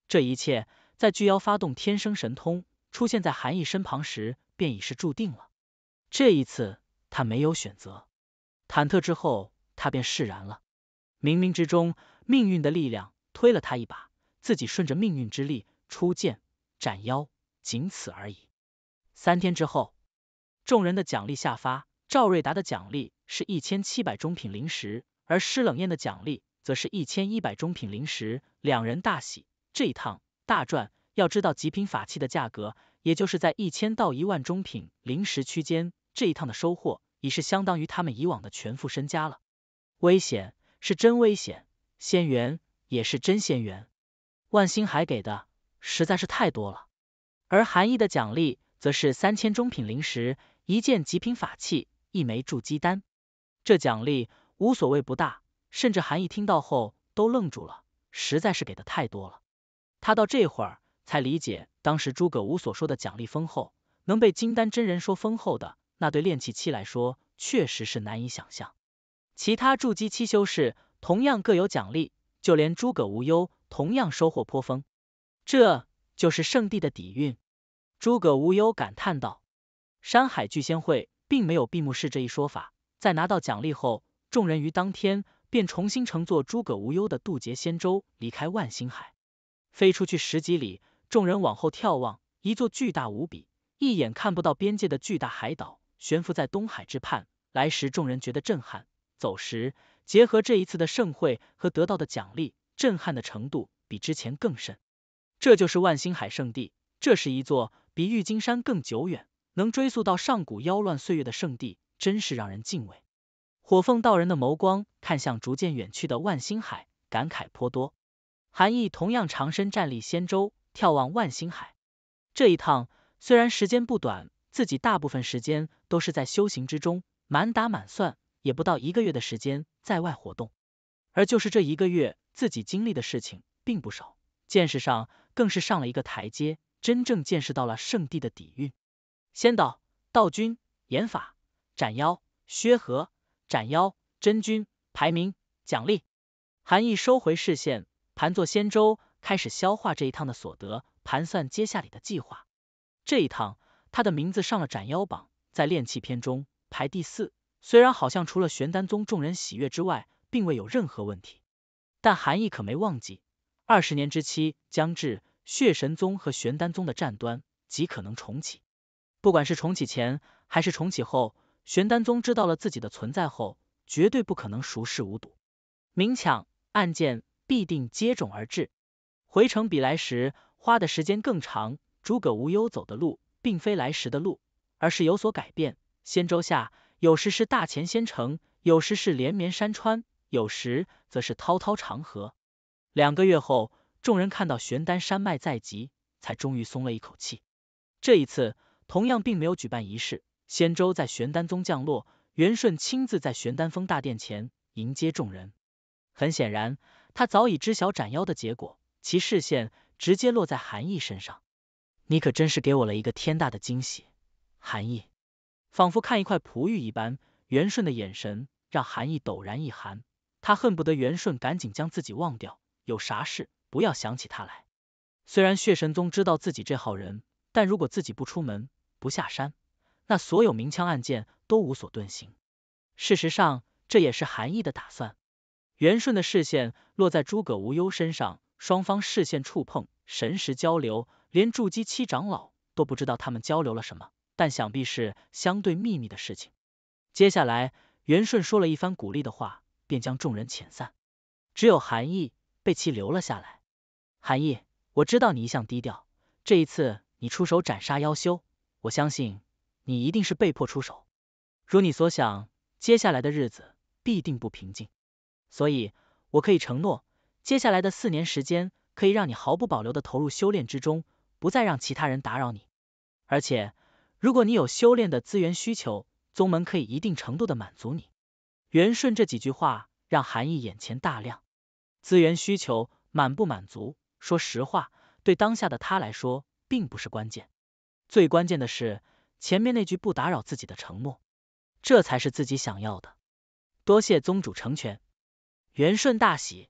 这一切在巨妖发动天生神通，出现在韩毅身旁时，便已是注定了。这一次他没有选择，忐忑之后他便释然了。冥冥之中，命运的力量推了他一把，自己顺着命运之力出剑斩妖，仅此而已。三天之后，众人的奖励下发，赵瑞达的奖励是一千七百中品灵石，而施冷艳的奖励。则是一千一百中品灵石，两人大喜，这一趟大赚。要知道极品法器的价格，也就是在一千到一万中品灵石区间，这一趟的收获已是相当于他们以往的全副身家了。危险是真危险，仙缘也是真仙缘，万星海给的实在是太多了。而韩毅的奖励则是三千中品灵石，一件极品法器，一枚筑基丹。这奖励无所谓不大。甚至韩毅听到后都愣住了，实在是给的太多了。他到这会儿才理解当时诸葛无所说的奖励丰厚，能被金丹真人说丰厚的，那对炼气期来说确实是难以想象。其他筑基期修士同样各有奖励，就连诸葛无忧同样收获颇丰。这就是圣地的底蕴。诸葛无忧感叹道：“山海聚仙会并没有闭幕式这一说法，在拿到奖励后，众人于当天。”便重新乘坐诸葛无忧的渡劫仙舟离开万星海，飞出去十几里，众人往后眺望，一座巨大无比、一眼看不到边界的巨大海岛悬浮在东海之畔。来时众人觉得震撼，走时结合这一次的盛会和得到的奖励，震撼的程度比之前更甚。这就是万星海圣地，这是一座比玉金山更久远、能追溯到上古妖乱岁月的圣地，真是让人敬畏。火凤道人的眸光看向逐渐远去的万星海，感慨颇多。韩毅同样长身站立仙舟，眺望万星海。这一趟虽然时间不短，自己大部分时间都是在修行之中，满打满算也不到一个月的时间在外活动。而就是这一个月，自己经历的事情并不少，见识上更是上了一个台阶，真正见识到了圣地的底蕴。仙岛道君演法斩妖薛和。斩妖真君排名奖励，韩毅收回视线，盘坐仙舟，开始消化这一趟的所得，盘算接下里的计划。这一趟，他的名字上了斩妖榜，在炼气篇中排第四。虽然好像除了玄丹宗众人喜悦之外，并未有任何问题，但韩义可没忘记，二十年之期将至，血神宗和玄丹宗的战端极可能重启。不管是重启前，还是重启后。玄丹宗知道了自己的存在后，绝对不可能熟视无睹，明抢暗箭必定接踵而至。回程比来时花的时间更长，诸葛无忧走的路并非来时的路，而是有所改变。仙舟下有时是大乾仙城，有时是连绵山川，有时则是滔滔长河。两个月后，众人看到玄丹山脉在即，才终于松了一口气。这一次同样并没有举办仪式。仙舟在玄丹宗降落，元顺亲自在玄丹峰大殿前迎接众人。很显然，他早已知晓斩妖的结果，其视线直接落在韩毅身上。你可真是给我了一个天大的惊喜，韩毅。仿佛看一块璞玉一般，元顺的眼神让韩毅陡然一寒。他恨不得元顺赶紧将自己忘掉，有啥事不要想起他来。虽然血神宗知道自己这号人，但如果自己不出门、不下山。那所有明枪暗箭都无所遁形。事实上，这也是韩毅的打算。元顺的视线落在诸葛无忧身上，双方视线触碰，神识交流，连筑基七长老都不知道他们交流了什么，但想必是相对秘密的事情。接下来，元顺说了一番鼓励的话，便将众人遣散，只有韩毅被其留了下来。韩毅，我知道你一向低调，这一次你出手斩杀妖修，我相信。你一定是被迫出手，如你所想，接下来的日子必定不平静，所以我可以承诺，接下来的四年时间可以让你毫不保留的投入修炼之中，不再让其他人打扰你。而且，如果你有修炼的资源需求，宗门可以一定程度的满足你。元顺这几句话让韩毅眼前大亮，资源需求满不满足，说实话，对当下的他来说并不是关键，最关键的是。前面那句不打扰自己的承诺，这才是自己想要的。多谢宗主成全，元顺大喜。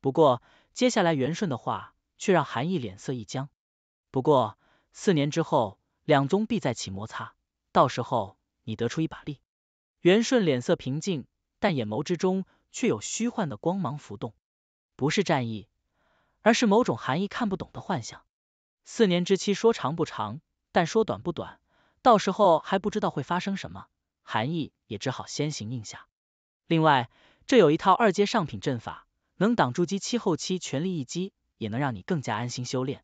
不过接下来元顺的话却让韩毅脸色一僵。不过四年之后，两宗必再起摩擦，到时候你得出一把力。元顺脸色平静，但眼眸之中却有虚幻的光芒浮动，不是战意，而是某种含义看不懂的幻想。四年之期说长不长，但说短不短。到时候还不知道会发生什么，韩毅也只好先行应下。另外，这有一套二阶上品阵法，能挡住机七后期全力一击，也能让你更加安心修炼。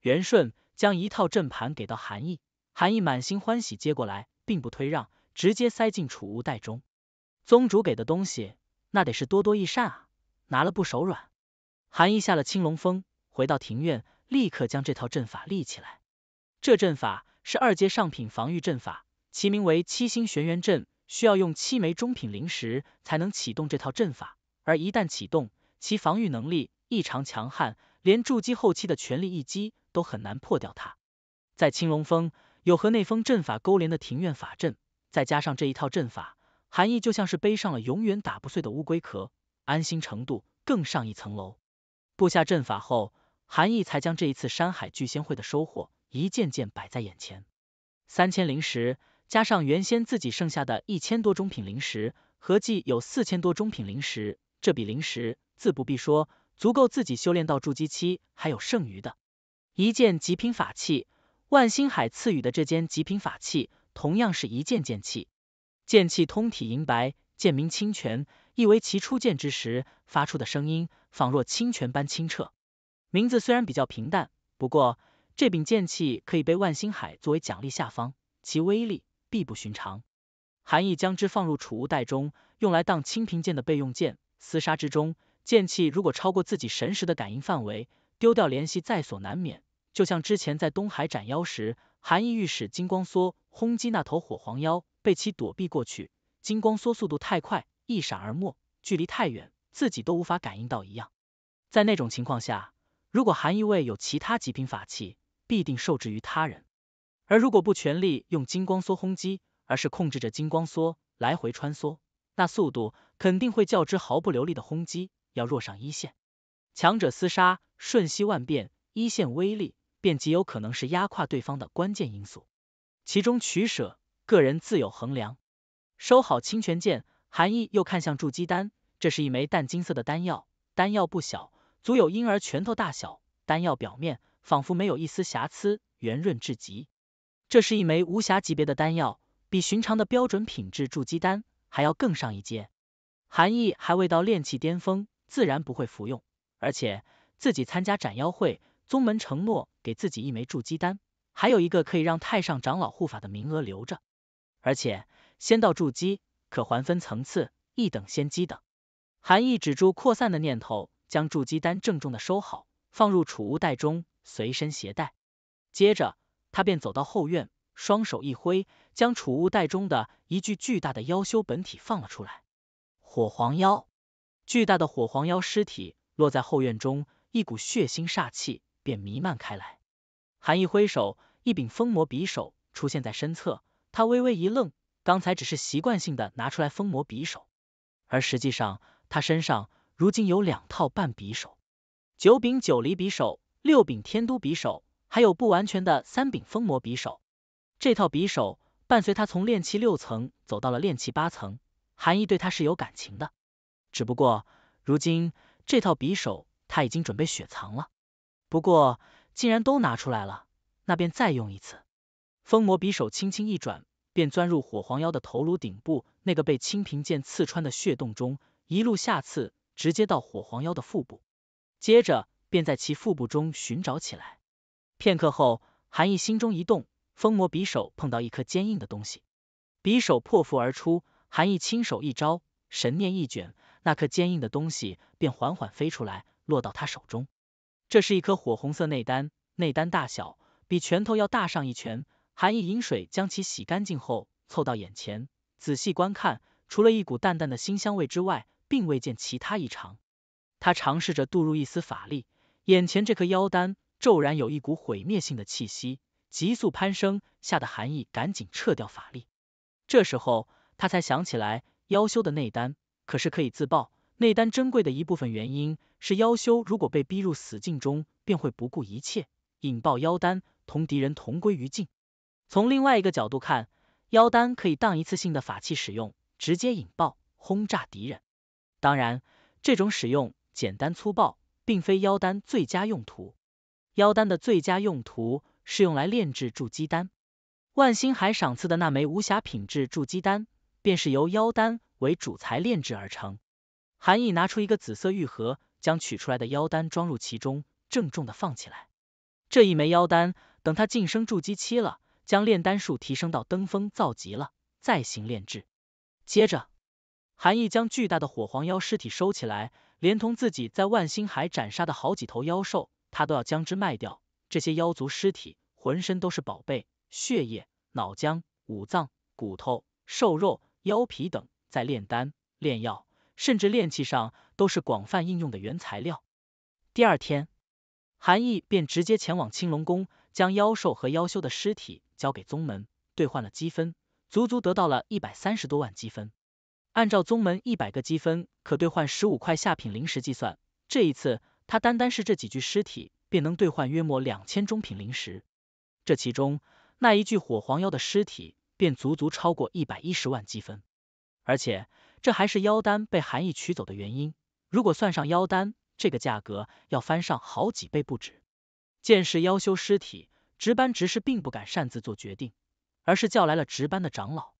元顺将一套阵盘给到韩毅，韩毅满心欢喜接过来，并不推让，直接塞进储物袋中。宗主给的东西，那得是多多益善啊，拿了不手软。韩毅下了青龙峰，回到庭院，立刻将这套阵法立起来。这阵法。是二阶上品防御阵法，其名为七星玄元阵，需要用七枚中品灵石才能启动这套阵法。而一旦启动，其防御能力异常强悍，连筑基后期的全力一击都很难破掉它。在青龙峰有和内封阵法勾连的庭院法阵，再加上这一套阵法，韩义就像是背上了永远打不碎的乌龟壳，安心程度更上一层楼。布下阵法后，韩义才将这一次山海聚仙会的收获。一件件摆在眼前，三千灵石加上原先自己剩下的一千多中品灵石，合计有四千多中品灵石。这笔灵石自不必说，足够自己修炼到筑基期，还有剩余的。一件极品法器，万星海赐予的这件极品法器，同样是一件剑器。剑器通体银白，剑名清泉，意为其出剑之时发出的声音，仿若清泉般清澈。名字虽然比较平淡，不过。这柄剑气可以被万星海作为奖励下方，其威力必不寻常。韩毅将之放入储物袋中，用来当清平剑的备用剑。厮杀之中，剑气如果超过自己神识的感应范围，丢掉联系在所难免。就像之前在东海斩妖时，韩毅欲使金光梭轰击那头火黄妖，被其躲避过去，金光梭速度太快，一闪而没，距离太远，自己都无法感应到一样。在那种情况下，如果韩毅卫有其他极品法器，必定受制于他人，而如果不全力用金光梭轰击，而是控制着金光梭来回穿梭，那速度肯定会较之毫不留力的轰击要弱上一线。强者厮杀，瞬息万变，一线威力便极有可能是压垮对方的关键因素。其中取舍，个人自有衡量。收好清泉剑，韩义又看向筑基丹，这是一枚淡金色的丹药，丹药不小，足有婴儿拳头大小，丹药表面。仿佛没有一丝瑕疵，圆润至极。这是一枚无瑕级别的丹药，比寻常的标准品质筑基丹还要更上一阶。韩毅还未到炼气巅峰，自然不会服用。而且自己参加斩妖会，宗门承诺给自己一枚筑基丹，还有一个可以让太上长老护法的名额留着。而且仙道筑基可还分层次，一等仙基等。韩毅止住扩散的念头，将筑基丹郑重的收好，放入储物袋中。随身携带。接着，他便走到后院，双手一挥，将储物袋中的一具巨大的妖修本体放了出来。火黄妖，巨大的火黄妖尸体落在后院中，一股血腥煞气便弥漫开来。韩毅挥手，一柄封魔匕首出现在身侧。他微微一愣，刚才只是习惯性的拿出来封魔匕首，而实际上他身上如今有两套半匕首，九柄九离匕首。六柄天都匕首，还有不完全的三柄封魔匕首，这套匕首伴随他从炼器六层走到了炼器八层，韩义对他是有感情的。只不过如今这套匕首他已经准备雪藏了，不过既然都拿出来了，那便再用一次。封魔匕首轻轻一转，便钻入火黄妖的头颅顶部那个被清平剑刺穿的血洞中，一路下刺，直接到火黄妖的腹部，接着。便在其腹部中寻找起来。片刻后，韩毅心中一动，封魔匕首碰到一颗坚硬的东西，匕首破腹而出。韩毅亲手一招，神念一卷，那颗坚硬的东西便缓缓飞出来，落到他手中。这是一颗火红色内丹，内丹大小比拳头要大上一拳。韩毅饮水将其洗干净后，凑到眼前仔细观看，除了一股淡淡的腥香味之外，并未见其他异常。他尝试着注入一丝法力。眼前这颗妖丹骤然有一股毁灭性的气息急速攀升，吓得韩义赶紧撤掉法力。这时候他才想起来，妖修的内丹可是可以自爆。内丹珍贵的一部分原因是，妖修如果被逼入死境中，便会不顾一切引爆妖丹，同敌人同归于尽。从另外一个角度看，妖丹可以当一次性的法器使用，直接引爆轰炸敌人。当然，这种使用简单粗暴。并非妖丹最佳用途，妖丹的最佳用途是用来炼制筑基丹。万星海赏赐的那枚无瑕品质筑基丹，便是由妖丹为主材炼制而成。韩毅拿出一个紫色玉盒，将取出来的妖丹装入其中，郑重的放起来。这一枚妖丹，等他晋升筑基期了，将炼丹术提升到登峰造极了，再行炼制。接着，韩毅将巨大的火黄妖尸体收起来。连同自己在万星海斩杀的好几头妖兽，他都要将之卖掉。这些妖族尸体浑身都是宝贝，血液、脑浆、五脏、骨头、瘦肉、腰皮等，在炼丹、炼药，甚至炼器上都是广泛应用的原材料。第二天，韩毅便直接前往青龙宫，将妖兽和妖修的尸体交给宗门，兑换了积分，足足得到了一百三十多万积分。按照宗门一百个积分可兑换十五块下品灵石计算，这一次他单单是这几具尸体便能兑换约莫两千中品灵石。这其中，那一具火黄妖的尸体便足足超过一百一十万积分，而且这还是妖丹被韩义取走的原因。如果算上妖丹，这个价格要翻上好几倍不止。见识妖修尸体，值班执事并不敢擅自做决定，而是叫来了值班的长老。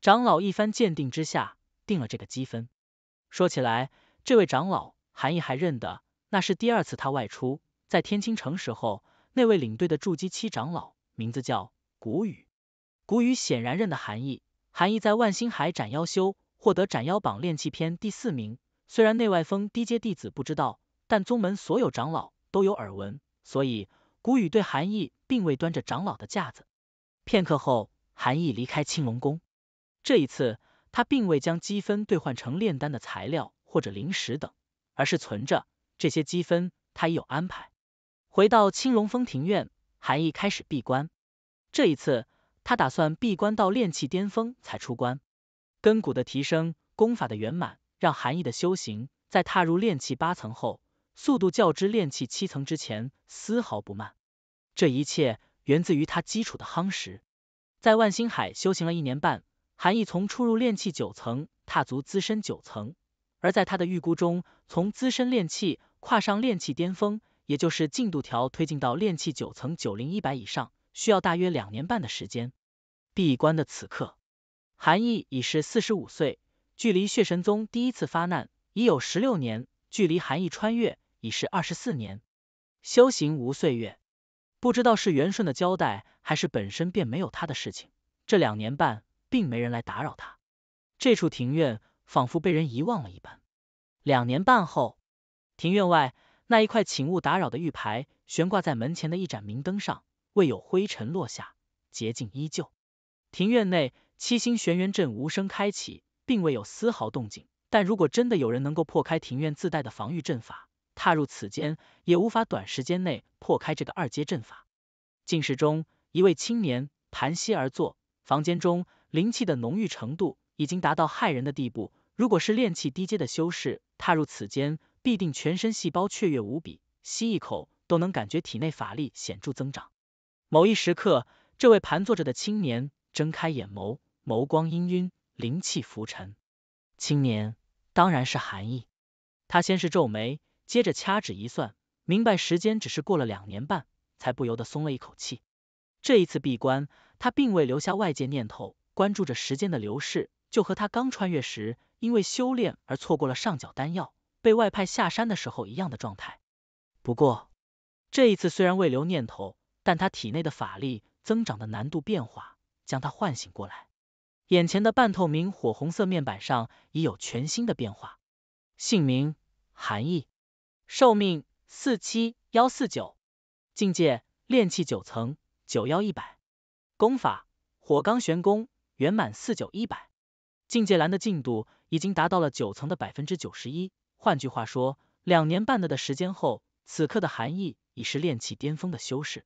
长老一番鉴定之下。定了这个积分。说起来，这位长老韩毅还认得，那是第二次他外出在天青城时候，那位领队的筑基期长老，名字叫古雨。古雨显然认得韩毅。韩毅在万星海斩妖修，获得斩妖榜炼气篇第四名，虽然内外峰低阶弟子不知道，但宗门所有长老都有耳闻，所以古雨对韩毅并未端着长老的架子。片刻后，韩毅离开青龙宫，这一次。他并未将积分兑换成炼丹的材料或者灵石等，而是存着这些积分，他已有安排。回到青龙峰庭院，韩毅开始闭关。这一次，他打算闭关到炼气巅峰才出关。根骨的提升，功法的圆满，让韩毅的修行在踏入炼气八层后，速度较之炼气七层之前丝毫不慢。这一切源自于他基础的夯实。在万星海修行了一年半。韩义从初入炼气九层，踏足资深九层，而在他的预估中，从资深炼气跨上炼气巅峰，也就是进度条推进到炼气九层九零一百以上，需要大约两年半的时间。闭关的此刻，韩义已是四十五岁，距离血神宗第一次发难已有十六年，距离韩义穿越已是二十四年。修行无岁月，不知道是元顺的交代，还是本身便没有他的事情。这两年半。并没人来打扰他，这处庭院仿佛被人遗忘了一般。两年半后，庭院外那一块请勿打扰的玉牌悬挂在门前的一盏明灯上，未有灰尘落下，洁净依旧。庭院内七星玄元阵无声开启，并未有丝毫动静。但如果真的有人能够破开庭院自带的防御阵法，踏入此间也无法短时间内破开这个二阶阵法。静室中，一位青年盘膝而坐，房间中。灵气的浓郁程度已经达到骇人的地步。如果是炼气低阶的修士踏入此间，必定全身细胞雀跃无比，吸一口都能感觉体内法力显著增长。某一时刻，这位盘坐着的青年睁开眼眸，眸光氤氲，灵气浮沉。青年当然是寒意，他先是皱眉，接着掐指一算，明白时间只是过了两年半，才不由得松了一口气。这一次闭关，他并未留下外界念头。关注着时间的流逝，就和他刚穿越时因为修炼而错过了上缴丹药，被外派下山的时候一样的状态。不过这一次虽然未留念头，但他体内的法力增长的难度变化将他唤醒过来。眼前的半透明火红色面板上已有全新的变化：姓名含义、寿命四七幺四九，境界炼气九层九幺一百，功法火罡玄功。圆满四九一百，境界栏的进度已经达到了九层的百分之九十一。换句话说，两年半的的时间后，此刻的含义已是炼气巅峰的修士。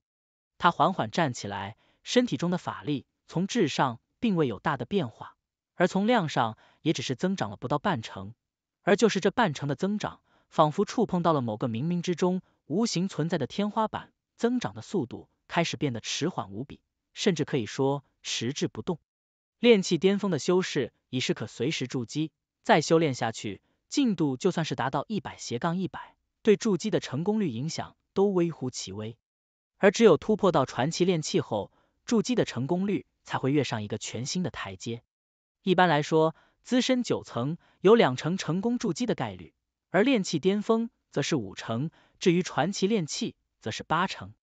他缓缓站起来，身体中的法力从质上并未有大的变化，而从量上也只是增长了不到半成。而就是这半成的增长，仿佛触碰到了某个冥冥之中无形存在的天花板，增长的速度开始变得迟缓无比，甚至可以说迟滞不动。炼气巅峰的修士已是可随时筑基，再修炼下去，进度就算是达到一百斜杠一百，对筑基的成功率影响都微乎其微。而只有突破到传奇炼气后，筑基的成功率才会跃上一个全新的台阶。一般来说，资深九层有两成成功筑基的概率，而炼气巅峰则是五成，至于传奇炼气，则是八成。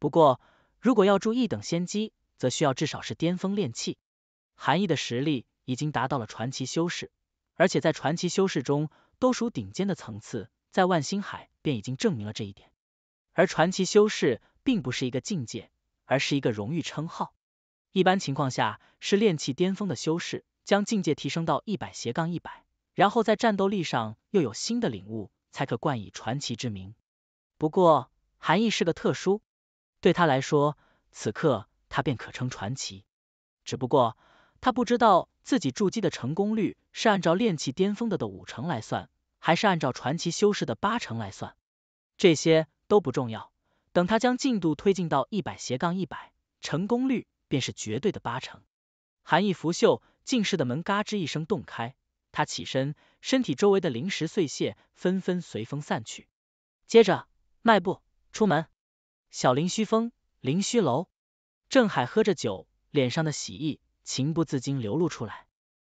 不过，如果要筑一等仙基，则需要至少是巅峰炼气。韩毅的实力已经达到了传奇修士，而且在传奇修士中都属顶尖的层次，在万星海便已经证明了这一点。而传奇修士并不是一个境界，而是一个荣誉称号。一般情况下，是炼气巅峰的修士将境界提升到一百斜杠一百，然后在战斗力上又有新的领悟，才可冠以传奇之名。不过，韩毅是个特殊，对他来说，此刻他便可称传奇。只不过。他不知道自己筑基的成功率是按照炼气巅峰的的五成来算，还是按照传奇修士的八成来算，这些都不重要。等他将进度推进到一百斜杠一百，成功率便是绝对的八成。韩毅拂袖，进室的门嘎吱一声洞开，他起身，身体周围的灵石碎屑纷纷随风散去，接着迈步出门。小林虚峰，林虚楼，郑海喝着酒，脸上的喜意。情不自禁流露出来。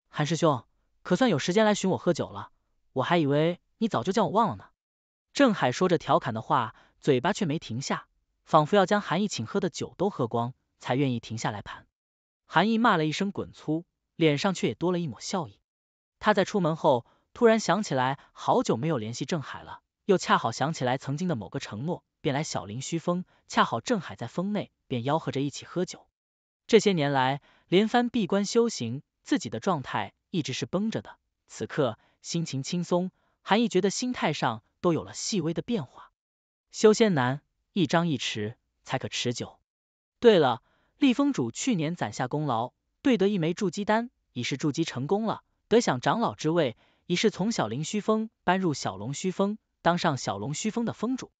韩师兄，可算有时间来寻我喝酒了，我还以为你早就将我忘了呢。郑海说着调侃的话，嘴巴却没停下，仿佛要将韩毅请喝的酒都喝光，才愿意停下来盘。韩毅骂了一声滚粗，脸上却也多了一抹笑意。他在出门后突然想起来，好久没有联系郑海了，又恰好想起来曾经的某个承诺，便来小林虚峰，恰好郑海在峰内，便吆喝着一起喝酒。这些年来，连番闭关修行，自己的状态一直是绷着的。此刻心情轻松，韩毅觉得心态上都有了细微的变化。修仙难，一张一弛，才可持久。对了，厉峰主去年攒下功劳，兑得一枚筑基丹，已是筑基成功了。得享长老之位，已是从小林虚峰搬入小龙虚峰，当上小龙虚峰的峰主。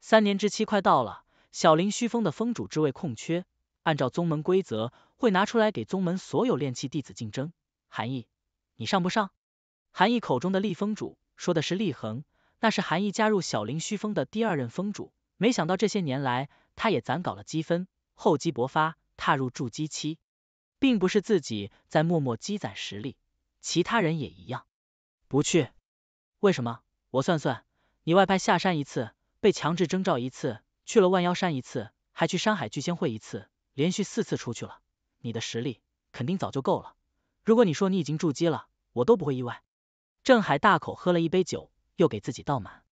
三年之期快到了，小林虚峰的峰主之位空缺。按照宗门规则，会拿出来给宗门所有炼气弟子竞争。韩毅，你上不上？韩毅口中的立峰主说的是立恒，那是韩毅加入小林虚峰的第二任峰主。没想到这些年来，他也攒搞了积分，厚积薄发，踏入筑基期，并不是自己在默默积攒实力，其他人也一样。不去？为什么？我算算，你外派下山一次，被强制征召一次，去了万妖山一次，还去山海聚仙会一次。连续四次出去了，你的实力肯定早就够了。如果你说你已经筑基了，我都不会意外。郑海大口喝了一杯酒，又给自己倒满。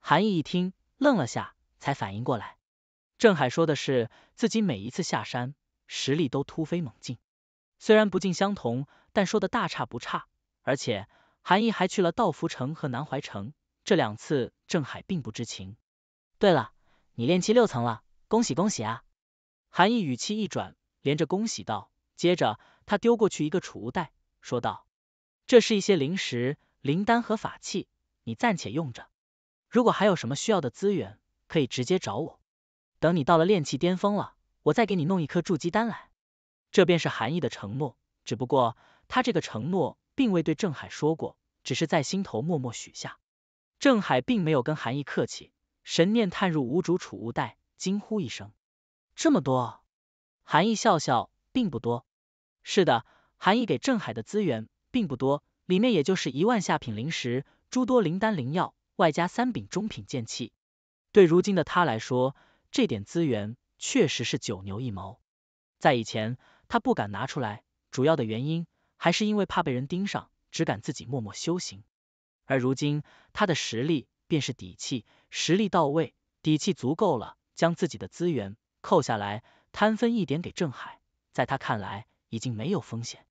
韩毅一听，愣了下，才反应过来，郑海说的是自己每一次下山，实力都突飞猛进，虽然不尽相同，但说的大差不差。而且韩毅还去了道福城和南怀城，这两次郑海并不知情。对了，你练气六层了，恭喜恭喜啊！韩毅语气一转，连着恭喜道，接着他丢过去一个储物袋，说道：“这是一些灵石、灵丹和法器，你暂且用着。如果还有什么需要的资源，可以直接找我。等你到了炼气巅峰了，我再给你弄一颗筑基丹来。”这便是韩义的承诺，只不过他这个承诺并未对郑海说过，只是在心头默默许下。郑海并没有跟韩义客气，神念探入无主储物袋，惊呼一声。这么多，韩毅笑笑，并不多。是的，韩毅给郑海的资源并不多，里面也就是一万下品灵石，诸多灵丹灵药，外加三柄中品剑器。对如今的他来说，这点资源确实是九牛一毛。在以前，他不敢拿出来，主要的原因还是因为怕被人盯上，只敢自己默默修行。而如今，他的实力便是底气，实力到位，底气足够了，将自己的资源。扣下来，摊分一点给郑海，在他看来已经没有风险。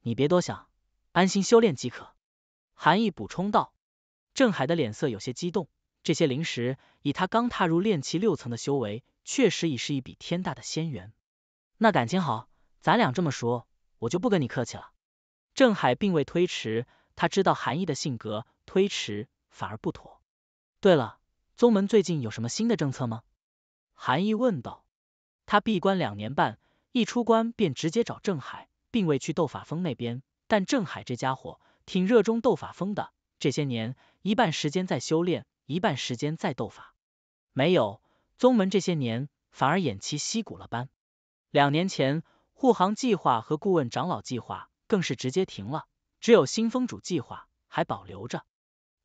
你别多想，安心修炼即可。韩毅补充道。郑海的脸色有些激动，这些灵石以他刚踏入炼气六层的修为，确实已是一笔天大的仙缘。那感情好，咱俩这么说，我就不跟你客气了。郑海并未推迟，他知道韩毅的性格，推迟反而不妥。对了，宗门最近有什么新的政策吗？韩毅问道。他闭关两年半，一出关便直接找郑海，并未去斗法峰那边。但郑海这家伙挺热衷斗法峰的，这些年一半时间在修炼，一半时间在斗法。没有宗门这些年反而偃旗息鼓了般。两年前护航计划和顾问长老计划更是直接停了，只有新峰主计划还保留着。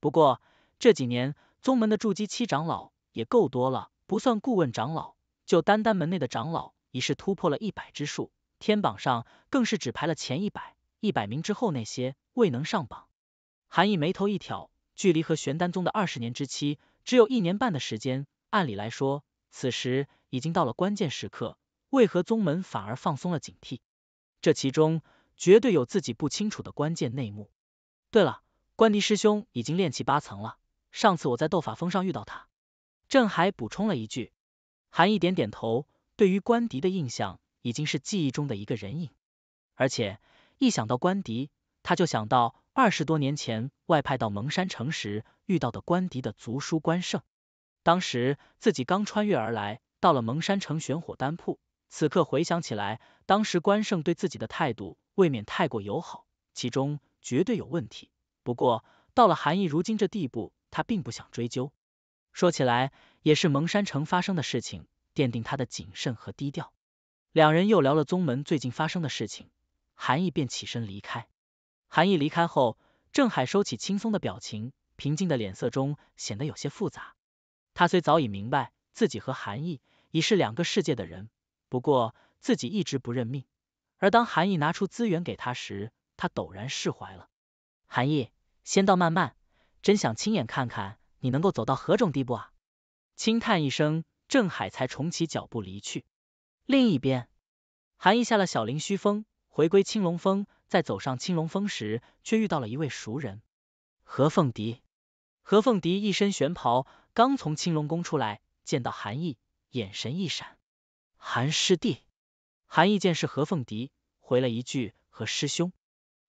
不过这几年宗门的筑基期长老也够多了，不算顾问长老。就单单门内的长老，已是突破了一百之数，天榜上更是只排了前一百，一百名之后那些未能上榜。韩毅眉头一挑，距离和玄丹宗的二十年之期只有一年半的时间，按理来说，此时已经到了关键时刻，为何宗门反而放松了警惕？这其中绝对有自己不清楚的关键内幕。对了，关迪师兄已经练气八层了，上次我在斗法峰上遇到他，郑海补充了一句。韩毅点点头，对于关迪的印象已经是记忆中的一个人影，而且一想到关迪，他就想到二十多年前外派到蒙山城时遇到的关迪的族叔关胜。当时自己刚穿越而来，到了蒙山城玄火丹铺，此刻回想起来，当时关胜对自己的态度未免太过友好，其中绝对有问题。不过到了韩毅如今这地步，他并不想追究。说起来。也是蒙山城发生的事情，奠定他的谨慎和低调。两人又聊了宗门最近发生的事情，韩毅便起身离开。韩毅离开后，郑海收起轻松的表情，平静的脸色中显得有些复杂。他虽早已明白自己和韩毅已是两个世界的人，不过自己一直不认命。而当韩毅拿出资源给他时，他陡然释怀了。韩毅，仙道漫漫，真想亲眼看看你能够走到何种地步啊！轻叹一声，郑海才重启脚步离去。另一边，韩毅下了小林虚峰，回归青龙峰。在走上青龙峰时，却遇到了一位熟人——何凤迪。何凤迪一身玄袍，刚从青龙宫出来，见到韩毅，眼神一闪。韩师弟，韩毅见是何凤迪，回了一句：“何师兄。”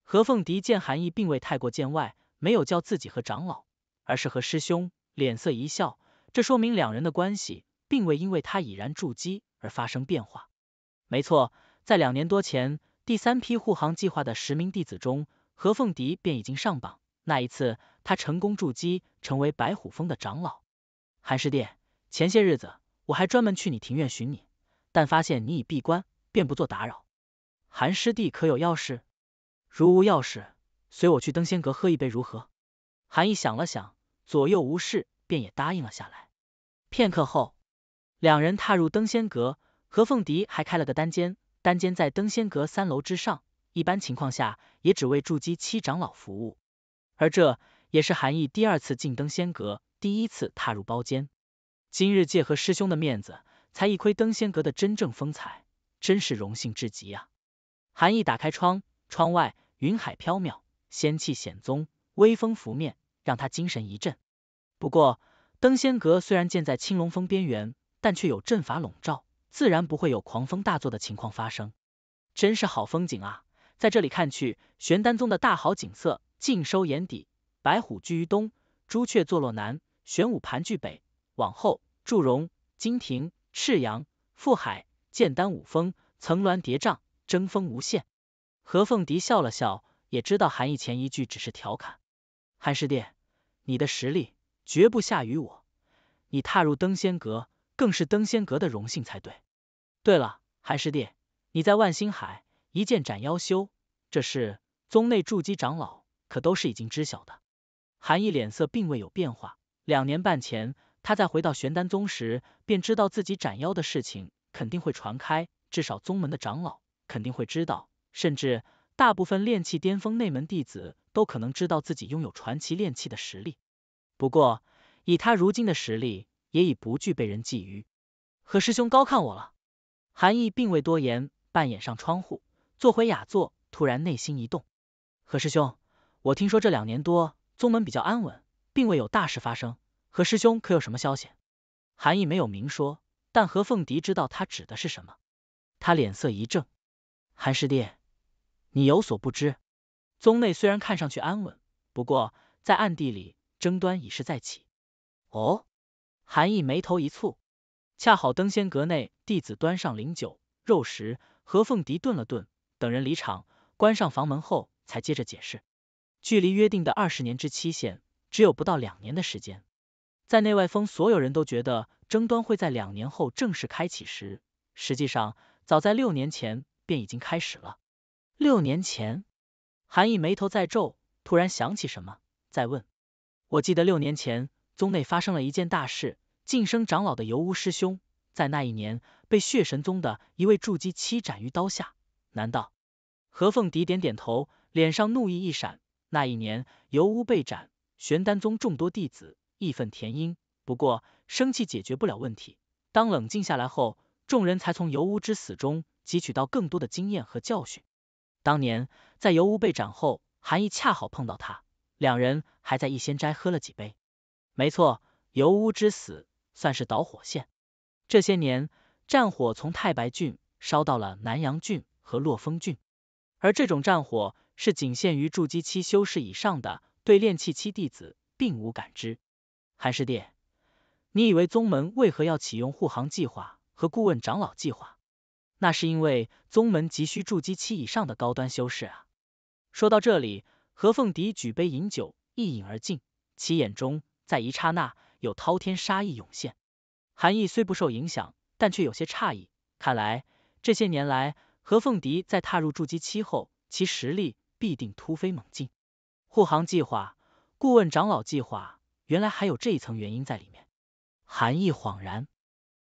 何凤迪见韩毅并未太过见外，没有叫自己和长老，而是和师兄，脸色一笑。这说明两人的关系并未因为他已然筑基而发生变化。没错，在两年多前，第三批护航计划的十名弟子中，何凤迪便已经上榜。那一次，他成功筑基，成为白虎峰的长老。韩师弟，前些日子我还专门去你庭院寻你，但发现你已闭关，便不做打扰。韩师弟可有要事？如无要事，随我去登仙阁喝一杯如何？韩毅想了想，左右无事，便也答应了下来。片刻后，两人踏入登仙阁。何凤笛还开了个单间，单间在登仙阁三楼之上，一般情况下也只为筑基七长老服务。而这也是韩毅第二次进登仙阁，第一次踏入包间。今日借和师兄的面子，才一窥登仙阁的真正风采，真是荣幸至极呀！韩毅打开窗，窗外云海飘渺，仙气显宗，微风拂面，让他精神一振。不过，登仙阁虽然建在青龙峰边缘，但却有阵法笼罩，自然不会有狂风大作的情况发生。真是好风景啊！在这里看去，玄丹宗的大好景色尽收眼底。白虎居于东，朱雀坐落南，玄武盘踞北，往后祝融、金庭、赤阳、富海、剑丹五峰层峦叠嶂，争锋无限。何凤笛笑了笑，也知道韩毅前一句只是调侃。韩师弟，你的实力。绝不下于我，你踏入登仙阁，更是登仙阁的荣幸才对。对了，韩师弟，你在万星海一剑斩妖修，这事宗内筑基长老可都是已经知晓的。韩毅脸色并未有变化，两年半前他在回到玄丹宗时，便知道自己斩妖的事情肯定会传开，至少宗门的长老肯定会知道，甚至大部分炼器巅峰内门弟子都可能知道自己拥有传奇炼器的实力。不过，以他如今的实力，也已不惧被人觊觎。何师兄高看我了。韩毅并未多言，半掩上窗户，坐回雅座，突然内心一动。何师兄，我听说这两年多，宗门比较安稳，并未有大事发生。何师兄可有什么消息？韩毅没有明说，但何凤迪知道他指的是什么。他脸色一正，韩师弟，你有所不知，宗内虽然看上去安稳，不过在暗地里。争端已是再起。哦，韩毅眉头一蹙，恰好登仙阁内弟子端上灵酒、肉食，何凤迪顿了顿，等人离场，关上房门后，才接着解释：距离约定的二十年之期限，只有不到两年的时间。在内外峰，所有人都觉得争端会在两年后正式开启时，实际上早在六年前便已经开始了。六年前，韩毅眉头再皱，突然想起什么，再问。我记得六年前，宗内发生了一件大事，晋升长老的尤乌师兄，在那一年被血神宗的一位筑基期斩于刀下。难道？何凤迪点点头，脸上怒意一闪。那一年，尤乌被斩，玄丹宗众多弟子义愤填膺。不过，生气解决不了问题。当冷静下来后，众人才从尤乌之死中汲取到更多的经验和教训。当年，在尤乌被斩后，韩毅恰好碰到他。两人还在逸仙斋喝了几杯。没错，尤乌之死算是导火线。这些年战火从太白郡烧到了南阳郡和洛风郡，而这种战火是仅限于筑基期修士以上的，对炼气期弟子并无感知。韩师弟，你以为宗门为何要启用护航计划和顾问长老计划？那是因为宗门急需筑基期以上的高端修士。啊。说到这里。何凤迪举杯饮酒，一饮而尽。其眼中，在一刹那有滔天杀意涌现。韩义虽不受影响，但却有些诧异。看来这些年来，何凤迪在踏入筑基期后，其实力必定突飞猛进。护航计划、顾问长老计划，原来还有这一层原因在里面。韩义恍然。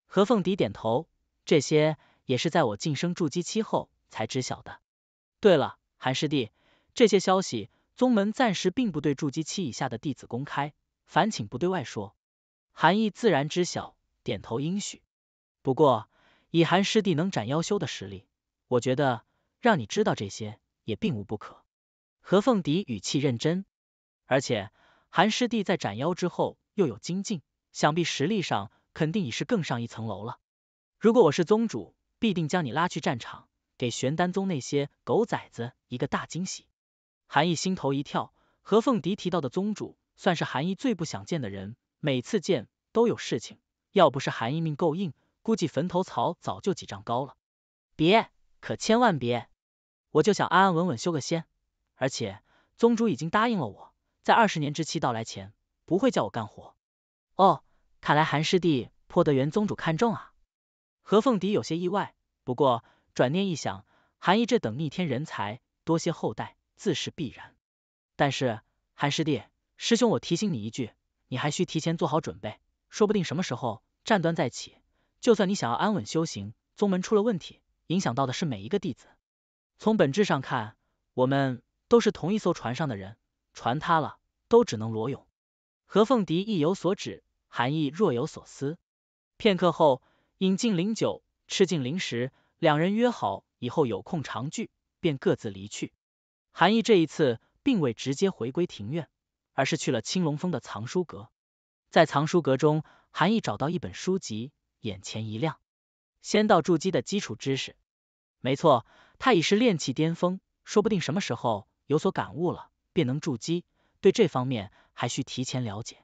何凤迪点头，这些也是在我晋升筑基期后才知晓的。对了，韩师弟，这些消息。宗门暂时并不对筑基期以下的弟子公开，烦请不对外说。韩义自然知晓，点头应许。不过，以韩师弟能斩妖修的实力，我觉得让你知道这些也并无不可。何凤迪语气认真，而且韩师弟在斩妖之后又有精进，想必实力上肯定已是更上一层楼了。如果我是宗主，必定将你拉去战场，给玄丹宗那些狗崽子一个大惊喜。韩毅心头一跳，何凤迪提到的宗主，算是韩毅最不想见的人。每次见都有事情，要不是韩毅命够硬，估计坟头草早就几丈高了。别，可千万别！我就想安安稳稳修个仙。而且宗主已经答应了我，在二十年之期到来前，不会叫我干活。哦，看来韩师弟颇得原宗主看重啊。何凤迪有些意外，不过转念一想，韩毅这等逆天人才，多些后代。自是必然，但是韩师弟，师兄我提醒你一句，你还需提前做好准备，说不定什么时候战端再起，就算你想要安稳修行，宗门出了问题，影响到的是每一个弟子。从本质上看，我们都是同一艘船上的人，船塌了，都只能裸泳。何凤迪意有所指，韩义若有所思。片刻后，饮尽灵酒，吃尽零食，两人约好以后有空常聚，便各自离去。韩毅这一次并未直接回归庭院，而是去了青龙峰的藏书阁。在藏书阁中，韩毅找到一本书籍，眼前一亮。仙道筑基的基础知识，没错，他已是炼气巅峰，说不定什么时候有所感悟了，便能筑基。对这方面还需提前了解。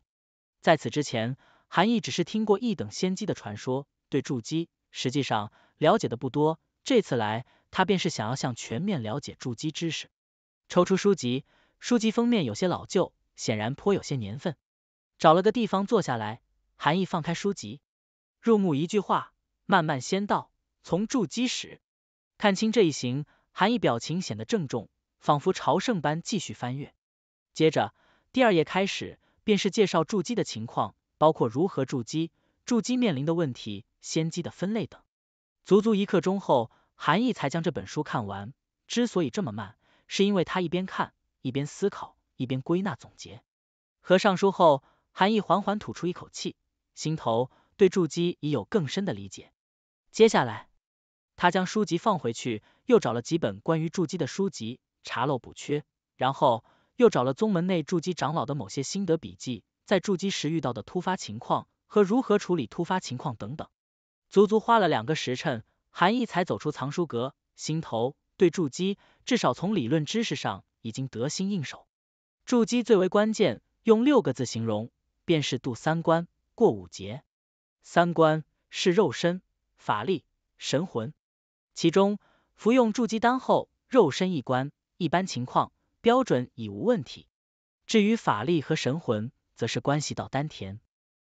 在此之前，韩毅只是听过一等仙机的传说，对筑基实际上了解的不多。这次来，他便是想要向全面了解筑基知识。抽出书籍，书籍封面有些老旧，显然颇有些年份。找了个地方坐下来，韩毅放开书籍，入目一句话：“慢慢先到，从筑基始。”看清这一行，韩毅表情显得郑重，仿佛朝圣般继续翻阅。接着，第二页开始便是介绍筑基的情况，包括如何筑基、筑基面临的问题、仙机的分类等。足足一刻钟后，韩毅才将这本书看完。之所以这么慢。是因为他一边看，一边思考，一边归纳总结。合上书后，韩毅缓缓吐出一口气，心头对筑基已有更深的理解。接下来，他将书籍放回去，又找了几本关于筑基的书籍查漏补缺，然后又找了宗门内筑基长老的某些心得笔记，在筑基时遇到的突发情况和如何处理突发情况等等，足足花了两个时辰，韩毅才走出藏书阁，心头。对筑基，至少从理论知识上已经得心应手。筑基最为关键，用六个字形容，便是渡三关，过五劫。三关是肉身、法力、神魂，其中服用筑基丹后，肉身一关一般情况标准已无问题。至于法力和神魂，则是关系到丹田。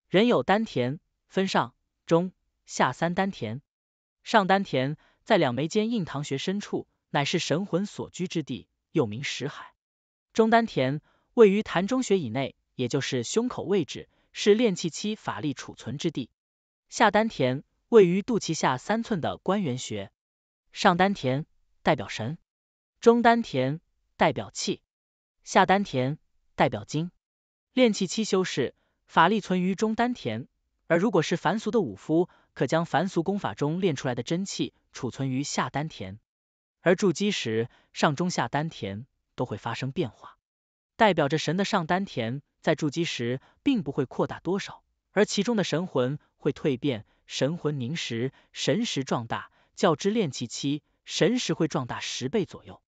人有丹田，分上、中、下三丹田。上丹田在两眉间印堂穴深处。乃是神魂所居之地，又名石海。中丹田位于潭中穴以内，也就是胸口位置，是炼气期法力储存之地。下丹田位于肚脐下三寸的关元穴。上丹田代表神，中丹田代表气，下丹田代表精。炼气期修士法力存于中丹田，而如果是凡俗的武夫，可将凡俗功法中练出来的真气储存于下丹田。而筑基时，上、中、下丹田都会发生变化，代表着神的上丹田在筑基时并不会扩大多少，而其中的神魂会蜕变，神魂凝实，神识壮大。较之炼气期，神识会壮大十倍左右，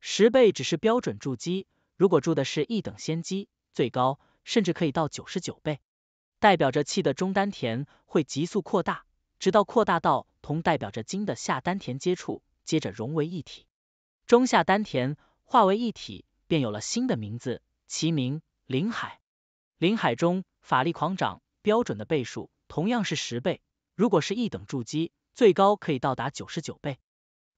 十倍只是标准筑基，如果筑的是一等仙基，最高甚至可以到九十九倍，代表着气的中丹田会急速扩大，直到扩大到同代表着金的下丹田接触。接着融为一体，中下丹田化为一体，便有了新的名字，其名灵海。灵海中法力狂涨，标准的倍数同样是十倍。如果是一等筑基，最高可以到达九十九倍。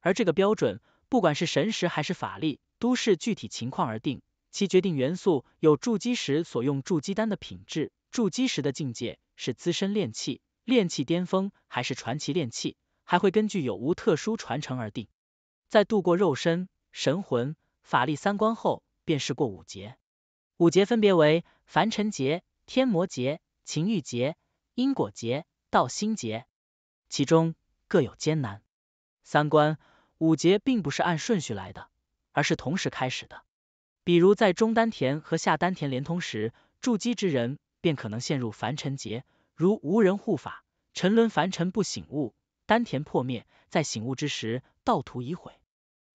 而这个标准，不管是神识还是法力，都是具体情况而定。其决定元素有筑基时所用筑基丹的品质，筑基时的境界是资深炼气、炼气巅峰还是传奇炼气。还会根据有无特殊传承而定，在度过肉身、神魂、法力三关后，便是过五劫。五劫分别为凡尘劫、天魔劫、情欲劫、因果劫、道心劫，其中各有艰难。三关五劫并不是按顺序来的，而是同时开始的。比如在中丹田和下丹田连通时，筑基之人便可能陷入凡尘劫，如无人护法，沉沦凡尘不醒悟。丹田破灭，在醒悟之时，道途已毁；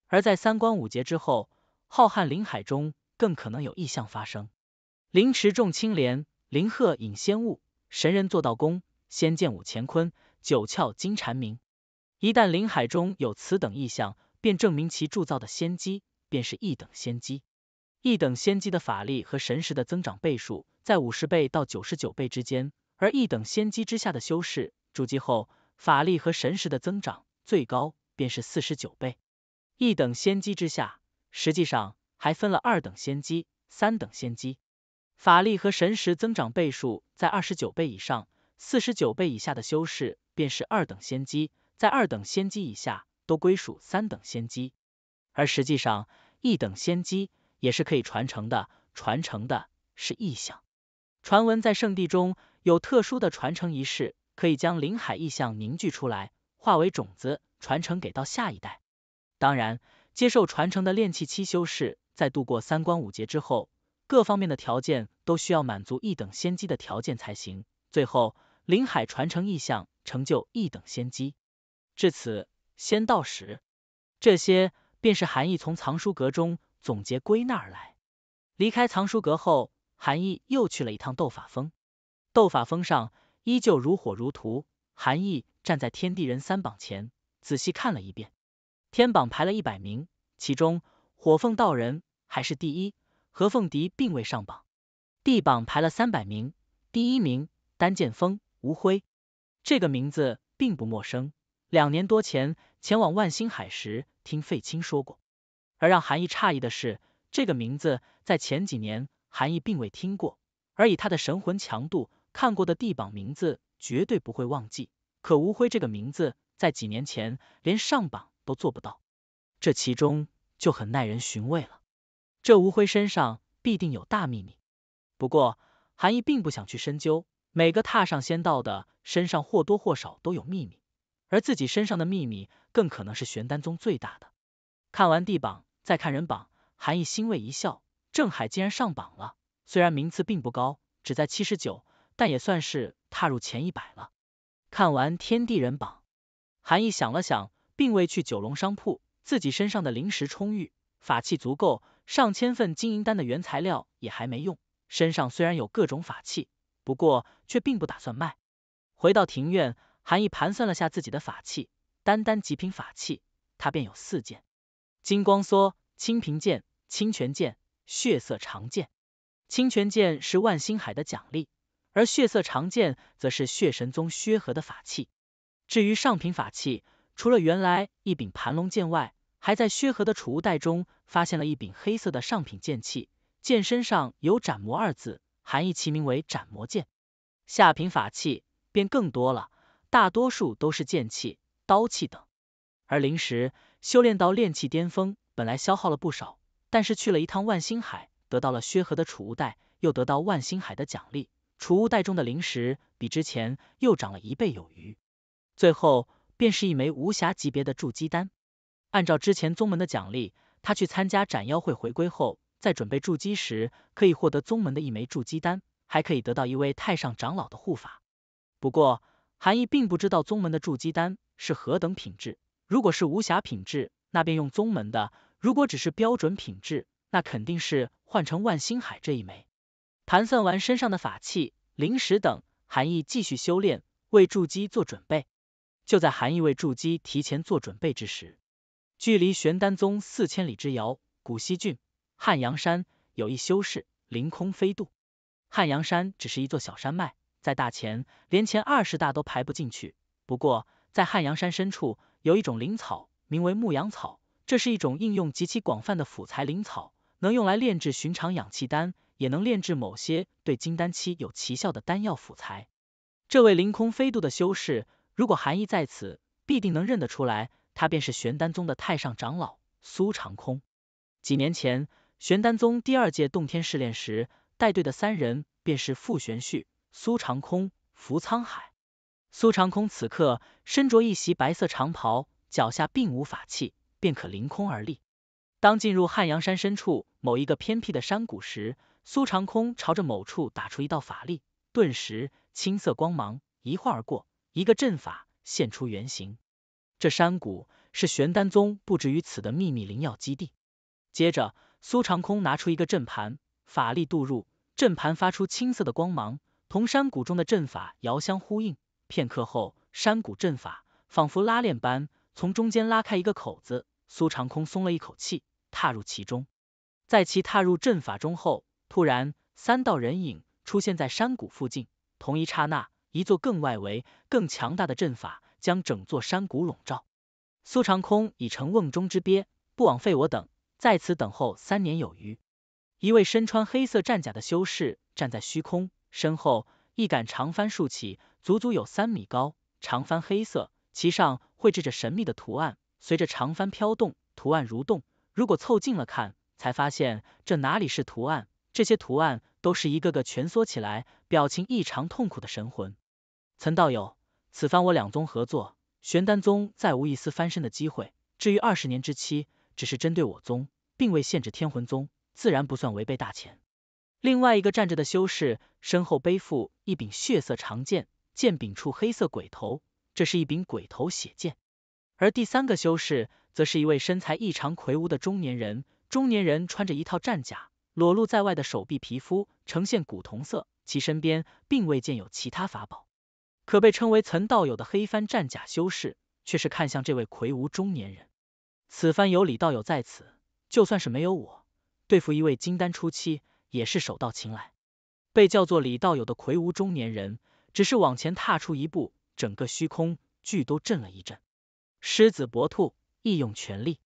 而在三观五劫之后，浩瀚灵海中更可能有异象发生。灵池重青莲，灵鹤引仙雾，神人做道功，仙剑舞乾坤，九窍金蝉鸣。一旦灵海中有此等异象，便证明其铸造的仙机便是一等仙机。一等仙机的法力和神识的增长倍数在五十倍到九十九倍之间，而一等仙机之下的修士筑基后。法力和神识的增长最高便是四十九倍。一等仙机之下，实际上还分了二等仙机、三等仙机。法力和神识增长倍数在二十九倍以上、四十九倍以下的修士便是二等仙机，在二等仙机以下都归属三等仙机。而实际上，一等仙机也是可以传承的，传承的是意象。传闻在圣地中有特殊的传承仪式。可以将林海意象凝聚出来，化为种子，传承给到下一代。当然，接受传承的炼气期修士，在度过三关五节之后，各方面的条件都需要满足一等先机的条件才行。最后，林海传承意象成就一等先机。至此，仙道时，这些便是韩毅从藏书阁中总结归纳而来。离开藏书阁后，韩毅又去了一趟斗法峰。斗法峰上。依旧如火如荼。韩毅站在天地人三榜前，仔细看了一遍。天榜排了一百名，其中火凤道人还是第一，何凤笛并未上榜。地榜排了三百名，第一名单剑峰吴辉。这个名字并不陌生，两年多前前往万星海时听费青说过。而让韩毅诧异的是，这个名字在前几年韩毅并未听过，而以他的神魂强度。看过的地榜名字绝对不会忘记，可吴辉这个名字在几年前连上榜都做不到，这其中就很耐人寻味了。这吴辉身上必定有大秘密。不过韩毅并不想去深究，每个踏上仙道的身上或多或少都有秘密，而自己身上的秘密更可能是玄丹宗最大的。看完地榜再看人榜，韩毅欣慰一笑，郑海竟然上榜了，虽然名次并不高，只在七十九。但也算是踏入前一百了。看完天地人榜，韩毅想了想，并未去九龙商铺。自己身上的灵石充裕，法器足够，上千份金银丹的原材料也还没用。身上虽然有各种法器，不过却并不打算卖。回到庭院，韩毅盘算了下自己的法器，单单极品法器，他便有四件：金光梭、清平剑、清泉剑、血色长剑。清泉剑是万星海的奖励。而血色长剑则是血神宗薛和的法器。至于上品法器，除了原来一柄盘龙剑外，还在薛和的储物袋中发现了一柄黑色的上品剑器，剑身上有“斩魔”二字，含义其名为斩魔剑。下品法器便更多了，大多数都是剑器、刀器等。而灵石修炼到炼器巅峰，本来消耗了不少，但是去了一趟万星海，得到了薛和的储物袋，又得到万星海的奖励。储物袋中的灵石比之前又涨了一倍有余，最后便是一枚无暇级别的筑基丹。按照之前宗门的奖励，他去参加斩妖会回归后，在准备筑基时可以获得宗门的一枚筑基丹，还可以得到一位太上长老的护法。不过韩义并不知道宗门的筑基丹是何等品质，如果是无暇品质，那便用宗门的；如果只是标准品质，那肯定是换成万星海这一枚。盘算完身上的法器、灵石等，韩毅继续修炼，为筑基做准备。就在韩毅为筑基提前做准备之时，距离玄丹宗四千里之遥，古西郡汉阳山有一修士凌空飞渡。汉阳山只是一座小山脉，在大乾连前二十大都排不进去。不过，在汉阳山深处有一种灵草，名为牧羊草，这是一种应用极其广泛的辅材灵草，能用来炼制寻常氧气丹。也能炼制某些对金丹期有奇效的丹药辅材。这位凌空飞渡的修士，如果含义在此，必定能认得出来，他便是玄丹宗的太上长老苏长空。几年前，玄丹宗第二届洞天试炼时，带队的三人便是傅玄旭、苏长空、福沧海。苏长空此刻身着一袭白色长袍，脚下并无法器，便可凌空而立。当进入汉阳山深处某一个偏僻的山谷时，苏长空朝着某处打出一道法力，顿时青色光芒一晃而过，一个阵法现出原形。这山谷是玄丹宗布置于此的秘密灵药基地。接着，苏长空拿出一个阵盘，法力渡入阵盘，发出青色的光芒，同山谷中的阵法遥相呼应。片刻后，山谷阵法仿佛拉链般从中间拉开一个口子，苏长空松了一口气，踏入其中。在其踏入阵法中后。突然，三道人影出现在山谷附近。同一刹那，一座更外围、更强大的阵法将整座山谷笼罩。苏长空已成瓮中之鳖，不枉费我等在此等候三年有余。一位身穿黑色战甲的修士站在虚空，身后一杆长帆竖起，足足有三米高。长帆黑色，其上绘制着神秘的图案，随着长帆飘动，图案蠕动。如果凑近了看，才发现这哪里是图案。这些图案都是一个个蜷缩起来，表情异常痛苦的神魂。岑道友，此番我两宗合作，玄丹宗再无一丝翻身的机会。至于二十年之期，只是针对我宗，并未限制天魂宗，自然不算违背大前另外一个站着的修士，身后背负一柄血色长剑，剑柄处黑色鬼头，这是一柄鬼头血剑。而第三个修士，则是一位身材异常魁梧的中年人，中年人穿着一套战甲。裸露在外的手臂皮肤呈现古铜色，其身边并未见有其他法宝。可被称为岑道友的黑帆战甲修士，却是看向这位魁梧中年人。此番有李道友在此，就算是没有我，对付一位金丹初期也是手到擒来。被叫做李道友的魁梧中年人只是往前踏出一步，整个虚空俱都震了一震。狮子搏兔亦用全力，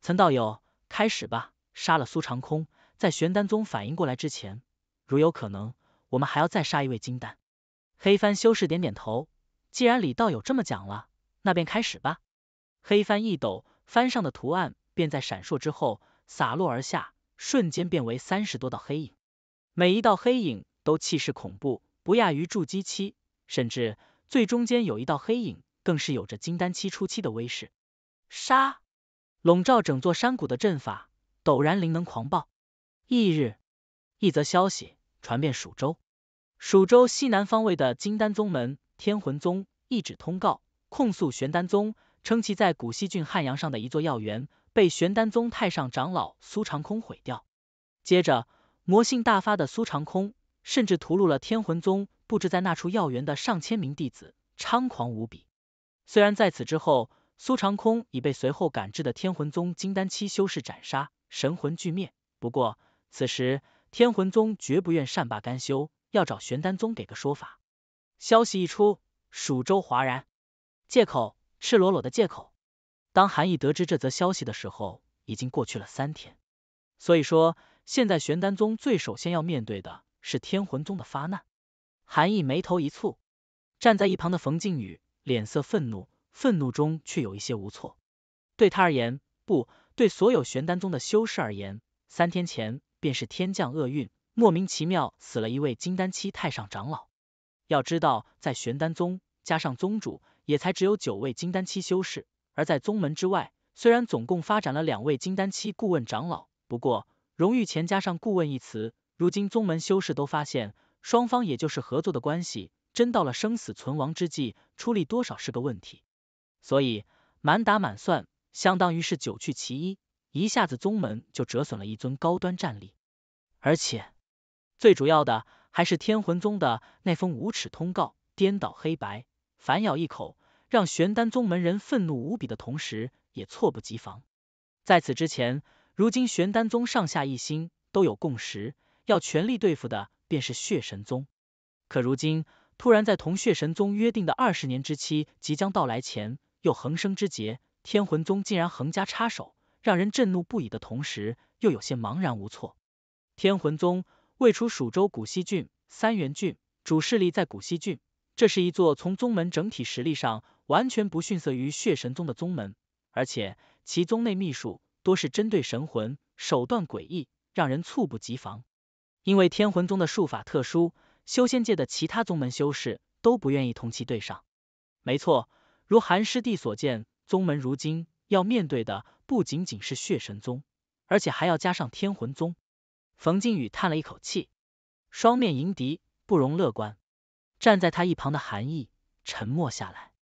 岑道友，开始吧，杀了苏长空。在玄丹宗反应过来之前，如有可能，我们还要再杀一位金丹。黑帆修士点点头，既然李道友这么讲了，那便开始吧。黑帆一抖，帆上的图案便在闪烁之后洒落而下，瞬间变为三十多道黑影。每一道黑影都气势恐怖，不亚于筑基期，甚至最中间有一道黑影，更是有着金丹期初期的威势。杀！笼罩整座山谷的阵法陡然灵能狂暴。翌日，一则消息传遍蜀州。蜀州西南方位的金丹宗门天魂宗一纸通告，控诉玄丹宗，称其在古西郡汉阳上的一座药园被玄丹宗太上长老苏长空毁掉。接着，魔性大发的苏长空甚至屠戮了天魂宗布置在那处药园的上千名弟子，猖狂无比。虽然在此之后，苏长空已被随后赶至的天魂宗金丹期修士斩杀，神魂俱灭，不过。此时，天魂宗绝不愿善罢甘休，要找玄丹宗给个说法。消息一出，蜀州哗然。借口，赤裸裸的借口。当韩毅得知这则消息的时候，已经过去了三天。所以说，现在玄丹宗最首先要面对的是天魂宗的发难。韩毅眉头一蹙，站在一旁的冯靖宇脸色愤怒，愤怒中却有一些无措。对他而言，不对所有玄丹宗的修士而言，三天前。便是天降厄运，莫名其妙死了一位金丹期太上长老。要知道，在玄丹宗加上宗主，也才只有九位金丹期修士；而在宗门之外，虽然总共发展了两位金丹期顾问长老，不过荣誉前加上顾问一词，如今宗门修士都发现，双方也就是合作的关系，真到了生死存亡之际，出力多少是个问题。所以满打满算，相当于是九去其一。一下子宗门就折损了一尊高端战力，而且最主要的还是天魂宗的那封无耻通告，颠倒黑白，反咬一口，让玄丹宗门人愤怒无比的同时，也措不及防。在此之前，如今玄丹宗上下一心，都有共识，要全力对付的便是血神宗。可如今突然在同血神宗约定的二十年之期即将到来前，又横生之节，天魂宗竟然横加插手。让人震怒不已的同时，又有些茫然无措。天魂宗位处蜀州古西郡、三元郡，主势力在古西郡。这是一座从宗门整体实力上完全不逊色于血神宗的宗门，而且其宗内秘术多是针对神魂，手段诡异，让人猝不及防。因为天魂宗的术法特殊，修仙界的其他宗门修士都不愿意同其对上。没错，如韩师弟所见，宗门如今。要面对的不仅仅是血神宗，而且还要加上天魂宗。冯靖宇叹了一口气，双面迎敌，不容乐观。站在他一旁的韩毅沉默下来。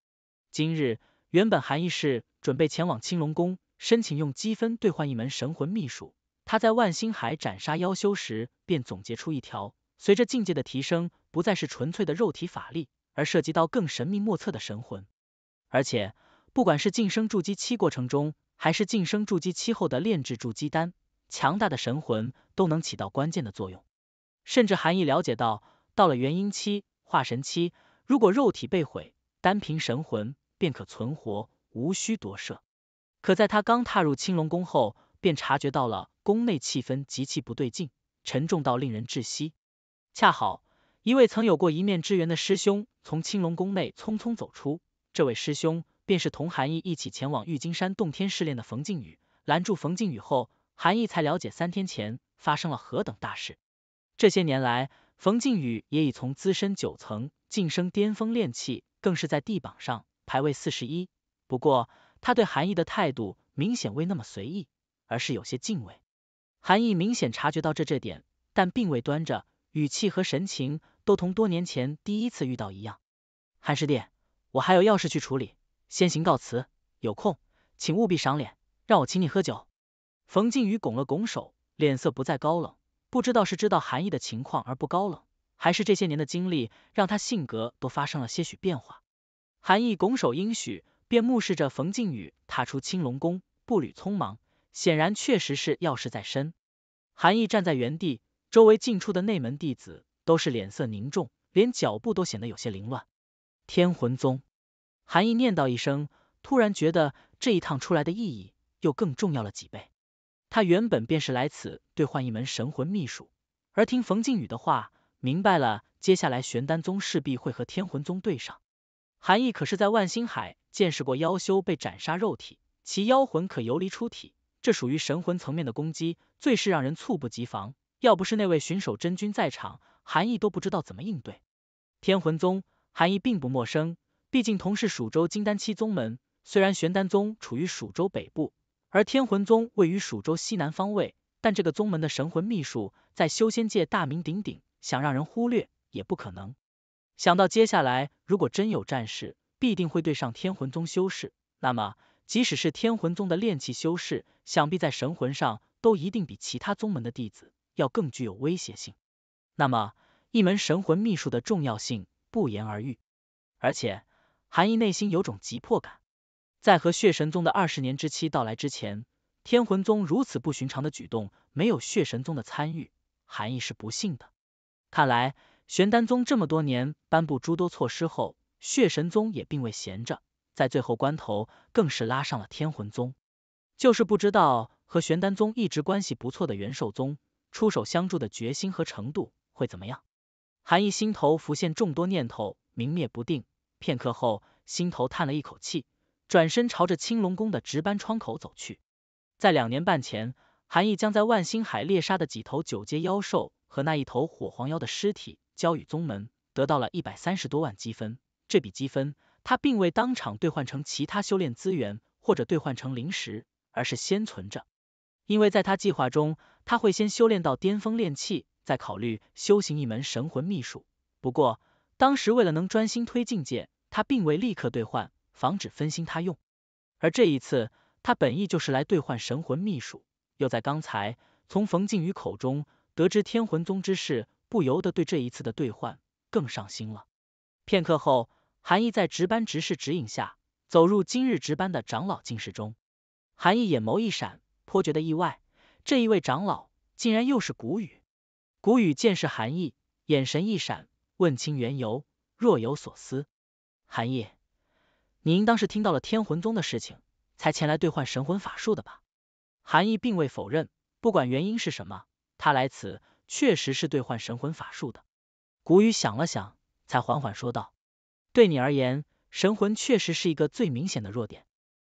今日原本韩毅是准备前往青龙宫，申请用积分兑换一门神魂秘术。他在万星海斩杀妖修时，便总结出一条：随着境界的提升，不再是纯粹的肉体法力，而涉及到更神秘莫测的神魂，而且。不管是晋升筑基期过程中，还是晋升筑基期后的炼制筑基丹，强大的神魂都能起到关键的作用。甚至韩毅了解到，到了元婴期、化神期，如果肉体被毁，单凭神魂便可存活，无需夺舍。可在他刚踏入青龙宫后，便察觉到了宫内气氛极其不对劲，沉重到令人窒息。恰好一位曾有过一面之缘的师兄从青龙宫内匆匆走出，这位师兄。便是同韩毅一起前往玉金山洞天试炼的冯靖宇，拦住冯靖宇后，韩毅才了解三天前发生了何等大事。这些年来，冯靖宇也已从资深九层晋升巅峰炼气，更是在地榜上排位四十一。不过，他对韩毅的态度明显未那么随意，而是有些敬畏。韩毅明显察觉到这这点，但并未端着，语气和神情都同多年前第一次遇到一样。韩师弟，我还有要事去处理。先行告辞，有空请务必赏脸，让我请你喝酒。冯靖宇拱了拱手，脸色不再高冷，不知道是知道韩毅的情况而不高冷，还是这些年的经历让他性格都发生了些许变化。韩毅拱手应许，便目视着冯靖宇踏出青龙宫，步履匆忙，显然确实是要事在身。韩毅站在原地，周围进出的内门弟子都是脸色凝重，连脚步都显得有些凌乱。天魂宗。韩毅念叨一声，突然觉得这一趟出来的意义又更重要了几倍。他原本便是来此兑换一门神魂秘术，而听冯靖宇的话，明白了接下来玄丹宗势必会和天魂宗对上。韩毅可是在万星海见识过妖修被斩杀肉体，其妖魂可游离出体，这属于神魂层面的攻击，最是让人猝不及防。要不是那位巡守真君在场，韩毅都不知道怎么应对。天魂宗，韩毅并不陌生。毕竟同是蜀州金丹七宗门，虽然玄丹宗处于蜀州北部，而天魂宗位于蜀州西南方位，但这个宗门的神魂秘术在修仙界大名鼎鼎，想让人忽略也不可能。想到接下来如果真有战事，必定会对上天魂宗修士，那么即使是天魂宗的炼气修士，想必在神魂上都一定比其他宗门的弟子要更具有威胁性。那么一门神魂秘术的重要性不言而喻，而且。韩毅内心有种急迫感，在和血神宗的二十年之期到来之前，天魂宗如此不寻常的举动，没有血神宗的参与，韩毅是不信的。看来玄丹宗这么多年颁布诸多措施后，血神宗也并未闲着，在最后关头更是拉上了天魂宗。就是不知道和玄丹宗一直关系不错的元寿宗，出手相助的决心和程度会怎么样。韩毅心头浮现众多念头，明灭不定。片刻后，心头叹了一口气，转身朝着青龙宫的值班窗口走去。在两年半前，韩毅将在万星海猎杀的几头九阶妖兽和那一头火黄妖的尸体交予宗门，得到了一百三十多万积分。这笔积分他并未当场兑换成其他修炼资源或者兑换成灵石，而是先存着。因为在他计划中，他会先修炼到巅峰炼气，再考虑修行一门神魂秘术。不过，当时为了能专心推境界，他并未立刻兑换，防止分心他用。而这一次，他本意就是来兑换神魂秘术，又在刚才从冯静宇口中得知天魂宗之事，不由得对这一次的兑换更上心了。片刻后，韩毅在值班执事指引下，走入今日值班的长老进室中。韩毅眼眸一闪，颇觉得意外，这一位长老竟然又是古雨。古雨见是韩毅，眼神一闪。问清缘由，若有所思。韩义，你应当是听到了天魂宗的事情，才前来兑换神魂法术的吧？韩义并未否认，不管原因是什么，他来此确实是兑换神魂法术的。古雨想了想，才缓缓说道：“对你而言，神魂确实是一个最明显的弱点。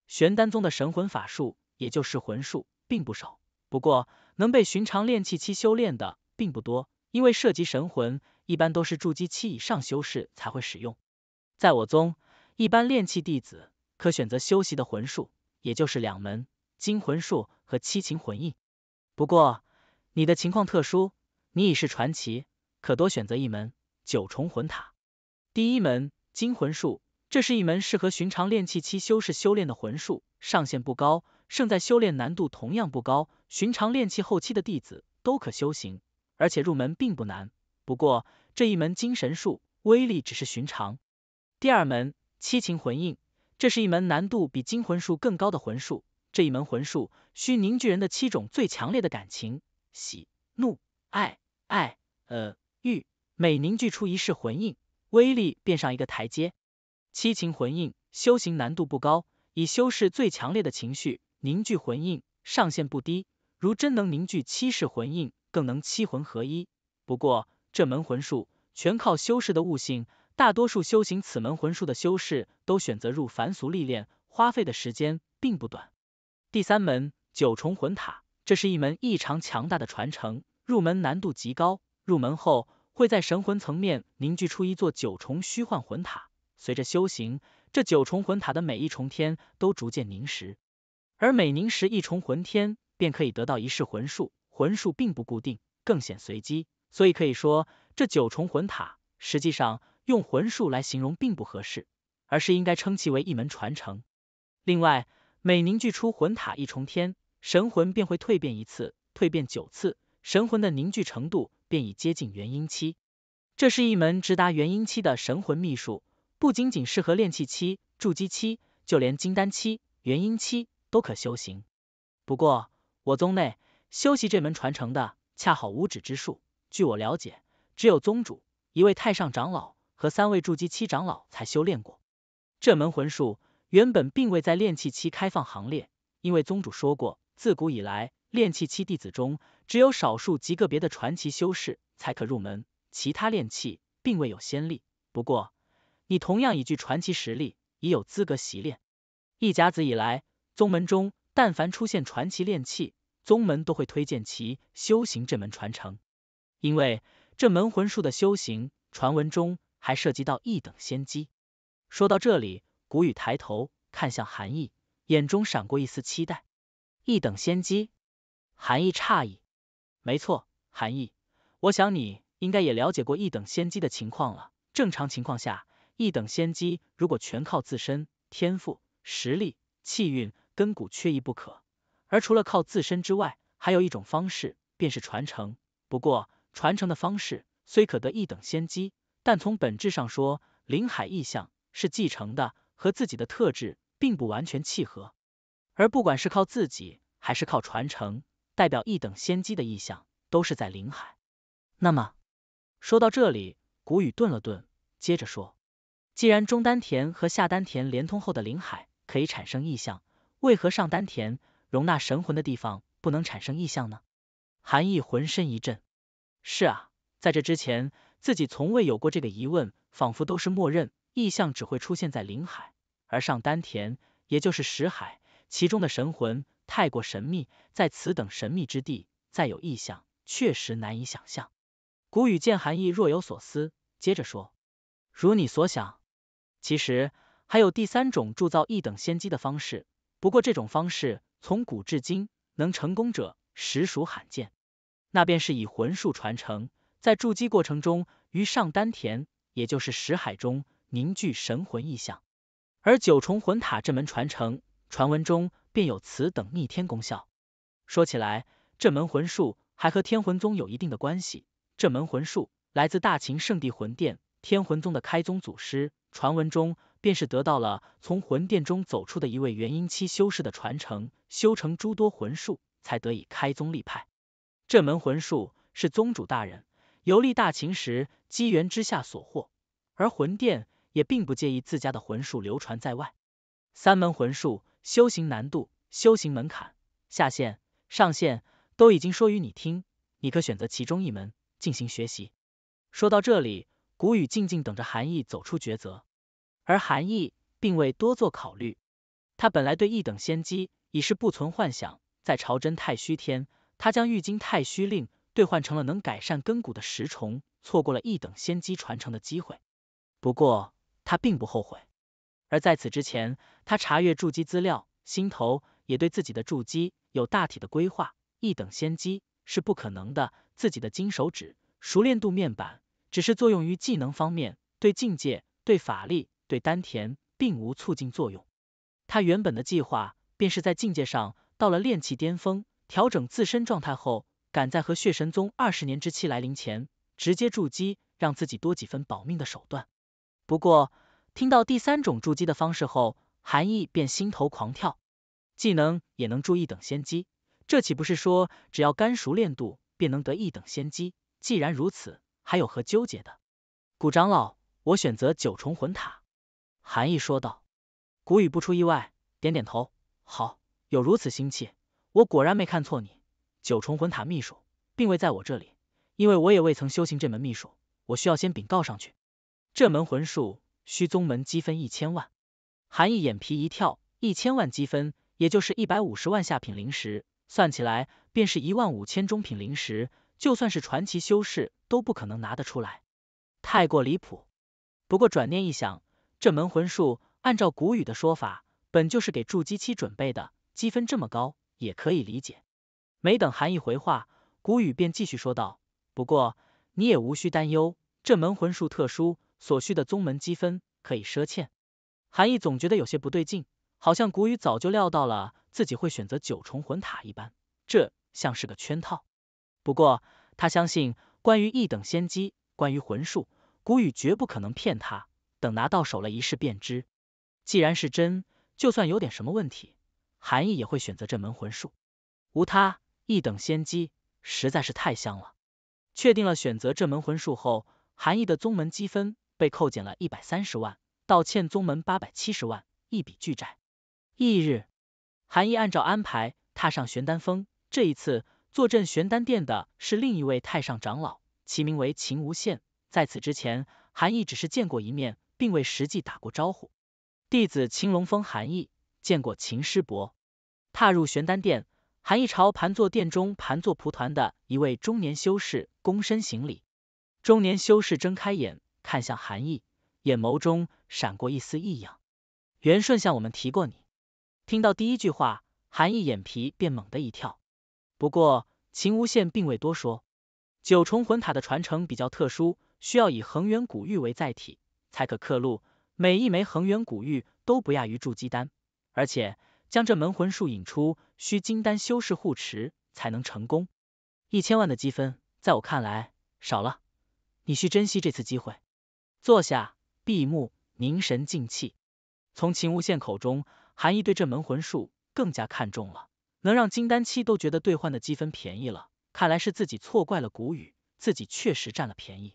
玄丹宗的神魂法术，也就是魂术，并不少，不过能被寻常炼气期修炼的并不多，因为涉及神魂。”一般都是筑基期以上修士才会使用。在我宗，一般练气弟子可选择修习的魂术，也就是两门：金魂术和七情魂印。不过你的情况特殊，你已是传奇，可多选择一门九重魂塔。第一门金魂术，这是一门适合寻常练气期修士修炼的魂术，上限不高，胜在修炼难度同样不高，寻常练气后期的弟子都可修行，而且入门并不难。不过。这一门精神术威力只是寻常。第二门七情魂印，这是一门难度比惊魂术更高的魂术。这一门魂术需凝聚人的七种最强烈的感情，喜、怒、爱、爱、呃欲，每凝聚出一式魂印，威力便上一个台阶。七情魂印修行难度不高，以修饰最强烈的情绪凝聚魂印，上限不低。如真能凝聚七式魂印，更能七魂合一。不过。这门魂术全靠修士的悟性，大多数修行此门魂术的修士都选择入凡俗历练，花费的时间并不短。第三门九重魂塔，这是一门异常强大的传承，入门难度极高。入门后会在神魂层面凝聚出一座九重虚幻魂塔，随着修行，这九重魂塔的每一重天都逐渐凝实，而每凝实一重魂天，便可以得到一式魂术。魂术并不固定，更显随机。所以可以说，这九重魂塔实际上用魂术来形容并不合适，而是应该称其为一门传承。另外，每凝聚出魂塔一重天，神魂便会蜕变一次，蜕变九次，神魂的凝聚程度便已接近元婴期。这是一门直达元婴期的神魂秘术，不仅仅适合炼气期、筑基期，就连金丹期、元婴期都可修行。不过，我宗内修习这门传承的，恰好五指之术。据我了解，只有宗主、一位太上长老和三位筑基期长老才修炼过这门魂术。原本并未在炼气期开放行列，因为宗主说过，自古以来炼气期弟子中，只有少数极个别的传奇修士才可入门，其他炼气并未有先例。不过，你同样以具传奇实力，已有资格习练。一甲子以来，宗门中但凡出现传奇炼气，宗门都会推荐其修行这门传承。因为这门魂术的修行，传闻中还涉及到一等仙机。说到这里，古雨抬头看向韩毅，眼中闪过一丝期待。一等仙机？韩毅诧异。没错，韩毅，我想你应该也了解过一等仙机的情况了。正常情况下，一等仙机如果全靠自身天赋、实力、气运、根骨缺一不可。而除了靠自身之外，还有一种方式，便是传承。不过。传承的方式虽可得一等仙机，但从本质上说，灵海意象是继承的，和自己的特质并不完全契合。而不管是靠自己还是靠传承，代表一等仙机的意象都是在灵海。那么说到这里，古雨顿了顿，接着说：“既然中丹田和下丹田连通后的灵海可以产生意象，为何上丹田容纳神魂的地方不能产生意象呢？”韩毅浑身一震。是，啊，在这之前，自己从未有过这个疑问，仿佛都是默认，意象只会出现在灵海，而上丹田，也就是识海，其中的神魂太过神秘，在此等神秘之地，再有意象，确实难以想象。古语见含义若有所思，接着说：“如你所想，其实还有第三种铸造一等仙机的方式，不过这种方式从古至今，能成功者实属罕见。”那便是以魂术传承，在筑基过程中于上丹田，也就是识海中凝聚神魂意象。而九重魂塔这门传承，传闻中便有此等逆天功效。说起来，这门魂术还和天魂宗有一定的关系。这门魂术来自大秦圣地魂殿，天魂宗的开宗祖师，传闻中便是得到了从魂殿中走出的一位元婴期修士的传承，修成诸多魂术，才得以开宗立派。这门魂术是宗主大人游历大秦时机缘之下所获，而魂殿也并不介意自家的魂术流传在外。三门魂术修行难度、修行门槛下限、上限都已经说与你听，你可选择其中一门进行学习。说到这里，古雨静静等着韩毅走出抉择，而韩毅并未多做考虑。他本来对一等仙机已是不存幻想，在朝真太虚天。他将玉金太虚令兑换成了能改善根骨的石虫，错过了一等仙机传承的机会。不过他并不后悔。而在此之前，他查阅筑基资料，心头也对自己的筑基有大体的规划。一等仙机是不可能的，自己的金手指熟练度面板只是作用于技能方面，对境界、对法力、对丹田并无促进作用。他原本的计划便是在境界上到了炼气巅峰。调整自身状态后，赶在和血神宗二十年之期来临前，直接筑基，让自己多几分保命的手段。不过，听到第三种筑基的方式后，韩毅便心头狂跳，技能也能筑一等仙机，这岂不是说，只要肝熟练度便能得一等仙机？既然如此，还有何纠结的？古长老，我选择九重魂塔。”韩毅说道。古雨不出意外，点点头，好，有如此心气。我果然没看错你，九重魂塔秘术并未在我这里，因为我也未曾修行这门秘术，我需要先禀告上去。这门魂术需宗门积分一千万，韩毅眼皮一跳，一千万积分也就是一百五十万下品灵石，算起来便是一万五千中品灵石，就算是传奇修士都不可能拿得出来，太过离谱。不过转念一想，这门魂术按照古语的说法，本就是给筑基期准备的，积分这么高。也可以理解。没等韩毅回话，古雨便继续说道：“不过你也无需担忧，这门魂术特殊，所需的宗门积分可以赊欠。”韩毅总觉得有些不对劲，好像古雨早就料到了自己会选择九重魂塔一般，这像是个圈套。不过他相信，关于一等仙机，关于魂术，古雨绝不可能骗他。等拿到手了，一试便知。既然是真，就算有点什么问题。韩毅也会选择这门魂术，无他，一等仙机实在是太香了。确定了选择这门魂术后，韩毅的宗门积分被扣减了一百三十万，倒欠宗门八百七十万，一笔巨债。翌日，韩毅按照安排踏上玄丹峰，这一次坐镇玄丹殿的是另一位太上长老，其名为秦无羡。在此之前，韩毅只是见过一面，并未实际打过招呼。弟子青龙峰韩毅见过秦师伯，踏入玄丹殿，韩义朝盘坐殿中盘坐蒲团的一位中年修士躬身行礼。中年修士睁开眼看向韩毅，眼眸中闪过一丝异样。元顺向我们提过你。听到第一句话，韩毅眼皮便猛地一跳。不过秦无羡并未多说。九重魂塔的传承比较特殊，需要以恒远古玉为载体才可刻录，每一枚恒远古玉都不亚于筑基丹。而且将这门魂术引出，需金丹修士护持才能成功。一千万的积分，在我看来少了，你需珍惜这次机会。坐下，闭目，凝神静气。从秦无羡口中，韩毅对这门魂术更加看重了，能让金丹期都觉得兑换的积分便宜了，看来是自己错怪了谷雨，自己确实占了便宜。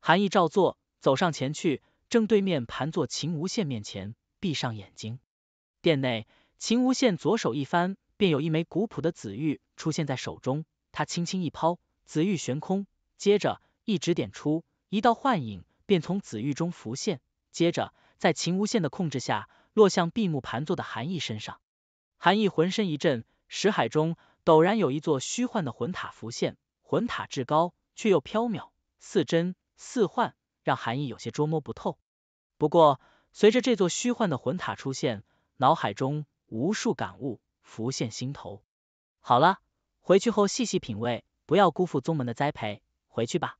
韩毅照做，走上前去，正对面盘坐秦无羡面前，闭上眼睛。殿内，秦无羡左手一翻，便有一枚古朴的紫玉出现在手中。他轻轻一抛，紫玉悬空，接着一指点出，一道幻影便从紫玉中浮现。接着，在秦无羡的控制下，落向闭目盘坐的韩毅身上。韩毅浑身一震，石海中陡然有一座虚幻的魂塔浮现。魂塔至高却又飘渺，似真似幻，让韩毅有些捉摸不透。不过，随着这座虚幻的魂塔出现。脑海中无数感悟浮现心头。好了，回去后细细品味，不要辜负宗门的栽培。回去吧。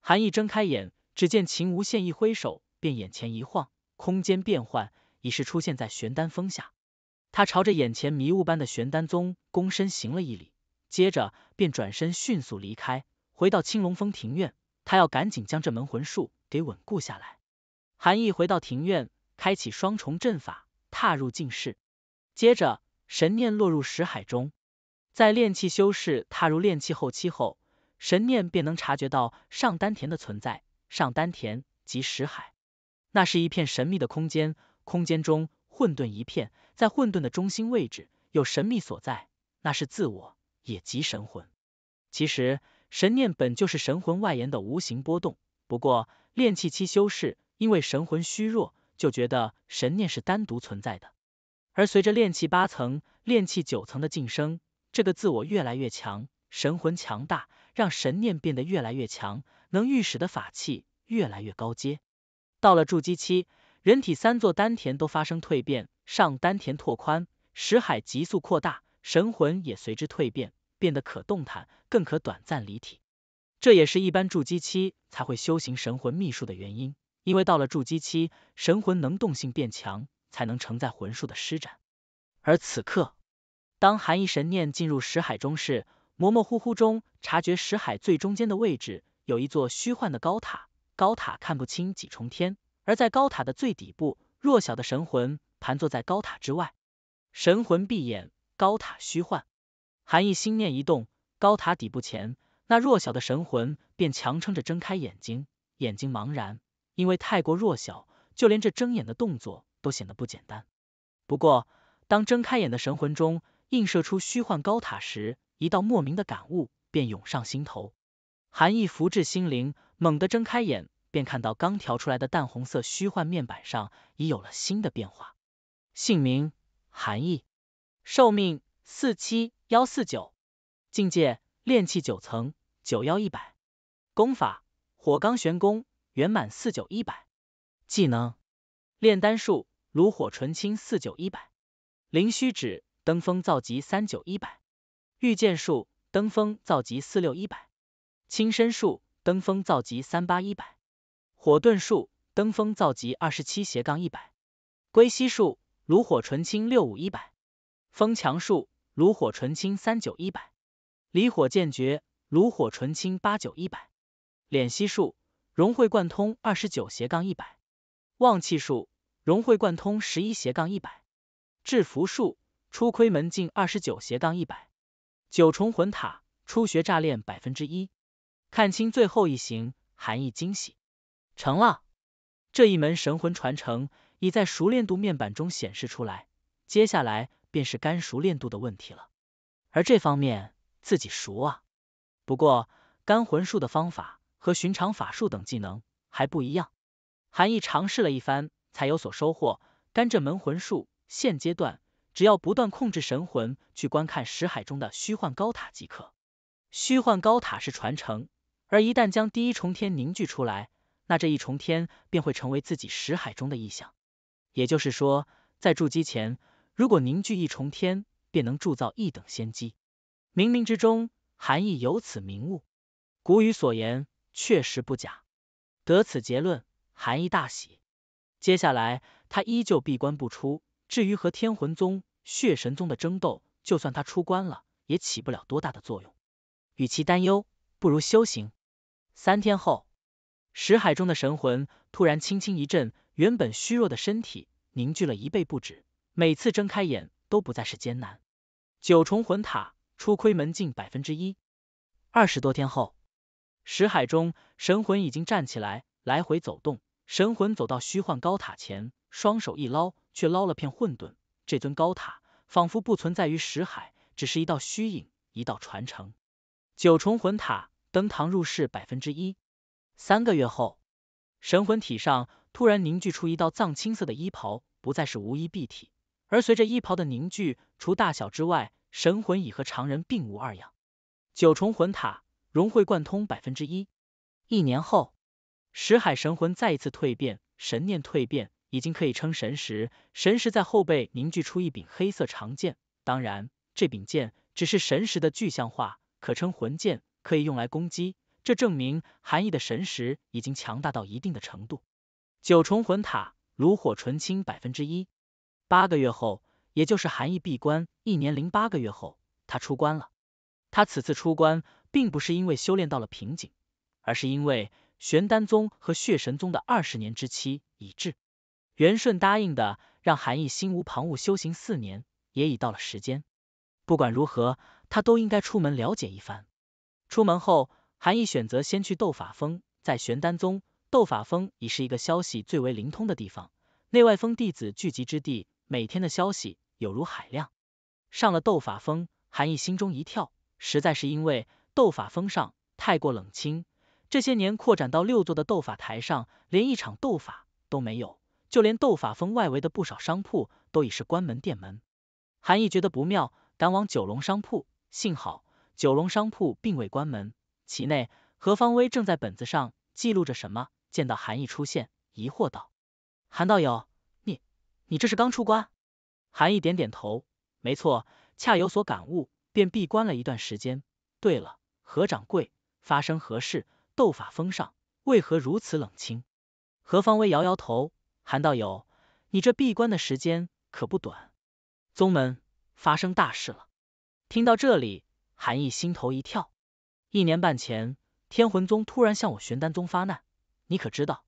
韩毅睁开眼，只见秦无羡一挥手，便眼前一晃，空间变幻，已是出现在玄丹峰下。他朝着眼前迷雾般的玄丹宗躬身行了一礼，接着便转身迅速离开，回到青龙峰庭院。他要赶紧将这门魂术给稳固下来。韩毅回到庭院，开启双重阵法。踏入进士，接着神念落入识海中。在炼气修士踏入炼气后期后，神念便能察觉到上丹田的存在。上丹田即识海，那是一片神秘的空间，空间中混沌一片，在混沌的中心位置有神秘所在，那是自我，也即神魂。其实神念本就是神魂外延的无形波动，不过炼气期修士因为神魂虚弱。就觉得神念是单独存在的，而随着炼气八层、炼气九层的晋升，这个自我越来越强，神魂强大，让神念变得越来越强，能御使的法器越来越高阶。到了筑基期，人体三座丹田都发生蜕变，上丹田拓宽，识海急速扩大，神魂也随之蜕变，变得可动弹，更可短暂离体。这也是一般筑基期才会修行神魂秘术的原因。因为到了筑基期，神魂能动性变强，才能承载魂术的施展。而此刻，当韩义神念进入识海中时，模模糊糊中察觉识海最中间的位置有一座虚幻的高塔，高塔看不清几重天。而在高塔的最底部，弱小的神魂盘坐在高塔之外，神魂闭眼，高塔虚幻。韩义心念一动，高塔底部前那弱小的神魂便强撑着睁开眼睛，眼睛茫然。因为太过弱小，就连这睁眼的动作都显得不简单。不过，当睁开眼的神魂中映射出虚幻高塔时，一道莫名的感悟便涌上心头，寒意拂至心灵。猛地睁开眼，便看到刚调出来的淡红色虚幻面板上已有了新的变化：姓名寒意，寿命四七幺四九，境界炼气九层九幺一百，功法火罡玄功。圆满四九一百，技能炼丹术炉火纯青四九一百，灵虚指登峰造极三九一百，御剑术登峰造极四六一百，轻身术登峰造极三八一百，火遁术登峰造极二十七斜杠一百，归息术炉火纯青六五一百，风墙术炉火纯青三九一百，离火剑诀炉火纯青八九一百，敛息术。融会贯通二十九斜杠一百，旺气术融会贯通十一斜杠一百，制服术初窥门径二十九斜杠一百，九重魂塔初学炸裂百分之一，看清最后一行含义，惊喜成了。这一门神魂传承已在熟练度面板中显示出来，接下来便是干熟练度的问题了。而这方面自己熟啊，不过干魂术的方法。和寻常法术等技能还不一样，韩义尝试了一番才有所收获。甘蔗门魂术现阶段，只要不断控制神魂去观看识海中的虚幻高塔即可。虚幻高塔是传承，而一旦将第一重天凝聚出来，那这一重天便会成为自己识海中的意象。也就是说，在筑基前，如果凝聚一重天，便能铸造一等仙机。冥冥之中，韩义有此明悟。古语所言。确实不假，得此结论，韩毅大喜。接下来他依旧闭关不出。至于和天魂宗、血神宗的争斗，就算他出关了，也起不了多大的作用。与其担忧，不如修行。三天后，石海中的神魂突然轻轻一震，原本虚弱的身体凝聚了一倍不止。每次睁开眼，都不再是艰难。九重魂塔，出窥门禁百分之一。二十多天后。石海中，神魂已经站起来，来回走动。神魂走到虚幻高塔前，双手一捞，却捞了片混沌。这尊高塔仿佛不存在于石海，只是一道虚影，一道传承。九重魂塔，登堂入室百分之一。三个月后，神魂体上突然凝聚出一道藏青色的衣袍，不再是无衣蔽体。而随着衣袍的凝聚，除大小之外，神魂已和常人并无二样。九重魂塔。融会贯通百分之一，一年后，石海神魂再一次蜕变，神念蜕变已经可以称神识。神识在后背凝聚出一柄黑色长剑，当然，这柄剑只是神识的具象化，可称魂剑，可以用来攻击。这证明韩义的神识已经强大到一定的程度。九重魂塔炉火纯青百分之一，八个月后，也就是韩义闭关一年零八个月后，他出关了。他此次出关。并不是因为修炼到了瓶颈，而是因为玄丹宗和血神宗的二十年之期已至，元顺答应的让韩毅心无旁骛修行四年，也已到了时间。不管如何，他都应该出门了解一番。出门后，韩毅选择先去斗法峰，在玄丹宗，斗法峰已是一个消息最为灵通的地方，内外峰弟子聚集之地，每天的消息有如海量。上了斗法峰，韩毅心中一跳，实在是因为。斗法峰上太过冷清，这些年扩展到六座的斗法台上，连一场斗法都没有。就连斗法峰外围的不少商铺都已是关门店门。韩毅觉得不妙，赶往九龙商铺，幸好九龙商铺并未关门。其内何方威正在本子上记录着什么，见到韩毅出现，疑惑道：“韩道友，你你这是刚出关？”韩毅点点头，没错，恰有所感悟，便闭关了一段时间。对了。何掌柜，发生何事？斗法峰上为何如此冷清？何方威摇摇头，韩道友，你这闭关的时间可不短。宗门发生大事了。听到这里，韩毅心头一跳。一年半前，天魂宗突然向我玄丹宗发难，你可知道？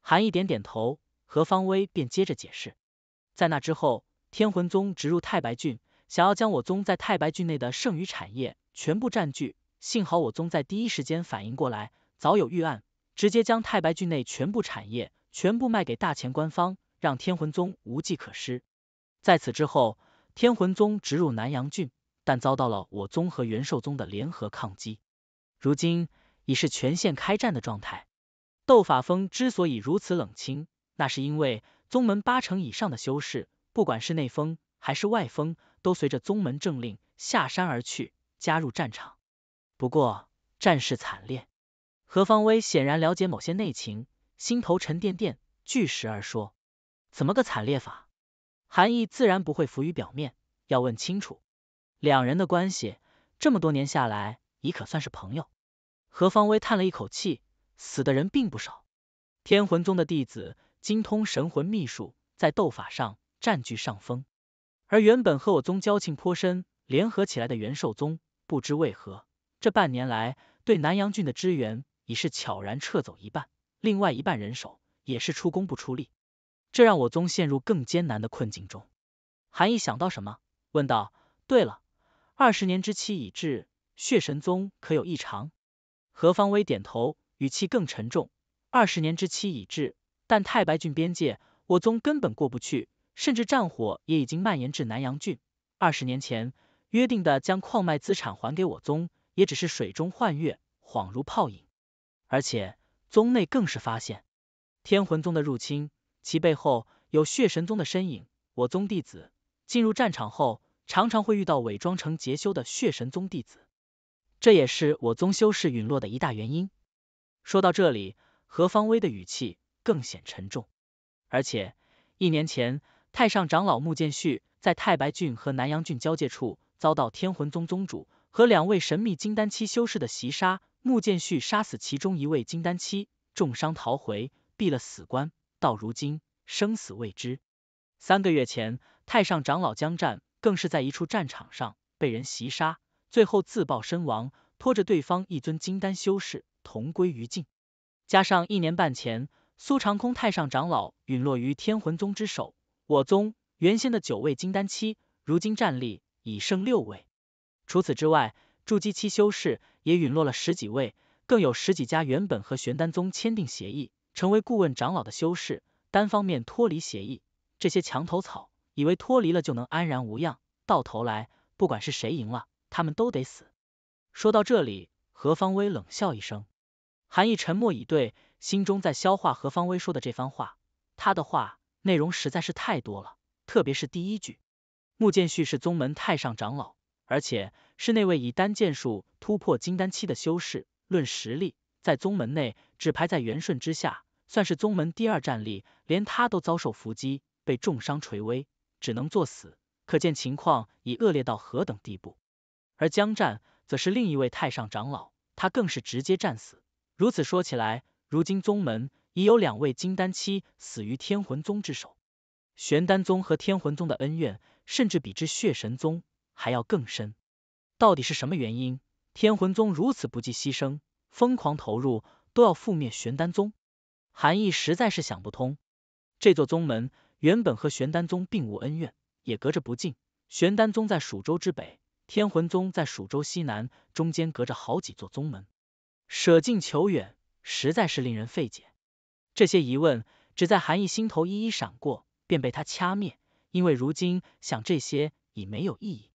韩毅点点头，何方威便接着解释，在那之后，天魂宗直入太白郡，想要将我宗在太白郡内的剩余产业全部占据。幸好我宗在第一时间反应过来，早有预案，直接将太白郡内全部产业全部卖给大钱官方，让天魂宗无计可施。在此之后，天魂宗直入南阳郡，但遭到了我宗和元寿宗的联合抗击，如今已是全线开战的状态。斗法峰之所以如此冷清，那是因为宗门八成以上的修士，不管是内封还是外封，都随着宗门政令下山而去，加入战场。不过战事惨烈，何方威显然了解某些内情，心头沉甸甸，巨石而说：“怎么个惨烈法？”韩义自然不会浮于表面，要问清楚两人的关系。这么多年下来，已可算是朋友。何方威叹了一口气：“死的人并不少。天魂宗的弟子精通神魂秘术，在斗法上占据上风，而原本和我宗交情颇深、联合起来的元寿宗，不知为何。”这半年来，对南阳郡的支援已是悄然撤走一半，另外一半人手也是出工不出力，这让我宗陷入更艰难的困境中。韩毅想到什么，问道：“对了，二十年之期已至，血神宗可有异常？”何方微点头，语气更沉重：“二十年之期已至，但太白郡边界我宗根本过不去，甚至战火也已经蔓延至南阳郡。二十年前约定的将矿脉资产还给我宗。”也只是水中幻月，恍如泡影。而且宗内更是发现，天魂宗的入侵，其背后有血神宗的身影。我宗弟子进入战场后，常常会遇到伪装成杰修的血神宗弟子，这也是我宗修士陨落的一大原因。说到这里，何方威的语气更显沉重。而且一年前，太上长老穆建旭在太白郡和南阳郡交界处遭到天魂宗宗主。和两位神秘金丹期修士的袭杀，穆剑旭杀死其中一位金丹期，重伤逃回，毙了死关，到如今生死未知。三个月前，太上长老江战更是在一处战场上被人袭杀，最后自爆身亡，拖着对方一尊金丹修士同归于尽。加上一年半前，苏长空太上长老陨落于天魂宗之手，我宗原先的九位金丹期，如今战力已剩六位。除此之外，筑基期修士也陨落了十几位，更有十几家原本和玄丹宗签订协议，成为顾问长老的修士，单方面脱离协议。这些墙头草，以为脱离了就能安然无恙，到头来，不管是谁赢了，他们都得死。说到这里，何方威冷笑一声，韩毅沉默以对，心中在消化何方威说的这番话。他的话内容实在是太多了，特别是第一句，穆建旭是宗门太上长老。而且是那位以单剑术突破金丹期的修士，论实力，在宗门内只排在元顺之下，算是宗门第二战力。连他都遭受伏击，被重伤垂危，只能作死，可见情况已恶劣到何等地步。而江战则是另一位太上长老，他更是直接战死。如此说起来，如今宗门已有两位金丹期死于天魂宗之手，玄丹宗和天魂宗的恩怨，甚至比之血神宗。还要更深，到底是什么原因？天魂宗如此不计牺牲，疯狂投入，都要覆灭玄丹宗。韩毅实在是想不通，这座宗门原本和玄丹宗并无恩怨，也隔着不近。玄丹宗在蜀州之北，天魂宗在蜀州西南，中间隔着好几座宗门，舍近求远，实在是令人费解。这些疑问只在韩毅心头一一闪过，便被他掐灭，因为如今想这些已没有意义。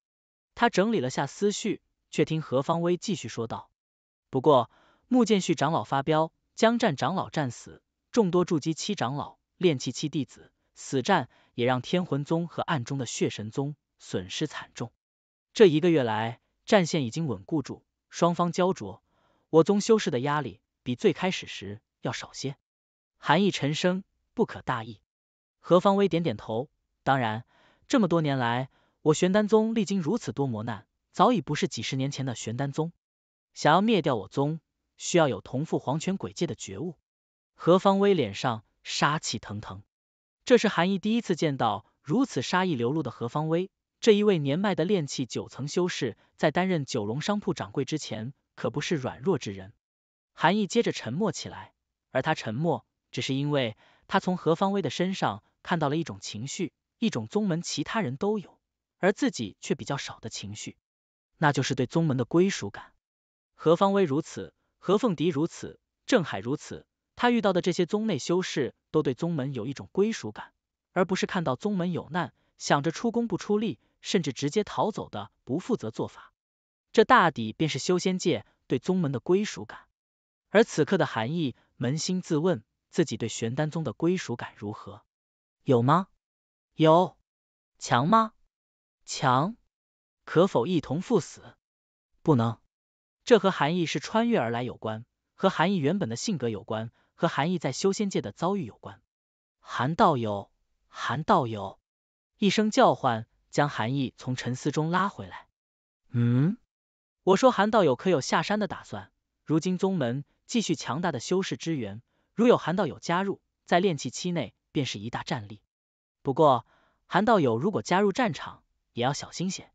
他整理了下思绪，却听何方威继续说道：“不过，穆建旭长老发飙，江战长老战死，众多筑基七长老、炼气七弟子死战，也让天魂宗和暗中的血神宗损失惨重。这一个月来，战线已经稳固住，双方焦灼，我宗修士的压力比最开始时要少些。”寒义沉声：“不可大意。”何方威点点头：“当然，这么多年来……”我玄丹宗历经如此多磨难，早已不是几十年前的玄丹宗。想要灭掉我宗，需要有同赴黄泉鬼界的觉悟。何方威脸上杀气腾腾，这是韩毅第一次见到如此杀意流露的何方威。这一位年迈的炼气九层修士，在担任九龙商铺掌柜之前，可不是软弱之人。韩毅接着沉默起来，而他沉默，只是因为他从何方威的身上看到了一种情绪，一种宗门其他人都有。而自己却比较少的情绪，那就是对宗门的归属感。何方威如此，何凤迪如此，郑海如此，他遇到的这些宗内修士都对宗门有一种归属感，而不是看到宗门有难想着出工不出力，甚至直接逃走的不负责做法。这大抵便是修仙界对宗门的归属感。而此刻的韩毅，扪心自问，自己对玄丹宗的归属感如何？有吗？有？强吗？强，可否一同赴死？不能，这和韩义是穿越而来有关，和韩义原本的性格有关，和韩义在修仙界的遭遇有关。韩道友，韩道友，一声叫唤将韩义从沉思中拉回来。嗯，我说韩道友可有下山的打算？如今宗门继续强大的修士支援，如有韩道友加入，在炼气期内便是一大战力。不过，韩道友如果加入战场，也要小心些。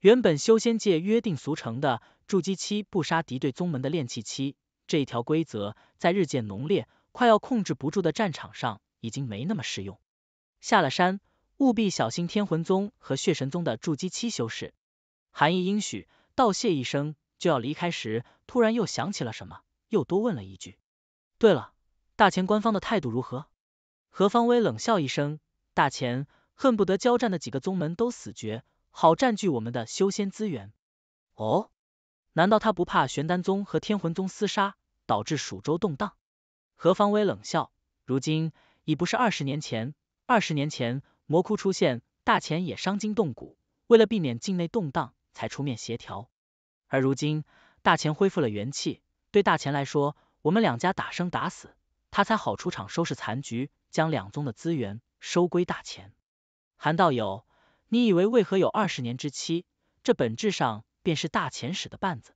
原本修仙界约定俗成的筑基期不杀敌对宗门的炼气期这一条规则，在日渐浓烈、快要控制不住的战场上，已经没那么适用。下了山，务必小心天魂宗和血神宗的筑基期修士。韩义应许，道谢一声，就要离开时，突然又想起了什么，又多问了一句：“对了，大前官方的态度如何？”何方威冷笑一声：“大前恨不得交战的几个宗门都死绝，好占据我们的修仙资源。哦，难道他不怕玄丹宗和天魂宗厮杀，导致蜀州动荡？何方威冷笑。如今已不是二十年前，二十年前魔窟出现，大钱也伤筋动骨，为了避免境内动荡，才出面协调。而如今大钱恢复了元气，对大钱来说，我们两家打生打死，他才好出场收拾残局，将两宗的资源收归大钱。韩道友，你以为为何有二十年之期？这本质上便是大乾使的绊子。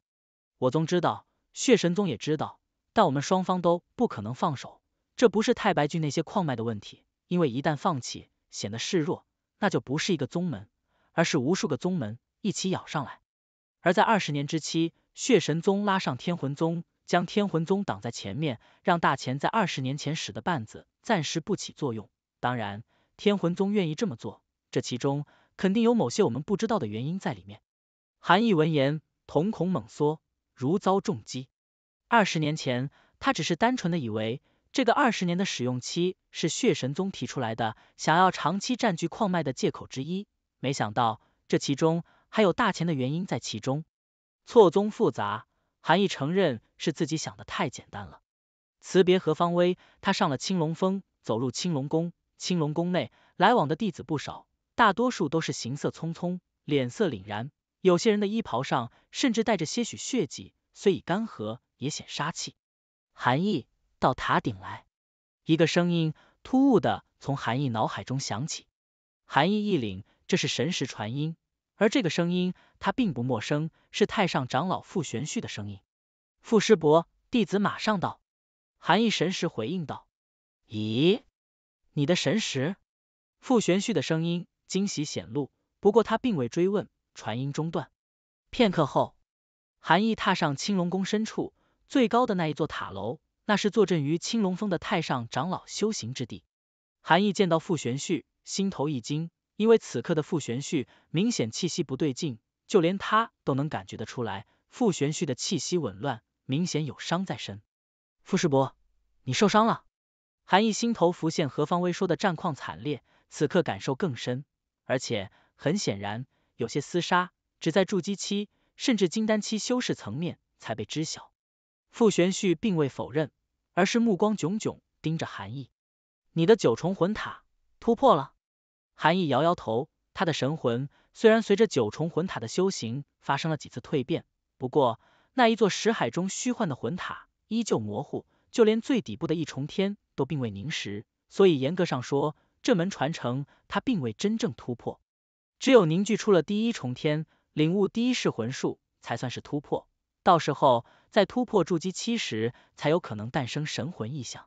我宗知道，血神宗也知道，但我们双方都不可能放手。这不是太白郡那些矿脉的问题，因为一旦放弃，显得示弱，那就不是一个宗门，而是无数个宗门一起咬上来。而在二十年之期，血神宗拉上天魂宗，将天魂宗挡在前面，让大钱在二十年前使的绊子暂时不起作用。当然。天魂宗愿意这么做，这其中肯定有某些我们不知道的原因在里面。韩毅闻言，瞳孔猛缩，如遭重击。二十年前，他只是单纯的以为这个二十年的使用期是血神宗提出来的，想要长期占据矿脉的借口之一。没想到这其中还有大钱的原因在其中，错综复杂。韩毅承认是自己想的太简单了。辞别何方威，他上了青龙峰，走入青龙宫。青龙宫内来往的弟子不少，大多数都是行色匆匆，脸色凛然。有些人的衣袍上甚至带着些许血迹，虽已干涸，也显杀气。韩义，到塔顶来。一个声音突兀的从韩义脑海中响起。韩义一领，这是神识传音，而这个声音他并不陌生，是太上长老傅玄旭的声音。傅师伯，弟子马上到。韩义神识回应道：“咦。”你的神识，傅玄旭的声音惊喜显露，不过他并未追问，传音中断。片刻后，韩毅踏上青龙宫深处最高的那一座塔楼，那是坐镇于青龙峰的太上长老修行之地。韩毅见到傅玄旭，心头一惊，因为此刻的傅玄旭明显气息不对劲，就连他都能感觉得出来，傅玄旭的气息紊乱，明显有伤在身。傅师伯，你受伤了？韩毅心头浮现何方威说的战况惨烈，此刻感受更深。而且很显然，有些厮杀只在筑基期甚至金丹期修士层面才被知晓。傅玄旭并未否认，而是目光炯炯盯着韩毅。你的九重魂塔突破了？”韩毅摇摇头，他的神魂虽然随着九重魂塔的修行发生了几次蜕变，不过那一座石海中虚幻的魂塔依旧模糊，就连最底部的一重天。都并未凝实，所以严格上说，这门传承它并未真正突破。只有凝聚出了第一重天，领悟第一世魂术，才算是突破。到时候在突破筑基期时，才有可能诞生神魂异象。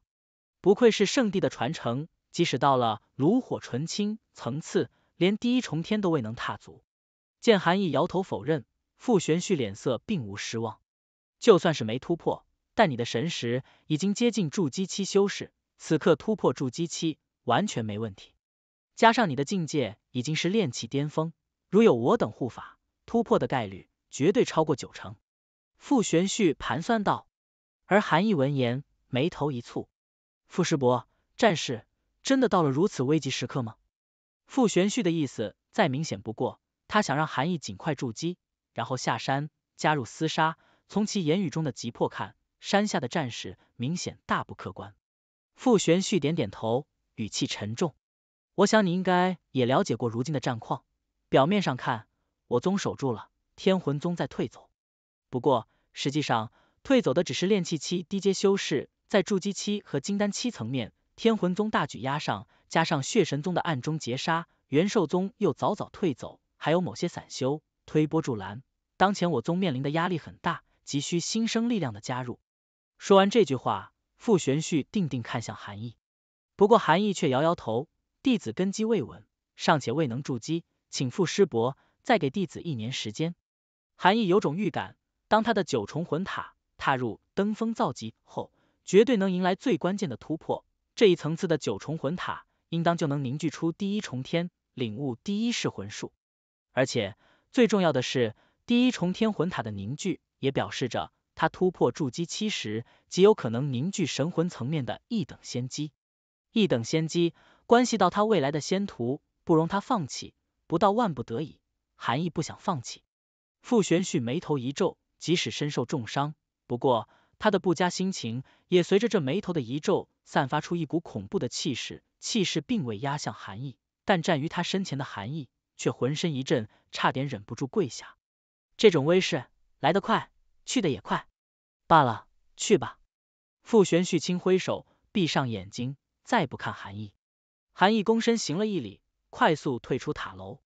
不愧是圣地的传承，即使到了炉火纯青层次，连第一重天都未能踏足。见韩毅摇头否认，傅玄旭脸色并无失望。就算是没突破，但你的神识已经接近筑基期修士。此刻突破筑基期完全没问题，加上你的境界已经是炼气巅峰，如有我等护法，突破的概率绝对超过九成。傅玄旭盘算道。而韩毅闻言，眉头一蹙。傅师伯，战士真的到了如此危急时刻吗？傅玄旭的意思再明显不过，他想让韩毅尽快筑基，然后下山加入厮杀。从其言语中的急迫看，山下的战士明显大不客观。傅玄旭点点头，语气沉重：“我想你应该也了解过如今的战况。表面上看，我宗守住了，天魂宗在退走。不过实际上，退走的只是炼气期低阶修士，在筑基期和金丹期层面，天魂宗大举压上，加上血神宗的暗中截杀，元寿宗又早早退走，还有某些散修推波助澜。当前我宗面临的压力很大，急需新生力量的加入。”说完这句话。傅玄旭定定看向韩毅，不过韩毅却摇摇头，弟子根基未稳，尚且未能筑基，请傅师伯再给弟子一年时间。韩毅有种预感，当他的九重魂塔踏入登峰造极后，绝对能迎来最关键的突破。这一层次的九重魂塔，应当就能凝聚出第一重天，领悟第一世魂术。而且最重要的是，第一重天魂塔的凝聚，也表示着。他突破筑基期时，极有可能凝聚神魂层面的一等仙机。一等仙机关系到他未来的仙途，不容他放弃。不到万不得已，韩毅不想放弃。傅玄旭眉头一皱，即使身受重伤，不过他的不佳心情也随着这眉头的一皱，散发出一股恐怖的气势。气势并未压向韩毅，但站于他身前的韩毅却浑身一震，差点忍不住跪下。这种威势来得快，去得也快。罢了，去吧。傅玄旭轻挥手，闭上眼睛，再不看韩毅。韩毅躬身行了一礼，快速退出塔楼。